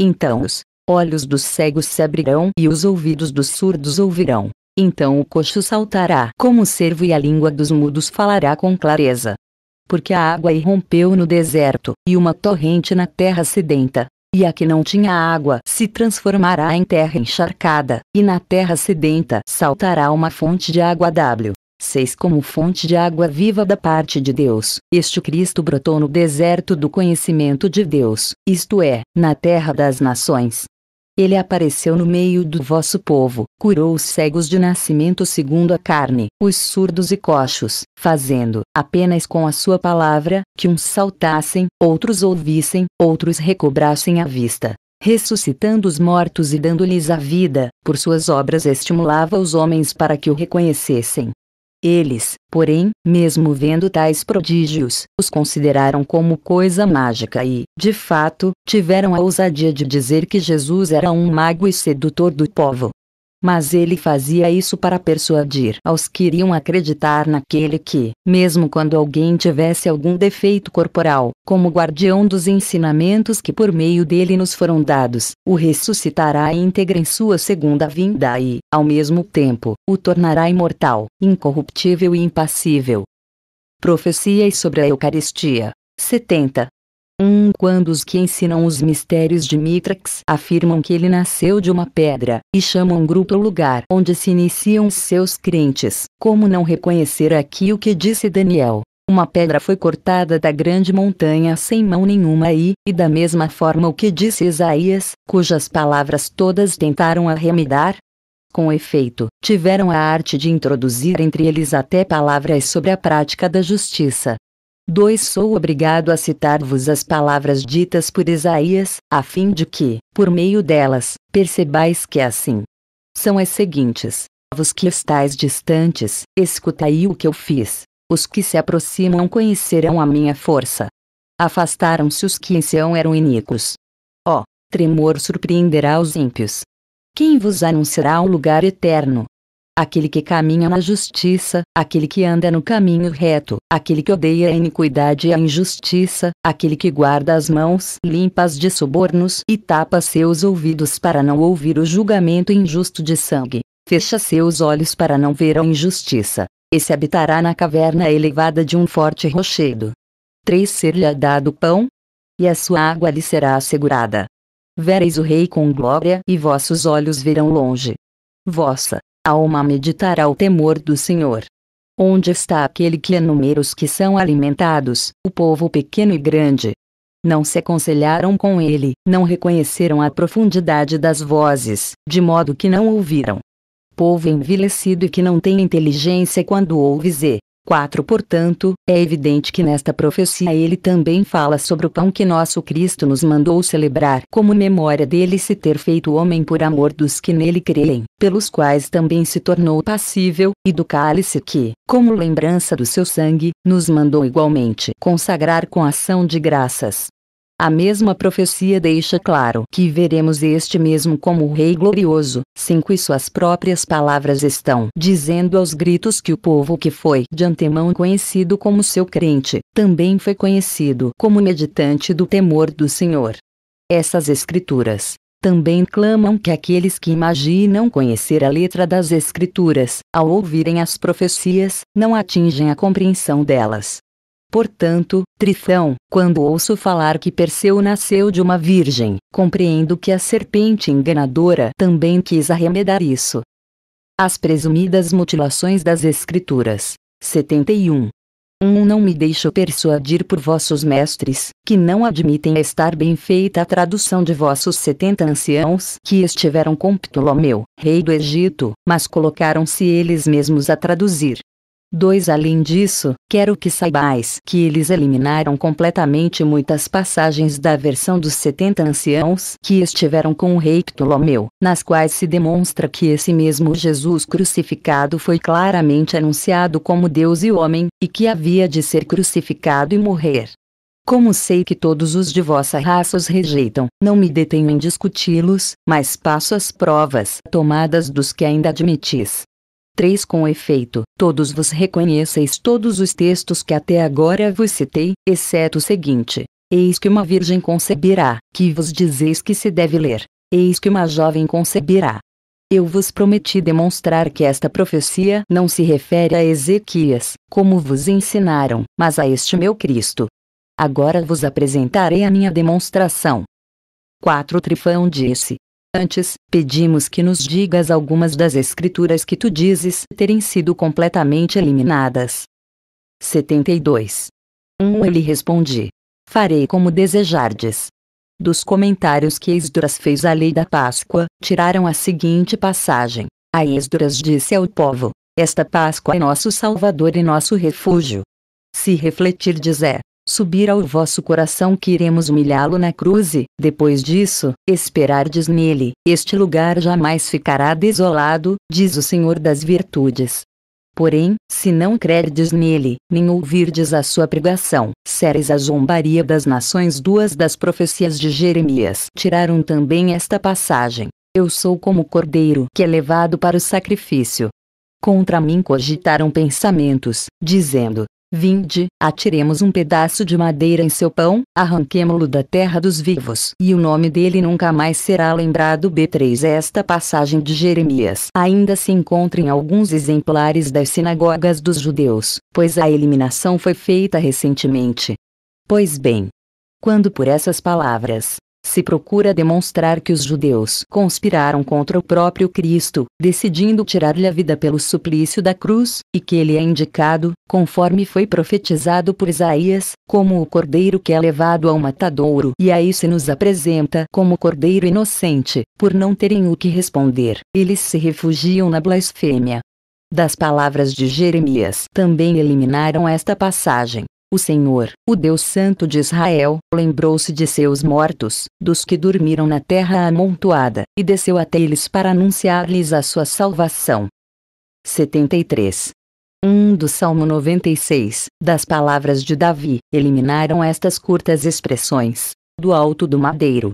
Então os olhos dos cegos se abrirão e os ouvidos dos surdos ouvirão. Então o coxo saltará como o cervo e a língua dos mudos falará com clareza. Porque a água irrompeu no deserto, e uma torrente na terra sedenta, e a que não tinha água se transformará em terra encharcada, e na terra sedenta saltará uma fonte de água W como fonte de água viva da parte de Deus. Este Cristo brotou no deserto do conhecimento de Deus, isto é, na terra das nações. Ele apareceu no meio do vosso povo, curou os cegos de nascimento segundo a carne, os surdos e coxos, fazendo, apenas com a sua palavra, que uns saltassem, outros ouvissem, outros recobrassem a vista. Ressuscitando os mortos e dando-lhes a vida, por suas obras estimulava os homens para que o reconhecessem. Eles, porém, mesmo vendo tais prodígios, os consideraram como coisa mágica e, de fato, tiveram a ousadia de dizer que Jesus era um mago e sedutor do povo, mas ele fazia isso para persuadir aos que iriam acreditar naquele que, mesmo quando alguém tivesse algum defeito corporal, como guardião dos ensinamentos que por meio dele nos foram dados, o ressuscitará íntegra em sua segunda vinda e, ao mesmo tempo, o tornará imortal, incorruptível e impassível. Profecias sobre a Eucaristia. 70. 1. Quando os que ensinam os mistérios de Mitrax afirmam que ele nasceu de uma pedra, e chamam grupo ao lugar onde se iniciam seus crentes, como não reconhecer aqui o que disse Daniel? Uma pedra foi cortada da grande montanha sem mão nenhuma aí, e da mesma forma o que disse Isaías, cujas palavras todas tentaram arremedar, com efeito, tiveram a arte de introduzir entre eles até palavras sobre a prática da justiça, 2. Sou obrigado a citar-vos as palavras ditas por Isaías, a fim de que, por meio delas, percebais que é assim. São as seguintes: Vos que estáis distantes, escutai o que eu fiz. Os que se aproximam conhecerão a minha força. Afastaram-se os que em Sião eram iníquos. Ó, oh, tremor surpreenderá os ímpios. Quem vos anunciará o lugar eterno? aquele que caminha na justiça, aquele que anda no caminho reto, aquele que odeia a iniquidade e a injustiça, aquele que guarda as mãos limpas de subornos e tapa seus ouvidos para não ouvir o julgamento injusto de sangue, fecha seus olhos para não ver a injustiça. Esse habitará na caverna elevada de um forte rochedo. 3. Ser-lhe dado pão, e a sua água lhe será assegurada. Vereis o Rei com glória, e vossos olhos verão longe. Vossa a alma meditará o temor do Senhor. Onde está aquele que enumera é os que são alimentados, o povo pequeno e grande? Não se aconselharam com ele, não reconheceram a profundidade das vozes, de modo que não ouviram. Povo envelhecido e que não tem inteligência quando ouves e 4 Portanto, é evidente que nesta profecia ele também fala sobre o pão que nosso Cristo nos mandou celebrar, como memória dele se ter feito homem por amor dos que nele creem, pelos quais também se tornou passível, e do cálice que, como lembrança do seu sangue, nos mandou igualmente consagrar com ação de graças. A mesma profecia deixa claro que veremos este mesmo como o Rei glorioso. 5 E suas próprias palavras estão dizendo aos gritos que o povo que foi de antemão conhecido como seu crente, também foi conhecido como meditante do temor do Senhor. Essas escrituras também clamam que aqueles que imaginam conhecer a letra das Escrituras, ao ouvirem as profecias, não atingem a compreensão delas. Portanto, Trifão, quando ouço falar que Perseu nasceu de uma virgem, compreendo que a serpente enganadora também quis arremedar isso. As presumidas mutilações das Escrituras. 71. 1. Um, não me deixo persuadir por vossos mestres, que não admitem estar bem feita a tradução de vossos setenta anciãos que estiveram com Ptolomeu, rei do Egito, mas colocaram-se eles mesmos a traduzir, 2. Além disso, quero que saibais que eles eliminaram completamente muitas passagens da versão dos 70 anciãos que estiveram com o rei Ptolomeu, nas quais se demonstra que esse mesmo Jesus crucificado foi claramente anunciado como Deus e homem, e que havia de ser crucificado e morrer. Como sei que todos os de vossa raça os rejeitam, não me detenho em discuti-los, mas passo as provas tomadas dos que ainda admitis. 3 Com efeito, todos vos reconheceis todos os textos que até agora vos citei, exceto o seguinte: Eis que uma virgem conceberá, que vos dizeis que se deve ler. Eis que uma jovem conceberá. Eu vos prometi demonstrar que esta profecia não se refere a Ezequias, como vos ensinaram, mas a este meu Cristo. Agora vos apresentarei a minha demonstração. 4 Trifão disse: Antes, pedimos que nos digas algumas das escrituras que tu dizes terem sido completamente eliminadas. 72. 1. Um, ele responde: Farei como desejardes. Dos comentários que Esdras fez à lei da Páscoa, tiraram a seguinte passagem: A Esdras disse ao povo: Esta Páscoa é nosso Salvador e nosso refúgio. Se refletir é, subir ao vosso coração que iremos humilhá-lo na cruz e, depois disso, esperardes nele, este lugar jamais ficará desolado, diz o Senhor das virtudes. Porém, se não crerdes nele, nem ouvirdes a sua pregação, sereis a zombaria das nações. Duas das profecias de Jeremias tiraram também esta passagem. Eu sou como o cordeiro que é levado para o sacrifício. Contra mim cogitaram pensamentos, dizendo: Vinde, atiremos um pedaço de madeira em seu pão, arranquemo-lo da terra dos vivos. E o nome dele nunca mais será lembrado. B3 Esta passagem de Jeremias ainda se encontra em alguns exemplares das sinagogas dos judeus, pois a eliminação foi feita recentemente. Pois bem, quando por essas palavras se procura demonstrar que os judeus conspiraram contra o próprio Cristo, decidindo tirar-lhe a vida pelo suplício da cruz, e que ele é indicado, conforme foi profetizado por Isaías, como o cordeiro que é levado ao matadouro, e aí se nos apresenta como cordeiro inocente, por não terem o que responder. Eles se refugiam na blasfêmia. Das palavras de Jeremias também eliminaram esta passagem. O Senhor, o Deus Santo de Israel, lembrou-se de seus mortos, dos que dormiram na terra amontoada, e desceu até eles para anunciar-lhes a sua salvação. 73. 1 um do Salmo 96, das palavras de Davi, eliminaram estas curtas expressões, do alto do madeiro.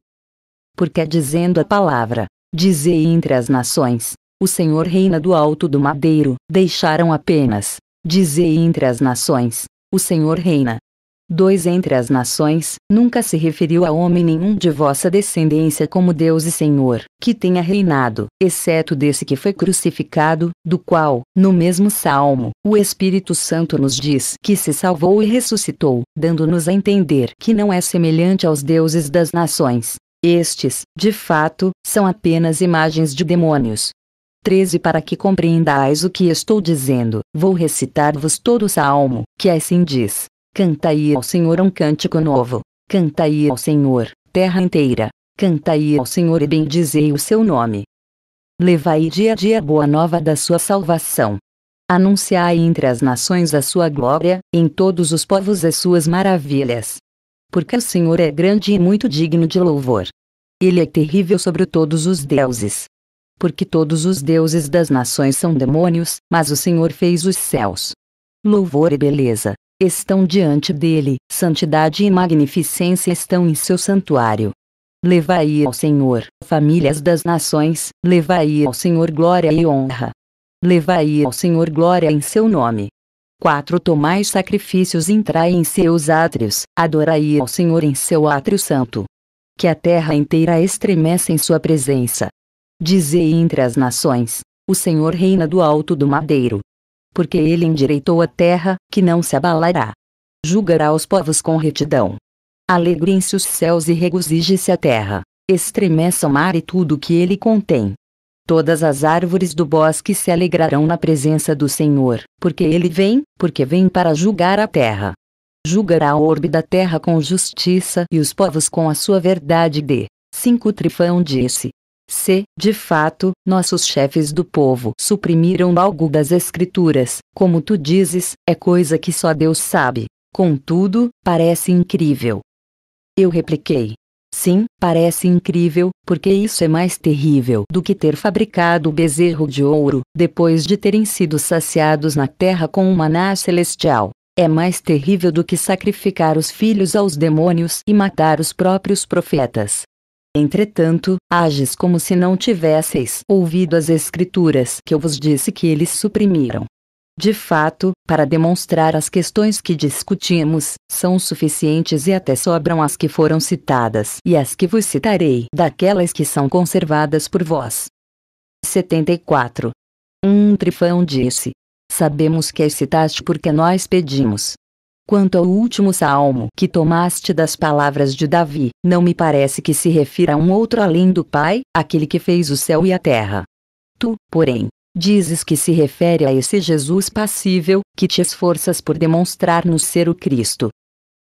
Porque dizendo a palavra, dizei entre as nações, o Senhor reina do alto do madeiro, deixaram apenas, dizei entre as nações, o Senhor reina. 2. Entre as nações, nunca se referiu a homem nenhum de vossa descendência como Deus e Senhor, que tenha reinado, exceto desse que foi crucificado, do qual, no mesmo salmo, o Espírito Santo nos diz que se salvou e ressuscitou, dando-nos a entender que não é semelhante aos deuses das nações. Estes, de fato, são apenas imagens de demônios, 13 Para que compreendais o que estou dizendo, vou recitar-vos todo o salmo, que assim diz: Cantai ao Senhor um cântico novo, cantai ao Senhor, terra inteira, cantai ao Senhor e bendizei o seu nome. Levai dia a dia a boa nova da sua salvação. Anunciai entre as nações a sua glória, em todos os povos as suas maravilhas. Porque o Senhor é grande e muito digno de louvor. Ele é terrível sobre todos os deuses porque todos os deuses das nações são demônios, mas o Senhor fez os céus. Louvor e beleza estão diante dele, santidade e magnificência estão em seu santuário. Levai ao Senhor, famílias das nações, levai ao Senhor glória e honra. Levai ao Senhor glória em seu nome. 4. Tomai sacrifícios e entrai em seus átrios, adorai ao Senhor em seu átrio santo. Que a terra inteira estremeça em sua presença. Dizei entre as nações: O Senhor reina do alto do madeiro. Porque ele endireitou a terra, que não se abalará. Julgará os povos com retidão. Alegrem-se os céus e regozije-se a terra. Estremeça o mar e tudo o que ele contém. Todas as árvores do bosque se alegrarão na presença do Senhor, porque ele vem, porque vem para julgar a terra. Julgará a orbe da terra com justiça e os povos com a sua verdade de. 5 Trifão disse, se, de fato, nossos chefes do povo suprimiram algo das Escrituras, como tu dizes, é coisa que só Deus sabe. Contudo, parece incrível. Eu repliquei. Sim, parece incrível, porque isso é mais terrível do que ter fabricado o bezerro de ouro, depois de terem sido saciados na terra com um maná celestial. É mais terrível do que sacrificar os filhos aos demônios e matar os próprios profetas. Entretanto, ages como se não tivesseis ouvido as Escrituras que eu vos disse que eles suprimiram. De fato, para demonstrar as questões que discutimos, são suficientes e até sobram as que foram citadas e as que vos citarei daquelas que são conservadas por vós. 74. Um trifão disse: Sabemos que as citaste porque nós pedimos. Quanto ao último salmo que tomaste das palavras de Davi, não me parece que se refira a um outro além do Pai, aquele que fez o céu e a terra. Tu, porém, dizes que se refere a esse Jesus passível, que te esforças por demonstrar no ser o Cristo.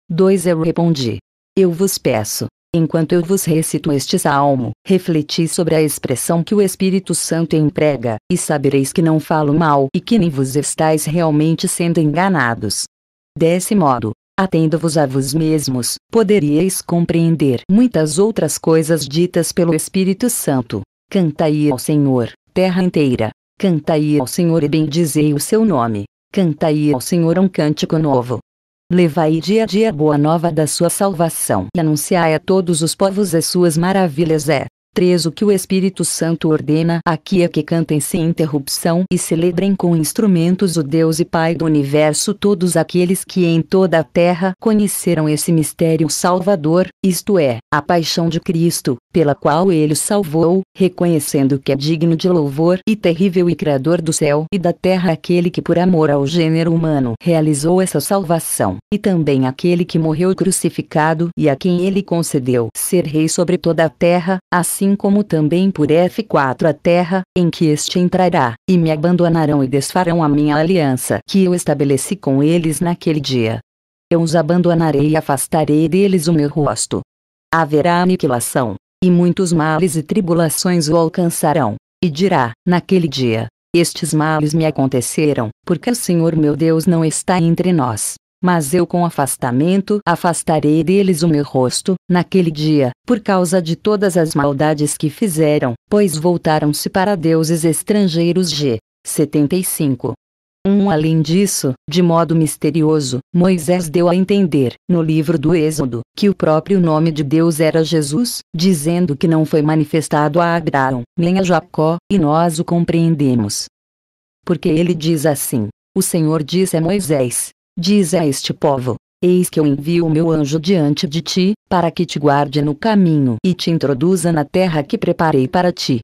2 Eu respondi. Eu vos peço, enquanto eu vos recito este salmo, refleti sobre a expressão que o Espírito Santo emprega, e sabereis que não falo mal e que nem vos estáis realmente sendo enganados. Desse modo, atendo-vos a vós mesmos, poderíeis compreender muitas outras coisas ditas pelo Espírito Santo. Cantai ao Senhor, terra inteira. Cantai ao Senhor e bendizei o seu nome. Cantai ao Senhor um cântico novo. Levai dia a dia a boa nova da sua salvação e anunciai a todos os povos as suas maravilhas é. 3. O que o Espírito Santo ordena aqui é que cantem sem interrupção e celebrem com instrumentos o Deus e Pai do universo todos aqueles que em toda a terra conheceram esse mistério salvador, isto é, a paixão de Cristo, pela qual ele o salvou, reconhecendo que é digno de louvor e terrível e criador do céu e da terra aquele que por amor ao gênero humano realizou essa salvação, e também aquele que morreu crucificado e a quem ele concedeu ser rei sobre toda a terra, assim como também por F4 a terra, em que este entrará, e me abandonarão e desfarão a minha aliança que eu estabeleci com eles naquele dia. Eu os abandonarei e afastarei deles o meu rosto. Haverá aniquilação e muitos males e tribulações o alcançarão. E dirá, naquele dia: Estes males me aconteceram, porque o Senhor meu Deus não está entre nós. Mas eu com afastamento afastarei deles o meu rosto, naquele dia, por causa de todas as maldades que fizeram, pois voltaram-se para deuses estrangeiros. G. 75. Um além disso, de modo misterioso, Moisés deu a entender, no livro do Êxodo, que o próprio nome de Deus era Jesus, dizendo que não foi manifestado a Abraão, nem a Jacó, e nós o compreendemos. Porque ele diz assim: O Senhor disse a Moisés: Diz a este povo: Eis que eu envio o meu anjo diante de ti, para que te guarde no caminho e te introduza na terra que preparei para ti.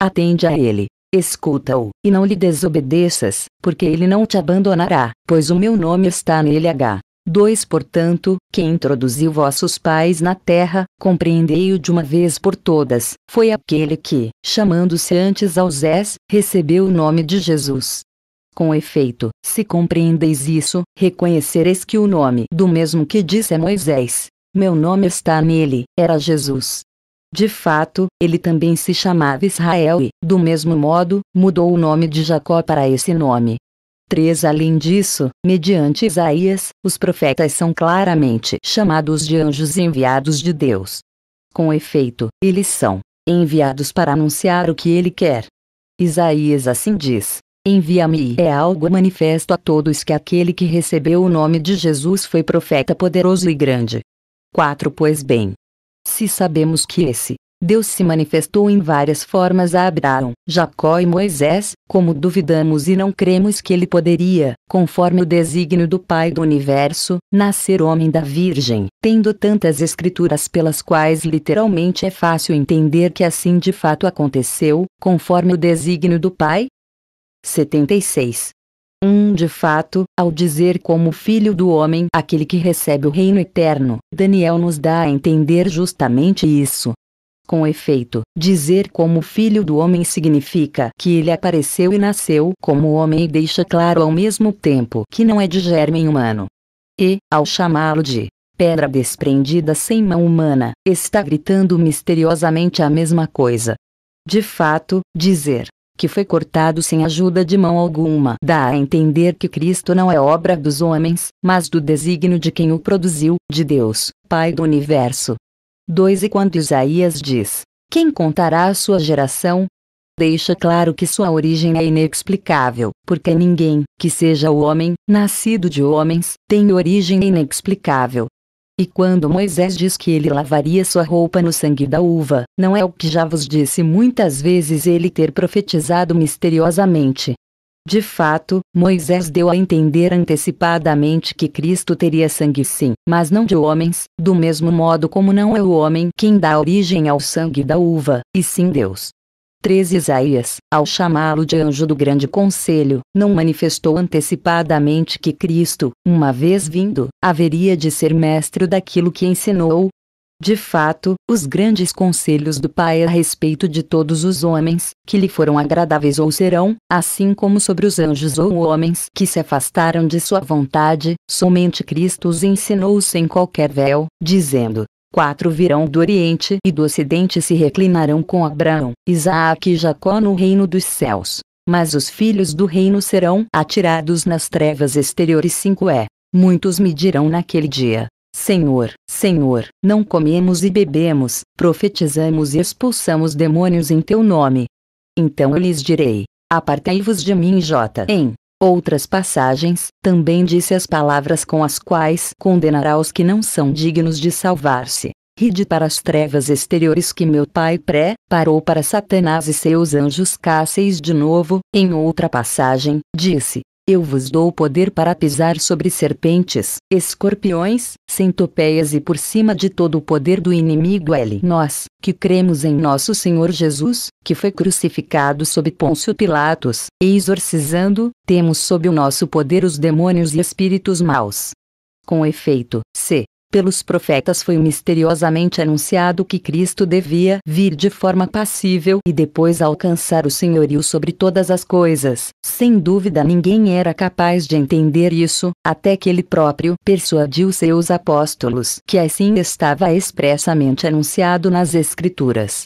Atende a ele, Escuta-o, e não lhe desobedeças, porque ele não te abandonará, pois o meu nome está nele H. 2 Portanto, quem introduziu vossos pais na terra, compreendei-o de uma vez por todas, foi aquele que, chamando-se antes Ausés, recebeu o nome de Jesus. Com efeito, se compreendeis isso, reconhecereis que o nome do mesmo que disse a é Moisés, meu nome está nele, era Jesus. De fato, ele também se chamava Israel e, do mesmo modo, mudou o nome de Jacó para esse nome. 3. Além disso, mediante Isaías, os profetas são claramente chamados de anjos enviados de Deus. Com efeito, eles são enviados para anunciar o que ele quer. Isaías assim diz: Envia-me é algo manifesto a todos que aquele que recebeu o nome de Jesus foi profeta poderoso e grande. 4. Pois bem, se sabemos que esse Deus se manifestou em várias formas a Abraão, Jacó e Moisés, como duvidamos e não cremos que ele poderia, conforme o desígnio do Pai do Universo, nascer homem da Virgem, tendo tantas escrituras pelas quais literalmente é fácil entender que assim de fato aconteceu, conforme o desígnio do Pai? 76. 1 de fato, ao dizer como filho do homem aquele que recebe o reino eterno, Daniel nos dá a entender justamente isso. Com efeito, dizer como filho do homem significa que ele apareceu e nasceu como homem e deixa claro ao mesmo tempo que não é de germen humano. E, ao chamá-lo de pedra desprendida sem mão humana, está gritando misteriosamente a mesma coisa. De fato, dizer que foi cortado sem ajuda de mão alguma. Dá a entender que Cristo não é obra dos homens, mas do desígnio de quem o produziu, de Deus, Pai do universo. 2 E quando Isaías diz: Quem contará a sua geração? Deixa claro que sua origem é inexplicável, porque ninguém, que seja o homem, nascido de homens, tem origem inexplicável, e quando Moisés diz que ele lavaria sua roupa no sangue da uva, não é o que já vos disse muitas vezes ele ter profetizado misteriosamente. De fato, Moisés deu a entender antecipadamente que Cristo teria sangue sim, mas não de homens, do mesmo modo como não é o homem quem dá origem ao sangue da uva, e sim Deus. 3 Isaías, ao chamá-lo de anjo do grande conselho, não manifestou antecipadamente que Cristo, uma vez vindo, haveria de ser mestre daquilo que ensinou. De fato, os grandes conselhos do Pai a respeito de todos os homens, que lhe foram agradáveis ou serão, assim como sobre os anjos ou homens que se afastaram de sua vontade, somente Cristo os ensinou sem qualquer véu, dizendo: quatro virão do Oriente e do Ocidente se reclinarão com Abraão, Isaac e Jacó no reino dos céus. Mas os filhos do reino serão atirados nas trevas exteriores. 5 é. Muitos me dirão naquele dia: Senhor, Senhor, não comemos e bebemos, profetizamos e expulsamos demônios em teu nome. Então eu lhes direi: Apartai-vos de mim, J. Em outras passagens, também disse as palavras com as quais condenará os que não são dignos de salvar-se. Ride para as trevas exteriores que meu pai pré, parou para Satanás e seus anjos cáceis de novo, em outra passagem, disse, eu vos dou poder para pisar sobre serpentes, escorpiões, centopeias e por cima de todo o poder do inimigo L. Nós, que cremos em nosso Senhor Jesus, que foi crucificado sob Pôncio Pilatos, e exorcizando, temos sob o nosso poder os demônios e espíritos maus. Com efeito, se, pelos profetas foi misteriosamente anunciado que Cristo devia vir de forma passível e depois alcançar o senhorio sobre todas as coisas. Sem dúvida ninguém era capaz de entender isso, até que ele próprio persuadiu seus apóstolos que assim estava expressamente anunciado nas Escrituras.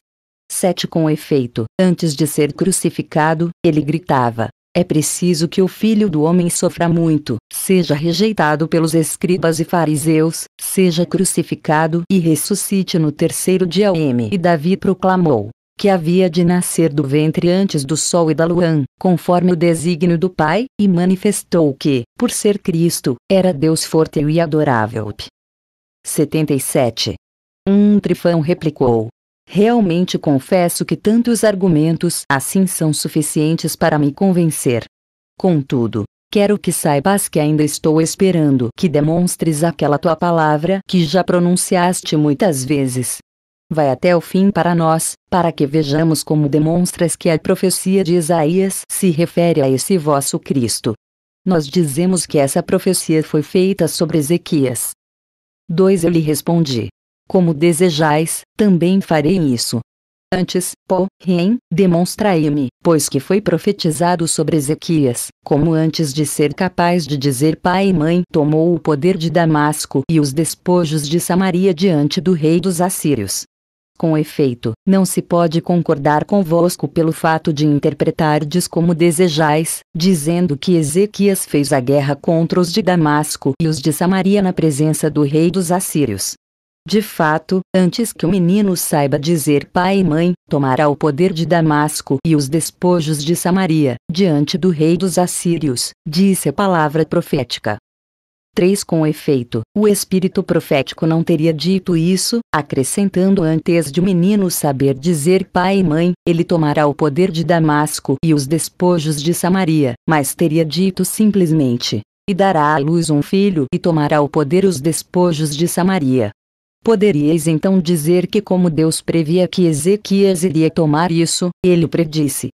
7 Com efeito, antes de ser crucificado, ele gritava: É preciso que o filho do homem sofra muito, seja rejeitado pelos escribas e fariseus, seja crucificado e ressuscite no terceiro dia. M. E Davi proclamou que havia de nascer do ventre antes do sol e da lua, conforme o desígnio do Pai, e manifestou que, por ser Cristo, era Deus forte e adorável. 77. Um trifão replicou: Realmente confesso que tantos argumentos assim são suficientes para me convencer. Contudo, Quero que saibas que ainda estou esperando que demonstres aquela tua palavra que já pronunciaste muitas vezes. Vai até o fim para nós, para que vejamos como demonstras que a profecia de Isaías se refere a esse vosso Cristo. Nós dizemos que essa profecia foi feita sobre Ezequias. 2 Eu lhe respondi: Como desejais, também farei isso. Antes, porém, demonstrai-me, pois que foi profetizado sobre Ezequias, como antes de ser capaz de dizer pai e mãe, tomou o poder de Damasco e os despojos de Samaria diante do rei dos assírios. Com efeito, não se pode concordar convosco pelo fato de interpretardes como desejais, dizendo que Ezequias fez a guerra contra os de Damasco e os de Samaria na presença do rei dos assírios. De fato, antes que o menino saiba dizer pai e mãe, tomará o poder de Damasco e os despojos de Samaria, diante do rei dos assírios, disse a palavra profética. 3 Com efeito, o espírito profético não teria dito isso, acrescentando antes de o menino saber dizer pai e mãe, ele tomará o poder de Damasco e os despojos de Samaria, mas teria dito simplesmente: e dará à luz um filho e tomará o poder os despojos de Samaria. Poderíeis então dizer que, como Deus previa que Ezequias iria tomar isso, ele predisse.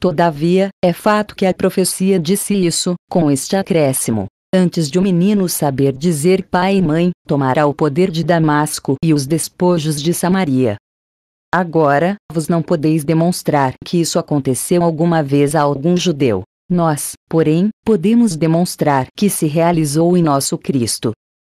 Todavia, é fato que a profecia disse isso, com este acréscimo. Antes de o um menino saber dizer pai e mãe, tomará o poder de Damasco e os despojos de Samaria. Agora, vos não podeis demonstrar que isso aconteceu alguma vez a algum judeu. Nós, porém, podemos demonstrar que se realizou em nosso Cristo,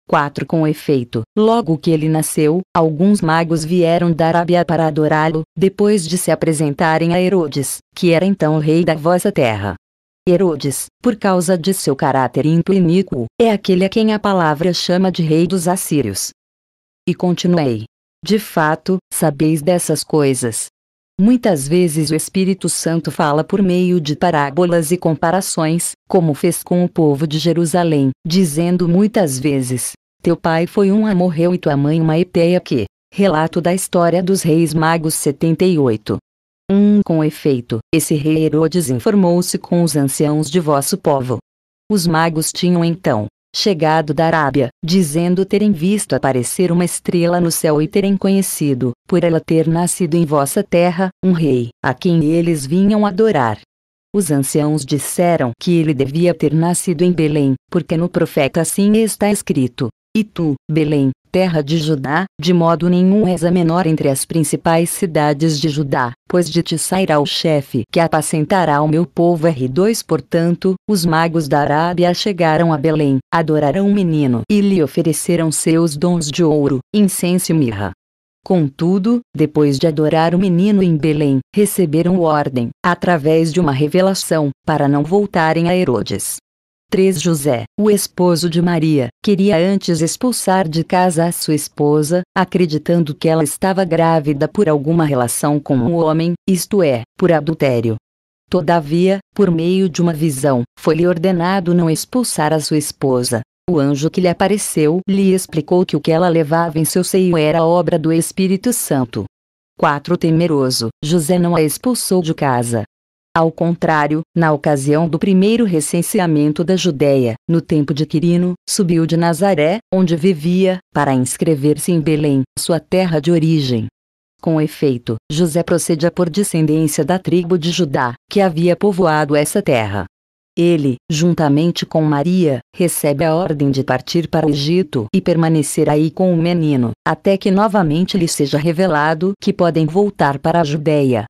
4 Com efeito, logo que ele nasceu, alguns magos vieram da Arábia para adorá-lo, depois de se apresentarem a Herodes, que era então o rei da vossa terra. Herodes, por causa de seu caráter ímpio e iníquo, é aquele a quem a palavra chama de rei dos assírios. E continuei. De fato, sabeis dessas coisas, Muitas vezes o Espírito Santo fala por meio de parábolas e comparações, como fez com o povo de Jerusalém, dizendo muitas vezes: Teu pai foi um amorreu e tua mãe uma eteia que. Relato da história dos Reis Magos 78. Um com efeito, esse rei Herodes informou-se com os anciãos de vosso povo. Os magos tinham então chegado da Arábia, dizendo terem visto aparecer uma estrela no céu e terem conhecido, por ela ter nascido em vossa terra, um rei, a quem eles vinham adorar. Os anciãos disseram que ele devia ter nascido em Belém, porque no profeta assim está escrito: e tu, Belém, terra de Judá, de modo nenhum és a menor entre as principais cidades de Judá, pois de ti sairá o chefe que apacentará o meu povo R2. Portanto, os magos da Arábia chegaram a Belém, adoraram o menino e lhe ofereceram seus dons de ouro, incenso e mirra. Contudo, depois de adorar o menino em Belém, receberam ordem, através de uma revelação, para não voltarem a Herodes. 3. José, o esposo de Maria, queria antes expulsar de casa a sua esposa, acreditando que ela estava grávida por alguma relação com um homem, isto é, por adultério. Todavia, por meio de uma visão, foi-lhe ordenado não expulsar a sua esposa. O anjo que lhe apareceu lhe explicou que o que ela levava em seu seio era obra do Espírito Santo. 4. Temeroso, José não a expulsou de casa, ao contrário, na ocasião do primeiro recenseamento da Judéia, no tempo de Quirino, subiu de Nazaré, onde vivia, para inscrever-se em Belém, sua terra de origem. Com efeito, José procedia por descendência da tribo de Judá, que havia povoado essa terra. Ele, juntamente com Maria, recebe a ordem de partir para o Egito e permanecer aí com o menino, até que novamente lhe seja revelado que podem voltar para a Judéia,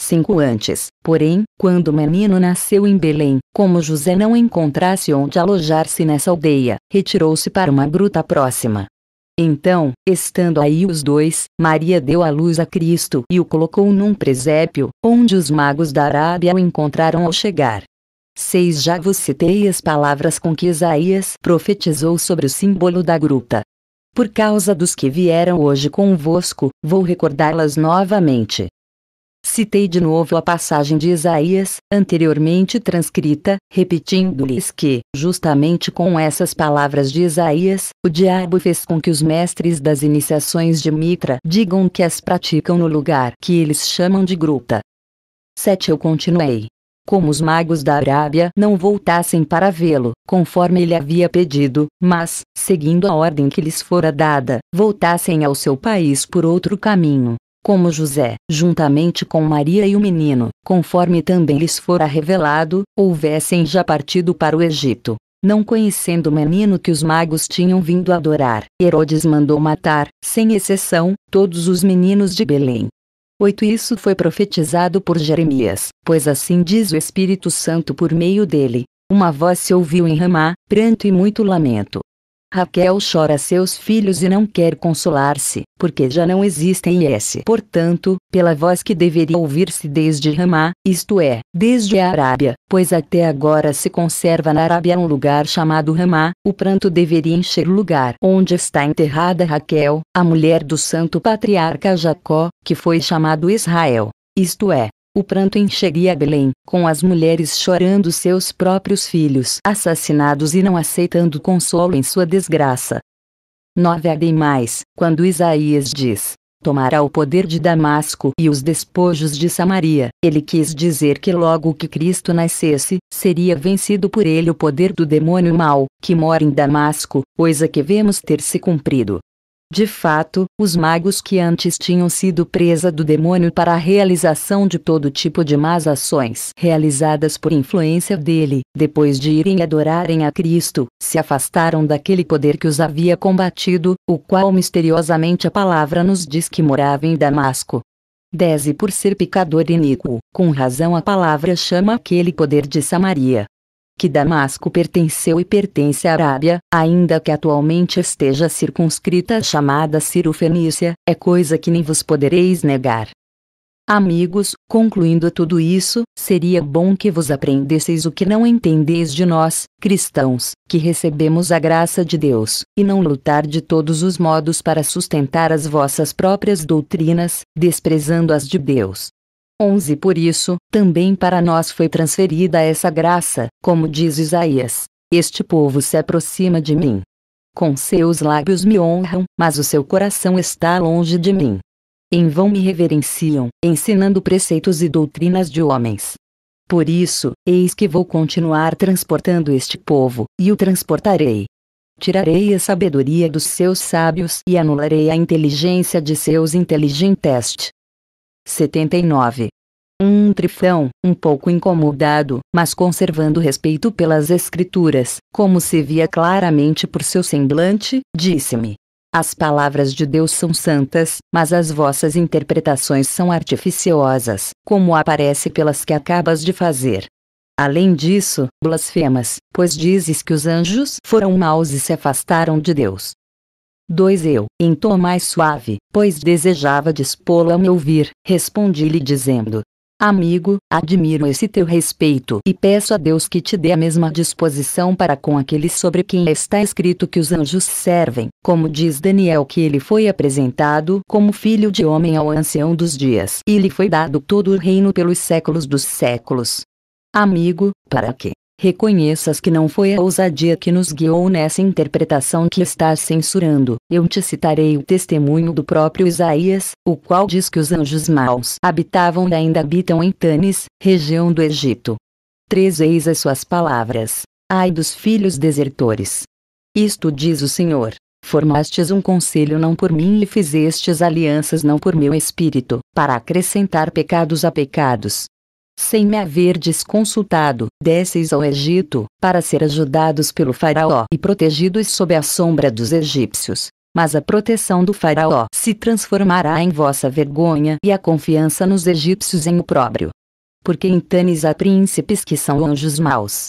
Cinco antes, porém, quando o menino nasceu em Belém, como José não encontrasse onde alojar-se nessa aldeia, retirou-se para uma gruta próxima. Então, estando aí os dois, Maria deu à luz a Cristo e o colocou num presépio, onde os magos da Arábia o encontraram ao chegar. 6 Já vos citei as palavras com que Isaías profetizou sobre o símbolo da gruta. Por causa dos que vieram hoje convosco, vou recordá-las novamente. Citei de novo a passagem de Isaías, anteriormente transcrita, repetindo-lhes que, justamente com essas palavras de Isaías, o diabo fez com que os mestres das iniciações de Mitra digam que as praticam no lugar que eles chamam de gruta. 7 Eu continuei como os magos da Arábia não voltassem para vê-lo, conforme ele havia pedido, mas, seguindo a ordem que lhes fora dada, voltassem ao seu país por outro caminho, como José, juntamente com Maria e o menino, conforme também lhes fora revelado, houvessem já partido para o Egito. Não conhecendo o menino que os magos tinham vindo adorar, Herodes mandou matar, sem exceção, todos os meninos de Belém. 8 Isso foi profetizado por Jeremias, pois assim diz o Espírito Santo por meio dele. Uma voz se ouviu em Ramá, pranto e muito lamento. Raquel chora seus filhos e não quer consolar-se, porque já não existem e portanto, pela voz que deveria ouvir-se desde Ramá, isto é, desde a Arábia, pois até agora se conserva na Arábia um lugar chamado Ramá, o pranto deveria encher o lugar onde está enterrada Raquel, a mulher do santo patriarca Jacó, que foi chamado Israel. Isto é, o pranto encheria Belém, com as mulheres chorando seus próprios filhos assassinados e não aceitando consolo em sua desgraça. 9 Adem mais, quando Isaías diz: Tomará o poder de Damasco e os despojos de Samaria. Ele quis dizer que logo que Cristo nascesse, seria vencido por ele o poder do demônio mau, que mora em Damasco, coisa que vemos ter se cumprido. De fato, os magos que antes tinham sido presa do demônio para a realização de todo tipo de más ações realizadas por influência dele, depois de irem adorarem a Cristo, se afastaram daquele poder que os havia combatido, o qual misteriosamente a palavra nos diz que morava em Damasco. 10 E por ser pecador iníquo, com razão a palavra chama aquele poder de Samaria, que Damasco pertenceu e pertence à Arábia, ainda que atualmente esteja circunscrita a chamada Cirofenícia, é coisa que nem vos podereis negar. Amigos, concluindo tudo isso, seria bom que vos aprendesseis o que não entendeis de nós, cristãos, que recebemos a graça de Deus, e não lutar de todos os modos para sustentar as vossas próprias doutrinas, desprezando as de Deus. 11 Por isso, também para nós foi transferida essa graça, como diz Isaías: Este povo se aproxima de mim. Com seus lábios me honram, mas o seu coração está longe de mim. Em vão me reverenciam, ensinando preceitos e doutrinas de homens. Por isso, eis que vou continuar transportando este povo, e o transportarei. Tirarei a sabedoria dos seus sábios e anularei a inteligência de seus inteligentes. 79. Um trifão, um pouco incomodado, mas conservando respeito pelas escrituras, como se via claramente por seu semblante, disse-me: As palavras de Deus são santas, mas as vossas interpretações são artificiosas, como aparece pelas que acabas de fazer. Além disso, blasfemas, pois dizes que os anjos foram maus e se afastaram de Deus. 2. Eu, em tom mais suave, pois desejava dispô lo a me ouvir, respondi-lhe dizendo: Amigo, admiro esse teu respeito e peço a Deus que te dê a mesma disposição para com aquele sobre quem está escrito que os anjos servem, como diz Daniel que ele foi apresentado como filho de homem ao ancião dos dias e lhe foi dado todo o reino pelos séculos dos séculos. Amigo, para que reconheças que não foi a ousadia que nos guiou nessa interpretação que estás censurando. Eu te citarei o testemunho do próprio Isaías, o qual diz que os anjos maus habitavam e ainda habitam em Tanis, região do Egito. 3 Eis as suas palavras. Ai dos filhos desertores. Isto diz o Senhor. Formastes um conselho não por mim e fizestes alianças não por meu espírito, para acrescentar pecados a pecados, sem me haverdes consultado, desceis ao Egito, para ser ajudados pelo Faraó e protegidos sob a sombra dos egípcios. Mas a proteção do Faraó se transformará em vossa vergonha e a confiança nos egípcios em opróbrio. Porque entanes a príncipes que são anjos maus.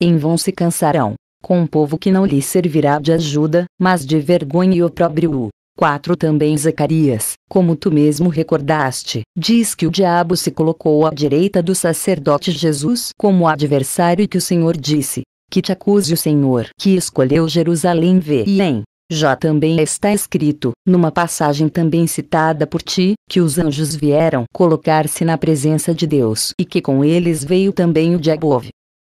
Em vão se cansarão, com um povo que não lhes servirá de ajuda, mas de vergonha e opróbrio. 4 Também Zacarias, como tu mesmo recordaste, diz que o diabo se colocou à direita do sacerdote Jesus como adversário e que o Senhor disse, que te acuse o Senhor que escolheu Jerusalém ver. e em. Já também está escrito, numa passagem também citada por ti, que os anjos vieram colocar-se na presença de Deus e que com eles veio também o diabo.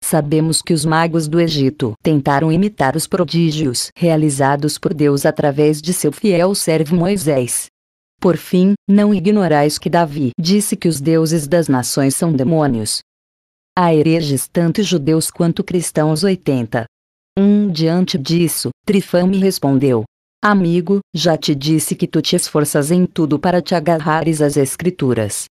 Sabemos que os magos do Egito tentaram imitar os prodígios realizados por Deus através de seu fiel servo Moisés. Por fim, não ignorais que Davi disse que os deuses das nações são demônios. Há hereges tanto judeus quanto cristãos 80. Um diante disso, Trifão me respondeu: Amigo, já te disse que tu te esforças em tudo para te agarrares às Escrituras.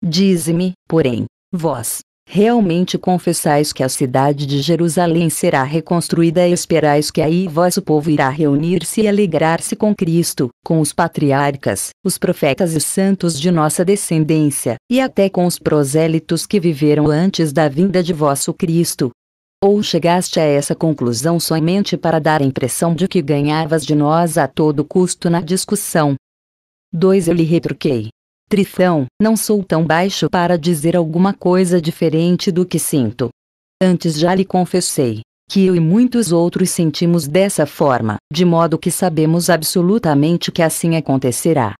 Dize-me, porém, vós, realmente confessais que a cidade de Jerusalém será reconstruída e esperais que aí vosso povo irá reunir-se e alegrar-se com Cristo, com os patriarcas, os profetas e santos de nossa descendência, e até com os prosélitos que viveram antes da vinda de vosso Cristo. Ou chegaste a essa conclusão somente para dar a impressão de que ganhavas de nós a todo custo na discussão? 2. Eu lhe retruquei. Trifão, não sou tão baixo para dizer alguma coisa diferente do que sinto. Antes já lhe confessei que eu e muitos outros sentimos dessa forma, de modo que sabemos absolutamente que assim acontecerá.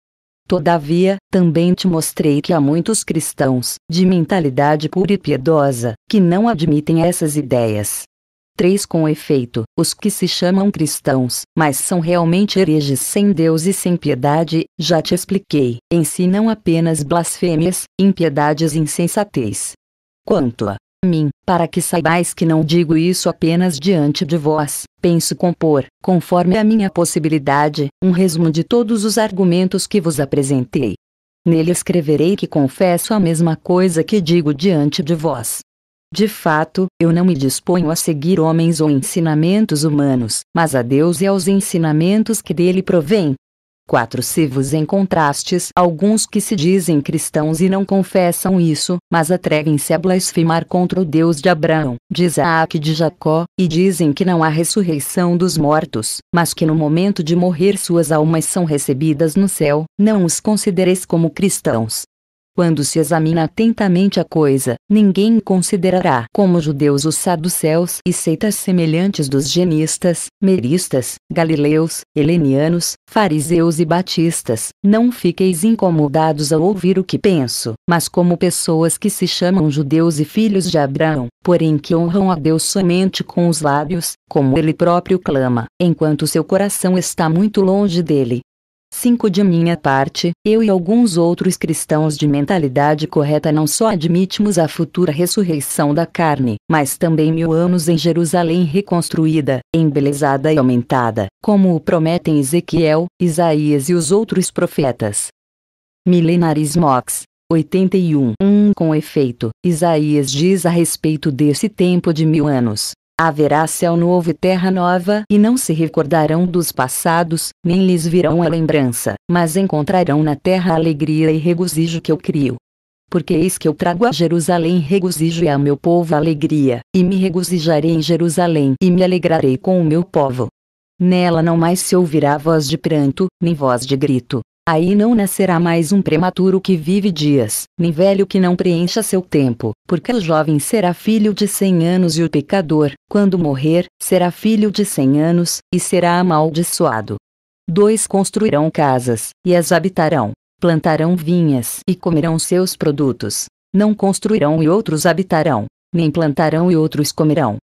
Todavia, também te mostrei que há muitos cristãos, de mentalidade pura e piedosa, que não admitem essas ideias. 3. Com efeito, os que se chamam cristãos, mas são realmente hereges sem Deus e sem piedade, já te expliquei, ensinam apenas blasfêmias, impiedades e insensatez. Quanto a mim, para que saibais que não digo isso apenas diante de vós, penso compor, conforme a minha possibilidade, um resumo de todos os argumentos que vos apresentei. Nele escreverei que confesso a mesma coisa que digo diante de vós, de fato, eu não me disponho a seguir homens ou ensinamentos humanos, mas a Deus e aos ensinamentos que dele provêm. 4. Se vos encontrastes alguns que se dizem cristãos e não confessam isso, mas atrevem-se a blasfemar contra o Deus de Abraão, de Isaac e de Jacó, e dizem que não há ressurreição dos mortos, mas que no momento de morrer suas almas são recebidas no céu, não os considereis como cristãos, quando se examina atentamente a coisa, ninguém considerará como judeus os saduceus e seitas semelhantes dos genistas, meristas, galileus, helenianos, fariseus e batistas. Não fiqueis incomodados ao ouvir o que penso, mas como pessoas que se chamam judeus e filhos de Abraão, porém que honram a Deus somente com os lábios, como ele próprio clama, enquanto seu coração está muito longe dele, 5 de minha parte, eu e alguns outros cristãos de mentalidade correta não só admitimos a futura ressurreição da carne, mas também mil anos em Jerusalém reconstruída, embelezada e aumentada, como o prometem Ezequiel, Isaías e os outros profetas. Milenarismo Ox. 81 1 Com efeito, Isaías diz a respeito desse tempo de mil anos, Haverá céu novo e terra nova, e não se recordarão dos passados, nem lhes virão a lembrança, mas encontrarão na terra a alegria e regozijo que eu crio. Porque eis que eu trago a Jerusalém regozijo e a meu povo alegria, e me regozijarei em Jerusalém e me alegrarei com o meu povo. Nela não mais se ouvirá voz de pranto, nem voz de grito, Aí não nascerá mais um prematuro que vive dias, nem velho que não preencha seu tempo, porque o jovem será filho de cem anos e o pecador, quando morrer, será filho de cem anos, e será amaldiçoado. Dois construirão casas, e as habitarão, plantarão vinhas e comerão seus produtos. Não construirão e outros habitarão, nem plantarão e outros comerão.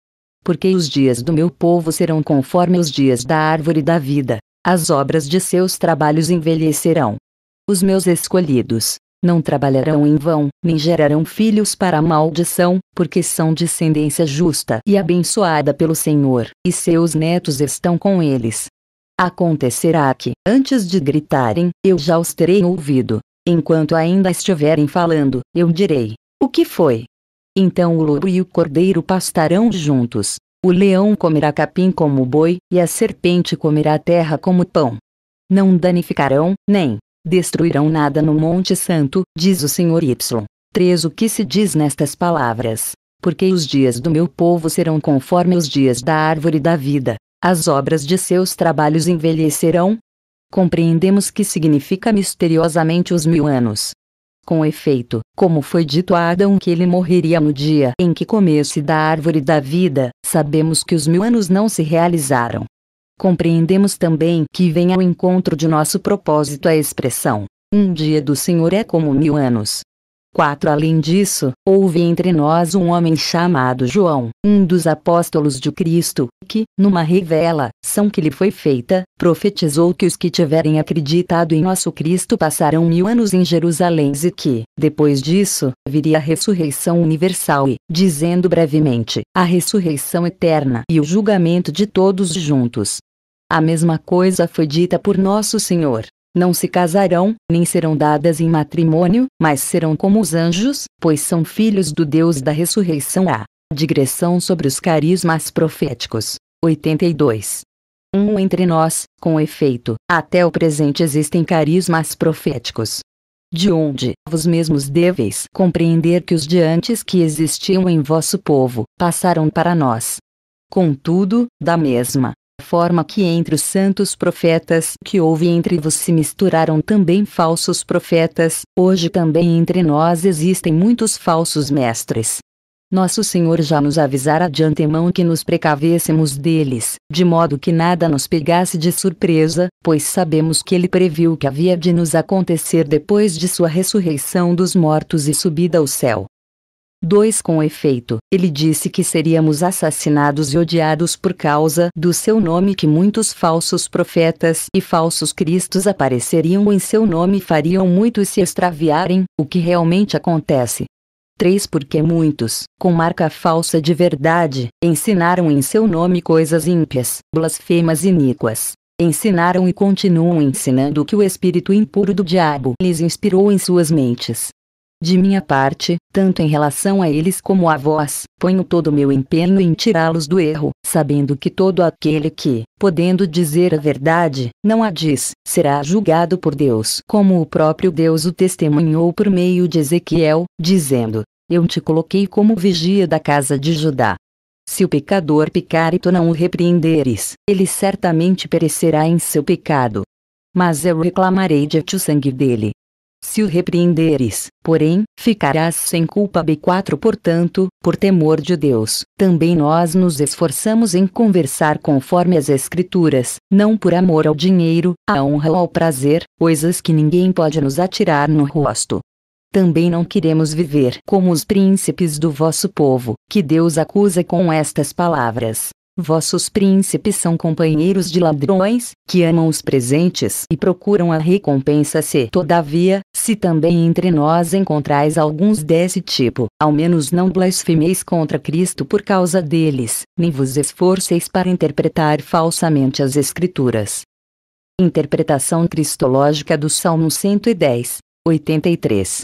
Porque os dias do meu povo serão conforme os dias da árvore da vida, as obras de seus trabalhos envelhecerão. Os meus escolhidos não trabalharão em vão, nem gerarão filhos para a maldição, porque são descendência justa e abençoada pelo Senhor, e seus netos estão com eles. Acontecerá que, antes de gritarem, eu já os terei ouvido. Enquanto ainda estiverem falando, eu direi: O que foi? Então o lobo e o cordeiro pastarão juntos, o leão comerá capim como boi, e a serpente comerá a terra como pão. Não danificarão, nem destruirão nada no Monte Santo, diz o Senhor Y. 3. O que se diz nestas palavras? Porque os dias do meu povo serão conforme os dias da árvore da vida, as obras de seus trabalhos envelhecerão. Compreendemos que significa misteriosamente os mil anos, com efeito, como foi dito a Adão que ele morreria no dia em que comesse da árvore da vida, sabemos que os mil anos não se realizaram. Compreendemos também que vem ao encontro de nosso propósito a expressão: um dia do Senhor é como mil anos, 4 Além disso, houve entre nós um homem chamado João, um dos apóstolos de Cristo, que, numa revelação que lhe foi feita, profetizou que os que tiverem acreditado em nosso Cristo passarão mil anos em Jerusalém e que, depois disso, viria a ressurreição universal e, dizendo brevemente, a ressurreição eterna e o julgamento de todos juntos. A mesma coisa foi dita por Nosso Senhor, não se casarão, nem serão dadas em matrimônio, mas serão como os anjos, pois são filhos do Deus da ressurreição. A digressão sobre os carismas proféticos. 82. 1 um entre nós, com efeito, até o presente existem carismas proféticos. De onde vos mesmos deveis compreender que os de antes que existiam em vosso povo passaram para nós. Contudo, da mesma forma que entre os santos profetas que houve entre vós se misturaram também falsos profetas, hoje também entre nós existem muitos falsos mestres. Nosso Senhor já nos avisara de antemão que nos precavêssemos deles, de modo que nada nos pegasse de surpresa, pois sabemos que ele previu que havia de nos acontecer depois de sua ressurreição dos mortos e subida ao céu. 2 com efeito. Ele disse que seríamos assassinados e odiados por causa do seu nome que muitos falsos profetas e falsos cristos apareceriam em seu nome e fariam muitos se extraviarem, o que realmente acontece. 3 Porque muitos, com marca falsa de verdade, ensinaram em seu nome coisas ímpias, blasfemas e iníquas. Ensinaram e continuam ensinando o que o espírito impuro do diabo lhes inspirou em suas mentes. De minha parte, tanto em relação a eles como a vós, ponho todo o meu empenho em tirá-los do erro, sabendo que todo aquele que, podendo dizer a verdade, não a diz, será julgado por Deus, como o próprio Deus o testemunhou por meio de Ezequiel, dizendo: Eu te coloquei como vigia da casa de Judá. Se o pecador pecar e tu não o repreenderes, ele certamente perecerá em seu pecado. Mas eu reclamarei de ti o sangue dele, se o repreenderes, porém, ficarás sem culpa. B4 Portanto, por temor de Deus, também nós nos esforçamos em conversar conforme as Escrituras, não por amor ao dinheiro, à honra ou ao prazer, coisas que ninguém pode nos atirar no rosto. Também não queremos viver como os príncipes do vosso povo, que Deus acusa com estas palavras. Vossos príncipes são companheiros de ladrões, que amam os presentes e procuram a recompensa se, todavia, se também entre nós encontrais alguns desse tipo, ao menos não blasfemeis contra Cristo por causa deles, nem vos esforceis para interpretar falsamente as Escrituras. Interpretação Cristológica do Salmo 110, 83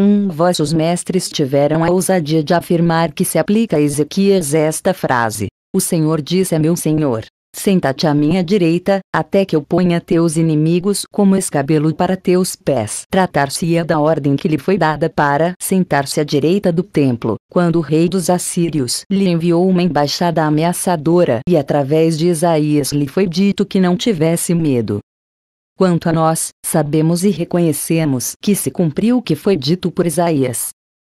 um vossos mestres tiveram a ousadia de afirmar que se aplica a Ezequias esta frase, o Senhor disse a meu Senhor: Senta-te à minha direita, até que eu ponha teus inimigos como escabelo para teus pés. Tratar-se-ia da ordem que lhe foi dada para sentar-se à direita do templo, quando o rei dos assírios lhe enviou uma embaixada ameaçadora e através de Isaías lhe foi dito que não tivesse medo. Quanto a nós, sabemos e reconhecemos que se cumpriu o que foi dito por Isaías,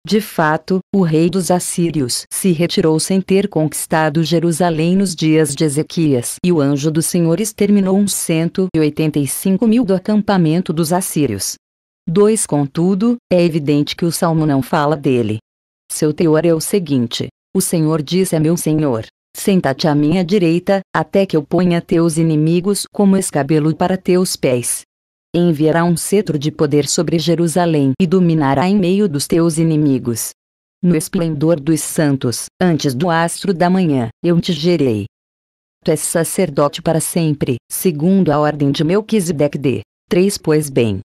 de fato, o rei dos assírios se retirou sem ter conquistado Jerusalém nos dias de Ezequias, e o anjo do Senhor exterminou uns 185 mil do acampamento dos assírios. 2. Contudo, é evidente que o salmo não fala dele. Seu teor é o seguinte: O Senhor disse a meu Senhor: Senta-te à minha direita, até que eu ponha teus inimigos como escabelo para teus pés enviará um cetro de poder sobre Jerusalém e dominará em meio dos teus inimigos. No esplendor dos santos, antes do astro da manhã, eu te gerei. Tu és sacerdote para sempre, segundo a ordem de Melquisedeque D. 3 Pois bem,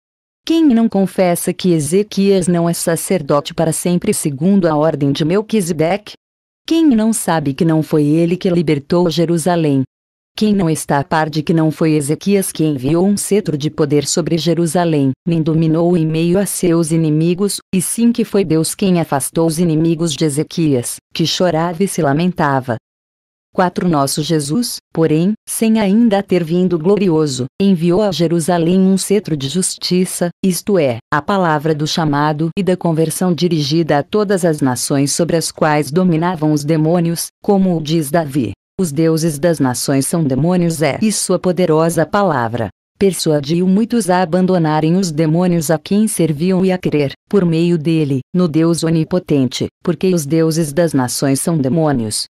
quem não confessa que Ezequias não é sacerdote para sempre segundo a ordem de Melquisedeque? Quem não sabe que não foi ele que libertou Jerusalém, quem não está a par de que não foi Ezequias que enviou um cetro de poder sobre Jerusalém, nem dominou em meio a seus inimigos, e sim que foi Deus quem afastou os inimigos de Ezequias, que chorava e se lamentava. 4 Nosso Jesus, porém, sem ainda ter vindo glorioso, enviou a Jerusalém um cetro de justiça, isto é, a palavra do chamado e da conversão dirigida a todas as nações sobre as quais dominavam os demônios, como o diz Davi. Os deuses das nações são demônios é e sua poderosa palavra. Persuadiu muitos a abandonarem os demônios a quem serviam e a crer, por meio dele, no Deus onipotente, porque os deuses das nações são demônios.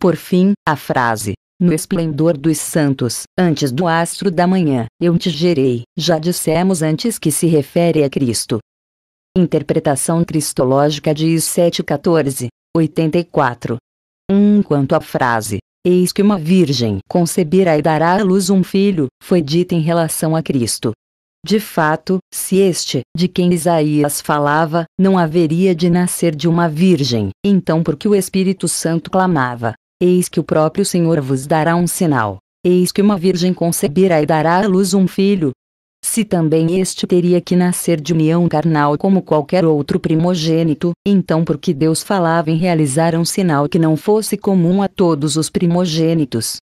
Por fim, a frase, no esplendor dos santos, antes do astro da manhã, eu te gerei, já dissemos antes que se refere a Cristo. Interpretação cristológica de 714, 84. 1. Um, quanto à frase, Eis que uma virgem conceberá e dará à luz um filho, foi dito em relação a Cristo. De fato, se este, de quem Isaías falava, não haveria de nascer de uma virgem, então porque o Espírito Santo clamava: Eis que o próprio Senhor vos dará um sinal. Eis que uma virgem conceberá e dará à luz um filho, se também este teria que nascer de união carnal como qualquer outro primogênito, então por que Deus falava em realizar um sinal que não fosse comum a todos os primogênitos?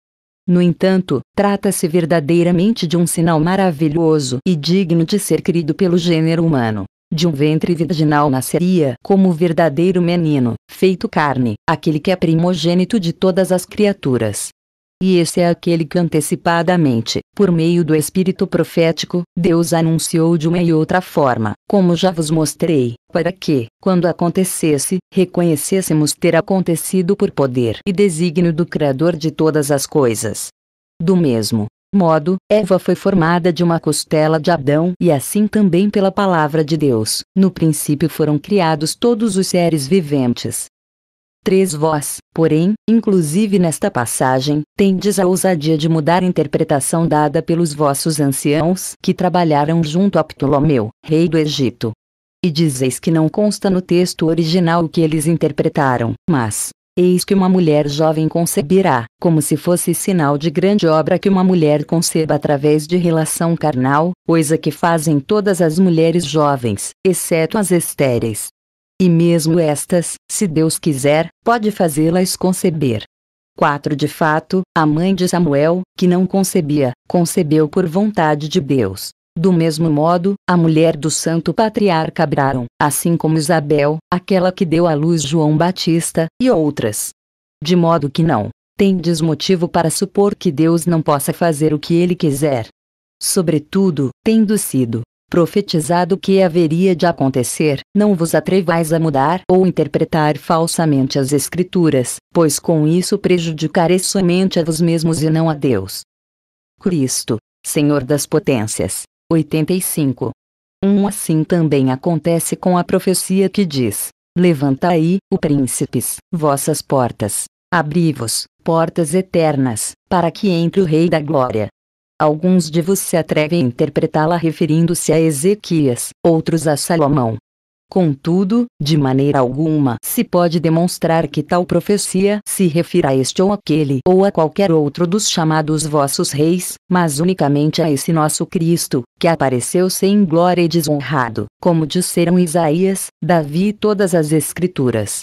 No entanto, trata-se verdadeiramente de um sinal maravilhoso e digno de ser crido pelo gênero humano. De um ventre virginal nasceria, como verdadeiro menino, feito carne, aquele que é primogênito de todas as criaturas. E esse é aquele que antecipadamente, por meio do Espírito profético, Deus anunciou de uma e outra forma, como já vos mostrei, para que, quando acontecesse, reconhecêssemos ter acontecido por poder e desígnio do Criador de todas as coisas. Do mesmo modo, Eva foi formada de uma costela de Adão e assim também pela palavra de Deus, no princípio foram criados todos os seres viventes. 3 Vós, Porém, inclusive nesta passagem, tendes a ousadia de mudar a interpretação dada pelos vossos anciãos que trabalharam junto a Ptolomeu, rei do Egito. E dizeis que não consta no texto original o que eles interpretaram, mas, Eis que uma mulher jovem concebirá, como se fosse sinal de grande obra que uma mulher conceba através de relação carnal, coisa que fazem todas as mulheres jovens, exceto as estéreis, e mesmo estas, se Deus quiser, pode fazê-las conceber. 4. De fato, a mãe de Samuel, que não concebia, concebeu por vontade de Deus. Do mesmo modo, a mulher do santo patriarca Abraão, assim como Isabel, aquela que deu à luz João Batista, e outras. De modo que não tendes motivo para supor que Deus não possa fazer o que ele quiser. Sobretudo, tendo sido profetizado que haveria de acontecer, não vos atrevais a mudar ou interpretar falsamente as Escrituras, pois com isso prejudicareis somente a vós mesmos e não a Deus. Cristo, Senhor das Potências. 85. 1 um Assim também acontece com a profecia que diz: Levantai, o príncipes, vossas portas, abri-vos, portas eternas, para que entre o Rei da Glória. Alguns de vós se atrevem a interpretá-la referindo-se a Ezequias, outros a Salomão. Contudo, de maneira alguma se pode demonstrar que tal profecia se refira a este ou aquele ou a qualquer outro dos chamados vossos reis, mas unicamente a esse nosso Cristo, que apareceu sem glória e desonrado, como disseram Isaías, Davi e todas as Escrituras.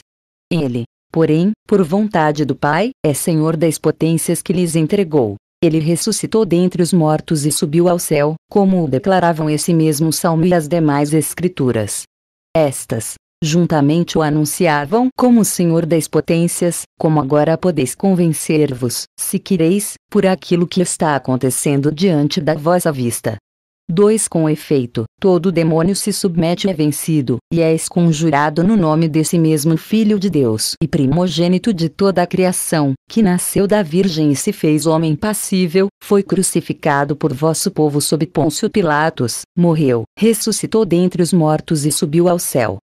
Ele, porém, por vontade do Pai, é Senhor das potências que lhes entregou, ele ressuscitou dentre os mortos e subiu ao céu, como o declaravam esse mesmo salmo e as demais escrituras. Estas, juntamente o anunciavam como Senhor das potências, como agora podeis convencer-vos, se quereis, por aquilo que está acontecendo diante da vossa vista. 2. Com efeito, todo demônio se submete e é vencido, e é esconjurado no nome desse mesmo Filho de Deus e primogênito de toda a criação, que nasceu da Virgem e se fez homem passível, foi crucificado por vosso povo sob Pôncio Pilatos, morreu, ressuscitou dentre os mortos e subiu ao céu.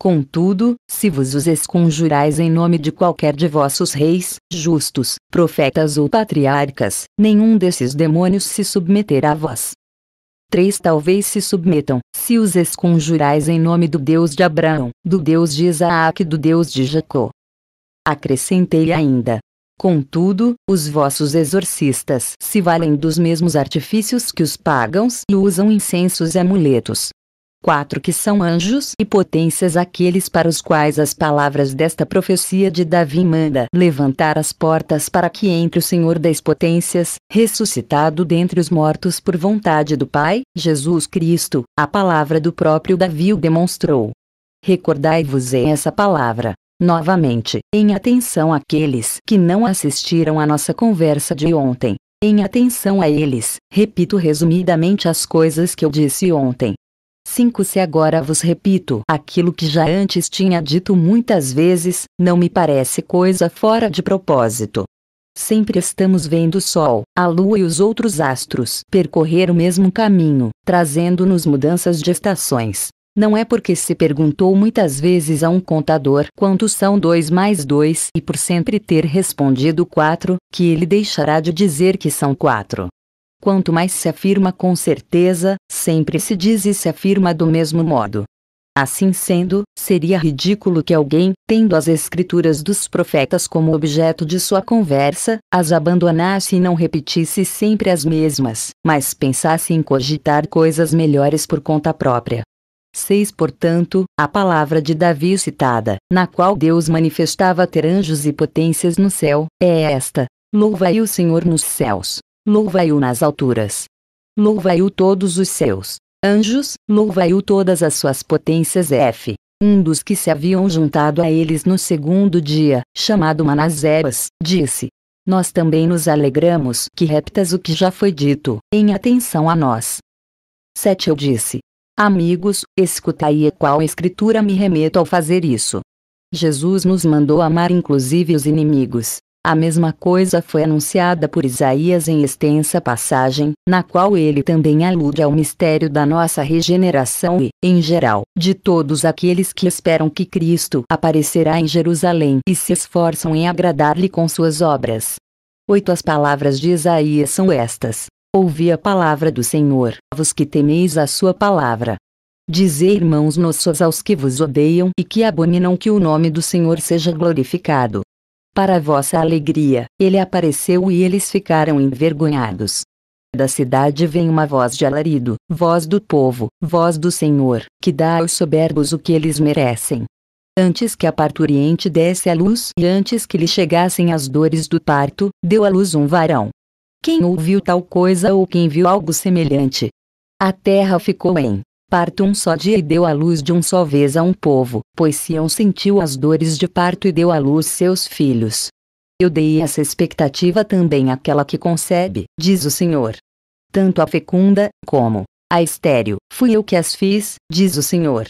Contudo, se vos os esconjurais em nome de qualquer de vossos reis, justos, profetas ou patriarcas, nenhum desses demônios se submeterá a vós. Três talvez se submetam, se os esconjurais em nome do Deus de Abraão, do Deus de Isaac e do Deus de Jacó. Acrescentei ainda. Contudo, os vossos exorcistas se valem dos mesmos artifícios que os pagãos e usam incensos e amuletos, quatro que são anjos e potências aqueles para os quais as palavras desta profecia de Davi manda levantar as portas para que entre o Senhor das potências, ressuscitado dentre os mortos por vontade do Pai, Jesus Cristo, a palavra do próprio Davi o demonstrou. Recordai-vos em essa palavra. Novamente, em atenção àqueles que não assistiram à nossa conversa de ontem, em atenção a eles, repito resumidamente as coisas que eu disse ontem, 5 Se agora vos repito aquilo que já antes tinha dito muitas vezes, não me parece coisa fora de propósito. Sempre estamos vendo o Sol, a Lua e os outros astros percorrer o mesmo caminho, trazendo-nos mudanças de estações. Não é porque se perguntou muitas vezes a um contador quanto são 2 mais 2 e por sempre ter respondido 4, que ele deixará de dizer que são 4. Quanto mais se afirma com certeza, sempre se diz e se afirma do mesmo modo. Assim sendo, seria ridículo que alguém, tendo as escrituras dos profetas como objeto de sua conversa, as abandonasse e não repetisse sempre as mesmas, mas pensasse em cogitar coisas melhores por conta própria. 6 Portanto, a palavra de Davi citada, na qual Deus manifestava ter anjos e potências no céu, é esta: aí o Senhor nos céus, louvai-o nas alturas. Louvai-o todos os seus anjos, louvai-o todas as suas potências F. Um dos que se haviam juntado a eles no segundo dia, chamado Manasés, disse: Nós também nos alegramos que reptas o que já foi dito, em atenção a nós. 7 Eu disse: Amigos, escutai a qual escritura me remeto ao fazer isso. Jesus nos mandou amar inclusive os inimigos, a mesma coisa foi anunciada por Isaías em extensa passagem, na qual ele também alude ao mistério da nossa regeneração e, em geral, de todos aqueles que esperam que Cristo aparecerá em Jerusalém e se esforçam em agradar-lhe com suas obras. Oito As palavras de Isaías são estas: Ouvi a palavra do Senhor, vos que temeis a sua palavra. Dizei, irmãos nossos, aos que vos odeiam e que abominam que o nome do Senhor seja glorificado. Para vossa alegria, ele apareceu e eles ficaram envergonhados. Da cidade vem uma voz de alarido, voz do povo, voz do Senhor, que dá aos soberbos o que eles merecem. Antes que a parturiente desse à luz e antes que lhe chegassem as dores do parto, deu à luz um varão. Quem ouviu tal coisa ou quem viu algo semelhante? A terra ficou em Parto um só dia e deu à luz de um só vez a um povo, pois Sião sentiu as dores de parto e deu à luz seus filhos. Eu dei essa expectativa também àquela que concebe, diz o Senhor. Tanto a fecunda, como a estéril, fui eu que as fiz, diz o Senhor.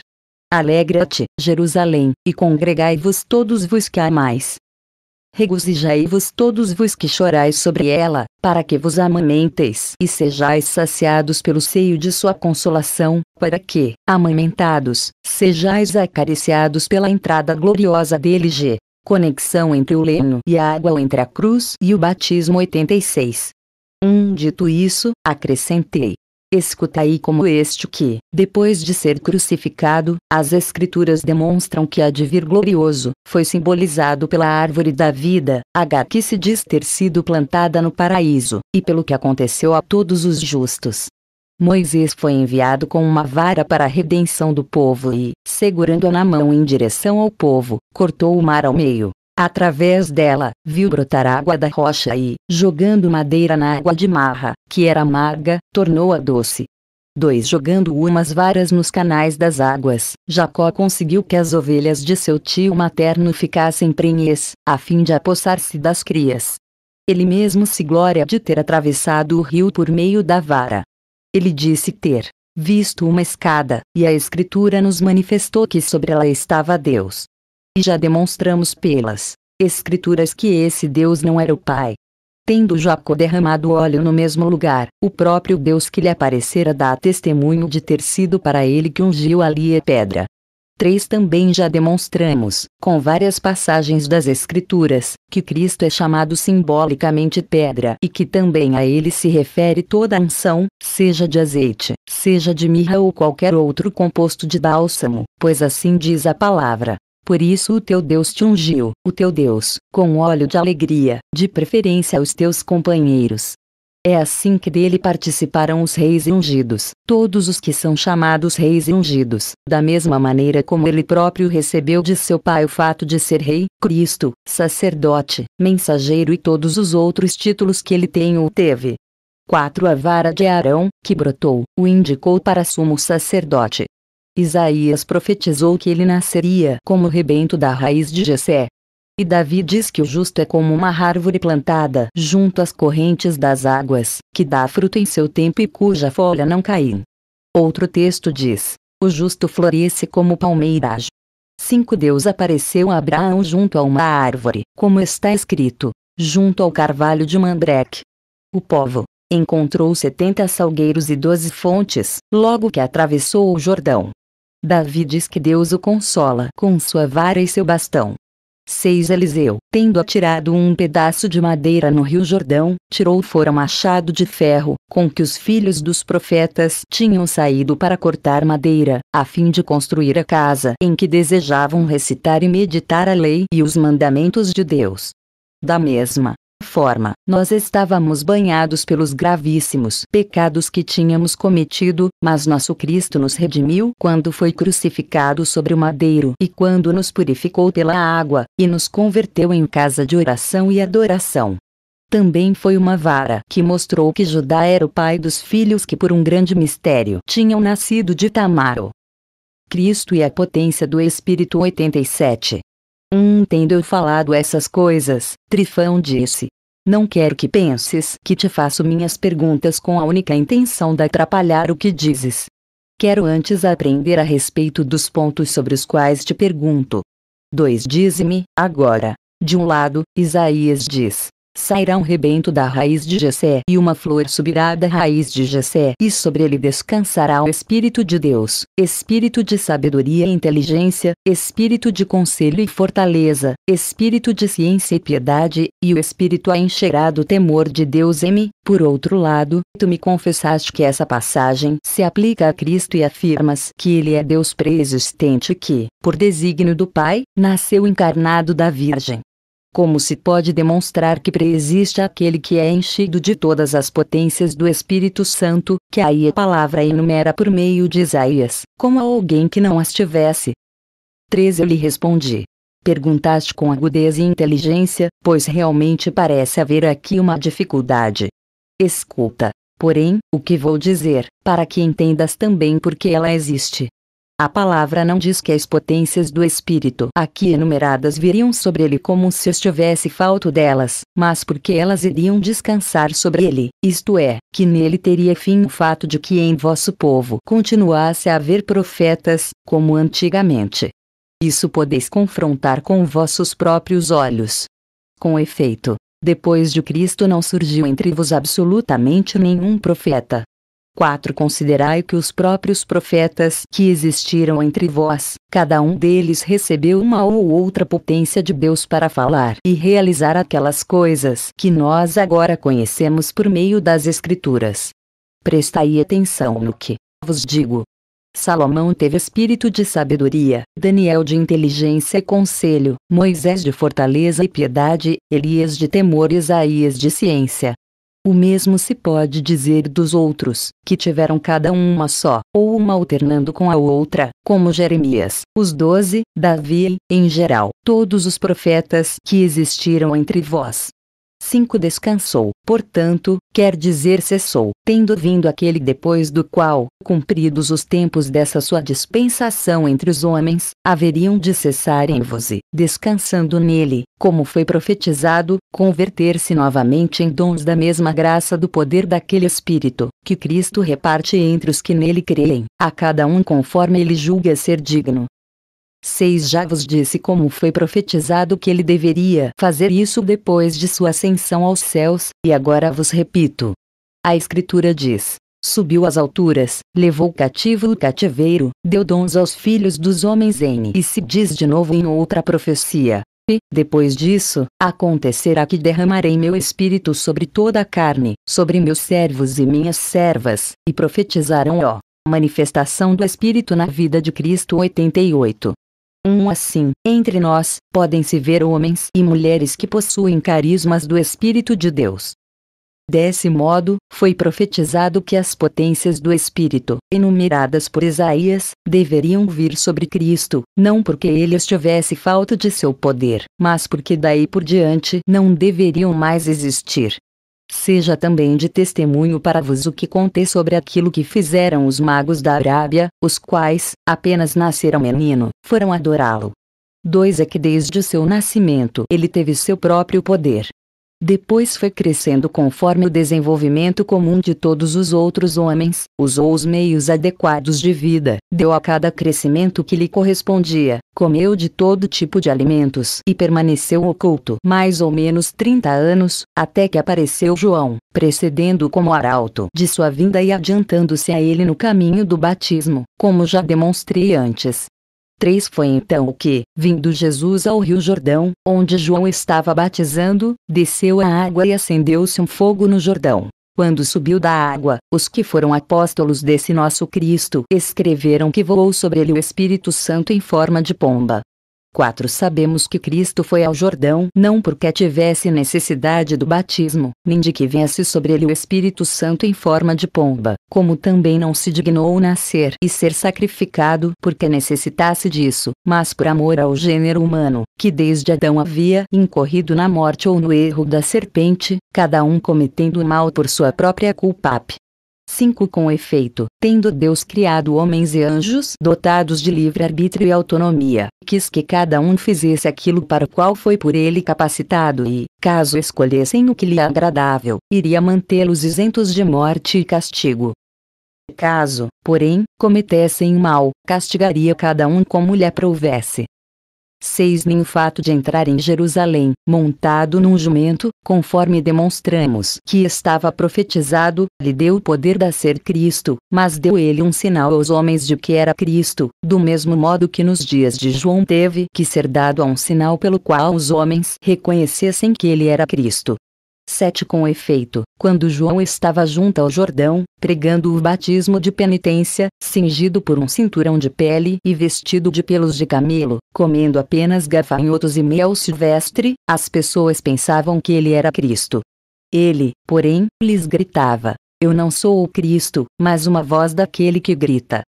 Alegra-te, Jerusalém, e congregai-vos todos vos que amais, regozijai-vos todos vos que chorais sobre ela, para que vos amamenteis e sejais saciados pelo seio de sua consolação, para que, amamentados, sejais acariciados pela entrada gloriosa dele G. Conexão entre o leno e a água ou entre a cruz e o batismo 86. Um, dito isso, acrescentei, Escutai como este que, depois de ser crucificado, as escrituras demonstram que há de vir glorioso, foi simbolizado pela árvore da vida, a que se diz ter sido plantada no paraíso, e pelo que aconteceu a todos os justos. Moisés foi enviado com uma vara para a redenção do povo e, segurando-a na mão em direção ao povo, cortou o mar ao meio. Através dela, viu brotar água da rocha e, jogando madeira na água de marra, que era amarga, tornou-a doce. 2. Jogando umas varas nos canais das águas, Jacó conseguiu que as ovelhas de seu tio materno ficassem prenhes, a fim de apossar-se das crias. Ele mesmo se glória de ter atravessado o rio por meio da vara. Ele disse ter visto uma escada, e a Escritura nos manifestou que sobre ela estava Deus, e já demonstramos pelas Escrituras que esse Deus não era o Pai. Tendo Jacó derramado óleo no mesmo lugar, o próprio Deus que lhe aparecera dá testemunho de ter sido para ele que ungiu ali a pedra. 3 Também já demonstramos, com várias passagens das Escrituras, que Cristo é chamado simbolicamente pedra e que também a ele se refere toda a unção, seja de azeite, seja de mirra ou qualquer outro composto de bálsamo, pois assim diz a palavra. Por isso o teu Deus te ungiu, o teu Deus, com óleo de alegria, de preferência aos teus companheiros. É assim que dele participaram os reis e ungidos, todos os que são chamados reis e ungidos, da mesma maneira como ele próprio recebeu de seu pai o fato de ser rei, Cristo, sacerdote, mensageiro e todos os outros títulos que ele tem ou teve. 4. A vara de Arão, que brotou, o indicou para sumo sacerdote, Isaías profetizou que ele nasceria como o rebento da raiz de Jessé. E Davi diz que o justo é como uma árvore plantada junto às correntes das águas, que dá fruto em seu tempo e cuja folha não cai. Outro texto diz: O justo floresce como palmeira. 5 Deus apareceu a Abraão junto a uma árvore, como está escrito, junto ao carvalho de Mandrec. O povo encontrou setenta salgueiros e doze fontes, logo que atravessou o Jordão. Davi diz que Deus o consola com sua vara e seu bastão. 6 Eliseu, tendo atirado um pedaço de madeira no rio Jordão, tirou fora machado de ferro, com que os filhos dos profetas tinham saído para cortar madeira, a fim de construir a casa em que desejavam recitar e meditar a lei e os mandamentos de Deus. Da mesma forma, nós estávamos banhados pelos gravíssimos pecados que tínhamos cometido, mas nosso Cristo nos redimiu quando foi crucificado sobre o madeiro e quando nos purificou pela água, e nos converteu em casa de oração e adoração. Também foi uma vara que mostrou que Judá era o pai dos filhos que por um grande mistério tinham nascido de Tamaro. Cristo e a potência do Espírito 87 Hum, tendo eu falado essas coisas, Trifão disse. Não quero que penses que te faço minhas perguntas com a única intenção de atrapalhar o que dizes. Quero antes aprender a respeito dos pontos sobre os quais te pergunto. 2. Dize-me, agora. De um lado, Isaías diz: sairá um rebento da raiz de Jessé e uma flor subirá da raiz de Jessé e sobre ele descansará o Espírito de Deus, Espírito de sabedoria e inteligência, Espírito de conselho e fortaleza, Espírito de ciência e piedade, e o Espírito a encherá do temor de Deus M. Por outro lado, tu me confessaste que essa passagem se aplica a Cristo e afirmas que ele é Deus preexistente que, por desígnio do Pai, nasceu encarnado da Virgem como se pode demonstrar que preexiste aquele que é enchido de todas as potências do Espírito Santo, que aí a palavra enumera por meio de Isaías, como a alguém que não as tivesse? 13 Eu lhe respondi. Perguntaste com agudeza e inteligência, pois realmente parece haver aqui uma dificuldade. Escuta, porém, o que vou dizer, para que entendas também por que ela existe. A palavra não diz que as potências do Espírito aqui enumeradas viriam sobre ele como se estivesse falto delas, mas porque elas iriam descansar sobre ele, isto é, que nele teria fim o fato de que em vosso povo continuasse a haver profetas, como antigamente. Isso podeis confrontar com vossos próprios olhos. Com efeito, depois de Cristo não surgiu entre vos absolutamente nenhum profeta, 4 Considerai que os próprios profetas que existiram entre vós, cada um deles recebeu uma ou outra potência de Deus para falar e realizar aquelas coisas que nós agora conhecemos por meio das Escrituras. Prestai atenção no que vos digo. Salomão teve espírito de sabedoria, Daniel de inteligência e conselho, Moisés de fortaleza e piedade, Elias de temor e Isaías de ciência, o mesmo se pode dizer dos outros, que tiveram cada um uma só, ou uma alternando com a outra, como Jeremias, os doze, Davi, em geral, todos os profetas que existiram entre vós, 5 Descansou, portanto, quer dizer cessou, tendo vindo aquele depois do qual, cumpridos os tempos dessa sua dispensação entre os homens, haveriam de cessar em vos e, descansando nele, como foi profetizado, converter-se novamente em dons da mesma graça do poder daquele Espírito, que Cristo reparte entre os que nele creem, a cada um conforme ele julga ser digno. 6 Já vos disse como foi profetizado que ele deveria fazer isso depois de sua ascensão aos céus, e agora vos repito. A Escritura diz: Subiu às alturas, levou cativo o cativeiro, deu dons aos filhos dos homens em. E se diz de novo em outra profecia: e, depois disso, acontecerá que derramarei meu espírito sobre toda a carne, sobre meus servos e minhas servas, e profetizarão, ó, manifestação do Espírito na vida de Cristo 88. Um assim, entre nós, podem-se ver homens e mulheres que possuem carismas do Espírito de Deus. Desse modo, foi profetizado que as potências do Espírito, enumeradas por Isaías, deveriam vir sobre Cristo, não porque ele estivesse falto de seu poder, mas porque daí por diante não deveriam mais existir. Seja também de testemunho para vos o que contei sobre aquilo que fizeram os magos da Arábia, os quais, apenas nasceram menino, foram adorá-lo. Dois é que desde o seu nascimento ele teve seu próprio poder, depois foi crescendo conforme o desenvolvimento comum de todos os outros homens, usou os meios adequados de vida, deu a cada crescimento que lhe correspondia, comeu de todo tipo de alimentos e permaneceu oculto mais ou menos 30 anos, até que apareceu João, precedendo-o como arauto de sua vinda e adiantando-se a ele no caminho do batismo, como já demonstrei antes. 3 Foi então o que, vindo Jesus ao Rio Jordão, onde João estava batizando, desceu a água e acendeu-se um fogo no Jordão. Quando subiu da água, os que foram apóstolos desse nosso Cristo escreveram que voou sobre ele o Espírito Santo em forma de pomba. 4. Sabemos que Cristo foi ao Jordão não porque tivesse necessidade do batismo, nem de que viesse sobre ele o Espírito Santo em forma de pomba, como também não se dignou nascer e ser sacrificado porque necessitasse disso, mas por amor ao gênero humano, que desde Adão havia incorrido na morte ou no erro da serpente, cada um cometendo o mal por sua própria culpa. 5. Com efeito, tendo Deus criado homens e anjos dotados de livre-arbítrio e autonomia, quis que cada um fizesse aquilo para o qual foi por ele capacitado e, caso escolhessem o que lhe é agradável, iria mantê-los isentos de morte e castigo. Caso, porém, cometessem mal, castigaria cada um como lhe aprouvesse, 6. Nem o fato de entrar em Jerusalém, montado num jumento, conforme demonstramos que estava profetizado, lhe deu o poder de ser Cristo, mas deu ele um sinal aos homens de que era Cristo, do mesmo modo que nos dias de João teve que ser dado a um sinal pelo qual os homens reconhecessem que ele era Cristo. 7 Com efeito, quando João estava junto ao Jordão, pregando o batismo de penitência, cingido por um cinturão de pele e vestido de pelos de camelo, comendo apenas gafanhotos e mel silvestre, as pessoas pensavam que ele era Cristo. Ele, porém, lhes gritava: Eu não sou o Cristo, mas uma voz daquele que grita: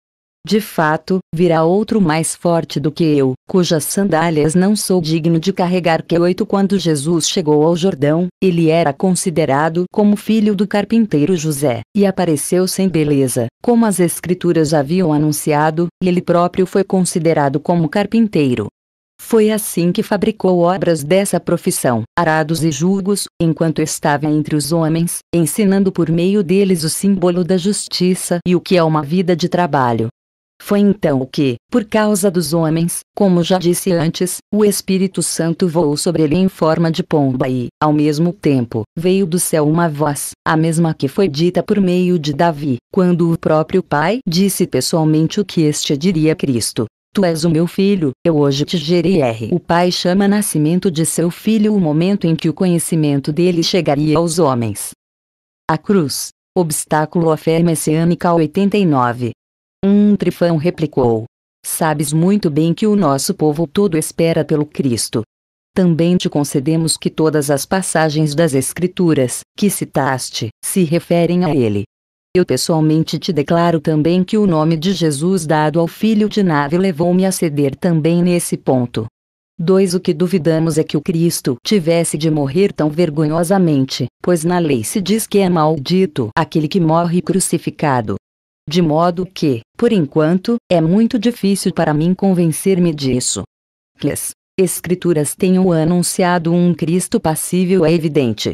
de fato, virá outro mais forte do que eu, cujas sandálias não sou digno de carregar. Que 8 Quando Jesus chegou ao Jordão, ele era considerado como filho do carpinteiro José, e apareceu sem beleza, como as escrituras haviam anunciado, e ele próprio foi considerado como carpinteiro. Foi assim que fabricou obras dessa profissão, arados e julgos, enquanto estava entre os homens, ensinando por meio deles o símbolo da justiça e o que é uma vida de trabalho. Foi então que, por causa dos homens, como já disse antes, o Espírito Santo voou sobre ele em forma de pomba e, ao mesmo tempo, veio do céu uma voz, a mesma que foi dita por meio de Davi, quando o próprio Pai disse pessoalmente o que este diria a Cristo. Tu és o meu filho, eu hoje te gerei R. O pai chama nascimento de seu filho o momento em que o conhecimento dele chegaria aos homens. A cruz. Obstáculo à fé messiânica 89. Um trifão replicou: Sabes muito bem que o nosso povo todo espera pelo Cristo. Também te concedemos que todas as passagens das Escrituras que citaste se referem a ele. Eu pessoalmente te declaro também que o nome de Jesus dado ao filho de Nave levou-me a ceder também nesse ponto. Dois O que duvidamos é que o Cristo tivesse de morrer tão vergonhosamente, pois na lei se diz que é maldito aquele que morre crucificado de modo que, por enquanto, é muito difícil para mim convencer-me disso. Que as escrituras tenham anunciado um Cristo passível é evidente.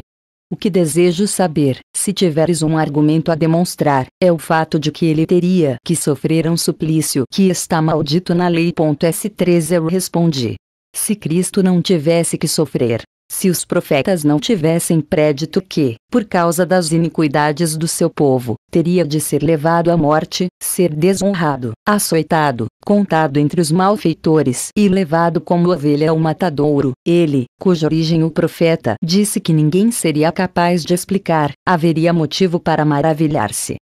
O que desejo saber, se tiveres um argumento a demonstrar, é o fato de que ele teria que sofrer um suplício que está maldito na lei. S3 eu respondi. Se Cristo não tivesse que sofrer, se os profetas não tivessem prédito que, por causa das iniquidades do seu povo, teria de ser levado à morte, ser desonrado, açoitado, contado entre os malfeitores e levado como ovelha ao matadouro, ele, cuja origem o profeta disse que ninguém seria capaz de explicar, haveria motivo para maravilhar-se.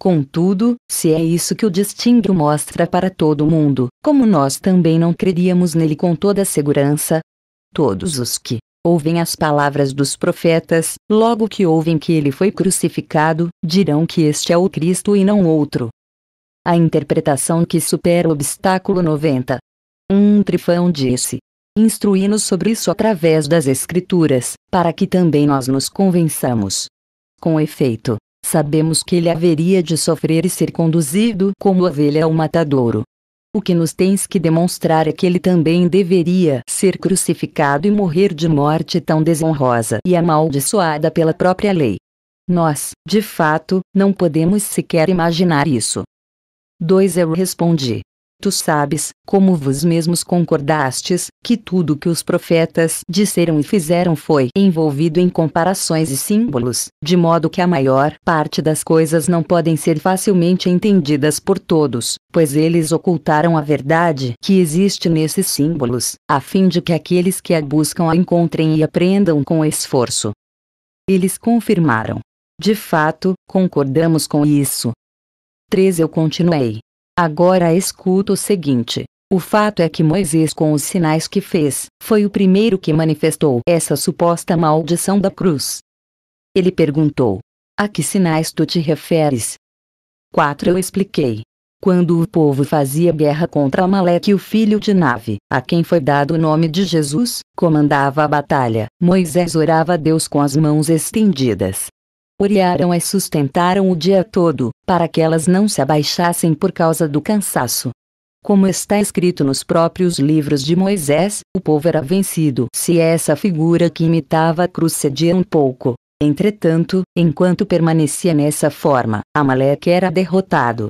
Contudo, se é isso que o distingue mostra para todo mundo, como nós também não creríamos nele com toda a segurança, todos os que, ouvem as palavras dos profetas, logo que ouvem que ele foi crucificado, dirão que este é o Cristo e não outro. A interpretação que supera o obstáculo 90. Um trifão disse: Instruí-nos sobre isso através das Escrituras, para que também nós nos convençamos. Com efeito, sabemos que ele haveria de sofrer e ser conduzido como ovelha ao matadouro, o que nos tens que demonstrar é que ele também deveria ser crucificado e morrer de morte tão desonrosa e amaldiçoada pela própria lei. Nós, de fato, não podemos sequer imaginar isso. 2 Eu respondi. Tu sabes, como vos mesmos concordastes, que tudo o que os profetas disseram e fizeram foi envolvido em comparações e símbolos, de modo que a maior parte das coisas não podem ser facilmente entendidas por todos, pois eles ocultaram a verdade que existe nesses símbolos, a fim de que aqueles que a buscam a encontrem e aprendam com esforço. Eles confirmaram. De fato, concordamos com isso. 3 Eu continuei. Agora escuta o seguinte: o fato é que Moisés, com os sinais que fez, foi o primeiro que manifestou essa suposta maldição da cruz. Ele perguntou: A que sinais tu te referes? 4 Eu expliquei. Quando o povo fazia guerra contra Amaleque, o filho de Nave, a quem foi dado o nome de Jesus, comandava a batalha. Moisés orava a Deus com as mãos estendidas, Orearam e sustentaram o dia todo, para que elas não se abaixassem por causa do cansaço. Como está escrito nos próprios livros de Moisés, o povo era vencido se essa figura que imitava a cruz cedia um pouco. Entretanto, enquanto permanecia nessa forma, Amaleque era derrotado.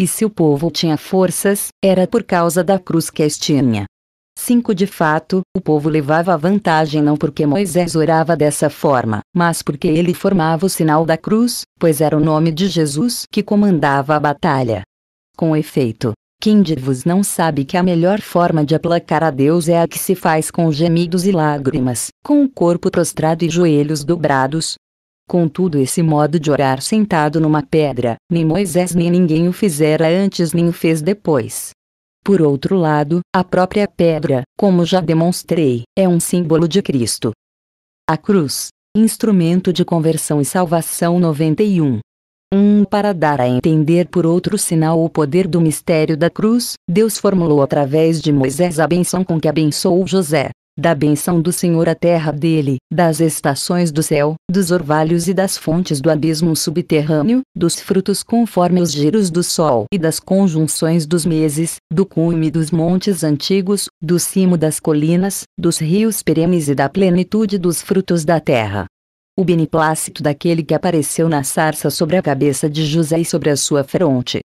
E se o povo tinha forças, era por causa da cruz que as tinha. 5 De fato, o povo levava vantagem não porque Moisés orava dessa forma, mas porque ele formava o sinal da cruz, pois era o nome de Jesus que comandava a batalha. Com efeito, quem de vos não sabe que a melhor forma de aplacar a Deus é a que se faz com gemidos e lágrimas, com o corpo prostrado e joelhos dobrados? Contudo, esse modo de orar sentado numa pedra, nem Moisés nem ninguém o fizera antes nem o fez depois. Por outro lado, a própria pedra, como já demonstrei, é um símbolo de Cristo. A cruz, instrumento de conversão e salvação 91. 1. Um, para dar a entender por outro sinal o poder do mistério da cruz, Deus formulou através de Moisés a benção com que abençoou José da benção do Senhor à terra dele, das estações do céu, dos orvalhos e das fontes do abismo subterrâneo, dos frutos conforme os giros do sol e das conjunções dos meses, do cume dos montes antigos, do cimo das colinas, dos rios perenes e da plenitude dos frutos da terra. O beneplácito daquele que apareceu na sarça sobre a cabeça de José e sobre a sua fronte.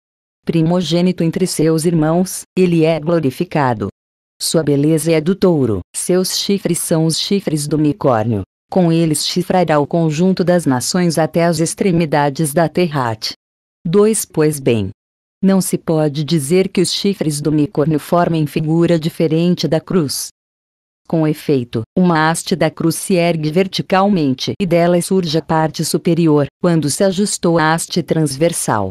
Primogênito entre seus irmãos, ele é glorificado sua beleza é do touro. Seus chifres são os chifres do micórnio. Com eles chifrará o conjunto das nações até as extremidades da terrate. 2. Pois bem. Não se pode dizer que os chifres do micórnio formem figura diferente da cruz. Com efeito, uma haste da cruz se ergue verticalmente e dela surge a parte superior, quando se ajustou a haste transversal,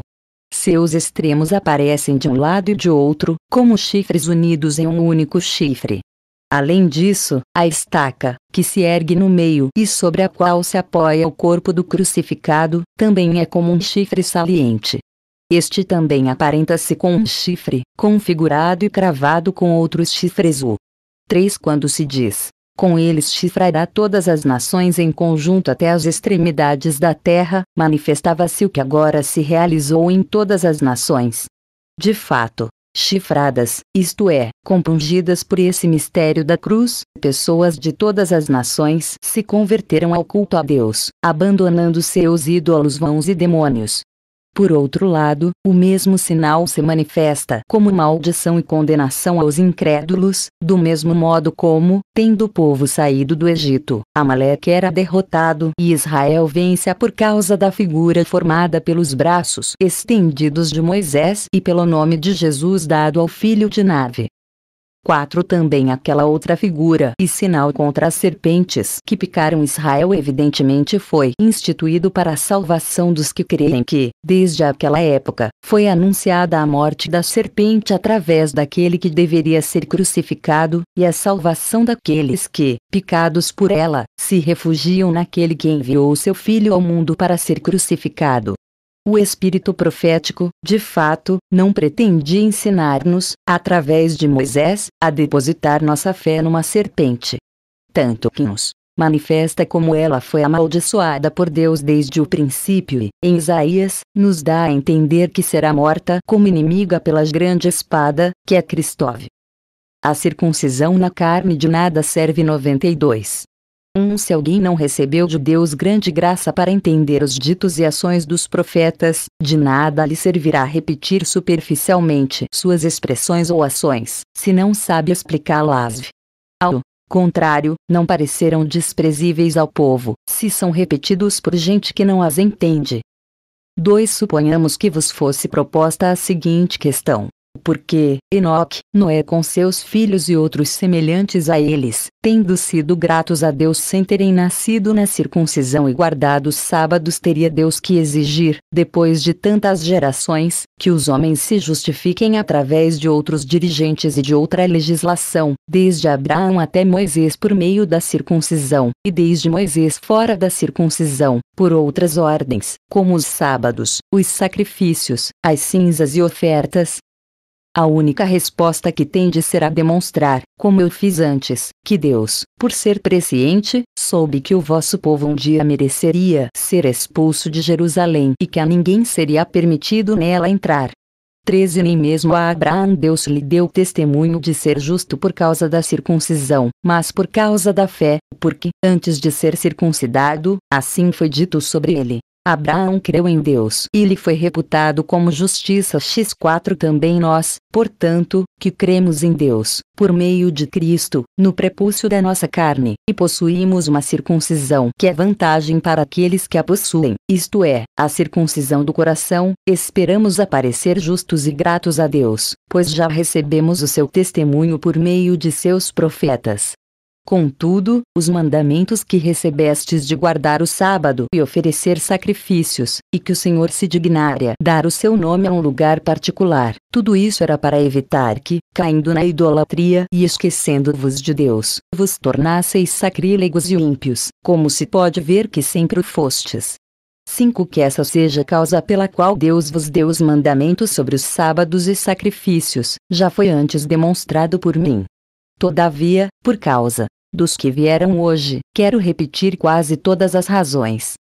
seus extremos aparecem de um lado e de outro, como chifres unidos em um único chifre. Além disso, a estaca, que se ergue no meio e sobre a qual se apoia o corpo do crucificado, também é como um chifre saliente. Este também aparenta-se com um chifre, configurado e cravado com outros chifres. O 3 Quando se diz com eles chifrará todas as nações em conjunto até as extremidades da terra, manifestava-se o que agora se realizou em todas as nações. De fato, chifradas, isto é, compungidas por esse mistério da cruz, pessoas de todas as nações se converteram ao culto a Deus, abandonando seus ídolos vãos e demônios, por outro lado, o mesmo sinal se manifesta como maldição e condenação aos incrédulos, do mesmo modo como, tendo o povo saído do Egito, Amaleque era derrotado e Israel vence por causa da figura formada pelos braços estendidos de Moisés e pelo nome de Jesus dado ao filho de Nave. 4 Também aquela outra figura e sinal contra as serpentes que picaram Israel evidentemente foi instituído para a salvação dos que creem que, desde aquela época, foi anunciada a morte da serpente através daquele que deveria ser crucificado, e a salvação daqueles que, picados por ela, se refugiam naquele que enviou seu filho ao mundo para ser crucificado. O espírito profético, de fato, não pretendia ensinar-nos, através de Moisés, a depositar nossa fé numa serpente. Tanto que nos manifesta como ela foi amaldiçoada por Deus desde o princípio e, em Isaías, nos dá a entender que será morta como inimiga pela grande espada, que é Cristóvão. A circuncisão na carne de nada serve 92. 1. Se alguém não recebeu de Deus grande graça para entender os ditos e ações dos profetas, de nada lhe servirá repetir superficialmente suas expressões ou ações, se não sabe explicá-las. Ao contrário, não parecerão desprezíveis ao povo, se são repetidos por gente que não as entende. 2. Suponhamos que vos fosse proposta a seguinte questão: porque Enoque, Noé com seus filhos e outros semelhantes a eles, tendo sido gratos a Deus sem terem nascido na circuncisão e guardado os sábados, teria Deus que exigir, depois de tantas gerações, que os homens se justifiquem através de outros dirigentes e de outra legislação, desde Abraão até Moisés por meio da circuncisão, e desde Moisés fora da circuncisão, por outras ordens, como os sábados, os sacrifícios, as cinzas e ofertas, a única resposta que tem de será demonstrar, como eu fiz antes, que Deus, por ser presciente, soube que o vosso povo um dia mereceria ser expulso de Jerusalém e que a ninguém seria permitido nela entrar. 13 Nem mesmo a Abraão Deus lhe deu testemunho de ser justo por causa da circuncisão, mas por causa da fé, porque, antes de ser circuncidado, assim foi dito sobre ele: Abraão creu em Deus e lhe foi reputado como justiça. X4 Também nós, portanto, que cremos em Deus, por meio de Cristo, no prepúcio da nossa carne, e possuímos uma circuncisão que é vantagem para aqueles que a possuem, isto é, a circuncisão do coração, esperamos aparecer justos e gratos a Deus, pois já recebemos o seu testemunho por meio de seus profetas. Contudo, os mandamentos que recebestes de guardar o sábado e oferecer sacrifícios, e que o Senhor se dignaria dar o seu nome a um lugar particular, tudo isso era para evitar que, caindo na idolatria e esquecendo-vos de Deus, vos tornasseis sacrílegos e ímpios, como se pode ver que sempre o fostes. 5. Que essa seja a causa pela qual Deus vos deu os mandamentos sobre os sábados e sacrifícios, já foi antes demonstrado por mim. Todavia, por causa dos que vieram hoje, quero repetir quase todas as razões.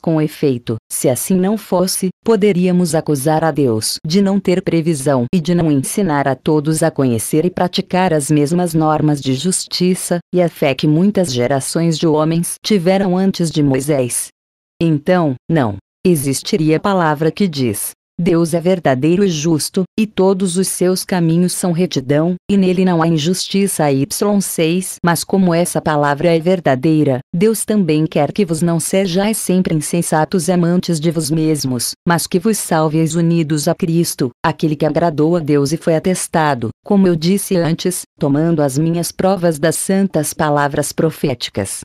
Com efeito, se assim não fosse, poderíamos acusar a Deus de não ter previsão e de não ensinar a todos a conhecer e praticar as mesmas normas de justiça e a fé que muitas gerações de homens tiveram antes de Moisés. Então, não existiria palavra que diz: Deus é verdadeiro e justo, e todos os seus caminhos são retidão, e nele não há injustiça. Y6 Mas como essa palavra é verdadeira, Deus também quer que vos não sejais sempre insensatos amantes de vos mesmos, mas que vos salveis unidos a Cristo, aquele que agradou a Deus e foi atestado, como eu disse antes, tomando as minhas provas das santas palavras proféticas.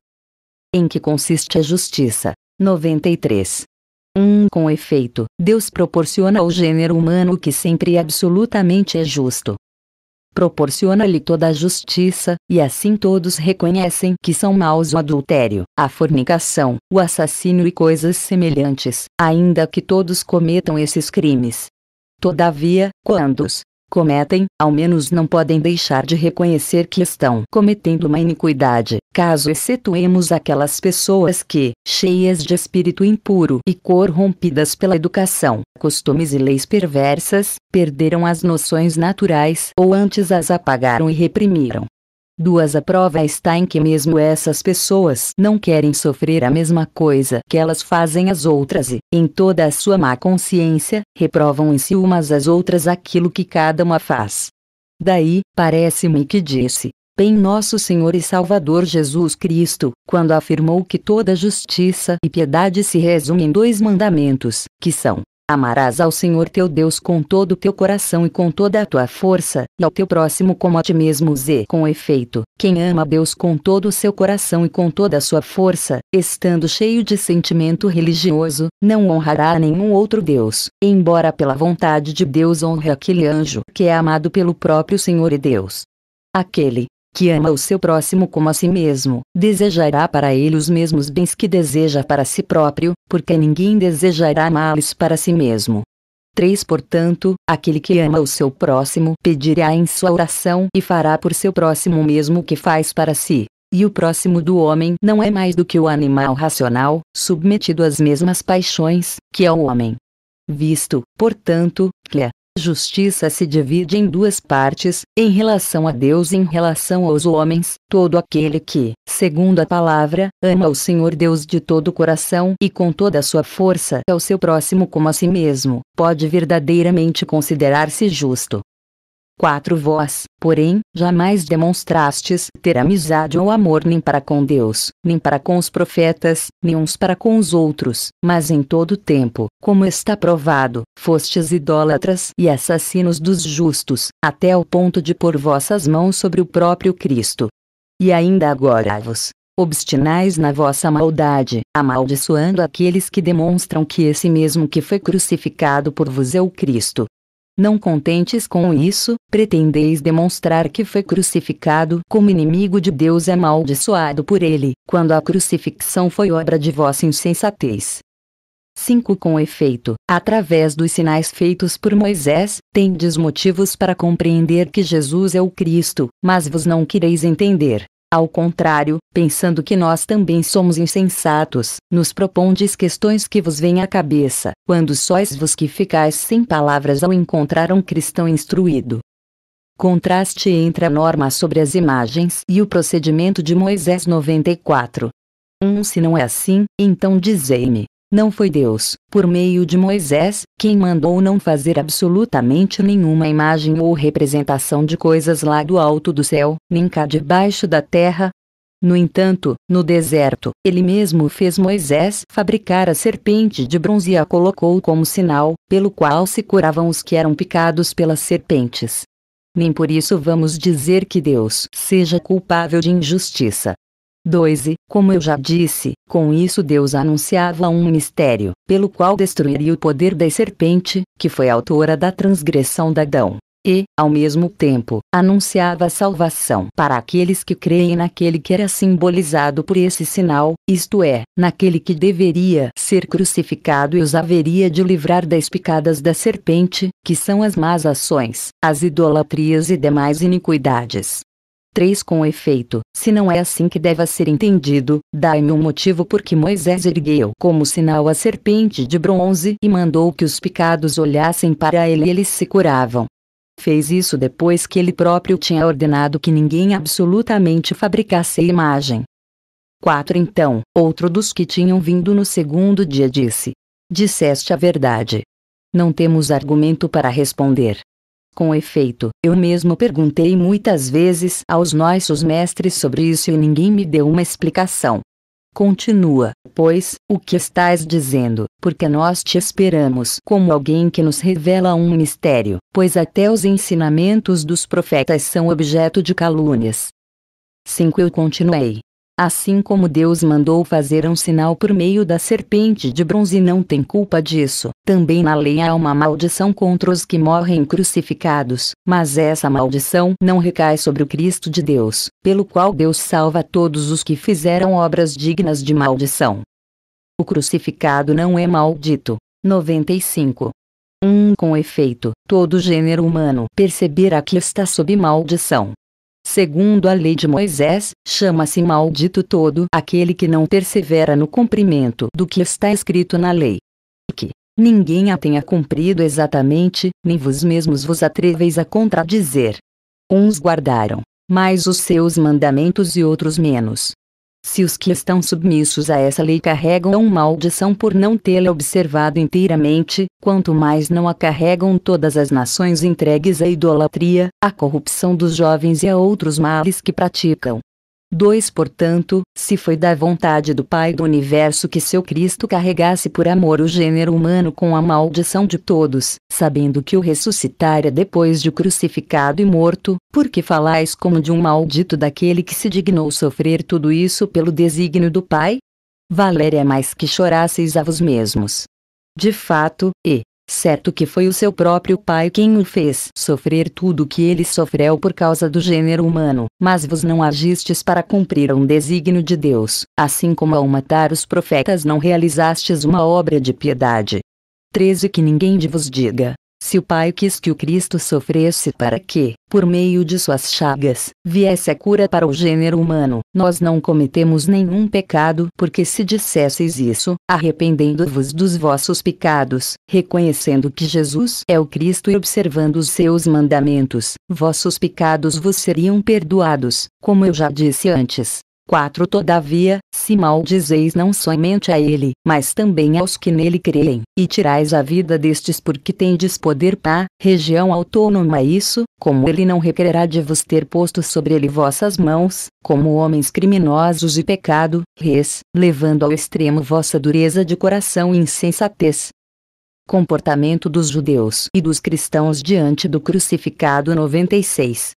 Em que consiste a justiça? 93. Um, com efeito, Deus proporciona ao gênero humano o que sempre é absolutamente é justo. Proporciona-lhe toda a justiça, e assim todos reconhecem que são maus o adultério, a fornicação, o assassínio e coisas semelhantes, ainda que todos cometam esses crimes. Todavia, quando os cometem, ao menos não podem deixar de reconhecer que estão cometendo uma iniquidade, caso excetuemos aquelas pessoas que, cheias de espírito impuro e corrompidas pela educação, costumes e leis perversas, perderam as noções naturais ou antes as apagaram e reprimiram. Duas a prova está em que mesmo essas pessoas não querem sofrer a mesma coisa que elas fazem às outras e, em toda a sua má consciência, reprovam em si umas às outras aquilo que cada uma faz. Daí, parece-me que disse, Bem nosso Senhor e Salvador Jesus Cristo, quando afirmou que toda justiça e piedade se resume em dois mandamentos, que são: Amarás ao Senhor teu Deus com todo o teu coração e com toda a tua força, e ao teu próximo como a ti mesmo. Z. Com efeito, quem ama a Deus com todo o seu coração e com toda a sua força, estando cheio de sentimento religioso, não honrará a nenhum outro Deus, embora pela vontade de Deus honre aquele anjo que é amado pelo próprio Senhor e Deus. Aquele, que ama o seu próximo como a si mesmo, desejará para ele os mesmos bens que deseja para si próprio, porque ninguém desejará males para si mesmo. 3. Portanto, aquele que ama o seu próximo pedirá em sua oração e fará por seu próximo o mesmo que faz para si. E o próximo do homem não é mais do que o animal racional, submetido às mesmas paixões, que é o homem. Visto, portanto, que a é justiça se divide em duas partes, em relação a Deus e em relação aos homens. Todo aquele que, segundo a palavra, ama o Senhor Deus de todo o coração e com toda a sua força ao seu próximo como a si mesmo, pode verdadeiramente considerar-se justo. 4 Vós, porém, jamais demonstrastes ter amizade ou amor nem para com Deus, nem para com os profetas, nem uns para com os outros, mas em todo tempo, como está provado, fostes idólatras e assassinos dos justos, até o ponto de pôr vossas mãos sobre o próprio Cristo. E ainda agora vos obstinais na vossa maldade, amaldiçoando aqueles que demonstram que esse mesmo que foi crucificado por vos é o Cristo. Não contentes com isso, pretendeis demonstrar que foi crucificado como inimigo de Deus e amaldiçoado por ele, quando a crucifixão foi obra de vossa insensatez. 5. Com efeito, através dos sinais feitos por Moisés, tendes motivos para compreender que Jesus é o Cristo, mas vos não quereis entender. Ao contrário, pensando que nós também somos insensatos, nos propondes questões que vos vêm à cabeça, quando sois vos que ficais sem palavras ao encontrar um cristão instruído. Contraste entre a norma sobre as imagens e o procedimento de Moisés 94. 1 um, Se não é assim, então dizei-me, não foi Deus, por meio de Moisés, quem mandou não fazer absolutamente nenhuma imagem ou representação de coisas lá do alto do céu, nem cá debaixo da terra. No entanto, no deserto, ele mesmo fez Moisés fabricar a serpente de bronze e a colocou como sinal, pelo qual se curavam os que eram picados pelas serpentes. Nem por isso vamos dizer que Deus seja culpável de injustiça, 2. Como eu já disse, com isso Deus anunciava um mistério, pelo qual destruiria o poder da serpente, que foi autora da transgressão de Adão. E, ao mesmo tempo, anunciava a salvação para aqueles que creem naquele que era simbolizado por esse sinal, isto é, naquele que deveria ser crucificado e os haveria de livrar das picadas da serpente, que são as más ações, as idolatrias e demais iniquidades. 3 Com efeito, se não é assim que deve ser entendido, dai-me um motivo por que Moisés ergueu como sinal a serpente de bronze e mandou que os picados olhassem para ele e eles se curavam. Fez isso depois que ele próprio tinha ordenado que ninguém absolutamente fabricasse a imagem. 4 Então, outro dos que tinham vindo no segundo dia disse: Disseste a verdade. Não temos argumento para responder. Com efeito, eu mesmo perguntei muitas vezes aos nossos mestres sobre isso e ninguém me deu uma explicação. Continua, pois, o que estás dizendo, porque nós te esperamos como alguém que nos revela um mistério, pois até os ensinamentos dos profetas são objeto de calúnias. 5 Eu continuei, Assim como Deus mandou fazer um sinal por meio da serpente de bronze e não tem culpa disso, também na lei há uma maldição contra os que morrem crucificados, mas essa maldição não recai sobre o Cristo de Deus, pelo qual Deus salva todos os que fizeram obras dignas de maldição. O crucificado não é maldito. 95. 1. Um, com efeito, todo gênero humano perceberá que está sob maldição Segundo a lei de Moisés, chama-se maldito todo aquele que não persevera no cumprimento do que está escrito na lei. E que ninguém a tenha cumprido exatamente, nem vos mesmos vos atreveis a contradizer. Uns guardaram, mais os seus mandamentos e outros menos. Se os que estão submissos a essa lei carregam maldição por não tê-la observado inteiramente, quanto mais não a carregam todas as nações entregues à idolatria, à corrupção dos jovens e a outros males que praticam. 2. Portanto, se foi da vontade do Pai do Universo que seu Cristo carregasse por amor o gênero humano com a maldição de todos, sabendo que o ressuscitaria depois de crucificado e morto, por que falais como de um maldito daquele que se dignou sofrer tudo isso pelo desígnio do Pai? Valéria mais que chorasseis a vós mesmos. De fato, e, Certo que foi o seu próprio pai quem o fez sofrer tudo o que ele sofreu por causa do gênero humano, mas vos não agistes para cumprir um desígnio de Deus, assim como ao matar os profetas não realizastes uma obra de piedade. 13 Que ninguém de vos diga, se o Pai quis que o Cristo sofresse para que, por meio de suas chagas, viesse a cura para o gênero humano, nós não cometemos nenhum pecado, porque se dissesseis isso, arrependendo-vos dos vossos pecados, reconhecendo que Jesus é o Cristo e observando os seus mandamentos, vossos pecados vos seriam perdoados, como eu já disse antes, 4 Todavia, se maldizeis não somente a ele, mas também aos que nele creem, e tirais a vida destes porque tendes poder pá, região autônoma isso, como ele não requererá de vos ter posto sobre ele vossas mãos, como homens criminosos e pecado, res, levando ao extremo vossa dureza de coração e insensatez, Comportamento dos judeus e dos cristãos diante do crucificado 96.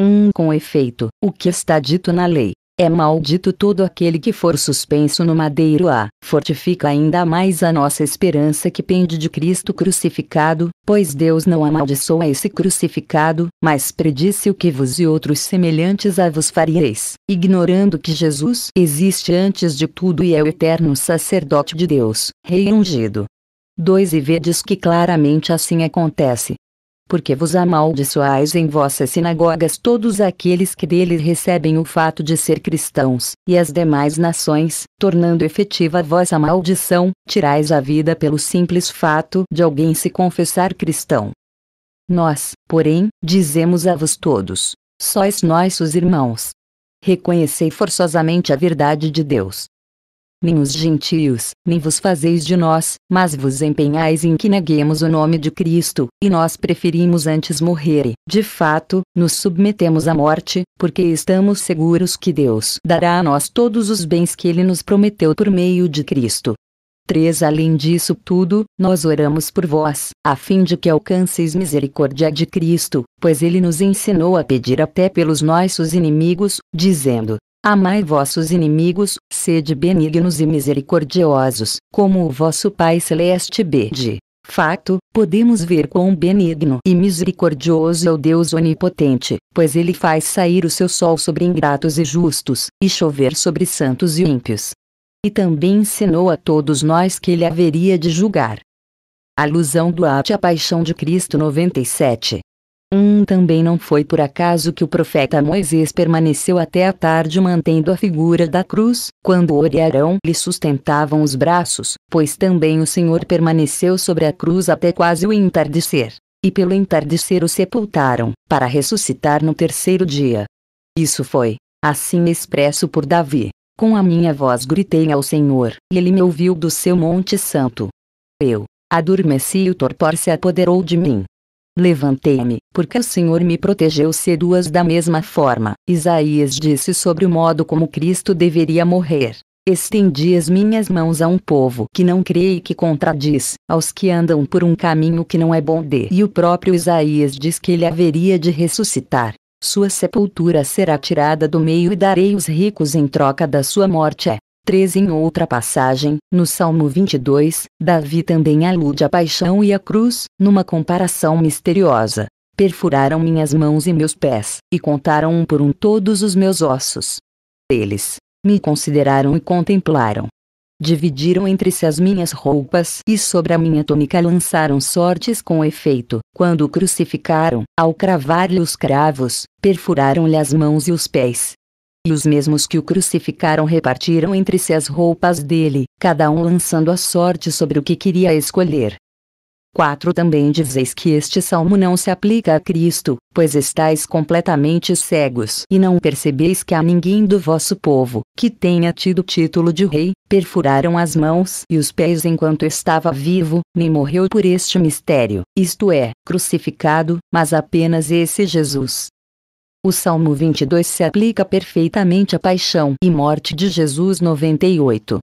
1. Um, com efeito, o que está dito na lei, é maldito todo aquele que for suspenso no madeiro a, fortifica ainda mais a nossa esperança que pende de Cristo crucificado, pois Deus não amaldiçoa esse crucificado, mas predisse o que vos e outros semelhantes a vos fareis, ignorando que Jesus existe antes de tudo e é o eterno sacerdote de Deus, rei ungido. 2 E vedes que claramente assim acontece, porque vos amaldiçoais em vossas sinagogas todos aqueles que dele recebem o fato de ser cristãos, e as demais nações, tornando efetiva a vossa maldição, tirais a vida pelo simples fato de alguém se confessar cristão. Nós, porém, dizemos a vos todos: sois nossos irmãos. Reconhecei forçosamente a verdade de Deus, nem os gentios, nem vos fazeis de nós, mas vos empenhais em que neguemos o nome de Cristo, e nós preferimos antes morrer. De fato, nos submetemos à morte, porque estamos seguros que Deus dará a nós todos os bens que ele nos prometeu por meio de Cristo. 3 Além disso tudo, nós oramos por vós, a fim de que alcanceis misericórdia de Cristo, pois ele nos ensinou a pedir até pelos nossos inimigos, dizendo: Amai vossos inimigos, sede benignos e misericordiosos, como o vosso Pai Celeste bede. Fato, podemos ver quão benigno e misericordioso é o Deus onipotente, pois ele faz sair o seu sol sobre ingratos e justos, e chover sobre santos e ímpios. E também ensinou a todos nós que ele haveria de julgar. Alusão do Ate à Paixão de Cristo 97 Hum, também não foi por acaso que o profeta Moisés permaneceu até a tarde mantendo a figura da cruz, quando Ori e Arão lhe sustentavam os braços, pois também o Senhor permaneceu sobre a cruz até quase o entardecer. E pelo entardecer o sepultaram, para ressuscitar no terceiro dia. Isso foi, assim expresso por Davi. Com a minha voz gritei ao Senhor, e ele me ouviu do seu Monte Santo. Eu, adormeci e o torpor se apoderou de mim. Levantei-me, porque o Senhor me protegeu se duas da mesma forma. Isaías disse sobre o modo como Cristo deveria morrer. Estendi as minhas mãos a um povo que não crê e que contradiz, aos que andam por um caminho que não é bom de. E o próprio Isaías diz que ele haveria de ressuscitar. Sua sepultura será tirada do meio e darei os ricos em troca da sua morte. 13 Em outra passagem, no Salmo 22, Davi também alude à paixão e à cruz, numa comparação misteriosa. Perfuraram minhas mãos e meus pés, e contaram um por um todos os meus ossos. Eles me consideraram e contemplaram. Dividiram entre si as minhas roupas e sobre a minha túnica lançaram sortes com efeito. Quando o crucificaram, ao cravar-lhe os cravos, perfuraram-lhe as mãos e os pés, e os mesmos que o crucificaram repartiram entre si as roupas dele, cada um lançando a sorte sobre o que queria escolher. 4 Também dizeis que este salmo não se aplica a Cristo, pois estáis completamente cegos e não percebeis que a ninguém do vosso povo, que tenha tido título de rei, perfuraram as mãos e os pés enquanto estava vivo, nem morreu por este mistério, isto é, crucificado, mas apenas esse Jesus, o Salmo 22 se aplica perfeitamente à paixão e morte de Jesus 98.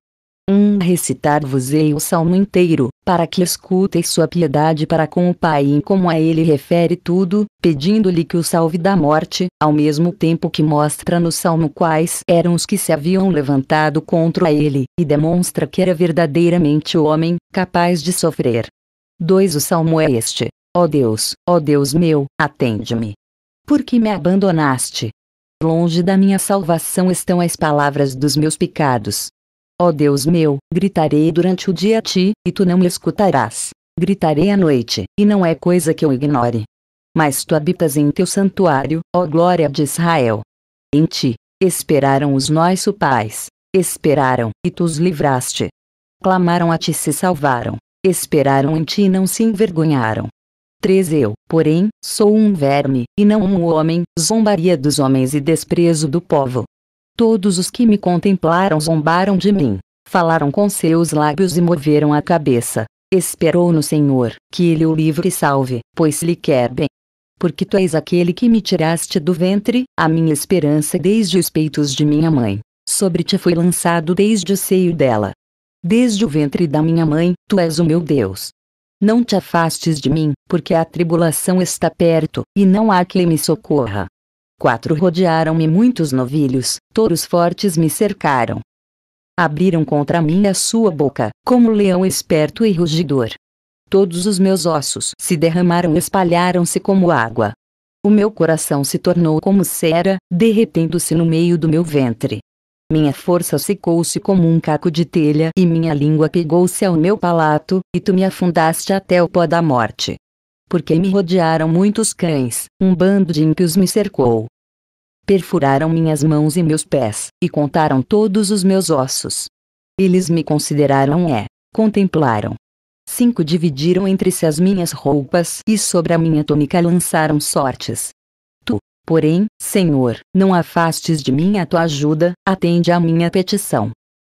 1. Um, Recitar-vos-ei o salmo inteiro, para que escuteis sua piedade para com o Pai em como a ele refere tudo, pedindo-lhe que o salve da morte, ao mesmo tempo que mostra no salmo quais eram os que se haviam levantado contra ele, e demonstra que era verdadeiramente homem, capaz de sofrer. 2. O salmo é este. Ó Deus, ó Deus meu, atende-me porque me abandonaste. Longe da minha salvação estão as palavras dos meus pecados. Ó oh Deus meu, gritarei durante o dia a ti, e tu não me escutarás. Gritarei à noite, e não é coisa que eu ignore. Mas tu habitas em teu santuário, ó oh glória de Israel. Em ti, esperaram os nossos pais, esperaram, e tu os livraste. Clamaram a ti e se salvaram, esperaram em ti e não se envergonharam. 3 Eu, porém, sou um verme, e não um homem, zombaria dos homens e desprezo do povo. Todos os que me contemplaram zombaram de mim, falaram com seus lábios e moveram a cabeça. Esperou no Senhor, que ele o livre e salve, pois lhe quer bem. Porque tu és aquele que me tiraste do ventre, a minha esperança desde os peitos de minha mãe. Sobre ti fui lançado desde o seio dela. Desde o ventre da minha mãe, tu és o meu Deus. Não te afastes de mim, porque a tribulação está perto, e não há quem me socorra. Quatro rodearam-me muitos novilhos, touros fortes me cercaram. Abriram contra mim a sua boca, como leão esperto e rugidor. Todos os meus ossos se derramaram e espalharam-se como água. O meu coração se tornou como cera, derretendo-se no meio do meu ventre. Minha força secou-se como um caco de telha e minha língua pegou-se ao meu palato, e tu me afundaste até o pó da morte. Porque me rodearam muitos cães, um bando de ímpios me cercou. Perfuraram minhas mãos e meus pés, e contaram todos os meus ossos. Eles me consideraram é, contemplaram. Cinco dividiram entre si as minhas roupas e sobre a minha túnica lançaram sortes. Porém, Senhor, não afastes de mim a tua ajuda, atende à minha petição.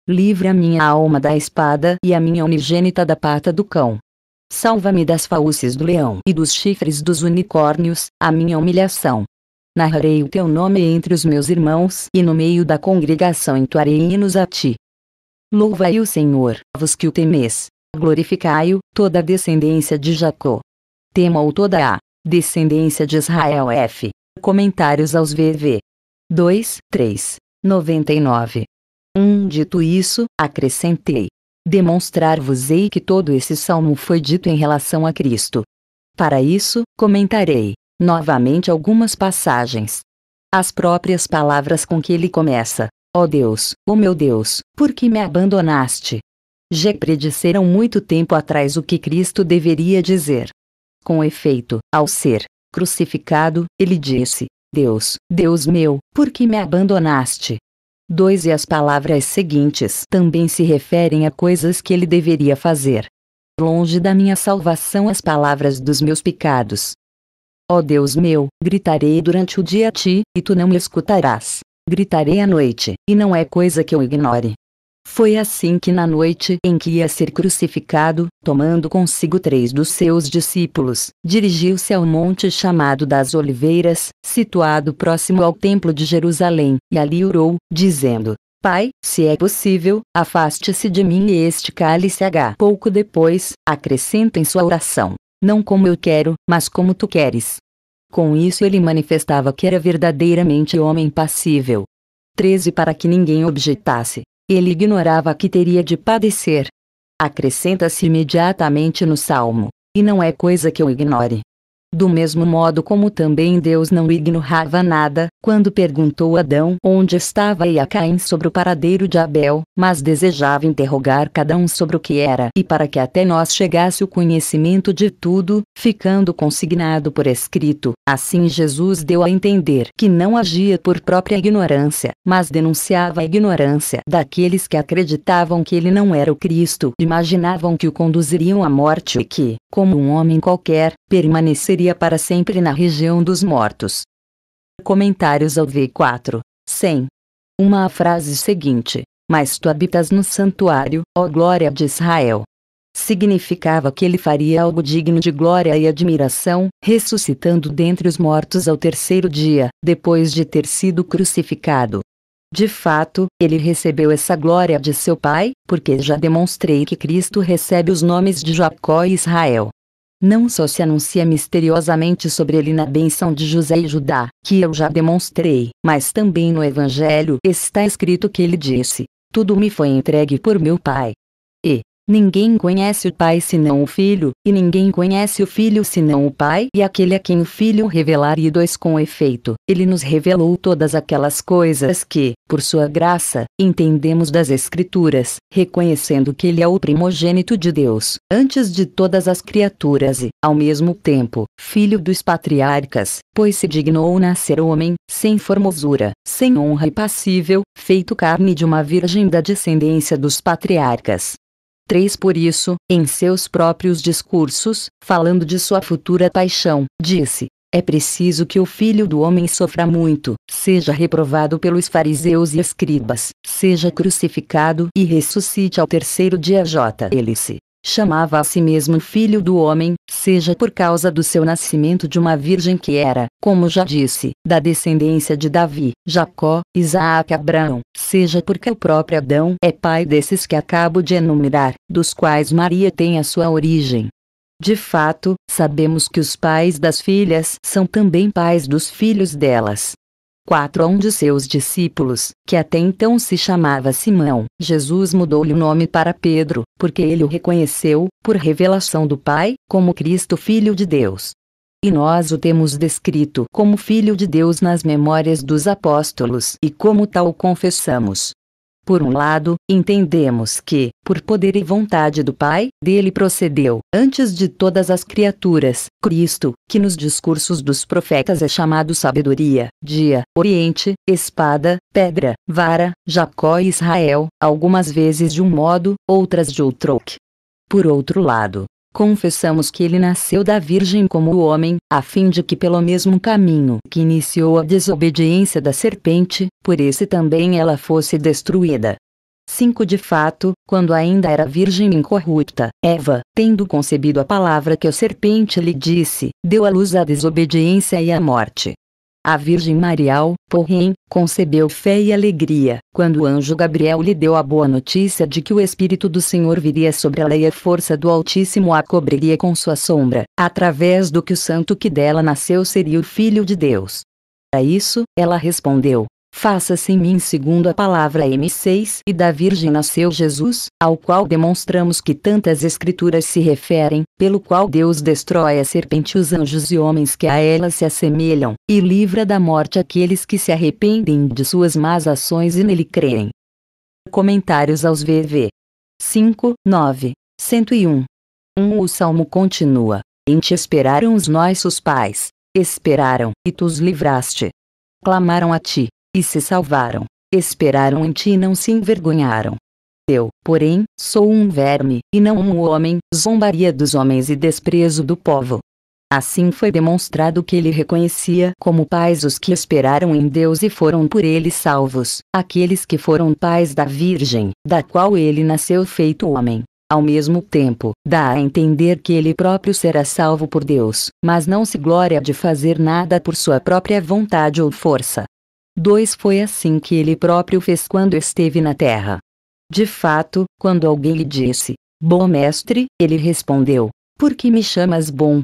Livre a minha alma da espada e a minha unigênita da pata do cão. Salva-me das fauces do leão e dos chifres dos unicórnios, a minha humilhação. Narrarei o teu nome entre os meus irmãos e no meio da congregação entoarei hinos a ti. Louvai o Senhor, vos que o temeis. Glorificai-o, toda a descendência de Jacó. Tema-o toda a descendência de Israel F. Comentários aos VV 2, 3, 99. 1. Um, dito isso, acrescentei. Demonstrar-vos-ei que todo esse salmo foi dito em relação a Cristo. Para isso, comentarei, novamente algumas passagens. As próprias palavras com que ele começa, ó oh Deus, o oh meu Deus, por que me abandonaste? Já predisseram muito tempo atrás o que Cristo deveria dizer. Com efeito, ao ser, crucificado, ele disse: Deus, Deus meu, por que me abandonaste? 2 E as palavras seguintes também se referem a coisas que ele deveria fazer. Longe da minha salvação as palavras dos meus pecados. Ó oh Deus meu, gritarei durante o dia a ti, e tu não me escutarás. Gritarei à noite, e não é coisa que eu ignore. Foi assim que na noite em que ia ser crucificado, tomando consigo três dos seus discípulos, dirigiu-se ao monte chamado das Oliveiras, situado próximo ao Templo de Jerusalém, e ali orou, dizendo: Pai, se é possível, afaste-se de mim este cálice. H. Pouco depois, acrescenta em sua oração: Não como eu quero, mas como tu queres. Com isso ele manifestava que era verdadeiramente homem passível. 13 Para que ninguém objetasse, ele ignorava que teria de padecer. Acrescenta-se imediatamente no Salmo, e não é coisa que eu ignore, do mesmo modo como também Deus não ignorava nada, quando perguntou a Adão onde estava e a Caim sobre o paradeiro de Abel, mas desejava interrogar cada um sobre o que era e para que até nós chegasse o conhecimento de tudo, ficando consignado por escrito. Assim Jesus deu a entender que não agia por própria ignorância, mas denunciava a ignorância daqueles que acreditavam que ele não era o Cristo, imaginavam que o conduziriam à morte e que, como um homem qualquer, permaneceria para sempre na região dos mortos. Comentários ao V4. 100. Uma a frase seguinte, mas tu habitas no santuário, ó glória de Israel. Significava que ele faria algo digno de glória e admiração, ressuscitando dentre os mortos ao terceiro dia, depois de ter sido crucificado. De fato, ele recebeu essa glória de seu pai, porque já demonstrei que Cristo recebe os nomes de Jacó e Israel. Não só se anuncia misteriosamente sobre ele na benção de José e Judá, que eu já demonstrei, mas também no Evangelho está escrito que ele disse: Tudo me foi entregue por meu Pai. Ninguém conhece o pai senão o filho, e ninguém conhece o filho senão o pai e aquele a quem o filho revelar. E dois com efeito, ele nos revelou todas aquelas coisas que, por sua graça, entendemos das Escrituras, reconhecendo que ele é o primogênito de Deus, antes de todas as criaturas e, ao mesmo tempo, filho dos patriarcas, pois se dignou nascer homem, sem formosura, sem honra e passível, feito carne de uma virgem da descendência dos patriarcas, 3 Por isso, em seus próprios discursos, falando de sua futura paixão, disse: É preciso que o filho do homem sofra muito, seja reprovado pelos fariseus e escribas, seja crucificado e ressuscite ao terceiro dia. J. Ele se chamava a si mesmo filho do homem, seja por causa do seu nascimento de uma virgem que era, como já disse, da descendência de Davi, Jacó, Isaac e Abraão, seja porque o próprio Adão é pai desses que acabo de enumerar, dos quais Maria tem a sua origem. De fato, sabemos que os pais das filhas são também pais dos filhos delas. 4 a um de seus discípulos, que até então se chamava Simão. Jesus mudou-lhe o nome para Pedro, porque ele o reconheceu, por revelação do Pai, como Cristo Filho de Deus. E nós o temos descrito como Filho de Deus nas Memórias dos Apóstolos e como tal o confessamos. Por um lado, entendemos que, por poder e vontade do Pai, dele procedeu, antes de todas as criaturas, Cristo, que nos discursos dos profetas é chamado sabedoria, dia, oriente, espada, pedra, vara, Jacó e Israel, algumas vezes de um modo, outras de outro. Por outro lado, Confessamos que ele nasceu da Virgem como o homem, a fim de que pelo mesmo caminho que iniciou a desobediência da serpente, por esse também ela fosse destruída. 5 De fato, quando ainda era virgem incorrupta, Eva, tendo concebido a palavra que a serpente lhe disse, deu à luz a desobediência e a morte. A Virgem Marial, porém, concebeu fé e alegria, quando o anjo Gabriel lhe deu a boa notícia de que o Espírito do Senhor viria sobre ela e a força do Altíssimo a cobriria com sua sombra, através do que o santo que dela nasceu seria o Filho de Deus. A isso, ela respondeu: Faça-se em mim segundo a palavra M6 e da Virgem nasceu Jesus, ao qual demonstramos que tantas escrituras se referem, pelo qual Deus destrói a serpente os anjos e homens que a ela se assemelham, e livra da morte aqueles que se arrependem de suas más ações e nele creem. Comentários aos VV 5, 9, 101 1. O Salmo continua, em te esperaram os nossos pais, esperaram, e tu os livraste. Clamaram a ti, e se salvaram. Esperaram em ti e não se envergonharam. Eu, porém, sou um verme, e não um homem, zombaria dos homens e desprezo do povo. Assim foi demonstrado que ele reconhecia como pais os que esperaram em Deus e foram por ele salvos, aqueles que foram pais da Virgem, da qual ele nasceu feito homem. Ao mesmo tempo, dá a entender que ele próprio será salvo por Deus, mas não se glória de fazer nada por sua própria vontade ou força, 2 Foi assim que ele próprio fez quando esteve na terra. De fato, quando alguém lhe disse: Bom mestre, ele respondeu: Por que me chamas bom?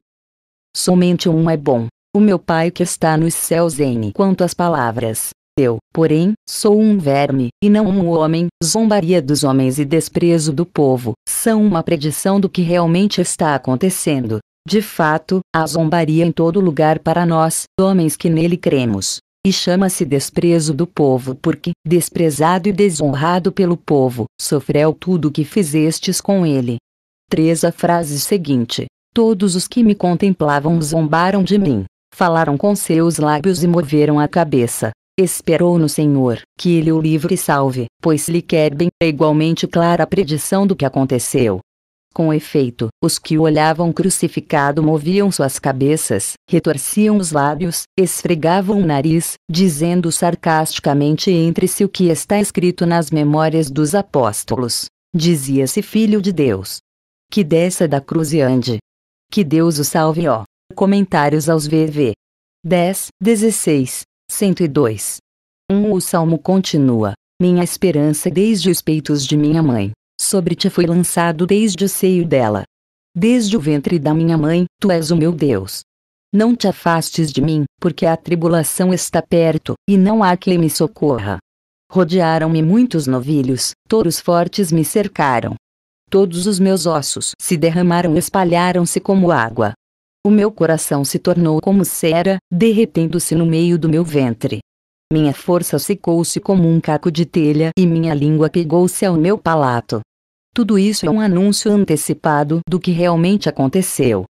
Somente um é bom, o meu Pai que está nos céus. N quanto às palavras, eu, porém, sou um verme, e não um homem, zombaria dos homens e desprezo do povo, são uma predição do que realmente está acontecendo. De fato, há zombaria em todo lugar para nós, homens que nele cremos. E chama-se desprezo do povo, porque, desprezado e desonrado pelo povo, sofreu tudo o que fizestes com ele. 3. A frase seguinte: Todos os que me contemplavam zombaram de mim, falaram com seus lábios e moveram a cabeça. Esperou no Senhor, que ele o livre e salve, pois lhe quer bem. É igualmente clara a predição do que aconteceu, com efeito, os que o olhavam crucificado moviam suas cabeças, retorciam os lábios, esfregavam o nariz, dizendo sarcasticamente entre si o que está escrito nas memórias dos apóstolos. Dizia-se Filho de Deus. Que desça da cruz e ande. Que Deus o salve, ó. Comentários aos VV. 10, 16, 102. 1. Um, o salmo continua. Minha esperança desde os peitos de minha mãe Sobre ti foi lançado desde o seio dela. Desde o ventre da minha mãe, tu és o meu Deus. Não te afastes de mim, porque a tribulação está perto, e não há quem me socorra. Rodearam-me muitos novilhos, touros fortes me cercaram. Todos os meus ossos se derramaram e espalharam-se como água. O meu coração se tornou como cera, derretendo-se no meio do meu ventre. Minha força secou-se como um caco de telha e minha língua pegou-se ao meu palato. Tudo isso é um anúncio antecipado do que realmente aconteceu.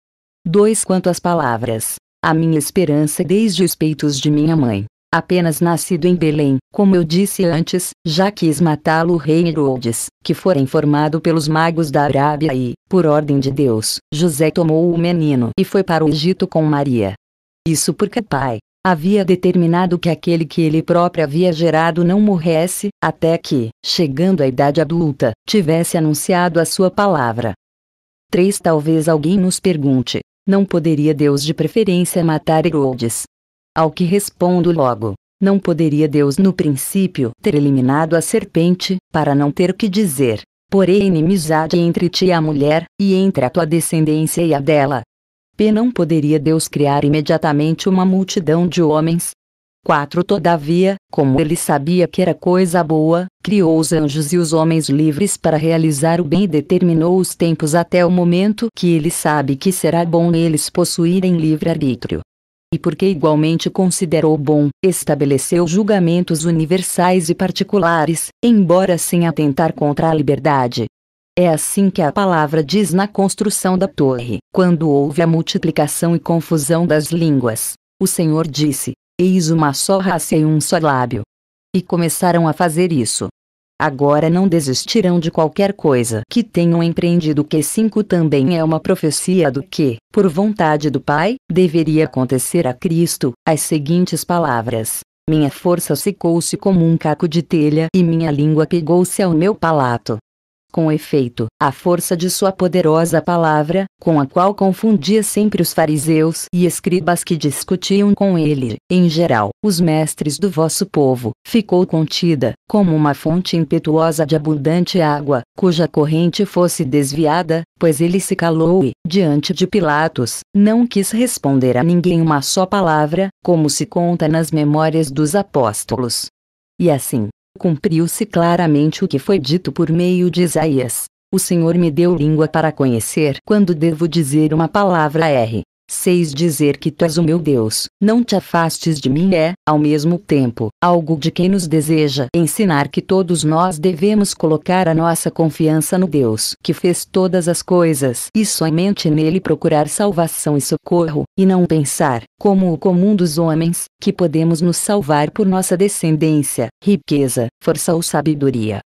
Dois Quanto às palavras. A minha esperança desde os peitos de minha mãe. Apenas nascido em Belém, como eu disse antes, já quis matá-lo o rei Herodes, que fora informado pelos magos da Arábia e, por ordem de Deus, José tomou o menino e foi para o Egito com Maria. Isso porque pai, havia determinado que aquele que ele próprio havia gerado não morresse, até que, chegando à idade adulta, tivesse anunciado a sua palavra. 3. Talvez alguém nos pergunte: não poderia Deus de preferência matar Herodes? Ao que respondo logo: não poderia Deus no princípio ter eliminado a serpente, para não ter que dizer: porém inimizade entre ti e a mulher, e entre a tua descendência e a dela, P. Não poderia Deus criar imediatamente uma multidão de homens? 4. Todavia, como ele sabia que era coisa boa, criou os anjos e os homens livres para realizar o bem e determinou os tempos até o momento que ele sabe que será bom eles possuírem livre-arbítrio. E porque igualmente considerou bom, estabeleceu julgamentos universais e particulares, embora sem atentar contra a liberdade é assim que a palavra diz na construção da torre, quando houve a multiplicação e confusão das línguas. O Senhor disse: Eis uma só raça e um só lábio. E começaram a fazer isso. Agora não desistirão de qualquer coisa que tenham empreendido, que 5 também é uma profecia do que, por vontade do Pai, deveria acontecer a Cristo, as seguintes palavras: Minha força secou-se como um caco de telha e minha língua pegou-se ao meu palato. Com efeito, a força de sua poderosa palavra, com a qual confundia sempre os fariseus e escribas que discutiam com ele, em geral, os mestres do vosso povo, ficou contida, como uma fonte impetuosa de abundante água, cuja corrente fosse desviada, pois ele se calou e, diante de Pilatos, não quis responder a ninguém uma só palavra, como se conta nas memórias dos apóstolos. E assim, Cumpriu-se claramente o que foi dito por meio de Isaías. O Senhor me deu língua para conhecer quando devo dizer uma palavra R. Seis dizer que tu és o meu Deus, não te afastes de mim é, ao mesmo tempo, algo de quem nos deseja ensinar que todos nós devemos colocar a nossa confiança no Deus que fez todas as coisas e somente nele procurar salvação e socorro, e não pensar, como o comum dos homens, que podemos nos salvar por nossa descendência, riqueza, força ou sabedoria.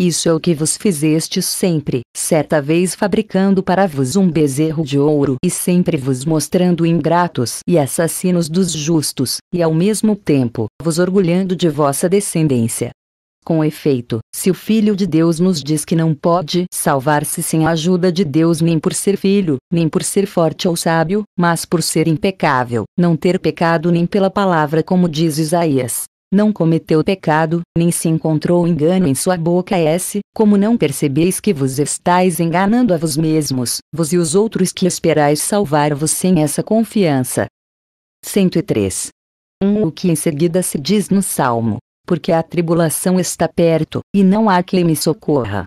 Isso é o que vos fizestes sempre, certa vez fabricando para vos um bezerro de ouro e sempre vos mostrando ingratos e assassinos dos justos, e ao mesmo tempo vos orgulhando de vossa descendência. Com efeito, se o Filho de Deus nos diz que não pode salvar-se sem a ajuda de Deus nem por ser filho, nem por ser forte ou sábio, mas por ser impecável, não ter pecado nem pela palavra como diz Isaías, não cometeu pecado, nem se encontrou engano em sua boca S, como não percebeis que vos estáis enganando a vos mesmos, vos e os outros que esperais salvar-vos sem essa confiança. 103. 1. Um, o que em seguida se diz no Salmo, porque a tribulação está perto, e não há quem me socorra.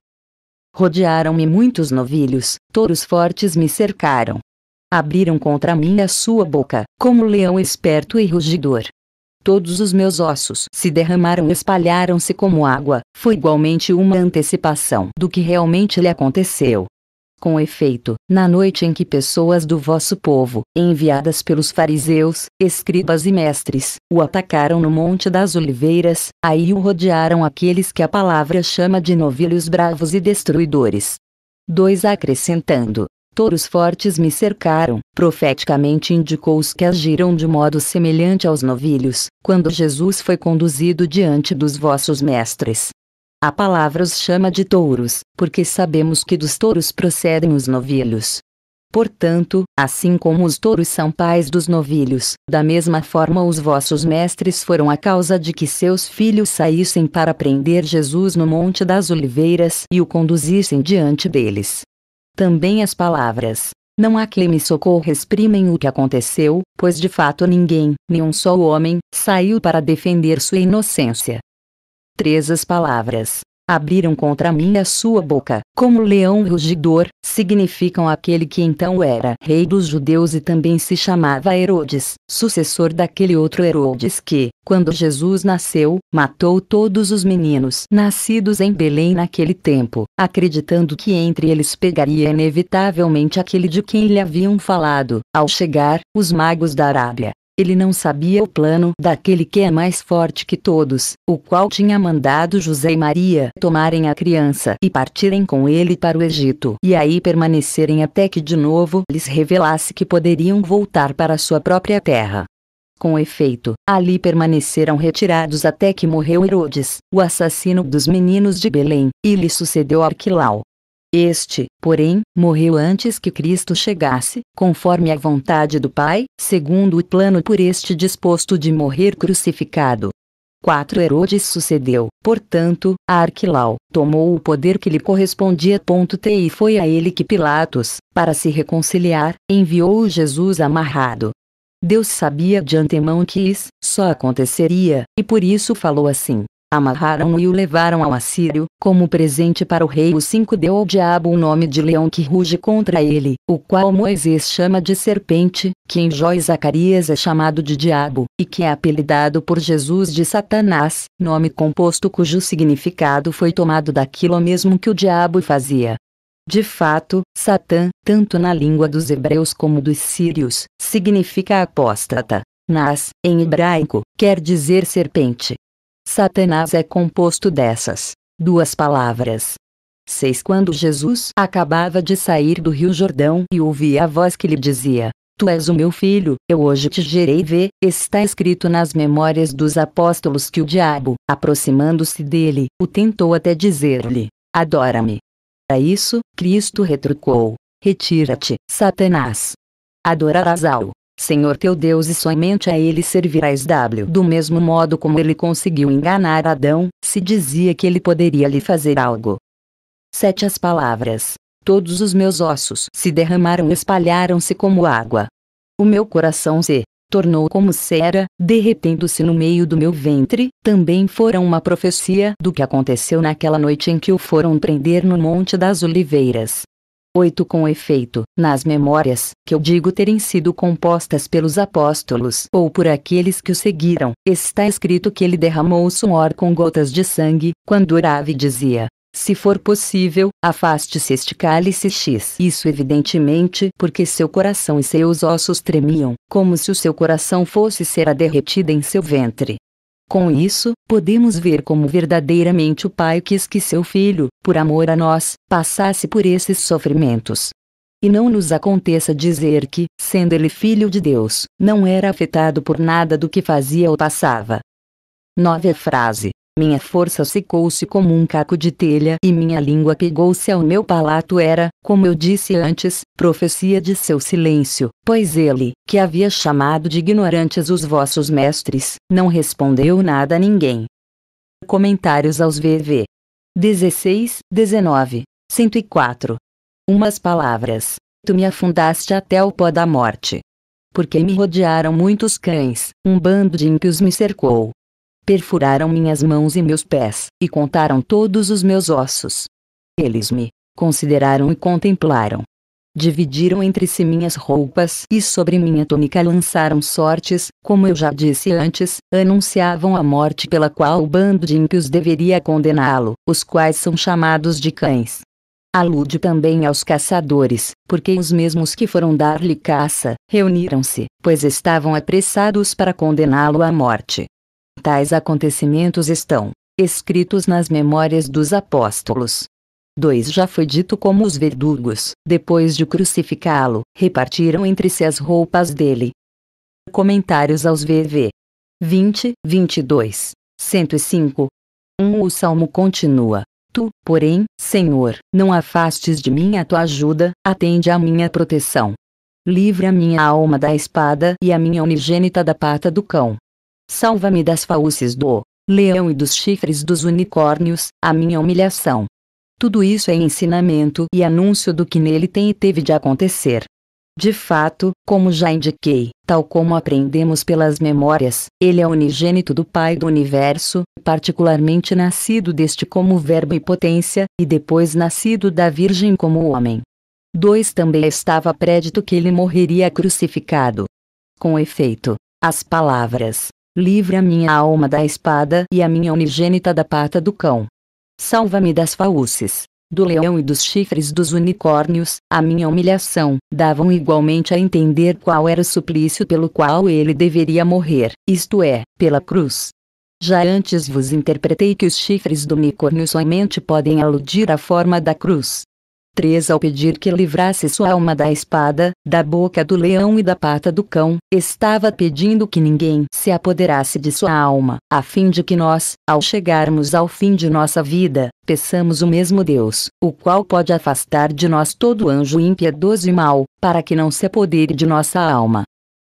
Rodearam-me muitos novilhos, touros fortes me cercaram. Abriram contra mim a sua boca, como leão esperto e rugidor. Todos os meus ossos se derramaram e espalharam-se como água, foi igualmente uma antecipação do que realmente lhe aconteceu. Com efeito, na noite em que pessoas do vosso povo, enviadas pelos fariseus, escribas e mestres, o atacaram no Monte das Oliveiras, aí o rodearam aqueles que a palavra chama de novilhos bravos e destruidores. 2 Acrescentando, Toros fortes me cercaram. Profeticamente indicou os que agiram de modo semelhante aos novilhos, quando Jesus foi conduzido diante dos vossos mestres. A palavra os chama de touros, porque sabemos que dos touros procedem os novilhos. Portanto, assim como os touros são pais dos novilhos, da mesma forma os vossos mestres foram a causa de que seus filhos saíssem para prender Jesus no Monte das Oliveiras e o conduzissem diante deles. Também as palavras, não há quem me socorra exprimem o que aconteceu, pois de fato ninguém, nenhum só homem, saiu para defender sua inocência. Três as palavras, abriram contra mim a sua boca, como leão rugidor, significam aquele que então era rei dos judeus e também se chamava Herodes, sucessor daquele outro Herodes que, quando Jesus nasceu, matou todos os meninos nascidos em Belém naquele tempo, acreditando que entre eles pegaria inevitavelmente aquele de quem lhe haviam falado. Ao chegar, os magos da Arábia ele não sabia o plano daquele que é mais forte que todos, o qual tinha mandado José e Maria tomarem a criança e partirem com ele para o Egito, e aí permanecerem até que de novo lhes revelasse que poderiam voltar para sua própria terra. Com efeito, ali permaneceram retirados até que morreu Herodes, o assassino dos meninos de Belém, e lhe sucedeu Arquilau, este, porém, morreu antes que Cristo chegasse, conforme a vontade do Pai, segundo o plano por este disposto de morrer crucificado. 4 Herodes sucedeu, portanto, a Arquilau, tomou o poder que lhe correspondia. T e foi a ele que Pilatos, para se reconciliar, enviou Jesus amarrado. Deus sabia de antemão que isso só aconteceria, e por isso falou assim: amarraram-no e o levaram ao Assírio, como presente para o rei. O cinco deu ao diabo o nome de leão que ruge contra ele, o qual Moisés chama de serpente, que em Jó e Zacarias é chamado de diabo, e que é apelidado por Jesus de Satanás, nome composto cujo significado foi tomado daquilo mesmo que o diabo fazia. De fato, Satã, tanto na língua dos hebreus como dos sírios, significa apóstata. Nas, em hebraico, quer dizer serpente. Satanás é composto dessas duas palavras. 6. Quando Jesus acabava de sair do Rio Jordão e ouvia a voz que lhe dizia: Tu és o meu filho, eu hoje te gerei ver, está escrito nas memórias dos apóstolos que o diabo, aproximando-se dele, o tentou até dizer-lhe: Adora-me. A isso, Cristo retrucou: Retira-te, Satanás. Adorarás ao Senhor teu Deus e somente a ele servirás. W. Do mesmo modo como ele conseguiu enganar Adão, se dizia que ele poderia lhe fazer algo. Sete As palavras. Todos os meus ossos se derramaram e espalharam-se como água. O meu coração se tornou como cera, derretendo-se no meio do meu ventre, também foram uma profecia do que aconteceu naquela noite em que o foram prender no Monte das Oliveiras. 8 com efeito, nas memórias, que eu digo terem sido compostas pelos apóstolos ou por aqueles que o seguiram, está escrito que ele derramou o suor com gotas de sangue, quando orava e dizia, se for possível, afaste-se este cálice X. Isso evidentemente porque seu coração e seus ossos tremiam, como se o seu coração fosse ser derretida em seu ventre. Com isso, podemos ver como verdadeiramente o Pai quis que seu Filho, por amor a nós, passasse por esses sofrimentos. E não nos aconteça dizer que, sendo ele filho de Deus, não era afetado por nada do que fazia ou passava. Nova frase. Minha força secou-se como um caco de telha e minha língua pegou-se ao meu palato era, como eu disse antes, profecia de seu silêncio, pois ele, que havia chamado de ignorantes os vossos mestres, não respondeu nada a ninguém. Comentários aos VV 16, 19, 104. Umas palavras. Tu me afundaste até o pó da morte. Porque me rodearam muitos cães, um bando de ímpios me cercou. Perfuraram minhas mãos e meus pés, e contaram todos os meus ossos. Eles me consideraram e contemplaram, dividiram entre si minhas roupas e sobre minha túnica lançaram sortes, como eu já disse antes, anunciavam a morte pela qual o bando de ímpios deveria condená-lo, os quais são chamados de cães. Alude também aos caçadores, porque os mesmos que foram dar-lhe caça, reuniram-se, pois estavam apressados para condená-lo à morte. Tais acontecimentos estão escritos nas memórias dos apóstolos. 2 já foi dito como os verdugos, depois de crucificá-lo, repartiram entre si as roupas dele. Comentários aos VV 20, 22, 105. 1 O salmo continua: Tu, porém, Senhor, não afastes de mim a tua ajuda, atende à minha proteção. Livra a minha alma da espada e a minha unigênita da pata do cão. Salva-me das fauces do leão e dos chifres dos unicórnios, a minha humilhação. Tudo isso é ensinamento e anúncio do que nele tem e teve de acontecer. De fato, como já indiquei, tal como aprendemos pelas memórias, ele é unigênito do Pai do Universo, particularmente nascido deste como Verbo e Potência, e depois nascido da Virgem como homem. 2 Também estava prédito que ele morreria crucificado. Com efeito, as palavras: Livra minha alma da espada e a minha unigênita da pata do cão Salva-me das fauces, do leão e dos chifres dos unicórnios, a minha humilhação, davam igualmente a entender qual era o suplício pelo qual ele deveria morrer, isto é, pela cruz. Já antes vos interpretei que os chifres do unicórnio somente podem aludir à forma da cruz, 3 ao pedir que livrasse sua alma da espada, da boca do leão e da pata do cão, estava pedindo que ninguém se apoderasse de sua alma, a fim de que nós, ao chegarmos ao fim de nossa vida, peçamos o mesmo Deus, o qual pode afastar de nós todo anjo impiedoso e mau, para que não se apodere de nossa alma.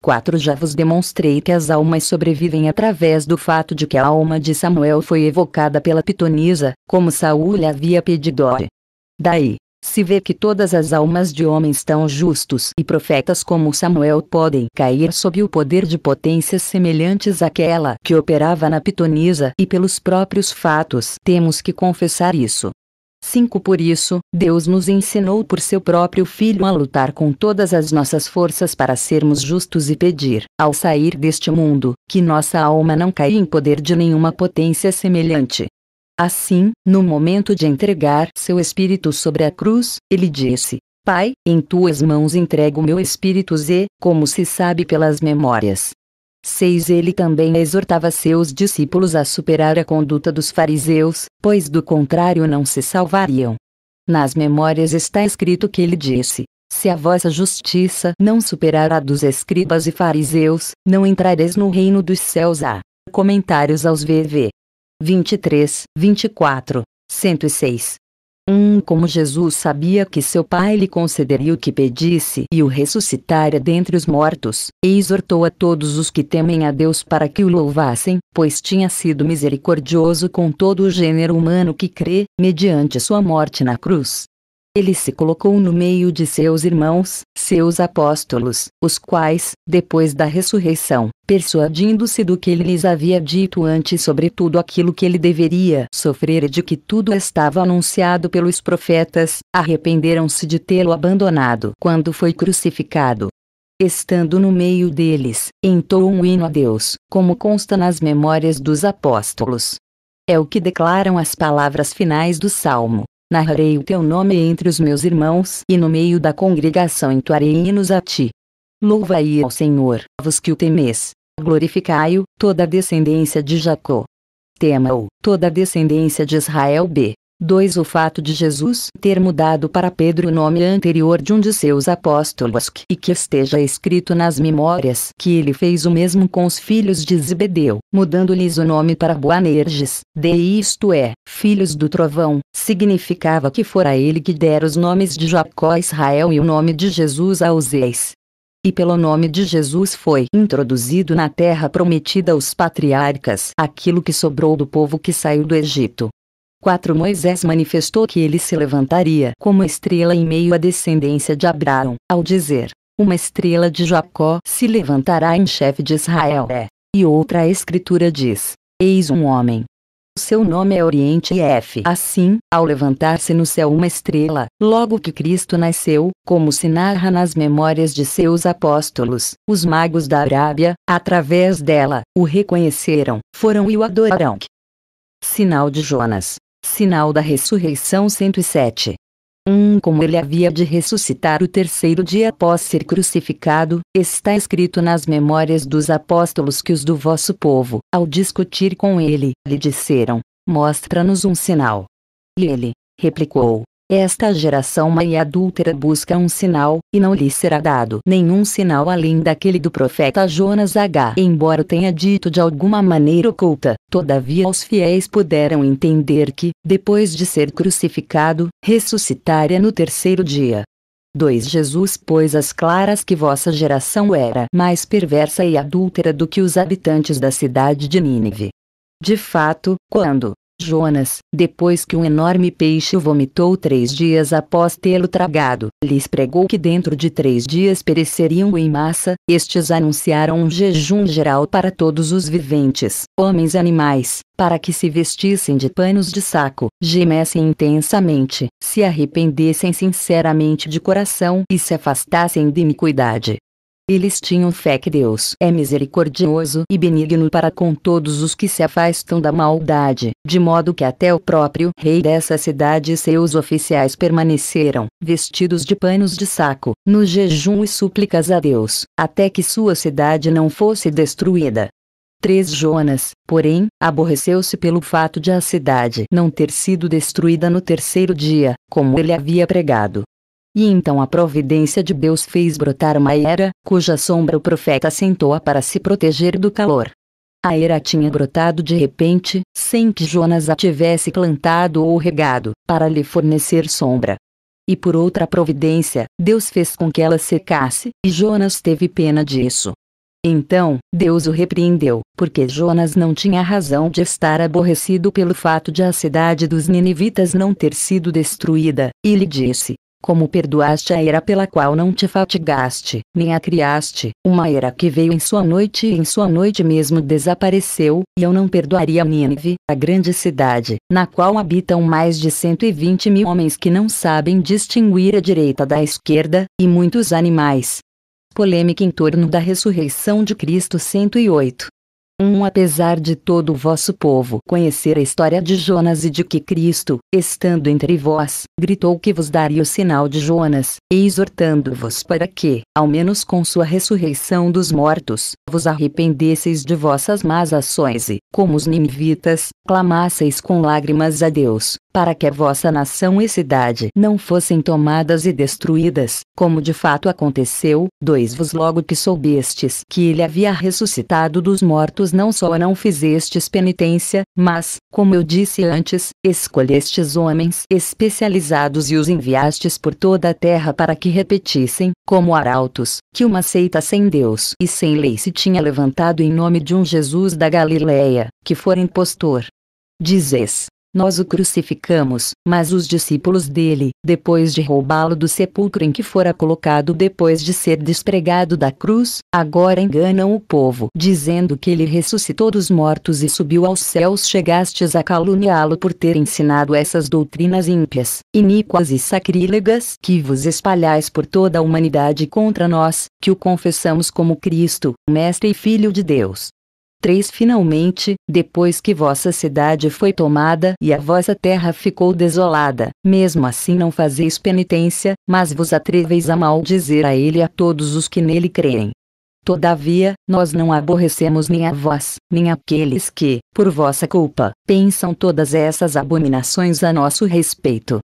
4 Já vos demonstrei que as almas sobrevivem através do fato de que a alma de Samuel foi evocada pela pitonisa, como Saúl lhe havia pedido. Daí, se vê que todas as almas de homens tão justos e profetas como Samuel podem cair sob o poder de potências semelhantes àquela que operava na pitonisa e pelos próprios fatos temos que confessar isso. 5 Por isso, Deus nos ensinou por seu próprio Filho a lutar com todas as nossas forças para sermos justos e pedir, ao sair deste mundo, que nossa alma não caia em poder de nenhuma potência semelhante. Assim, no momento de entregar seu espírito sobre a cruz, ele disse: Pai, em tuas mãos entrego meu espírito, Z, como se sabe pelas memórias. 6. Ele também exortava seus discípulos a superar a conduta dos fariseus, pois do contrário não se salvariam. Nas memórias está escrito que ele disse: se a vossa justiça não superar a dos escribas e fariseus, não entrareis no reino dos céus. A. Comentários aos VV. 23, 24, 106. 1. Um, como Jesus sabia que seu Pai lhe concederia o que pedisse e o ressuscitaria dentre os mortos, e exortou a todos os que temem a Deus para que o louvassem, pois tinha sido misericordioso com todo o gênero humano que crê, mediante sua morte na cruz. Ele se colocou no meio de seus irmãos, seus apóstolos, os quais, depois da ressurreição, persuadindo-se do que ele lhes havia dito antes sobre tudo aquilo que ele deveria sofrer e de que tudo estava anunciado pelos profetas, arrependeram-se de tê-lo abandonado quando foi crucificado estando no meio deles, entoou um hino a Deus, como consta nas memórias dos apóstolos. É o que declaram as palavras finais do Salmo narrarei o teu nome entre os meus irmãos e no meio da congregação entoarei hinos a ti. Louvai ao Senhor, vos que o temeis, glorificai-o, toda a descendência de Jacó. Tema-o, toda a descendência de Israel B. 2. O fato de Jesus ter mudado para Pedro o nome anterior de um de seus apóstolos e que esteja escrito nas memórias que ele fez o mesmo com os filhos de Zebedeu, mudando-lhes o nome para Boanerges, de isto é, filhos do trovão, significava que fora ele que dera os nomes de Jacó a Israel e o nome de Jesus aos ex e pelo nome de Jesus foi introduzido na terra prometida aos patriarcas aquilo que sobrou do povo que saiu do Egito, 4 Moisés manifestou que ele se levantaria como estrela em meio à descendência de Abraão, ao dizer: Uma estrela de Jacó se levantará em chefe de Israel. É. E outra escritura diz: Eis um homem. Seu nome é Oriente e F. Assim, ao levantar-se no céu uma estrela, logo que Cristo nasceu, como se narra nas memórias de seus apóstolos, os magos da Arábia, através dela, o reconheceram, foram e o adoraram sinal de Jonas. Sinal da Ressurreição 107. 1. Um, como ele havia de ressuscitar o terceiro dia após ser crucificado, está escrito nas memórias dos apóstolos que os do vosso povo, ao discutir com ele, lhe disseram: Mostra-nos um sinal. E ele replicou: esta geração má e adúltera busca um sinal, e não lhe será dado nenhum sinal além daquele do profeta Jonas H. Embora tenha dito de alguma maneira oculta, todavia os fiéis puderam entender que, depois de ser crucificado, ressuscitaria no terceiro dia. 2 Jesus pôs as claras que vossa geração era mais perversa e adúltera do que os habitantes da cidade de Nínive. De fato, quando, Jonas, depois que um enorme peixe vomitou três dias após tê-lo tragado, lhes pregou que dentro de três dias pereceriam em massa, estes anunciaram um jejum geral para todos os viventes, homens e animais, para que se vestissem de panos de saco, gemessem intensamente, se arrependessem sinceramente de coração e se afastassem de iniquidade. Eles tinham fé que Deus é misericordioso e benigno para com todos os que se afastam da maldade, de modo que até o próprio rei dessa cidade e seus oficiais permaneceram, vestidos de panos de saco, no jejum e súplicas a Deus, até que sua cidade não fosse destruída. 3 Jonas, porém, aborreceu-se pelo fato de a cidade não ter sido destruída no terceiro dia, como ele havia pregado, e então a providência de Deus fez brotar uma era, cuja sombra o profeta sentou para se proteger do calor. A era tinha brotado de repente, sem que Jonas a tivesse plantado ou regado, para lhe fornecer sombra. E por outra providência, Deus fez com que ela secasse, e Jonas teve pena disso. Então, Deus o repreendeu, porque Jonas não tinha razão de estar aborrecido pelo fato de a cidade dos ninivitas não ter sido destruída, e lhe disse: como perdoaste a era pela qual não te fatigaste, nem a criaste, uma era que veio em sua noite e em sua noite mesmo desapareceu, e eu não perdoaria Nínive, a grande cidade, na qual habitam mais de 120 mil homens que não sabem distinguir a direita da esquerda, e muitos animais. Polêmica em torno da ressurreição de Cristo 108. 1. Um, apesar de todo o vosso povo conhecer a história de Jonas e de que Cristo, estando entre vós, gritou que vos daria o sinal de Jonas, e exortando-vos para que, ao menos com sua ressurreição dos mortos, vos arrependesseis de vossas más ações e, como os ninivitas, clamasseis com lágrimas a Deus, para que a vossa nação e cidade não fossem tomadas e destruídas, como de fato aconteceu, dois-vos logo que soubestes que ele havia ressuscitado dos mortos não só não fizestes penitência, mas, como eu disse antes, escolhestes estes homens especializados e os enviastes por toda a terra para que repetissem, como arautos, que uma seita sem Deus e sem lei se tinha levantado em nome de um Jesus da Galileia, que fora impostor. Dizes, nós o crucificamos, mas os discípulos dele, depois de roubá-lo do sepulcro em que fora colocado depois de ser despregado da cruz, agora enganam o povo, dizendo que ele ressuscitou dos mortos e subiu aos céus. Chegastes a caluniá-lo por ter ensinado essas doutrinas ímpias, iníquas e sacrílegas que vos espalhais por toda a humanidade contra nós, que o confessamos como Cristo, Mestre e Filho de Deus. 3 Finalmente, depois que vossa cidade foi tomada e a vossa terra ficou desolada, mesmo assim não fazeis penitência, mas vos atreveis a maldizer a ele a todos os que nele creem. Todavia, nós não aborrecemos nem a vós, nem aqueles que, por vossa culpa, pensam todas essas abominações a nosso respeito.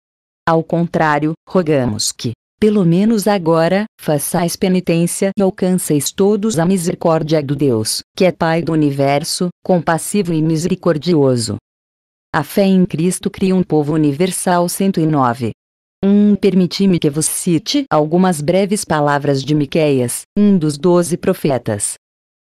Ao contrário, rogamos que, pelo menos agora, façais penitência e alcanceis todos a misericórdia do Deus, que é Pai do universo, compassivo e misericordioso. A fé em Cristo cria um povo universal 109. 1. Um, Permiti-me que vos cite algumas breves palavras de Miqueias, um dos doze profetas.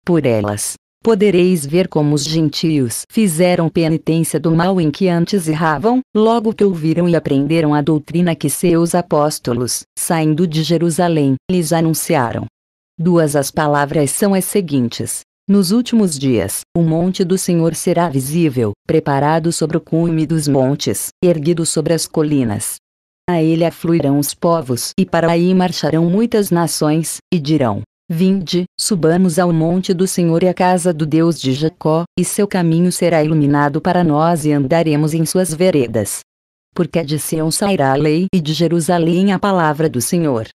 Por elas, podereis ver como os gentios fizeram penitência do mal em que antes erravam, logo que ouviram e aprenderam a doutrina que seus apóstolos, saindo de Jerusalém, lhes anunciaram. Duas as palavras são as seguintes. Nos últimos dias, o monte do Senhor será visível, preparado sobre o cume dos montes, erguido sobre as colinas. A ele afluirão os povos, e para aí marcharão muitas nações, e dirão: Vinde, subamos ao monte do Senhor e à casa do Deus de Jacó, e seu caminho será iluminado para nós e andaremos em suas veredas. Porque de Sião sairá a lei e de Jerusalém a palavra do Senhor.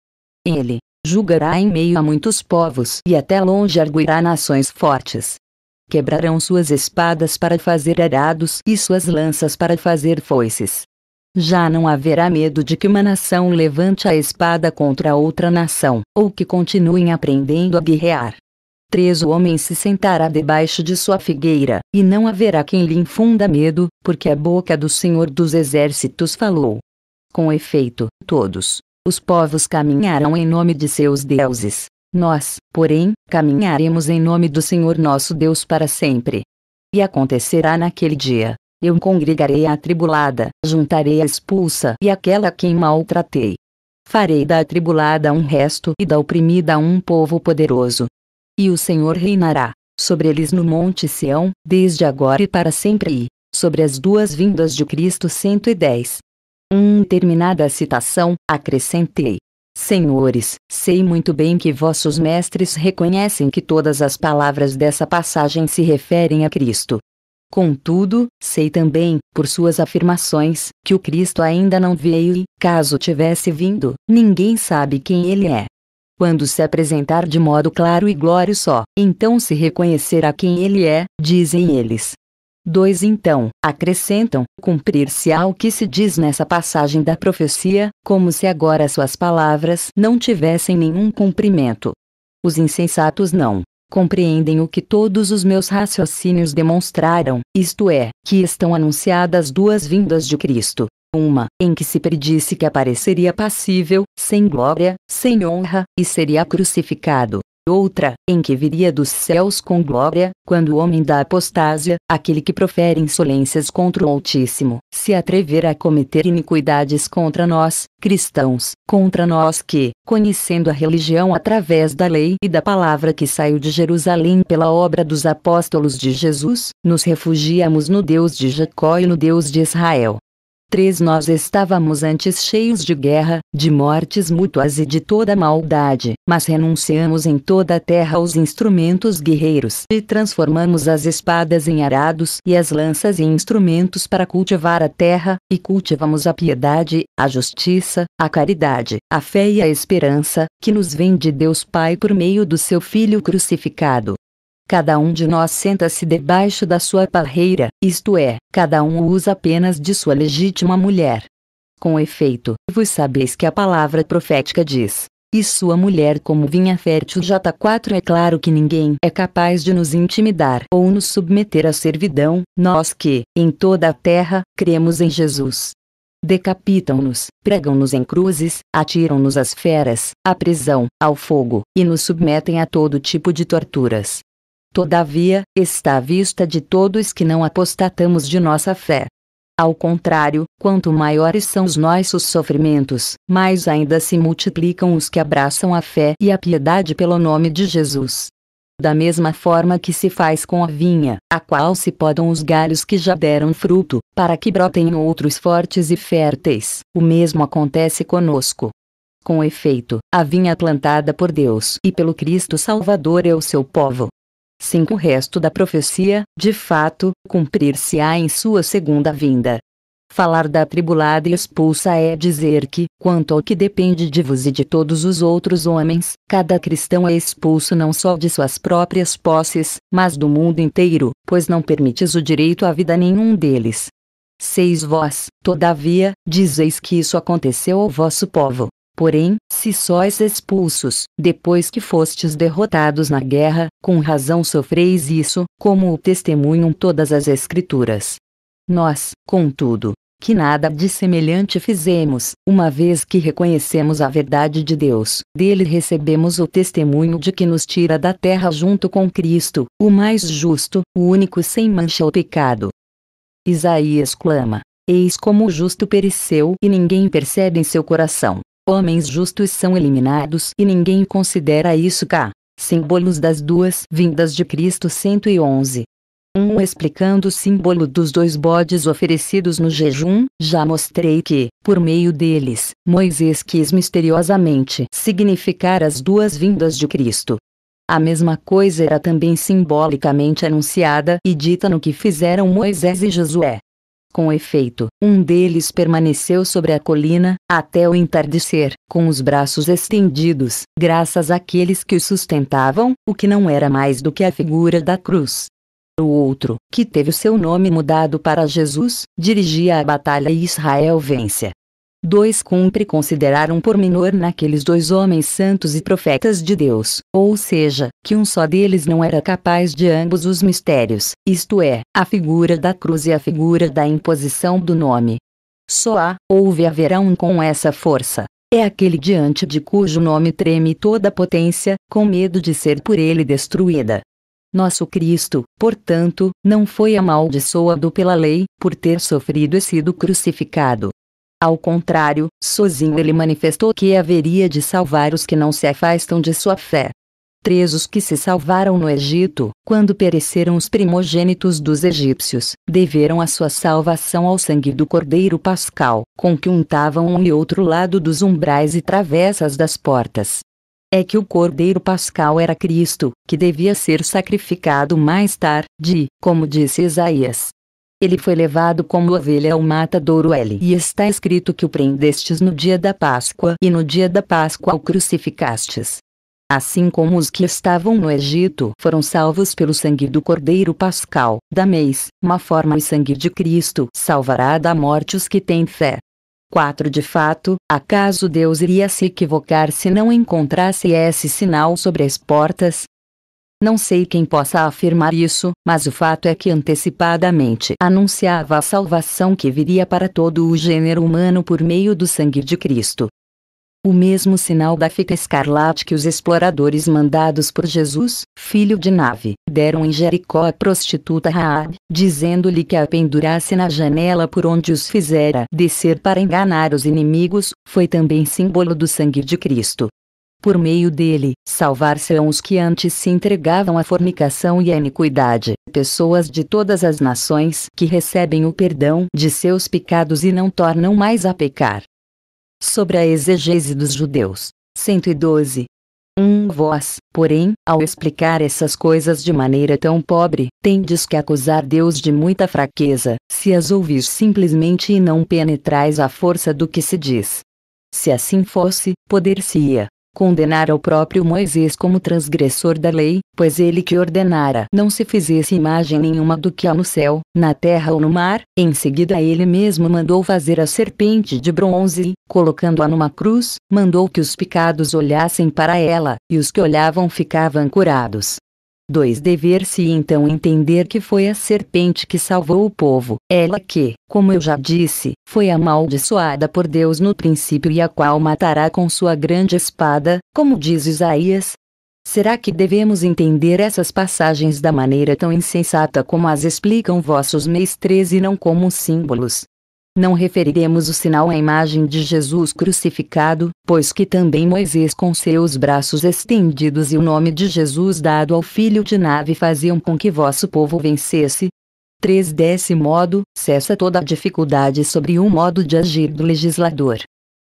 Ele julgará em meio a muitos povos e até longe arguirá nações fortes. Quebrarão suas espadas para fazer arados e suas lanças para fazer foices. Já não haverá medo de que uma nação levante a espada contra outra nação, ou que continuem aprendendo a guerrear. Três O homem se sentará debaixo de sua figueira, e não haverá quem lhe infunda medo, porque a boca do Senhor dos Exércitos falou. Com efeito, todos os povos caminharão em nome de seus deuses. Nós, porém, caminharemos em nome do Senhor nosso Deus para sempre. E acontecerá naquele dia, eu congregarei a atribulada, juntarei a expulsa e aquela quem maltratei. Farei da atribulada um resto e da oprimida um povo poderoso. E o Senhor reinará, sobre eles no monte Sião, desde agora e para sempre e, sobre as duas vindas de Cristo 110. Um terminada a citação, acrescentei. Senhores, sei muito bem que vossos mestres reconhecem que todas as palavras dessa passagem se referem a Cristo. Contudo, sei também, por suas afirmações, que o Cristo ainda não veio e, caso tivesse vindo, ninguém sabe quem ele é. Quando se apresentar de modo claro e glório só, então se reconhecerá quem ele é, dizem eles. 2 Então, acrescentam, cumprir-se-á o que se diz nessa passagem da profecia, como se agora suas palavras não tivessem nenhum cumprimento. Os insensatos não compreendem o que todos os meus raciocínios demonstraram, isto é, que estão anunciadas duas vindas de Cristo. Uma, em que se predisse que apareceria passível, sem glória, sem honra, e seria crucificado, outra, em que viria dos céus com glória, quando o homem da apostasia, aquele que profere insolências contra o Altíssimo, se atrever a cometer iniquidades contra nós, cristãos, contra nós que, conhecendo a religião através da lei e da palavra que saiu de Jerusalém pela obra dos apóstolos de Jesus, nos refugiamos no Deus de Jacó e no Deus de Israel, 3 Nós estávamos antes cheios de guerra, de mortes mútuas e de toda maldade, mas renunciamos em toda a terra aos instrumentos guerreiros e transformamos as espadas em arados e as lanças em instrumentos para cultivar a terra, e cultivamos a piedade, a justiça, a caridade, a fé e a esperança, que nos vem de Deus Pai por meio do seu Filho crucificado. Cada um de nós senta-se debaixo da sua parreira, isto é, cada um usa apenas de sua legítima mulher. Com efeito, vos sabeis que a palavra profética diz: E sua mulher como vinha fértil J4 tá é claro que ninguém é capaz de nos intimidar ou nos submeter à servidão, nós que, em toda a terra, cremos em Jesus. Decapitam-nos, pregam-nos em cruzes, atiram-nos às feras, à prisão, ao fogo, e nos submetem a todo tipo de torturas. Todavia, está à vista de todos que não apostatamos de nossa fé. Ao contrário, quanto maiores são os nossos sofrimentos, mais ainda se multiplicam os que abraçam a fé e a piedade pelo nome de Jesus. Da mesma forma que se faz com a vinha, a qual se podam os galhos que já deram fruto, para que brotem outros fortes e férteis, o mesmo acontece conosco. Com efeito, a vinha plantada por Deus e pelo Cristo Salvador é o seu povo, 5. O resto da profecia, de fato, cumprir-se-á em sua segunda vinda. Falar da atribulada e expulsa é dizer que, quanto ao que depende de vos e de todos os outros homens, cada cristão é expulso não só de suas próprias posses, mas do mundo inteiro, pois não permites o direito à vida a nenhum deles. 6. Vós, todavia, dizeis que isso aconteceu ao vosso povo, Porém, se sois expulsos, depois que fostes derrotados na guerra, com razão sofreis isso, como o testemunham todas as Escrituras. Nós, contudo, que nada de semelhante fizemos, uma vez que reconhecemos a verdade de Deus, dele recebemos o testemunho de que nos tira da terra junto com Cristo, o mais justo, o único sem mancha ou pecado. Isaías clama: Eis como o justo pereceu e ninguém percebe em seu coração. Homens justos são eliminados e ninguém considera isso cá. Símbolos das duas vindas de Cristo 111. 1. Um, explicando o símbolo dos dois bodes oferecidos no jejum, já mostrei que, por meio deles, Moisés quis misteriosamente significar as duas vindas de Cristo. A mesma coisa era também simbolicamente anunciada e dita no que fizeram Moisés e Josué. Com efeito, um deles permaneceu sobre a colina, até o entardecer, com os braços estendidos, graças àqueles que o sustentavam, o que não era mais do que a figura da cruz. O outro, que teve o seu nome mudado para Jesus, dirigia a batalha e Israel vence. 2. Cumpre considerar um pormenor naqueles dois homens santos e profetas de Deus, ou seja, que um só deles não era capaz de ambos os mistérios, isto é, a figura da cruz e a figura da imposição do nome. Só há, houve haverá um com essa força. É aquele diante de cujo nome treme toda a potência, com medo de ser por ele destruída. Nosso Cristo, portanto, não foi amaldiçoado pela lei, por ter sofrido e sido crucificado. Ao contrário, sozinho ele manifestou que haveria de salvar os que não se afastam de sua fé. Três os que se salvaram no Egito, quando pereceram os primogênitos dos egípcios, deveram a sua salvação ao sangue do Cordeiro Pascal, com que untavam um e outro lado dos umbrais e travessas das portas. É que o Cordeiro Pascal era Cristo, que devia ser sacrificado mais tarde, como disse Isaías. Ele foi levado como ovelha ao matadouro L. E está escrito que o prendestes no dia da Páscoa e no dia da Páscoa o crucificastes. Assim como os que estavam no Egito foram salvos pelo sangue do Cordeiro Pascal, da mês, uma forma o sangue de Cristo salvará da morte os que têm fé. 4. De fato, acaso Deus iria se equivocar se não encontrasse esse sinal sobre as portas? Não sei quem possa afirmar isso, mas o fato é que antecipadamente anunciava a salvação que viria para todo o gênero humano por meio do sangue de Cristo. O mesmo sinal da fita escarlate que os exploradores mandados por Jesus, filho de Nave, deram em Jericó à prostituta Raab, dizendo-lhe que a pendurasse na janela por onde os fizera descer para enganar os inimigos, foi também símbolo do sangue de Cristo. Por meio dele, salvar-se-ão os que antes se entregavam à fornicação e à iniquidade, pessoas de todas as nações que recebem o perdão de seus pecados e não tornam mais a pecar. Sobre a exegese dos judeus. 112. um Vós, porém, ao explicar essas coisas de maneira tão pobre, tendes que acusar Deus de muita fraqueza, se as ouvis simplesmente e não penetrais a força do que se diz. Se assim fosse, poder-se-ia, condenar ao próprio Moisés como transgressor da lei, pois ele que ordenara não se fizesse imagem nenhuma do que há no céu, na terra ou no mar, em seguida ele mesmo mandou fazer a serpente de bronze, e, colocando-a numa cruz, mandou que os picados olhassem para ela, e os que olhavam ficavam curados. 2. Dever-se então entender que foi a serpente que salvou o povo, ela que, como eu já disse, foi amaldiçoada por Deus no princípio e a qual matará com sua grande espada, como diz Isaías. Será que devemos entender essas passagens da maneira tão insensata como as explicam vossos mestres e não como símbolos, não referiremos o sinal à imagem de Jesus crucificado, pois que também Moisés com seus braços estendidos e o nome de Jesus dado ao filho de nave faziam com que vosso povo vencesse. 3. Desse modo, cessa toda a dificuldade sobre o modo de agir do legislador.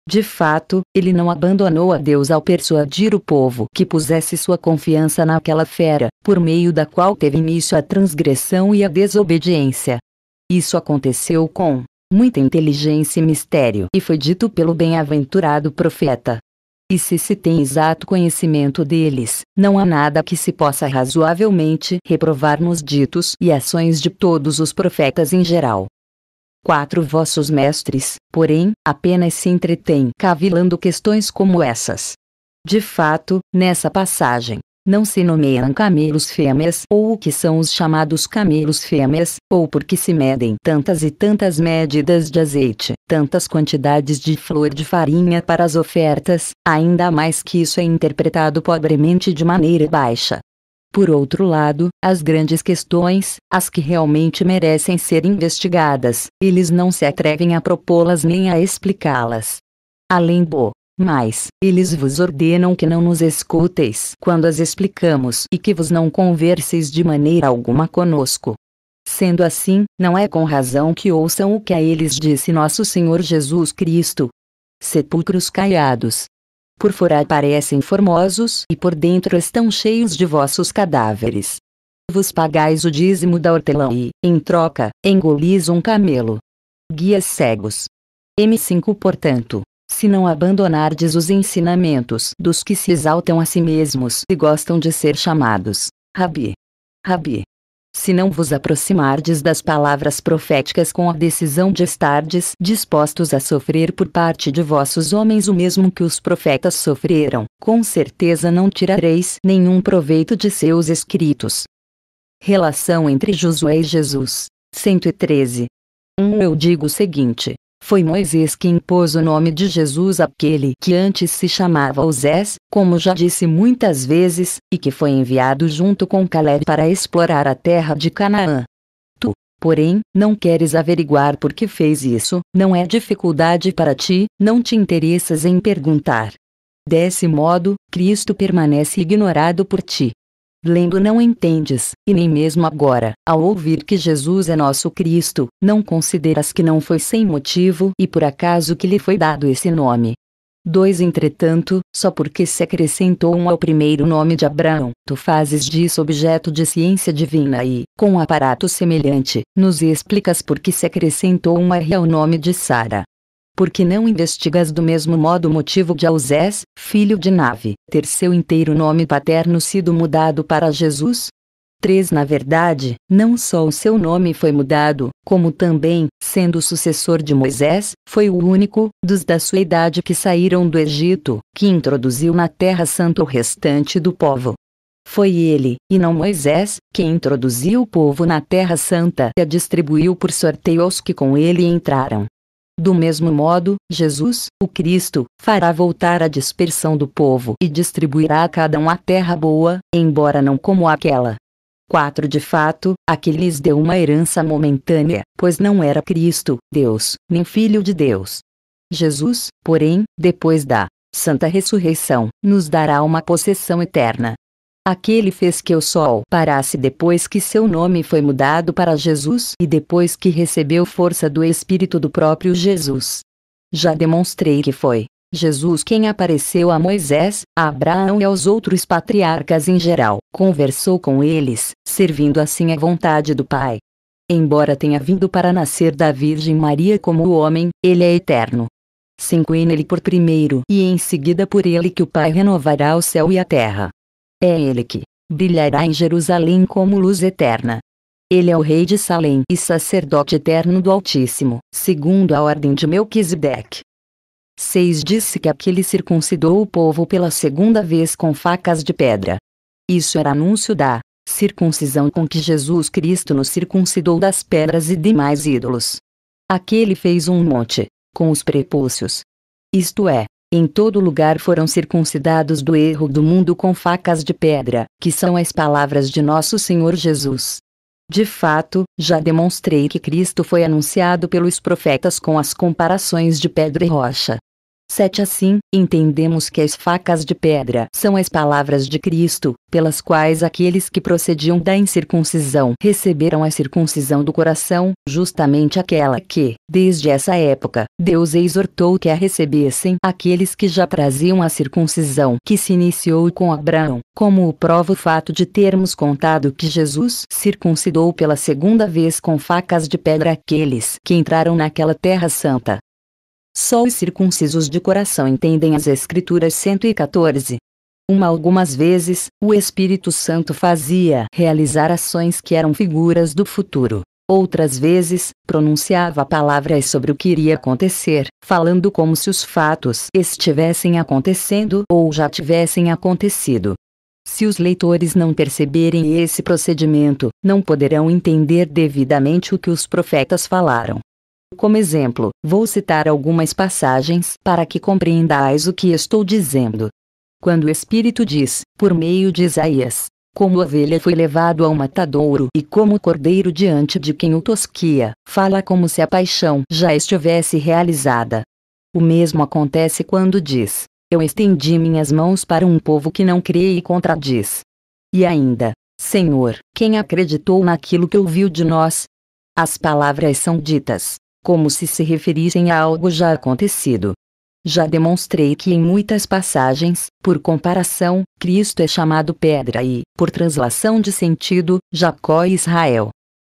De fato, ele não abandonou a Deus ao persuadir o povo que pusesse sua confiança naquela fera, por meio da qual teve início a transgressão e a desobediência. Isso aconteceu com muita inteligência e mistério, e foi dito pelo bem-aventurado profeta. E se se tem exato conhecimento deles, não há nada que se possa razoavelmente reprovar nos ditos e ações de todos os profetas em geral. Quatro vossos mestres, porém, apenas se entretêm cavilando questões como essas. De fato, nessa passagem, não se nomeiam camelos fêmeas ou o que são os chamados camelos fêmeas, ou porque se medem tantas e tantas medidas de azeite, tantas quantidades de flor de farinha para as ofertas, ainda mais que isso é interpretado pobremente de maneira baixa. Por outro lado, as grandes questões, as que realmente merecem ser investigadas, eles não se atrevem a propô-las nem a explicá-las. Além do mas, eles vos ordenam que não nos escuteis quando as explicamos e que vos não converseis de maneira alguma conosco. Sendo assim, não é com razão que ouçam o que a eles disse nosso Senhor Jesus Cristo. Sepulcros caiados. Por fora parecem formosos e por dentro estão cheios de vossos cadáveres. Vos pagais o dízimo da hortelã e, em troca, engolis um camelo. Guias cegos. M5 Portanto, se não abandonardes os ensinamentos dos que se exaltam a si mesmos e gostam de ser chamados Rabi. Rabi. Se não vos aproximardes das palavras proféticas com a decisão de estardes dispostos a sofrer por parte de vossos homens o mesmo que os profetas sofreram, com certeza não tirareis nenhum proveito de seus escritos. Relação entre Josué e Jesus, 113. 1 um, Eu digo o seguinte: foi Moisés que impôs o nome de Jesus àquele que antes se chamava Osés, como já disse muitas vezes, e que foi enviado junto com Caleb para explorar a terra de Canaã. Tu, porém, não queres averiguar por que fez isso, não é dificuldade para ti, não te interessas em perguntar. Desse modo, Cristo permanece ignorado por ti. Lendo não entendes, e nem mesmo agora, ao ouvir que Jesus é nosso Cristo, não consideras que não foi sem motivo e por acaso que lhe foi dado esse nome. 2. Entretanto, só porque se acrescentou um ao primeiro nome de Abraão, tu fazes disso objeto de ciência divina e, com um aparato semelhante, nos explicas por que se acrescentou um a real nome de Sara porque não investigas do mesmo modo o motivo de Ausés, filho de Nave, ter seu inteiro nome paterno sido mudado para Jesus? 3. Na verdade, não só o seu nome foi mudado, como também, sendo sucessor de Moisés, foi o único, dos da sua idade que saíram do Egito, que introduziu na Terra Santa o restante do povo. Foi ele, e não Moisés, que introduziu o povo na Terra Santa e a distribuiu por sorteio aos que com ele entraram. Do mesmo modo, Jesus, o Cristo, fará voltar a dispersão do povo e distribuirá a cada um a terra boa, embora não como aquela. 4 De fato, aqueles lhes deu uma herança momentânea, pois não era Cristo, Deus, nem Filho de Deus. Jesus, porém, depois da Santa Ressurreição, nos dará uma possessão eterna. Aquele fez que o sol parasse depois que seu nome foi mudado para Jesus e depois que recebeu força do Espírito do próprio Jesus. Já demonstrei que foi Jesus quem apareceu a Moisés, a Abraão e aos outros patriarcas em geral, conversou com eles, servindo assim à vontade do Pai. Embora tenha vindo para nascer da Virgem Maria como o homem, ele é eterno. Cinco em ele por primeiro e em seguida por ele que o Pai renovará o céu e a terra. É ele que brilhará em Jerusalém como luz eterna. Ele é o rei de Salém e sacerdote eterno do Altíssimo, segundo a ordem de Melquisedeque. 6 Disse que aquele circuncidou o povo pela segunda vez com facas de pedra. Isso era anúncio da circuncisão com que Jesus Cristo nos circuncidou das pedras e demais ídolos. Aquele fez um monte, com os prepúcios. Isto é, em todo lugar foram circuncidados do erro do mundo com facas de pedra, que são as palavras de nosso Senhor Jesus. De fato, já demonstrei que Cristo foi anunciado pelos profetas com as comparações de pedra e rocha. 7 Assim, entendemos que as facas de pedra são as palavras de Cristo, pelas quais aqueles que procediam da incircuncisão receberam a circuncisão do coração, justamente aquela que, desde essa época, Deus exortou que a recebessem aqueles que já traziam a circuncisão que se iniciou com Abraão, como o prova o fato de termos contado que Jesus circuncidou pela segunda vez com facas de pedra aqueles que entraram naquela terra santa. Só os circuncisos de coração entendem as Escrituras 114. Uma algumas vezes, o Espírito Santo fazia realizar ações que eram figuras do futuro. Outras vezes, pronunciava palavras sobre o que iria acontecer, falando como se os fatos estivessem acontecendo ou já tivessem acontecido. Se os leitores não perceberem esse procedimento, não poderão entender devidamente o que os profetas falaram. Como exemplo, vou citar algumas passagens para que compreendais o que estou dizendo. Quando o Espírito diz, por meio de Isaías, como ovelha foi levado ao matadouro e como cordeiro diante de quem o tosquia, fala como se a paixão já estivesse realizada. O mesmo acontece quando diz: Eu estendi minhas mãos para um povo que não crê e contradiz. E ainda, Senhor, quem acreditou naquilo que ouviu de nós? As palavras são ditas, como se se referissem a algo já acontecido. Já demonstrei que em muitas passagens, por comparação, Cristo é chamado pedra e, por translação de sentido, Jacó e Israel.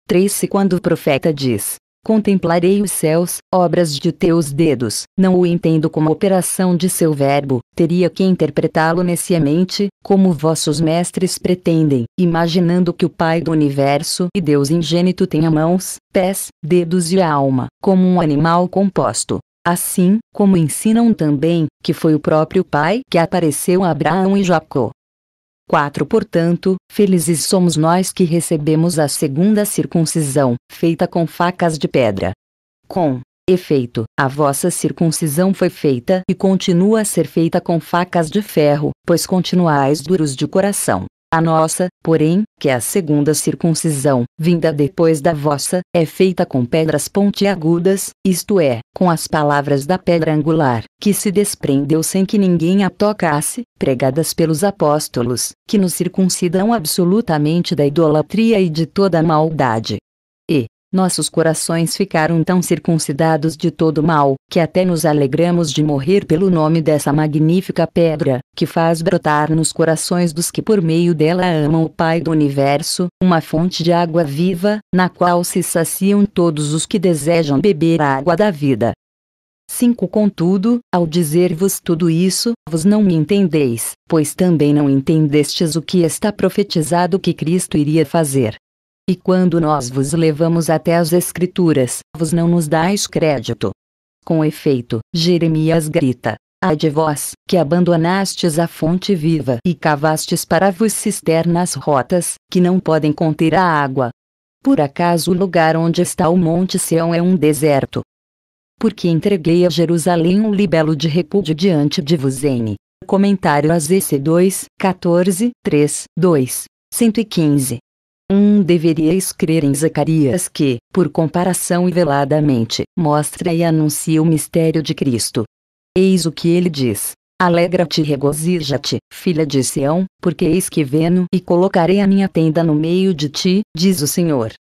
3 Se quando o profeta diz, Contemplarei os céus, obras de teus dedos. Não o entendo como operação de seu verbo, teria que interpretá-lo nesciamente, como vossos mestres pretendem, imaginando que o Pai do Universo e Deus ingênito tenha mãos, pés, dedos e alma, como um animal composto. Assim, como ensinam também, que foi o próprio Pai que apareceu a Abraão e Jacó, 4 Portanto, felizes somos nós que recebemos a segunda circuncisão, feita com facas de pedra. Com efeito, a vossa circuncisão foi feita e continua a ser feita com facas de ferro, pois continuais duros de coração. A nossa, porém, que é a segunda circuncisão, vinda depois da vossa, é feita com pedras pontiagudas, isto é, com as palavras da pedra angular, que se desprendeu sem que ninguém a tocasse, pregadas pelos apóstolos, que nos circuncidam absolutamente da idolatria e de toda maldade, nossos corações ficaram tão circuncidados de todo mal, que até nos alegramos de morrer pelo nome dessa magnífica pedra, que faz brotar nos corações dos que por meio dela amam o Pai do Universo, uma fonte de água viva, na qual se saciam todos os que desejam beber a água da vida. 5 Contudo, ao dizer-vos tudo isso, vos não me entendeis, pois também não entendestes o que está profetizado que Cristo iria fazer. E quando nós vos levamos até as Escrituras, vos não nos dais crédito. Com efeito, Jeremias grita: Ai de vós, que abandonastes a fonte viva e cavastes para vos cisternas rotas, que não podem conter a água. Por acaso o lugar onde está o Monte Sião é um deserto? Porque entreguei a Jerusalém um libelo de repúdio diante de vos N. Comentário a ZC 2, 14, 3, 2, 115. Um deveríeis crer em Zacarias que, por comparação e veladamente, mostra e anuncia o mistério de Cristo. Eis o que ele diz. Alegra-te e regozija-te, filha de Sião, porque eis que veno e colocarei a minha tenda no meio de ti, diz o Senhor.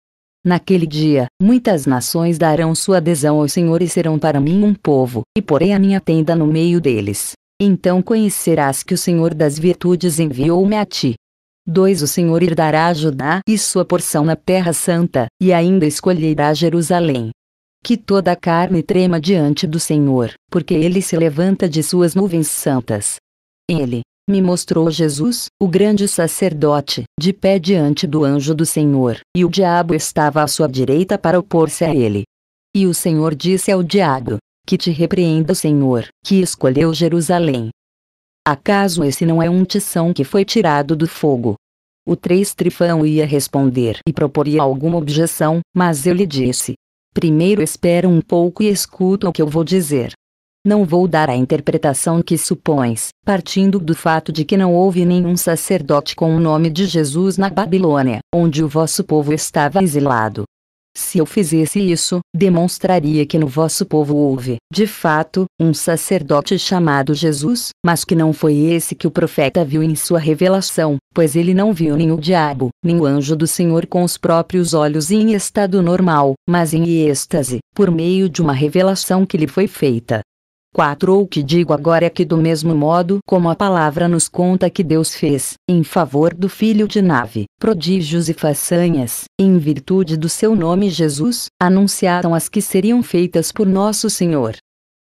Naquele dia, muitas nações darão sua adesão ao Senhor e serão para mim um povo, e porei a minha tenda no meio deles. Então conhecerás que o Senhor das virtudes enviou-me a ti, 2 O Senhor irá a Judá e sua porção na terra santa, e ainda escolherá Jerusalém. Que toda a carne trema diante do Senhor, porque ele se levanta de suas nuvens santas. Ele me mostrou Jesus, o grande sacerdote, de pé diante do anjo do Senhor, e o diabo estava à sua direita para opor-se a ele. E o Senhor disse ao diabo: Que te repreenda o Senhor, que escolheu Jerusalém, Acaso esse não é um tição que foi tirado do fogo? O três trifão ia responder e proporia alguma objeção, mas eu lhe disse. Primeiro espera um pouco e escuta o que eu vou dizer. Não vou dar a interpretação que supões, partindo do fato de que não houve nenhum sacerdote com o nome de Jesus na Babilônia, onde o vosso povo estava exilado, se eu fizesse isso, demonstraria que no vosso povo houve, de fato, um sacerdote chamado Jesus, mas que não foi esse que o profeta viu em sua revelação, pois ele não viu nem o diabo, nem o anjo do Senhor com os próprios olhos em estado normal, mas em êxtase, por meio de uma revelação que lhe foi feita. 4 O que digo agora é que do mesmo modo como a palavra nos conta que Deus fez, em favor do filho de Nave, prodígios e façanhas, em virtude do seu nome Jesus, anunciaram as que seriam feitas por nosso Senhor.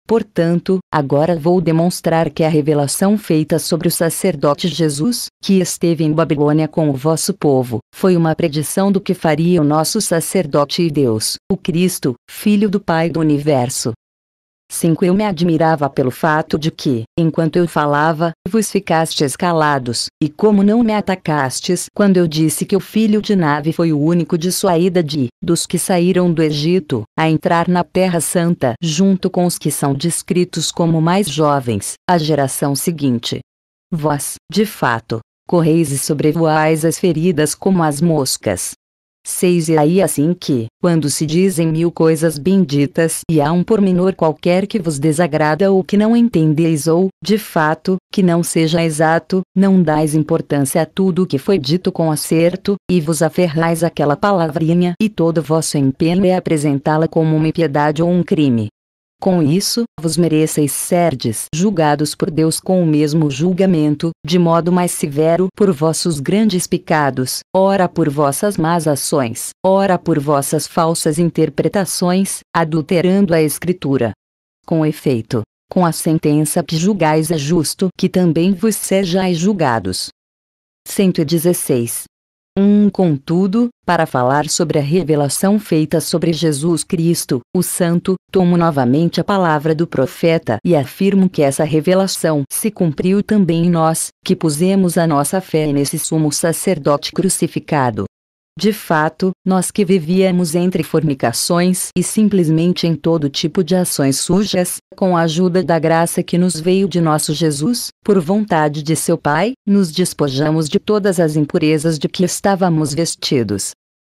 Portanto, agora vou demonstrar que a revelação feita sobre o sacerdote Jesus, que esteve em Babilônia com o vosso povo, foi uma predição do que faria o nosso sacerdote e Deus, o Cristo, Filho do Pai do Universo, 5 Eu me admirava pelo fato de que, enquanto eu falava, vos ficastes calados, e como não me atacastes quando eu disse que o filho de Nave foi o único de sua ida de, dos que saíram do Egito, a entrar na Terra Santa junto com os que são descritos como mais jovens, a geração seguinte. Vós, de fato, correis e sobrevoais as feridas como as moscas, 6 E aí assim que, quando se dizem mil coisas benditas e há um pormenor qualquer que vos desagrada ou que não entendeis ou, de fato, que não seja exato, não dais importância a tudo o que foi dito com acerto, e vos aferrais àquela palavrinha e todo vosso empenho é apresentá-la como uma impiedade ou um crime. Com isso, vos mereceis serdes julgados por Deus com o mesmo julgamento, de modo mais severo por vossos grandes pecados, ora por vossas más ações, ora por vossas falsas interpretações, adulterando a Escritura. Com efeito, com a sentença que julgais é justo que também vos sejais julgados. 116 um Contudo, para falar sobre a revelação feita sobre Jesus Cristo, o Santo, tomo novamente a palavra do profeta e afirmo que essa revelação se cumpriu também em nós, que pusemos a nossa fé nesse sumo sacerdote crucificado. De fato, nós que vivíamos entre fornicações e simplesmente em todo tipo de ações sujas, com a ajuda da graça que nos veio de nosso Jesus, por vontade de seu Pai, nos despojamos de todas as impurezas de que estávamos vestidos.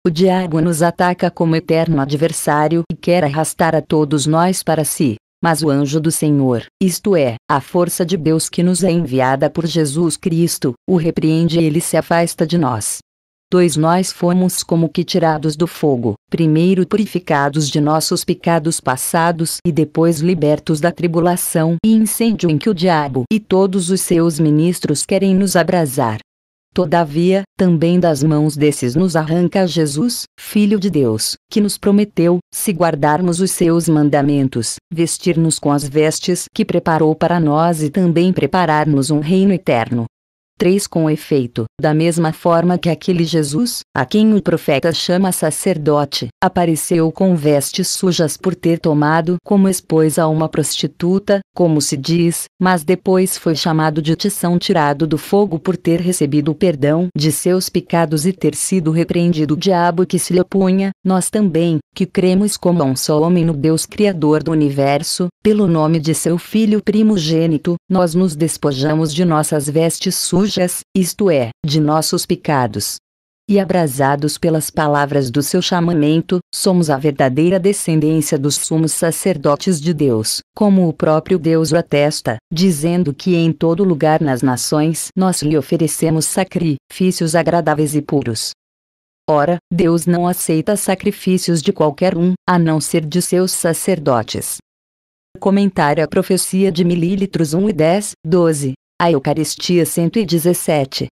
O diabo nos ataca como eterno adversário e quer arrastar a todos nós para si. Mas o anjo do Senhor, isto é, a força de Deus que nos é enviada por Jesus Cristo, o repreende e ele se afasta de nós. Dois nós fomos como que tirados do fogo, primeiro purificados de nossos pecados passados e depois libertos da tribulação e incêndio em que o diabo e todos os seus ministros querem nos abrasar. Todavia, também das mãos desses nos arranca Jesus, Filho de Deus, que nos prometeu, se guardarmos os seus mandamentos, vestir-nos com as vestes que preparou para nós e também preparar-nos um reino eterno, 3 Com efeito, da mesma forma que aquele Jesus, a quem o profeta chama sacerdote, apareceu com vestes sujas por ter tomado como esposa uma prostituta, como se diz, mas depois foi chamado de tição tirado do fogo por ter recebido o perdão de seus pecados e ter sido repreendido o diabo que se lhe opunha, nós também, que cremos como um só homem no Deus Criador do universo, pelo nome de seu Filho primogênito, nós nos despojamos de nossas vestes sujas, isto é, de nossos pecados. E abrasados pelas palavras do seu chamamento, somos a verdadeira descendência dos sumos sacerdotes de Deus, como o próprio Deus o atesta, dizendo que em todo lugar nas nações nós lhe oferecemos sacrifícios agradáveis e puros. Ora, Deus não aceita sacrifícios de qualquer um, a não ser de seus sacerdotes. Comentário à profecia de mililitros 1 e 10, 12. A Eucaristia 117.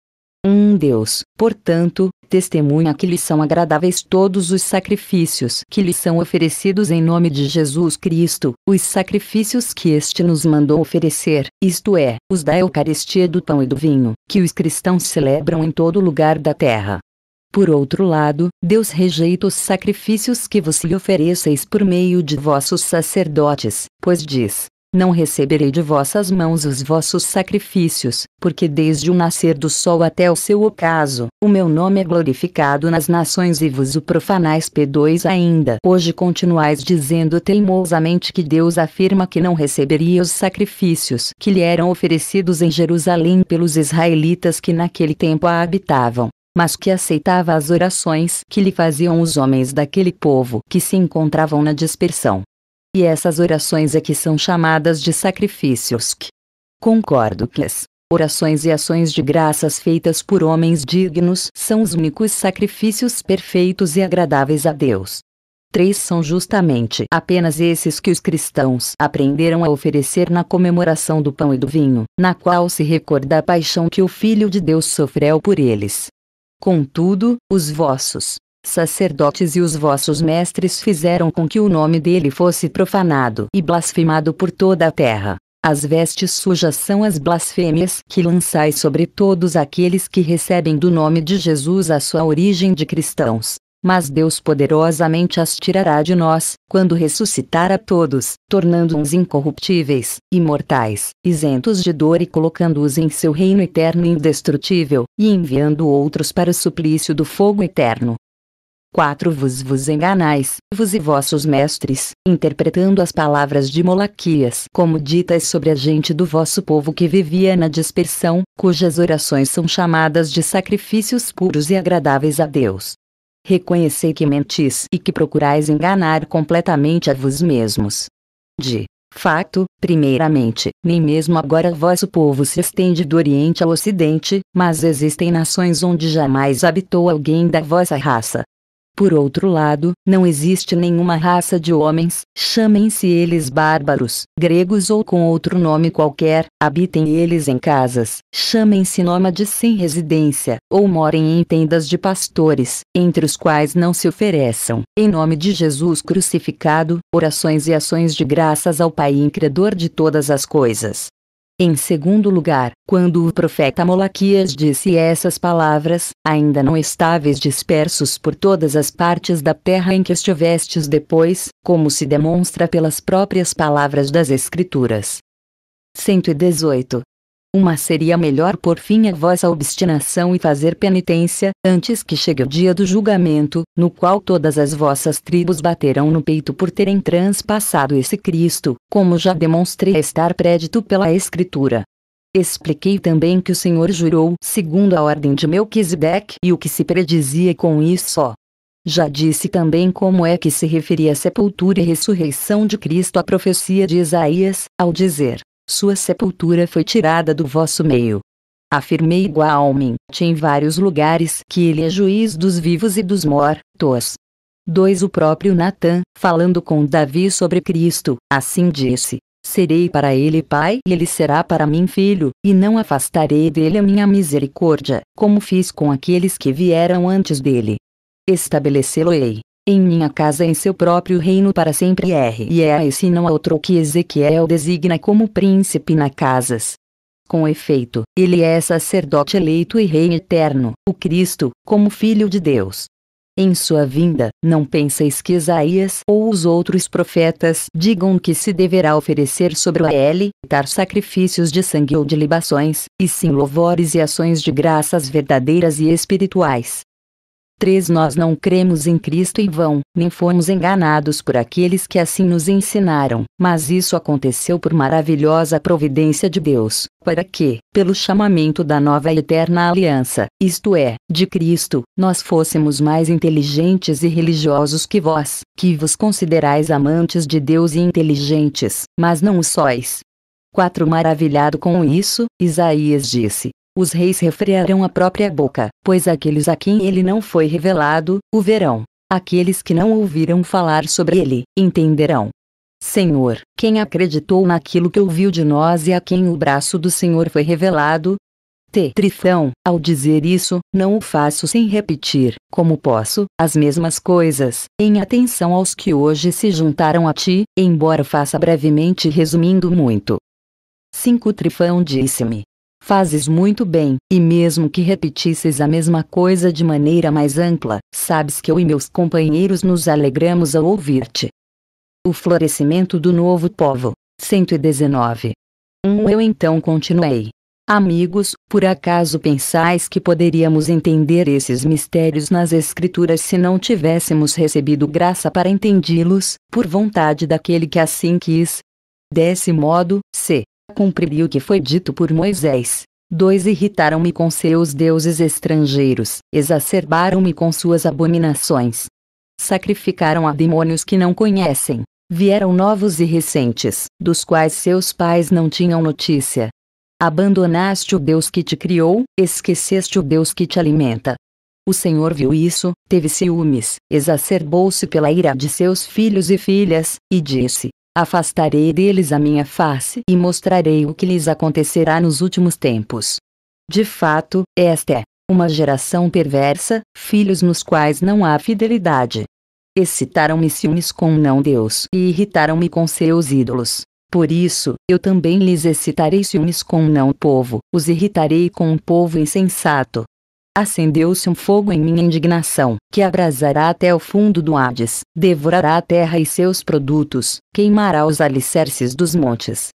Um Deus, portanto, testemunha que lhe são agradáveis todos os sacrifícios que lhe são oferecidos em nome de Jesus Cristo, os sacrifícios que este nos mandou oferecer, isto é, os da Eucaristia do pão e do vinho, que os cristãos celebram em todo lugar da terra. Por outro lado, Deus rejeita os sacrifícios que vos lhe ofereceis por meio de vossos sacerdotes, pois diz: Não receberei de vossas mãos os vossos sacrifícios, porque desde o nascer do sol até o seu ocaso, o meu nome é glorificado nas nações e vos o profanais P2 ainda. Hoje continuais dizendo teimosamente que Deus afirma que não receberia os sacrifícios que lhe eram oferecidos em Jerusalém pelos israelitas que naquele tempo a habitavam mas que aceitava as orações que lhe faziam os homens daquele povo que se encontravam na dispersão. E essas orações é que são chamadas de sacrifícios. Que concordo que as orações e ações de graças feitas por homens dignos são os únicos sacrifícios perfeitos e agradáveis a Deus. Três são justamente apenas esses que os cristãos aprenderam a oferecer na comemoração do pão e do vinho, na qual se recorda a paixão que o Filho de Deus sofreu por eles. Contudo, os vossos sacerdotes e os vossos mestres fizeram com que o nome dele fosse profanado e blasfemado por toda a terra. As vestes sujas são as blasfêmias que lançais sobre todos aqueles que recebem do nome de Jesus a sua origem de cristãos mas Deus poderosamente as tirará de nós, quando ressuscitar a todos, tornando-os incorruptíveis, imortais, isentos de dor e colocando-os em seu reino eterno e indestrutível, e enviando outros para o suplício do fogo eterno. 4 Vos vos enganais, vos e vossos mestres, interpretando as palavras de Molaquias como ditas sobre a gente do vosso povo que vivia na dispersão, cujas orações são chamadas de sacrifícios puros e agradáveis a Deus reconhecei que mentis e que procurais enganar completamente a vós mesmos. De fato, primeiramente, nem mesmo agora vosso povo se estende do Oriente ao Ocidente, mas existem nações onde jamais habitou alguém da vossa raça, por outro lado, não existe nenhuma raça de homens, chamem-se eles bárbaros, gregos ou com outro nome qualquer, habitem eles em casas, chamem-se nômades sem residência, ou morem em tendas de pastores, entre os quais não se ofereçam, em nome de Jesus crucificado, orações e ações de graças ao Pai incredor de todas as coisas. Em segundo lugar, quando o profeta Molochias disse essas palavras, ainda não estáveis dispersos por todas as partes da terra em que estivestes depois, como se demonstra pelas próprias palavras das Escrituras. 118. Uma seria melhor por fim a vossa obstinação e fazer penitência, antes que chegue o dia do julgamento, no qual todas as vossas tribos baterão no peito por terem transpassado esse Cristo, como já demonstrei estar prédito pela Escritura. Expliquei também que o Senhor jurou segundo a ordem de Melquisedeque e o que se predizia com isso só. Já disse também como é que se referia a sepultura e ressurreição de Cristo à profecia de Isaías, ao dizer: sua sepultura foi tirada do vosso meio. Afirmei igualmente em vários lugares que ele é juiz dos vivos e dos mortos. 2. O próprio Natan, falando com Davi sobre Cristo, assim disse: Serei para ele pai e ele será para mim filho, e não afastarei dele a minha misericórdia, como fiz com aqueles que vieram antes dele. Estabelecê-lo-ei em minha casa em seu próprio reino para sempre R. E é a esse não a outro que Ezequiel designa como príncipe na casas. Com efeito, ele é sacerdote eleito e rei eterno, o Cristo, como Filho de Deus. Em sua vinda, não penseis que Isaías ou os outros profetas digam que se deverá oferecer sobre o ele, dar sacrifícios de sangue ou de libações, e sim louvores e ações de graças verdadeiras e espirituais. 3 Nós não cremos em Cristo em vão, nem fomos enganados por aqueles que assim nos ensinaram, mas isso aconteceu por maravilhosa providência de Deus, para que, pelo chamamento da nova e eterna aliança, isto é, de Cristo, nós fôssemos mais inteligentes e religiosos que vós, que vos considerais amantes de Deus e inteligentes, mas não o sois. 4 Maravilhado com isso, Isaías disse: os reis refrearão a própria boca, pois aqueles a quem ele não foi revelado, o verão. Aqueles que não ouviram falar sobre ele, entenderão. Senhor, quem acreditou naquilo que ouviu de nós e a quem o braço do Senhor foi revelado? T. Trifão, ao dizer isso, não o faço sem repetir, como posso, as mesmas coisas, em atenção aos que hoje se juntaram a ti, embora faça brevemente resumindo muito. 5 Trifão disse-me, Fazes muito bem, e mesmo que repetisses a mesma coisa de maneira mais ampla, sabes que eu e meus companheiros nos alegramos ao ouvir-te. O florescimento do novo povo. 119. 1. Um, eu então continuei. Amigos, por acaso pensais que poderíamos entender esses mistérios nas Escrituras se não tivéssemos recebido graça para entendi los por vontade daquele que assim quis? Desse modo, se cumpriria o que foi dito por Moisés. Dois Irritaram-me com seus deuses estrangeiros, exacerbaram-me com suas abominações. Sacrificaram a demônios que não conhecem. Vieram novos e recentes, dos quais seus pais não tinham notícia. Abandonaste o Deus que te criou, esqueceste o Deus que te alimenta. O Senhor viu isso, teve ciúmes, exacerbou-se pela ira de seus filhos e filhas, e disse: Afastarei deles a minha face e mostrarei o que lhes acontecerá nos últimos tempos. De fato, esta é uma geração perversa, filhos nos quais não há fidelidade. Excitaram-me ciúmes com não-deus e irritaram-me com seus ídolos. Por isso, eu também lhes excitarei ciúmes com um não-povo, os irritarei com um povo insensato. Acendeu-se um fogo em minha indignação, que abrasará até o fundo do Hades, devorará a terra e seus produtos, queimará os alicerces dos montes.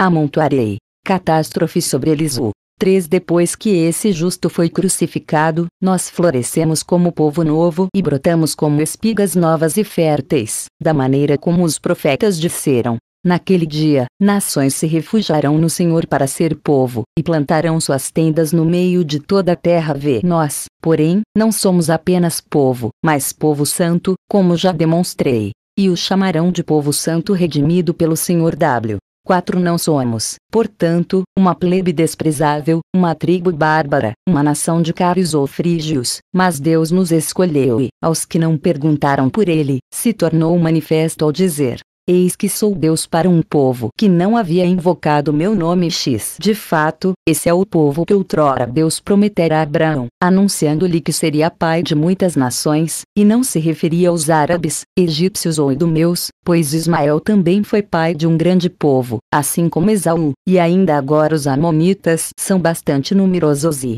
Amontoarei catástrofe sobre eles. O três depois que esse justo foi crucificado, nós florescemos como povo novo e brotamos como espigas novas e férteis, da maneira como os profetas disseram. Naquele dia, nações se refugiarão no Senhor para ser povo, e plantarão suas tendas no meio de toda a terra. Vê, nós, porém, não somos apenas povo, mas povo santo, como já demonstrei. E o chamarão de povo santo redimido pelo Senhor. W. 4 Não somos, portanto, uma plebe desprezável, uma tribo bárbara, uma nação de caros ou frígios, mas Deus nos escolheu e, aos que não perguntaram por ele, se tornou manifesto ao dizer: Eis que sou Deus para um povo que não havia invocado meu nome X. De fato, esse é o povo que outrora Deus prometera a Abraão, anunciando-lhe que seria pai de muitas nações, e não se referia aos árabes, egípcios ou idumeus, pois Ismael também foi pai de um grande povo, assim como Esaú, e ainda agora os amonitas são bastante numerosos e,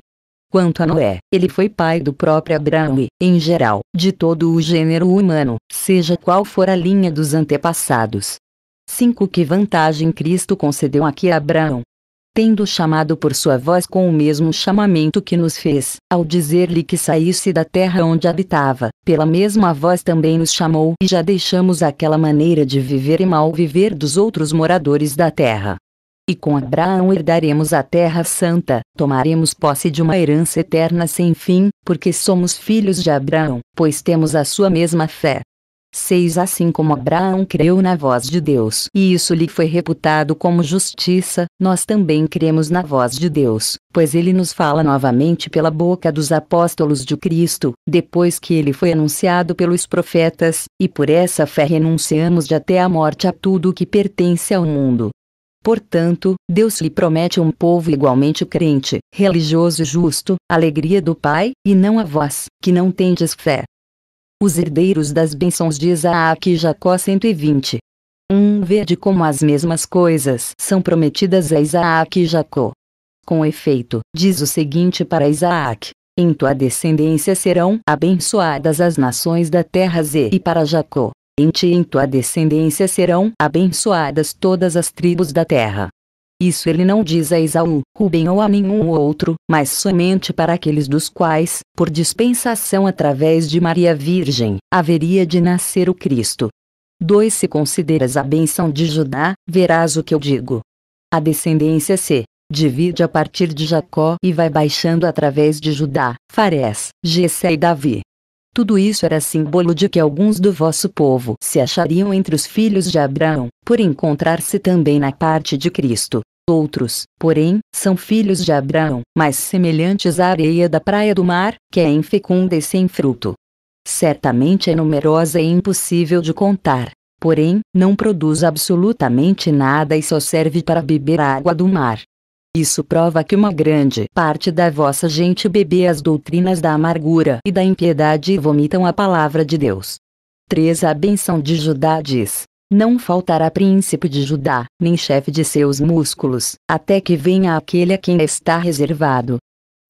Quanto a Noé, ele foi pai do próprio Abraão e, em geral, de todo o gênero humano, seja qual for a linha dos antepassados. 5. Que vantagem Cristo concedeu aqui a Abraão? Tendo chamado por sua voz com o mesmo chamamento que nos fez, ao dizer-lhe que saísse da terra onde habitava, pela mesma voz também nos chamou e já deixamos aquela maneira de viver e mal viver dos outros moradores da terra. E com Abraão herdaremos a terra santa, tomaremos posse de uma herança eterna sem fim, porque somos filhos de Abraão, pois temos a sua mesma fé. 6 Assim como Abraão creu na voz de Deus e isso lhe foi reputado como justiça, nós também cremos na voz de Deus, pois ele nos fala novamente pela boca dos apóstolos de Cristo, depois que ele foi anunciado pelos profetas, e por essa fé renunciamos de até a morte a tudo o que pertence ao mundo, Portanto, Deus lhe promete um povo igualmente crente, religioso e justo, alegria do Pai, e não a vós, que não tendes fé. Os herdeiros das bênçãos de Isaac e Jacó 120. 1. Um, verde como as mesmas coisas são prometidas a Isaac e Jacó. Com efeito, diz o seguinte para Isaac: Em tua descendência serão abençoadas as nações da terra Z e para Jacó, em ti e em tua descendência serão abençoadas todas as tribos da terra. Isso ele não diz a Esaú, Rubem ou a nenhum outro, mas somente para aqueles dos quais, por dispensação através de Maria Virgem, haveria de nascer o Cristo. 2. Se consideras a benção de Judá, verás o que eu digo. A descendência se divide a partir de Jacó e vai baixando através de Judá, Farés, Jessé e Davi. Tudo isso era símbolo de que alguns do vosso povo se achariam entre os filhos de Abraão, por encontrar-se também na parte de Cristo. Outros, porém, são filhos de Abraão, mas semelhantes à areia da praia do mar, que é infecunda e sem fruto. Certamente é numerosa e impossível de contar, porém, não produz absolutamente nada e só serve para beber a água do mar. Isso prova que uma grande parte da vossa gente bebe as doutrinas da amargura e da impiedade e vomitam a palavra de Deus. 3. A benção de Judá diz: Não faltará príncipe de Judá, nem chefe de seus músculos, até que venha aquele a quem está reservado.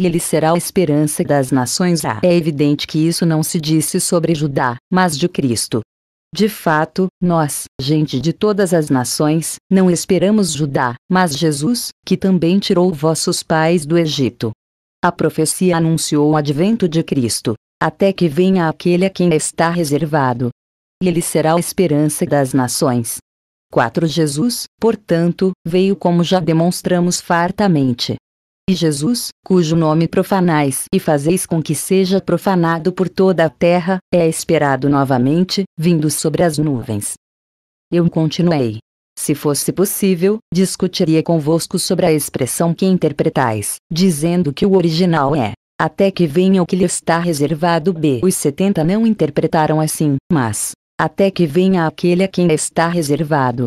E ele será a esperança das nações. Ah, é evidente que isso não se disse sobre Judá, mas de Cristo, de fato, nós, gente de todas as nações, não esperamos Judá, mas Jesus, que também tirou vossos pais do Egito. A profecia anunciou o advento de Cristo, até que venha aquele a quem está reservado. E ele será a esperança das nações. 4 Jesus, portanto, veio como já demonstramos fartamente, e Jesus, cujo nome profanais e fazeis com que seja profanado por toda a terra, é esperado novamente, vindo sobre as nuvens. Eu continuei. Se fosse possível, discutiria convosco sobre a expressão que interpretais, dizendo que o original é até que venha o que lhe está reservado B. Os 70 não interpretaram assim, mas, até que venha aquele a quem está reservado,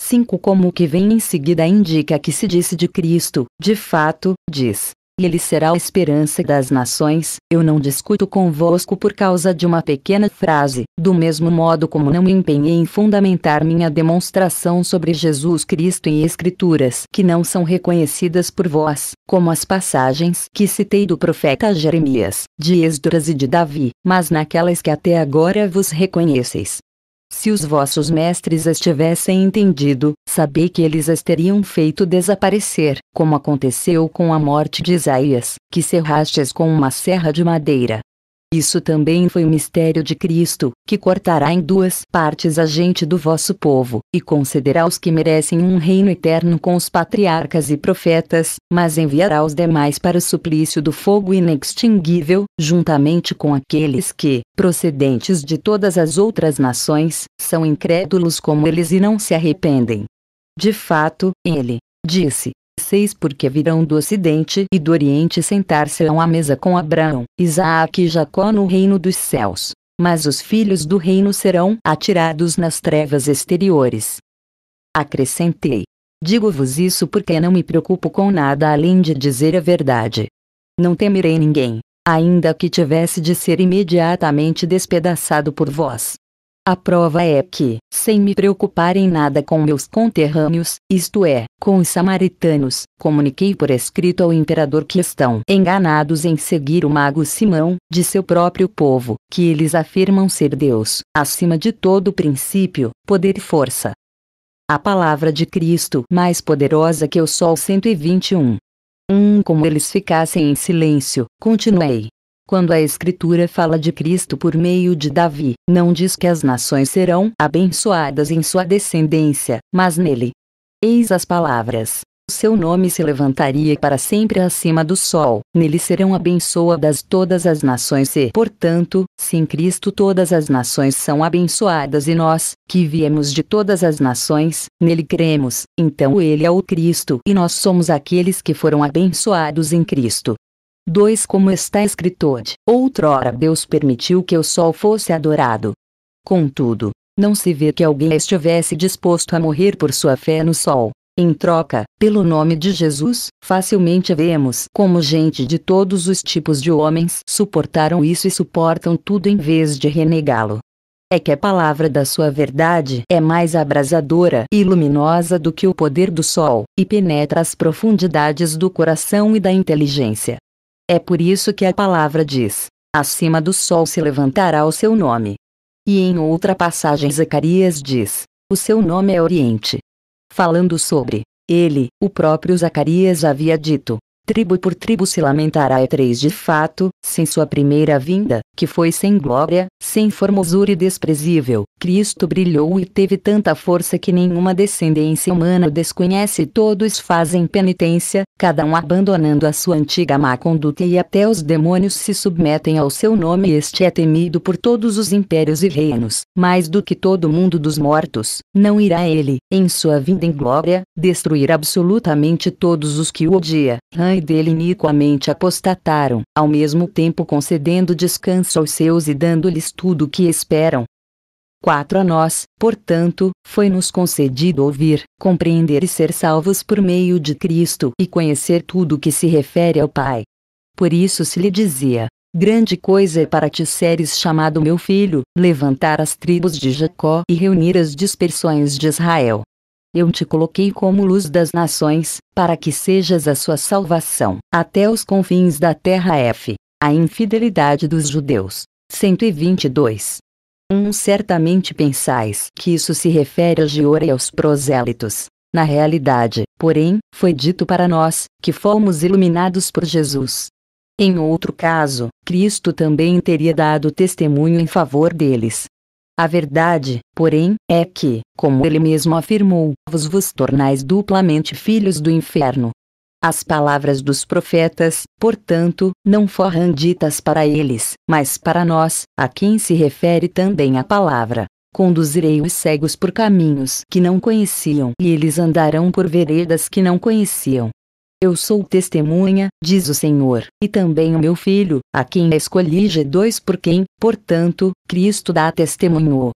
5 Como o que vem em seguida indica que se disse de Cristo, de fato, diz. E ele será a esperança das nações, eu não discuto convosco por causa de uma pequena frase, do mesmo modo como não me empenhei em fundamentar minha demonstração sobre Jesus Cristo em escrituras que não são reconhecidas por vós, como as passagens que citei do profeta Jeremias, de Esdras e de Davi, mas naquelas que até agora vos reconheceis, se os vossos mestres as tivessem entendido, sabei que eles as teriam feito desaparecer, como aconteceu com a morte de Isaías, que serrastes com uma serra de madeira, isso também foi o mistério de Cristo, que cortará em duas partes a gente do vosso povo, e concederá aos que merecem um reino eterno com os patriarcas e profetas, mas enviará os demais para o suplício do fogo inextinguível, juntamente com aqueles que, procedentes de todas as outras nações, são incrédulos como eles e não se arrependem. De fato, ele disse: seis Porque virão do ocidente e do oriente sentar-se-ão à mesa com Abraão, Isaac e Jacó no reino dos céus. Mas os filhos do reino serão atirados nas trevas exteriores. Acrescentei. Digo-vos isso porque não me preocupo com nada além de dizer a verdade. Não temerei ninguém, ainda que tivesse de ser imediatamente despedaçado por vós. A prova é que, sem me preocupar em nada com meus conterrâneos, isto é, com os samaritanos, comuniquei por escrito ao imperador que estão enganados em seguir o mago Simão, de seu próprio povo, que eles afirmam ser Deus, acima de todo princípio, poder e força. A palavra de Cristo, mais poderosa que o Sol 121. Hum, como eles ficassem em silêncio, continuei. Quando a Escritura fala de Cristo por meio de Davi, não diz que as nações serão abençoadas em sua descendência, mas nele. Eis as palavras: seu nome se levantaria para sempre acima do sol, nele serão abençoadas todas as nações e, portanto, se em Cristo todas as nações são abençoadas e nós, que viemos de todas as nações, nele cremos, então ele é o Cristo e nós somos aqueles que foram abençoados em Cristo. 2 Como está escrito de, outrora Deus permitiu que o sol fosse adorado. Contudo, não se vê que alguém estivesse disposto a morrer por sua fé no sol. Em troca, pelo nome de Jesus, facilmente vemos como gente de todos os tipos de homens suportaram isso e suportam tudo em vez de renegá-lo. É que a palavra da sua verdade é mais abrasadora e luminosa do que o poder do sol, e penetra as profundidades do coração e da inteligência. É por isso que a palavra diz: Acima do sol se levantará o seu nome. E em outra passagem, Zacarias diz: O seu nome é Oriente. Falando sobre ele, o próprio Zacarias havia dito: Tribo por tribo se lamentará e três de fato, sem sua primeira vinda, que foi sem glória, sem formosura e desprezível, Cristo brilhou e teve tanta força que nenhuma descendência humana o desconhece. Todos fazem penitência, cada um abandonando a sua antiga má conduta e até os demônios se submetem ao seu nome. Este é temido por todos os impérios e reinos, mais do que todo mundo dos mortos. Não irá ele, em sua vinda em glória, destruir absolutamente todos os que o odia. Rã e dele iniquamente apostataram, ao mesmo tempo concedendo descanso aos seus e dando-lhes tudo o que esperam. 4 a nós, portanto, foi-nos concedido ouvir, compreender e ser salvos por meio de Cristo e conhecer tudo o que se refere ao Pai. Por isso se lhe dizia: Grande coisa é para ti seres chamado meu filho, levantar as tribos de Jacó e reunir as dispersões de Israel. Eu te coloquei como luz das nações, para que sejas a sua salvação, até os confins da terra F. A infidelidade dos judeus. 122. Um, certamente pensais que isso se refere a Gior e aos prosélitos. Na realidade, porém, foi dito para nós que fomos iluminados por Jesus. Em outro caso, Cristo também teria dado testemunho em favor deles. A verdade, porém, é que, como ele mesmo afirmou, vos vos tornais duplamente filhos do inferno, as palavras dos profetas, portanto, não foram ditas para eles, mas para nós, a quem se refere também a palavra. Conduzirei os cegos por caminhos que não conheciam, e eles andarão por veredas que não conheciam. Eu sou testemunha, diz o Senhor, e também o meu filho, a quem escolhi G2 por quem, portanto, Cristo dá testemunho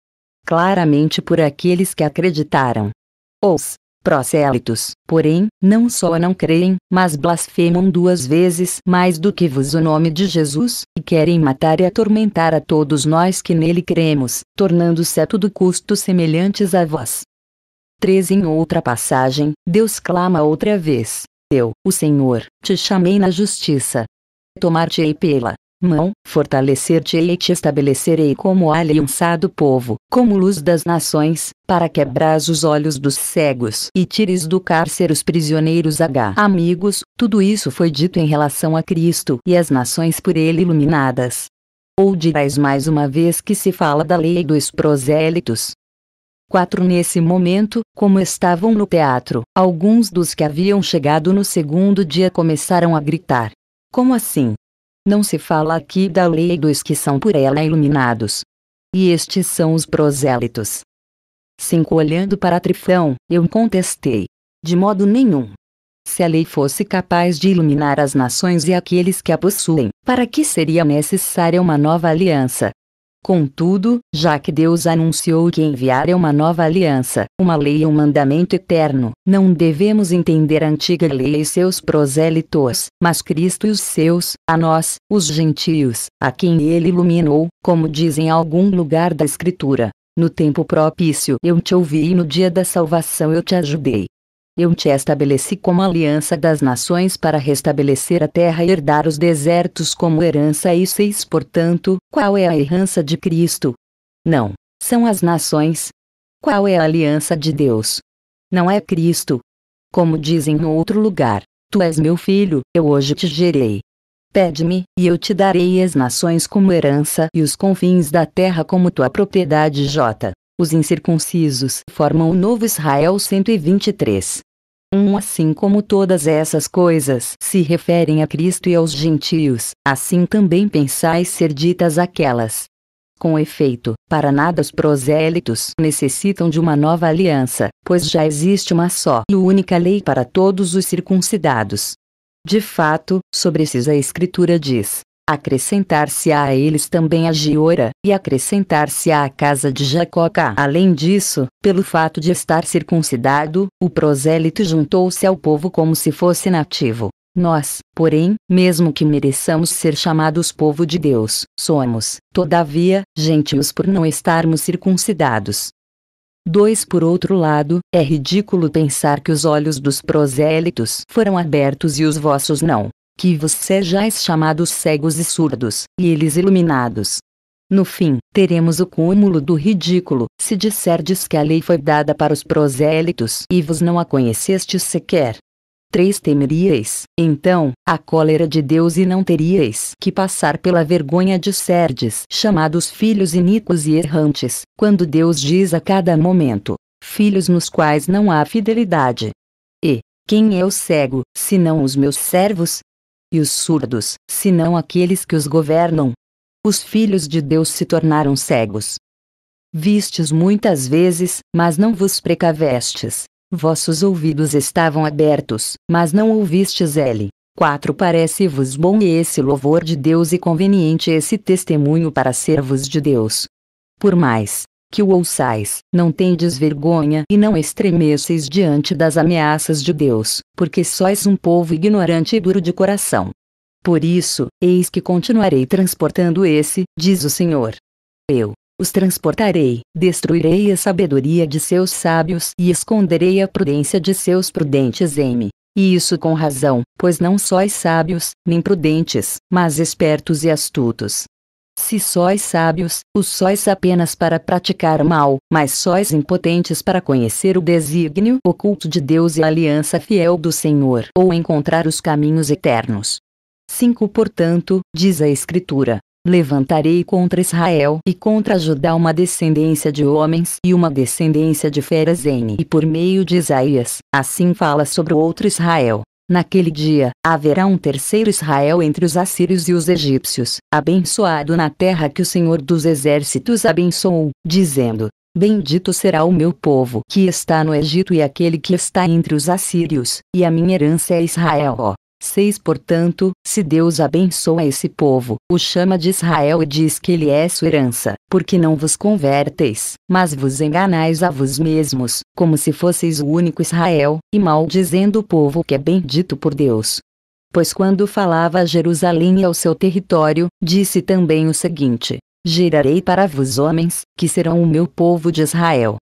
claramente por aqueles que acreditaram. Ous prosélitos, porém, não só não creem, mas blasfemam duas vezes mais do que vos o nome de Jesus, e querem matar e atormentar a todos nós que nele cremos, tornando-se a todo custo semelhantes a vós. 3 Em outra passagem, Deus clama outra vez: Eu, o Senhor, te chamei na justiça. Tomar-te-ei pela mão, fortalecer te e te estabelecerei como aliançado povo, como luz das nações, para quebrar os olhos dos cegos e tires do cárcere os prisioneiros H. Amigos, tudo isso foi dito em relação a Cristo e as nações por ele iluminadas. Ou dirás mais uma vez que se fala da lei dos prosélitos, 4 Nesse momento, como estavam no teatro, alguns dos que haviam chegado no segundo dia começaram a gritar: Como assim? Não se fala aqui da lei dos que são por ela iluminados. E estes são os prosélitos. 5. Olhando para Trifão, eu contestei. De modo nenhum. Se a lei fosse capaz de iluminar as nações e aqueles que a possuem, para que seria necessária uma nova aliança, Contudo, já que Deus anunciou que é uma nova aliança, uma lei e um mandamento eterno, não devemos entender a antiga lei e seus prosélitos, mas Cristo e os seus, a nós, os gentios, a quem ele iluminou, como diz em algum lugar da Escritura. No tempo propício eu te ouvi e no dia da salvação eu te ajudei. Eu te estabeleci como aliança das nações para restabelecer a terra e herdar os desertos como herança e seis, portanto, qual é a herança de Cristo? Não, são as nações. Qual é a aliança de Deus? Não é Cristo. Como dizem no outro lugar, tu és meu filho, eu hoje te gerei. Pede-me, e eu te darei as nações como herança e os confins da terra como tua propriedade. J. Os incircuncisos formam o novo Israel 123. 1 um, Assim como todas essas coisas se referem a Cristo e aos gentios, assim também pensais ser ditas aquelas. Com efeito, para nada os prosélitos necessitam de uma nova aliança, pois já existe uma só e única lei para todos os circuncidados. De fato, sobre esses a Escritura diz: acrescentar-se a eles também a Giora, e acrescentar-se à casa de Jacó. Além disso, pelo fato de estar circuncidado, o prosélito juntou-se ao povo como se fosse nativo. Nós, porém, mesmo que mereçamos ser chamados povo de Deus, somos, todavia, gentios por não estarmos circuncidados. 2. Por outro lado, é ridículo pensar que os olhos dos prosélitos foram abertos e os vossos não, que vos sejais é chamados cegos e surdos, e eles iluminados. No fim, teremos o cúmulo do ridículo, se disserdes que a lei foi dada para os prosélitos e vos não a conhecestes sequer. 3. Temeríeis, então, a cólera de Deus e não teríeis que passar pela vergonha de serdes chamados filhos iníquos e errantes, quando Deus diz a cada momento, filhos nos quais não há fidelidade. E, quem é o cego, senão os meus servos, e os surdos, senão aqueles que os governam. Os filhos de Deus se tornaram cegos. Vistes muitas vezes, mas não vos precavestes. Vossos ouvidos estavam abertos, mas não ouvistes ele. 4 Parece-vos bom esse louvor de Deus e conveniente esse testemunho para servos de Deus. Por mais que o ouçais, não tendes vergonha e não estremeceis diante das ameaças de Deus, porque sois um povo ignorante e duro de coração. Por isso, eis que continuarei transportando esse, diz o Senhor. Eu os transportarei, destruirei a sabedoria de seus sábios e esconderei a prudência de seus prudentes em mim. E isso com razão, pois não sois sábios, nem prudentes, mas espertos e astutos. Se sois sábios, os sois apenas para praticar mal, mas sois impotentes para conhecer o desígnio oculto de Deus e a aliança fiel do Senhor ou encontrar os caminhos eternos. 5 Portanto, diz a Escritura: Levantarei contra Israel e contra Judá uma descendência de homens e uma descendência de feras. N. E por meio de Isaías, assim fala sobre o outro Israel, Naquele dia, haverá um terceiro Israel entre os assírios e os egípcios, abençoado na terra que o Senhor dos Exércitos abençoou, dizendo: Bendito será o meu povo que está no Egito e aquele que está entre os assírios, e a minha herança é Israel. 6 Portanto, se Deus abençoa esse povo, o chama de Israel e diz que ele é sua herança, porque não vos converteis, mas vos enganais a vós mesmos, como se fosseis o único Israel, e maldizendo o povo que é bendito por Deus. Pois quando falava a Jerusalém e ao seu território, disse também o seguinte: Girarei para vos homens, que serão o meu povo de Israel,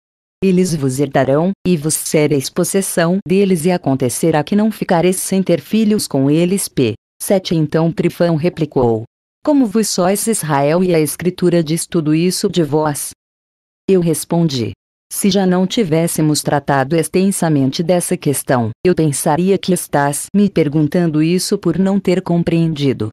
eles vos herdarão, e vos sereis possessão deles e acontecerá que não ficareis sem ter filhos com eles. P. 7 Então Trifão replicou: Como vos sois Israel e a Escritura diz tudo isso de vós? Eu respondi: Se já não tivéssemos tratado extensamente dessa questão, eu pensaria que estás me perguntando isso por não ter compreendido.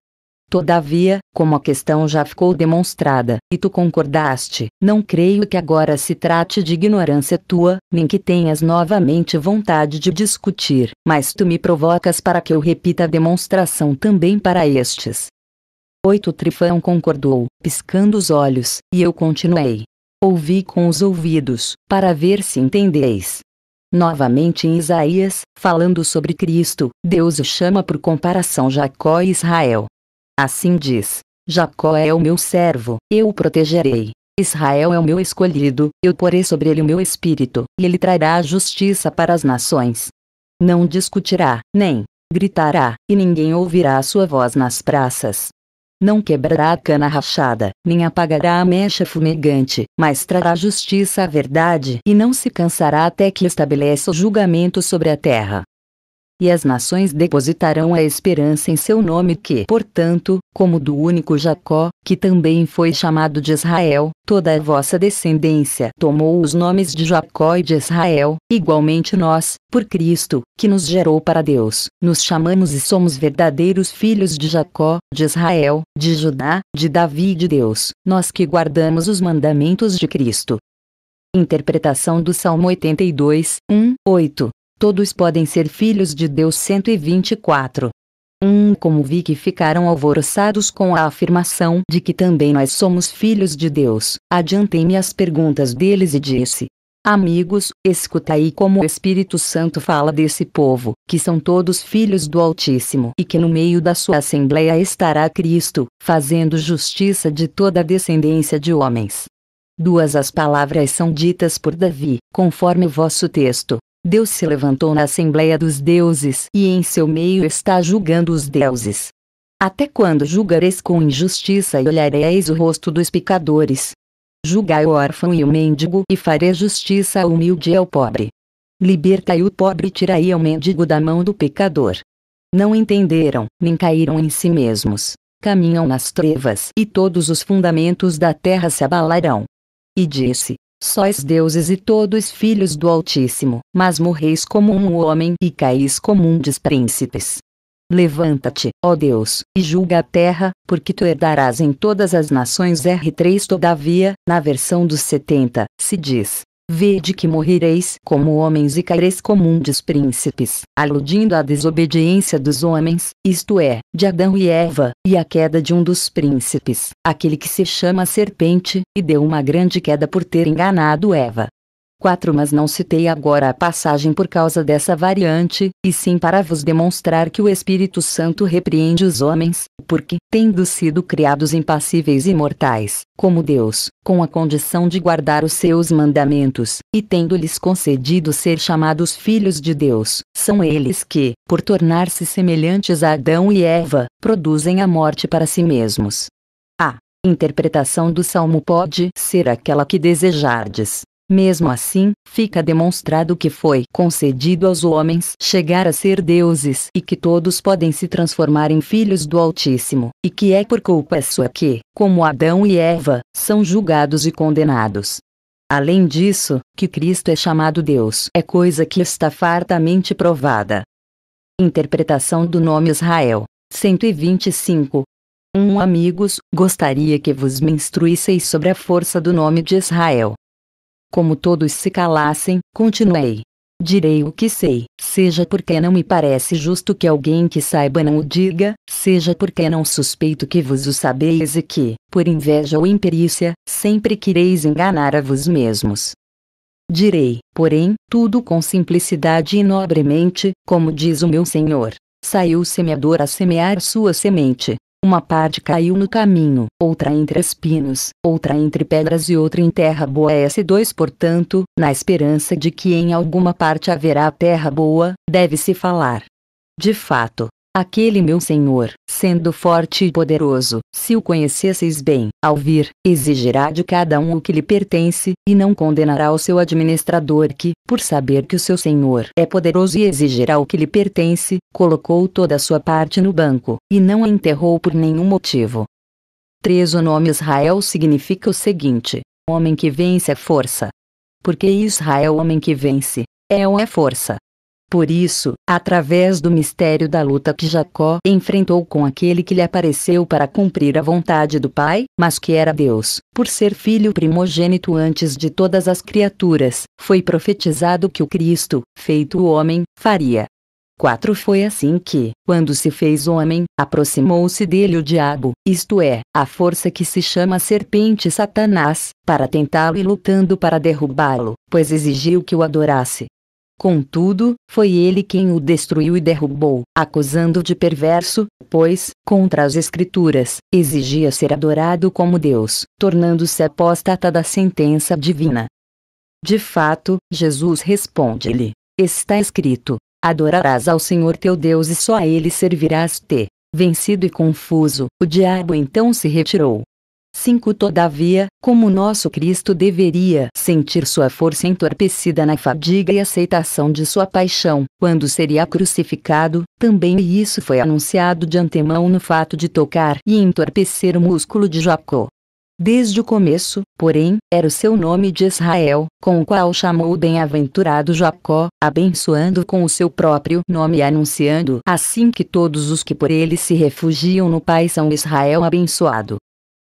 Todavia, como a questão já ficou demonstrada, e tu concordaste, não creio que agora se trate de ignorância tua, nem que tenhas novamente vontade de discutir, mas tu me provocas para que eu repita a demonstração também para estes. Oito Trifão concordou, piscando os olhos, e eu continuei. Ouvi com os ouvidos, para ver se entendeis. Novamente em Isaías, falando sobre Cristo, Deus o chama por comparação Jacó e Israel. Assim diz: Jacó é o meu servo, eu o protegerei. Israel é o meu escolhido, eu porei sobre ele o meu espírito, e ele trará justiça para as nações. Não discutirá, nem gritará, e ninguém ouvirá a sua voz nas praças. Não quebrará a cana rachada, nem apagará a mecha fumegante, mas trará justiça à verdade e não se cansará até que estabeleça o julgamento sobre a terra e as nações depositarão a esperança em seu nome que, portanto, como do único Jacó, que também foi chamado de Israel, toda a vossa descendência tomou os nomes de Jacó e de Israel, igualmente nós, por Cristo, que nos gerou para Deus, nos chamamos e somos verdadeiros filhos de Jacó, de Israel, de Judá, de Davi e de Deus, nós que guardamos os mandamentos de Cristo. Interpretação do Salmo 82, 1, 8 Todos podem ser filhos de Deus 124. Um, como vi que ficaram alvoroçados com a afirmação de que também nós somos filhos de Deus, adiantei-me as perguntas deles e disse: Amigos, escuta aí como o Espírito Santo fala desse povo, que são todos filhos do Altíssimo e que no meio da sua assembleia estará Cristo, fazendo justiça de toda a descendência de homens. Duas as palavras são ditas por Davi, conforme o vosso texto, Deus se levantou na Assembleia dos Deuses e em seu meio está julgando os deuses. Até quando julgareis com injustiça e olhareis o rosto dos pecadores? Julgai o órfão e o mendigo e farei justiça ao humilde e ao pobre. Libertai o pobre e tirai o mendigo da mão do pecador. Não entenderam, nem caíram em si mesmos. Caminham nas trevas e todos os fundamentos da terra se abalarão. E disse: Sois deuses e todos filhos do Altíssimo, mas morreis como um homem e caís como um dos príncipes. Levanta-te, ó Deus, e julga a terra, porque tu herdarás em todas as nações R3 Todavia, na versão dos 70, se diz, Vede que morrereis como homens e caireis como um dos príncipes, aludindo à desobediência dos homens, isto é, de Adão e Eva, e à queda de um dos príncipes, aquele que se chama serpente, e deu uma grande queda por ter enganado Eva. 4 mas não citei agora a passagem por causa dessa variante, e sim para vos demonstrar que o Espírito Santo repreende os homens, porque, tendo sido criados impassíveis e mortais, como Deus, com a condição de guardar os seus mandamentos, e tendo-lhes concedido ser chamados filhos de Deus, são eles que, por tornar-se semelhantes a Adão e Eva, produzem a morte para si mesmos. A interpretação do salmo pode ser aquela que desejardes, mesmo assim, fica demonstrado que foi concedido aos homens chegar a ser deuses e que todos podem se transformar em filhos do Altíssimo, e que é por culpa sua que, como Adão e Eva, são julgados e condenados. Além disso, que Cristo é chamado Deus é coisa que está fartamente provada. Interpretação do nome Israel. 125. Um amigos, gostaria que vos me instruísseis sobre a força do nome de Israel, como todos se calassem, continuei. Direi o que sei, seja porque não me parece justo que alguém que saiba não o diga, seja porque não suspeito que vos o sabeis e que, por inveja ou imperícia, sempre quereis enganar a vós mesmos. Direi, porém, tudo com simplicidade e nobremente, como diz o meu Senhor. Saiu o semeador a semear sua semente. Uma parte caiu no caminho, outra entre espinhos, outra entre pedras e outra em terra boa. S2 Portanto, na esperança de que em alguma parte haverá terra boa, deve-se falar. De fato, Aquele meu Senhor, sendo forte e poderoso, se o conhecesseis bem, ao vir, exigirá de cada um o que lhe pertence, e não condenará o seu administrador que, por saber que o seu Senhor é poderoso e exigirá o que lhe pertence, colocou toda a sua parte no banco, e não a enterrou por nenhum motivo. 3. O nome Israel significa o seguinte: Homem que vence a é força. Porque Israel, homem que vence, é ou é força. Por isso, através do mistério da luta que Jacó enfrentou com aquele que lhe apareceu para cumprir a vontade do Pai, mas que era Deus, por ser filho primogênito antes de todas as criaturas, foi profetizado que o Cristo, feito homem, faria. 4 Foi assim que, quando se fez homem, aproximou-se dele o diabo, isto é, a força que se chama serpente Satanás, para tentá-lo e lutando para derrubá-lo, pois exigiu que o adorasse. Contudo, foi ele quem o destruiu e derrubou, acusando de perverso, pois, contra as Escrituras, exigia ser adorado como Deus, tornando-se apóstata da sentença divina. De fato, Jesus responde-lhe: Está escrito: Adorarás ao Senhor teu Deus e só a ele servirás. Te. Vencido e confuso, o diabo então se retirou, 5 Todavia, como nosso Cristo deveria sentir sua força entorpecida na fadiga e aceitação de sua paixão, quando seria crucificado, também isso foi anunciado de antemão no fato de tocar e entorpecer o músculo de Jacó. Desde o começo, porém, era o seu nome de Israel, com o qual chamou o bem-aventurado Jacó, abençoando com o seu próprio nome e anunciando assim que todos os que por ele se refugiam no Pai são Israel abençoado.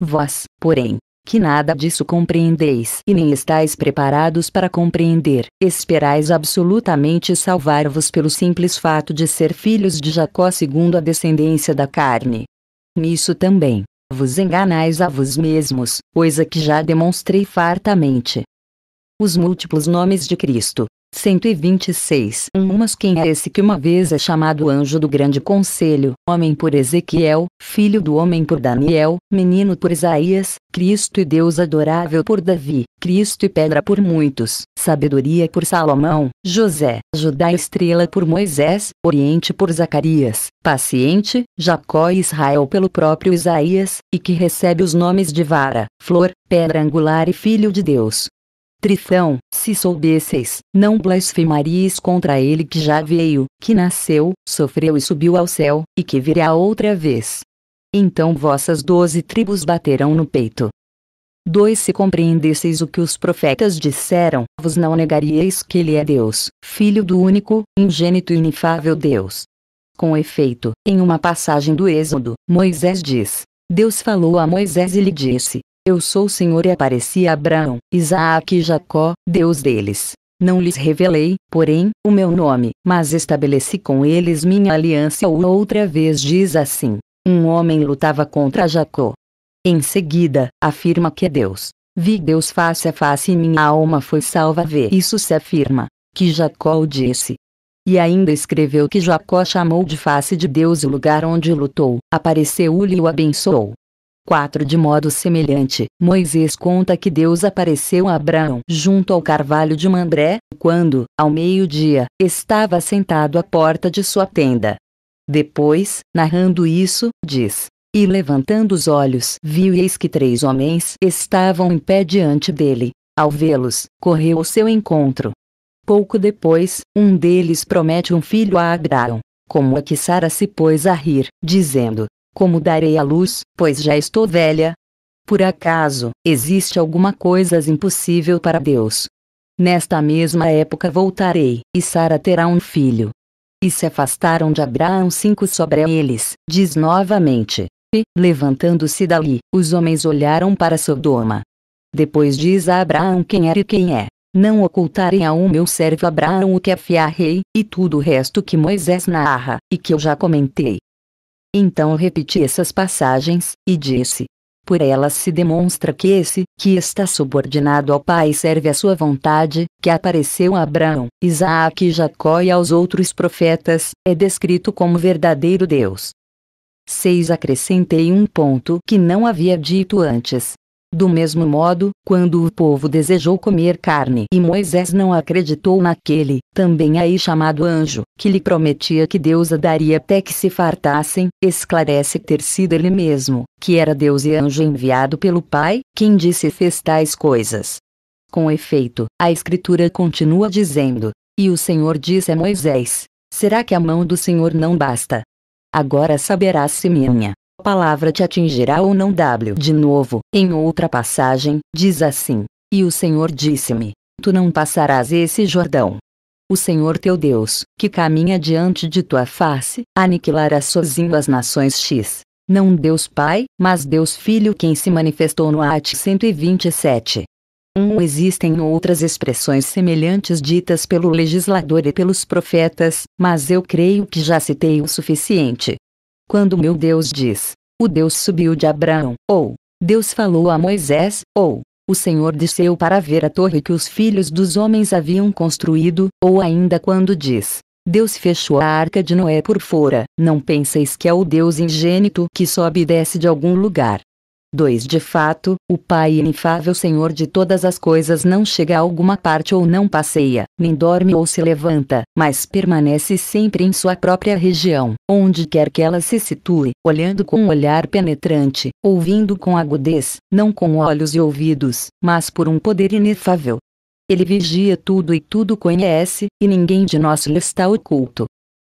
Vós, porém, que nada disso compreendeis e nem estáis preparados para compreender, esperais absolutamente salvar-vos pelo simples fato de ser filhos de Jacó segundo a descendência da carne. Nisso também, vos enganais a vós mesmos, coisa que já demonstrei fartamente. Os múltiplos nomes de Cristo, 126 um, Mas quem é esse que uma vez é chamado anjo do grande conselho, homem por Ezequiel, filho do homem por Daniel, menino por Isaías, Cristo e Deus adorável por Davi, Cristo e pedra por muitos, sabedoria por Salomão, José, Judá e estrela por Moisés, Oriente por Zacarias, paciente, Jacó e Israel pelo próprio Isaías, e que recebe os nomes de vara, flor, pedra angular e filho de Deus, Trifão, se soubesseis, não blasfemaríeis contra ele que já veio, que nasceu, sofreu e subiu ao céu, e que virá outra vez. Então vossas doze tribos baterão no peito. 2. Se compreendesseis o que os profetas disseram, vos não negariais que ele é Deus, Filho do único, ingênito e inefável Deus. Com efeito, em uma passagem do Êxodo, Moisés diz: Deus falou a Moisés e lhe disse: eu sou o Senhor e apareci a Abraão, Isaac e Jacó, Deus deles. Não lhes revelei, porém, o meu nome, mas estabeleci com eles minha aliança. Ou outra vez diz assim: Um homem lutava contra Jacó. Em seguida, afirma que é Deus. Vi Deus face a face e minha alma foi salva. Vê isso se afirma que Jacó o disse. E ainda escreveu que Jacó chamou de face de Deus o lugar onde lutou, apareceu-lhe e o abençoou. 4 De modo semelhante, Moisés conta que Deus apareceu a Abraão junto ao carvalho de Mandré, quando, ao meio-dia, estava sentado à porta de sua tenda. Depois, narrando isso, diz: E levantando os olhos, viu eis que três homens estavam em pé diante dele. Ao vê-los, correu ao seu encontro. Pouco depois, um deles promete um filho a Abraão. Como é que Sara se pôs a rir, dizendo: como darei a luz, pois já estou velha? Por acaso, existe alguma coisa impossível para Deus? Nesta mesma época voltarei, e Sara terá um filho. E se afastaram de Abraão cinco sobre eles, diz novamente. E, levantando-se dali, os homens olharam para Sodoma. Depois diz a Abraão quem era e quem é. Não ocultarem a um meu servo Abraão o que afiarrei, é e tudo o resto que Moisés narra, e que eu já comentei. Então repeti essas passagens, e disse: por elas se demonstra que esse, que está subordinado ao Pai serve à sua vontade, que apareceu a Abraão, Isaac Jacó e aos outros profetas, é descrito como verdadeiro Deus. 6. Acrescentei um ponto que não havia dito antes. Do mesmo modo, quando o povo desejou comer carne e Moisés não acreditou naquele, também aí chamado anjo, que lhe prometia que Deus a daria até que se fartassem, esclarece ter sido ele mesmo, que era Deus e anjo enviado pelo Pai, quem disse e fez tais coisas. Com efeito, a Escritura continua dizendo: E o Senhor disse a Moisés: Será que a mão do Senhor não basta? Agora saberás se minha palavra te atingirá ou não. W. De novo, em outra passagem, diz assim: E o Senhor disse-me: Tu não passarás esse Jordão. O Senhor teu Deus, que caminha diante de tua face, aniquilará sozinho as nações X. Não Deus Pai, mas Deus Filho quem se manifestou no AT 127. 1. Um, existem outras expressões semelhantes ditas pelo legislador e pelos profetas, mas eu creio que já citei o suficiente quando meu Deus diz: O Deus subiu de Abraão, ou Deus falou a Moisés, ou o Senhor desceu para ver a torre que os filhos dos homens haviam construído, ou ainda quando diz: Deus fechou a arca de Noé por fora. Não penseis que é o Deus ingênito que sobe e desce de algum lugar. 2. De fato, o Pai é inefável Senhor de todas as coisas não chega a alguma parte ou não passeia, nem dorme ou se levanta, mas permanece sempre em sua própria região, onde quer que ela se situe, olhando com um olhar penetrante, ouvindo com agudez, não com olhos e ouvidos, mas por um poder inefável. Ele vigia tudo e tudo conhece, e ninguém de nós lhe está oculto.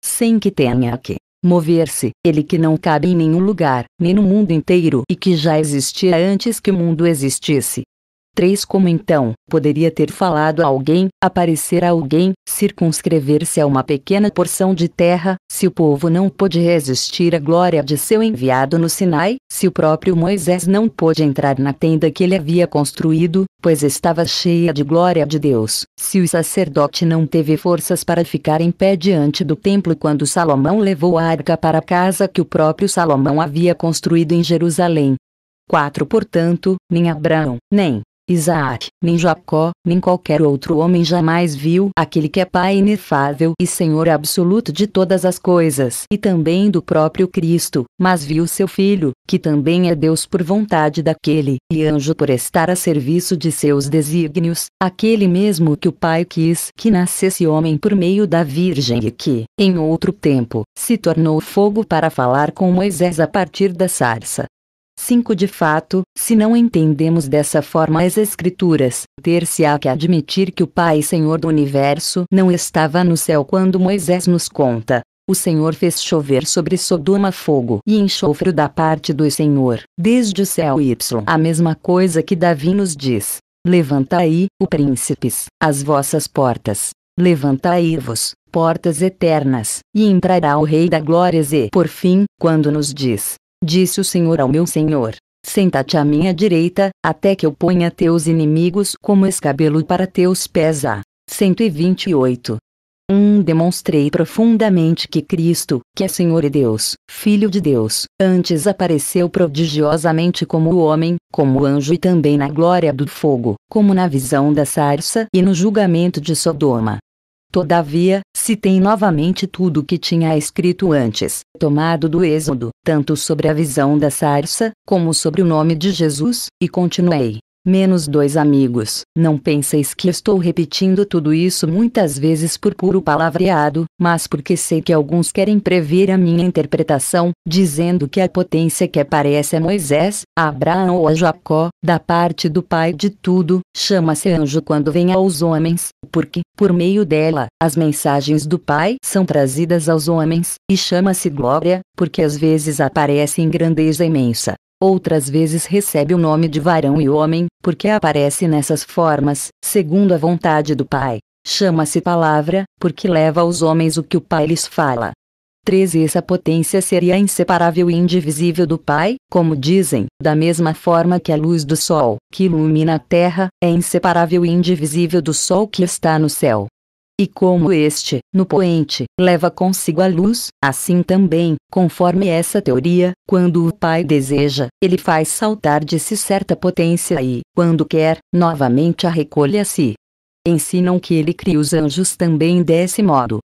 Sem que tenha que mover-se, ele que não cabe em nenhum lugar, nem no mundo inteiro e que já existia antes que o mundo existisse, 3. Como então poderia ter falado a alguém, aparecer a alguém, circunscrever-se a uma pequena porção de terra, se o povo não pôde resistir à glória de seu enviado no Sinai, se o próprio Moisés não pôde entrar na tenda que ele havia construído, pois estava cheia de glória de Deus, se o sacerdote não teve forças para ficar em pé diante do templo quando Salomão levou a arca para a casa que o próprio Salomão havia construído em Jerusalém. 4. Portanto, nem Abraão, nem Isaac, nem Jacó, nem qualquer outro homem jamais viu aquele que é Pai inefável e Senhor absoluto de todas as coisas e também do próprio Cristo, mas viu seu Filho, que também é Deus por vontade daquele, e anjo por estar a serviço de seus desígnios, aquele mesmo que o Pai quis que nascesse homem por meio da Virgem e que, em outro tempo, se tornou fogo para falar com Moisés a partir da sarça. 5. De fato, se não entendemos dessa forma as Escrituras, ter-se-á que admitir que o Pai Senhor do Universo não estava no céu quando Moisés nos conta. O Senhor fez chover sobre Sodoma fogo e enxofre da parte do Senhor, desde o céu y. A mesma coisa que Davi nos diz. Levantai, o príncipes, as vossas portas. Levantai-vos, portas eternas, e entrará o Rei da Glória. E, por fim, quando nos diz: Disse o Senhor ao meu Senhor: Senta-te à minha direita, até que eu ponha teus inimigos como escabelo para teus pés. A 128. 1. Um, demonstrei profundamente que Cristo, que é Senhor e Deus, Filho de Deus, antes apareceu prodigiosamente como homem, como anjo e também na glória do fogo, como na visão da sarça e no julgamento de Sodoma. Todavia, citei novamente tudo o que tinha escrito antes, tomado do Êxodo, tanto sobre a visão da sarça, como sobre o nome de Jesus, e continuei, menos dois amigos. Não penseis que estou repetindo tudo isso muitas vezes por puro palavreado, mas porque sei que alguns querem prever a minha interpretação, dizendo que a potência que aparece a Moisés, a Abraão ou a Jacó, da parte do Pai de tudo, chama-se anjo quando vem aos homens, porque, por meio dela, as mensagens do Pai são trazidas aos homens, e chama-se glória, porque às vezes aparece em grandeza imensa, outras vezes recebe o nome de varão e homem, porque aparece nessas formas, segundo a vontade do Pai. Chama-se palavra, porque leva aos homens o que o Pai lhes fala. 3. Essa potência seria inseparável e indivisível do Pai, como dizem, da mesma forma que a luz do Sol, que ilumina a Terra, é inseparável e indivisível do Sol que está no céu. E como este, no poente, leva consigo a luz, assim também, conforme essa teoria, quando o Pai deseja, ele faz saltar de si certa potência e, quando quer, novamente a recolhe a si. Ensinam que ele cria os anjos também desse modo.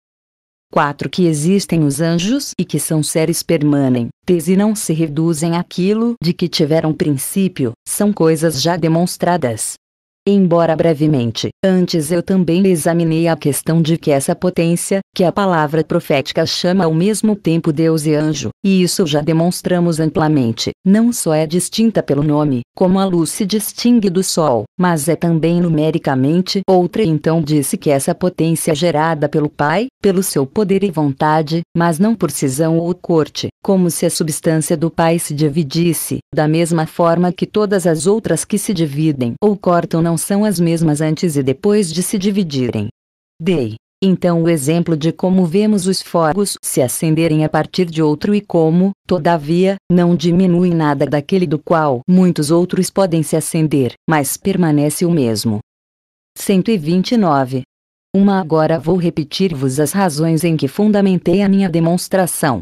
4. Que existem os anjos e que são seres permanentes e não se reduzem àquilo de que tiveram princípio, são coisas já demonstradas, embora brevemente. Antes eu também examinei a questão de que essa potência, que a palavra profética chama ao mesmo tempo Deus e anjo, e isso já demonstramos amplamente, não só é distinta pelo nome, como a luz se distingue do sol, mas é também numericamente outra. Então disse que essa potência é gerada pelo Pai, pelo seu poder e vontade, mas não por cisão ou corte, como se a substância do Pai se dividisse, da mesma forma que todas as outras que se dividem ou cortam não são as mesmas antes e depois de se dividirem. Dei, então, o exemplo de como vemos os fogos se acenderem a partir de outro e como, todavia, não diminui nada daquele do qual muitos outros podem se acender, mas permanece o mesmo. 129. Uma agora vou repetir-vos as razões em que fundamentei a minha demonstração.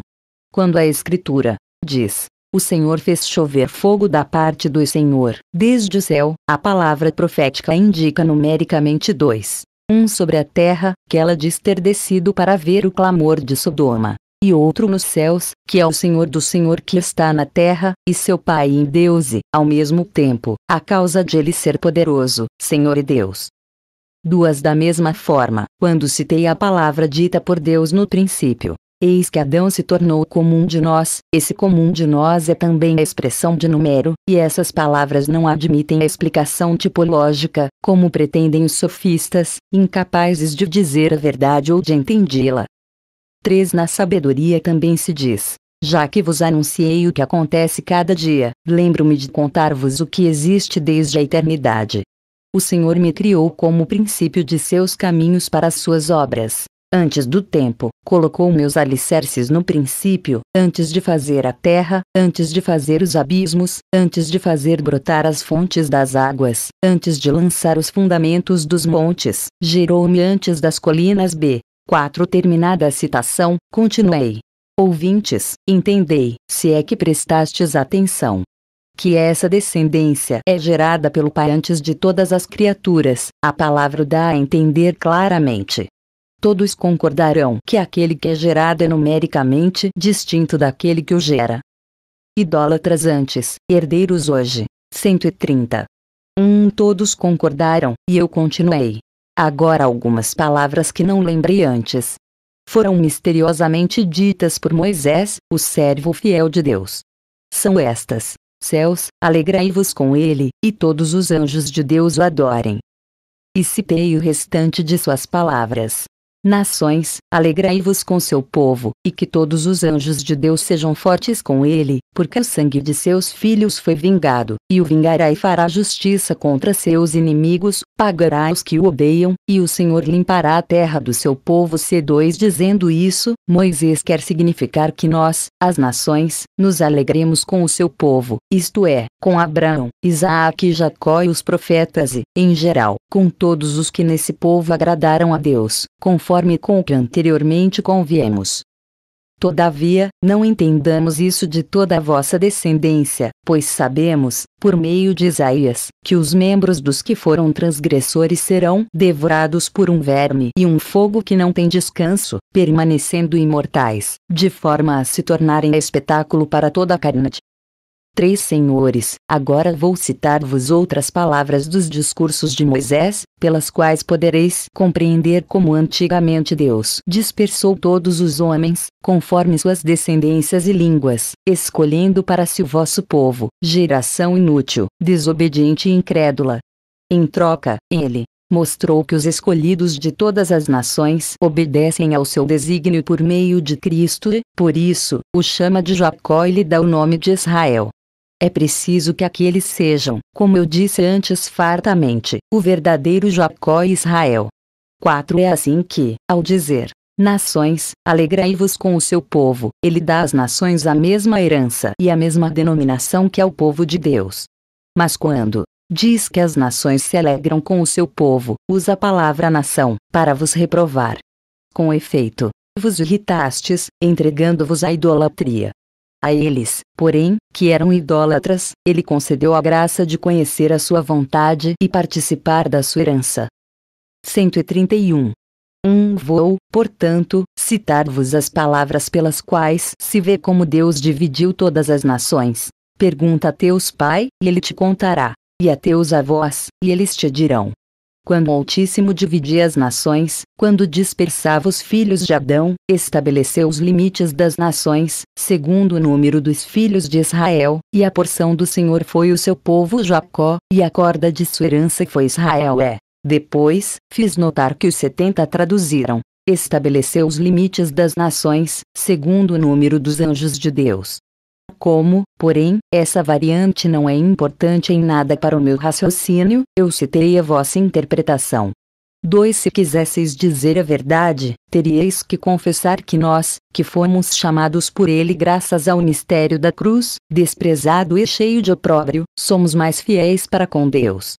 Quando a Escritura diz: o Senhor fez chover fogo da parte do Senhor. Desde o céu, a palavra profética indica numericamente dois. Um sobre a terra, que ela diz ter descido para ver o clamor de Sodoma. E outro nos céus, que é o Senhor do Senhor que está na terra, e seu Pai em Deus e, ao mesmo tempo, a causa de ele ser poderoso, Senhor e Deus. Duas da mesma forma, quando citei a palavra dita por Deus no princípio, Eis que Adão se tornou comum de nós, esse comum de nós é também a expressão de número, e essas palavras não admitem a explicação tipológica, como pretendem os sofistas, incapazes de dizer a verdade ou de entendê-la. 3. Na sabedoria também se diz: já que vos anunciei o que acontece cada dia, lembro-me de contar-vos o que existe desde a eternidade. O Senhor me criou como princípio de seus caminhos para as suas obras, antes do tempo, colocou meus alicerces no princípio, antes de fazer a terra, antes de fazer os abismos, antes de fazer brotar as fontes das águas, antes de lançar os fundamentos dos montes, gerou-me antes das colinas B. 4 Terminada a citação, continuei. Ouvintes, entendei, se é que prestastes atenção que essa descendência é gerada pelo Pai antes de todas as criaturas, a palavra dá a entender claramente todos concordarão que aquele que é gerado é numericamente distinto daquele que o gera. Idólatras antes, herdeiros hoje. 130. Um todos concordaram, e eu continuei. Agora algumas palavras que não lembrei antes. Foram misteriosamente ditas por Moisés, o servo fiel de Deus. São estas: Céus, alegrai-vos com ele, e todos os anjos de Deus o adorem. E citei o restante de suas palavras. Nações, alegrai-vos com seu povo, e que todos os anjos de Deus sejam fortes com ele, porque o sangue de seus filhos foi vingado, e o vingará e fará justiça contra seus inimigos, pagará os que o odeiam, e o Senhor limpará a terra do seu povo C2 dizendo isso, Moisés quer significar que nós, as nações, nos alegremos com o seu povo, isto é, com Abraão, Isaac e Jacó e os profetas e, em geral, com todos os que nesse povo agradaram a Deus, conforme com o que anteriormente conviemos. Todavia, não entendamos isso de toda a vossa descendência, pois sabemos, por meio de Isaías, que os membros dos que foram transgressores serão devorados por um verme e um fogo que não tem descanso, permanecendo imortais, de forma a se tornarem espetáculo para toda a carne. Três senhores, agora vou citar-vos outras palavras dos discursos de Moisés, pelas quais podereis compreender como antigamente Deus dispersou todos os homens, conforme suas descendências e línguas, escolhendo para si o vosso povo, geração inútil, desobediente e incrédula. Em troca, ele, mostrou que os escolhidos de todas as nações obedecem ao seu desígnio por meio de Cristo e, por isso, o chama de Jacó e lhe dá o nome de Israel. É preciso que aqueles sejam, como eu disse antes fartamente, o verdadeiro Jacó e Israel. 4 É assim que, ao dizer, Nações, alegrai-vos com o seu povo, ele dá às nações a mesma herança e a mesma denominação que ao povo de Deus. Mas quando diz que as nações se alegram com o seu povo, usa a palavra nação, para vos reprovar. Com efeito, vos irritastes, entregando-vos à idolatria, a eles, porém, que eram idólatras, ele concedeu a graça de conhecer a sua vontade e participar da sua herança. 131. 1. Um vou, portanto, citar-vos as palavras pelas quais se vê como Deus dividiu todas as nações. Pergunta a teus pai, e ele te contará, e a teus avós, e eles te dirão quando o Altíssimo dividia as nações, quando dispersava os filhos de Adão, estabeleceu os limites das nações, segundo o número dos filhos de Israel, e a porção do Senhor foi o seu povo Jacó, e a corda de sua herança foi Israel. É. Depois, fiz notar que os setenta traduziram. Estabeleceu os limites das nações, segundo o número dos anjos de Deus como, porém, essa variante não é importante em nada para o meu raciocínio, eu citei a vossa interpretação. 2. Se quisesseis dizer a verdade, teríeis que confessar que nós, que fomos chamados por ele graças ao mistério da cruz, desprezado e cheio de opróbrio, somos mais fiéis para com Deus.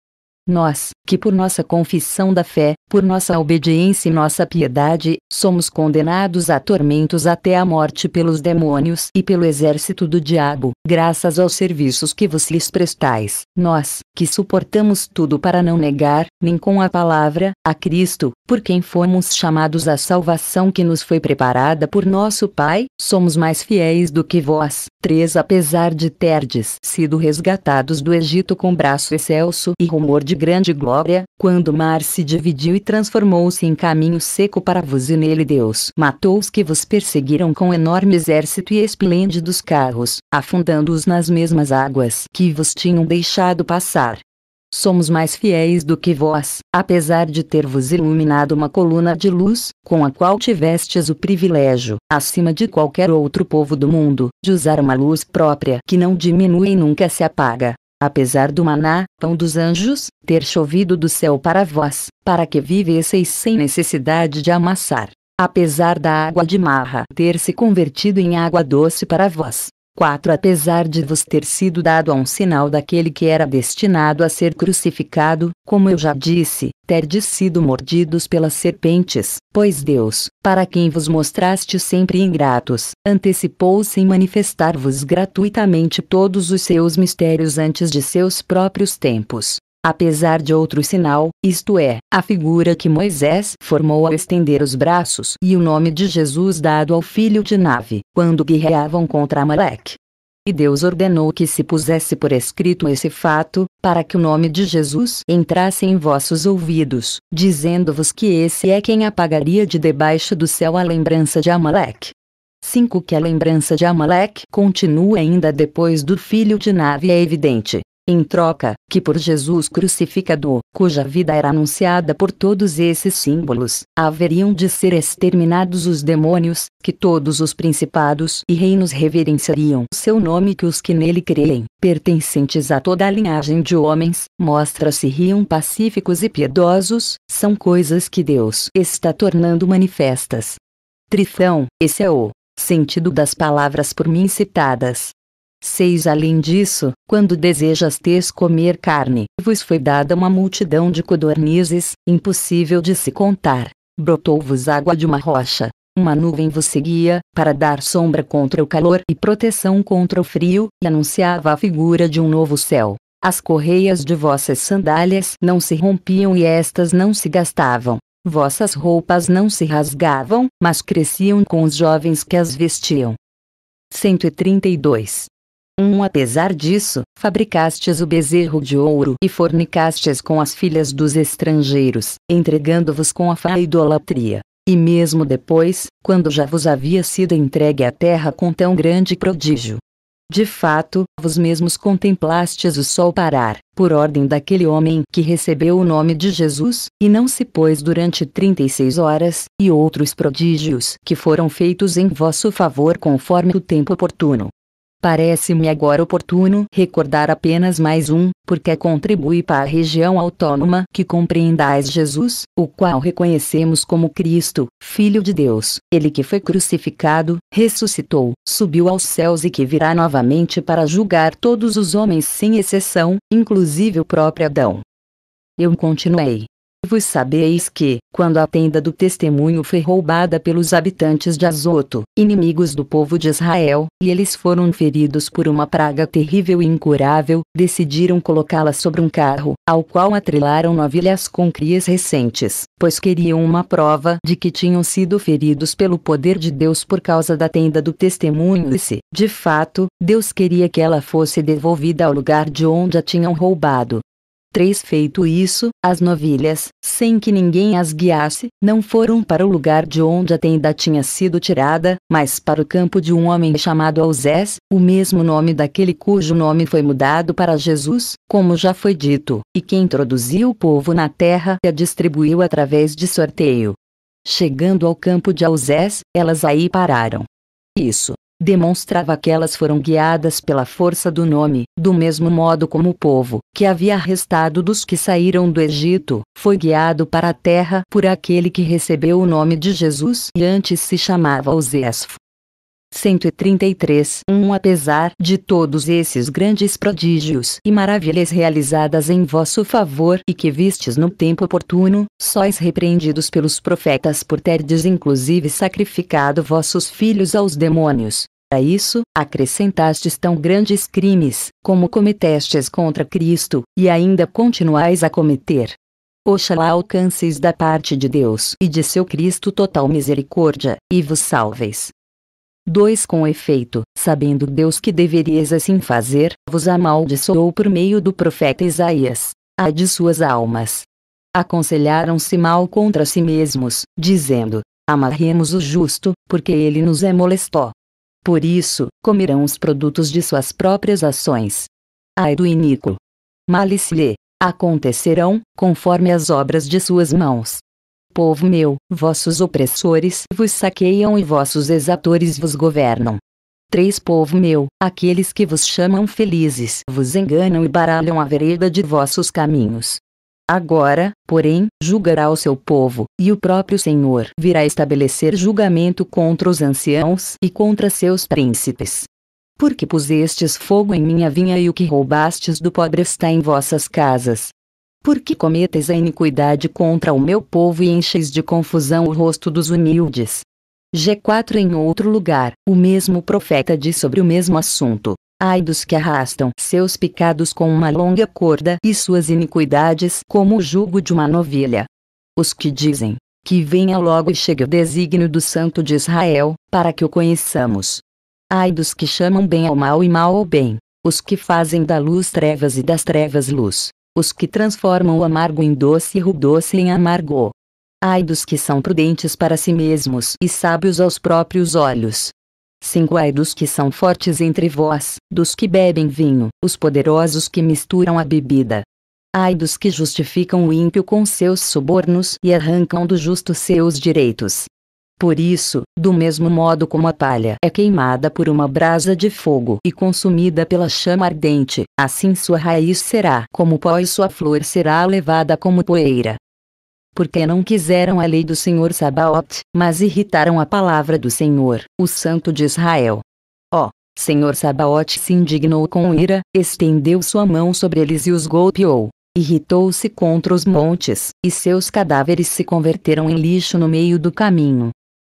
Nós, que por nossa confissão da fé, por nossa obediência e nossa piedade, somos condenados a tormentos até a morte pelos demônios e pelo exército do diabo, graças aos serviços que vos lhes prestais. Nós, que suportamos tudo para não negar, nem com a palavra, a Cristo, por quem fomos chamados à salvação que nos foi preparada por nosso Pai, somos mais fiéis do que vós. 3 Apesar de terdes sido resgatados do Egito com braço excelso e rumor de grande glória, quando o mar se dividiu e transformou-se em caminho seco para vos e nele Deus matou os que vos perseguiram com enorme exército e esplêndidos carros, afundando-os nas mesmas águas que vos tinham deixado passar. Somos mais fiéis do que vós, apesar de ter-vos iluminado uma coluna de luz, com a qual tivestes o privilégio, acima de qualquer outro povo do mundo, de usar uma luz própria que não diminui e nunca se apaga, apesar do maná, pão dos anjos, ter chovido do céu para vós, para que vivesseis sem necessidade de amassar. Apesar da água de marra ter se convertido em água doce para vós, 4 Apesar de vos ter sido dado a um sinal daquele que era destinado a ser crucificado, como eu já disse, terdes sido mordidos pelas serpentes, pois Deus, para quem vos mostraste sempre ingratos, antecipou-se em manifestar-vos gratuitamente todos os seus mistérios antes de seus próprios tempos, apesar de outro sinal, isto é, a figura que Moisés formou ao estender os braços e o nome de Jesus dado ao filho de Nave, quando guerreavam contra Amaleque. E Deus ordenou que se pusesse por escrito esse fato, para que o nome de Jesus entrasse em vossos ouvidos, dizendo-vos que esse é quem apagaria de debaixo do céu a lembrança de Amaleque. 5. Que a lembrança de Amaleque continua ainda depois do filho de Nave é evidente, em troca, que por Jesus crucificado, cuja vida era anunciada por todos esses símbolos, haveriam de ser exterminados os demônios, que todos os principados e reinos reverenciariam seu nome que os que nele creem, pertencentes a toda a linhagem de homens, mostra-se riam pacíficos e piedosos, são coisas que Deus está tornando manifestas. Trifão, esse é o sentido das palavras por mim citadas. 6 Além disso, quando desejastes comer carne, vos foi dada uma multidão de codornizes, impossível de se contar. Brotou-vos água de uma rocha. Uma nuvem vos seguia, para dar sombra contra o calor e proteção contra o frio, e anunciava a figura de um novo céu. As correias de vossas sandálias não se rompiam e estas não se gastavam. Vossas roupas não se rasgavam, mas cresciam com os jovens que as vestiam. 132 um apesar disso, fabricastes o bezerro de ouro e fornicastes com as filhas dos estrangeiros, entregando-vos com a fá idolatria. E mesmo depois, quando já vos havia sido entregue a terra com tão grande prodígio. De fato, vos mesmos contemplastes o sol parar, por ordem daquele homem que recebeu o nome de Jesus, e não se pôs durante trinta e seis horas, e outros prodígios que foram feitos em vosso favor conforme o tempo oportuno. Parece-me agora oportuno recordar apenas mais um, porque contribui para a região autônoma que compreendais Jesus, o qual reconhecemos como Cristo, Filho de Deus, ele que foi crucificado, ressuscitou, subiu aos céus e que virá novamente para julgar todos os homens sem exceção, inclusive o próprio Adão. Eu continuei vos sabeis que, quando a tenda do testemunho foi roubada pelos habitantes de Azoto, inimigos do povo de Israel, e eles foram feridos por uma praga terrível e incurável, decidiram colocá-la sobre um carro, ao qual atrelaram novilhas com crias recentes, pois queriam uma prova de que tinham sido feridos pelo poder de Deus por causa da tenda do testemunho e se, de fato, Deus queria que ela fosse devolvida ao lugar de onde a tinham roubado. Três feito isso, as novilhas, sem que ninguém as guiasse, não foram para o lugar de onde a tenda tinha sido tirada, mas para o campo de um homem chamado Ausés, o mesmo nome daquele cujo nome foi mudado para Jesus, como já foi dito, e que introduziu o povo na terra e a distribuiu através de sorteio. Chegando ao campo de Ausés, elas aí pararam. Isso demonstrava que elas foram guiadas pela força do nome, do mesmo modo como o povo, que havia restado dos que saíram do Egito, foi guiado para a terra por aquele que recebeu o nome de Jesus e antes se chamava Osesfo. 133 1 Apesar de todos esses grandes prodígios e maravilhas realizadas em vosso favor e que vistes no tempo oportuno, sois repreendidos pelos profetas por terdes inclusive sacrificado vossos filhos aos demônios. A isso, acrescentastes tão grandes crimes, como cometestes contra Cristo, e ainda continuais a cometer. Oxalá alcanceis da parte de Deus e de seu Cristo total misericórdia, e vos salveis. 2 Com efeito, sabendo Deus que deverias assim fazer, vos amaldiçoou por meio do profeta Isaías. Ai de suas almas! Aconselharam-se mal contra si mesmos, dizendo: Amarremos o justo, porque ele nos é molestó. Por isso, comerão os produtos de suas próprias ações. Ai do iníquo! Males lhe acontecerão, conforme as obras de suas mãos povo meu, vossos opressores vos saqueiam e vossos exatores vos governam. 3 Povo meu, aqueles que vos chamam felizes vos enganam e baralham a vereda de vossos caminhos. Agora, porém, julgará o seu povo, e o próprio Senhor virá estabelecer julgamento contra os anciãos e contra seus príncipes. Porque pusestes fogo em minha vinha e o que roubastes do pobre está em vossas casas, por que cometes a iniquidade contra o meu povo e enches de confusão o rosto dos humildes. G4 Em outro lugar, o mesmo profeta diz sobre o mesmo assunto: Ai dos que arrastam seus pecados com uma longa corda e suas iniquidades como o jugo de uma novilha. Os que dizem: Que venha logo e chegue o desígnio do Santo de Israel, para que o conheçamos. Ai dos que chamam bem ao mal e mal ao bem, os que fazem da luz trevas e das trevas luz os que transformam o amargo em doce e o doce em amargo. Ai dos que são prudentes para si mesmos e sábios aos próprios olhos. 5 Ai dos que são fortes entre vós, dos que bebem vinho, os poderosos que misturam a bebida. Ai dos que justificam o ímpio com seus subornos e arrancam do justo seus direitos. Por isso, do mesmo modo como a palha é queimada por uma brasa de fogo e consumida pela chama ardente, assim sua raiz será como pó e sua flor será levada como poeira. Porque não quiseram a lei do Senhor Sabaoth, mas irritaram a palavra do Senhor, o Santo de Israel. Ó, oh, Senhor Sabaoth se indignou com ira, estendeu sua mão sobre eles e os golpeou irritou-se contra os montes, e seus cadáveres se converteram em lixo no meio do caminho.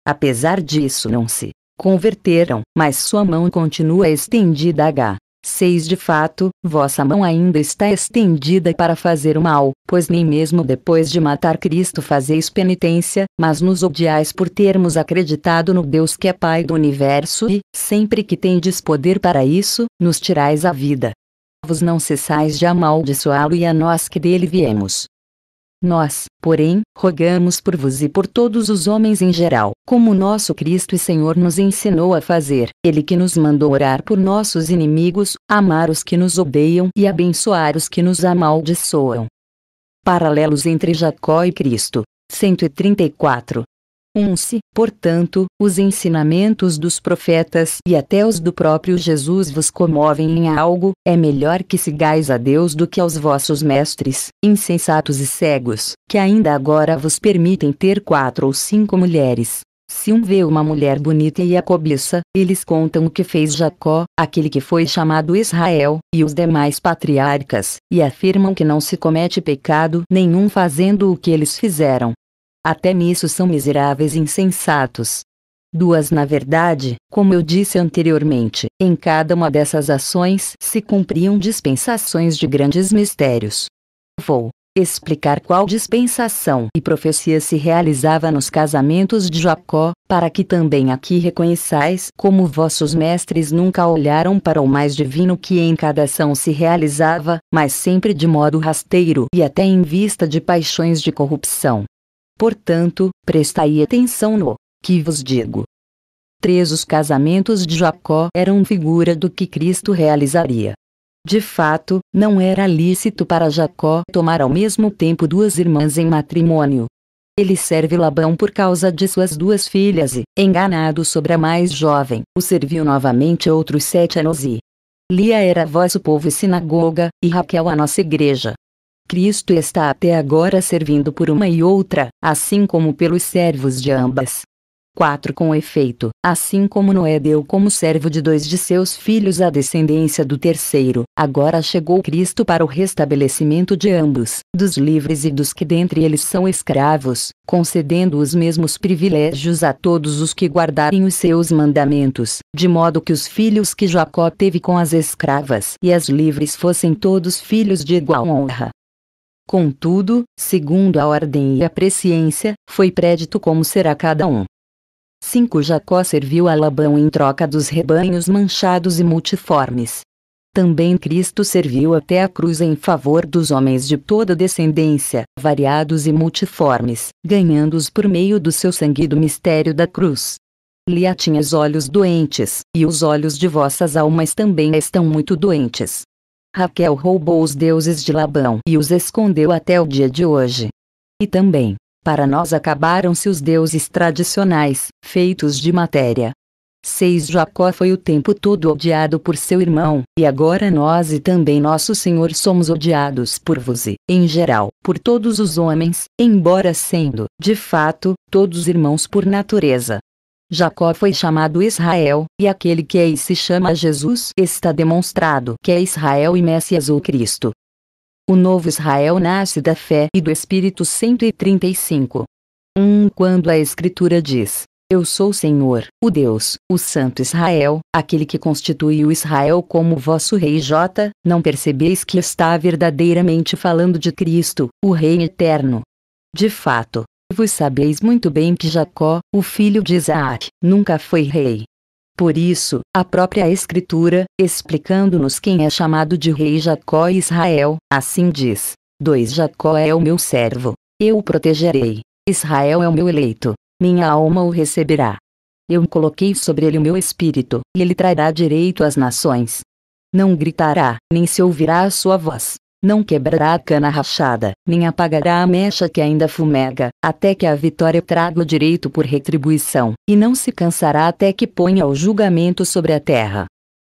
Apesar disso não se converteram, mas sua mão continua estendida H. 6 De fato, vossa mão ainda está estendida para fazer o mal, pois nem mesmo depois de matar Cristo fazeis penitência, mas nos odiais por termos acreditado no Deus que é Pai do universo e, sempre que tendes poder para isso, nos tirais a vida. Vos não cessais de amaldiçoá-lo e a nós que dele viemos. Nós, porém, rogamos por vos e por todos os homens em geral, como nosso Cristo e Senhor nos ensinou a fazer, Ele que nos mandou orar por nossos inimigos, amar os que nos odeiam e abençoar os que nos amaldiçoam. Paralelos entre Jacó e Cristo. 134 Unse, portanto, os ensinamentos dos profetas e até os do próprio Jesus vos comovem em algo, é melhor que sigais a Deus do que aos vossos mestres, insensatos e cegos, que ainda agora vos permitem ter quatro ou cinco mulheres. Se um vê uma mulher bonita e a cobiça, eles contam o que fez Jacó, aquele que foi chamado Israel, e os demais patriarcas, e afirmam que não se comete pecado nenhum fazendo o que eles fizeram. Até nisso são miseráveis e insensatos. Duas, na verdade, como eu disse anteriormente, em cada uma dessas ações se cumpriam dispensações de grandes mistérios. Vou explicar qual dispensação e profecia se realizava nos casamentos de Jacó, para que também aqui reconheçais como vossos mestres nunca olharam para o mais divino que em cada ação se realizava, mas sempre de modo rasteiro e até em vista de paixões de corrupção. Portanto, prestai atenção no que vos digo. 3. Os casamentos de Jacó eram figura do que Cristo realizaria. De fato, não era lícito para Jacó tomar ao mesmo tempo duas irmãs em matrimônio. Ele serve Labão por causa de suas duas filhas e, enganado sobre a mais jovem, o serviu novamente outros sete anos e. Lia era vosso povo e sinagoga, e Raquel a nossa igreja. Cristo está até agora servindo por uma e outra, assim como pelos servos de ambas. 4. Com efeito, assim como Noé deu como servo de dois de seus filhos a descendência do terceiro, agora chegou Cristo para o restabelecimento de ambos, dos livres e dos que dentre eles são escravos, concedendo os mesmos privilégios a todos os que guardarem os seus mandamentos, de modo que os filhos que Jacó teve com as escravas e as livres fossem todos filhos de igual honra, Contudo, segundo a ordem e a presciência, foi prédito como será cada um. 5 Jacó serviu a Labão em troca dos rebanhos manchados e multiformes. Também Cristo serviu até a cruz em favor dos homens de toda descendência, variados e multiformes, ganhando-os por meio do seu sangue do mistério da cruz. Lia os olhos doentes, e os olhos de vossas almas também estão muito doentes. Raquel roubou os deuses de Labão e os escondeu até o dia de hoje. E também, para nós acabaram-se os deuses tradicionais, feitos de matéria. Seis Jacó foi o tempo todo odiado por seu irmão, e agora nós e também nosso Senhor somos odiados por vos e, em geral, por todos os homens, embora sendo, de fato, todos irmãos por natureza. Jacó foi chamado Israel, e aquele que aí é se chama Jesus está demonstrado que é Israel e Messias ou Cristo. O novo Israel nasce da fé e do Espírito 135. 1. Um, quando a Escritura diz: Eu sou o Senhor, o Deus, o Santo Israel, aquele que constituiu Israel como vosso rei. J. Não percebeis que está verdadeiramente falando de Cristo, o Rei Eterno. De fato, vos sabeis muito bem que Jacó, o filho de Isaac, nunca foi rei. Por isso, a própria Escritura, explicando-nos quem é chamado de rei Jacó e Israel, assim diz: 2 Jacó é o meu servo, eu o protegerei, Israel é o meu eleito, minha alma o receberá. Eu coloquei sobre ele o meu espírito, e ele trará direito às nações. Não gritará, nem se ouvirá a sua voz. Não quebrará a cana rachada, nem apagará a mecha que ainda fumega, até que a vitória traga o direito por retribuição, e não se cansará até que ponha o julgamento sobre a terra.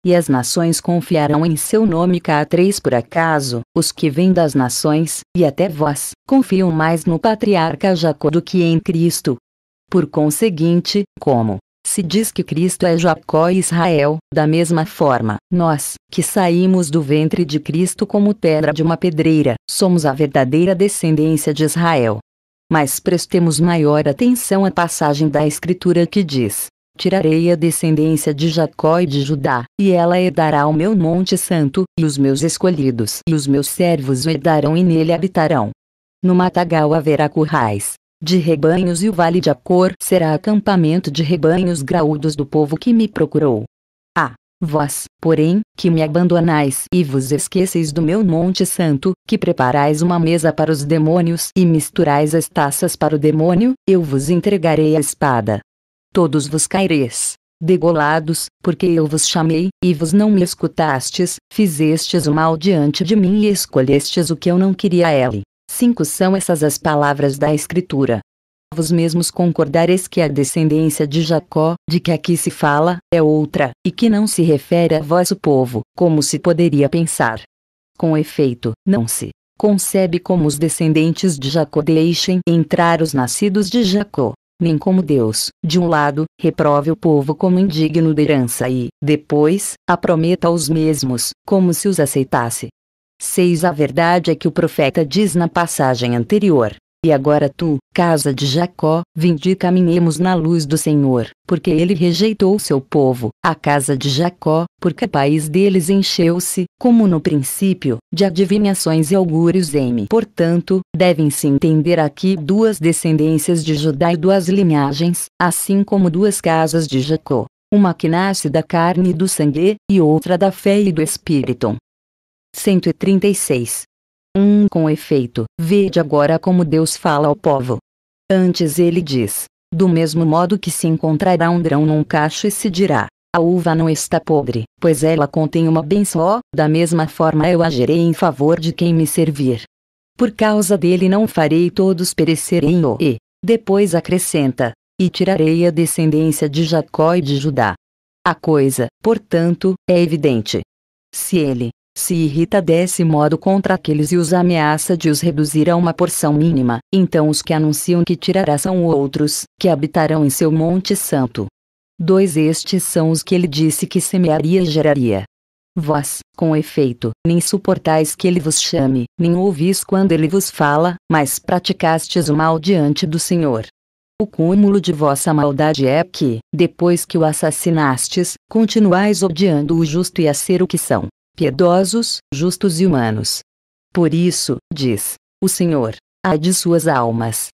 E as nações confiarão em seu nome cá três por acaso, os que vêm das nações, e até vós, confiam mais no patriarca Jacó do que em Cristo. Por conseguinte, como, se diz que Cristo é Jacó e Israel, da mesma forma, nós, que saímos do ventre de Cristo como pedra de uma pedreira, somos a verdadeira descendência de Israel. Mas prestemos maior atenção à passagem da Escritura que diz: Tirarei a descendência de Jacó e de Judá, e ela herdará o meu monte santo, e os meus escolhidos e os meus servos o herdarão e nele habitarão. No matagal haverá currais, de rebanhos e o Vale de Acor será acampamento de rebanhos graúdos do povo que me procurou. Ah, vós, porém, que me abandonais e vos esqueceis do meu monte santo, que preparais uma mesa para os demônios e misturais as taças para o demônio, eu vos entregarei a espada. Todos vos caireis degolados, porque eu vos chamei, e vos não me escutastes, fizestes o mal diante de mim e escolhestes o que eu não queria ele. Cinco são essas as palavras da Escritura. Vos mesmos concordareis que a descendência de Jacó, de que aqui se fala, é outra, e que não se refere a vosso povo, como se poderia pensar. Com efeito, não se concebe como os descendentes de Jacó deixem entrar os nascidos de Jacó, nem como Deus, de um lado, reprove o povo como indigno de herança e, depois, a prometa aos mesmos, como se os aceitasse, 6 A verdade é que o profeta diz na passagem anterior: E agora tu, casa de Jacó, vinde e caminhemos na luz do Senhor, porque ele rejeitou seu povo, a casa de Jacó, porque o país deles encheu-se, como no princípio, de adivinhações e augúrios M. Portanto, devem-se entender aqui duas descendências de Judá e duas linhagens, assim como duas casas de Jacó. Uma que nasce da carne e do sangue, e outra da fé e do espírito. 136. 1. Um, com efeito, vede agora como Deus fala ao povo. Antes ele diz: Do mesmo modo que se encontrará um grão num cacho e se dirá: A uva não está podre, pois ela contém uma benção, da mesma forma eu agirei em favor de quem me servir. Por causa dele não farei todos perecerem, o e, depois acrescenta: E tirarei a descendência de Jacó e de Judá. A coisa, portanto, é evidente. Se ele, se irrita desse modo contra aqueles e os ameaça de os reduzir a uma porção mínima, então os que anunciam que tirará são outros, que habitarão em seu monte santo. Dois estes são os que ele disse que semearia e geraria. Vós, com efeito, nem suportais que ele vos chame, nem ouvis quando ele vos fala, mas praticastes o mal diante do Senhor. O cúmulo de vossa maldade é que, depois que o assassinastes, continuais odiando o justo e a ser o que são piedosos, justos e humanos. Por isso, diz, o Senhor, há de suas almas.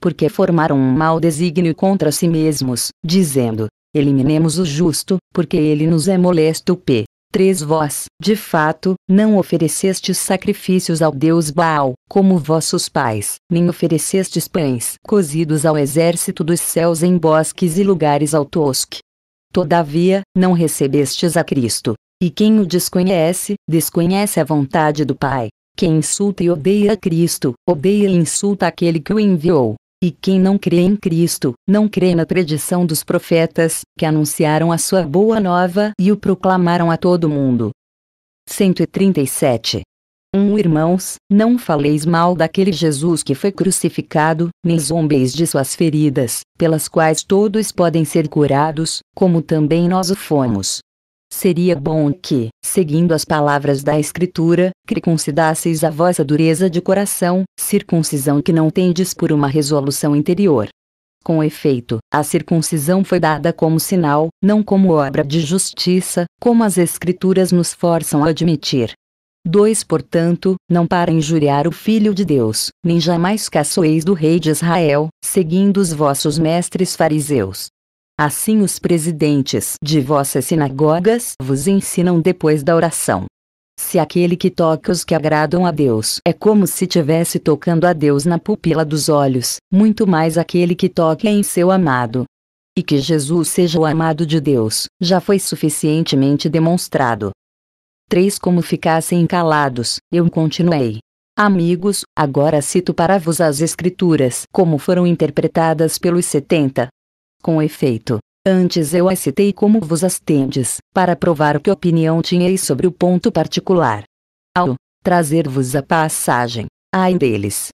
Porque formaram um mau desígnio contra si mesmos, dizendo, eliminemos o justo, porque ele nos é molesto. P. 3 Vós, de fato, não oferecestes sacrifícios ao deus Baal, como vossos pais, nem oferecestes pães cozidos ao exército dos céus em bosques e lugares ao tosque. Todavia, não recebestes a Cristo, e quem o desconhece, desconhece a vontade do Pai. Quem insulta e odeia Cristo, odeia e insulta aquele que o enviou. E quem não crê em Cristo, não crê na predição dos profetas, que anunciaram a sua boa nova e o proclamaram a todo mundo. 137. 1 um, Irmãos, não faleis mal daquele Jesus que foi crucificado, nem zombeis de suas feridas, pelas quais todos podem ser curados, como também nós o fomos. Seria bom que, seguindo as palavras da Escritura, circuncidaseis a vossa dureza de coração, circuncisão que não tendes por uma resolução interior. Com efeito, a circuncisão foi dada como sinal, não como obra de justiça, como as Escrituras nos forçam a admitir. 2. Portanto, não para injuriar o Filho de Deus, nem jamais caçoeis do Rei de Israel, seguindo os vossos mestres fariseus. Assim os presidentes de vossas sinagogas vos ensinam depois da oração. Se aquele que toca os que agradam a Deus é como se tivesse tocando a Deus na pupila dos olhos, muito mais aquele que toca em seu amado. E que Jesus seja o amado de Deus, já foi suficientemente demonstrado. 3. Como ficassem calados, eu continuei. Amigos, agora cito para vos as Escrituras como foram interpretadas pelos setenta com efeito, antes eu a citei como vos astendes, para provar que opinião tinhais sobre o ponto particular. Ao trazer-vos a passagem, ai deles.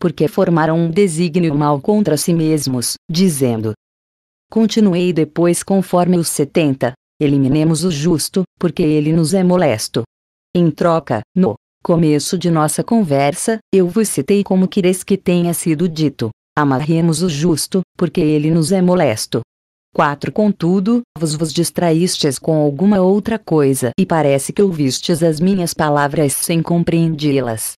Porque formaram um desígnio mal contra si mesmos, dizendo: Continuei depois conforme os setenta, eliminemos o justo, porque ele nos é molesto. Em troca, no começo de nossa conversa, eu vos citei como quereis que tenha sido dito, Amarremos o justo, porque ele nos é molesto. 4. Contudo, vos vos distraístes com alguma outra coisa e parece que ouvistes as minhas palavras sem compreendê-las.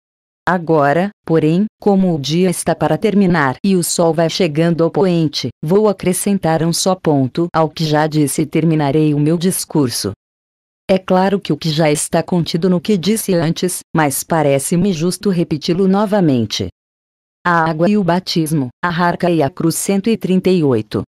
Agora, porém, como o dia está para terminar e o sol vai chegando ao poente, vou acrescentar um só ponto ao que já disse e terminarei o meu discurso. É claro que o que já está contido no que disse antes, mas parece-me justo repeti-lo novamente. A água e o batismo, a harca e a cruz 138.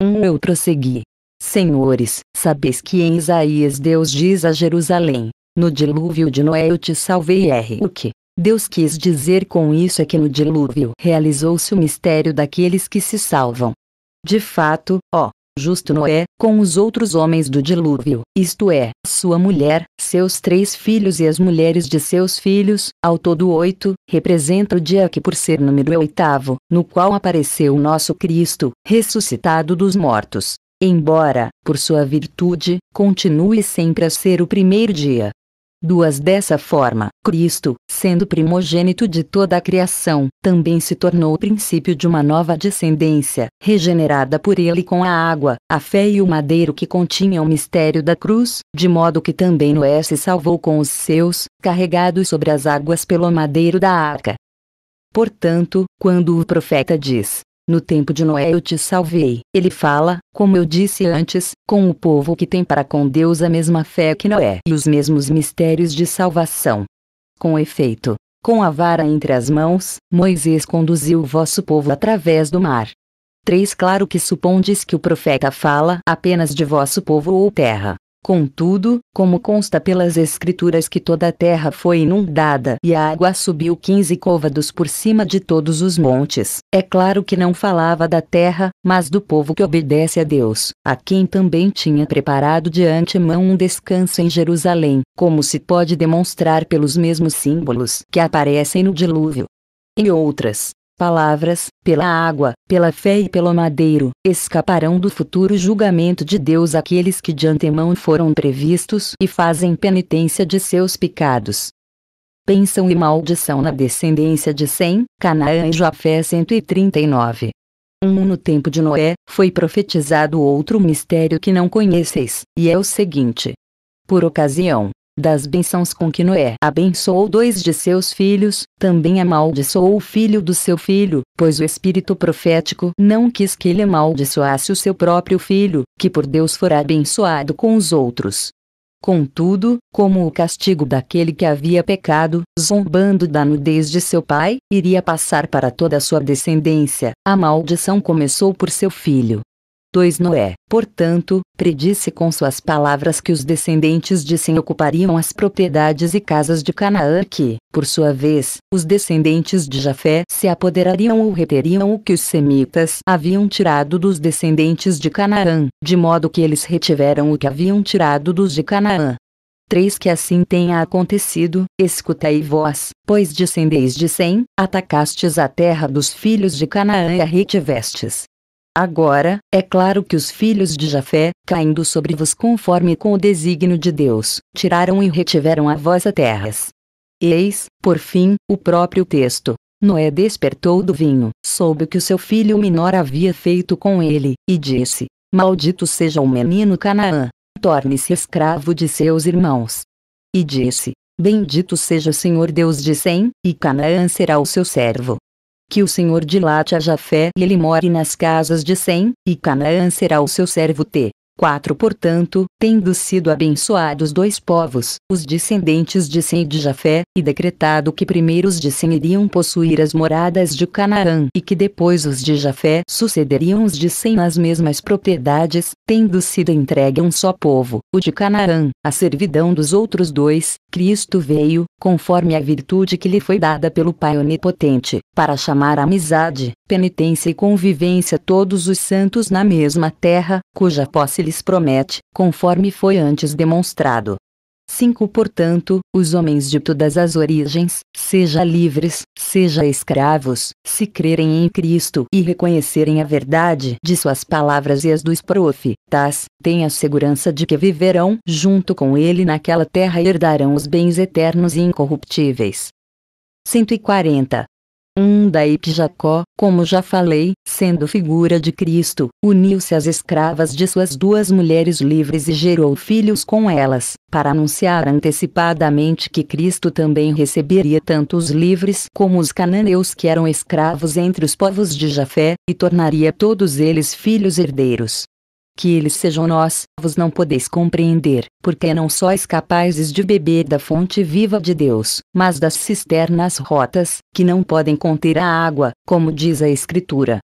1. Um eu prossegui. Senhores, sabeis que em Isaías Deus diz a Jerusalém, no dilúvio de Noé eu te salvei R. É o que Deus quis dizer com isso é que no dilúvio realizou-se o mistério daqueles que se salvam. De fato, ó, justo Noé, com os outros homens do dilúvio, isto é, sua mulher, seus três filhos e as mulheres de seus filhos, ao todo oito, representa o dia que por ser número oitavo, no qual apareceu o nosso Cristo, ressuscitado dos mortos. Embora, por sua virtude, continue sempre a ser o primeiro dia, Duas dessa forma, Cristo, sendo primogênito de toda a criação, também se tornou o princípio de uma nova descendência, regenerada por ele com a água, a fé e o madeiro que continha o mistério da cruz, de modo que também Noé se salvou com os seus, carregados sobre as águas pelo madeiro da arca. Portanto, quando o profeta diz: no tempo de Noé eu te salvei. Ele fala, como eu disse antes, com o povo que tem para com Deus a mesma fé que Noé e os mesmos mistérios de salvação. Com efeito, com a vara entre as mãos, Moisés conduziu o vosso povo através do mar. 3. Claro que supondes que o profeta fala apenas de vosso povo ou terra, Contudo, como consta pelas escrituras que toda a terra foi inundada e a água subiu quinze côvados por cima de todos os montes, é claro que não falava da terra, mas do povo que obedece a Deus, a quem também tinha preparado de antemão um descanso em Jerusalém, como se pode demonstrar pelos mesmos símbolos que aparecem no dilúvio. Em outras, palavras, pela água, pela fé e pelo madeiro, escaparão do futuro julgamento de Deus aqueles que de antemão foram previstos e fazem penitência de seus pecados. Pensam e maldição na descendência de Sem, Canaã e Jafé 139. Um no tempo de Noé, foi profetizado outro mistério que não conheceis, e é o seguinte. Por ocasião das bênçãos com que Noé abençoou dois de seus filhos, também amaldiçoou o filho do seu filho, pois o espírito profético não quis que ele amaldiçoasse o seu próprio filho, que por Deus fora abençoado com os outros. Contudo, como o castigo daquele que havia pecado, zombando da nudez de seu pai, iria passar para toda a sua descendência, a maldição começou por seu filho. 2 Noé, portanto, predisse com suas palavras que os descendentes de Sem ocupariam as propriedades e casas de Canaã que, por sua vez, os descendentes de Jafé se apoderariam ou reteriam o que os semitas haviam tirado dos descendentes de Canaã, de modo que eles retiveram o que haviam tirado dos de Canaã. 3 Que assim tenha acontecido, aí vós, pois descendeis de Sem, atacastes a terra dos filhos de Canaã e a retivestes. Agora, é claro que os filhos de Jafé, caindo sobre vos conforme com o desígnio de Deus, tiraram e retiveram a vossa terras. Eis, por fim, o próprio texto. Noé despertou do vinho, soube que o seu filho menor havia feito com ele, e disse: Maldito seja o menino Canaã, torne-se escravo de seus irmãos. E disse: Bendito seja o Senhor Deus de Sem, e Canaã será o seu servo que o Senhor dilate a Jafé e ele more nas casas de Sem, e Canaã será o seu servo T. 4 Portanto, tendo sido abençoados dois povos, os descendentes de Sem e de Jafé, e decretado que primeiro os de Sem iriam possuir as moradas de Canaã e que depois os de Jafé sucederiam os de Sem nas mesmas propriedades, tendo sido entregue um só povo, o de Canaã, a servidão dos outros dois, Cristo veio, conforme a virtude que lhe foi dada pelo Pai Onipotente, para chamar a amizade, penitência e convivência todos os santos na mesma terra, cuja posse lhes promete, conforme foi antes demonstrado, 5. Portanto, os homens de todas as origens, seja livres, seja escravos, se crerem em Cristo e reconhecerem a verdade de suas palavras e as dos profetas, têm a segurança de que viverão junto com ele naquela terra e herdarão os bens eternos e incorruptíveis. 140. Undaip Jacó, como já falei, sendo figura de Cristo, uniu-se às escravas de suas duas mulheres livres e gerou filhos com elas, para anunciar antecipadamente que Cristo também receberia tanto os livres como os cananeus que eram escravos entre os povos de Jafé, e tornaria todos eles filhos herdeiros que eles sejam nós, vos não podeis compreender, porque não sois capazes de beber da fonte viva de Deus, mas das cisternas rotas, que não podem conter a água, como diz a Escritura.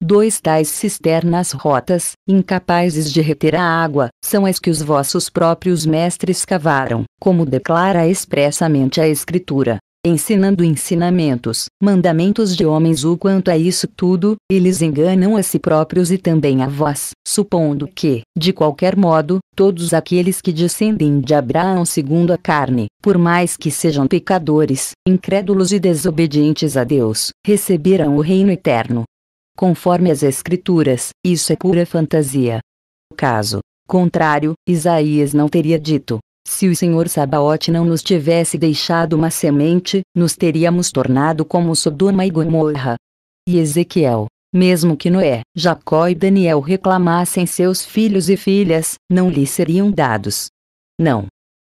Dois tais cisternas rotas, incapazes de reter a água, são as que os vossos próprios mestres cavaram, como declara expressamente a Escritura ensinando ensinamentos, mandamentos de homens. O quanto a isso tudo, eles enganam a si próprios e também a vós, supondo que, de qualquer modo, todos aqueles que descendem de Abraão segundo a carne, por mais que sejam pecadores, incrédulos e desobedientes a Deus, receberão o reino eterno. Conforme as Escrituras, isso é pura fantasia. Caso contrário, Isaías não teria dito: se o Senhor Sabaote não nos tivesse deixado uma semente, nos teríamos tornado como Sodoma e Gomorra. E Ezequiel, mesmo que Noé, Jacó e Daniel reclamassem seus filhos e filhas, não lhes seriam dados. Não.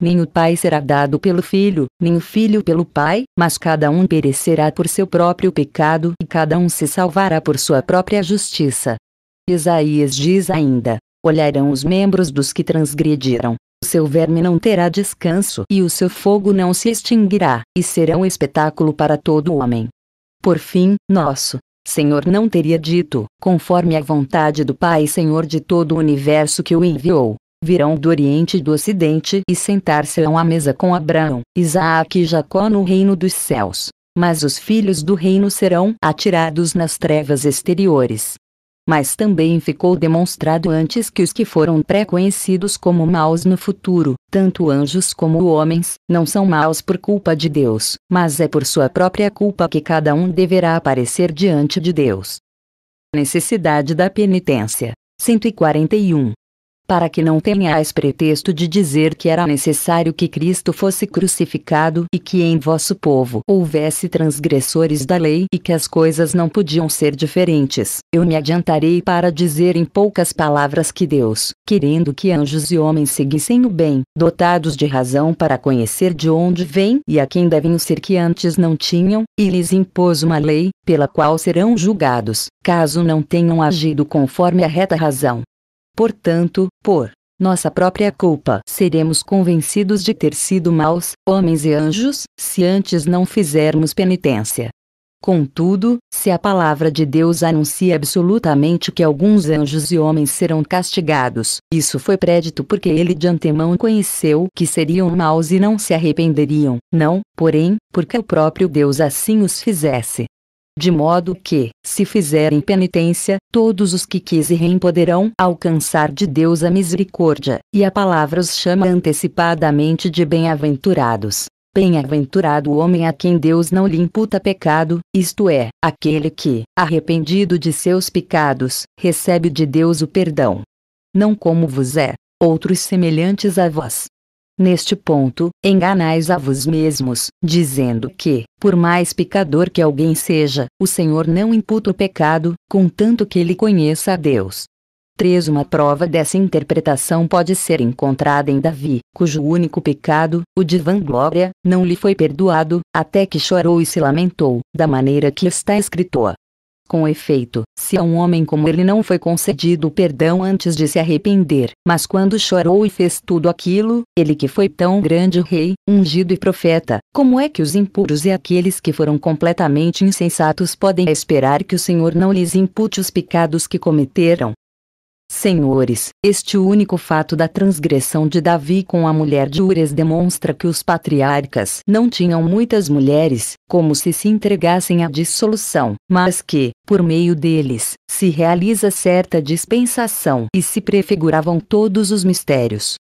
Nem o pai será dado pelo filho, nem o filho pelo pai, mas cada um perecerá por seu próprio pecado e cada um se salvará por sua própria justiça. Isaías diz ainda: Olharão os membros dos que transgrediram, seu verme não terá descanso e o seu fogo não se extinguirá, e será um espetáculo para todo homem. Por fim, nosso Senhor não teria dito, conforme a vontade do Pai Senhor de todo o universo que o enviou. Virão do Oriente e do Ocidente e sentar-se-ão à mesa com Abraão, Isaac e Jacó no reino dos céus. Mas os filhos do reino serão atirados nas trevas exteriores mas também ficou demonstrado antes que os que foram pré-conhecidos como maus no futuro, tanto anjos como homens, não são maus por culpa de Deus, mas é por sua própria culpa que cada um deverá aparecer diante de Deus. Necessidade da penitência. 141 para que não tenhais pretexto de dizer que era necessário que Cristo fosse crucificado e que em vosso povo houvesse transgressores da lei e que as coisas não podiam ser diferentes. Eu me adiantarei para dizer em poucas palavras que Deus, querendo que anjos e homens seguissem o bem, dotados de razão para conhecer de onde vem e a quem devem ser que antes não tinham, e lhes impôs uma lei, pela qual serão julgados, caso não tenham agido conforme a reta razão. Portanto, por nossa própria culpa seremos convencidos de ter sido maus, homens e anjos, se antes não fizermos penitência. Contudo, se a palavra de Deus anuncia absolutamente que alguns anjos e homens serão castigados, isso foi prédito porque ele de antemão conheceu que seriam maus e não se arrependeriam, não, porém, porque o próprio Deus assim os fizesse de modo que, se fizerem penitência, todos os que quiserem poderão alcançar de Deus a misericórdia, e a palavra os chama antecipadamente de bem-aventurados. Bem-aventurado o homem a quem Deus não lhe imputa pecado, isto é, aquele que, arrependido de seus pecados, recebe de Deus o perdão. Não como vos é, outros semelhantes a vós, neste ponto, enganais a vós mesmos, dizendo que, por mais pecador que alguém seja, o Senhor não imputa o pecado, contanto que ele conheça a Deus. 3. Uma prova dessa interpretação pode ser encontrada em Davi, cujo único pecado, o de vanglória, não lhe foi perdoado, até que chorou e se lamentou, da maneira que está escrito. Com efeito, se a um homem como ele não foi concedido o perdão antes de se arrepender, mas quando chorou e fez tudo aquilo, ele que foi tão grande rei, ungido e profeta, como é que os impuros e aqueles que foram completamente insensatos podem esperar que o Senhor não lhes impute os pecados que cometeram? Senhores, este único fato da transgressão de Davi com a mulher de Ures demonstra que os patriarcas não tinham muitas mulheres, como se se entregassem à dissolução, mas que, por meio deles, se realiza certa dispensação e se prefiguravam todos os mistérios.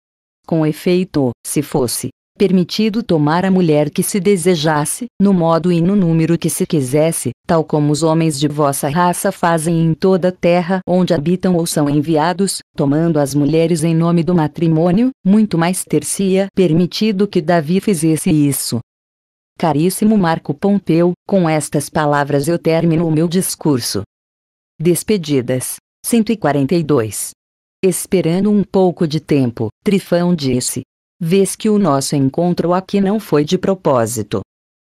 Com efeito, se fosse, permitido tomar a mulher que se desejasse, no modo e no número que se quisesse, tal como os homens de vossa raça fazem em toda a terra onde habitam ou são enviados, tomando as mulheres em nome do matrimônio, muito mais tercia. permitido que Davi fizesse isso. Caríssimo Marco Pompeu, com estas palavras eu termino o meu discurso. Despedidas. 142. Esperando um pouco de tempo, Trifão disse: vês que o nosso encontro aqui não foi de propósito.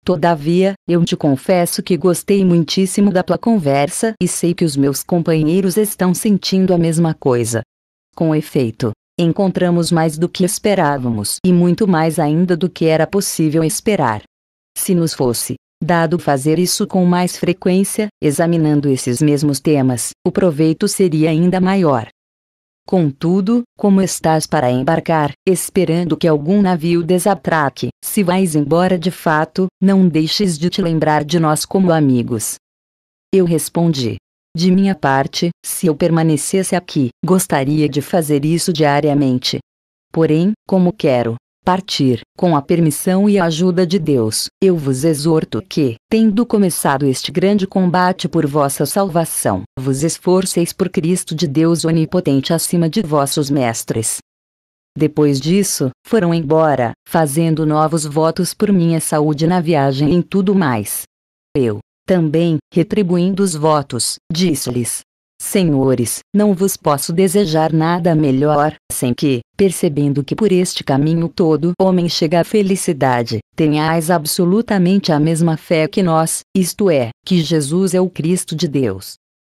Todavia, eu te confesso que gostei muitíssimo da tua conversa e sei que os meus companheiros estão sentindo a mesma coisa. Com efeito, encontramos mais do que esperávamos e muito mais ainda do que era possível esperar. Se nos fosse dado fazer isso com mais frequência, examinando esses mesmos temas, o proveito seria ainda maior. Contudo, como estás para embarcar, esperando que algum navio desatraque, se vais embora de fato, não deixes de te lembrar de nós como amigos. Eu respondi. De minha parte, se eu permanecesse aqui, gostaria de fazer isso diariamente. Porém, como quero, partir, com a permissão e a ajuda de Deus, eu vos exorto que, tendo começado este grande combate por vossa salvação, vos esforceis por Cristo de Deus onipotente acima de vossos mestres. Depois disso, foram embora, fazendo novos votos por minha saúde na viagem e em tudo mais. Eu, também, retribuindo os votos, disse-lhes: Senhores, não vos posso desejar nada melhor, sem que, percebendo que por este caminho todo homem chega à felicidade, tenhais absolutamente a mesma fé que nós, isto é, que Jesus é o Cristo de Deus,